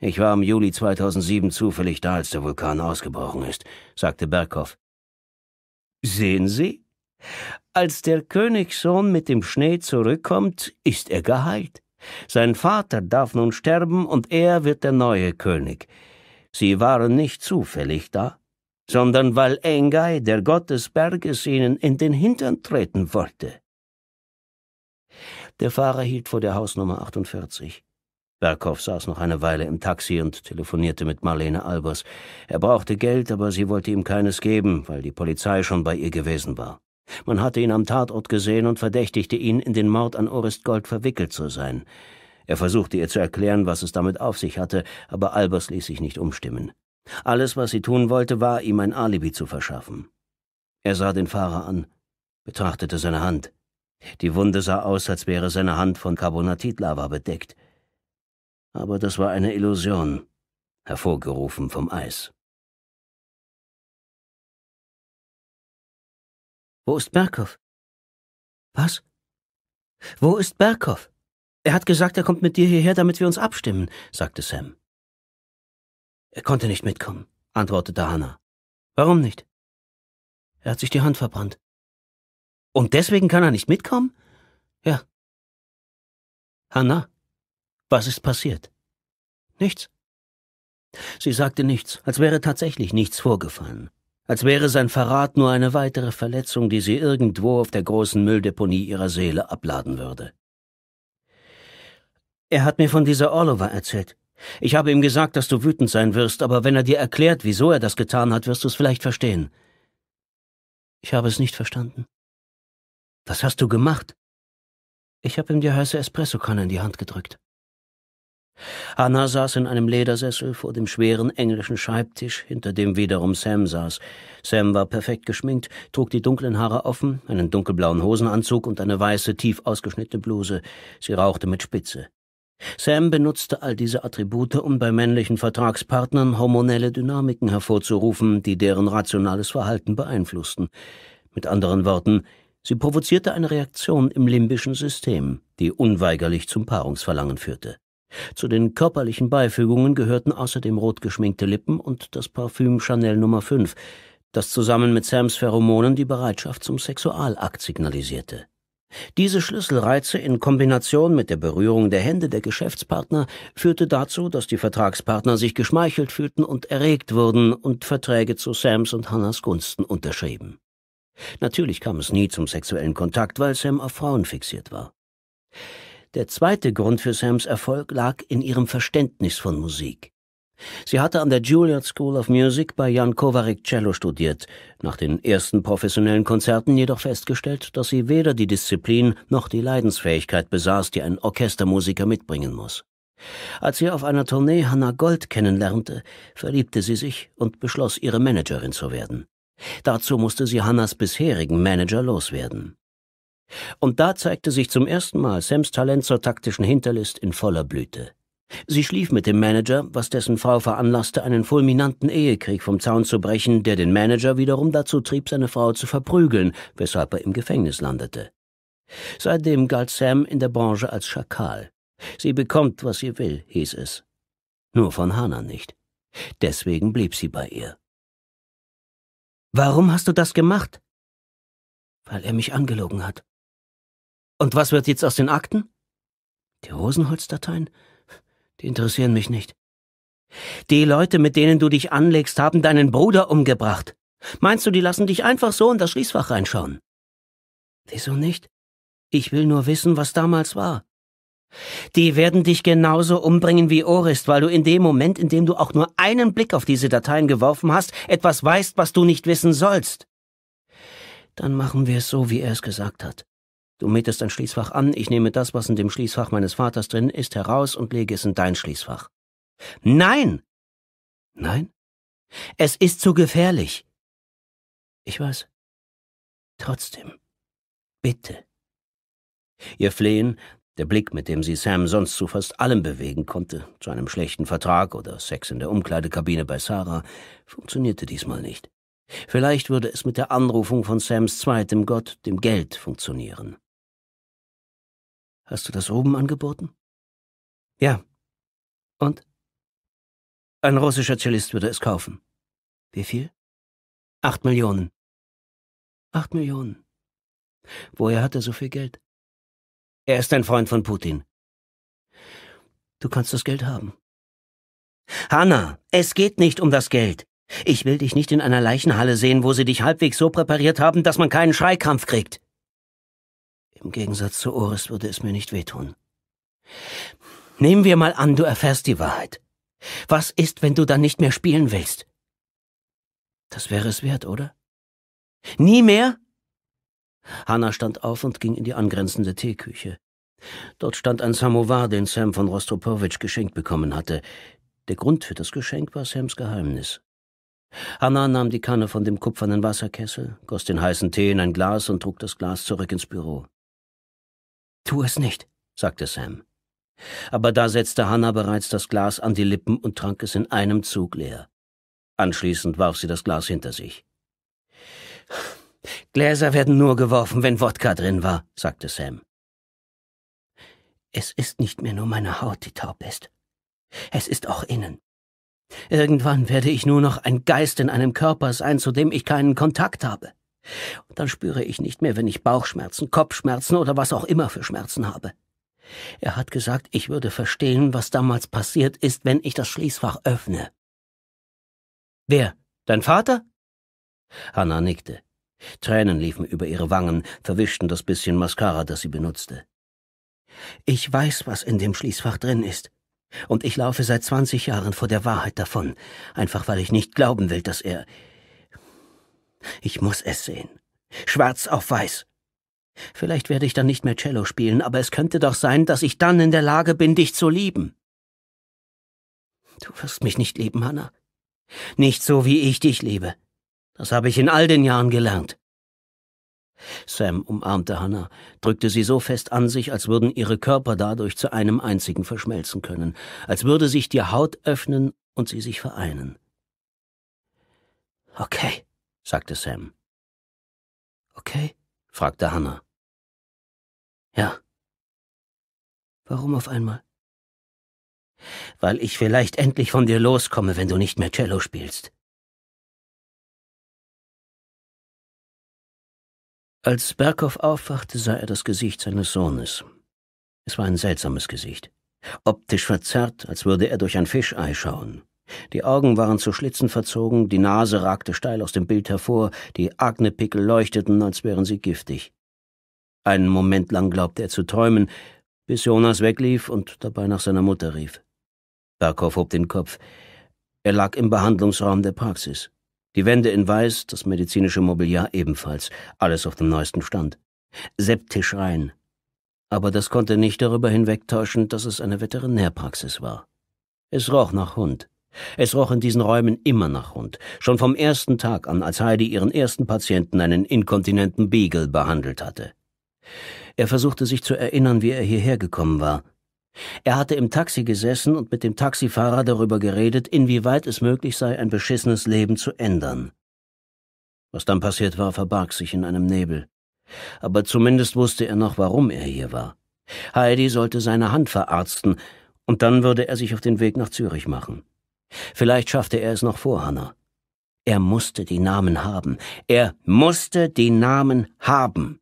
Ich war im Juli 2007 zufällig da, als der Vulkan ausgebrochen ist, sagte Berghoff. Sehen Sie, als der Königssohn mit dem Schnee zurückkommt, ist er geheilt. Sein Vater darf nun sterben und er wird der neue König. Sie waren nicht zufällig da, sondern weil Engai, der Gott des Berges, ihnen in den Hintern treten wollte. Der Fahrer hielt vor der Hausnummer 48. Berghoff saß noch eine Weile im Taxi und telefonierte mit Marlene Albers. Er brauchte Geld, aber sie wollte ihm keines geben, weil die Polizei schon bei ihr gewesen war. Man hatte ihn am Tatort gesehen und verdächtigte ihn, in den Mord an Orest Gold verwickelt zu sein. Er versuchte ihr zu erklären, was es damit auf sich hatte, aber Albers ließ sich nicht umstimmen. Alles, was sie tun wollte, war, ihm ein Alibi zu verschaffen. Er sah den Fahrer an, betrachtete seine Hand. Die Wunde sah aus, als wäre seine Hand von Carbonatitlava bedeckt. Aber das war eine Illusion, hervorgerufen vom Eis. Wo ist Berghoff? Was? Wo ist Berghoff? Er hat gesagt, er kommt mit dir hierher, damit wir uns abstimmen, sagte Sam. Er konnte nicht mitkommen, antwortete Hannah. Warum nicht? Er hat sich die Hand verbrannt. Und deswegen kann er nicht mitkommen? Ja. Hannah, was ist passiert? Nichts. Sie sagte nichts, als wäre tatsächlich nichts vorgefallen als wäre sein Verrat nur eine weitere Verletzung, die sie irgendwo auf der großen Mülldeponie ihrer Seele abladen würde. Er hat mir von dieser Orlova erzählt. Ich habe ihm gesagt, dass du wütend sein wirst, aber wenn er dir erklärt, wieso er das getan hat, wirst du es vielleicht verstehen. Ich habe es nicht verstanden. Was hast du gemacht? Ich habe ihm die heiße Espressokanne in die Hand gedrückt. Hannah saß in einem Ledersessel vor dem schweren englischen Schreibtisch, hinter dem wiederum Sam saß. Sam war perfekt geschminkt, trug die dunklen Haare offen, einen dunkelblauen Hosenanzug und eine weiße, tief ausgeschnittene Bluse. Sie rauchte mit Spitze. Sam benutzte all diese Attribute, um bei männlichen Vertragspartnern hormonelle Dynamiken hervorzurufen, die deren rationales Verhalten beeinflussten. Mit anderen Worten, sie provozierte eine Reaktion im limbischen System, die unweigerlich zum Paarungsverlangen führte. Zu den körperlichen Beifügungen gehörten außerdem rotgeschminkte Lippen und das Parfüm Chanel Nummer 5, das zusammen mit Sams Pheromonen die Bereitschaft zum Sexualakt signalisierte. Diese Schlüsselreize in Kombination mit der Berührung der Hände der Geschäftspartner führte dazu, dass die Vertragspartner sich geschmeichelt fühlten und erregt wurden und Verträge zu Sams und Hannas Gunsten unterschrieben. Natürlich kam es nie zum sexuellen Kontakt, weil Sam auf Frauen fixiert war. Der zweite Grund für Sams Erfolg lag in ihrem Verständnis von Musik. Sie hatte an der Juilliard School of Music bei Jan Kovarik Cello studiert, nach den ersten professionellen Konzerten jedoch festgestellt, dass sie weder die Disziplin noch die Leidensfähigkeit besaß, die ein Orchestermusiker mitbringen muss. Als sie auf einer Tournee Hannah Gold kennenlernte, verliebte sie sich und beschloss, ihre Managerin zu werden. Dazu musste sie Hannas bisherigen Manager loswerden. Und da zeigte sich zum ersten Mal Sams Talent zur taktischen Hinterlist in voller Blüte. Sie schlief mit dem Manager, was dessen Frau veranlasste, einen fulminanten Ehekrieg vom Zaun zu brechen, der den Manager wiederum dazu trieb, seine Frau zu verprügeln, weshalb er im Gefängnis landete. Seitdem galt Sam in der Branche als Schakal. Sie bekommt, was sie will, hieß es. Nur von Hannah nicht. Deswegen blieb sie bei ihr. Warum hast du das gemacht? Weil er mich angelogen hat. Und was wird jetzt aus den Akten? Die Rosenholz-Dateien? Die interessieren mich nicht. Die Leute, mit denen du dich anlegst, haben deinen Bruder umgebracht. Meinst du, die lassen dich einfach so in das Schließfach reinschauen? Wieso nicht? Ich will nur wissen, was damals war. Die werden dich genauso umbringen wie Orist, weil du in dem Moment, in dem du auch nur einen Blick auf diese Dateien geworfen hast, etwas weißt, was du nicht wissen sollst. Dann machen wir es so, wie er es gesagt hat. Du mietest ein Schließfach an, ich nehme das, was in dem Schließfach meines Vaters drin ist, heraus und lege es in dein Schließfach. Nein! Nein? Es ist zu gefährlich. Ich weiß. Trotzdem. Bitte. Ihr Flehen, der Blick, mit dem sie Sam sonst zu fast allem bewegen konnte, zu einem schlechten Vertrag oder Sex in der Umkleidekabine bei Sarah, funktionierte diesmal nicht. Vielleicht würde es mit der Anrufung von Sams zweitem Gott, dem Geld, funktionieren. Hast du das oben angeboten? Ja. Und? Ein russischer Cellist würde es kaufen. Wie viel? Acht Millionen. Acht Millionen. Woher hat er so viel Geld? Er ist ein Freund von Putin. Du kannst das Geld haben. Hanna, es geht nicht um das Geld. Ich will dich nicht in einer Leichenhalle sehen, wo sie dich halbwegs so präpariert haben, dass man keinen Schreikrampf kriegt. Im Gegensatz zu Oris würde es mir nicht wehtun. Nehmen wir mal an, du erfährst die Wahrheit. Was ist, wenn du dann nicht mehr spielen willst? Das wäre es wert, oder? Nie mehr? Hanna stand auf und ging in die angrenzende Teeküche. Dort stand ein Samovar, den Sam von Rostropowitsch geschenkt bekommen hatte. Der Grund für das Geschenk war Sams Geheimnis. Hanna nahm die Kanne von dem kupfernen Wasserkessel, goss den heißen Tee in ein Glas und trug das Glas zurück ins Büro. Tu es nicht, sagte Sam. Aber da setzte Hannah bereits das Glas an die Lippen und trank es in einem Zug leer. Anschließend warf sie das Glas hinter sich. Gläser werden nur geworfen, wenn Wodka drin war, sagte Sam. Es ist nicht mehr nur meine Haut, die taub ist. Es ist auch innen. Irgendwann werde ich nur noch ein Geist in einem Körper sein, zu dem ich keinen Kontakt habe. Und dann spüre ich nicht mehr, wenn ich Bauchschmerzen, Kopfschmerzen oder was auch immer für Schmerzen habe. Er hat gesagt, ich würde verstehen, was damals passiert ist, wenn ich das Schließfach öffne. Wer? Dein Vater? Hanna nickte. Tränen liefen über ihre Wangen, verwischten das bisschen Mascara, das sie benutzte. Ich weiß, was in dem Schließfach drin ist. Und ich laufe seit zwanzig Jahren vor der Wahrheit davon, einfach weil ich nicht glauben will, dass er ich muss es sehen. Schwarz auf weiß. Vielleicht werde ich dann nicht mehr Cello spielen, aber es könnte doch sein, dass ich dann in der Lage bin, dich zu lieben. Du wirst mich nicht lieben, Hannah. Nicht so, wie ich dich liebe. Das habe ich in all den Jahren gelernt. Sam umarmte Hannah, drückte sie so fest an sich, als würden ihre Körper dadurch zu einem einzigen verschmelzen können, als würde sich die Haut öffnen und sie sich vereinen. Okay, sagte Sam. Okay? fragte Hannah. Ja. Warum auf einmal? Weil ich vielleicht endlich von dir loskomme, wenn du nicht mehr Cello spielst. Als Berghoff aufwachte, sah er das Gesicht seines Sohnes. Es war ein seltsames Gesicht, optisch verzerrt, als würde er durch ein Fischei schauen. Die Augen waren zu Schlitzen verzogen, die Nase ragte steil aus dem Bild hervor, die Agnepickel leuchteten, als wären sie giftig. Einen Moment lang glaubte er zu träumen, bis Jonas weglief und dabei nach seiner Mutter rief. Berghoff hob den Kopf. Er lag im Behandlungsraum der Praxis. Die Wände in Weiß, das medizinische Mobiliar ebenfalls, alles auf dem neuesten Stand. Septisch rein. Aber das konnte nicht darüber hinwegtäuschen, dass es eine Veterinärpraxis war. Es roch nach Hund. Es roch in diesen Räumen immer nach Hund, schon vom ersten Tag an, als Heidi ihren ersten Patienten, einen inkontinenten Beagle, behandelt hatte. Er versuchte sich zu erinnern, wie er hierher gekommen war. Er hatte im Taxi gesessen und mit dem Taxifahrer darüber geredet, inwieweit es möglich sei, ein beschissenes Leben zu ändern. Was dann passiert war, verbarg sich in einem Nebel. Aber zumindest wusste er noch, warum er hier war. Heidi sollte seine Hand verarzten, und dann würde er sich auf den Weg nach Zürich machen. Vielleicht schaffte er es noch vor Hanna. Er musste die Namen haben. Er musste die Namen haben.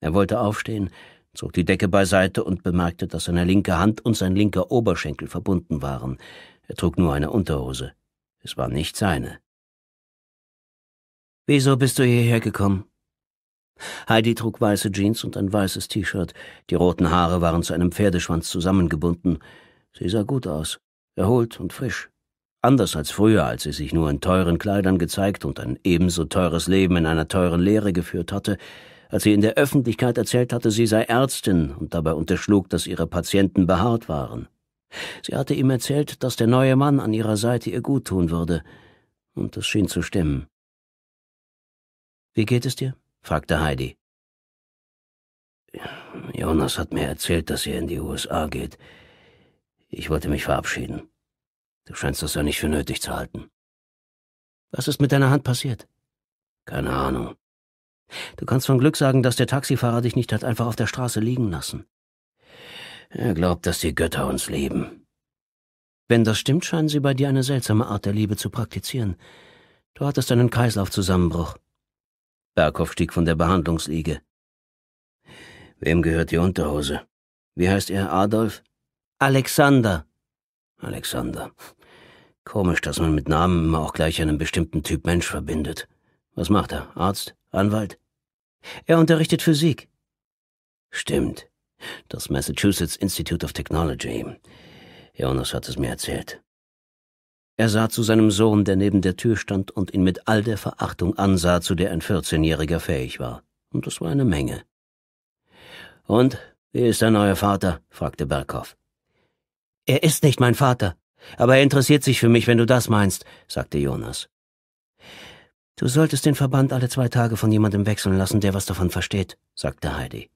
Er wollte aufstehen, zog die Decke beiseite und bemerkte, dass seine linke Hand und sein linker Oberschenkel verbunden waren. Er trug nur eine Unterhose. Es war nicht seine. Wieso bist du hierher gekommen? Heidi trug weiße Jeans und ein weißes T-Shirt. Die roten Haare waren zu einem Pferdeschwanz zusammengebunden. Sie sah gut aus erholt und frisch. Anders als früher, als sie sich nur in teuren Kleidern gezeigt und ein ebenso teures Leben in einer teuren Lehre geführt hatte, als sie in der Öffentlichkeit erzählt hatte, sie sei Ärztin und dabei unterschlug, dass ihre Patienten behaart waren. Sie hatte ihm erzählt, dass der neue Mann an ihrer Seite ihr gut tun würde, und das schien zu stimmen. Wie geht es dir? fragte Heidi. Jonas hat mir erzählt, dass ihr in die USA geht. Ich wollte mich verabschieden. Du scheinst das ja nicht für nötig zu halten. Was ist mit deiner Hand passiert? Keine Ahnung. Du kannst von Glück sagen, dass der Taxifahrer dich nicht hat einfach auf der Straße liegen lassen. Er glaubt, dass die Götter uns lieben. Wenn das stimmt, scheinen sie bei dir eine seltsame Art der Liebe zu praktizieren. Du hattest einen Kreislaufzusammenbruch. Berghoff stieg von der Behandlungsliege. Wem gehört die Unterhose? Wie heißt er, Adolf? Alexander. Alexander. Komisch, dass man mit Namen immer auch gleich einen bestimmten Typ Mensch verbindet. Was macht er? Arzt? Anwalt? Er unterrichtet Physik. Stimmt. Das Massachusetts Institute of Technology. Jonas hat es mir erzählt. Er sah zu seinem Sohn, der neben der Tür stand und ihn mit all der Verachtung ansah, zu der ein 14-Jähriger fähig war. Und das war eine Menge. Und, wie ist dein neuer Vater? fragte Berghoff. Er ist nicht mein Vater, aber er interessiert sich für mich, wenn du das meinst, sagte Jonas. Du solltest den Verband alle zwei Tage von jemandem wechseln lassen, der was davon versteht, sagte Heidi.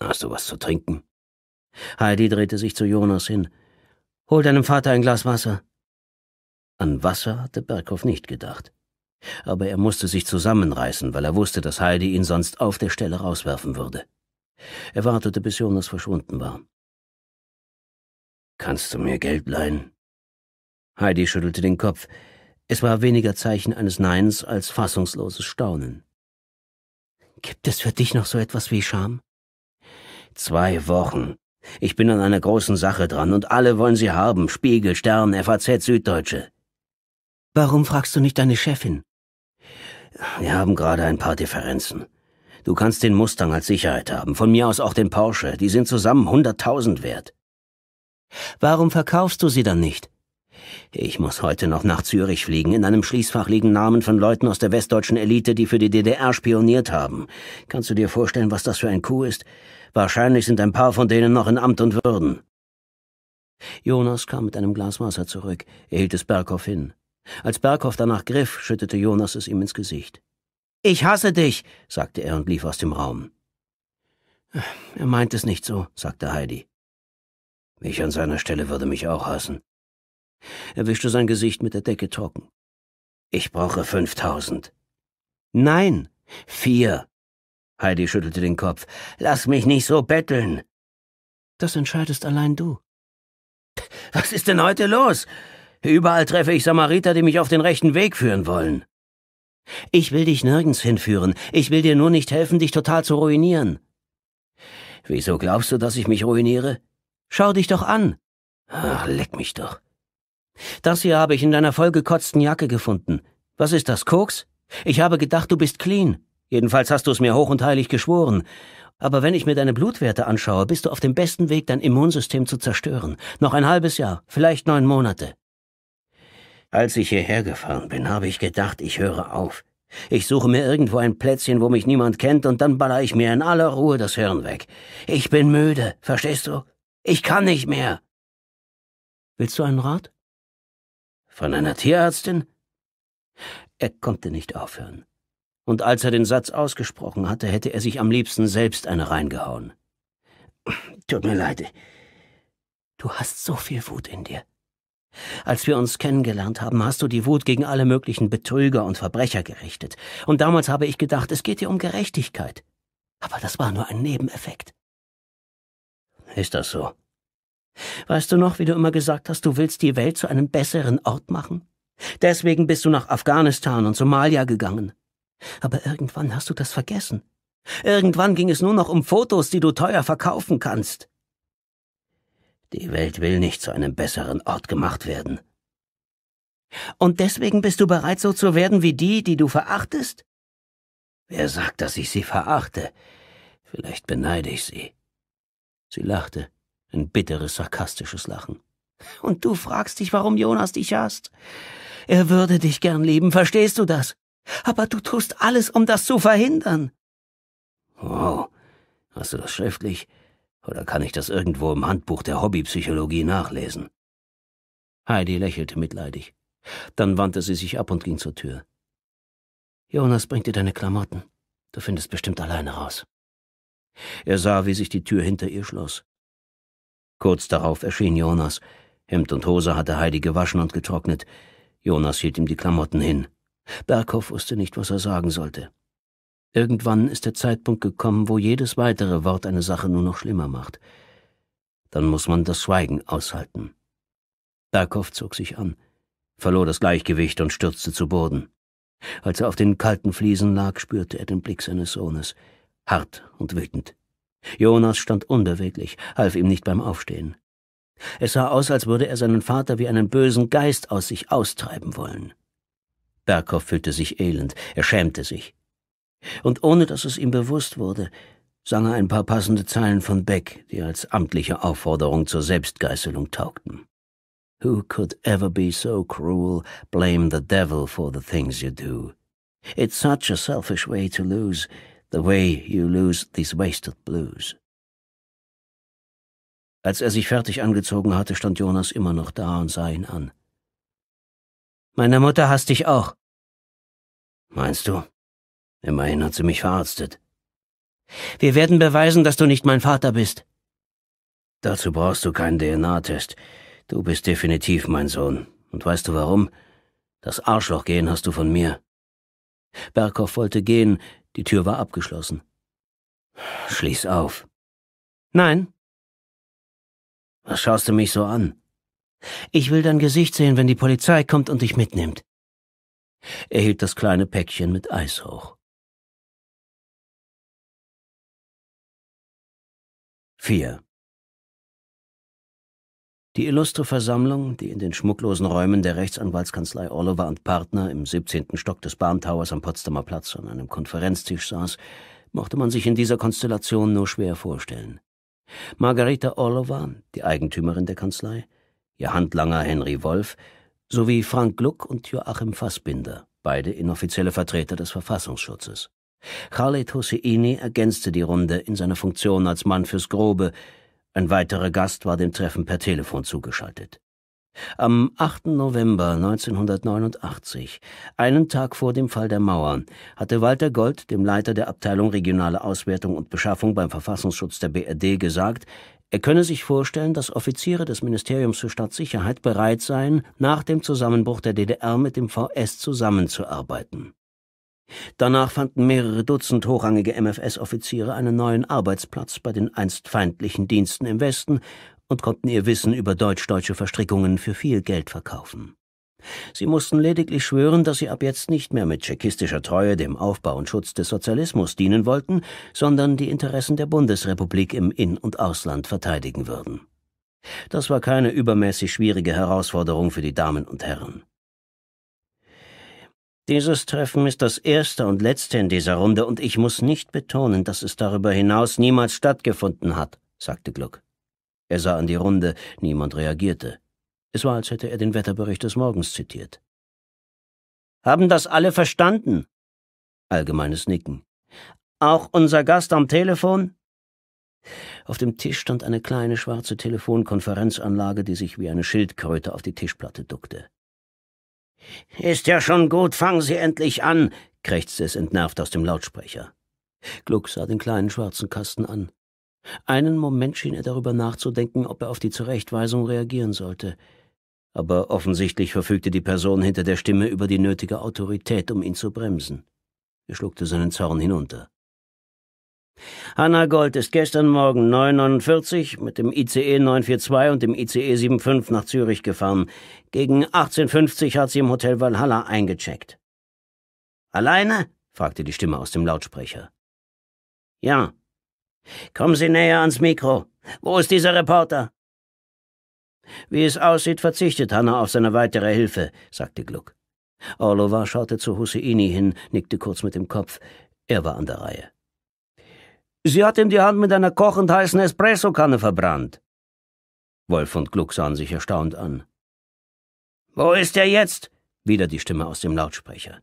Hast du was zu trinken? Heidi drehte sich zu Jonas hin. Hol deinem Vater ein Glas Wasser. An Wasser hatte Berghoff nicht gedacht. Aber er musste sich zusammenreißen, weil er wusste, dass Heidi ihn sonst auf der Stelle rauswerfen würde. Er wartete, bis Jonas verschwunden war. Kannst du mir Geld leihen? Heidi schüttelte den Kopf. Es war weniger Zeichen eines Neins als fassungsloses Staunen. Gibt es für dich noch so etwas wie Scham? Zwei Wochen. Ich bin an einer großen Sache dran und alle wollen sie haben. Spiegel, Stern, FAZ, Süddeutsche. Warum fragst du nicht deine Chefin? Wir haben gerade ein paar Differenzen. Du kannst den Mustang als Sicherheit haben, von mir aus auch den Porsche. Die sind zusammen hunderttausend wert. Warum verkaufst du sie dann nicht? Ich muss heute noch nach Zürich fliegen. In einem Schließfach liegen Namen von Leuten aus der westdeutschen Elite, die für die DDR spioniert haben. Kannst du dir vorstellen, was das für ein Coup ist? Wahrscheinlich sind ein paar von denen noch in Amt und Würden. Jonas kam mit einem Glas Wasser zurück. Er hielt es Berghoff hin. Als Berghoff danach griff, schüttete Jonas es ihm ins Gesicht. Ich hasse dich, sagte er und lief aus dem Raum. Er meint es nicht so, sagte Heidi. Ich an seiner Stelle würde mich auch hassen. Er wischte sein Gesicht mit der Decke trocken. Ich brauche fünftausend. Nein, vier. Heidi schüttelte den Kopf. Lass mich nicht so betteln. Das entscheidest allein du. Was ist denn heute los? Überall treffe ich Samariter, die mich auf den rechten Weg führen wollen. Ich will dich nirgends hinführen. Ich will dir nur nicht helfen, dich total zu ruinieren. Wieso glaubst du, dass ich mich ruiniere? Schau dich doch an. Ach, leck mich doch. Das hier habe ich in deiner vollgekotzten Jacke gefunden. Was ist das, Koks? Ich habe gedacht, du bist clean. Jedenfalls hast du es mir hoch und heilig geschworen. Aber wenn ich mir deine Blutwerte anschaue, bist du auf dem besten Weg, dein Immunsystem zu zerstören. Noch ein halbes Jahr, vielleicht neun Monate. Als ich hierher gefahren bin, habe ich gedacht, ich höre auf. Ich suche mir irgendwo ein Plätzchen, wo mich niemand kennt, und dann baller ich mir in aller Ruhe das Hirn weg. Ich bin müde, verstehst du? Ich kann nicht mehr. Willst du einen Rat? Von einer Tierärztin? Er konnte nicht aufhören. Und als er den Satz ausgesprochen hatte, hätte er sich am liebsten selbst eine reingehauen. *clears throat* Tut mir leid. Du hast so viel Wut in dir. Als wir uns kennengelernt haben, hast du die Wut gegen alle möglichen Betrüger und Verbrecher gerichtet. Und damals habe ich gedacht, es geht dir um Gerechtigkeit. Aber das war nur ein Nebeneffekt. Ist das so? Weißt du noch, wie du immer gesagt hast, du willst die Welt zu einem besseren Ort machen? Deswegen bist du nach Afghanistan und Somalia gegangen. Aber irgendwann hast du das vergessen. Irgendwann ging es nur noch um Fotos, die du teuer verkaufen kannst. Die Welt will nicht zu einem besseren Ort gemacht werden. Und deswegen bist du bereit, so zu werden wie die, die du verachtest? Wer sagt, dass ich sie verachte? Vielleicht beneide ich sie. Sie lachte, ein bitteres, sarkastisches Lachen. Und du fragst dich, warum Jonas dich hasst? Er würde dich gern lieben, verstehst du das? Aber du tust alles, um das zu verhindern. Wow, oh, hast du das schriftlich? Oder kann ich das irgendwo im Handbuch der Hobbypsychologie nachlesen? Heidi lächelte mitleidig. Dann wandte sie sich ab und ging zur Tür. Jonas bringt dir deine Klamotten. Du findest bestimmt alleine raus. Er sah, wie sich die Tür hinter ihr schloss. Kurz darauf erschien Jonas. Hemd und Hose hatte Heidi gewaschen und getrocknet. Jonas hielt ihm die Klamotten hin. Berghoff wusste nicht, was er sagen sollte. Irgendwann ist der Zeitpunkt gekommen, wo jedes weitere Wort eine Sache nur noch schlimmer macht. Dann muss man das Schweigen aushalten. Berghoff zog sich an, verlor das Gleichgewicht und stürzte zu Boden. Als er auf den kalten Fliesen lag, spürte er den Blick seines Sohnes hart und wütend. Jonas stand unbeweglich, half ihm nicht beim Aufstehen. Es sah aus, als würde er seinen Vater wie einen bösen Geist aus sich austreiben wollen. Berghoff fühlte sich elend, er schämte sich. Und ohne dass es ihm bewusst wurde, sang er ein paar passende Zeilen von Beck, die als amtliche Aufforderung zur Selbstgeißelung taugten. Who could ever be so cruel? Blame the devil for the things you do. It's such a selfish way to lose. The way you lose these wasted blues. Als er sich fertig angezogen hatte, stand Jonas immer noch da und sah ihn an. Meine Mutter hasst dich auch. Meinst du? Immerhin hat sie mich verarztet. Wir werden beweisen, dass du nicht mein Vater bist. Dazu brauchst du keinen DNA-Test. Du bist definitiv mein Sohn. Und weißt du warum? Das Arschlochgehen hast du von mir. Berghoff wollte gehen, die Tür war abgeschlossen. Schließ auf. Nein. Was schaust du mich so an? Ich will dein Gesicht sehen, wenn die Polizei kommt und dich mitnimmt. Er hielt das kleine Päckchen mit Eis hoch. Vier. Die illustre Versammlung, die in den schmucklosen Räumen der Rechtsanwaltskanzlei Orlover und Partner im 17. Stock des Bahntowers am Potsdamer Platz an einem Konferenztisch saß, mochte man sich in dieser Konstellation nur schwer vorstellen. Margarita Orlova, die Eigentümerin der Kanzlei, ihr Handlanger Henry Wolf, sowie Frank Gluck und Joachim Fassbinder, beide inoffizielle Vertreter des Verfassungsschutzes. Khaled Hosseini ergänzte die Runde in seiner Funktion als Mann fürs Grobe, ein weiterer Gast war dem Treffen per Telefon zugeschaltet. Am 8. November 1989, einen Tag vor dem Fall der Mauer, hatte Walter Gold, dem Leiter der Abteilung Regionale Auswertung und Beschaffung beim Verfassungsschutz der BRD, gesagt, er könne sich vorstellen, dass Offiziere des Ministeriums für Staatssicherheit bereit seien, nach dem Zusammenbruch der DDR mit dem VS zusammenzuarbeiten. Danach fanden mehrere Dutzend hochrangige MFS-Offiziere einen neuen Arbeitsplatz bei den einst feindlichen Diensten im Westen und konnten ihr Wissen über deutsch-deutsche Verstrickungen für viel Geld verkaufen. Sie mussten lediglich schwören, dass sie ab jetzt nicht mehr mit tschechistischer Treue dem Aufbau und Schutz des Sozialismus dienen wollten, sondern die Interessen der Bundesrepublik im In- und Ausland verteidigen würden. Das war keine übermäßig schwierige Herausforderung für die Damen und Herren. Dieses Treffen ist das erste und letzte in dieser Runde, und ich muss nicht betonen, dass es darüber hinaus niemals stattgefunden hat, sagte Gluck. Er sah an die Runde, niemand reagierte. Es war, als hätte er den Wetterbericht des Morgens zitiert. Haben das alle verstanden? Allgemeines Nicken. Auch unser Gast am Telefon? Auf dem Tisch stand eine kleine schwarze Telefonkonferenzanlage, die sich wie eine Schildkröte auf die Tischplatte duckte. Ist ja schon gut, fangen Sie endlich an, krächzte es entnervt aus dem Lautsprecher. Gluck sah den kleinen schwarzen Kasten an. Einen Moment schien er darüber nachzudenken, ob er auf die Zurechtweisung reagieren sollte. Aber offensichtlich verfügte die Person hinter der Stimme über die nötige Autorität, um ihn zu bremsen. Er schluckte seinen Zorn hinunter. Hanna Gold ist gestern Morgen 9.49 mit dem ICE 942 und dem ICE 75 nach Zürich gefahren. Gegen 18.50 hat sie im Hotel Valhalla eingecheckt. Alleine? fragte die Stimme aus dem Lautsprecher. Ja. Kommen Sie näher ans Mikro. Wo ist dieser Reporter? Wie es aussieht, verzichtet Hanna auf seine weitere Hilfe, sagte Gluck. Orlova schaute zu Husseini hin, nickte kurz mit dem Kopf. Er war an der Reihe. Sie hat ihm die Hand mit einer kochend heißen Espressokanne verbrannt. Wolf und Gluck sahen sich erstaunt an. Wo ist er jetzt? Wieder die Stimme aus dem Lautsprecher.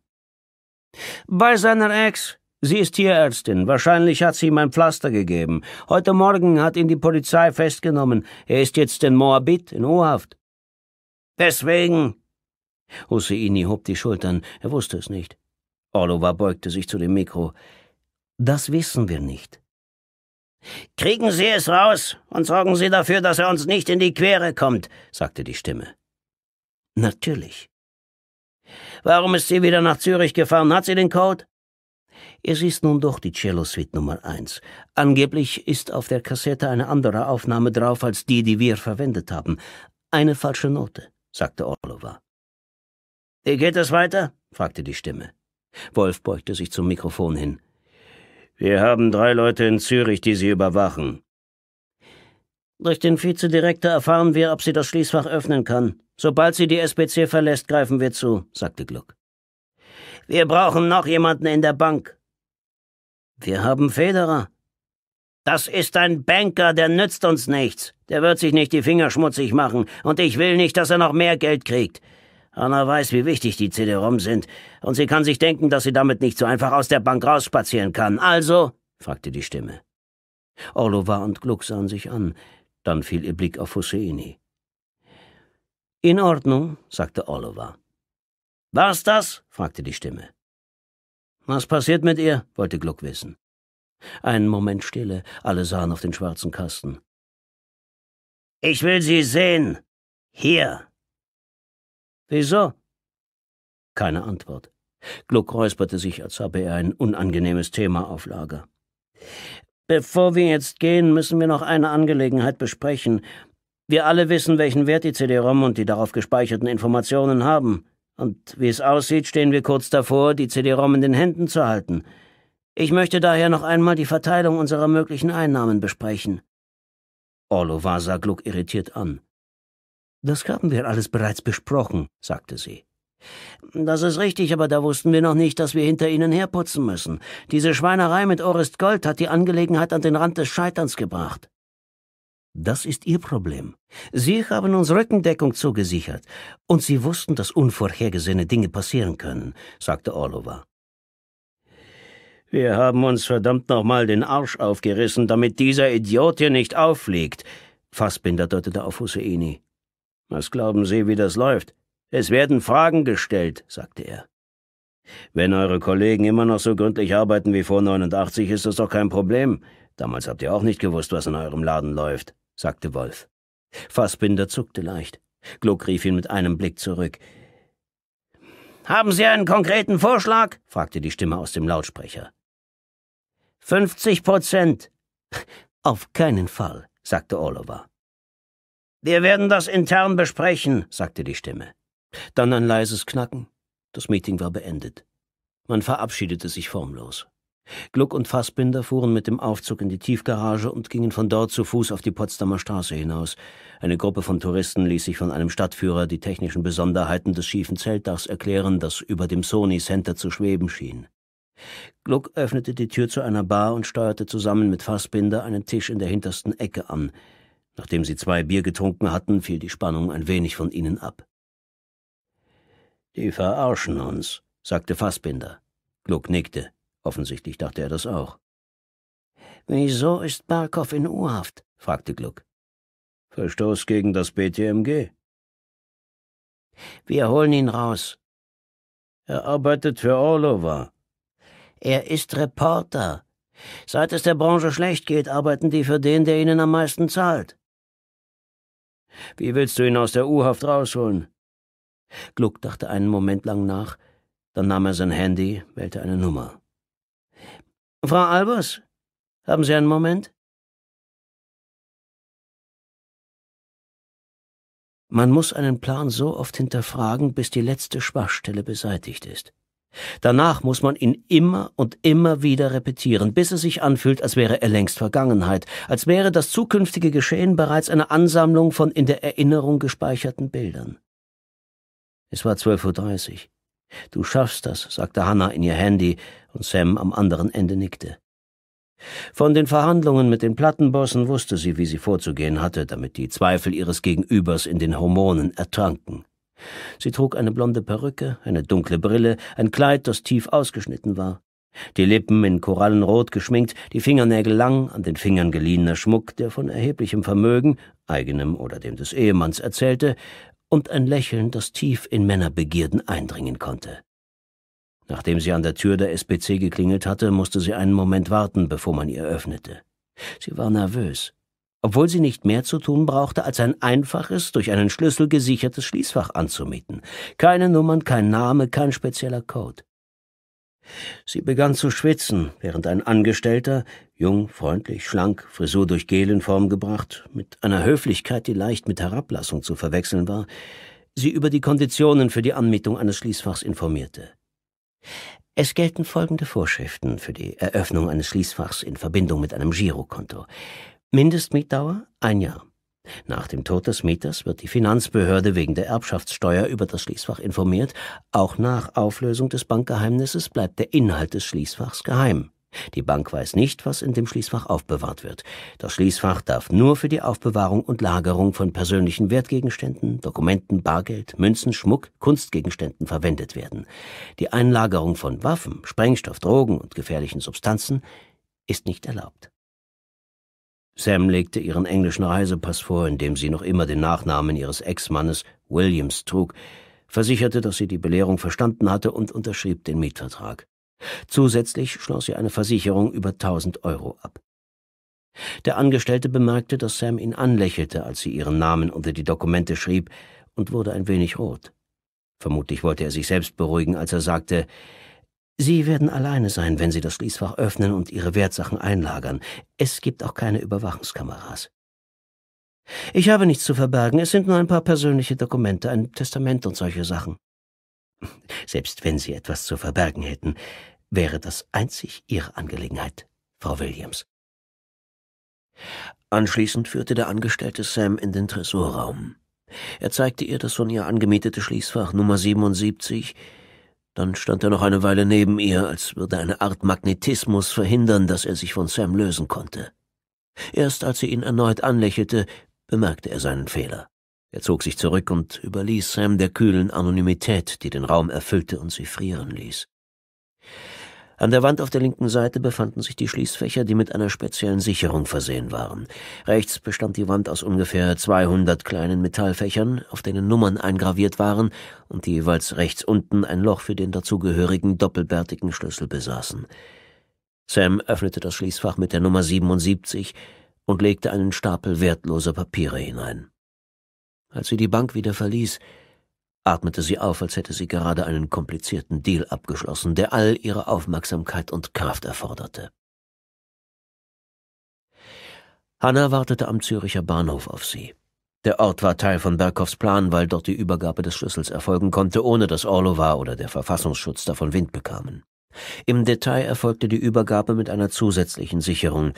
Bei seiner Ex. Sie ist Tierärztin. Wahrscheinlich hat sie ihm ein Pflaster gegeben. Heute Morgen hat ihn die Polizei festgenommen. Er ist jetzt in Moabit, in U-Haft. Deswegen. Husseini hob die Schultern. Er wusste es nicht. Orlova beugte sich zu dem Mikro. Das wissen wir nicht. Kriegen Sie es raus und sorgen Sie dafür, dass er uns nicht in die Quere kommt, sagte die Stimme. Natürlich. Warum ist sie wieder nach Zürich gefahren? Hat sie den Code? Es ist nun doch die Cello-Suite Nummer 1. Angeblich ist auf der Kassette eine andere Aufnahme drauf als die, die wir verwendet haben. Eine falsche Note, sagte Orlova. Wie geht es weiter? fragte die Stimme. Wolf beugte sich zum Mikrofon hin. Wir haben drei Leute in Zürich, die Sie überwachen. Durch den Vizedirektor erfahren wir, ob sie das Schließfach öffnen kann. Sobald sie die SBC verlässt, greifen wir zu, sagte Gluck. Wir brauchen noch jemanden in der Bank. Wir haben Federer. Das ist ein Banker, der nützt uns nichts. Der wird sich nicht die Finger schmutzig machen, und ich will nicht, dass er noch mehr Geld kriegt. Anna weiß, wie wichtig die CD-ROM sind, und sie kann sich denken, dass sie damit nicht so einfach aus der Bank rausspazieren kann. Also? fragte die Stimme. Orlova und Gluck sahen sich an. Dann fiel ihr Blick auf Husseini. In Ordnung, sagte Orlova. War's das? fragte die Stimme. Was passiert mit ihr? wollte Gluck wissen. Einen Moment Stille, alle sahen auf den schwarzen Kasten. Ich will sie sehen. Hier, Wieso? Keine Antwort. Gluck räusperte sich, als habe er ein unangenehmes Thema auf Lager. Bevor wir jetzt gehen, müssen wir noch eine Angelegenheit besprechen. Wir alle wissen, welchen Wert die CD-ROM und die darauf gespeicherten Informationen haben. Und wie es aussieht, stehen wir kurz davor, die CD-ROM in den Händen zu halten. Ich möchte daher noch einmal die Verteilung unserer möglichen Einnahmen besprechen. Orlova sah Gluck irritiert an. Das haben wir alles bereits besprochen, sagte sie. Das ist richtig, aber da wussten wir noch nicht, dass wir hinter ihnen herputzen müssen. Diese Schweinerei mit Orest Gold hat die Angelegenheit an den Rand des Scheiterns gebracht. Das ist ihr Problem. Sie haben uns Rückendeckung zugesichert, und sie wussten, dass unvorhergesehene Dinge passieren können, sagte Orlova. Wir haben uns verdammt nochmal den Arsch aufgerissen, damit dieser Idiot hier nicht auffliegt. Fassbinder deutete auf Husseini. Was glauben Sie, wie das läuft? Es werden Fragen gestellt, sagte er. Wenn eure Kollegen immer noch so gründlich arbeiten wie vor 89, ist das doch kein Problem. Damals habt ihr auch nicht gewusst, was in eurem Laden läuft, sagte Wolf. Fassbinder zuckte leicht. Gluck rief ihn mit einem Blick zurück. Haben Sie einen konkreten Vorschlag? fragte die Stimme aus dem Lautsprecher. 50 Prozent. Auf keinen Fall, sagte Oliver. Wir werden das intern besprechen, sagte die Stimme. Dann ein leises Knacken. Das Meeting war beendet. Man verabschiedete sich formlos. Gluck und Fassbinder fuhren mit dem Aufzug in die Tiefgarage und gingen von dort zu Fuß auf die Potsdamer Straße hinaus. Eine Gruppe von Touristen ließ sich von einem Stadtführer die technischen Besonderheiten des schiefen Zeltdachs erklären, das über dem Sony Center zu schweben schien. Gluck öffnete die Tür zu einer Bar und steuerte zusammen mit Fassbinder einen Tisch in der hintersten Ecke an. Nachdem sie zwei Bier getrunken hatten, fiel die Spannung ein wenig von ihnen ab. Die verarschen uns, sagte Fassbinder. Gluck nickte. Offensichtlich dachte er das auch. Wieso ist Barkow in U-Haft? fragte Gluck. Verstoß gegen das BTMG. Wir holen ihn raus. Er arbeitet für Orlova. Er ist Reporter. Seit es der Branche schlecht geht, arbeiten die für den, der ihnen am meisten zahlt. Wie willst du ihn aus der U-Haft rausholen? Gluck dachte einen Moment lang nach, dann nahm er sein Handy, wählte eine Nummer. Frau Albers, haben Sie einen Moment? Man muss einen Plan so oft hinterfragen, bis die letzte Schwachstelle beseitigt ist. Danach muss man ihn immer und immer wieder repetieren, bis es sich anfühlt, als wäre er längst Vergangenheit, als wäre das zukünftige Geschehen bereits eine Ansammlung von in der Erinnerung gespeicherten Bildern. Es war 12.30 Uhr. Du schaffst das, sagte Hannah in ihr Handy, und Sam am anderen Ende nickte. Von den Verhandlungen mit den Plattenbossen wusste sie, wie sie vorzugehen hatte, damit die Zweifel ihres Gegenübers in den Hormonen ertranken. Sie trug eine blonde Perücke, eine dunkle Brille, ein Kleid, das tief ausgeschnitten war. Die Lippen in Korallenrot geschminkt, die Fingernägel lang, an den Fingern geliehener Schmuck, der von erheblichem Vermögen, eigenem oder dem des Ehemanns, erzählte, und ein Lächeln, das tief in Männerbegierden eindringen konnte. Nachdem sie an der Tür der SPC geklingelt hatte, musste sie einen Moment warten, bevor man ihr öffnete. Sie war nervös obwohl sie nicht mehr zu tun brauchte, als ein einfaches, durch einen Schlüssel gesichertes Schließfach anzumieten. Keine Nummern, kein Name, kein spezieller Code. Sie begann zu schwitzen, während ein Angestellter, jung, freundlich, schlank, Frisur durch Gel in Form gebracht, mit einer Höflichkeit, die leicht mit Herablassung zu verwechseln war, sie über die Konditionen für die Anmietung eines Schließfachs informierte. Es gelten folgende Vorschriften für die Eröffnung eines Schließfachs in Verbindung mit einem Girokonto. Mindestmietdauer ein Jahr. Nach dem Tod des Mieters wird die Finanzbehörde wegen der Erbschaftssteuer über das Schließfach informiert. Auch nach Auflösung des Bankgeheimnisses bleibt der Inhalt des Schließfachs geheim. Die Bank weiß nicht, was in dem Schließfach aufbewahrt wird. Das Schließfach darf nur für die Aufbewahrung und Lagerung von persönlichen Wertgegenständen, Dokumenten, Bargeld, Münzen, Schmuck, Kunstgegenständen verwendet werden. Die Einlagerung von Waffen, Sprengstoff, Drogen und gefährlichen Substanzen ist nicht erlaubt. Sam legte ihren englischen Reisepass vor, in dem sie noch immer den Nachnamen ihres Ex-Mannes Williams trug, versicherte, dass sie die Belehrung verstanden hatte und unterschrieb den Mietvertrag. Zusätzlich schloss sie eine Versicherung über 1000 Euro ab. Der Angestellte bemerkte, dass Sam ihn anlächelte, als sie ihren Namen unter die Dokumente schrieb, und wurde ein wenig rot. Vermutlich wollte er sich selbst beruhigen, als er sagte, Sie werden alleine sein, wenn Sie das Schließfach öffnen und Ihre Wertsachen einlagern. Es gibt auch keine Überwachungskameras. Ich habe nichts zu verbergen, es sind nur ein paar persönliche Dokumente, ein Testament und solche Sachen. Selbst wenn Sie etwas zu verbergen hätten, wäre das einzig Ihre Angelegenheit, Frau Williams. Anschließend führte der Angestellte Sam in den Tresorraum. Er zeigte ihr das von ihr angemietete Schließfach Nummer 77, dann stand er noch eine Weile neben ihr, als würde eine Art Magnetismus verhindern, dass er sich von Sam lösen konnte. Erst als sie ihn erneut anlächelte, bemerkte er seinen Fehler. Er zog sich zurück und überließ Sam der kühlen Anonymität, die den Raum erfüllte und sie frieren ließ. An der Wand auf der linken Seite befanden sich die Schließfächer, die mit einer speziellen Sicherung versehen waren. Rechts bestand die Wand aus ungefähr 200 kleinen Metallfächern, auf denen Nummern eingraviert waren und die jeweils rechts unten ein Loch für den dazugehörigen doppelbärtigen Schlüssel besaßen. Sam öffnete das Schließfach mit der Nummer 77 und legte einen Stapel wertloser Papiere hinein. Als sie die Bank wieder verließ, atmete sie auf, als hätte sie gerade einen komplizierten Deal abgeschlossen, der all ihre Aufmerksamkeit und Kraft erforderte. Hanna wartete am Züricher Bahnhof auf sie. Der Ort war Teil von Berghoffs Plan, weil dort die Übergabe des Schlüssels erfolgen konnte, ohne dass Orlova oder der Verfassungsschutz davon Wind bekamen. Im Detail erfolgte die Übergabe mit einer zusätzlichen Sicherung,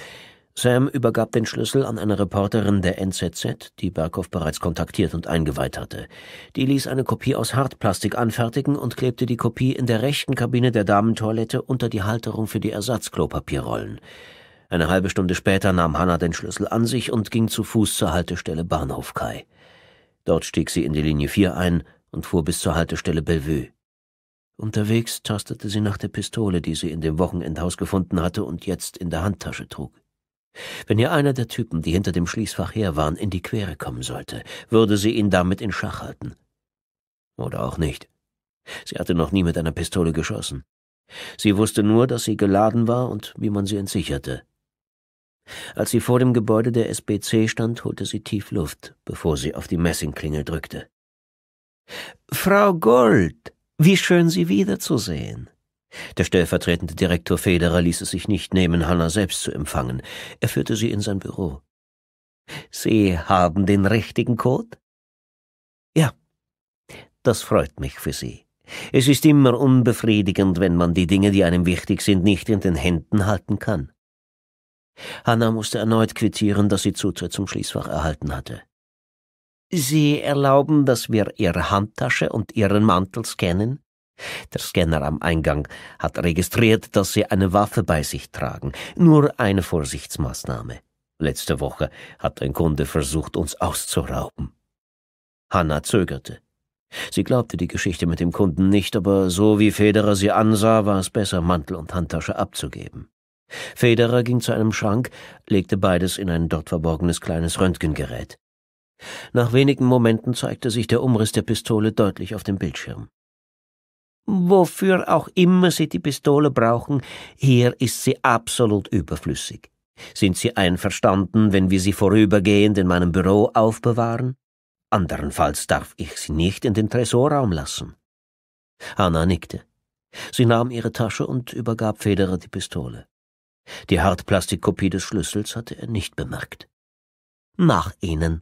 Sam übergab den Schlüssel an eine Reporterin der NZZ, die Berghoff bereits kontaktiert und eingeweiht hatte. Die ließ eine Kopie aus Hartplastik anfertigen und klebte die Kopie in der rechten Kabine der Damentoilette unter die Halterung für die Ersatzklopapierrollen. Eine halbe Stunde später nahm Hanna den Schlüssel an sich und ging zu Fuß zur Haltestelle Bahnhof Kai. Dort stieg sie in die Linie 4 ein und fuhr bis zur Haltestelle Bellevue. Unterwegs tastete sie nach der Pistole, die sie in dem Wochenendhaus gefunden hatte und jetzt in der Handtasche trug. Wenn ihr einer der Typen, die hinter dem Schließfach her waren, in die Quere kommen sollte, würde sie ihn damit in Schach halten. Oder auch nicht. Sie hatte noch nie mit einer Pistole geschossen. Sie wusste nur, dass sie geladen war und wie man sie entsicherte. Als sie vor dem Gebäude der SBC stand, holte sie tief Luft, bevor sie auf die Messingklingel drückte. Frau Gold, wie schön Sie wiederzusehen. Der stellvertretende Direktor Federer ließ es sich nicht nehmen, Hanna selbst zu empfangen. Er führte sie in sein Büro. Sie haben den richtigen Code? Ja. Das freut mich für Sie. Es ist immer unbefriedigend, wenn man die Dinge, die einem wichtig sind, nicht in den Händen halten kann. Hanna musste erneut quittieren, dass sie Zutritt zum Schließfach erhalten hatte. Sie erlauben, dass wir Ihre Handtasche und Ihren Mantel scannen? Der Scanner am Eingang hat registriert, dass Sie eine Waffe bei sich tragen. Nur eine Vorsichtsmaßnahme. Letzte Woche hat ein Kunde versucht, uns auszurauben. Hanna zögerte. Sie glaubte die Geschichte mit dem Kunden nicht, aber so wie Federer sie ansah, war es besser, Mantel und Handtasche abzugeben. Federer ging zu einem Schrank, legte beides in ein dort verborgenes kleines Röntgengerät. Nach wenigen Momenten zeigte sich der Umriss der Pistole deutlich auf dem Bildschirm. Wofür auch immer Sie die Pistole brauchen, hier ist sie absolut überflüssig. Sind Sie einverstanden, wenn wir sie vorübergehend in meinem Büro aufbewahren? Andernfalls darf ich sie nicht in den Tresorraum lassen. Anna nickte. Sie nahm ihre Tasche und übergab Federer die Pistole. Die Hartplastikkopie des Schlüssels hatte er nicht bemerkt. Nach Ihnen,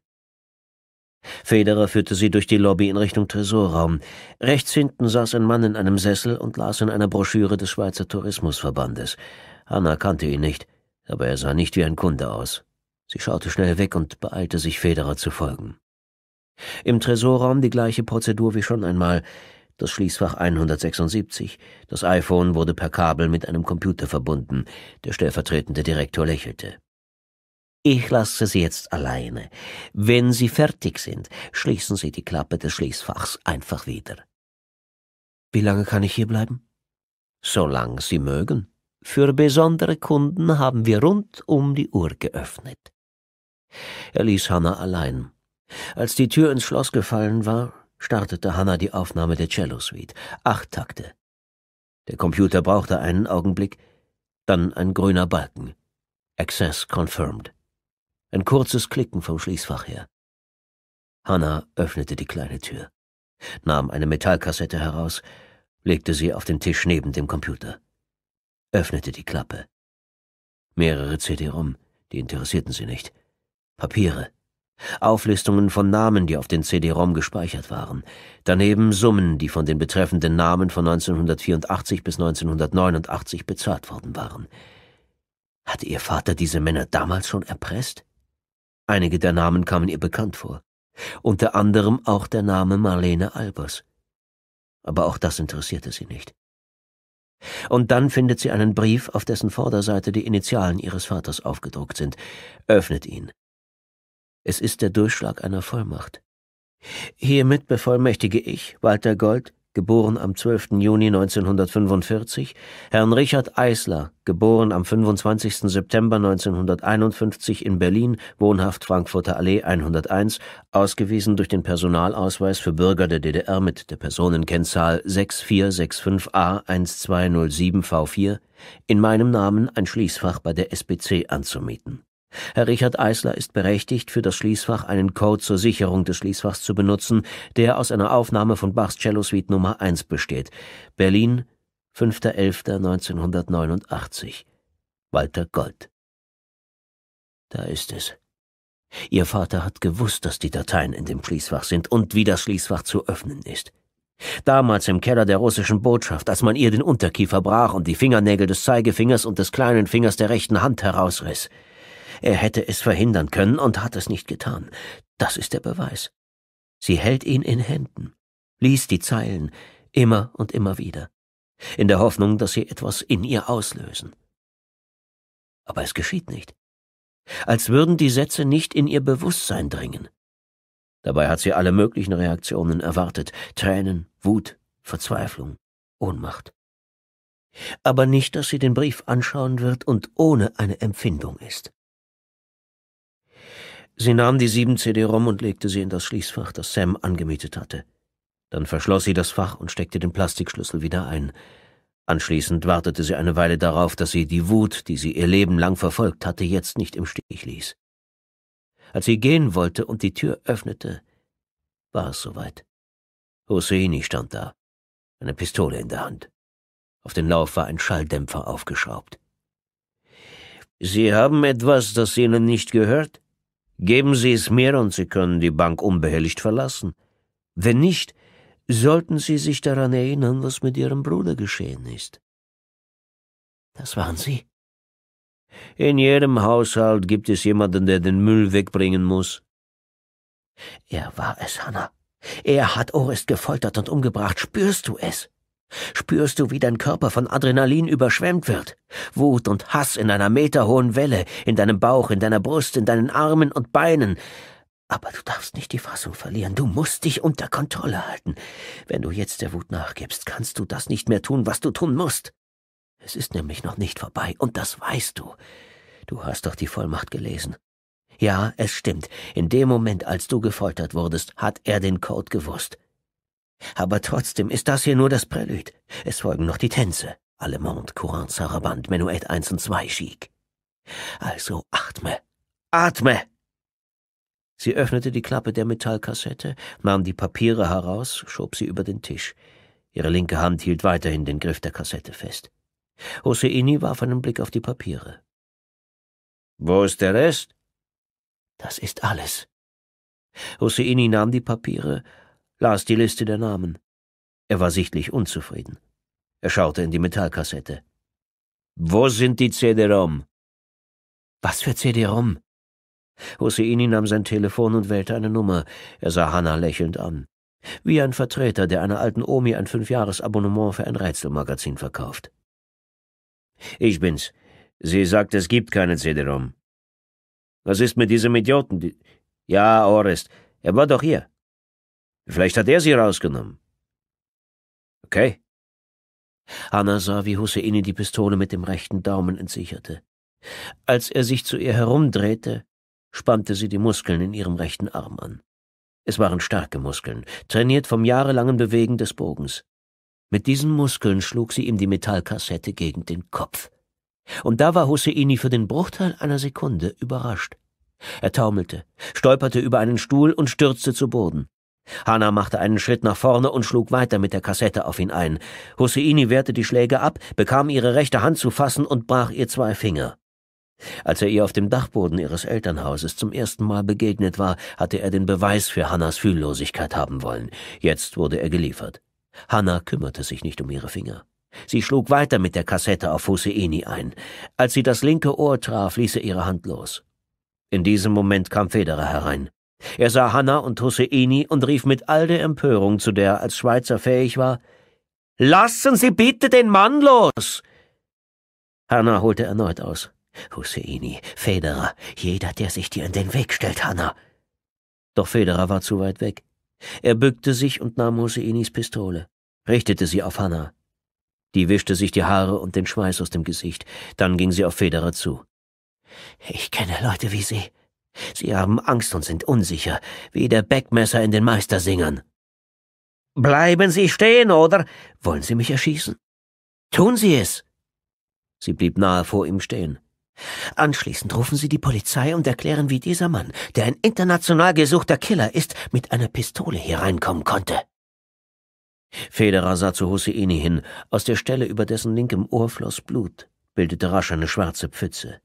Federer führte sie durch die Lobby in Richtung Tresorraum. Rechts hinten saß ein Mann in einem Sessel und las in einer Broschüre des Schweizer Tourismusverbandes. Hanna kannte ihn nicht, aber er sah nicht wie ein Kunde aus. Sie schaute schnell weg und beeilte sich, Federer zu folgen. Im Tresorraum die gleiche Prozedur wie schon einmal. Das Schließfach 176. Das iPhone wurde per Kabel mit einem Computer verbunden. Der stellvertretende Direktor lächelte. Ich lasse Sie jetzt alleine. Wenn Sie fertig sind, schließen Sie die Klappe des Schließfachs einfach wieder. Wie lange kann ich hier bleiben? Solange Sie mögen. Für besondere Kunden haben wir rund um die Uhr geöffnet. Er ließ Hannah allein. Als die Tür ins Schloss gefallen war, startete Hannah die Aufnahme der Cello-Suite. Acht Takte. Der Computer brauchte einen Augenblick, dann ein grüner Balken. Access confirmed. Ein kurzes Klicken vom Schließfach her. Hanna öffnete die kleine Tür, nahm eine Metallkassette heraus, legte sie auf den Tisch neben dem Computer, öffnete die Klappe. Mehrere CD-ROM, die interessierten sie nicht. Papiere, Auflistungen von Namen, die auf den CD-ROM gespeichert waren, daneben Summen, die von den betreffenden Namen von 1984 bis 1989 bezahlt worden waren. Hatte ihr Vater diese Männer damals schon erpresst? Einige der Namen kamen ihr bekannt vor, unter anderem auch der Name Marlene Albers. Aber auch das interessierte sie nicht. Und dann findet sie einen Brief, auf dessen Vorderseite die Initialen ihres Vaters aufgedruckt sind, öffnet ihn. Es ist der Durchschlag einer Vollmacht. Hiermit bevollmächtige ich, Walter Gold, geboren am 12. Juni 1945, Herrn Richard Eisler, geboren am 25. September 1951 in Berlin, wohnhaft Frankfurter Allee 101, ausgewiesen durch den Personalausweis für Bürger der DDR mit der Personenkennzahl 6465A1207V4, in meinem Namen ein Schließfach bei der SPC anzumieten Herr Richard Eisler ist berechtigt, für das Schließfach einen Code zur Sicherung des Schließfachs zu benutzen, der aus einer Aufnahme von Bachs Cello Suite Nummer 1 besteht. Berlin, 5.11.1989. Walter Gold. Da ist es. Ihr Vater hat gewusst, dass die Dateien in dem Schließfach sind und wie das Schließfach zu öffnen ist. Damals im Keller der russischen Botschaft, als man ihr den Unterkiefer brach und die Fingernägel des Zeigefingers und des kleinen Fingers der rechten Hand herausriss. Er hätte es verhindern können und hat es nicht getan. Das ist der Beweis. Sie hält ihn in Händen, liest die Zeilen immer und immer wieder, in der Hoffnung, dass sie etwas in ihr auslösen. Aber es geschieht nicht. Als würden die Sätze nicht in ihr Bewusstsein dringen. Dabei hat sie alle möglichen Reaktionen erwartet Tränen, Wut, Verzweiflung, Ohnmacht. Aber nicht, dass sie den Brief anschauen wird und ohne eine Empfindung ist. Sie nahm die sieben CD-ROM und legte sie in das Schließfach, das Sam angemietet hatte. Dann verschloss sie das Fach und steckte den Plastikschlüssel wieder ein. Anschließend wartete sie eine Weile darauf, dass sie die Wut, die sie ihr Leben lang verfolgt hatte, jetzt nicht im Stich ließ. Als sie gehen wollte und die Tür öffnete, war es soweit. Hosseini stand da, eine Pistole in der Hand. Auf den Lauf war ein Schalldämpfer aufgeschraubt. Sie haben etwas, das Ihnen nicht gehört? Geben Sie es mir und Sie können die Bank unbehelligt verlassen. Wenn nicht, sollten Sie sich daran erinnern, was mit Ihrem Bruder geschehen ist. Das waren Sie. In jedem Haushalt gibt es jemanden, der den Müll wegbringen muss. Er war es, Hannah. Er hat Orest gefoltert und umgebracht. Spürst du es? Spürst du, wie dein Körper von Adrenalin überschwemmt wird? Wut und Hass in einer meterhohen Welle, in deinem Bauch, in deiner Brust, in deinen Armen und Beinen. Aber du darfst nicht die Fassung verlieren, du musst dich unter Kontrolle halten. Wenn du jetzt der Wut nachgibst, kannst du das nicht mehr tun, was du tun musst. Es ist nämlich noch nicht vorbei, und das weißt du. Du hast doch die Vollmacht gelesen. Ja, es stimmt. In dem Moment, als du gefoltert wurdest, hat er den Code gewusst. Aber trotzdem ist das hier nur das Prälude. Es folgen noch die Tänze. Allemande, Courant, Saraband, Menuett 1 und 2, Chic. Also atme, atme! Sie öffnete die Klappe der Metallkassette, nahm die Papiere heraus, schob sie über den Tisch. Ihre linke Hand hielt weiterhin den Griff der Kassette fest. Hosseini warf einen Blick auf die Papiere. Wo ist der Rest? Das ist alles. Hosseini nahm die Papiere, las die Liste der Namen. Er war sichtlich unzufrieden. Er schaute in die Metallkassette. Wo sind die CD-ROM? Was für CD-ROM? Hosseini nahm sein Telefon und wählte eine Nummer. Er sah Hanna lächelnd an. Wie ein Vertreter, der einer alten Omi ein Fünfjahresabonnement für ein Rätselmagazin verkauft. Ich bin's. Sie sagt, es gibt keine CD-ROM. Was ist mit diesem Idioten? Ja, Orest, er war doch hier. Vielleicht hat er sie rausgenommen. Okay. Hanna sah, wie Husseini die Pistole mit dem rechten Daumen entsicherte. Als er sich zu ihr herumdrehte, spannte sie die Muskeln in ihrem rechten Arm an. Es waren starke Muskeln, trainiert vom jahrelangen Bewegen des Bogens. Mit diesen Muskeln schlug sie ihm die Metallkassette gegen den Kopf. Und da war Husseini für den Bruchteil einer Sekunde überrascht. Er taumelte, stolperte über einen Stuhl und stürzte zu Boden. Hanna machte einen Schritt nach vorne und schlug weiter mit der Kassette auf ihn ein. Husseini wehrte die Schläge ab, bekam ihre rechte Hand zu fassen und brach ihr zwei Finger. Als er ihr auf dem Dachboden ihres Elternhauses zum ersten Mal begegnet war, hatte er den Beweis für Hannas Fühllosigkeit haben wollen. Jetzt wurde er geliefert. Hanna kümmerte sich nicht um ihre Finger. Sie schlug weiter mit der Kassette auf Husseini ein. Als sie das linke Ohr traf, ließ er ihre Hand los. In diesem Moment kam Federer herein. Er sah Hanna und Husseini und rief mit all der Empörung, zu der er als Schweizer fähig war, Lassen Sie bitte den Mann los! Hanna holte erneut aus. Husseini, Federer, jeder, der sich dir in den Weg stellt, Hanna! Doch Federer war zu weit weg. Er bückte sich und nahm Husseinis Pistole, richtete sie auf Hanna. Die wischte sich die Haare und den Schweiß aus dem Gesicht. Dann ging sie auf Federer zu. Ich kenne Leute wie Sie, Sie haben Angst und sind unsicher, wie der Beckmesser in den Meistersingern. Bleiben Sie stehen, oder? Wollen Sie mich erschießen? Tun Sie es! Sie blieb nahe vor ihm stehen. Anschließend rufen Sie die Polizei und erklären, wie dieser Mann, der ein international gesuchter Killer ist, mit einer Pistole hereinkommen konnte. Federer sah zu Husseini hin. Aus der Stelle über dessen linkem Ohr floss Blut, bildete rasch eine schwarze Pfütze.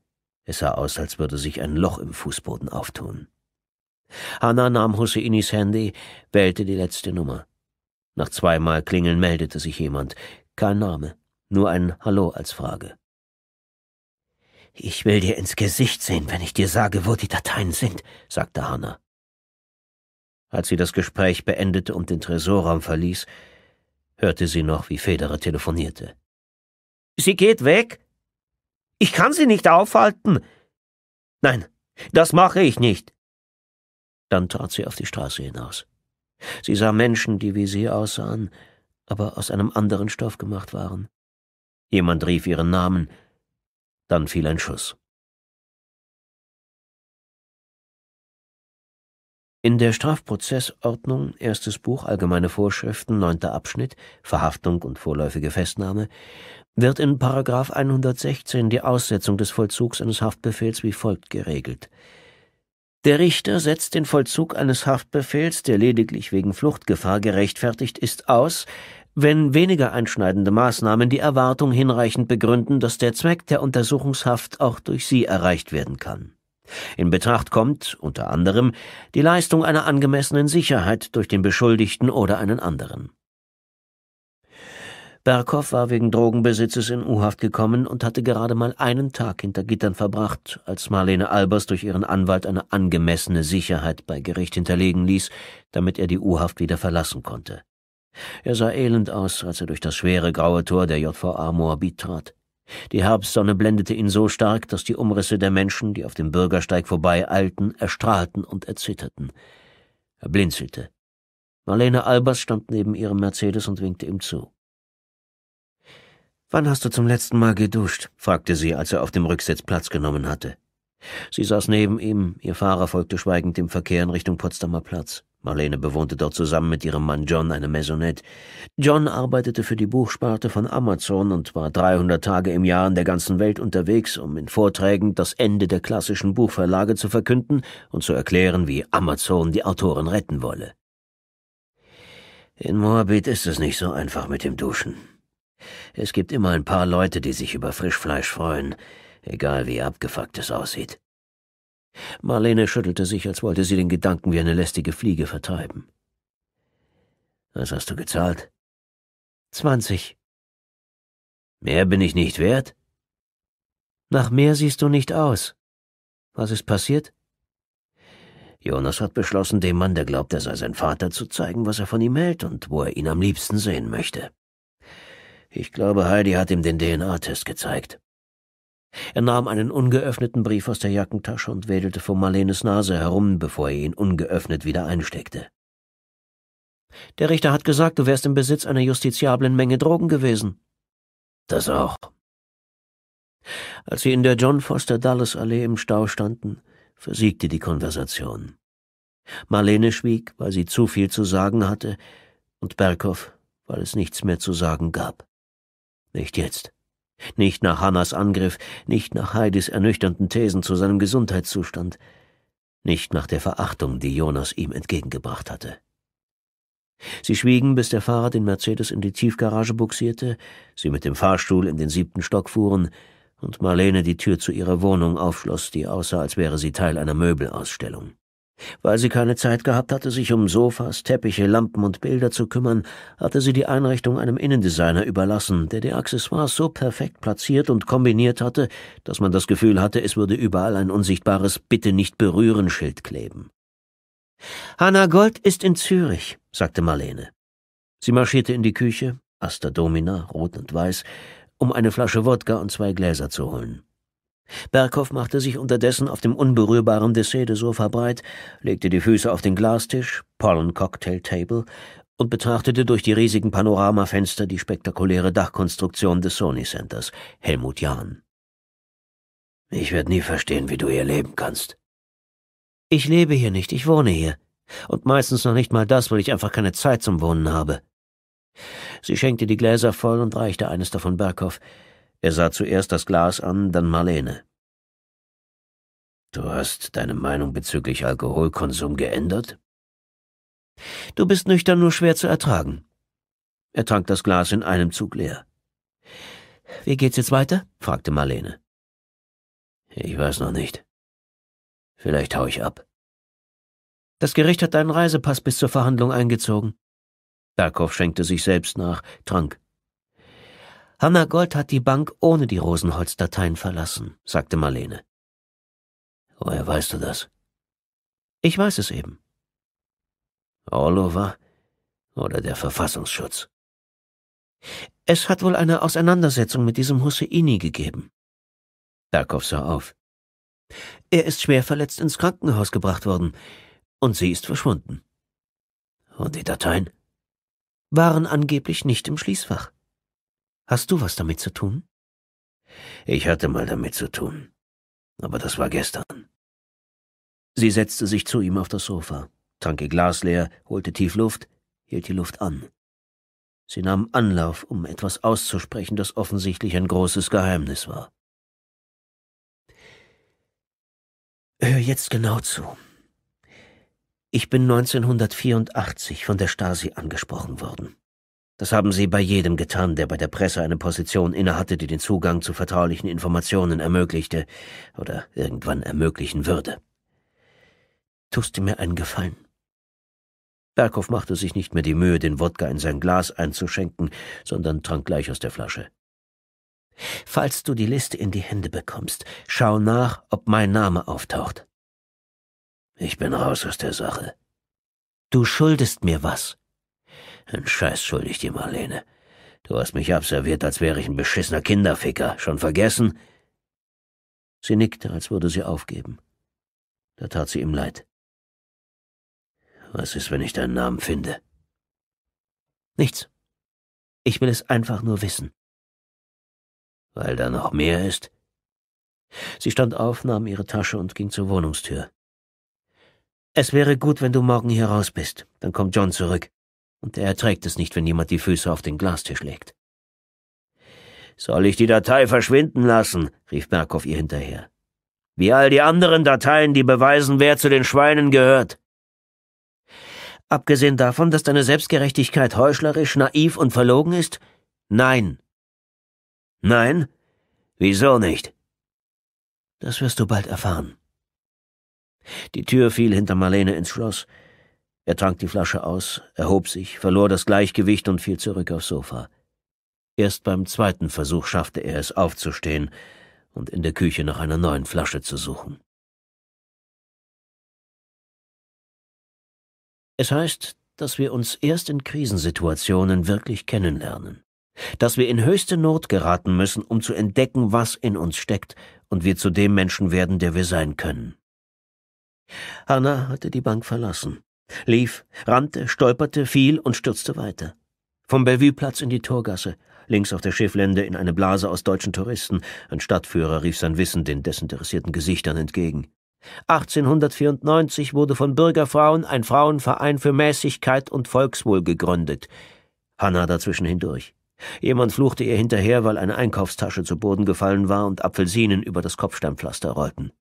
Es sah aus, als würde sich ein Loch im Fußboden auftun. Hanna nahm Husseinis Handy, wählte die letzte Nummer. Nach zweimal Klingeln meldete sich jemand. Kein Name, nur ein Hallo als Frage. Ich will dir ins Gesicht sehen, wenn ich dir sage, wo die Dateien sind, sagte Hanna. Als sie das Gespräch beendete und den Tresorraum verließ, hörte sie noch, wie Federer telefonierte. Sie geht weg, ich kann sie nicht aufhalten. Nein, das mache ich nicht. Dann trat sie auf die Straße hinaus. Sie sah Menschen, die wie sie aussahen, aber aus einem anderen Stoff gemacht waren. Jemand rief ihren Namen, dann fiel ein Schuss. In der Strafprozessordnung, erstes Buch, allgemeine Vorschriften, neunter Abschnitt, Verhaftung und vorläufige Festnahme, wird in Paragraph 116 die Aussetzung des Vollzugs eines Haftbefehls wie folgt geregelt. Der Richter setzt den Vollzug eines Haftbefehls, der lediglich wegen Fluchtgefahr gerechtfertigt ist, aus, wenn weniger einschneidende Maßnahmen die Erwartung hinreichend begründen, dass der Zweck der Untersuchungshaft auch durch sie erreicht werden kann. In Betracht kommt unter anderem die Leistung einer angemessenen Sicherheit durch den Beschuldigten oder einen anderen. Berghoff war wegen Drogenbesitzes in U-Haft gekommen und hatte gerade mal einen Tag hinter Gittern verbracht, als Marlene Albers durch ihren Anwalt eine angemessene Sicherheit bei Gericht hinterlegen ließ, damit er die U-Haft wieder verlassen konnte. Er sah elend aus, als er durch das schwere graue Tor der JVA Moabit trat. Die Herbstsonne blendete ihn so stark, dass die Umrisse der Menschen, die auf dem Bürgersteig vorbeieilten, erstrahlten und erzitterten. Er blinzelte. Marlene Albers stand neben ihrem Mercedes und winkte ihm zu. Wann hast du zum letzten Mal geduscht? fragte sie, als er auf dem Rücksitz Platz genommen hatte. Sie saß neben ihm, ihr Fahrer folgte schweigend dem Verkehr in Richtung Potsdamer Platz. Marlene bewohnte dort zusammen mit ihrem Mann John eine Maisonette. John arbeitete für die Buchsparte von Amazon und war 300 Tage im Jahr in der ganzen Welt unterwegs, um in Vorträgen das Ende der klassischen Buchverlage zu verkünden und zu erklären, wie Amazon die Autoren retten wolle. In Moabit ist es nicht so einfach mit dem Duschen. Es gibt immer ein paar Leute, die sich über Frischfleisch freuen, egal wie abgefuckt es aussieht. Marlene schüttelte sich, als wollte sie den Gedanken wie eine lästige Fliege vertreiben. Was hast du gezahlt? Zwanzig. Mehr bin ich nicht wert? Nach mehr siehst du nicht aus. Was ist passiert? Jonas hat beschlossen, dem Mann, der glaubt, er sei sein Vater, zu zeigen, was er von ihm hält und wo er ihn am liebsten sehen möchte. Ich glaube, Heidi hat ihm den DNA-Test gezeigt. Er nahm einen ungeöffneten Brief aus der Jackentasche und wedelte vor Marlenes Nase herum, bevor er ihn ungeöffnet wieder einsteckte. Der Richter hat gesagt, du wärst im Besitz einer justiziablen Menge Drogen gewesen. Das auch. Als sie in der John Foster Dulles Allee im Stau standen, versiegte die Konversation. Marlene schwieg, weil sie zu viel zu sagen hatte, und Berghoff, weil es nichts mehr zu sagen gab. Nicht jetzt. Nicht nach Hannas Angriff, nicht nach Heidis ernüchternden Thesen zu seinem Gesundheitszustand, nicht nach der Verachtung, die Jonas ihm entgegengebracht hatte. Sie schwiegen, bis der Fahrer den Mercedes in die Tiefgarage buxierte, sie mit dem Fahrstuhl in den siebten Stock fuhren und Marlene die Tür zu ihrer Wohnung aufschloss, die aussah, als wäre sie Teil einer Möbelausstellung. Weil sie keine Zeit gehabt hatte, sich um Sofas, Teppiche, Lampen und Bilder zu kümmern, hatte sie die Einrichtung einem Innendesigner überlassen, der die Accessoires so perfekt platziert und kombiniert hatte, dass man das Gefühl hatte, es würde überall ein unsichtbares Bitte nicht berühren Schild kleben. Hanna Gold ist in Zürich, sagte Marlene. Sie marschierte in die Küche, Asta Domina, rot und weiß, um eine Flasche Wodka und zwei Gläser zu holen. Berghoff machte sich unterdessen auf dem unberührbaren Dessert-Sofa breit, legte die Füße auf den Glastisch, Pollen Cocktail Table, und betrachtete durch die riesigen Panoramafenster die spektakuläre Dachkonstruktion des Sony Centers, Helmut Jahn. Ich werde nie verstehen, wie du hier leben kannst. Ich lebe hier nicht, ich wohne hier. Und meistens noch nicht mal das, weil ich einfach keine Zeit zum Wohnen habe. Sie schenkte die Gläser voll und reichte eines davon Berghoff. Er sah zuerst das Glas an, dann Marlene. Du hast deine Meinung bezüglich Alkoholkonsum geändert? Du bist nüchtern nur schwer zu ertragen. Er trank das Glas in einem Zug leer. Wie geht's jetzt weiter? fragte Marlene. Ich weiß noch nicht. Vielleicht hau ich ab. Das Gericht hat deinen Reisepass bis zur Verhandlung eingezogen. Berghoff schenkte sich selbst nach, trank. Hanna Gold hat die Bank ohne die Rosenholz-Dateien verlassen, sagte Marlene. Woher weißt du das? Ich weiß es eben. Orlova oder der Verfassungsschutz? Es hat wohl eine Auseinandersetzung mit diesem Husseini gegeben. Berghoff sah auf. Er ist schwer verletzt ins Krankenhaus gebracht worden und sie ist verschwunden. Und die Dateien? Waren angeblich nicht im Schließfach. Hast du was damit zu tun? Ich hatte mal damit zu tun, aber das war gestern. Sie setzte sich zu ihm auf das Sofa, trank ihr Glas leer, holte tief Luft, hielt die Luft an. Sie nahm Anlauf, um etwas auszusprechen, das offensichtlich ein großes Geheimnis war. Hör jetzt genau zu. Ich bin 1984 von der Stasi angesprochen worden. Das haben sie bei jedem getan, der bei der Presse eine Position innehatte, die den Zugang zu vertraulichen Informationen ermöglichte oder irgendwann ermöglichen würde. Tust du mir einen Gefallen? Berghoff machte sich nicht mehr die Mühe, den Wodka in sein Glas einzuschenken, sondern trank gleich aus der Flasche. Falls du die Liste in die Hände bekommst, schau nach, ob mein Name auftaucht. Ich bin raus aus der Sache. Du schuldest mir was. Ein Scheiß schuldig dir, Marlene. Du hast mich abserviert, als wäre ich ein beschissener Kinderficker. Schon vergessen? Sie nickte, als würde sie aufgeben. Da tat sie ihm leid. Was ist, wenn ich deinen Namen finde? Nichts. Ich will es einfach nur wissen. Weil da noch mehr ist? Sie stand auf, nahm ihre Tasche und ging zur Wohnungstür. Es wäre gut, wenn du morgen hier raus bist. Dann kommt John zurück und er erträgt es nicht, wenn jemand die Füße auf den Glastisch legt. Soll ich die Datei verschwinden lassen? rief Berghoff ihr hinterher. Wie all die anderen Dateien, die beweisen, wer zu den Schweinen gehört. Abgesehen davon, dass deine Selbstgerechtigkeit heuchlerisch, naiv und verlogen ist? Nein. Nein? Wieso nicht? Das wirst du bald erfahren. Die Tür fiel hinter Marlene ins Schloss, er trank die Flasche aus, erhob sich, verlor das Gleichgewicht und fiel zurück aufs Sofa. Erst beim zweiten Versuch schaffte er es aufzustehen und in der Küche nach einer neuen Flasche zu suchen. Es heißt, dass wir uns erst in Krisensituationen wirklich kennenlernen, dass wir in höchste Not geraten müssen, um zu entdecken, was in uns steckt, und wir zu dem Menschen werden, der wir sein können. Hannah hatte die Bank verlassen. Lief, rannte, stolperte, fiel und stürzte weiter. Vom Bellevue-Platz in die Torgasse, links auf der Schifflände in eine Blase aus deutschen Touristen. Ein Stadtführer rief sein Wissen den desinteressierten Gesichtern entgegen. 1894 wurde von Bürgerfrauen ein Frauenverein für Mäßigkeit und Volkswohl gegründet. Hanna dazwischen hindurch. Jemand fluchte ihr hinterher, weil eine Einkaufstasche zu Boden gefallen war und Apfelsinen über das Kopfsteinpflaster rollten.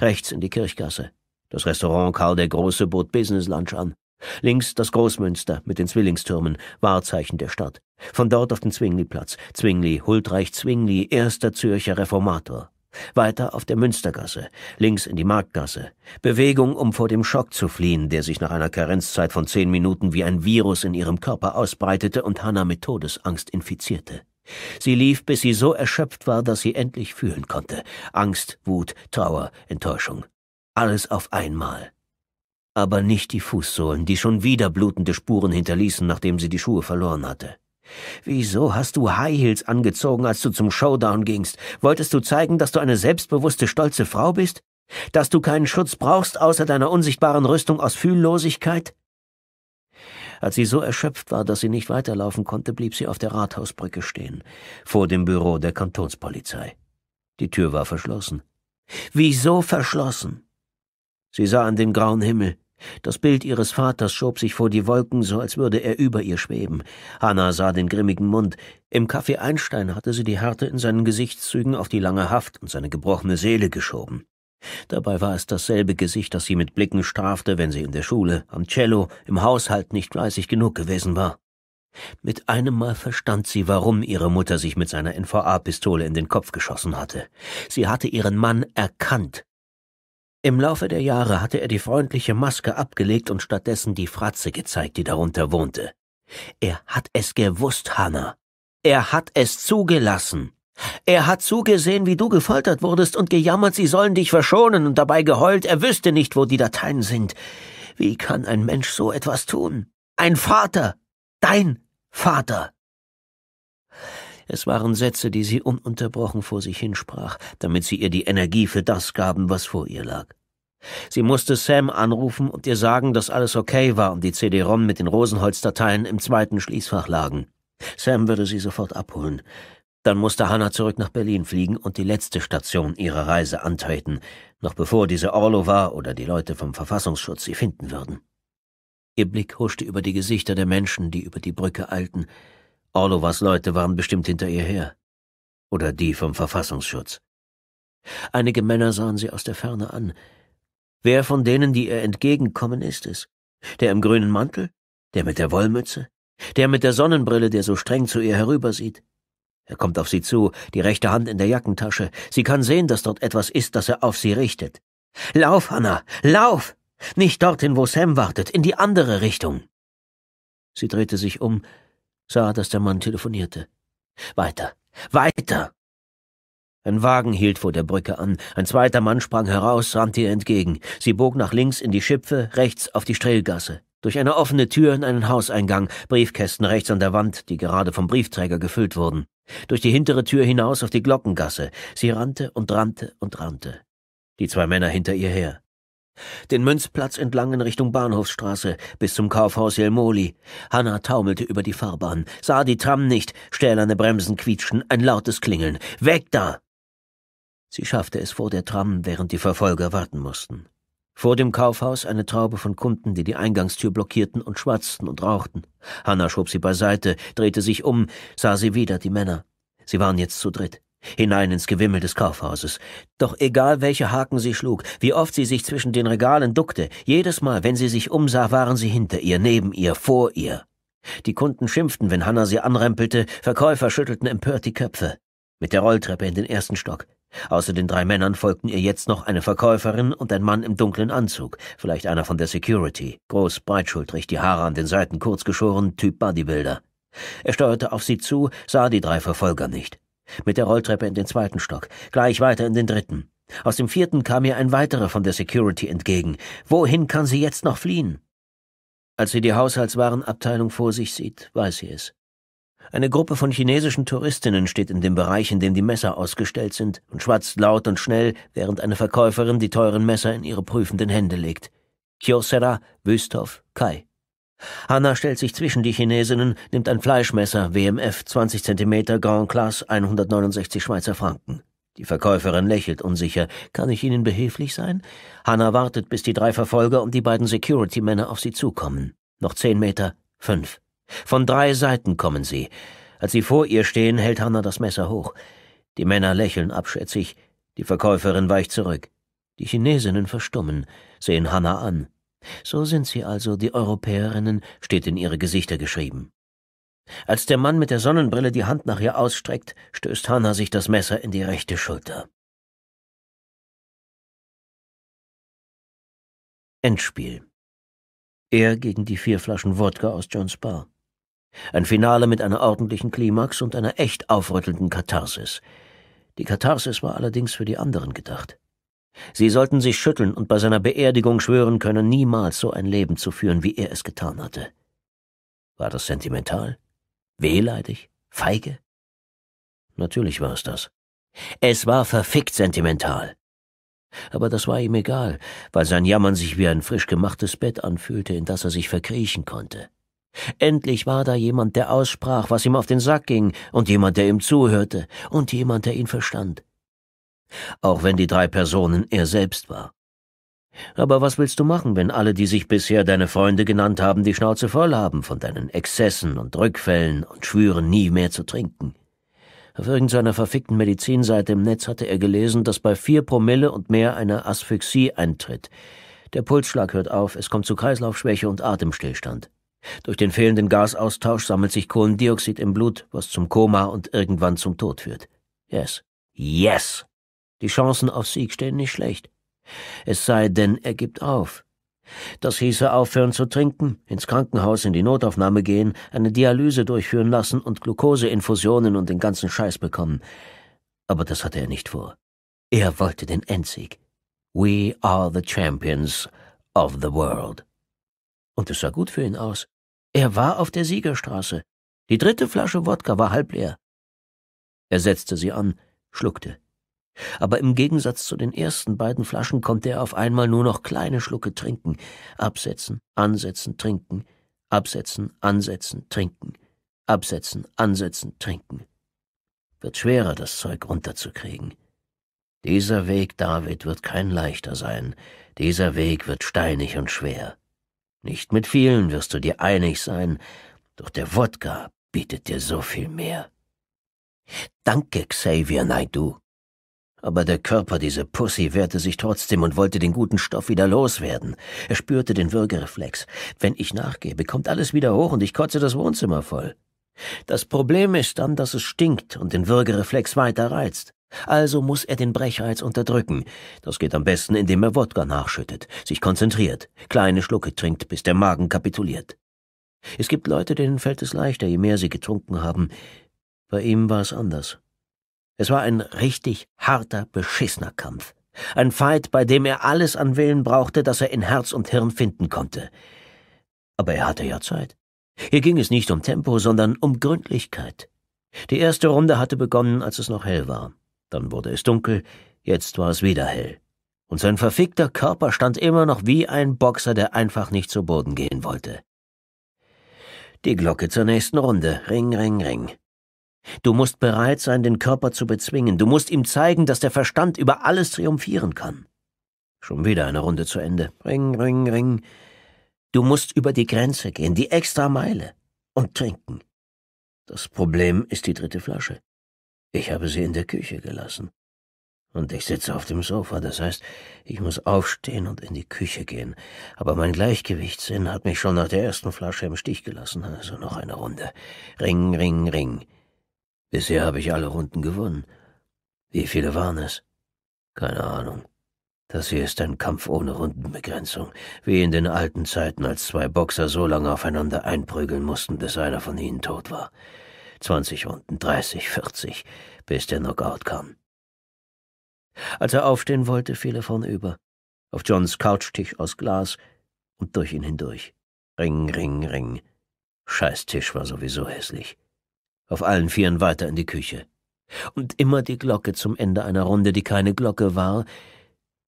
Rechts in die Kirchgasse. Das Restaurant Karl der Große bot Business Lunch an. Links das Großmünster mit den Zwillingstürmen, Wahrzeichen der Stadt. Von dort auf den Zwingliplatz. Zwingli, Huldreich Zwingli, erster Zürcher Reformator. Weiter auf der Münstergasse, links in die Marktgasse. Bewegung, um vor dem Schock zu fliehen, der sich nach einer Karenzzeit von zehn Minuten wie ein Virus in ihrem Körper ausbreitete und Hanna mit Todesangst infizierte. Sie lief, bis sie so erschöpft war, dass sie endlich fühlen konnte. Angst, Wut, Trauer, Enttäuschung alles auf einmal. Aber nicht die Fußsohlen, die schon wieder blutende Spuren hinterließen, nachdem sie die Schuhe verloren hatte. Wieso hast du High Heels angezogen, als du zum Showdown gingst? Wolltest du zeigen, dass du eine selbstbewusste, stolze Frau bist? Dass du keinen Schutz brauchst, außer deiner unsichtbaren Rüstung aus Fühllosigkeit? Als sie so erschöpft war, dass sie nicht weiterlaufen konnte, blieb sie auf der Rathausbrücke stehen, vor dem Büro der Kantonspolizei. Die Tür war verschlossen. Wieso verschlossen? Sie sah an den grauen Himmel. Das Bild ihres Vaters schob sich vor die Wolken, so als würde er über ihr schweben. Hanna sah den grimmigen Mund. Im Café Einstein hatte sie die Härte in seinen Gesichtszügen auf die lange Haft und seine gebrochene Seele geschoben. Dabei war es dasselbe Gesicht, das sie mit Blicken strafte, wenn sie in der Schule, am Cello, im Haushalt nicht fleißig genug gewesen war. Mit einem Mal verstand sie, warum ihre Mutter sich mit seiner NVA-Pistole in den Kopf geschossen hatte. Sie hatte ihren Mann erkannt. Im Laufe der Jahre hatte er die freundliche Maske abgelegt und stattdessen die Fratze gezeigt, die darunter wohnte. Er hat es gewusst, Hanna. Er hat es zugelassen. Er hat zugesehen, wie du gefoltert wurdest und gejammert, sie sollen dich verschonen und dabei geheult, er wüsste nicht, wo die Dateien sind. Wie kann ein Mensch so etwas tun? Ein Vater. Dein Vater. Es waren Sätze, die sie ununterbrochen vor sich hinsprach, damit sie ihr die Energie für das gaben, was vor ihr lag. Sie musste Sam anrufen und ihr sagen, dass alles okay war und die CD-ROM mit den Rosenholz-Dateien im zweiten Schließfach lagen. Sam würde sie sofort abholen. Dann musste Hannah zurück nach Berlin fliegen und die letzte Station ihrer Reise antreten, noch bevor diese Orlova oder die Leute vom Verfassungsschutz sie finden würden. Ihr Blick huschte über die Gesichter der Menschen, die über die Brücke eilten, Orlovas Leute waren bestimmt hinter ihr her. Oder die vom Verfassungsschutz. Einige Männer sahen sie aus der Ferne an. Wer von denen, die ihr entgegenkommen, ist es? Der im grünen Mantel? Der mit der Wollmütze? Der mit der Sonnenbrille, der so streng zu ihr herübersieht? Er kommt auf sie zu, die rechte Hand in der Jackentasche. Sie kann sehen, dass dort etwas ist, das er auf sie richtet. Lauf, Hannah, lauf! Nicht dorthin, wo Sam wartet, in die andere Richtung. Sie drehte sich um, sah, dass der Mann telefonierte. Weiter, weiter! Ein Wagen hielt vor der Brücke an. Ein zweiter Mann sprang heraus, rannte ihr entgegen. Sie bog nach links in die Schipfe, rechts auf die Strelgasse. Durch eine offene Tür in einen Hauseingang, Briefkästen rechts an der Wand, die gerade vom Briefträger gefüllt wurden. Durch die hintere Tür hinaus auf die Glockengasse. Sie rannte und rannte und rannte. Die zwei Männer hinter ihr her den Münzplatz entlang in Richtung Bahnhofsstraße bis zum Kaufhaus Jelmoli. Hanna taumelte über die Fahrbahn, sah die Tram nicht, stählerne Bremsen quietschten, ein lautes Klingeln. Weg da! Sie schaffte es vor der Tram, während die Verfolger warten mussten. Vor dem Kaufhaus eine Traube von Kunden, die die Eingangstür blockierten und schwatzten und rauchten. Hanna schob sie beiseite, drehte sich um, sah sie wieder, die Männer. Sie waren jetzt zu dritt hinein ins Gewimmel des Kaufhauses. Doch egal welche Haken sie schlug, wie oft sie sich zwischen den Regalen duckte, jedes Mal, wenn sie sich umsah, waren sie hinter ihr, neben ihr, vor ihr. Die Kunden schimpften, wenn Hanna sie anrempelte, Verkäufer schüttelten empört die Köpfe. Mit der Rolltreppe in den ersten Stock. Außer den drei Männern folgten ihr jetzt noch eine Verkäuferin und ein Mann im dunklen Anzug, vielleicht einer von der Security, groß, breitschultrig, die Haare an den Seiten kurz geschoren, Typ Bodybuilder. Er steuerte auf sie zu, sah die drei Verfolger nicht. Mit der Rolltreppe in den zweiten Stock, gleich weiter in den dritten. Aus dem vierten kam ihr ein weiterer von der Security entgegen. Wohin kann sie jetzt noch fliehen? Als sie die Haushaltswarenabteilung vor sich sieht, weiß sie es. Eine Gruppe von chinesischen Touristinnen steht in dem Bereich, in dem die Messer ausgestellt sind, und schwatzt laut und schnell, während eine Verkäuferin die teuren Messer in ihre prüfenden Hände legt. Kyocera, Wüsthoff, Kai. Hanna stellt sich zwischen die Chinesinnen, nimmt ein Fleischmesser, WMF 20 cm Grand Class 169 Schweizer Franken. Die Verkäuferin lächelt unsicher. Kann ich Ihnen behilflich sein? Hanna wartet, bis die drei Verfolger und die beiden Security-Männer auf sie zukommen. Noch zehn Meter, fünf. Von drei Seiten kommen sie. Als sie vor ihr stehen, hält Hanna das Messer hoch. Die Männer lächeln abschätzig. Die Verkäuferin weicht zurück. Die Chinesinnen verstummen, sehen Hanna an. So sind sie also, die Europäerinnen, steht in ihre Gesichter geschrieben. Als der Mann mit der Sonnenbrille die Hand nach ihr ausstreckt, stößt Hannah sich das Messer in die rechte Schulter. Endspiel. Er gegen die vier Flaschen Wodka aus Johns Bar. Ein Finale mit einer ordentlichen Klimax und einer echt aufrüttelnden Katharsis. Die Katharsis war allerdings für die anderen gedacht. Sie sollten sich schütteln und bei seiner Beerdigung schwören können, niemals so ein Leben zu führen, wie er es getan hatte. War das sentimental? Wehleidig? Feige? Natürlich war es das. Es war verfickt sentimental. Aber das war ihm egal, weil sein Jammern sich wie ein frisch gemachtes Bett anfühlte, in das er sich verkriechen konnte. Endlich war da jemand, der aussprach, was ihm auf den Sack ging, und jemand, der ihm zuhörte, und jemand, der ihn verstand auch wenn die drei Personen er selbst war. Aber was willst du machen, wenn alle, die sich bisher deine Freunde genannt haben, die Schnauze voll haben von deinen Exzessen und Rückfällen und schwören, nie mehr zu trinken? Auf irgendeiner verfickten Medizinseite im Netz hatte er gelesen, dass bei vier Promille und mehr eine Asphyxie eintritt. Der Pulsschlag hört auf, es kommt zu Kreislaufschwäche und Atemstillstand. Durch den fehlenden Gasaustausch sammelt sich Kohlendioxid im Blut, was zum Koma und irgendwann zum Tod führt. Yes. Yes! Die Chancen auf Sieg stehen nicht schlecht. Es sei denn, er gibt auf. Das hieße aufhören zu trinken, ins Krankenhaus in die Notaufnahme gehen, eine Dialyse durchführen lassen und Glukoseinfusionen und den ganzen Scheiß bekommen. Aber das hatte er nicht vor. Er wollte den Endsieg. We are the champions of the world. Und es sah gut für ihn aus. Er war auf der Siegerstraße. Die dritte Flasche Wodka war halb leer. Er setzte sie an, schluckte. Aber im Gegensatz zu den ersten beiden Flaschen konnte er auf einmal nur noch kleine Schlucke trinken, absetzen, ansetzen, trinken, absetzen, ansetzen, trinken, absetzen, ansetzen, trinken. Wird schwerer, das Zeug runterzukriegen. Dieser Weg, David, wird kein leichter sein. Dieser Weg wird steinig und schwer. Nicht mit vielen wirst du dir einig sein, doch der Wodka bietet dir so viel mehr. Danke, Xavier Naidu, aber der Körper, diese Pussy, wehrte sich trotzdem und wollte den guten Stoff wieder loswerden. Er spürte den Würgereflex. Wenn ich nachgebe, kommt alles wieder hoch und ich kotze das Wohnzimmer voll. Das Problem ist dann, dass es stinkt und den Würgereflex weiter reizt. Also muss er den Brechreiz unterdrücken. Das geht am besten, indem er Wodka nachschüttet, sich konzentriert, kleine Schlucke trinkt, bis der Magen kapituliert. Es gibt Leute, denen fällt es leichter, je mehr sie getrunken haben. Bei ihm war es anders. Es war ein richtig harter, beschissener Kampf. Ein Fight, bei dem er alles an Willen brauchte, das er in Herz und Hirn finden konnte. Aber er hatte ja Zeit. Hier ging es nicht um Tempo, sondern um Gründlichkeit. Die erste Runde hatte begonnen, als es noch hell war. Dann wurde es dunkel, jetzt war es wieder hell. Und sein verfickter Körper stand immer noch wie ein Boxer, der einfach nicht zu Boden gehen wollte. Die Glocke zur nächsten Runde. Ring, ring, ring. Du musst bereit sein, den Körper zu bezwingen. Du musst ihm zeigen, dass der Verstand über alles triumphieren kann. Schon wieder eine Runde zu Ende. Ring, ring, ring. Du musst über die Grenze gehen, die extra Meile. Und trinken. Das Problem ist die dritte Flasche. Ich habe sie in der Küche gelassen. Und ich sitze auf dem Sofa, das heißt, ich muss aufstehen und in die Küche gehen. Aber mein Gleichgewichtssinn hat mich schon nach der ersten Flasche im Stich gelassen, also noch eine Runde. Ring, ring, ring. Bisher habe ich alle Runden gewonnen. Wie viele waren es? Keine Ahnung. Das hier ist ein Kampf ohne Rundenbegrenzung, wie in den alten Zeiten, als zwei Boxer so lange aufeinander einprügeln mussten, bis einer von ihnen tot war. Zwanzig Runden, dreißig, vierzig, bis der Knockout kam. Als er aufstehen wollte, fiel er vornüber, auf Johns Couchtisch aus Glas und durch ihn hindurch. Ring, ring, ring. Scheiß Tisch war sowieso hässlich auf allen Vieren weiter in die Küche. Und immer die Glocke zum Ende einer Runde, die keine Glocke war,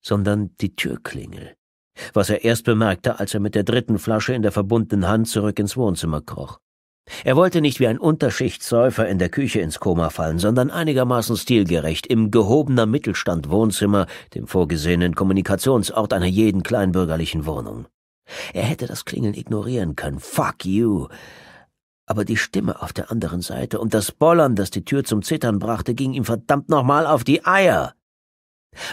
sondern die Türklingel, was er erst bemerkte, als er mit der dritten Flasche in der verbundenen Hand zurück ins Wohnzimmer kroch. Er wollte nicht wie ein Unterschichtssäufer in der Küche ins Koma fallen, sondern einigermaßen stilgerecht im gehobener Mittelstand Wohnzimmer, dem vorgesehenen Kommunikationsort einer jeden kleinbürgerlichen Wohnung. Er hätte das Klingeln ignorieren können. Fuck you aber die Stimme auf der anderen Seite und das Bollern, das die Tür zum Zittern brachte, ging ihm verdammt nochmal auf die Eier.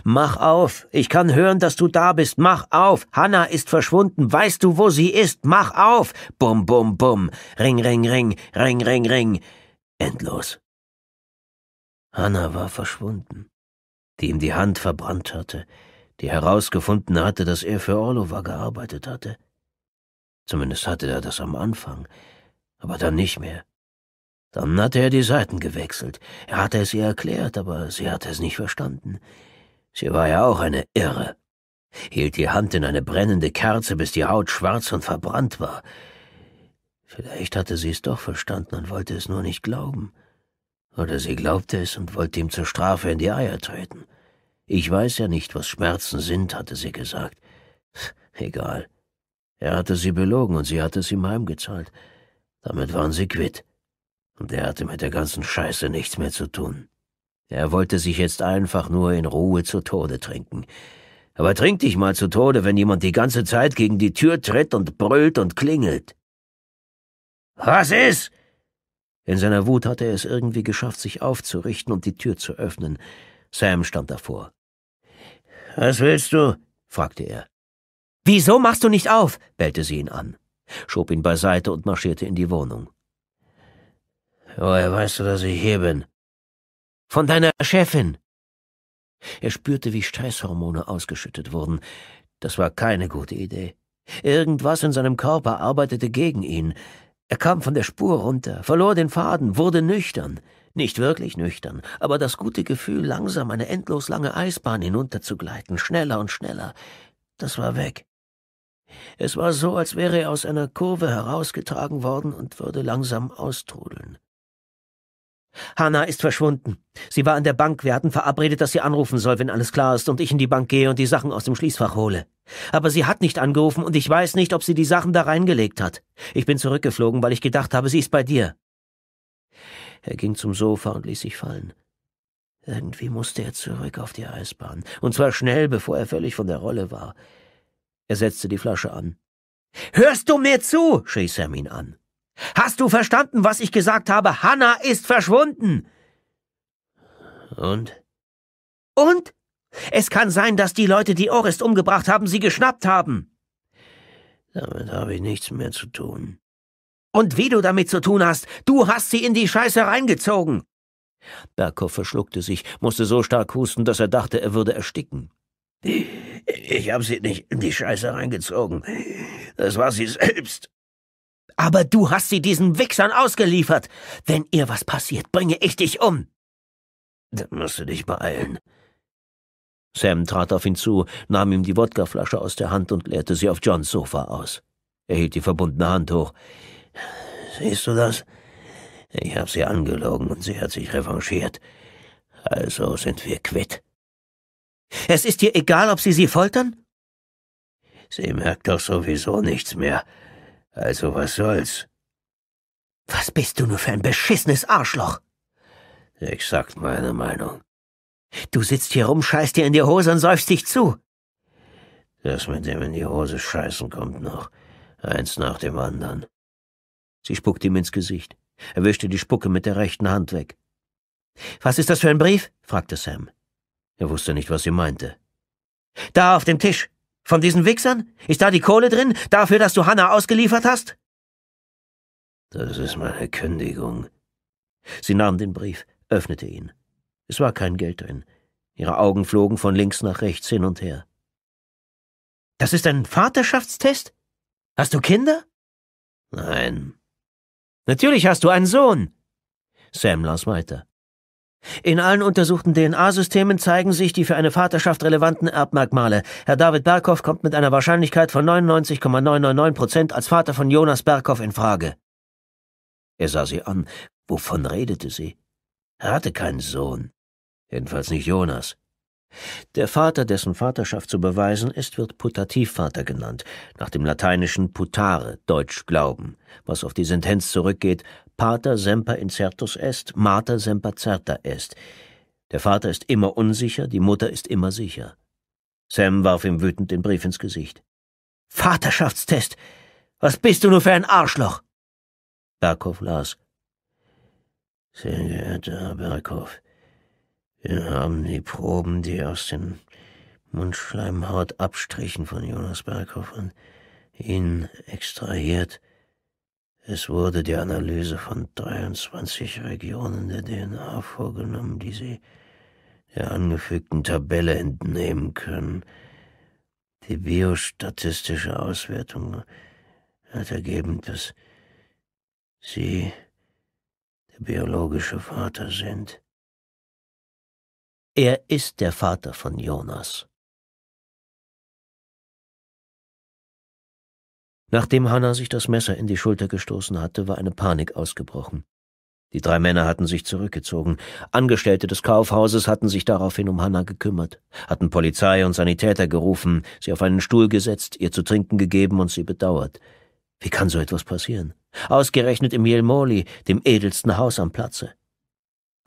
Mach auf, ich kann hören, dass du da bist, mach auf, Hanna ist verschwunden, weißt du, wo sie ist, mach auf, bum, bum, bum, ring, ring, ring, ring, ring, ring, endlos. Hanna war verschwunden, die ihm die Hand verbrannt hatte, die herausgefunden hatte, dass er für Orlova gearbeitet hatte. Zumindest hatte er das am Anfang, aber dann nicht mehr. Dann hatte er die Seiten gewechselt. Er hatte es ihr erklärt, aber sie hatte es nicht verstanden. Sie war ja auch eine Irre. Hielt die Hand in eine brennende Kerze, bis die Haut schwarz und verbrannt war. Vielleicht hatte sie es doch verstanden und wollte es nur nicht glauben. Oder sie glaubte es und wollte ihm zur Strafe in die Eier treten. Ich weiß ja nicht, was Schmerzen sind, hatte sie gesagt. Egal. Er hatte sie belogen und sie hatte es ihm heimgezahlt. Damit waren sie quitt. Und er hatte mit der ganzen Scheiße nichts mehr zu tun. Er wollte sich jetzt einfach nur in Ruhe zu Tode trinken. Aber trink dich mal zu Tode, wenn jemand die ganze Zeit gegen die Tür tritt und brüllt und klingelt. Was ist? In seiner Wut hatte er es irgendwie geschafft, sich aufzurichten und die Tür zu öffnen. Sam stand davor. Was willst du? fragte er. Wieso machst du nicht auf? bellte sie ihn an schob ihn beiseite und marschierte in die Wohnung. Woher weißt du, dass ich hier bin? Von deiner Chefin. Er spürte, wie Stresshormone ausgeschüttet wurden. Das war keine gute Idee. Irgendwas in seinem Körper arbeitete gegen ihn. Er kam von der Spur runter, verlor den Faden, wurde nüchtern. Nicht wirklich nüchtern, aber das gute Gefühl, langsam eine endlos lange Eisbahn hinunterzugleiten, schneller und schneller, das war weg. Es war so, als wäre er aus einer Kurve herausgetragen worden und würde langsam austrudeln. Hanna ist verschwunden. Sie war an der Bank. Wir hatten verabredet, dass sie anrufen soll, wenn alles klar ist und ich in die Bank gehe und die Sachen aus dem Schließfach hole. Aber sie hat nicht angerufen und ich weiß nicht, ob sie die Sachen da reingelegt hat. Ich bin zurückgeflogen, weil ich gedacht habe, sie ist bei dir. Er ging zum Sofa und ließ sich fallen. Irgendwie musste er zurück auf die Eisbahn. Und zwar schnell, bevor er völlig von der Rolle war. Er setzte die Flasche an. Hörst du mir zu? schrie Sam ihn an. Hast du verstanden, was ich gesagt habe? Hannah ist verschwunden. Und? Und? Es kann sein, dass die Leute, die Orest umgebracht haben, sie geschnappt haben. Damit habe ich nichts mehr zu tun. Und wie du damit zu tun hast, du hast sie in die Scheiße reingezogen. Berkow verschluckte sich, musste so stark husten, dass er dachte, er würde ersticken. Ich hab sie nicht in die Scheiße reingezogen. Das war sie selbst. Aber du hast sie diesen Wichsern ausgeliefert. Wenn ihr was passiert, bringe ich dich um. Dann musst du dich beeilen. Sam trat auf ihn zu, nahm ihm die Wodkaflasche aus der Hand und leerte sie auf Johns Sofa aus. Er hielt die verbundene Hand hoch. Siehst du das? Ich hab sie angelogen und sie hat sich revanchiert. Also sind wir quitt. Es ist dir egal, ob Sie sie foltern? Sie merkt doch sowieso nichts mehr. Also was soll's? Was bist du nur für ein beschissenes Arschloch? Exakt meine Meinung. Du sitzt hier rum, scheißt dir in die Hose und säufst dich zu. Das mit dem in die Hose scheißen kommt noch. Eins nach dem anderen. Sie spuckte ihm ins Gesicht. Er wischte die Spucke mit der rechten Hand weg. Was ist das für ein Brief? fragte Sam. Er wusste nicht, was sie meinte. Da auf dem Tisch. Von diesen Wichsern? Ist da die Kohle drin? Dafür, dass du Hanna ausgeliefert hast? Das ist meine Kündigung. Sie nahm den Brief, öffnete ihn. Es war kein Geld drin. Ihre Augen flogen von links nach rechts hin und her. Das ist ein Vaterschaftstest? Hast du Kinder? Nein. Natürlich hast du einen Sohn. Sam las weiter. In allen untersuchten DNA-Systemen zeigen sich die für eine Vaterschaft relevanten Erbmerkmale. Herr David Berghoff kommt mit einer Wahrscheinlichkeit von 99,999 Prozent als Vater von Jonas Berghoff in Frage. Er sah sie an. Wovon redete sie? Er hatte keinen Sohn. Jedenfalls nicht Jonas. Der Vater, dessen Vaterschaft zu beweisen ist, wird Putativvater genannt, nach dem lateinischen putare, deutsch Glauben, was auf die Sentenz zurückgeht, pater semper incertus est, mater semper certa est. Der Vater ist immer unsicher, die Mutter ist immer sicher. Sam warf ihm wütend den Brief ins Gesicht. Vaterschaftstest! Was bist du nur für ein Arschloch? Berghoff las. Sehr geehrter Herr Berghoff, wir haben die Proben, die aus den Mundschleimhautabstrichen von Jonas Berghoff und ihn extrahiert. Es wurde die Analyse von 23 Regionen der DNA vorgenommen, die Sie der angefügten Tabelle entnehmen können. Die biostatistische Auswertung hat ergeben, dass Sie der biologische Vater sind. Er ist der Vater von Jonas. Nachdem Hannah sich das Messer in die Schulter gestoßen hatte, war eine Panik ausgebrochen. Die drei Männer hatten sich zurückgezogen. Angestellte des Kaufhauses hatten sich daraufhin um Hannah gekümmert, hatten Polizei und Sanitäter gerufen, sie auf einen Stuhl gesetzt, ihr zu trinken gegeben und sie bedauert. Wie kann so etwas passieren? Ausgerechnet im Yelmoli, dem edelsten Haus am Platze.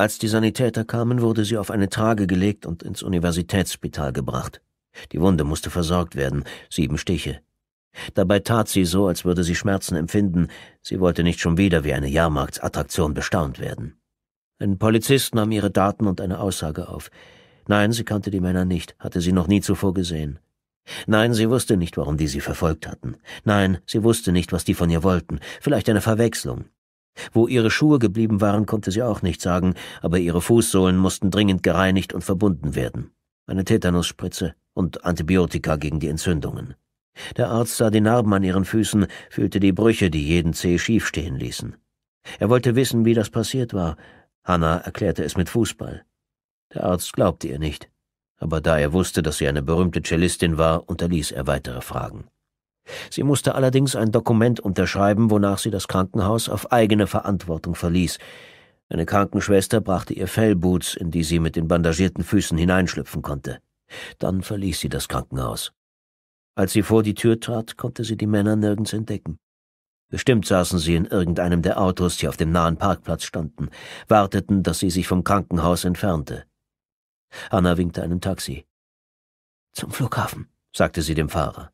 Als die Sanitäter kamen, wurde sie auf eine Trage gelegt und ins Universitätsspital gebracht. Die Wunde musste versorgt werden, sieben Stiche. Dabei tat sie so, als würde sie Schmerzen empfinden, sie wollte nicht schon wieder wie eine Jahrmarktsattraktion bestaunt werden. Ein Polizist nahm ihre Daten und eine Aussage auf. Nein, sie kannte die Männer nicht, hatte sie noch nie zuvor gesehen. Nein, sie wusste nicht, warum die sie verfolgt hatten. Nein, sie wusste nicht, was die von ihr wollten. Vielleicht eine Verwechslung, wo ihre Schuhe geblieben waren, konnte sie auch nicht sagen, aber ihre Fußsohlen mussten dringend gereinigt und verbunden werden. Eine Tetanusspritze und Antibiotika gegen die Entzündungen. Der Arzt sah die Narben an ihren Füßen, fühlte die Brüche, die jeden Zeh schief stehen ließen. Er wollte wissen, wie das passiert war. Hanna erklärte es mit Fußball. Der Arzt glaubte ihr nicht, aber da er wusste, dass sie eine berühmte Cellistin war, unterließ er weitere Fragen. Sie musste allerdings ein Dokument unterschreiben, wonach sie das Krankenhaus auf eigene Verantwortung verließ. Eine Krankenschwester brachte ihr Fellboots, in die sie mit den bandagierten Füßen hineinschlüpfen konnte. Dann verließ sie das Krankenhaus. Als sie vor die Tür trat, konnte sie die Männer nirgends entdecken. Bestimmt saßen sie in irgendeinem der Autos, die auf dem nahen Parkplatz standen, warteten, dass sie sich vom Krankenhaus entfernte. Anna winkte einem Taxi. Zum Flughafen, sagte sie dem Fahrer.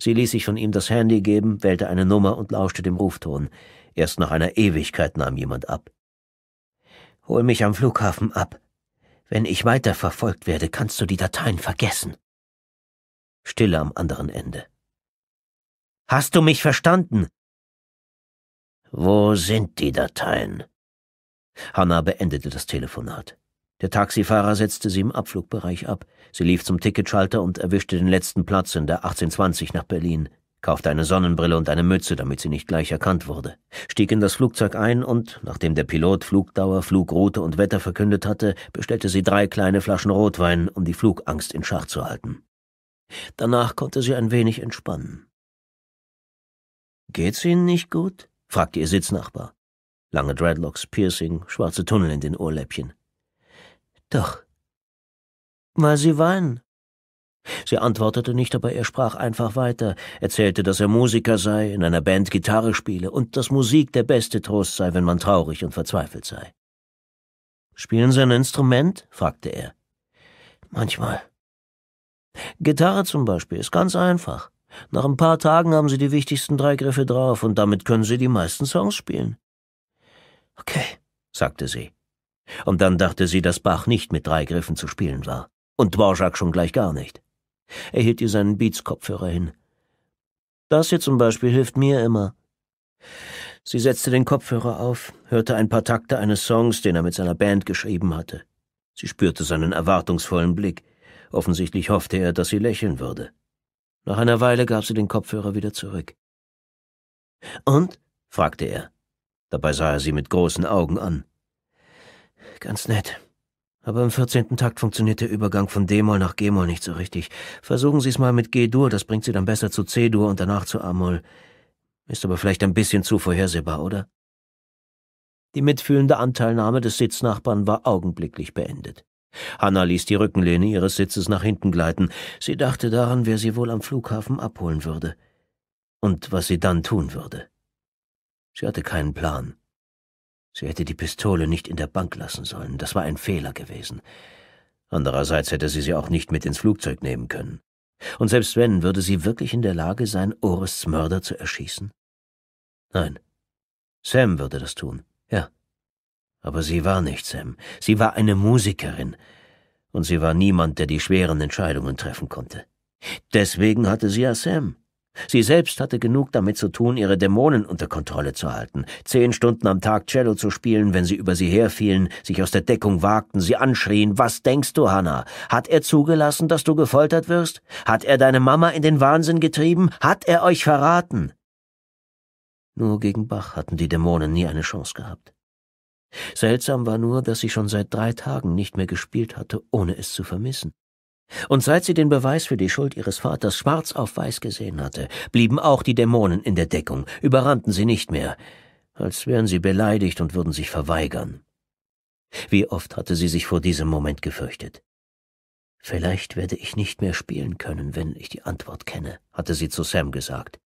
Sie ließ sich von ihm das Handy geben, wählte eine Nummer und lauschte dem Rufton. Erst nach einer Ewigkeit nahm jemand ab. Hol mich am Flughafen ab. Wenn ich weiter verfolgt werde, kannst du die Dateien vergessen. Stille am anderen Ende. Hast du mich verstanden? Wo sind die Dateien? Hanna beendete das Telefonat. Der Taxifahrer setzte sie im Abflugbereich ab. Sie lief zum Ticketschalter und erwischte den letzten Platz in der 1820 nach Berlin, kaufte eine Sonnenbrille und eine Mütze, damit sie nicht gleich erkannt wurde, stieg in das Flugzeug ein und, nachdem der Pilot Flugdauer, Flugroute und Wetter verkündet hatte, bestellte sie drei kleine Flaschen Rotwein, um die Flugangst in Schach zu halten. Danach konnte sie ein wenig entspannen. Geht's Ihnen nicht gut? fragte ihr Sitznachbar. Lange Dreadlocks, Piercing, schwarze Tunnel in den Ohrläppchen. Doch. Weil sie weinen. Sie antwortete nicht, aber er sprach einfach weiter, erzählte, dass er Musiker sei, in einer Band Gitarre spiele und dass Musik der beste Trost sei, wenn man traurig und verzweifelt sei. Spielen Sie ein Instrument? fragte er. Manchmal. Gitarre zum Beispiel ist ganz einfach. Nach ein paar Tagen haben Sie die wichtigsten drei Griffe drauf und damit können Sie die meisten Songs spielen. Okay, sagte sie. Und dann dachte sie, dass Bach nicht mit drei Griffen zu spielen war. Und Dvorak schon gleich gar nicht. Er hielt ihr seinen Beats-Kopfhörer hin. Das hier zum Beispiel hilft mir immer. Sie setzte den Kopfhörer auf, hörte ein paar Takte eines Songs, den er mit seiner Band geschrieben hatte. Sie spürte seinen erwartungsvollen Blick. Offensichtlich hoffte er, dass sie lächeln würde. Nach einer Weile gab sie den Kopfhörer wieder zurück. Und? fragte er. Dabei sah er sie mit großen Augen an. Ganz nett. Aber im 14. Takt funktioniert der Übergang von D-Moll nach G-Moll nicht so richtig. Versuchen Sie es mal mit G-Dur, das bringt Sie dann besser zu C-Dur und danach zu A-Moll. Ist aber vielleicht ein bisschen zu vorhersehbar, oder? Die mitfühlende Anteilnahme des Sitznachbarn war augenblicklich beendet. Hanna ließ die Rückenlehne ihres Sitzes nach hinten gleiten. Sie dachte daran, wer sie wohl am Flughafen abholen würde. Und was sie dann tun würde. Sie hatte keinen Plan. Sie hätte die Pistole nicht in der Bank lassen sollen. Das war ein Fehler gewesen. Andererseits hätte sie sie auch nicht mit ins Flugzeug nehmen können. Und selbst wenn, würde sie wirklich in der Lage sein, Orests Mörder zu erschießen? Nein. Sam würde das tun, ja. Aber sie war nicht Sam. Sie war eine Musikerin. Und sie war niemand, der die schweren Entscheidungen treffen konnte. Deswegen hatte sie ja Sam. Sie selbst hatte genug damit zu tun, ihre Dämonen unter Kontrolle zu halten, zehn Stunden am Tag Cello zu spielen, wenn sie über sie herfielen, sich aus der Deckung wagten, sie anschrien, was denkst du, Hanna? Hat er zugelassen, dass du gefoltert wirst? Hat er deine Mama in den Wahnsinn getrieben? Hat er euch verraten? Nur gegen Bach hatten die Dämonen nie eine Chance gehabt. Seltsam war nur, dass sie schon seit drei Tagen nicht mehr gespielt hatte, ohne es zu vermissen. Und seit sie den Beweis für die Schuld ihres Vaters schwarz auf weiß gesehen hatte, blieben auch die Dämonen in der Deckung, überrannten sie nicht mehr, als wären sie beleidigt und würden sich verweigern. Wie oft hatte sie sich vor diesem Moment gefürchtet. Vielleicht werde ich nicht mehr spielen können, wenn ich die Antwort kenne, hatte sie zu Sam gesagt.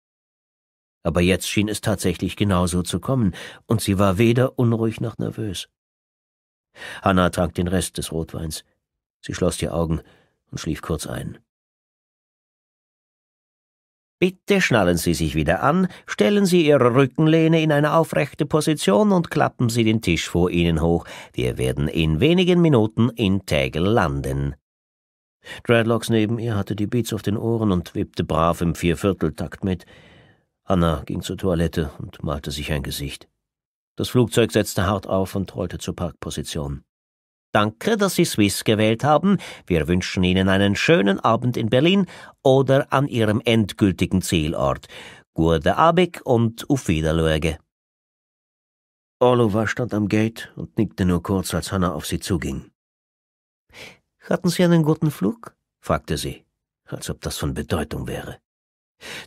Aber jetzt schien es tatsächlich genauso zu kommen, und sie war weder unruhig noch nervös. Hannah trank den Rest des Rotweins. Sie schloss die Augen, und schlief kurz ein. Bitte schnallen Sie sich wieder an, stellen Sie Ihre Rückenlehne in eine aufrechte Position und klappen Sie den Tisch vor Ihnen hoch. Wir werden in wenigen Minuten in Tegel landen. Dreadlocks neben ihr hatte die Beats auf den Ohren und wippte brav im Viervierteltakt mit. Anna ging zur Toilette und malte sich ein Gesicht. Das Flugzeug setzte hart auf und rollte zur Parkposition. Danke, dass Sie Swiss gewählt haben. Wir wünschen Ihnen einen schönen Abend in Berlin oder an Ihrem endgültigen Zielort. Gute Abig und auf Wiedersehen. Oliver stand am Gate und nickte nur kurz, als Hannah auf sie zuging. Hatten Sie einen guten Flug? fragte sie, als ob das von Bedeutung wäre.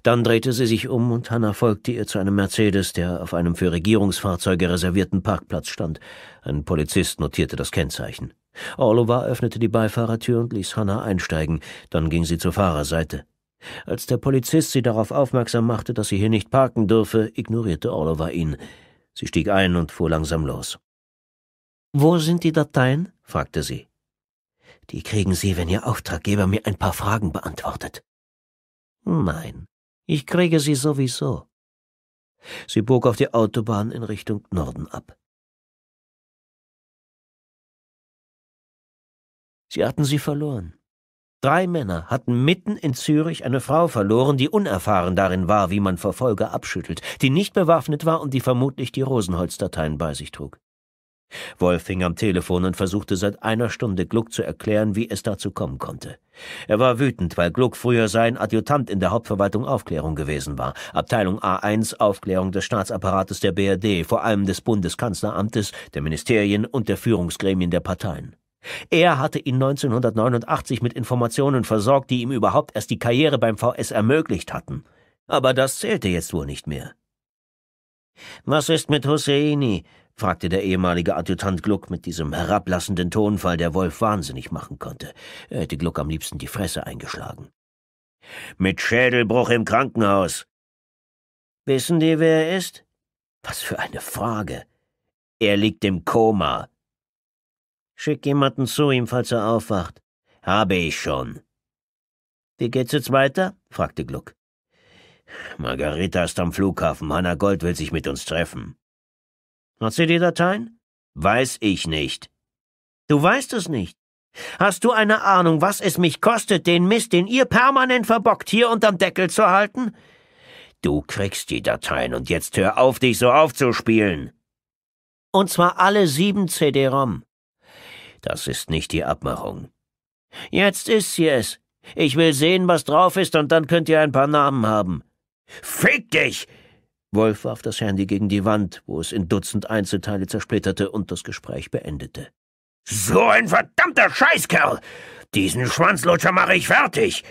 Dann drehte sie sich um und Hannah folgte ihr zu einem Mercedes, der auf einem für Regierungsfahrzeuge reservierten Parkplatz stand. Ein Polizist notierte das Kennzeichen. Orlova öffnete die Beifahrertür und ließ Hannah einsteigen, dann ging sie zur Fahrerseite. Als der Polizist sie darauf aufmerksam machte, dass sie hier nicht parken dürfe, ignorierte Orlova ihn. Sie stieg ein und fuhr langsam los. Wo sind die Dateien? fragte sie. Die kriegen Sie, wenn Ihr Auftraggeber mir ein paar Fragen beantwortet. Nein, ich kriege sie sowieso. Sie bog auf die Autobahn in Richtung Norden ab. Sie hatten sie verloren. Drei Männer hatten mitten in Zürich eine Frau verloren, die unerfahren darin war, wie man Verfolger abschüttelt, die nicht bewaffnet war und die vermutlich die Rosenholz-Dateien bei sich trug. Wolf hing am Telefon und versuchte seit einer Stunde Gluck zu erklären, wie es dazu kommen konnte. Er war wütend, weil Gluck früher sein Adjutant in der Hauptverwaltung Aufklärung gewesen war, Abteilung A1 Aufklärung des Staatsapparates der BRD, vor allem des Bundeskanzleramtes, der Ministerien und der Führungsgremien der Parteien. Er hatte ihn 1989 mit Informationen versorgt, die ihm überhaupt erst die Karriere beim VS ermöglicht hatten. Aber das zählte jetzt wohl nicht mehr. Was ist mit Husseini? fragte der ehemalige Adjutant Gluck mit diesem herablassenden Tonfall, der Wolf wahnsinnig machen konnte. Er hätte Gluck am liebsten die Fresse eingeschlagen. Mit Schädelbruch im Krankenhaus. Wissen die, wer er ist? Was für eine Frage. Er liegt im Koma. Schick jemanden zu ihm, falls er aufwacht. Habe ich schon. Wie geht's jetzt weiter? fragte Gluck. Margarita ist am Flughafen. Hanna Gold will sich mit uns treffen. Hat sie die Dateien? Weiß ich nicht. Du weißt es nicht. Hast du eine Ahnung, was es mich kostet, den Mist, den ihr permanent verbockt, hier unterm Deckel zu halten? Du kriegst die Dateien und jetzt hör auf, dich so aufzuspielen. Und zwar alle sieben CD-ROM. Das ist nicht die Abmachung. Jetzt ist sie es. Ich will sehen, was drauf ist, und dann könnt ihr ein paar Namen haben. Fick dich! Wolf warf das Handy gegen die Wand, wo es in Dutzend Einzelteile zersplitterte und das Gespräch beendete. So ein verdammter Scheißkerl! Diesen Schwanzlutscher mache ich fertig!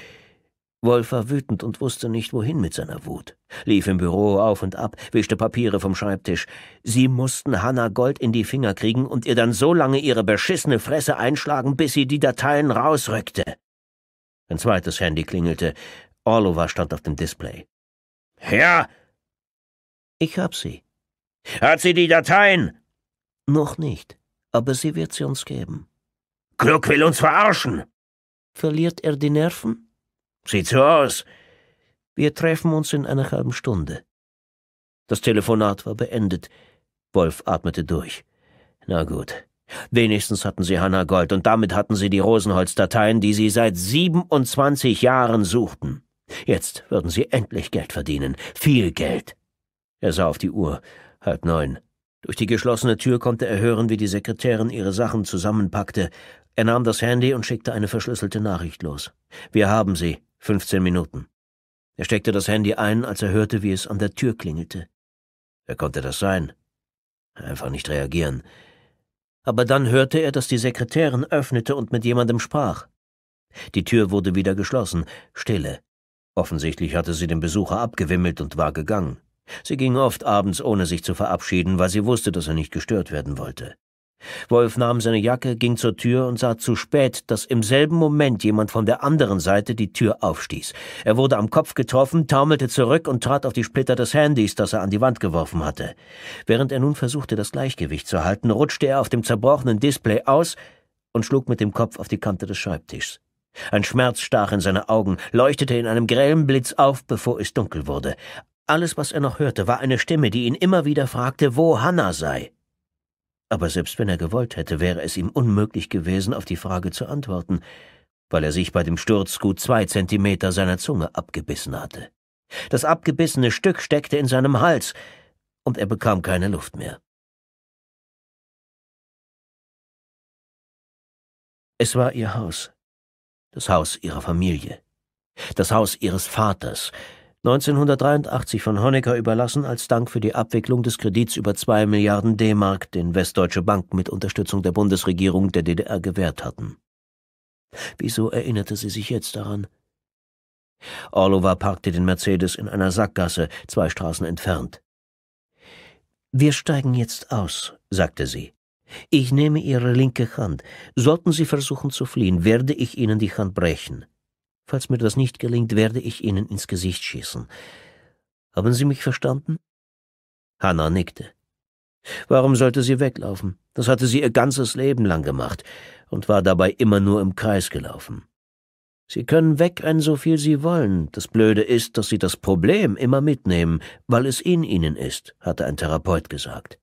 Wolf war wütend und wusste nicht, wohin mit seiner Wut. Lief im Büro auf und ab, wischte Papiere vom Schreibtisch. Sie mussten Hanna Gold in die Finger kriegen und ihr dann so lange ihre beschissene Fresse einschlagen, bis sie die Dateien rausrückte. Ein zweites Handy klingelte. Orlova stand auf dem Display. Ja, ich hab sie. Hat sie die Dateien? Noch nicht, aber sie wird sie uns geben. Gluck will uns verarschen. Verliert er die Nerven? Sieht so aus. Wir treffen uns in einer halben Stunde. Das Telefonat war beendet. Wolf atmete durch. Na gut. Wenigstens hatten sie Hannah Gold und damit hatten sie die Rosenholz-Dateien, die sie seit 27 Jahren suchten. Jetzt würden sie endlich Geld verdienen. Viel Geld. Er sah auf die Uhr. Halb neun. Durch die geschlossene Tür konnte er hören, wie die Sekretärin ihre Sachen zusammenpackte. Er nahm das Handy und schickte eine verschlüsselte Nachricht los. Wir haben sie. Fünfzehn Minuten. Er steckte das Handy ein, als er hörte, wie es an der Tür klingelte. Wer konnte das sein? Einfach nicht reagieren. Aber dann hörte er, dass die Sekretärin öffnete und mit jemandem sprach. Die Tür wurde wieder geschlossen. Stille. Offensichtlich hatte sie den Besucher abgewimmelt und war gegangen. Sie ging oft abends, ohne sich zu verabschieden, weil sie wusste, dass er nicht gestört werden wollte. Wolf nahm seine Jacke, ging zur Tür und sah zu spät, dass im selben Moment jemand von der anderen Seite die Tür aufstieß. Er wurde am Kopf getroffen, taumelte zurück und trat auf die Splitter des Handys, das er an die Wand geworfen hatte. Während er nun versuchte, das Gleichgewicht zu halten, rutschte er auf dem zerbrochenen Display aus und schlug mit dem Kopf auf die Kante des Schreibtischs. Ein Schmerz stach in seine Augen, leuchtete in einem grellen Blitz auf, bevor es dunkel wurde. Alles, was er noch hörte, war eine Stimme, die ihn immer wieder fragte, wo Hannah sei. Aber selbst wenn er gewollt hätte, wäre es ihm unmöglich gewesen, auf die Frage zu antworten, weil er sich bei dem Sturz gut zwei Zentimeter seiner Zunge abgebissen hatte. Das abgebissene Stück steckte in seinem Hals, und er bekam keine Luft mehr. Es war ihr Haus, das Haus ihrer Familie, das Haus ihres Vaters, 1983 von Honecker überlassen als Dank für die Abwicklung des Kredits über zwei Milliarden D-Mark, den Westdeutsche Banken mit Unterstützung der Bundesregierung der DDR gewährt hatten. Wieso erinnerte sie sich jetzt daran? Orlova parkte den Mercedes in einer Sackgasse, zwei Straßen entfernt. Wir steigen jetzt aus, sagte sie. Ich nehme Ihre linke Hand. Sollten Sie versuchen zu fliehen, werde ich Ihnen die Hand brechen. Falls mir das nicht gelingt, werde ich Ihnen ins Gesicht schießen. Haben Sie mich verstanden? Hannah nickte. Warum sollte sie weglaufen? Das hatte sie ihr ganzes Leben lang gemacht und war dabei immer nur im Kreis gelaufen. Sie können wegrennen, so viel Sie wollen. Das Blöde ist, dass Sie das Problem immer mitnehmen, weil es in Ihnen ist, hatte ein Therapeut gesagt.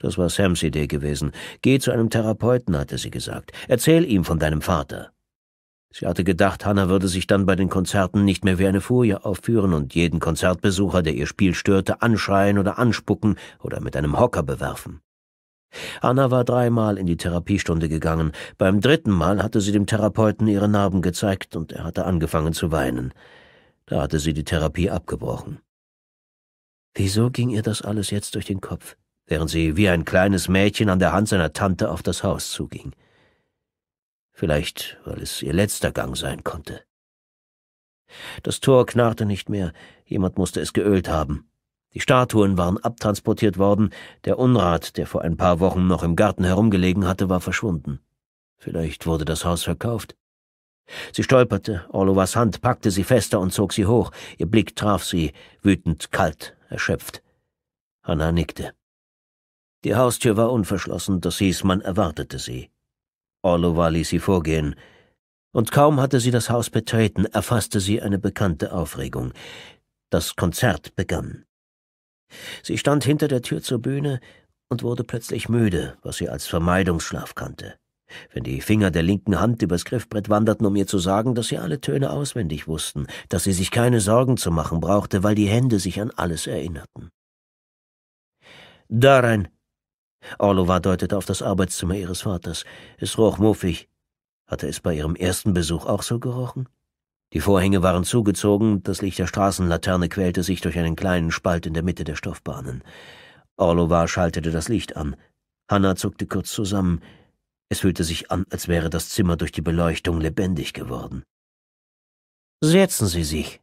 Das war Sams Idee gewesen. Geh zu einem Therapeuten, hatte sie gesagt. Erzähl ihm von deinem Vater. Sie hatte gedacht, Hannah würde sich dann bei den Konzerten nicht mehr wie eine Furie aufführen und jeden Konzertbesucher, der ihr Spiel störte, anschreien oder anspucken oder mit einem Hocker bewerfen. Anna war dreimal in die Therapiestunde gegangen. Beim dritten Mal hatte sie dem Therapeuten ihre Narben gezeigt und er hatte angefangen zu weinen. Da hatte sie die Therapie abgebrochen. Wieso ging ihr das alles jetzt durch den Kopf, während sie wie ein kleines Mädchen an der Hand seiner Tante auf das Haus zuging? vielleicht weil es ihr letzter Gang sein konnte. Das Tor knarrte nicht mehr, jemand musste es geölt haben. Die Statuen waren abtransportiert worden, der Unrat, der vor ein paar Wochen noch im Garten herumgelegen hatte, war verschwunden. Vielleicht wurde das Haus verkauft. Sie stolperte, Orlovas Hand packte sie fester und zog sie hoch, ihr Blick traf sie, wütend, kalt, erschöpft. Hanna nickte. Die Haustür war unverschlossen, das hieß, man erwartete sie. Orlova ließ sie vorgehen. Und kaum hatte sie das Haus betreten, erfasste sie eine bekannte Aufregung. Das Konzert begann. Sie stand hinter der Tür zur Bühne und wurde plötzlich müde, was sie als Vermeidungsschlaf kannte. Wenn die Finger der linken Hand übers Griffbrett wanderten, um ihr zu sagen, dass sie alle Töne auswendig wussten, dass sie sich keine Sorgen zu machen brauchte, weil die Hände sich an alles erinnerten. Darein, Orlova deutete auf das Arbeitszimmer ihres Vaters. Es roch muffig. Hatte es bei ihrem ersten Besuch auch so gerochen? Die Vorhänge waren zugezogen, das Licht der Straßenlaterne quälte sich durch einen kleinen Spalt in der Mitte der Stoffbahnen. Orlova schaltete das Licht an. Hanna zuckte kurz zusammen. Es fühlte sich an, als wäre das Zimmer durch die Beleuchtung lebendig geworden. Setzen Sie sich.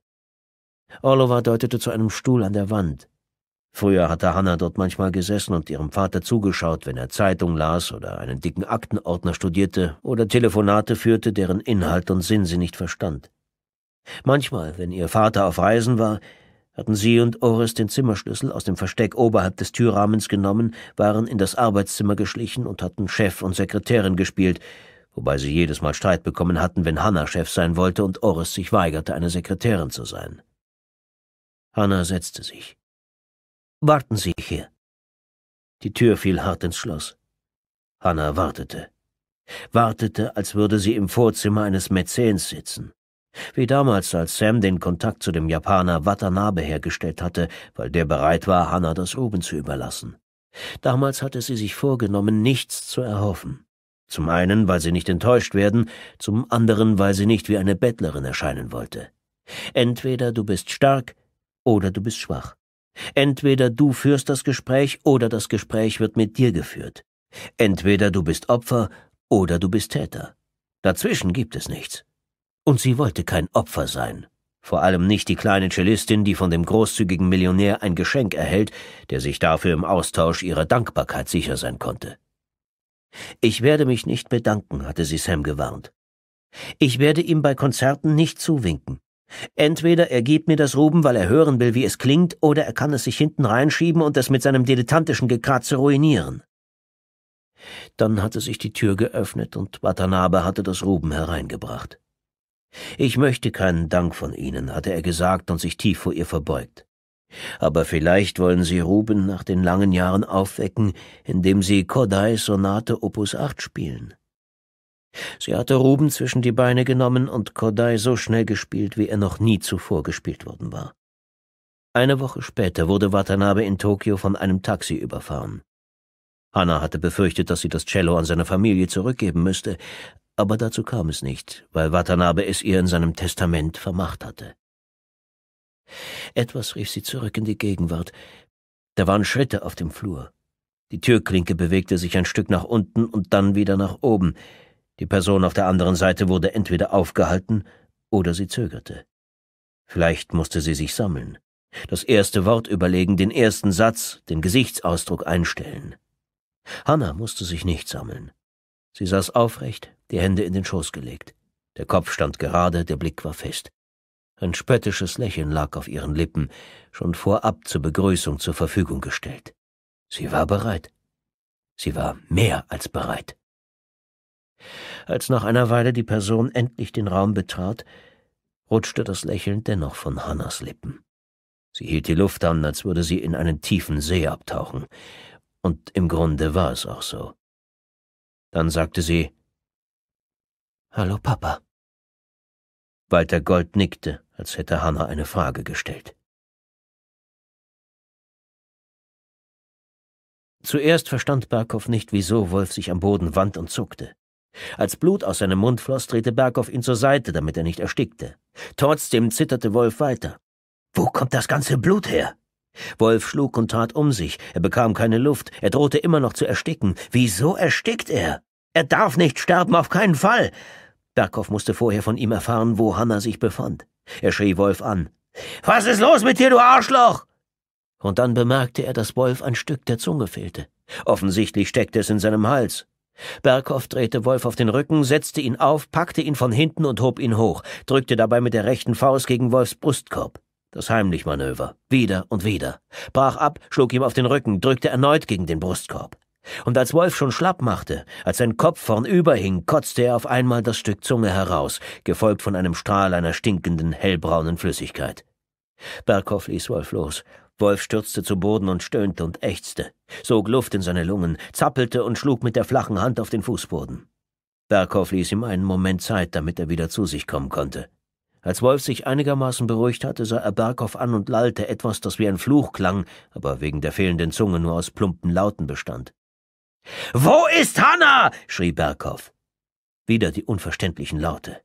Orlova deutete zu einem Stuhl an der Wand. Früher hatte Hanna dort manchmal gesessen und ihrem Vater zugeschaut, wenn er Zeitung las oder einen dicken Aktenordner studierte oder Telefonate führte, deren Inhalt und Sinn sie nicht verstand. Manchmal, wenn ihr Vater auf Reisen war, hatten sie und Oris den Zimmerschlüssel aus dem Versteck oberhalb des Türrahmens genommen, waren in das Arbeitszimmer geschlichen und hatten Chef und Sekretärin gespielt, wobei sie jedes Mal Streit bekommen hatten, wenn Hanna Chef sein wollte und Oris sich weigerte, eine Sekretärin zu sein. Hanna setzte sich. Warten Sie hier. Die Tür fiel hart ins Schloss. Hanna wartete. Wartete, als würde sie im Vorzimmer eines Mäzens sitzen. Wie damals, als Sam den Kontakt zu dem Japaner Watanabe hergestellt hatte, weil der bereit war, Hanna das oben zu überlassen. Damals hatte sie sich vorgenommen, nichts zu erhoffen. Zum einen, weil sie nicht enttäuscht werden, zum anderen, weil sie nicht wie eine Bettlerin erscheinen wollte. Entweder du bist stark oder du bist schwach. Entweder du führst das Gespräch oder das Gespräch wird mit dir geführt. Entweder du bist Opfer oder du bist Täter. Dazwischen gibt es nichts. Und sie wollte kein Opfer sein. Vor allem nicht die kleine Cellistin, die von dem großzügigen Millionär ein Geschenk erhält, der sich dafür im Austausch ihrer Dankbarkeit sicher sein konnte. Ich werde mich nicht bedanken, hatte sie Sam gewarnt. Ich werde ihm bei Konzerten nicht zuwinken. Entweder er gibt mir das Ruben, weil er hören will, wie es klingt, oder er kann es sich hinten reinschieben und es mit seinem dilettantischen Gekratze ruinieren. Dann hatte sich die Tür geöffnet und Watanabe hatte das Ruben hereingebracht. Ich möchte keinen Dank von Ihnen, hatte er gesagt und sich tief vor ihr verbeugt. Aber vielleicht wollen Sie Ruben nach den langen Jahren aufwecken, indem Sie Kodai Sonate Opus 8 spielen. Sie hatte Ruben zwischen die Beine genommen und Kodai so schnell gespielt, wie er noch nie zuvor gespielt worden war. Eine Woche später wurde Watanabe in Tokio von einem Taxi überfahren. Hanna hatte befürchtet, dass sie das Cello an seine Familie zurückgeben müsste, aber dazu kam es nicht, weil Watanabe es ihr in seinem Testament vermacht hatte. Etwas rief sie zurück in die Gegenwart. Da waren Schritte auf dem Flur. Die Türklinke bewegte sich ein Stück nach unten und dann wieder nach oben. Die Person auf der anderen Seite wurde entweder aufgehalten oder sie zögerte. Vielleicht musste sie sich sammeln, das erste Wort überlegen, den ersten Satz, den Gesichtsausdruck einstellen. Hanna musste sich nicht sammeln. Sie saß aufrecht, die Hände in den Schoß gelegt. Der Kopf stand gerade, der Blick war fest. Ein spöttisches Lächeln lag auf ihren Lippen, schon vorab zur Begrüßung zur Verfügung gestellt. Sie war bereit. Sie war mehr als bereit. Als nach einer Weile die Person endlich den Raum betrat, rutschte das Lächeln dennoch von Hannas Lippen. Sie hielt die Luft an, als würde sie in einen tiefen See abtauchen. Und im Grunde war es auch so. Dann sagte sie Hallo, Papa. Walter Gold nickte, als hätte Hannah eine Frage gestellt. Zuerst verstand Berghoff nicht, wieso Wolf sich am Boden wand und zuckte. Als Blut aus seinem Mund floss, drehte Berghoff ihn zur Seite, damit er nicht erstickte. Trotzdem zitterte Wolf weiter. Wo kommt das ganze Blut her? Wolf schlug und trat um sich. Er bekam keine Luft. Er drohte immer noch zu ersticken. Wieso erstickt er? Er darf nicht sterben, auf keinen Fall! Berghoff musste vorher von ihm erfahren, wo Hanna sich befand. Er schrie Wolf an. Was ist los mit dir, du Arschloch? Und dann bemerkte er, dass Wolf ein Stück der Zunge fehlte. Offensichtlich steckte es in seinem Hals. Berghoff drehte Wolf auf den Rücken, setzte ihn auf, packte ihn von hinten und hob ihn hoch, drückte dabei mit der rechten Faust gegen Wolfs Brustkorb. Das Heimlichmanöver. Wieder und wieder. Brach ab, schlug ihm auf den Rücken, drückte erneut gegen den Brustkorb. Und als Wolf schon schlapp machte, als sein Kopf vornüber hing, kotzte er auf einmal das Stück Zunge heraus, gefolgt von einem Strahl einer stinkenden, hellbraunen Flüssigkeit. Berghoff ließ Wolf los, Wolf stürzte zu Boden und stöhnte und ächzte, sog Luft in seine Lungen, zappelte und schlug mit der flachen Hand auf den Fußboden. Berghoff ließ ihm einen Moment Zeit, damit er wieder zu sich kommen konnte. Als Wolf sich einigermaßen beruhigt hatte, sah er Berghoff an und lallte etwas, das wie ein Fluch klang, aber wegen der fehlenden Zunge nur aus plumpen Lauten bestand. Wo ist Hanna? schrie Berghoff. Wieder die unverständlichen Laute.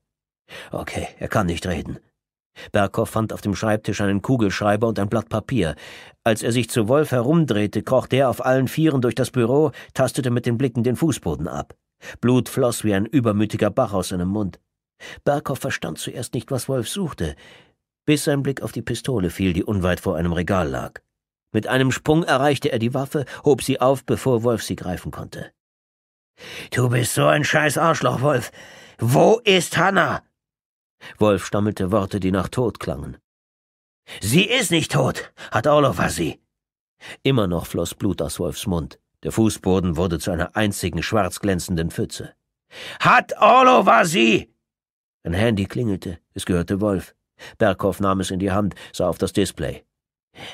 Okay, er kann nicht reden. Berghoff fand auf dem Schreibtisch einen Kugelschreiber und ein Blatt Papier. Als er sich zu Wolf herumdrehte, kroch der auf allen Vieren durch das Büro, tastete mit den Blicken den Fußboden ab. Blut floss wie ein übermütiger Bach aus seinem Mund. Berghoff verstand zuerst nicht, was Wolf suchte, bis sein Blick auf die Pistole fiel, die unweit vor einem Regal lag. Mit einem Sprung erreichte er die Waffe, hob sie auf, bevor Wolf sie greifen konnte. Du bist so ein scheiß Arschloch, Wolf. Wo ist Hanna? Wolf stammelte Worte, die nach Tod klangen. Sie ist nicht tot, hat Oliver sie. Immer noch floss Blut aus Wolfs Mund. Der Fußboden wurde zu einer einzigen schwarzglänzenden Pfütze. Hat Oliver sie? Ein Handy klingelte. Es gehörte Wolf. Berghoff nahm es in die Hand, sah auf das Display.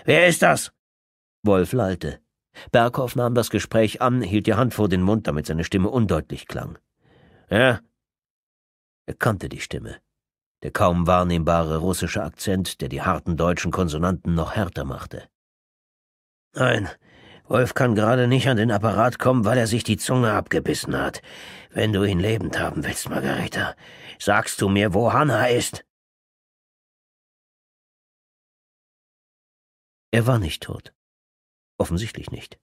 Wer ist das? Wolf lallte. Berghoff nahm das Gespräch an, hielt die Hand vor den Mund, damit seine Stimme undeutlich klang. Ja? Er kannte die Stimme der kaum wahrnehmbare russische Akzent, der die harten deutschen Konsonanten noch härter machte. Nein, Wolf kann gerade nicht an den Apparat kommen, weil er sich die Zunge abgebissen hat. Wenn du ihn lebend haben willst, Margareta, sagst du mir, wo Hanna ist? Er war nicht tot. Offensichtlich nicht.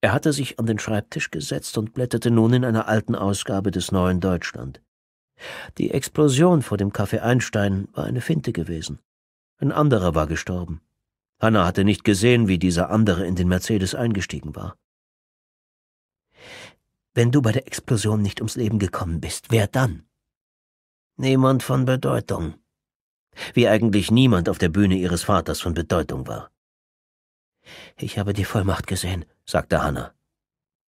Er hatte sich an den Schreibtisch gesetzt und blätterte nun in einer alten Ausgabe des Neuen Deutschland. Die Explosion vor dem Café Einstein war eine Finte gewesen. Ein anderer war gestorben. Hanna hatte nicht gesehen, wie dieser andere in den Mercedes eingestiegen war. Wenn du bei der Explosion nicht ums Leben gekommen bist, wer dann? Niemand von Bedeutung. Wie eigentlich niemand auf der Bühne ihres Vaters von Bedeutung war. Ich habe die Vollmacht gesehen, sagte Hanna.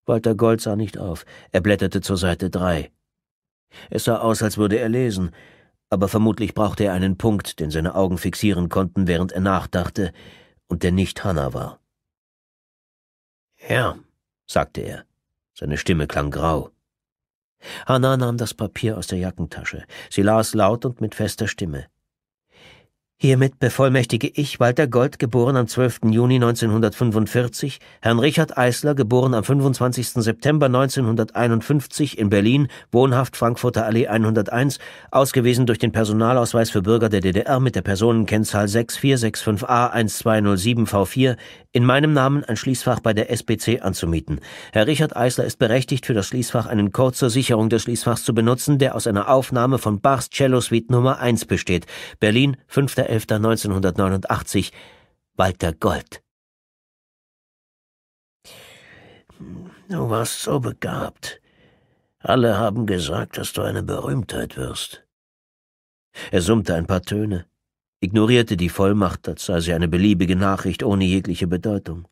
Walter Gold sah nicht auf. Er blätterte zur Seite drei. Es sah aus, als würde er lesen, aber vermutlich brauchte er einen Punkt, den seine Augen fixieren konnten, während er nachdachte und der nicht Hannah war. Ja, sagte er. Seine Stimme klang grau. Hannah nahm das Papier aus der Jackentasche. Sie las laut und mit fester Stimme. Hiermit bevollmächtige ich, Walter Gold, geboren am 12. Juni 1945, Herrn Richard Eisler, geboren am 25. September 1951 in Berlin, wohnhaft Frankfurter Allee 101, ausgewiesen durch den Personalausweis für Bürger der DDR mit der Personenkennzahl 6465 a 1207 v 4 in meinem Namen ein Schließfach bei der SBC anzumieten. Herr Richard Eisler ist berechtigt, für das Schließfach einen Code zur Sicherung des Schließfachs zu benutzen, der aus einer Aufnahme von Bachs Cello Suite Nummer 1 besteht. Berlin, 5. 11.11.1989 Walter Gold. Du warst so begabt. Alle haben gesagt, dass du eine Berühmtheit wirst. Er summte ein paar Töne, ignorierte die Vollmacht, als sei sie eine beliebige Nachricht ohne jegliche Bedeutung.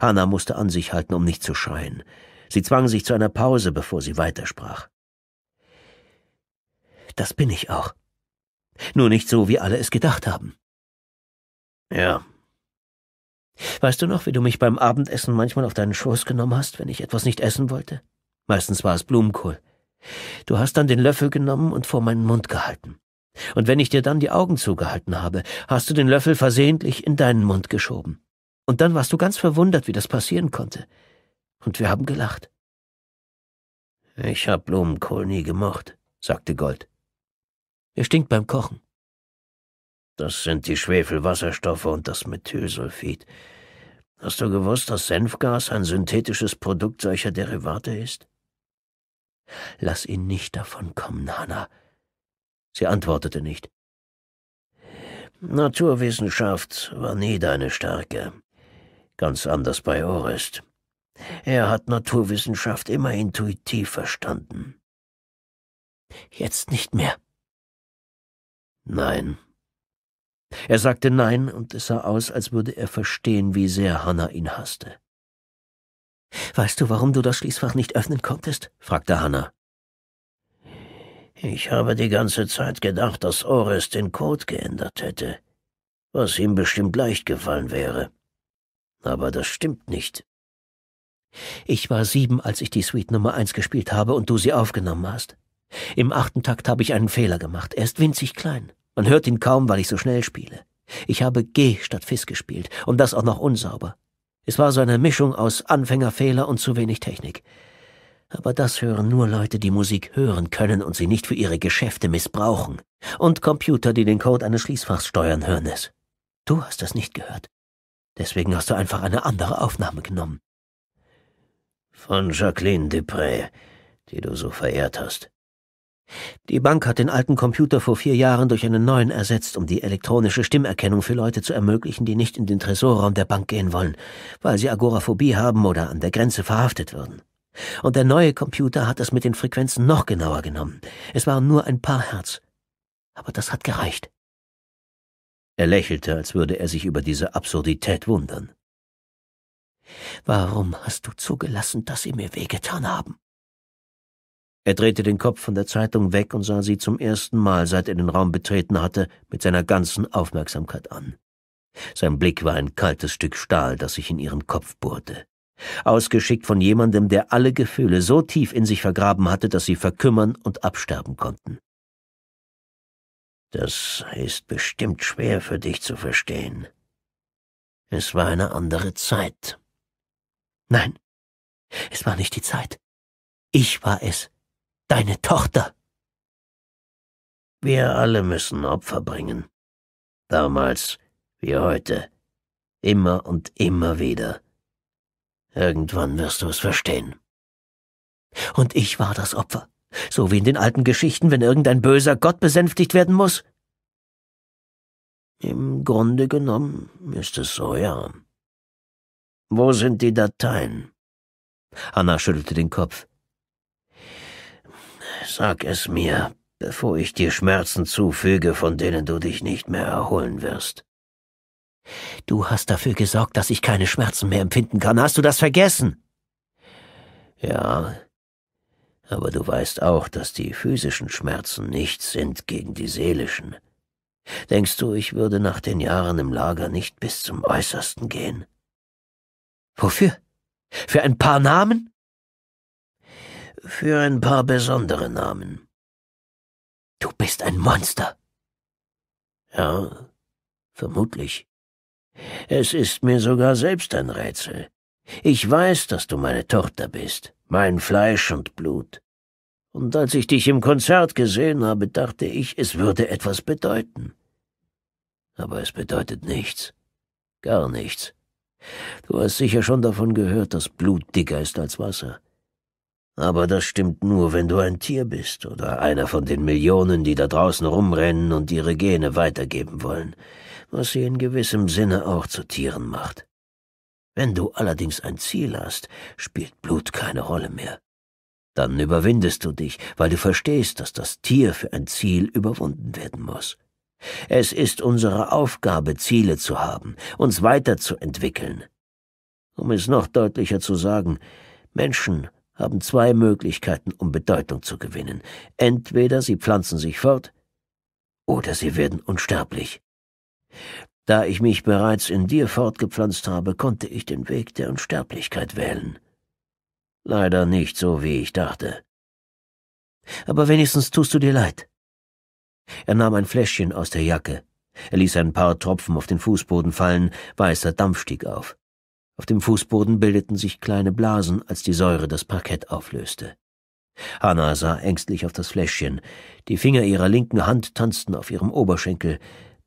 Hanna musste an sich halten, um nicht zu schreien. Sie zwang sich zu einer Pause, bevor sie weitersprach. Das bin ich auch. Nur nicht so, wie alle es gedacht haben. Ja. Weißt du noch, wie du mich beim Abendessen manchmal auf deinen Schoß genommen hast, wenn ich etwas nicht essen wollte? Meistens war es Blumenkohl. Du hast dann den Löffel genommen und vor meinen Mund gehalten. Und wenn ich dir dann die Augen zugehalten habe, hast du den Löffel versehentlich in deinen Mund geschoben. Und dann warst du ganz verwundert, wie das passieren konnte. Und wir haben gelacht. Ich hab Blumenkohl nie gemocht, sagte Gold. Er stinkt beim Kochen. Das sind die Schwefelwasserstoffe und das Methylsulfid. Hast du gewusst, dass Senfgas ein synthetisches Produkt solcher Derivate ist? Lass ihn nicht davon kommen, Hanna. Sie antwortete nicht. Naturwissenschaft war nie deine Stärke. Ganz anders bei Orest. Er hat Naturwissenschaft immer intuitiv verstanden. Jetzt nicht mehr. Nein. Er sagte Nein, und es sah aus, als würde er verstehen, wie sehr Hannah ihn hasste. Weißt du, warum du das Schließfach nicht öffnen konntest? fragte Hannah. Ich habe die ganze Zeit gedacht, dass Ores den Code geändert hätte, was ihm bestimmt leicht gefallen wäre. Aber das stimmt nicht. Ich war sieben, als ich die Suite Nummer eins gespielt habe und du sie aufgenommen hast. Im achten Takt habe ich einen Fehler gemacht. Er ist winzig klein. Man hört ihn kaum, weil ich so schnell spiele. Ich habe G statt Fis gespielt und das auch noch unsauber. Es war so eine Mischung aus Anfängerfehler und zu wenig Technik. Aber das hören nur Leute, die Musik hören können und sie nicht für ihre Geschäfte missbrauchen. Und Computer, die den Code eines Schließfachs steuern, hören es. Du hast das nicht gehört. Deswegen hast du einfach eine andere Aufnahme genommen. Von Jacqueline Dupré, die du so verehrt hast. Die Bank hat den alten Computer vor vier Jahren durch einen neuen ersetzt, um die elektronische Stimmerkennung für Leute zu ermöglichen, die nicht in den Tresorraum der Bank gehen wollen, weil sie Agoraphobie haben oder an der Grenze verhaftet würden. Und der neue Computer hat es mit den Frequenzen noch genauer genommen. Es waren nur ein paar Hertz. Aber das hat gereicht. Er lächelte, als würde er sich über diese Absurdität wundern. Warum hast du zugelassen, dass sie mir wehgetan haben? Er drehte den Kopf von der Zeitung weg und sah sie zum ersten Mal, seit er den Raum betreten hatte, mit seiner ganzen Aufmerksamkeit an. Sein Blick war ein kaltes Stück Stahl, das sich in ihren Kopf bohrte. Ausgeschickt von jemandem, der alle Gefühle so tief in sich vergraben hatte, dass sie verkümmern und absterben konnten. Das ist bestimmt schwer für dich zu verstehen. Es war eine andere Zeit. Nein, es war nicht die Zeit. Ich war es, deine Tochter. Wir alle müssen Opfer bringen. Damals wie heute. Immer und immer wieder. Irgendwann wirst du es verstehen. Und ich war das Opfer, so wie in den alten Geschichten, wenn irgendein böser Gott besänftigt werden muss. Im Grunde genommen ist es so, ja. Wo sind die Dateien? Anna schüttelte den Kopf sag es mir, bevor ich dir Schmerzen zufüge, von denen du dich nicht mehr erholen wirst. Du hast dafür gesorgt, dass ich keine Schmerzen mehr empfinden kann. Hast du das vergessen? Ja, aber du weißt auch, dass die physischen Schmerzen nichts sind gegen die seelischen. Denkst du, ich würde nach den Jahren im Lager nicht bis zum Äußersten gehen? Wofür? Für ein paar Namen? für ein paar besondere Namen. Du bist ein Monster. Ja, vermutlich. Es ist mir sogar selbst ein Rätsel. Ich weiß, dass du meine Tochter bist, mein Fleisch und Blut. Und als ich dich im Konzert gesehen habe, dachte ich, es würde etwas bedeuten. Aber es bedeutet nichts. Gar nichts. Du hast sicher schon davon gehört, dass Blut dicker ist als Wasser. Aber das stimmt nur, wenn du ein Tier bist oder einer von den Millionen, die da draußen rumrennen und ihre Gene weitergeben wollen, was sie in gewissem Sinne auch zu Tieren macht. Wenn du allerdings ein Ziel hast, spielt Blut keine Rolle mehr. Dann überwindest du dich, weil du verstehst, dass das Tier für ein Ziel überwunden werden muss. Es ist unsere Aufgabe, Ziele zu haben, uns weiterzuentwickeln. Um es noch deutlicher zu sagen, Menschen haben zwei Möglichkeiten, um Bedeutung zu gewinnen. Entweder sie pflanzen sich fort, oder sie werden unsterblich. Da ich mich bereits in dir fortgepflanzt habe, konnte ich den Weg der Unsterblichkeit wählen. Leider nicht so, wie ich dachte. Aber wenigstens tust du dir leid. Er nahm ein Fläschchen aus der Jacke, er ließ ein paar Tropfen auf den Fußboden fallen, weißer Dampf stieg auf. Auf dem Fußboden bildeten sich kleine Blasen, als die Säure das Parkett auflöste. Hanna sah ängstlich auf das Fläschchen. Die Finger ihrer linken Hand tanzten auf ihrem Oberschenkel.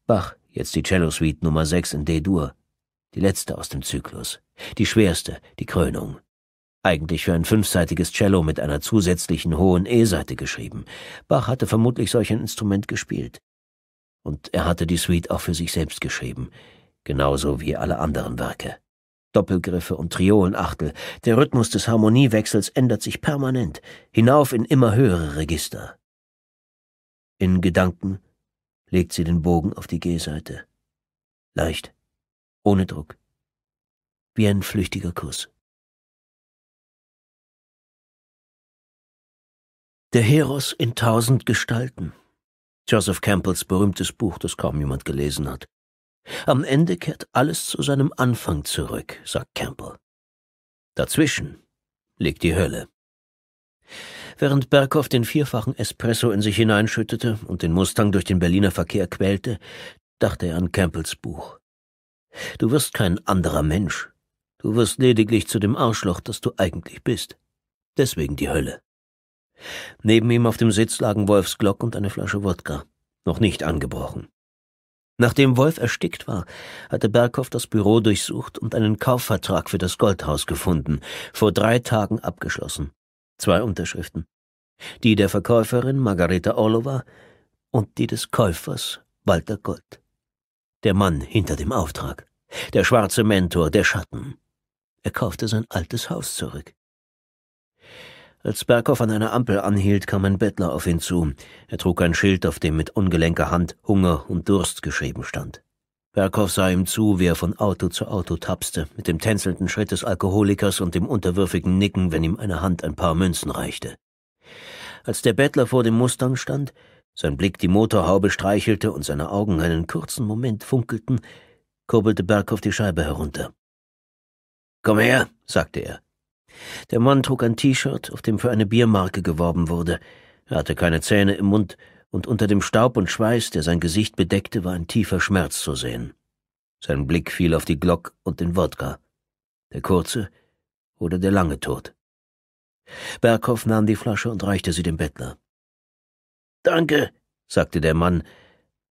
Bach, jetzt die Cello-Suite Nummer 6 in D-Dur. Die letzte aus dem Zyklus. Die schwerste, die Krönung. Eigentlich für ein fünfseitiges Cello mit einer zusätzlichen hohen E-Seite geschrieben. Bach hatte vermutlich solch ein Instrument gespielt. Und er hatte die Suite auch für sich selbst geschrieben. Genauso wie alle anderen Werke. Doppelgriffe und Triolenachtel. Der Rhythmus des Harmoniewechsels ändert sich permanent, hinauf in immer höhere Register. In Gedanken legt sie den Bogen auf die G-Seite. Leicht, ohne Druck, wie ein flüchtiger Kuss. Der Heros in tausend Gestalten. Joseph Campbells berühmtes Buch, das kaum jemand gelesen hat. Am Ende kehrt alles zu seinem Anfang zurück, sagt Campbell. Dazwischen liegt die Hölle. Während Berghoff den vierfachen Espresso in sich hineinschüttete und den Mustang durch den Berliner Verkehr quälte, dachte er an Campbells Buch. Du wirst kein anderer Mensch. Du wirst lediglich zu dem Arschloch, das du eigentlich bist. Deswegen die Hölle. Neben ihm auf dem Sitz lagen Wolfs Glock und eine Flasche Wodka, noch nicht angebrochen. Nachdem Wolf erstickt war, hatte Berghoff das Büro durchsucht und einen Kaufvertrag für das Goldhaus gefunden, vor drei Tagen abgeschlossen. Zwei Unterschriften. Die der Verkäuferin Margareta Orlova und die des Käufers Walter Gold. Der Mann hinter dem Auftrag. Der schwarze Mentor, der Schatten. Er kaufte sein altes Haus zurück. Als Berghoff an einer Ampel anhielt, kam ein Bettler auf ihn zu. Er trug ein Schild, auf dem mit ungelenker Hand Hunger und Durst geschrieben stand. Berghoff sah ihm zu, wie er von Auto zu Auto tapste, mit dem tänzelnden Schritt des Alkoholikers und dem unterwürfigen Nicken, wenn ihm eine Hand ein paar Münzen reichte. Als der Bettler vor dem Mustang stand, sein Blick die Motorhaube streichelte und seine Augen einen kurzen Moment funkelten, kurbelte Berghoff die Scheibe herunter. Komm her, sagte er. Der Mann trug ein T-Shirt, auf dem für eine Biermarke geworben wurde. Er hatte keine Zähne im Mund, und unter dem Staub und Schweiß, der sein Gesicht bedeckte, war ein tiefer Schmerz zu sehen. Sein Blick fiel auf die Glock und den Wodka. Der kurze oder der lange Tod. Berghoff nahm die Flasche und reichte sie dem Bettler. Danke, sagte der Mann,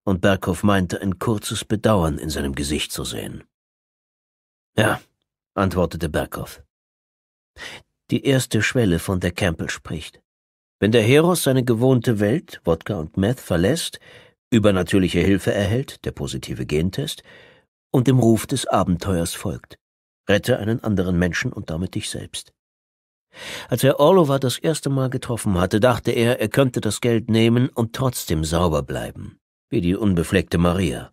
und Berghoff meinte, ein kurzes Bedauern in seinem Gesicht zu sehen. Ja, antwortete Berghoff die erste Schwelle, von der Campbell spricht. Wenn der Heros seine gewohnte Welt, Wodka und Meth, verlässt, übernatürliche Hilfe erhält, der positive Gentest, und dem Ruf des Abenteuers folgt. Rette einen anderen Menschen und damit dich selbst. Als er Orlova das erste Mal getroffen hatte, dachte er, er könnte das Geld nehmen und trotzdem sauber bleiben, wie die unbefleckte Maria.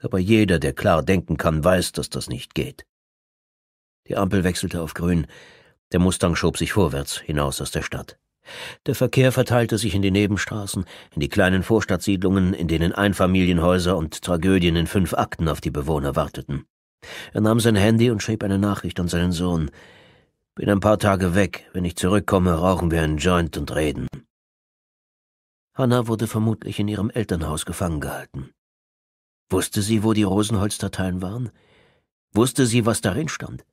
Aber jeder, der klar denken kann, weiß, dass das nicht geht. Die Ampel wechselte auf grün. Der Mustang schob sich vorwärts, hinaus aus der Stadt. Der Verkehr verteilte sich in die Nebenstraßen, in die kleinen Vorstadtsiedlungen, in denen Einfamilienhäuser und Tragödien in fünf Akten auf die Bewohner warteten. Er nahm sein Handy und schrieb eine Nachricht an seinen Sohn. Bin ein paar Tage weg. Wenn ich zurückkomme, rauchen wir einen Joint und reden. Hannah wurde vermutlich in ihrem Elternhaus gefangen gehalten. Wusste sie, wo die Rosenholzdateien waren? Wusste sie, was darin stand?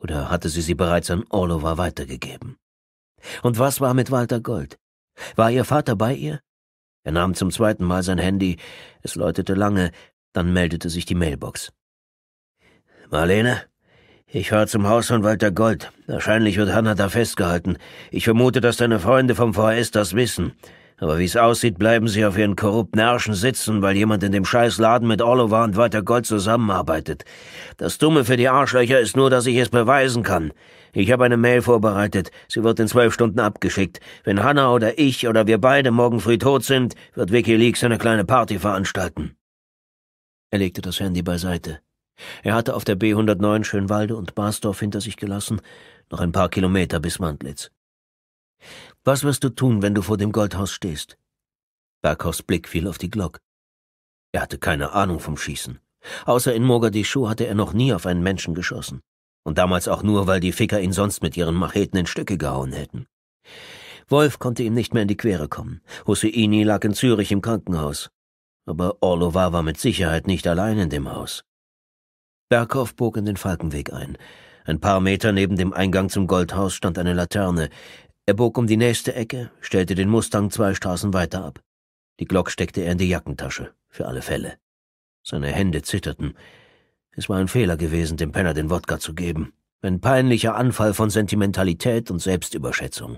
Oder hatte sie sie bereits an Orlova weitergegeben? Und was war mit Walter Gold? War ihr Vater bei ihr? Er nahm zum zweiten Mal sein Handy, es läutete lange, dann meldete sich die Mailbox. Marlene, ich fahre zum Haus von Walter Gold. Wahrscheinlich wird Hanna da festgehalten. Ich vermute, dass deine Freunde vom VHS das wissen. Aber wie es aussieht, bleiben sie auf ihren korrupten Ärschen sitzen, weil jemand in dem Scheißladen mit Oliver und Walter Gold zusammenarbeitet. Das Dumme für die Arschlöcher ist nur, dass ich es beweisen kann. Ich habe eine Mail vorbereitet. Sie wird in zwölf Stunden abgeschickt. Wenn Hanna oder ich oder wir beide morgen früh tot sind, wird Wikileaks eine kleine Party veranstalten. Er legte das Handy beiseite. Er hatte auf der B109 Schönwalde und Basdorf hinter sich gelassen, noch ein paar Kilometer bis Mantlitz. Was wirst du tun, wenn du vor dem Goldhaus stehst? Berghoffs Blick fiel auf die Glock. Er hatte keine Ahnung vom Schießen. Außer in Mogadischu hatte er noch nie auf einen Menschen geschossen. Und damals auch nur, weil die Ficker ihn sonst mit ihren Macheten in Stücke gehauen hätten. Wolf konnte ihm nicht mehr in die Quere kommen. Husseini lag in Zürich im Krankenhaus. Aber Orlova war mit Sicherheit nicht allein in dem Haus. Berghoff bog in den Falkenweg ein. Ein paar Meter neben dem Eingang zum Goldhaus stand eine Laterne. Er bog um die nächste Ecke, stellte den Mustang zwei Straßen weiter ab. Die Glock steckte er in die Jackentasche, für alle Fälle. Seine Hände zitterten. Es war ein Fehler gewesen, dem Penner den Wodka zu geben. Ein peinlicher Anfall von Sentimentalität und Selbstüberschätzung.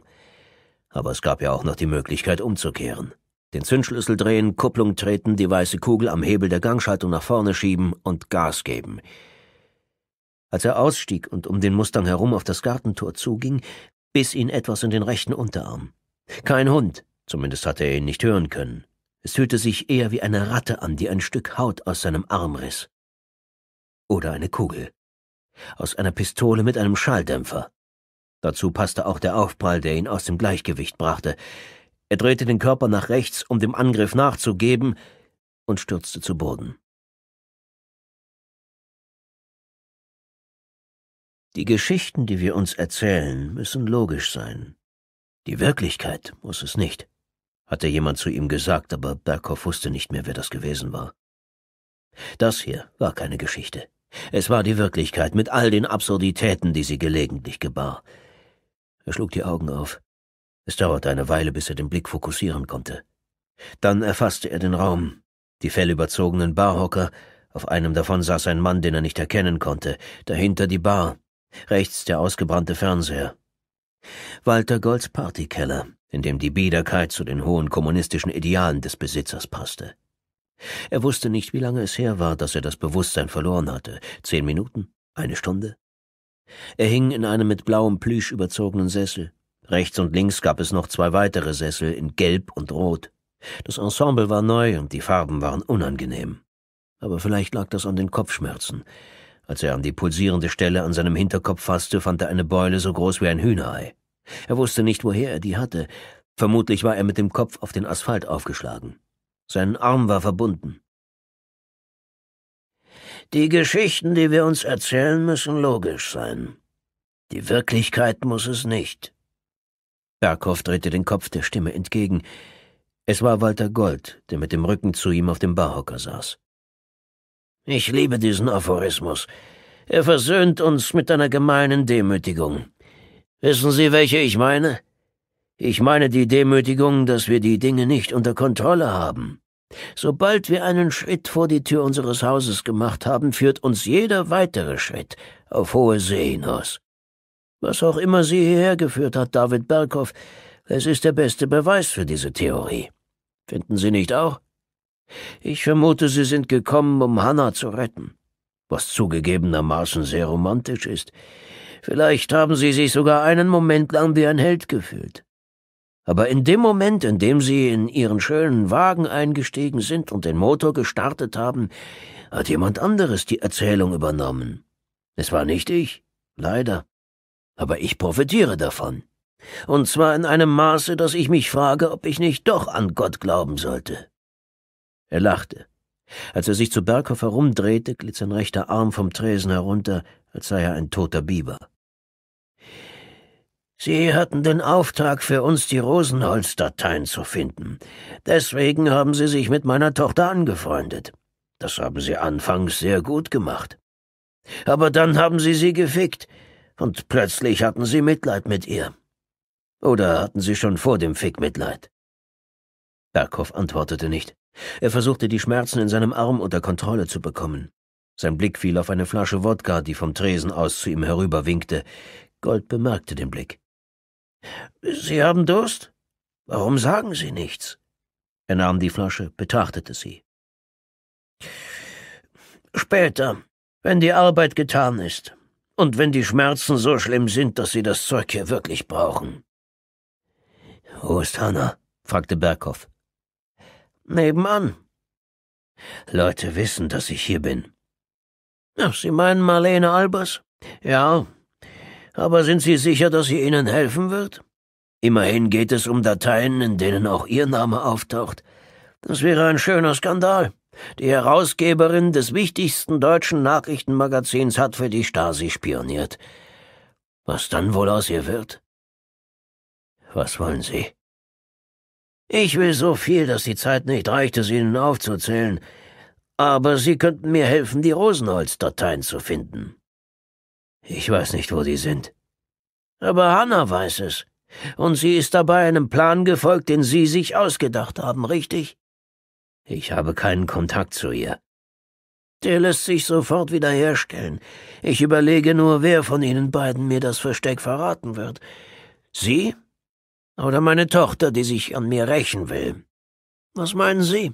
Aber es gab ja auch noch die Möglichkeit, umzukehren. Den Zündschlüssel drehen, Kupplung treten, die weiße Kugel am Hebel der Gangschaltung nach vorne schieben und Gas geben. Als er ausstieg und um den Mustang herum auf das Gartentor zuging, biss ihn etwas in den rechten Unterarm. Kein Hund, zumindest hatte er ihn nicht hören können. Es fühlte sich eher wie eine Ratte an, die ein Stück Haut aus seinem Arm riss. Oder eine Kugel. Aus einer Pistole mit einem Schalldämpfer. Dazu passte auch der Aufprall, der ihn aus dem Gleichgewicht brachte. Er drehte den Körper nach rechts, um dem Angriff nachzugeben, und stürzte zu Boden. Die Geschichten, die wir uns erzählen, müssen logisch sein. Die Wirklichkeit muss es nicht, hatte jemand zu ihm gesagt, aber Berghoff wusste nicht mehr, wer das gewesen war. Das hier war keine Geschichte. Es war die Wirklichkeit mit all den Absurditäten, die sie gelegentlich gebar. Er schlug die Augen auf. Es dauerte eine Weile, bis er den Blick fokussieren konnte. Dann erfasste er den Raum, die fellüberzogenen Barhocker, auf einem davon saß ein Mann, den er nicht erkennen konnte, dahinter die Bar, rechts der ausgebrannte Fernseher. Walter Golds Partykeller, in dem die Biederkeit zu den hohen kommunistischen Idealen des Besitzers passte. Er wusste nicht, wie lange es her war, dass er das Bewusstsein verloren hatte. Zehn Minuten? Eine Stunde? Er hing in einem mit blauem Plüsch überzogenen Sessel. Rechts und links gab es noch zwei weitere Sessel in Gelb und Rot. Das Ensemble war neu und die Farben waren unangenehm. Aber vielleicht lag das an den Kopfschmerzen. Als er an die pulsierende Stelle an seinem Hinterkopf fasste, fand er eine Beule so groß wie ein Hühnerei. Er wusste nicht, woher er die hatte. Vermutlich war er mit dem Kopf auf den Asphalt aufgeschlagen. Sein Arm war verbunden. Die Geschichten, die wir uns erzählen, müssen logisch sein. Die Wirklichkeit muss es nicht. Berghoff drehte den Kopf der Stimme entgegen. Es war Walter Gold, der mit dem Rücken zu ihm auf dem Barhocker saß. Ich liebe diesen Aphorismus. Er versöhnt uns mit einer gemeinen Demütigung. Wissen Sie, welche ich meine? Ich meine die Demütigung, dass wir die Dinge nicht unter Kontrolle haben. Sobald wir einen Schritt vor die Tür unseres Hauses gemacht haben, führt uns jeder weitere Schritt auf hohe See hinaus. Was auch immer Sie hierher geführt hat, David Berghoff, es ist der beste Beweis für diese Theorie. Finden Sie nicht auch? Ich vermute, Sie sind gekommen, um Hannah zu retten, was zugegebenermaßen sehr romantisch ist. Vielleicht haben Sie sich sogar einen Moment lang wie ein Held gefühlt. Aber in dem Moment, in dem Sie in Ihren schönen Wagen eingestiegen sind und den Motor gestartet haben, hat jemand anderes die Erzählung übernommen. Es war nicht ich, leider. Aber ich profitiere davon. Und zwar in einem Maße, dass ich mich frage, ob ich nicht doch an Gott glauben sollte. Er lachte. Als er sich zu Berghoff herumdrehte, glitt sein rechter Arm vom Tresen herunter, als sei er ein toter Biber. Sie hatten den Auftrag, für uns die Rosenholz-Dateien zu finden. Deswegen haben Sie sich mit meiner Tochter angefreundet. Das haben Sie anfangs sehr gut gemacht. Aber dann haben Sie sie gefickt, und plötzlich hatten Sie Mitleid mit ihr. Oder hatten Sie schon vor dem Fick Mitleid? Berghoff antwortete nicht. Er versuchte, die Schmerzen in seinem Arm unter Kontrolle zu bekommen. Sein Blick fiel auf eine Flasche Wodka, die vom Tresen aus zu ihm herüberwinkte. Gold bemerkte den Blick. Sie haben Durst? Warum sagen Sie nichts? Er nahm die Flasche, betrachtete sie. Später, wenn die Arbeit getan ist und wenn die Schmerzen so schlimm sind, dass Sie das Zeug hier wirklich brauchen. Wo ist Hanna? fragte Berghoff. Nebenan. Leute wissen, dass ich hier bin. Ach, Sie meinen Marlene Albers? Ja. Aber sind Sie sicher, dass sie Ihnen helfen wird? Immerhin geht es um Dateien, in denen auch Ihr Name auftaucht. Das wäre ein schöner Skandal. Die Herausgeberin des wichtigsten deutschen Nachrichtenmagazins hat für die Stasi spioniert. Was dann wohl aus ihr wird? Was wollen Sie? Ich will so viel, dass die Zeit nicht reicht, es Ihnen aufzuzählen, aber Sie könnten mir helfen, die Rosenholz-Dateien zu finden. Ich weiß nicht, wo die sind. Aber Hannah weiß es. Und sie ist dabei einem Plan gefolgt, den Sie sich ausgedacht haben, richtig? Ich habe keinen Kontakt zu ihr. Der lässt sich sofort wiederherstellen. Ich überlege nur, wer von Ihnen beiden mir das Versteck verraten wird. Sie oder meine Tochter, die sich an mir rächen will. Was meinen Sie?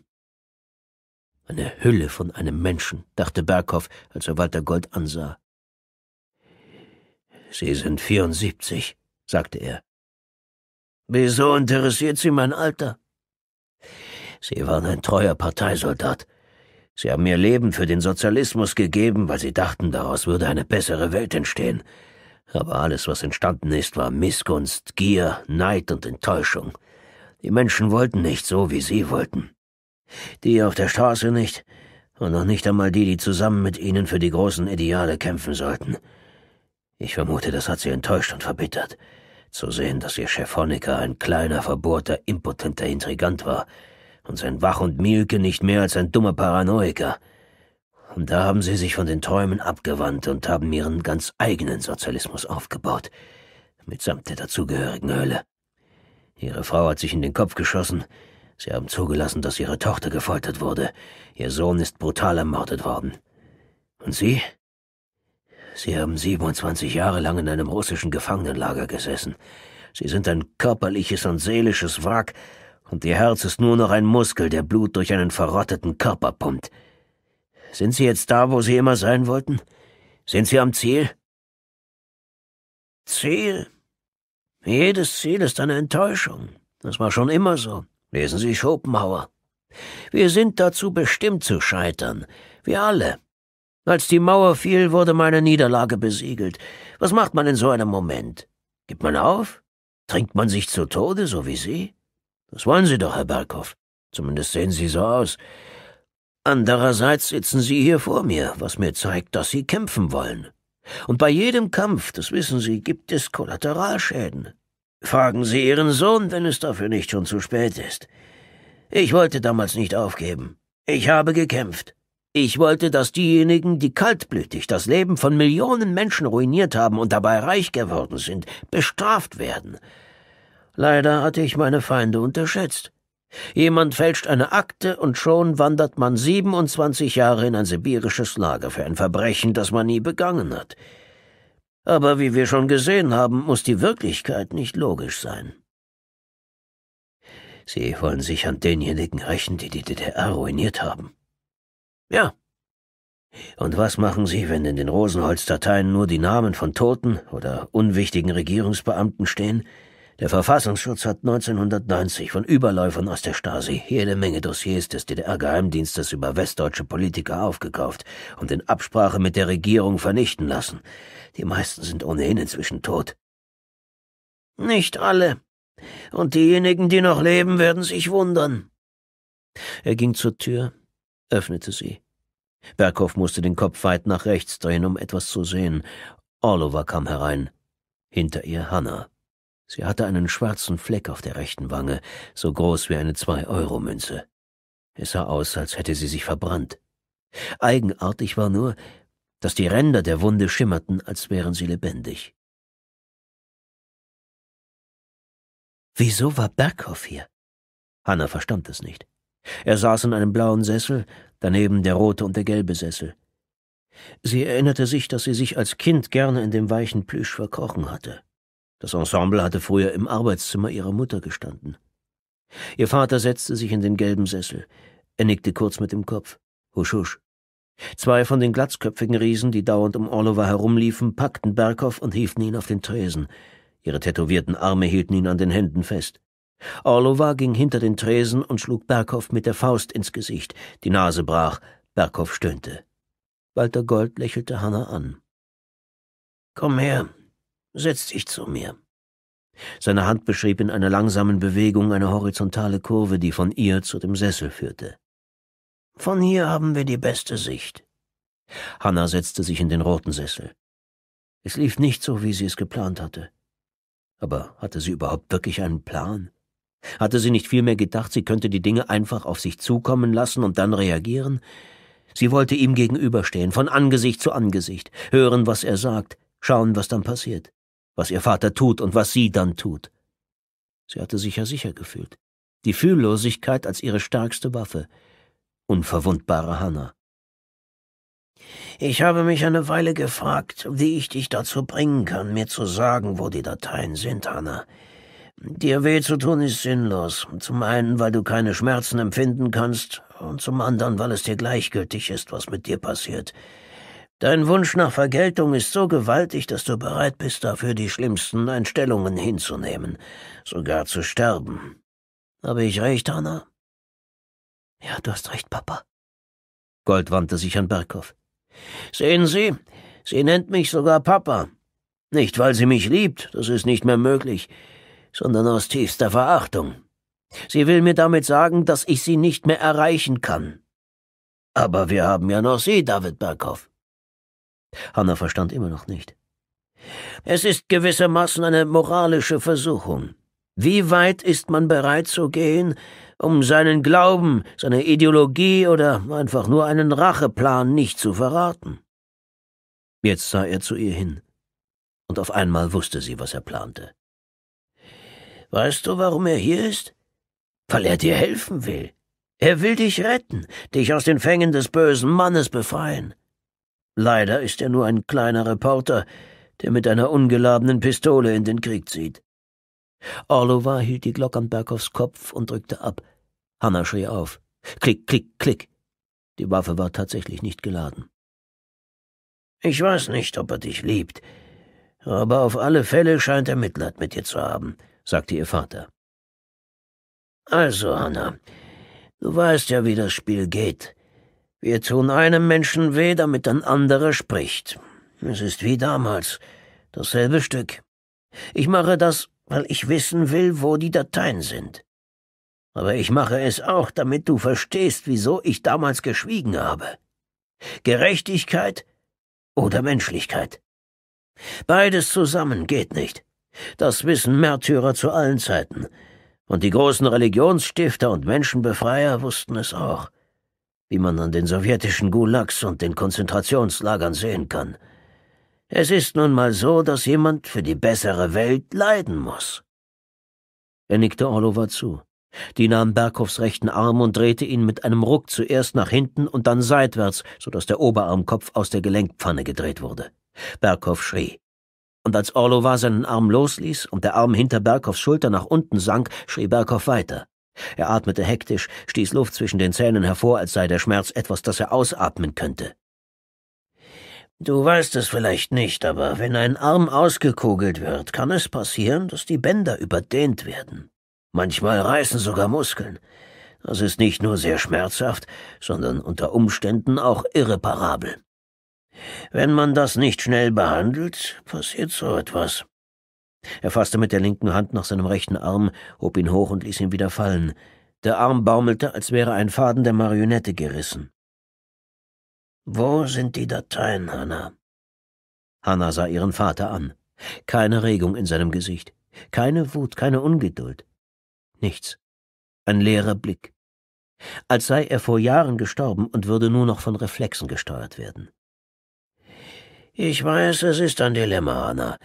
Eine Hülle von einem Menschen, dachte Berghoff, als er Walter Gold ansah. Sie sind 74, sagte er. Wieso interessiert Sie mein Alter? Sie waren ein treuer Parteisoldat. Sie haben ihr Leben für den Sozialismus gegeben, weil sie dachten, daraus würde eine bessere Welt entstehen. Aber alles, was entstanden ist, war Missgunst, Gier, Neid und Enttäuschung. Die Menschen wollten nicht so, wie sie wollten. Die auf der Straße nicht, und noch nicht einmal die, die zusammen mit ihnen für die großen Ideale kämpfen sollten. Ich vermute, das hat sie enttäuscht und verbittert. Zu sehen, dass ihr Chef Honecker ein kleiner, verbohrter, impotenter Intrigant war und sein Wach und Mielke nicht mehr als ein dummer Paranoiker – und da haben sie sich von den Träumen abgewandt und haben ihren ganz eigenen Sozialismus aufgebaut, mitsamt der dazugehörigen Hölle. Ihre Frau hat sich in den Kopf geschossen, sie haben zugelassen, dass ihre Tochter gefoltert wurde, ihr Sohn ist brutal ermordet worden. Und Sie? Sie haben 27 Jahre lang in einem russischen Gefangenenlager gesessen. Sie sind ein körperliches und seelisches Wrack, und Ihr Herz ist nur noch ein Muskel, der Blut durch einen verrotteten Körper pumpt. Sind Sie jetzt da, wo Sie immer sein wollten? Sind Sie am Ziel? Ziel? Jedes Ziel ist eine Enttäuschung. Das war schon immer so. Lesen Sie Schopenhauer. Wir sind dazu bestimmt zu scheitern. Wir alle. Als die Mauer fiel, wurde meine Niederlage besiegelt. Was macht man in so einem Moment? Gibt man auf? Trinkt man sich zu Tode, so wie Sie? Das wollen Sie doch, Herr Berghoff. Zumindest sehen Sie so aus. Andererseits sitzen Sie hier vor mir, was mir zeigt, dass Sie kämpfen wollen. Und bei jedem Kampf, das wissen Sie, gibt es Kollateralschäden. Fragen Sie Ihren Sohn, wenn es dafür nicht schon zu spät ist. Ich wollte damals nicht aufgeben. Ich habe gekämpft. Ich wollte, dass diejenigen, die kaltblütig das Leben von Millionen Menschen ruiniert haben und dabei reich geworden sind, bestraft werden. Leider hatte ich meine Feinde unterschätzt. Jemand fälscht eine Akte und schon wandert man 27 Jahre in ein sibirisches Lager für ein Verbrechen, das man nie begangen hat. Aber wie wir schon gesehen haben, muss die Wirklichkeit nicht logisch sein. Sie wollen sich an denjenigen rächen, die die DDR ruiniert haben. Ja. Und was machen Sie, wenn in den Rosenholz-Dateien nur die Namen von Toten oder unwichtigen Regierungsbeamten stehen? Der Verfassungsschutz hat 1990 von Überläufern aus der Stasi jede Menge Dossiers des DDR-Geheimdienstes über westdeutsche Politiker aufgekauft und in Absprache mit der Regierung vernichten lassen. Die meisten sind ohnehin inzwischen tot. Nicht alle. Und diejenigen, die noch leben, werden sich wundern. Er ging zur Tür, öffnete sie. Berghoff musste den Kopf weit nach rechts drehen, um etwas zu sehen. Orlova kam herein, hinter ihr Hanna. Sie hatte einen schwarzen Fleck auf der rechten Wange, so groß wie eine Zwei-Euro-Münze. Es sah aus, als hätte sie sich verbrannt. Eigenartig war nur, dass die Ränder der Wunde schimmerten, als wären sie lebendig. Wieso war Berghoff hier? Hanna verstand es nicht. Er saß in einem blauen Sessel, daneben der rote und der gelbe Sessel. Sie erinnerte sich, dass sie sich als Kind gerne in dem weichen Plüsch verkrochen hatte. Das Ensemble hatte früher im Arbeitszimmer ihrer Mutter gestanden. Ihr Vater setzte sich in den gelben Sessel. Er nickte kurz mit dem Kopf. Husch, husch. Zwei von den glatzköpfigen Riesen, die dauernd um Orlova herumliefen, packten Berghoff und hieften ihn auf den Tresen. Ihre tätowierten Arme hielten ihn an den Händen fest. Orlova ging hinter den Tresen und schlug Berghoff mit der Faust ins Gesicht. Die Nase brach. Berghoff stöhnte. Walter Gold lächelte Hanna an. Komm her, Setz dich zu mir. Seine Hand beschrieb in einer langsamen Bewegung eine horizontale Kurve, die von ihr zu dem Sessel führte. Von hier haben wir die beste Sicht. Hanna setzte sich in den roten Sessel. Es lief nicht so, wie sie es geplant hatte. Aber hatte sie überhaupt wirklich einen Plan? Hatte sie nicht vielmehr gedacht, sie könnte die Dinge einfach auf sich zukommen lassen und dann reagieren? Sie wollte ihm gegenüberstehen, von Angesicht zu Angesicht, hören, was er sagt, schauen, was dann passiert was ihr Vater tut und was sie dann tut. Sie hatte sich ja sicher gefühlt. Die Fühllosigkeit als ihre stärkste Waffe. Unverwundbare Hannah. Ich habe mich eine Weile gefragt, wie ich dich dazu bringen kann, mir zu sagen, wo die Dateien sind, Hannah. Dir weh zu tun ist sinnlos. Zum einen, weil du keine Schmerzen empfinden kannst, und zum anderen, weil es dir gleichgültig ist, was mit dir passiert. Dein Wunsch nach Vergeltung ist so gewaltig, dass du bereit bist, dafür die schlimmsten Einstellungen hinzunehmen, sogar zu sterben. Habe ich recht, Hanna? Ja, du hast recht, Papa. Gold wandte sich an Berghoff. Sehen Sie, sie nennt mich sogar Papa. Nicht, weil sie mich liebt, das ist nicht mehr möglich, sondern aus tiefster Verachtung. Sie will mir damit sagen, dass ich sie nicht mehr erreichen kann. Aber wir haben ja noch Sie, David Berghoff. Hanna verstand immer noch nicht. Es ist gewissermaßen eine moralische Versuchung. Wie weit ist man bereit zu gehen, um seinen Glauben, seine Ideologie oder einfach nur einen Racheplan nicht zu verraten? Jetzt sah er zu ihr hin, und auf einmal wusste sie, was er plante. Weißt du, warum er hier ist? Weil er dir helfen will. Er will dich retten, dich aus den Fängen des bösen Mannes befreien. Leider ist er nur ein kleiner Reporter, der mit einer ungeladenen Pistole in den Krieg zieht. Orlova hielt die Glocke an Berghoffs Kopf und drückte ab. Hanna schrie auf. Klick, klick, klick. Die Waffe war tatsächlich nicht geladen. Ich weiß nicht, ob er dich liebt, aber auf alle Fälle scheint er Mitleid mit dir zu haben, sagte ihr Vater. Also, Hanna, du weißt ja, wie das Spiel geht. Wir tun einem Menschen weh, damit ein anderer spricht. Es ist wie damals. Dasselbe Stück. Ich mache das, weil ich wissen will, wo die Dateien sind. Aber ich mache es auch, damit du verstehst, wieso ich damals geschwiegen habe. Gerechtigkeit oder Menschlichkeit. Beides zusammen geht nicht. Das wissen Märtyrer zu allen Zeiten. Und die großen Religionsstifter und Menschenbefreier wussten es auch wie man an den sowjetischen Gulags und den Konzentrationslagern sehen kann. Es ist nun mal so, dass jemand für die bessere Welt leiden muss. Er nickte Orlova zu. Die nahm Berghoffs rechten Arm und drehte ihn mit einem Ruck zuerst nach hinten und dann seitwärts, so dass der Oberarmkopf aus der Gelenkpfanne gedreht wurde. Berghoff schrie. Und als Orlova seinen Arm losließ und der Arm hinter Berghoffs Schulter nach unten sank, schrie Berghoff weiter. Er atmete hektisch, stieß Luft zwischen den Zähnen hervor, als sei der Schmerz etwas, das er ausatmen könnte. Du weißt es vielleicht nicht, aber wenn ein Arm ausgekugelt wird, kann es passieren, dass die Bänder überdehnt werden. Manchmal reißen sogar Muskeln. Das ist nicht nur sehr schmerzhaft, sondern unter Umständen auch irreparabel. Wenn man das nicht schnell behandelt, passiert so etwas. Er fasste mit der linken Hand nach seinem rechten Arm, hob ihn hoch und ließ ihn wieder fallen. Der Arm baumelte, als wäre ein Faden der Marionette gerissen. Wo sind die Dateien, Hanna? Hanna sah ihren Vater an. Keine Regung in seinem Gesicht, keine Wut, keine Ungeduld. Nichts. Ein leerer Blick. Als sei er vor Jahren gestorben und würde nur noch von Reflexen gesteuert werden. Ich weiß, es ist ein Dilemma, Hanna,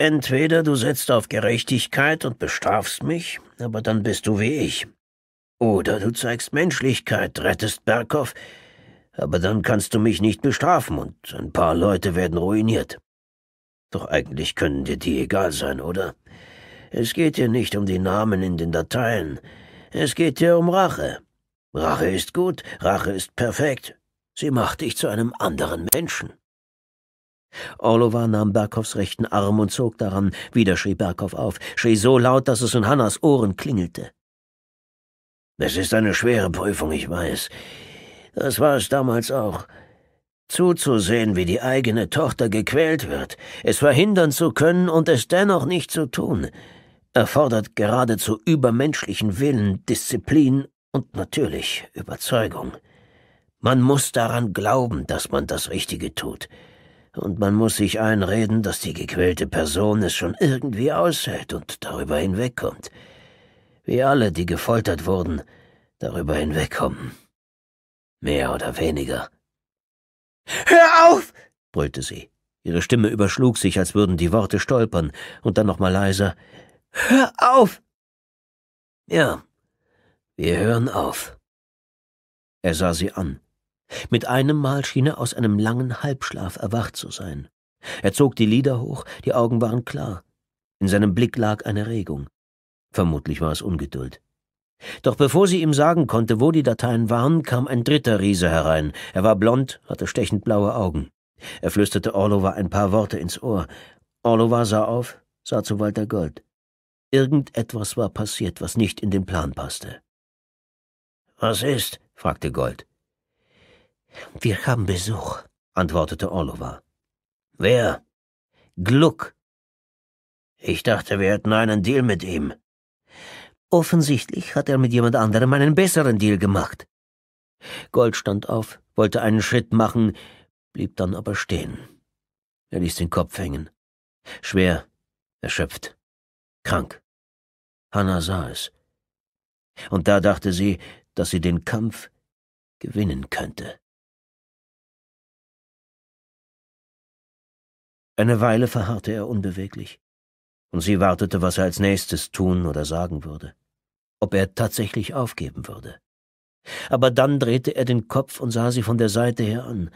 Entweder du setzt auf Gerechtigkeit und bestrafst mich, aber dann bist du wie ich. Oder du zeigst Menschlichkeit, rettest Berghoff, aber dann kannst du mich nicht bestrafen und ein paar Leute werden ruiniert. Doch eigentlich können dir die egal sein, oder? Es geht dir nicht um die Namen in den Dateien, es geht dir um Rache. Rache ist gut, Rache ist perfekt. Sie macht dich zu einem anderen Menschen. Orlova nahm Berghoffs rechten Arm und zog daran. Wieder schrie Berghoff auf, schrie so laut, dass es in Hannas Ohren klingelte. Es ist eine schwere Prüfung, ich weiß. Das war es damals auch. Zuzusehen, wie die eigene Tochter gequält wird, es verhindern zu können und es dennoch nicht zu tun, erfordert geradezu übermenschlichen Willen, Disziplin und natürlich Überzeugung. Man muss daran glauben, dass man das Richtige tut und man muss sich einreden, dass die gequälte Person es schon irgendwie aushält und darüber hinwegkommt. Wie alle, die gefoltert wurden, darüber hinwegkommen. Mehr oder weniger. Hör auf! brüllte sie. Ihre Stimme überschlug sich, als würden die Worte stolpern, und dann nochmal leiser. Hör auf! Ja, wir hören auf. Er sah sie an. Mit einem Mal schien er aus einem langen Halbschlaf erwacht zu sein. Er zog die Lider hoch, die Augen waren klar. In seinem Blick lag eine Regung. Vermutlich war es Ungeduld. Doch bevor sie ihm sagen konnte, wo die Dateien waren, kam ein dritter Riese herein. Er war blond, hatte stechend blaue Augen. Er flüsterte Orlova ein paar Worte ins Ohr. Orlova sah auf, sah zu Walter Gold. Irgendetwas war passiert, was nicht in den Plan passte. Was ist? fragte Gold. Wir haben Besuch, antwortete Oliver. Wer? Gluck. Ich dachte, wir hätten einen Deal mit ihm. Offensichtlich hat er mit jemand anderem einen besseren Deal gemacht. Gold stand auf, wollte einen Schritt machen, blieb dann aber stehen. Er ließ den Kopf hängen. Schwer, erschöpft, krank. Hannah sah es. Und da dachte sie, dass sie den Kampf gewinnen könnte. Eine Weile verharrte er unbeweglich, und sie wartete, was er als nächstes tun oder sagen würde, ob er tatsächlich aufgeben würde. Aber dann drehte er den Kopf und sah sie von der Seite her an.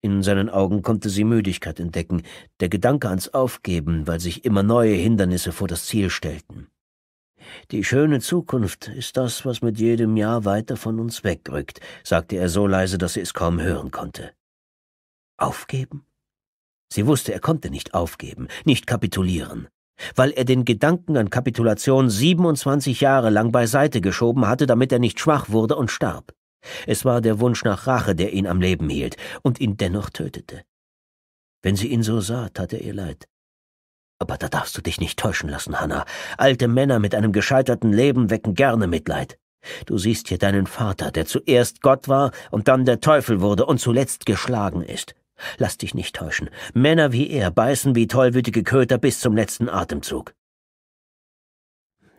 In seinen Augen konnte sie Müdigkeit entdecken, der Gedanke ans Aufgeben, weil sich immer neue Hindernisse vor das Ziel stellten. Die schöne Zukunft ist das, was mit jedem Jahr weiter von uns wegrückt, sagte er so leise, dass sie es kaum hören konnte. Aufgeben? Sie wusste, er konnte nicht aufgeben, nicht kapitulieren, weil er den Gedanken an Kapitulation 27 Jahre lang beiseite geschoben hatte, damit er nicht schwach wurde und starb. Es war der Wunsch nach Rache, der ihn am Leben hielt und ihn dennoch tötete. Wenn sie ihn so sah, tat er ihr leid. Aber da darfst du dich nicht täuschen lassen, Hannah. Alte Männer mit einem gescheiterten Leben wecken gerne Mitleid. Du siehst hier deinen Vater, der zuerst Gott war und dann der Teufel wurde und zuletzt geschlagen ist. Lass dich nicht täuschen. Männer wie er beißen wie tollwütige Köter bis zum letzten Atemzug.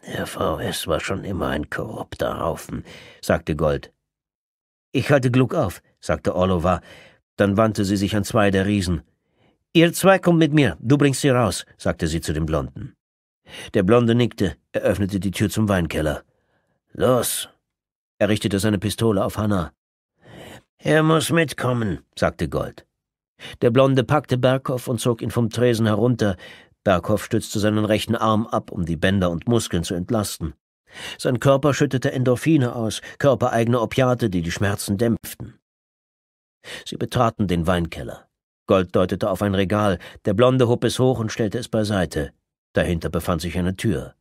Der VS war schon immer ein korrupter Haufen, sagte Gold. Ich halte Gluck auf, sagte Oliver. Dann wandte sie sich an zwei der Riesen. Ihr zwei kommt mit mir, du bringst sie raus, sagte sie zu dem Blonden. Der Blonde nickte, er öffnete die Tür zum Weinkeller. Los! Er richtete seine Pistole auf Hannah. Er muss mitkommen, sagte Gold. Der Blonde packte Berghoff und zog ihn vom Tresen herunter. Berghoff stützte seinen rechten Arm ab, um die Bänder und Muskeln zu entlasten. Sein Körper schüttete Endorphine aus, körpereigene Opiate, die die Schmerzen dämpften. Sie betraten den Weinkeller. Gold deutete auf ein Regal, der Blonde hob es hoch und stellte es beiseite. Dahinter befand sich eine Tür.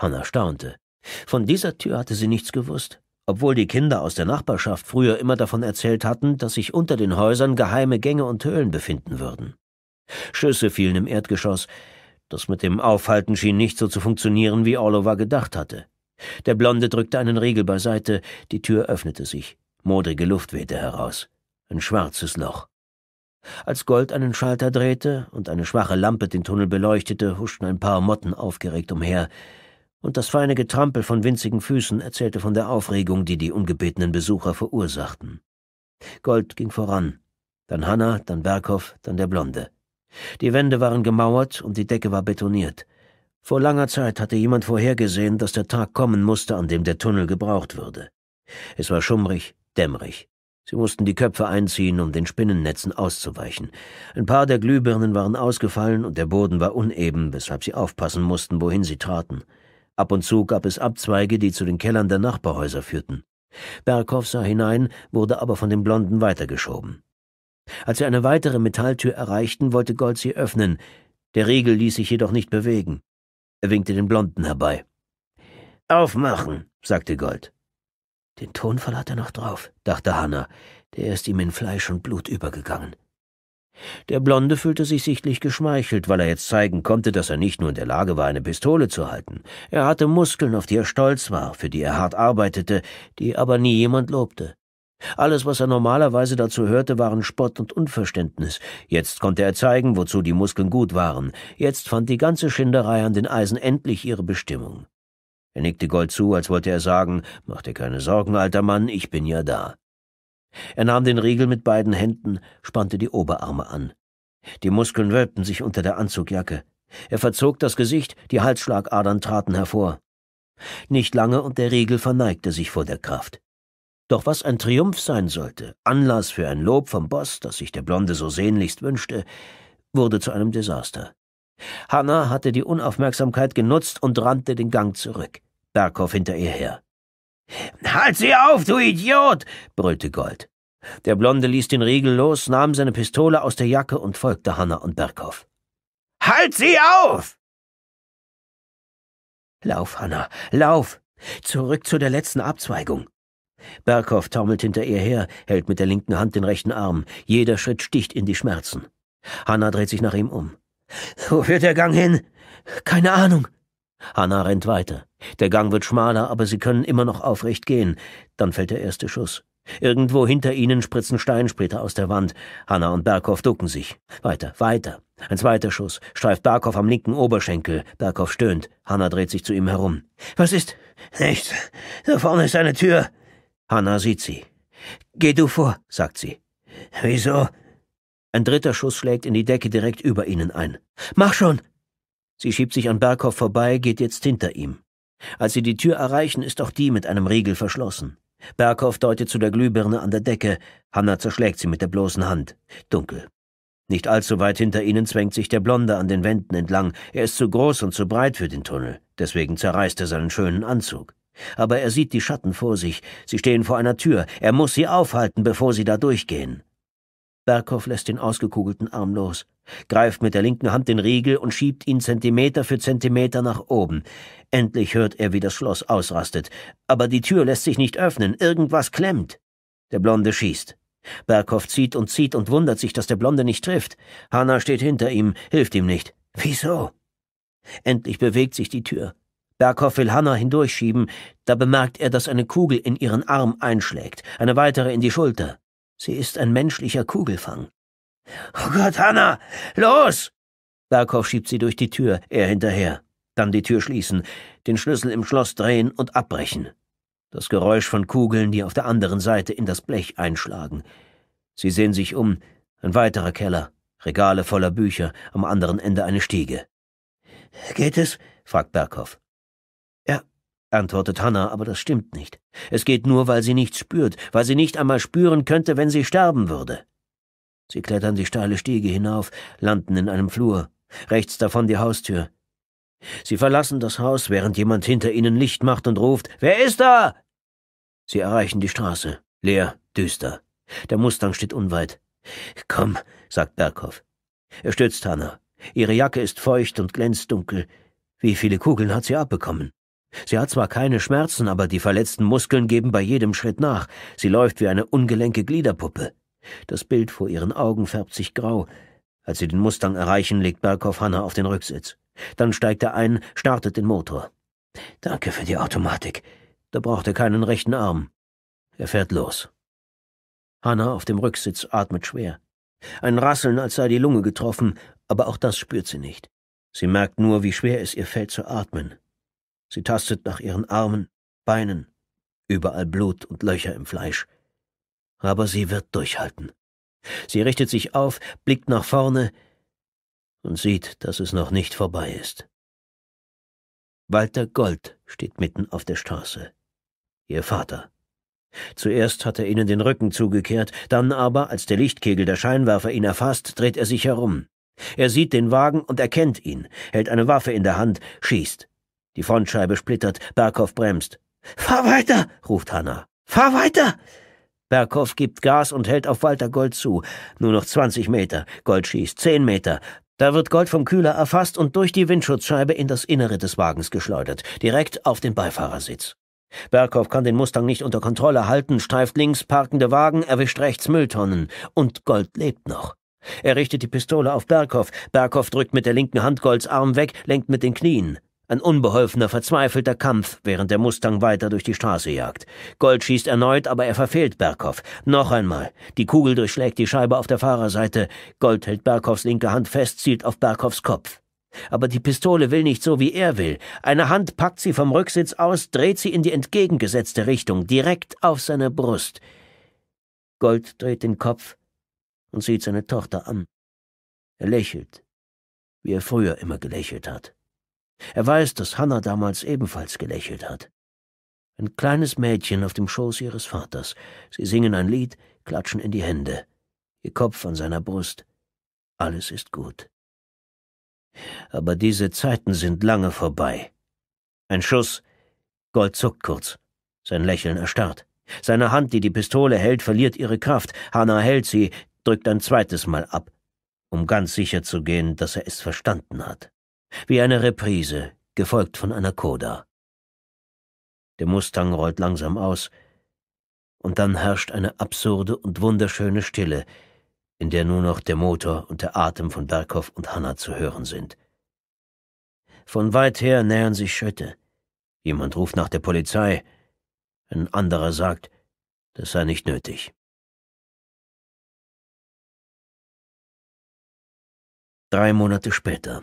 Hanna staunte. Von dieser Tür hatte sie nichts gewusst obwohl die Kinder aus der Nachbarschaft früher immer davon erzählt hatten, dass sich unter den Häusern geheime Gänge und Höhlen befinden würden. Schüsse fielen im Erdgeschoss, das mit dem Aufhalten schien nicht so zu funktionieren, wie Orlova gedacht hatte. Der Blonde drückte einen Riegel beiseite, die Tür öffnete sich, modrige Luft wehte heraus, ein schwarzes Loch. Als Gold einen Schalter drehte und eine schwache Lampe den Tunnel beleuchtete, huschten ein paar Motten aufgeregt umher, und das feine Getrampel von winzigen Füßen erzählte von der Aufregung, die die ungebetenen Besucher verursachten. Gold ging voran, dann Hanna, dann Berghoff, dann der Blonde. Die Wände waren gemauert und die Decke war betoniert. Vor langer Zeit hatte jemand vorhergesehen, dass der Tag kommen musste, an dem der Tunnel gebraucht würde. Es war schummrig, dämmerig. Sie mussten die Köpfe einziehen, um den Spinnennetzen auszuweichen. Ein paar der Glühbirnen waren ausgefallen und der Boden war uneben, weshalb sie aufpassen mussten, wohin sie traten. Ab und zu gab es Abzweige, die zu den Kellern der Nachbarhäuser führten. Berghoff sah hinein, wurde aber von dem Blonden weitergeschoben. Als sie eine weitere Metalltür erreichten, wollte Gold sie öffnen. Der Riegel ließ sich jedoch nicht bewegen. Er winkte den Blonden herbei. Aufmachen, sagte Gold. Den Tonfall hat er noch drauf, dachte Hanna. Der ist ihm in Fleisch und Blut übergegangen. Der Blonde fühlte sich sichtlich geschmeichelt, weil er jetzt zeigen konnte, dass er nicht nur in der Lage war, eine Pistole zu halten. Er hatte Muskeln, auf die er stolz war, für die er hart arbeitete, die aber nie jemand lobte. Alles, was er normalerweise dazu hörte, waren Spott und Unverständnis. Jetzt konnte er zeigen, wozu die Muskeln gut waren. Jetzt fand die ganze Schinderei an den Eisen endlich ihre Bestimmung. Er nickte Gold zu, als wollte er sagen, mach dir keine Sorgen, alter Mann, ich bin ja da. Er nahm den Riegel mit beiden Händen, spannte die Oberarme an. Die Muskeln wölbten sich unter der Anzugjacke. Er verzog das Gesicht, die Halsschlagadern traten hervor. Nicht lange und der Riegel verneigte sich vor der Kraft. Doch was ein Triumph sein sollte, Anlass für ein Lob vom Boss, das sich der Blonde so sehnlichst wünschte, wurde zu einem Desaster. Hanna hatte die Unaufmerksamkeit genutzt und rannte den Gang zurück, Berghoff hinter ihr her. Halt sie auf, du Idiot! brüllte Gold. Der Blonde ließ den Riegel los, nahm seine Pistole aus der Jacke und folgte Hanna und Berghoff. Halt sie auf! Lauf, Hanna, lauf! Zurück zu der letzten Abzweigung. Berghoff taumelt hinter ihr her, hält mit der linken Hand den rechten Arm. Jeder Schritt sticht in die Schmerzen. Hanna dreht sich nach ihm um. Wo führt der Gang hin? Keine Ahnung. Hannah rennt weiter. Der Gang wird schmaler, aber sie können immer noch aufrecht gehen. Dann fällt der erste Schuss. Irgendwo hinter ihnen spritzen Steinsplitter aus der Wand. Hanna und Berghoff ducken sich. Weiter, weiter. Ein zweiter Schuss streift Berghoff am linken Oberschenkel. Berghoff stöhnt. Hanna dreht sich zu ihm herum. Was ist? Nichts. Da vorne ist eine Tür. Hanna sieht sie. Geh du vor, sagt sie. Wieso? Ein dritter Schuss schlägt in die Decke direkt über ihnen ein. Mach schon! Sie schiebt sich an Berghoff vorbei, geht jetzt hinter ihm. Als sie die Tür erreichen, ist auch die mit einem Riegel verschlossen. Berghoff deutet zu der Glühbirne an der Decke. Hanna zerschlägt sie mit der bloßen Hand. Dunkel. Nicht allzu weit hinter ihnen zwängt sich der Blonde an den Wänden entlang. Er ist zu groß und zu breit für den Tunnel. Deswegen zerreißt er seinen schönen Anzug. Aber er sieht die Schatten vor sich. Sie stehen vor einer Tür. Er muss sie aufhalten, bevor sie da durchgehen. Berghoff lässt den ausgekugelten Arm los, greift mit der linken Hand den Riegel und schiebt ihn Zentimeter für Zentimeter nach oben. Endlich hört er, wie das Schloss ausrastet. Aber die Tür lässt sich nicht öffnen, irgendwas klemmt. Der Blonde schießt. Berghoff zieht und zieht und wundert sich, dass der Blonde nicht trifft. Hanna steht hinter ihm, hilft ihm nicht. Wieso? Endlich bewegt sich die Tür. Berghoff will Hanna hindurchschieben, da bemerkt er, dass eine Kugel in ihren Arm einschlägt, eine weitere in die Schulter. Sie ist ein menschlicher Kugelfang. Oh Gott, Hanna! Los! Berghoff schiebt sie durch die Tür, er hinterher. Dann die Tür schließen, den Schlüssel im Schloss drehen und abbrechen. Das Geräusch von Kugeln, die auf der anderen Seite in das Blech einschlagen. Sie sehen sich um. Ein weiterer Keller, Regale voller Bücher, am anderen Ende eine Stiege. Geht es? fragt Berghoff antwortet Hannah, aber das stimmt nicht. Es geht nur, weil sie nichts spürt, weil sie nicht einmal spüren könnte, wenn sie sterben würde. Sie klettern die steile Stiege hinauf, landen in einem Flur, rechts davon die Haustür. Sie verlassen das Haus, während jemand hinter ihnen Licht macht und ruft Wer ist da? Sie erreichen die Straße, leer, düster. Der Mustang steht unweit. Komm, sagt Berghoff. Er stützt Hannah. Ihre Jacke ist feucht und glänzt dunkel. Wie viele Kugeln hat sie abbekommen? Sie hat zwar keine Schmerzen, aber die verletzten Muskeln geben bei jedem Schritt nach. Sie läuft wie eine ungelenke Gliederpuppe. Das Bild vor ihren Augen färbt sich grau. Als sie den Mustang erreichen, legt Berghoff Hanna auf den Rücksitz. Dann steigt er ein, startet den Motor. Danke für die Automatik. Da braucht er keinen rechten Arm. Er fährt los. Hanna auf dem Rücksitz atmet schwer. Ein Rasseln, als sei die Lunge getroffen, aber auch das spürt sie nicht. Sie merkt nur, wie schwer es ihr fällt zu atmen. Sie tastet nach ihren Armen, Beinen, überall Blut und Löcher im Fleisch. Aber sie wird durchhalten. Sie richtet sich auf, blickt nach vorne und sieht, dass es noch nicht vorbei ist. Walter Gold steht mitten auf der Straße. Ihr Vater. Zuerst hat er ihnen den Rücken zugekehrt, dann aber, als der Lichtkegel der Scheinwerfer ihn erfasst, dreht er sich herum. Er sieht den Wagen und erkennt ihn, hält eine Waffe in der Hand, schießt. Die Frontscheibe splittert, Berghoff bremst. Fahr weiter, ruft Hanna. Fahr weiter! Berghoff gibt Gas und hält auf Walter Gold zu. Nur noch 20 Meter. Gold schießt 10 Meter. Da wird Gold vom Kühler erfasst und durch die Windschutzscheibe in das Innere des Wagens geschleudert, direkt auf den Beifahrersitz. Berghoff kann den Mustang nicht unter Kontrolle halten, streift links parkende Wagen, erwischt rechts Mülltonnen. Und Gold lebt noch. Er richtet die Pistole auf Berghoff. Berghoff drückt mit der linken Hand Golds Arm weg, lenkt mit den Knien. Ein unbeholfener, verzweifelter Kampf, während der Mustang weiter durch die Straße jagt. Gold schießt erneut, aber er verfehlt Berghoff. Noch einmal. Die Kugel durchschlägt die Scheibe auf der Fahrerseite. Gold hält Berghoffs linke Hand fest, zielt auf Berghoffs Kopf. Aber die Pistole will nicht so, wie er will. Eine Hand packt sie vom Rücksitz aus, dreht sie in die entgegengesetzte Richtung, direkt auf seine Brust. Gold dreht den Kopf und sieht seine Tochter an. Er lächelt, wie er früher immer gelächelt hat. Er weiß, dass Hannah damals ebenfalls gelächelt hat. Ein kleines Mädchen auf dem Schoß ihres Vaters. Sie singen ein Lied, klatschen in die Hände. Ihr Kopf an seiner Brust. Alles ist gut. Aber diese Zeiten sind lange vorbei. Ein Schuss. Gold zuckt kurz. Sein Lächeln erstarrt. Seine Hand, die die Pistole hält, verliert ihre Kraft. Hannah hält sie, drückt ein zweites Mal ab, um ganz sicher zu gehen, dass er es verstanden hat. Wie eine Reprise, gefolgt von einer Coda. Der Mustang rollt langsam aus, und dann herrscht eine absurde und wunderschöne Stille, in der nur noch der Motor und der Atem von Berghoff und Hanna zu hören sind. Von weit her nähern sich Schritte. Jemand ruft nach der Polizei, ein anderer sagt, das sei nicht nötig. Drei Monate später.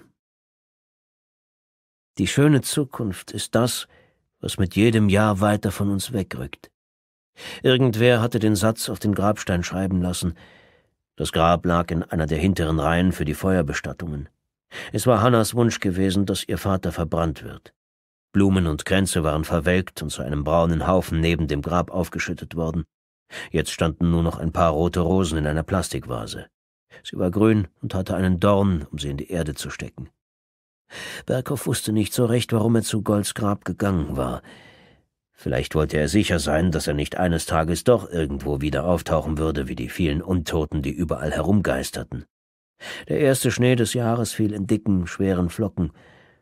Die schöne Zukunft ist das, was mit jedem Jahr weiter von uns wegrückt. Irgendwer hatte den Satz auf den Grabstein schreiben lassen. Das Grab lag in einer der hinteren Reihen für die Feuerbestattungen. Es war Hannas Wunsch gewesen, dass ihr Vater verbrannt wird. Blumen und Kränze waren verwelkt und zu einem braunen Haufen neben dem Grab aufgeschüttet worden. Jetzt standen nur noch ein paar rote Rosen in einer Plastikvase. Sie war grün und hatte einen Dorn, um sie in die Erde zu stecken. Berghoff wusste nicht so recht, warum er zu Golds Grab gegangen war. Vielleicht wollte er sicher sein, dass er nicht eines Tages doch irgendwo wieder auftauchen würde, wie die vielen Untoten, die überall herumgeisterten. Der erste Schnee des Jahres fiel in dicken, schweren Flocken.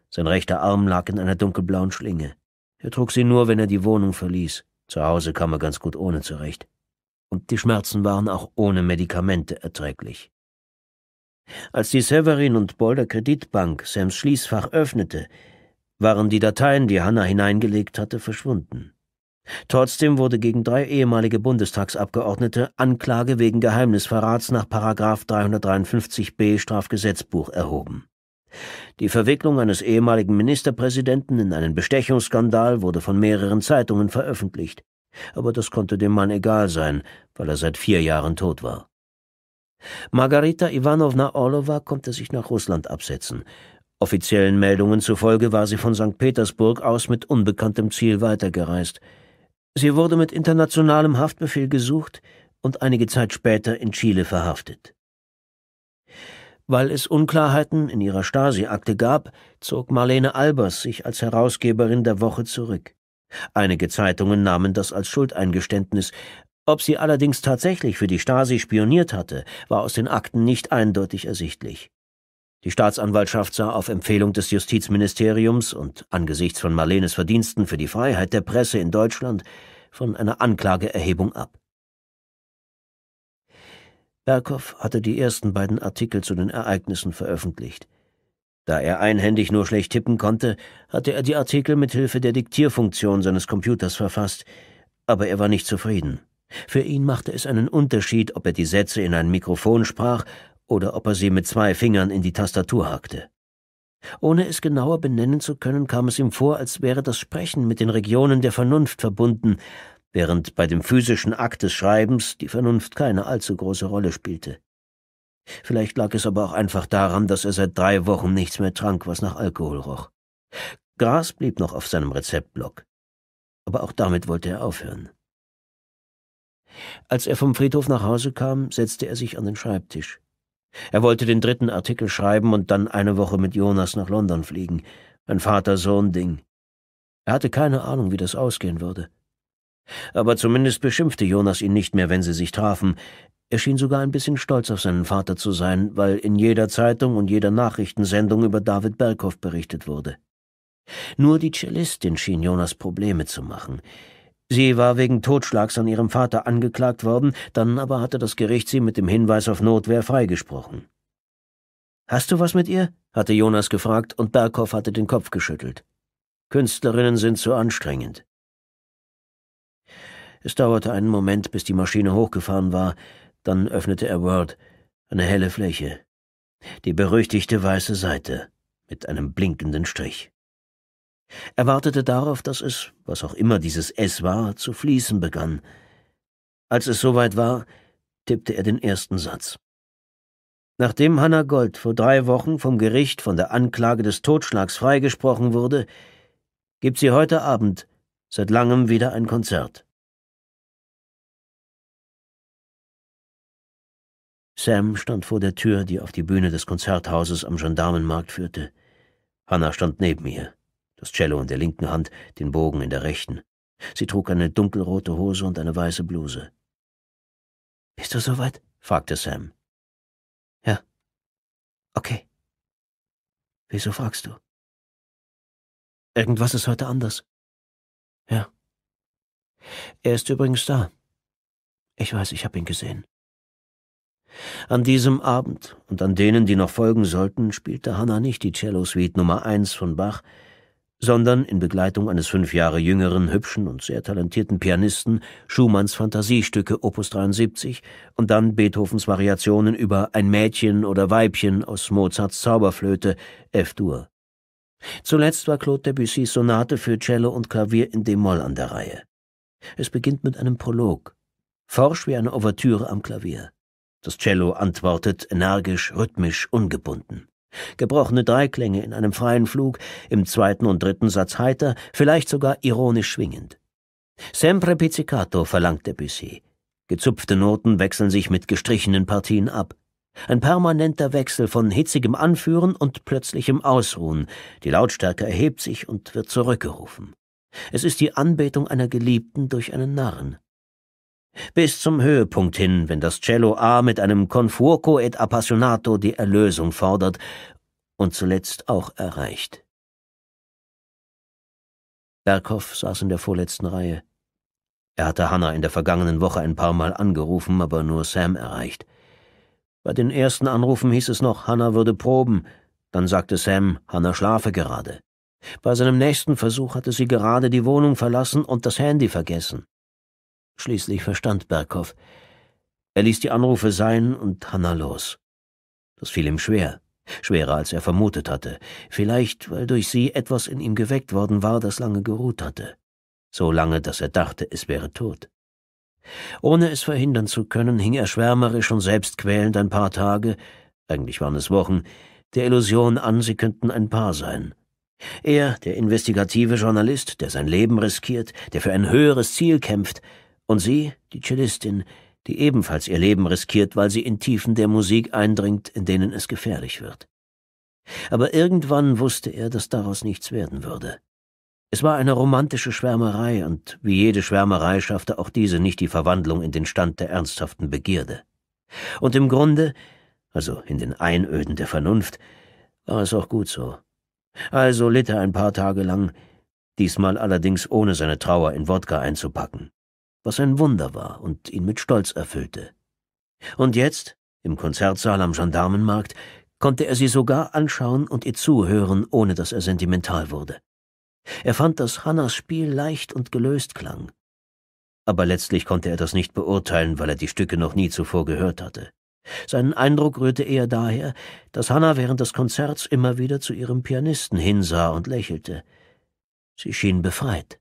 Sein rechter Arm lag in einer dunkelblauen Schlinge. Er trug sie nur, wenn er die Wohnung verließ. Zu Hause kam er ganz gut ohne zurecht. Und die Schmerzen waren auch ohne Medikamente erträglich. Als die Severin und Boulder Kreditbank Sams Schließfach öffnete, waren die Dateien, die Hannah hineingelegt hatte, verschwunden. Trotzdem wurde gegen drei ehemalige Bundestagsabgeordnete Anklage wegen Geheimnisverrats nach 353b Strafgesetzbuch erhoben. Die Verwicklung eines ehemaligen Ministerpräsidenten in einen Bestechungsskandal wurde von mehreren Zeitungen veröffentlicht, aber das konnte dem Mann egal sein, weil er seit vier Jahren tot war. Margarita Iwanowna Orlova konnte sich nach Russland absetzen. Offiziellen Meldungen zufolge war sie von St. Petersburg aus mit unbekanntem Ziel weitergereist. Sie wurde mit internationalem Haftbefehl gesucht und einige Zeit später in Chile verhaftet. Weil es Unklarheiten in ihrer Stasi-Akte gab, zog Marlene Albers sich als Herausgeberin der Woche zurück. Einige Zeitungen nahmen das als Schuldeingeständnis, ob sie allerdings tatsächlich für die Stasi spioniert hatte, war aus den Akten nicht eindeutig ersichtlich. Die Staatsanwaltschaft sah auf Empfehlung des Justizministeriums und angesichts von Marlenes Verdiensten für die Freiheit der Presse in Deutschland von einer Anklageerhebung ab. Berghoff hatte die ersten beiden Artikel zu den Ereignissen veröffentlicht. Da er einhändig nur schlecht tippen konnte, hatte er die Artikel mit Hilfe der Diktierfunktion seines Computers verfasst, aber er war nicht zufrieden. Für ihn machte es einen Unterschied, ob er die Sätze in ein Mikrofon sprach oder ob er sie mit zwei Fingern in die Tastatur hackte. Ohne es genauer benennen zu können, kam es ihm vor, als wäre das Sprechen mit den Regionen der Vernunft verbunden, während bei dem physischen Akt des Schreibens die Vernunft keine allzu große Rolle spielte. Vielleicht lag es aber auch einfach daran, dass er seit drei Wochen nichts mehr trank, was nach Alkohol roch. Gras blieb noch auf seinem Rezeptblock. Aber auch damit wollte er aufhören. Als er vom Friedhof nach Hause kam, setzte er sich an den Schreibtisch. Er wollte den dritten Artikel schreiben und dann eine Woche mit Jonas nach London fliegen. Ein Vater-Sohn-Ding. Er hatte keine Ahnung, wie das ausgehen würde. Aber zumindest beschimpfte Jonas ihn nicht mehr, wenn sie sich trafen. Er schien sogar ein bisschen stolz auf seinen Vater zu sein, weil in jeder Zeitung und jeder Nachrichtensendung über David Berghoff berichtet wurde. Nur die Cellistin schien Jonas Probleme zu machen. Sie war wegen Totschlags an ihrem Vater angeklagt worden, dann aber hatte das Gericht sie mit dem Hinweis auf Notwehr freigesprochen. Hast du was mit ihr? hatte Jonas gefragt, und Berghoff hatte den Kopf geschüttelt. Künstlerinnen sind zu anstrengend. Es dauerte einen Moment, bis die Maschine hochgefahren war, dann öffnete er Word, eine helle Fläche. Die berüchtigte weiße Seite mit einem blinkenden Strich. Er wartete darauf, dass es, was auch immer dieses S war, zu fließen begann. Als es soweit war, tippte er den ersten Satz. Nachdem Hannah Gold vor drei Wochen vom Gericht von der Anklage des Totschlags freigesprochen wurde, gibt sie heute Abend seit langem wieder ein Konzert. Sam stand vor der Tür, die auf die Bühne des Konzerthauses am Gendarmenmarkt führte. Hannah stand neben ihr das Cello in der linken Hand, den Bogen in der rechten. Sie trug eine dunkelrote Hose und eine weiße Bluse. Bist du soweit? fragte Sam. Ja. Okay. Wieso fragst du? Irgendwas ist heute anders. Ja. Er ist übrigens da. Ich weiß, ich habe ihn gesehen. An diesem Abend und an denen, die noch folgen sollten, spielte Hannah nicht die Cello-Suite Nummer eins von Bach, sondern in Begleitung eines fünf Jahre jüngeren, hübschen und sehr talentierten Pianisten Schumanns Fantasiestücke Opus 73 und dann Beethovens Variationen über Ein Mädchen oder Weibchen aus Mozarts Zauberflöte F-Dur. Zuletzt war Claude Debussys Sonate für Cello und Klavier in D-Moll an der Reihe. Es beginnt mit einem Prolog, forsch wie eine Ouvertüre am Klavier. Das Cello antwortet energisch, rhythmisch, ungebunden. Gebrochene Dreiklänge in einem freien Flug, im zweiten und dritten Satz heiter, vielleicht sogar ironisch schwingend. Sempre pizzicato verlangt der Bussy. Gezupfte Noten wechseln sich mit gestrichenen Partien ab. Ein permanenter Wechsel von hitzigem Anführen und plötzlichem Ausruhen. Die Lautstärke erhebt sich und wird zurückgerufen. Es ist die Anbetung einer Geliebten durch einen Narren bis zum Höhepunkt hin, wenn das Cello A mit einem Confuoco et Appassionato die Erlösung fordert und zuletzt auch erreicht. Berghoff saß in der vorletzten Reihe. Er hatte Hannah in der vergangenen Woche ein paar Mal angerufen, aber nur Sam erreicht. Bei den ersten Anrufen hieß es noch, Hannah würde proben, dann sagte Sam, Hannah schlafe gerade. Bei seinem nächsten Versuch hatte sie gerade die Wohnung verlassen und das Handy vergessen. Schließlich verstand Berghoff. Er ließ die Anrufe sein und Hanna los. Das fiel ihm schwer, schwerer als er vermutet hatte, vielleicht weil durch sie etwas in ihm geweckt worden war, das lange geruht hatte, so lange, dass er dachte, es wäre tot. Ohne es verhindern zu können, hing er schwärmerisch und selbstquälend ein paar Tage, eigentlich waren es Wochen, der Illusion an, sie könnten ein Paar sein. Er, der investigative Journalist, der sein Leben riskiert, der für ein höheres Ziel kämpft, und sie, die Cellistin, die ebenfalls ihr Leben riskiert, weil sie in Tiefen der Musik eindringt, in denen es gefährlich wird. Aber irgendwann wusste er, dass daraus nichts werden würde. Es war eine romantische Schwärmerei, und wie jede Schwärmerei schaffte auch diese nicht die Verwandlung in den Stand der ernsthaften Begierde. Und im Grunde, also in den Einöden der Vernunft, war es auch gut so. Also litt er ein paar Tage lang, diesmal allerdings ohne seine Trauer in Wodka einzupacken was ein Wunder war und ihn mit Stolz erfüllte. Und jetzt, im Konzertsaal am Gendarmenmarkt, konnte er sie sogar anschauen und ihr zuhören, ohne dass er sentimental wurde. Er fand, dass Hannas Spiel leicht und gelöst klang. Aber letztlich konnte er das nicht beurteilen, weil er die Stücke noch nie zuvor gehört hatte. Seinen Eindruck rührte eher daher, dass Hanna während des Konzerts immer wieder zu ihrem Pianisten hinsah und lächelte. Sie schien befreit.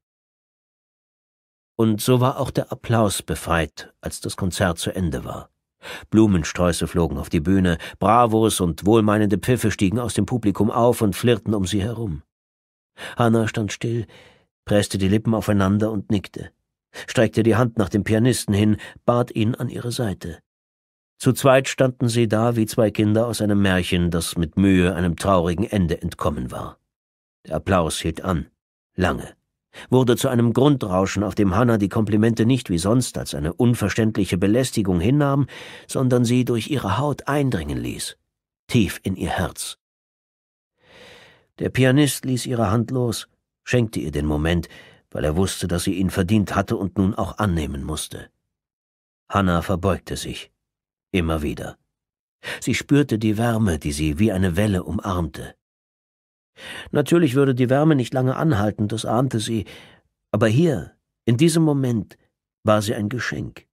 Und so war auch der Applaus befreit, als das Konzert zu Ende war. Blumensträuße flogen auf die Bühne, Bravos und wohlmeinende Pfiffe stiegen aus dem Publikum auf und flirrten um sie herum. Hanna stand still, presste die Lippen aufeinander und nickte, streckte die Hand nach dem Pianisten hin, bat ihn an ihre Seite. Zu zweit standen sie da wie zwei Kinder aus einem Märchen, das mit Mühe einem traurigen Ende entkommen war. Der Applaus hielt an, lange wurde zu einem Grundrauschen, auf dem Hanna die Komplimente nicht wie sonst als eine unverständliche Belästigung hinnahm, sondern sie durch ihre Haut eindringen ließ, tief in ihr Herz. Der Pianist ließ ihre Hand los, schenkte ihr den Moment, weil er wusste, dass sie ihn verdient hatte und nun auch annehmen musste. Hanna verbeugte sich, immer wieder. Sie spürte die Wärme, die sie wie eine Welle umarmte. Natürlich würde die Wärme nicht lange anhalten, das ahnte sie, aber hier, in diesem Moment, war sie ein Geschenk.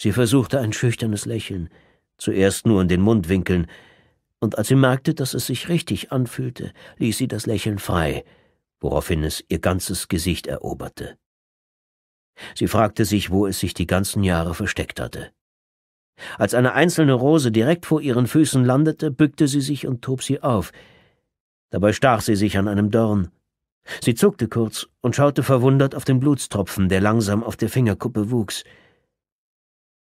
Sie versuchte ein schüchternes Lächeln, zuerst nur in den Mundwinkeln, und als sie merkte, dass es sich richtig anfühlte, ließ sie das Lächeln frei, woraufhin es ihr ganzes Gesicht eroberte. Sie fragte sich, wo es sich die ganzen Jahre versteckt hatte. Als eine einzelne Rose direkt vor ihren Füßen landete, bückte sie sich und hob sie auf, Dabei stach sie sich an einem Dorn. Sie zuckte kurz und schaute verwundert auf den Blutstropfen, der langsam auf der Fingerkuppe wuchs.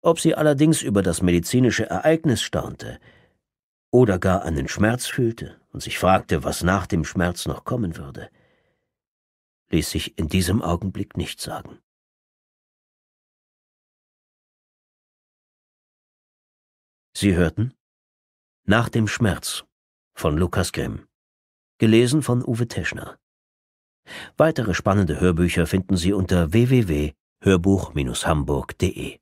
Ob sie allerdings über das medizinische Ereignis staunte oder gar einen Schmerz fühlte und sich fragte, was nach dem Schmerz noch kommen würde, ließ sich in diesem Augenblick nicht sagen. Sie hörten Nach dem Schmerz von Lukas Grimm. Gelesen von Uwe Teschner. Weitere spannende Hörbücher finden Sie unter www.hörbuch-hamburg.de.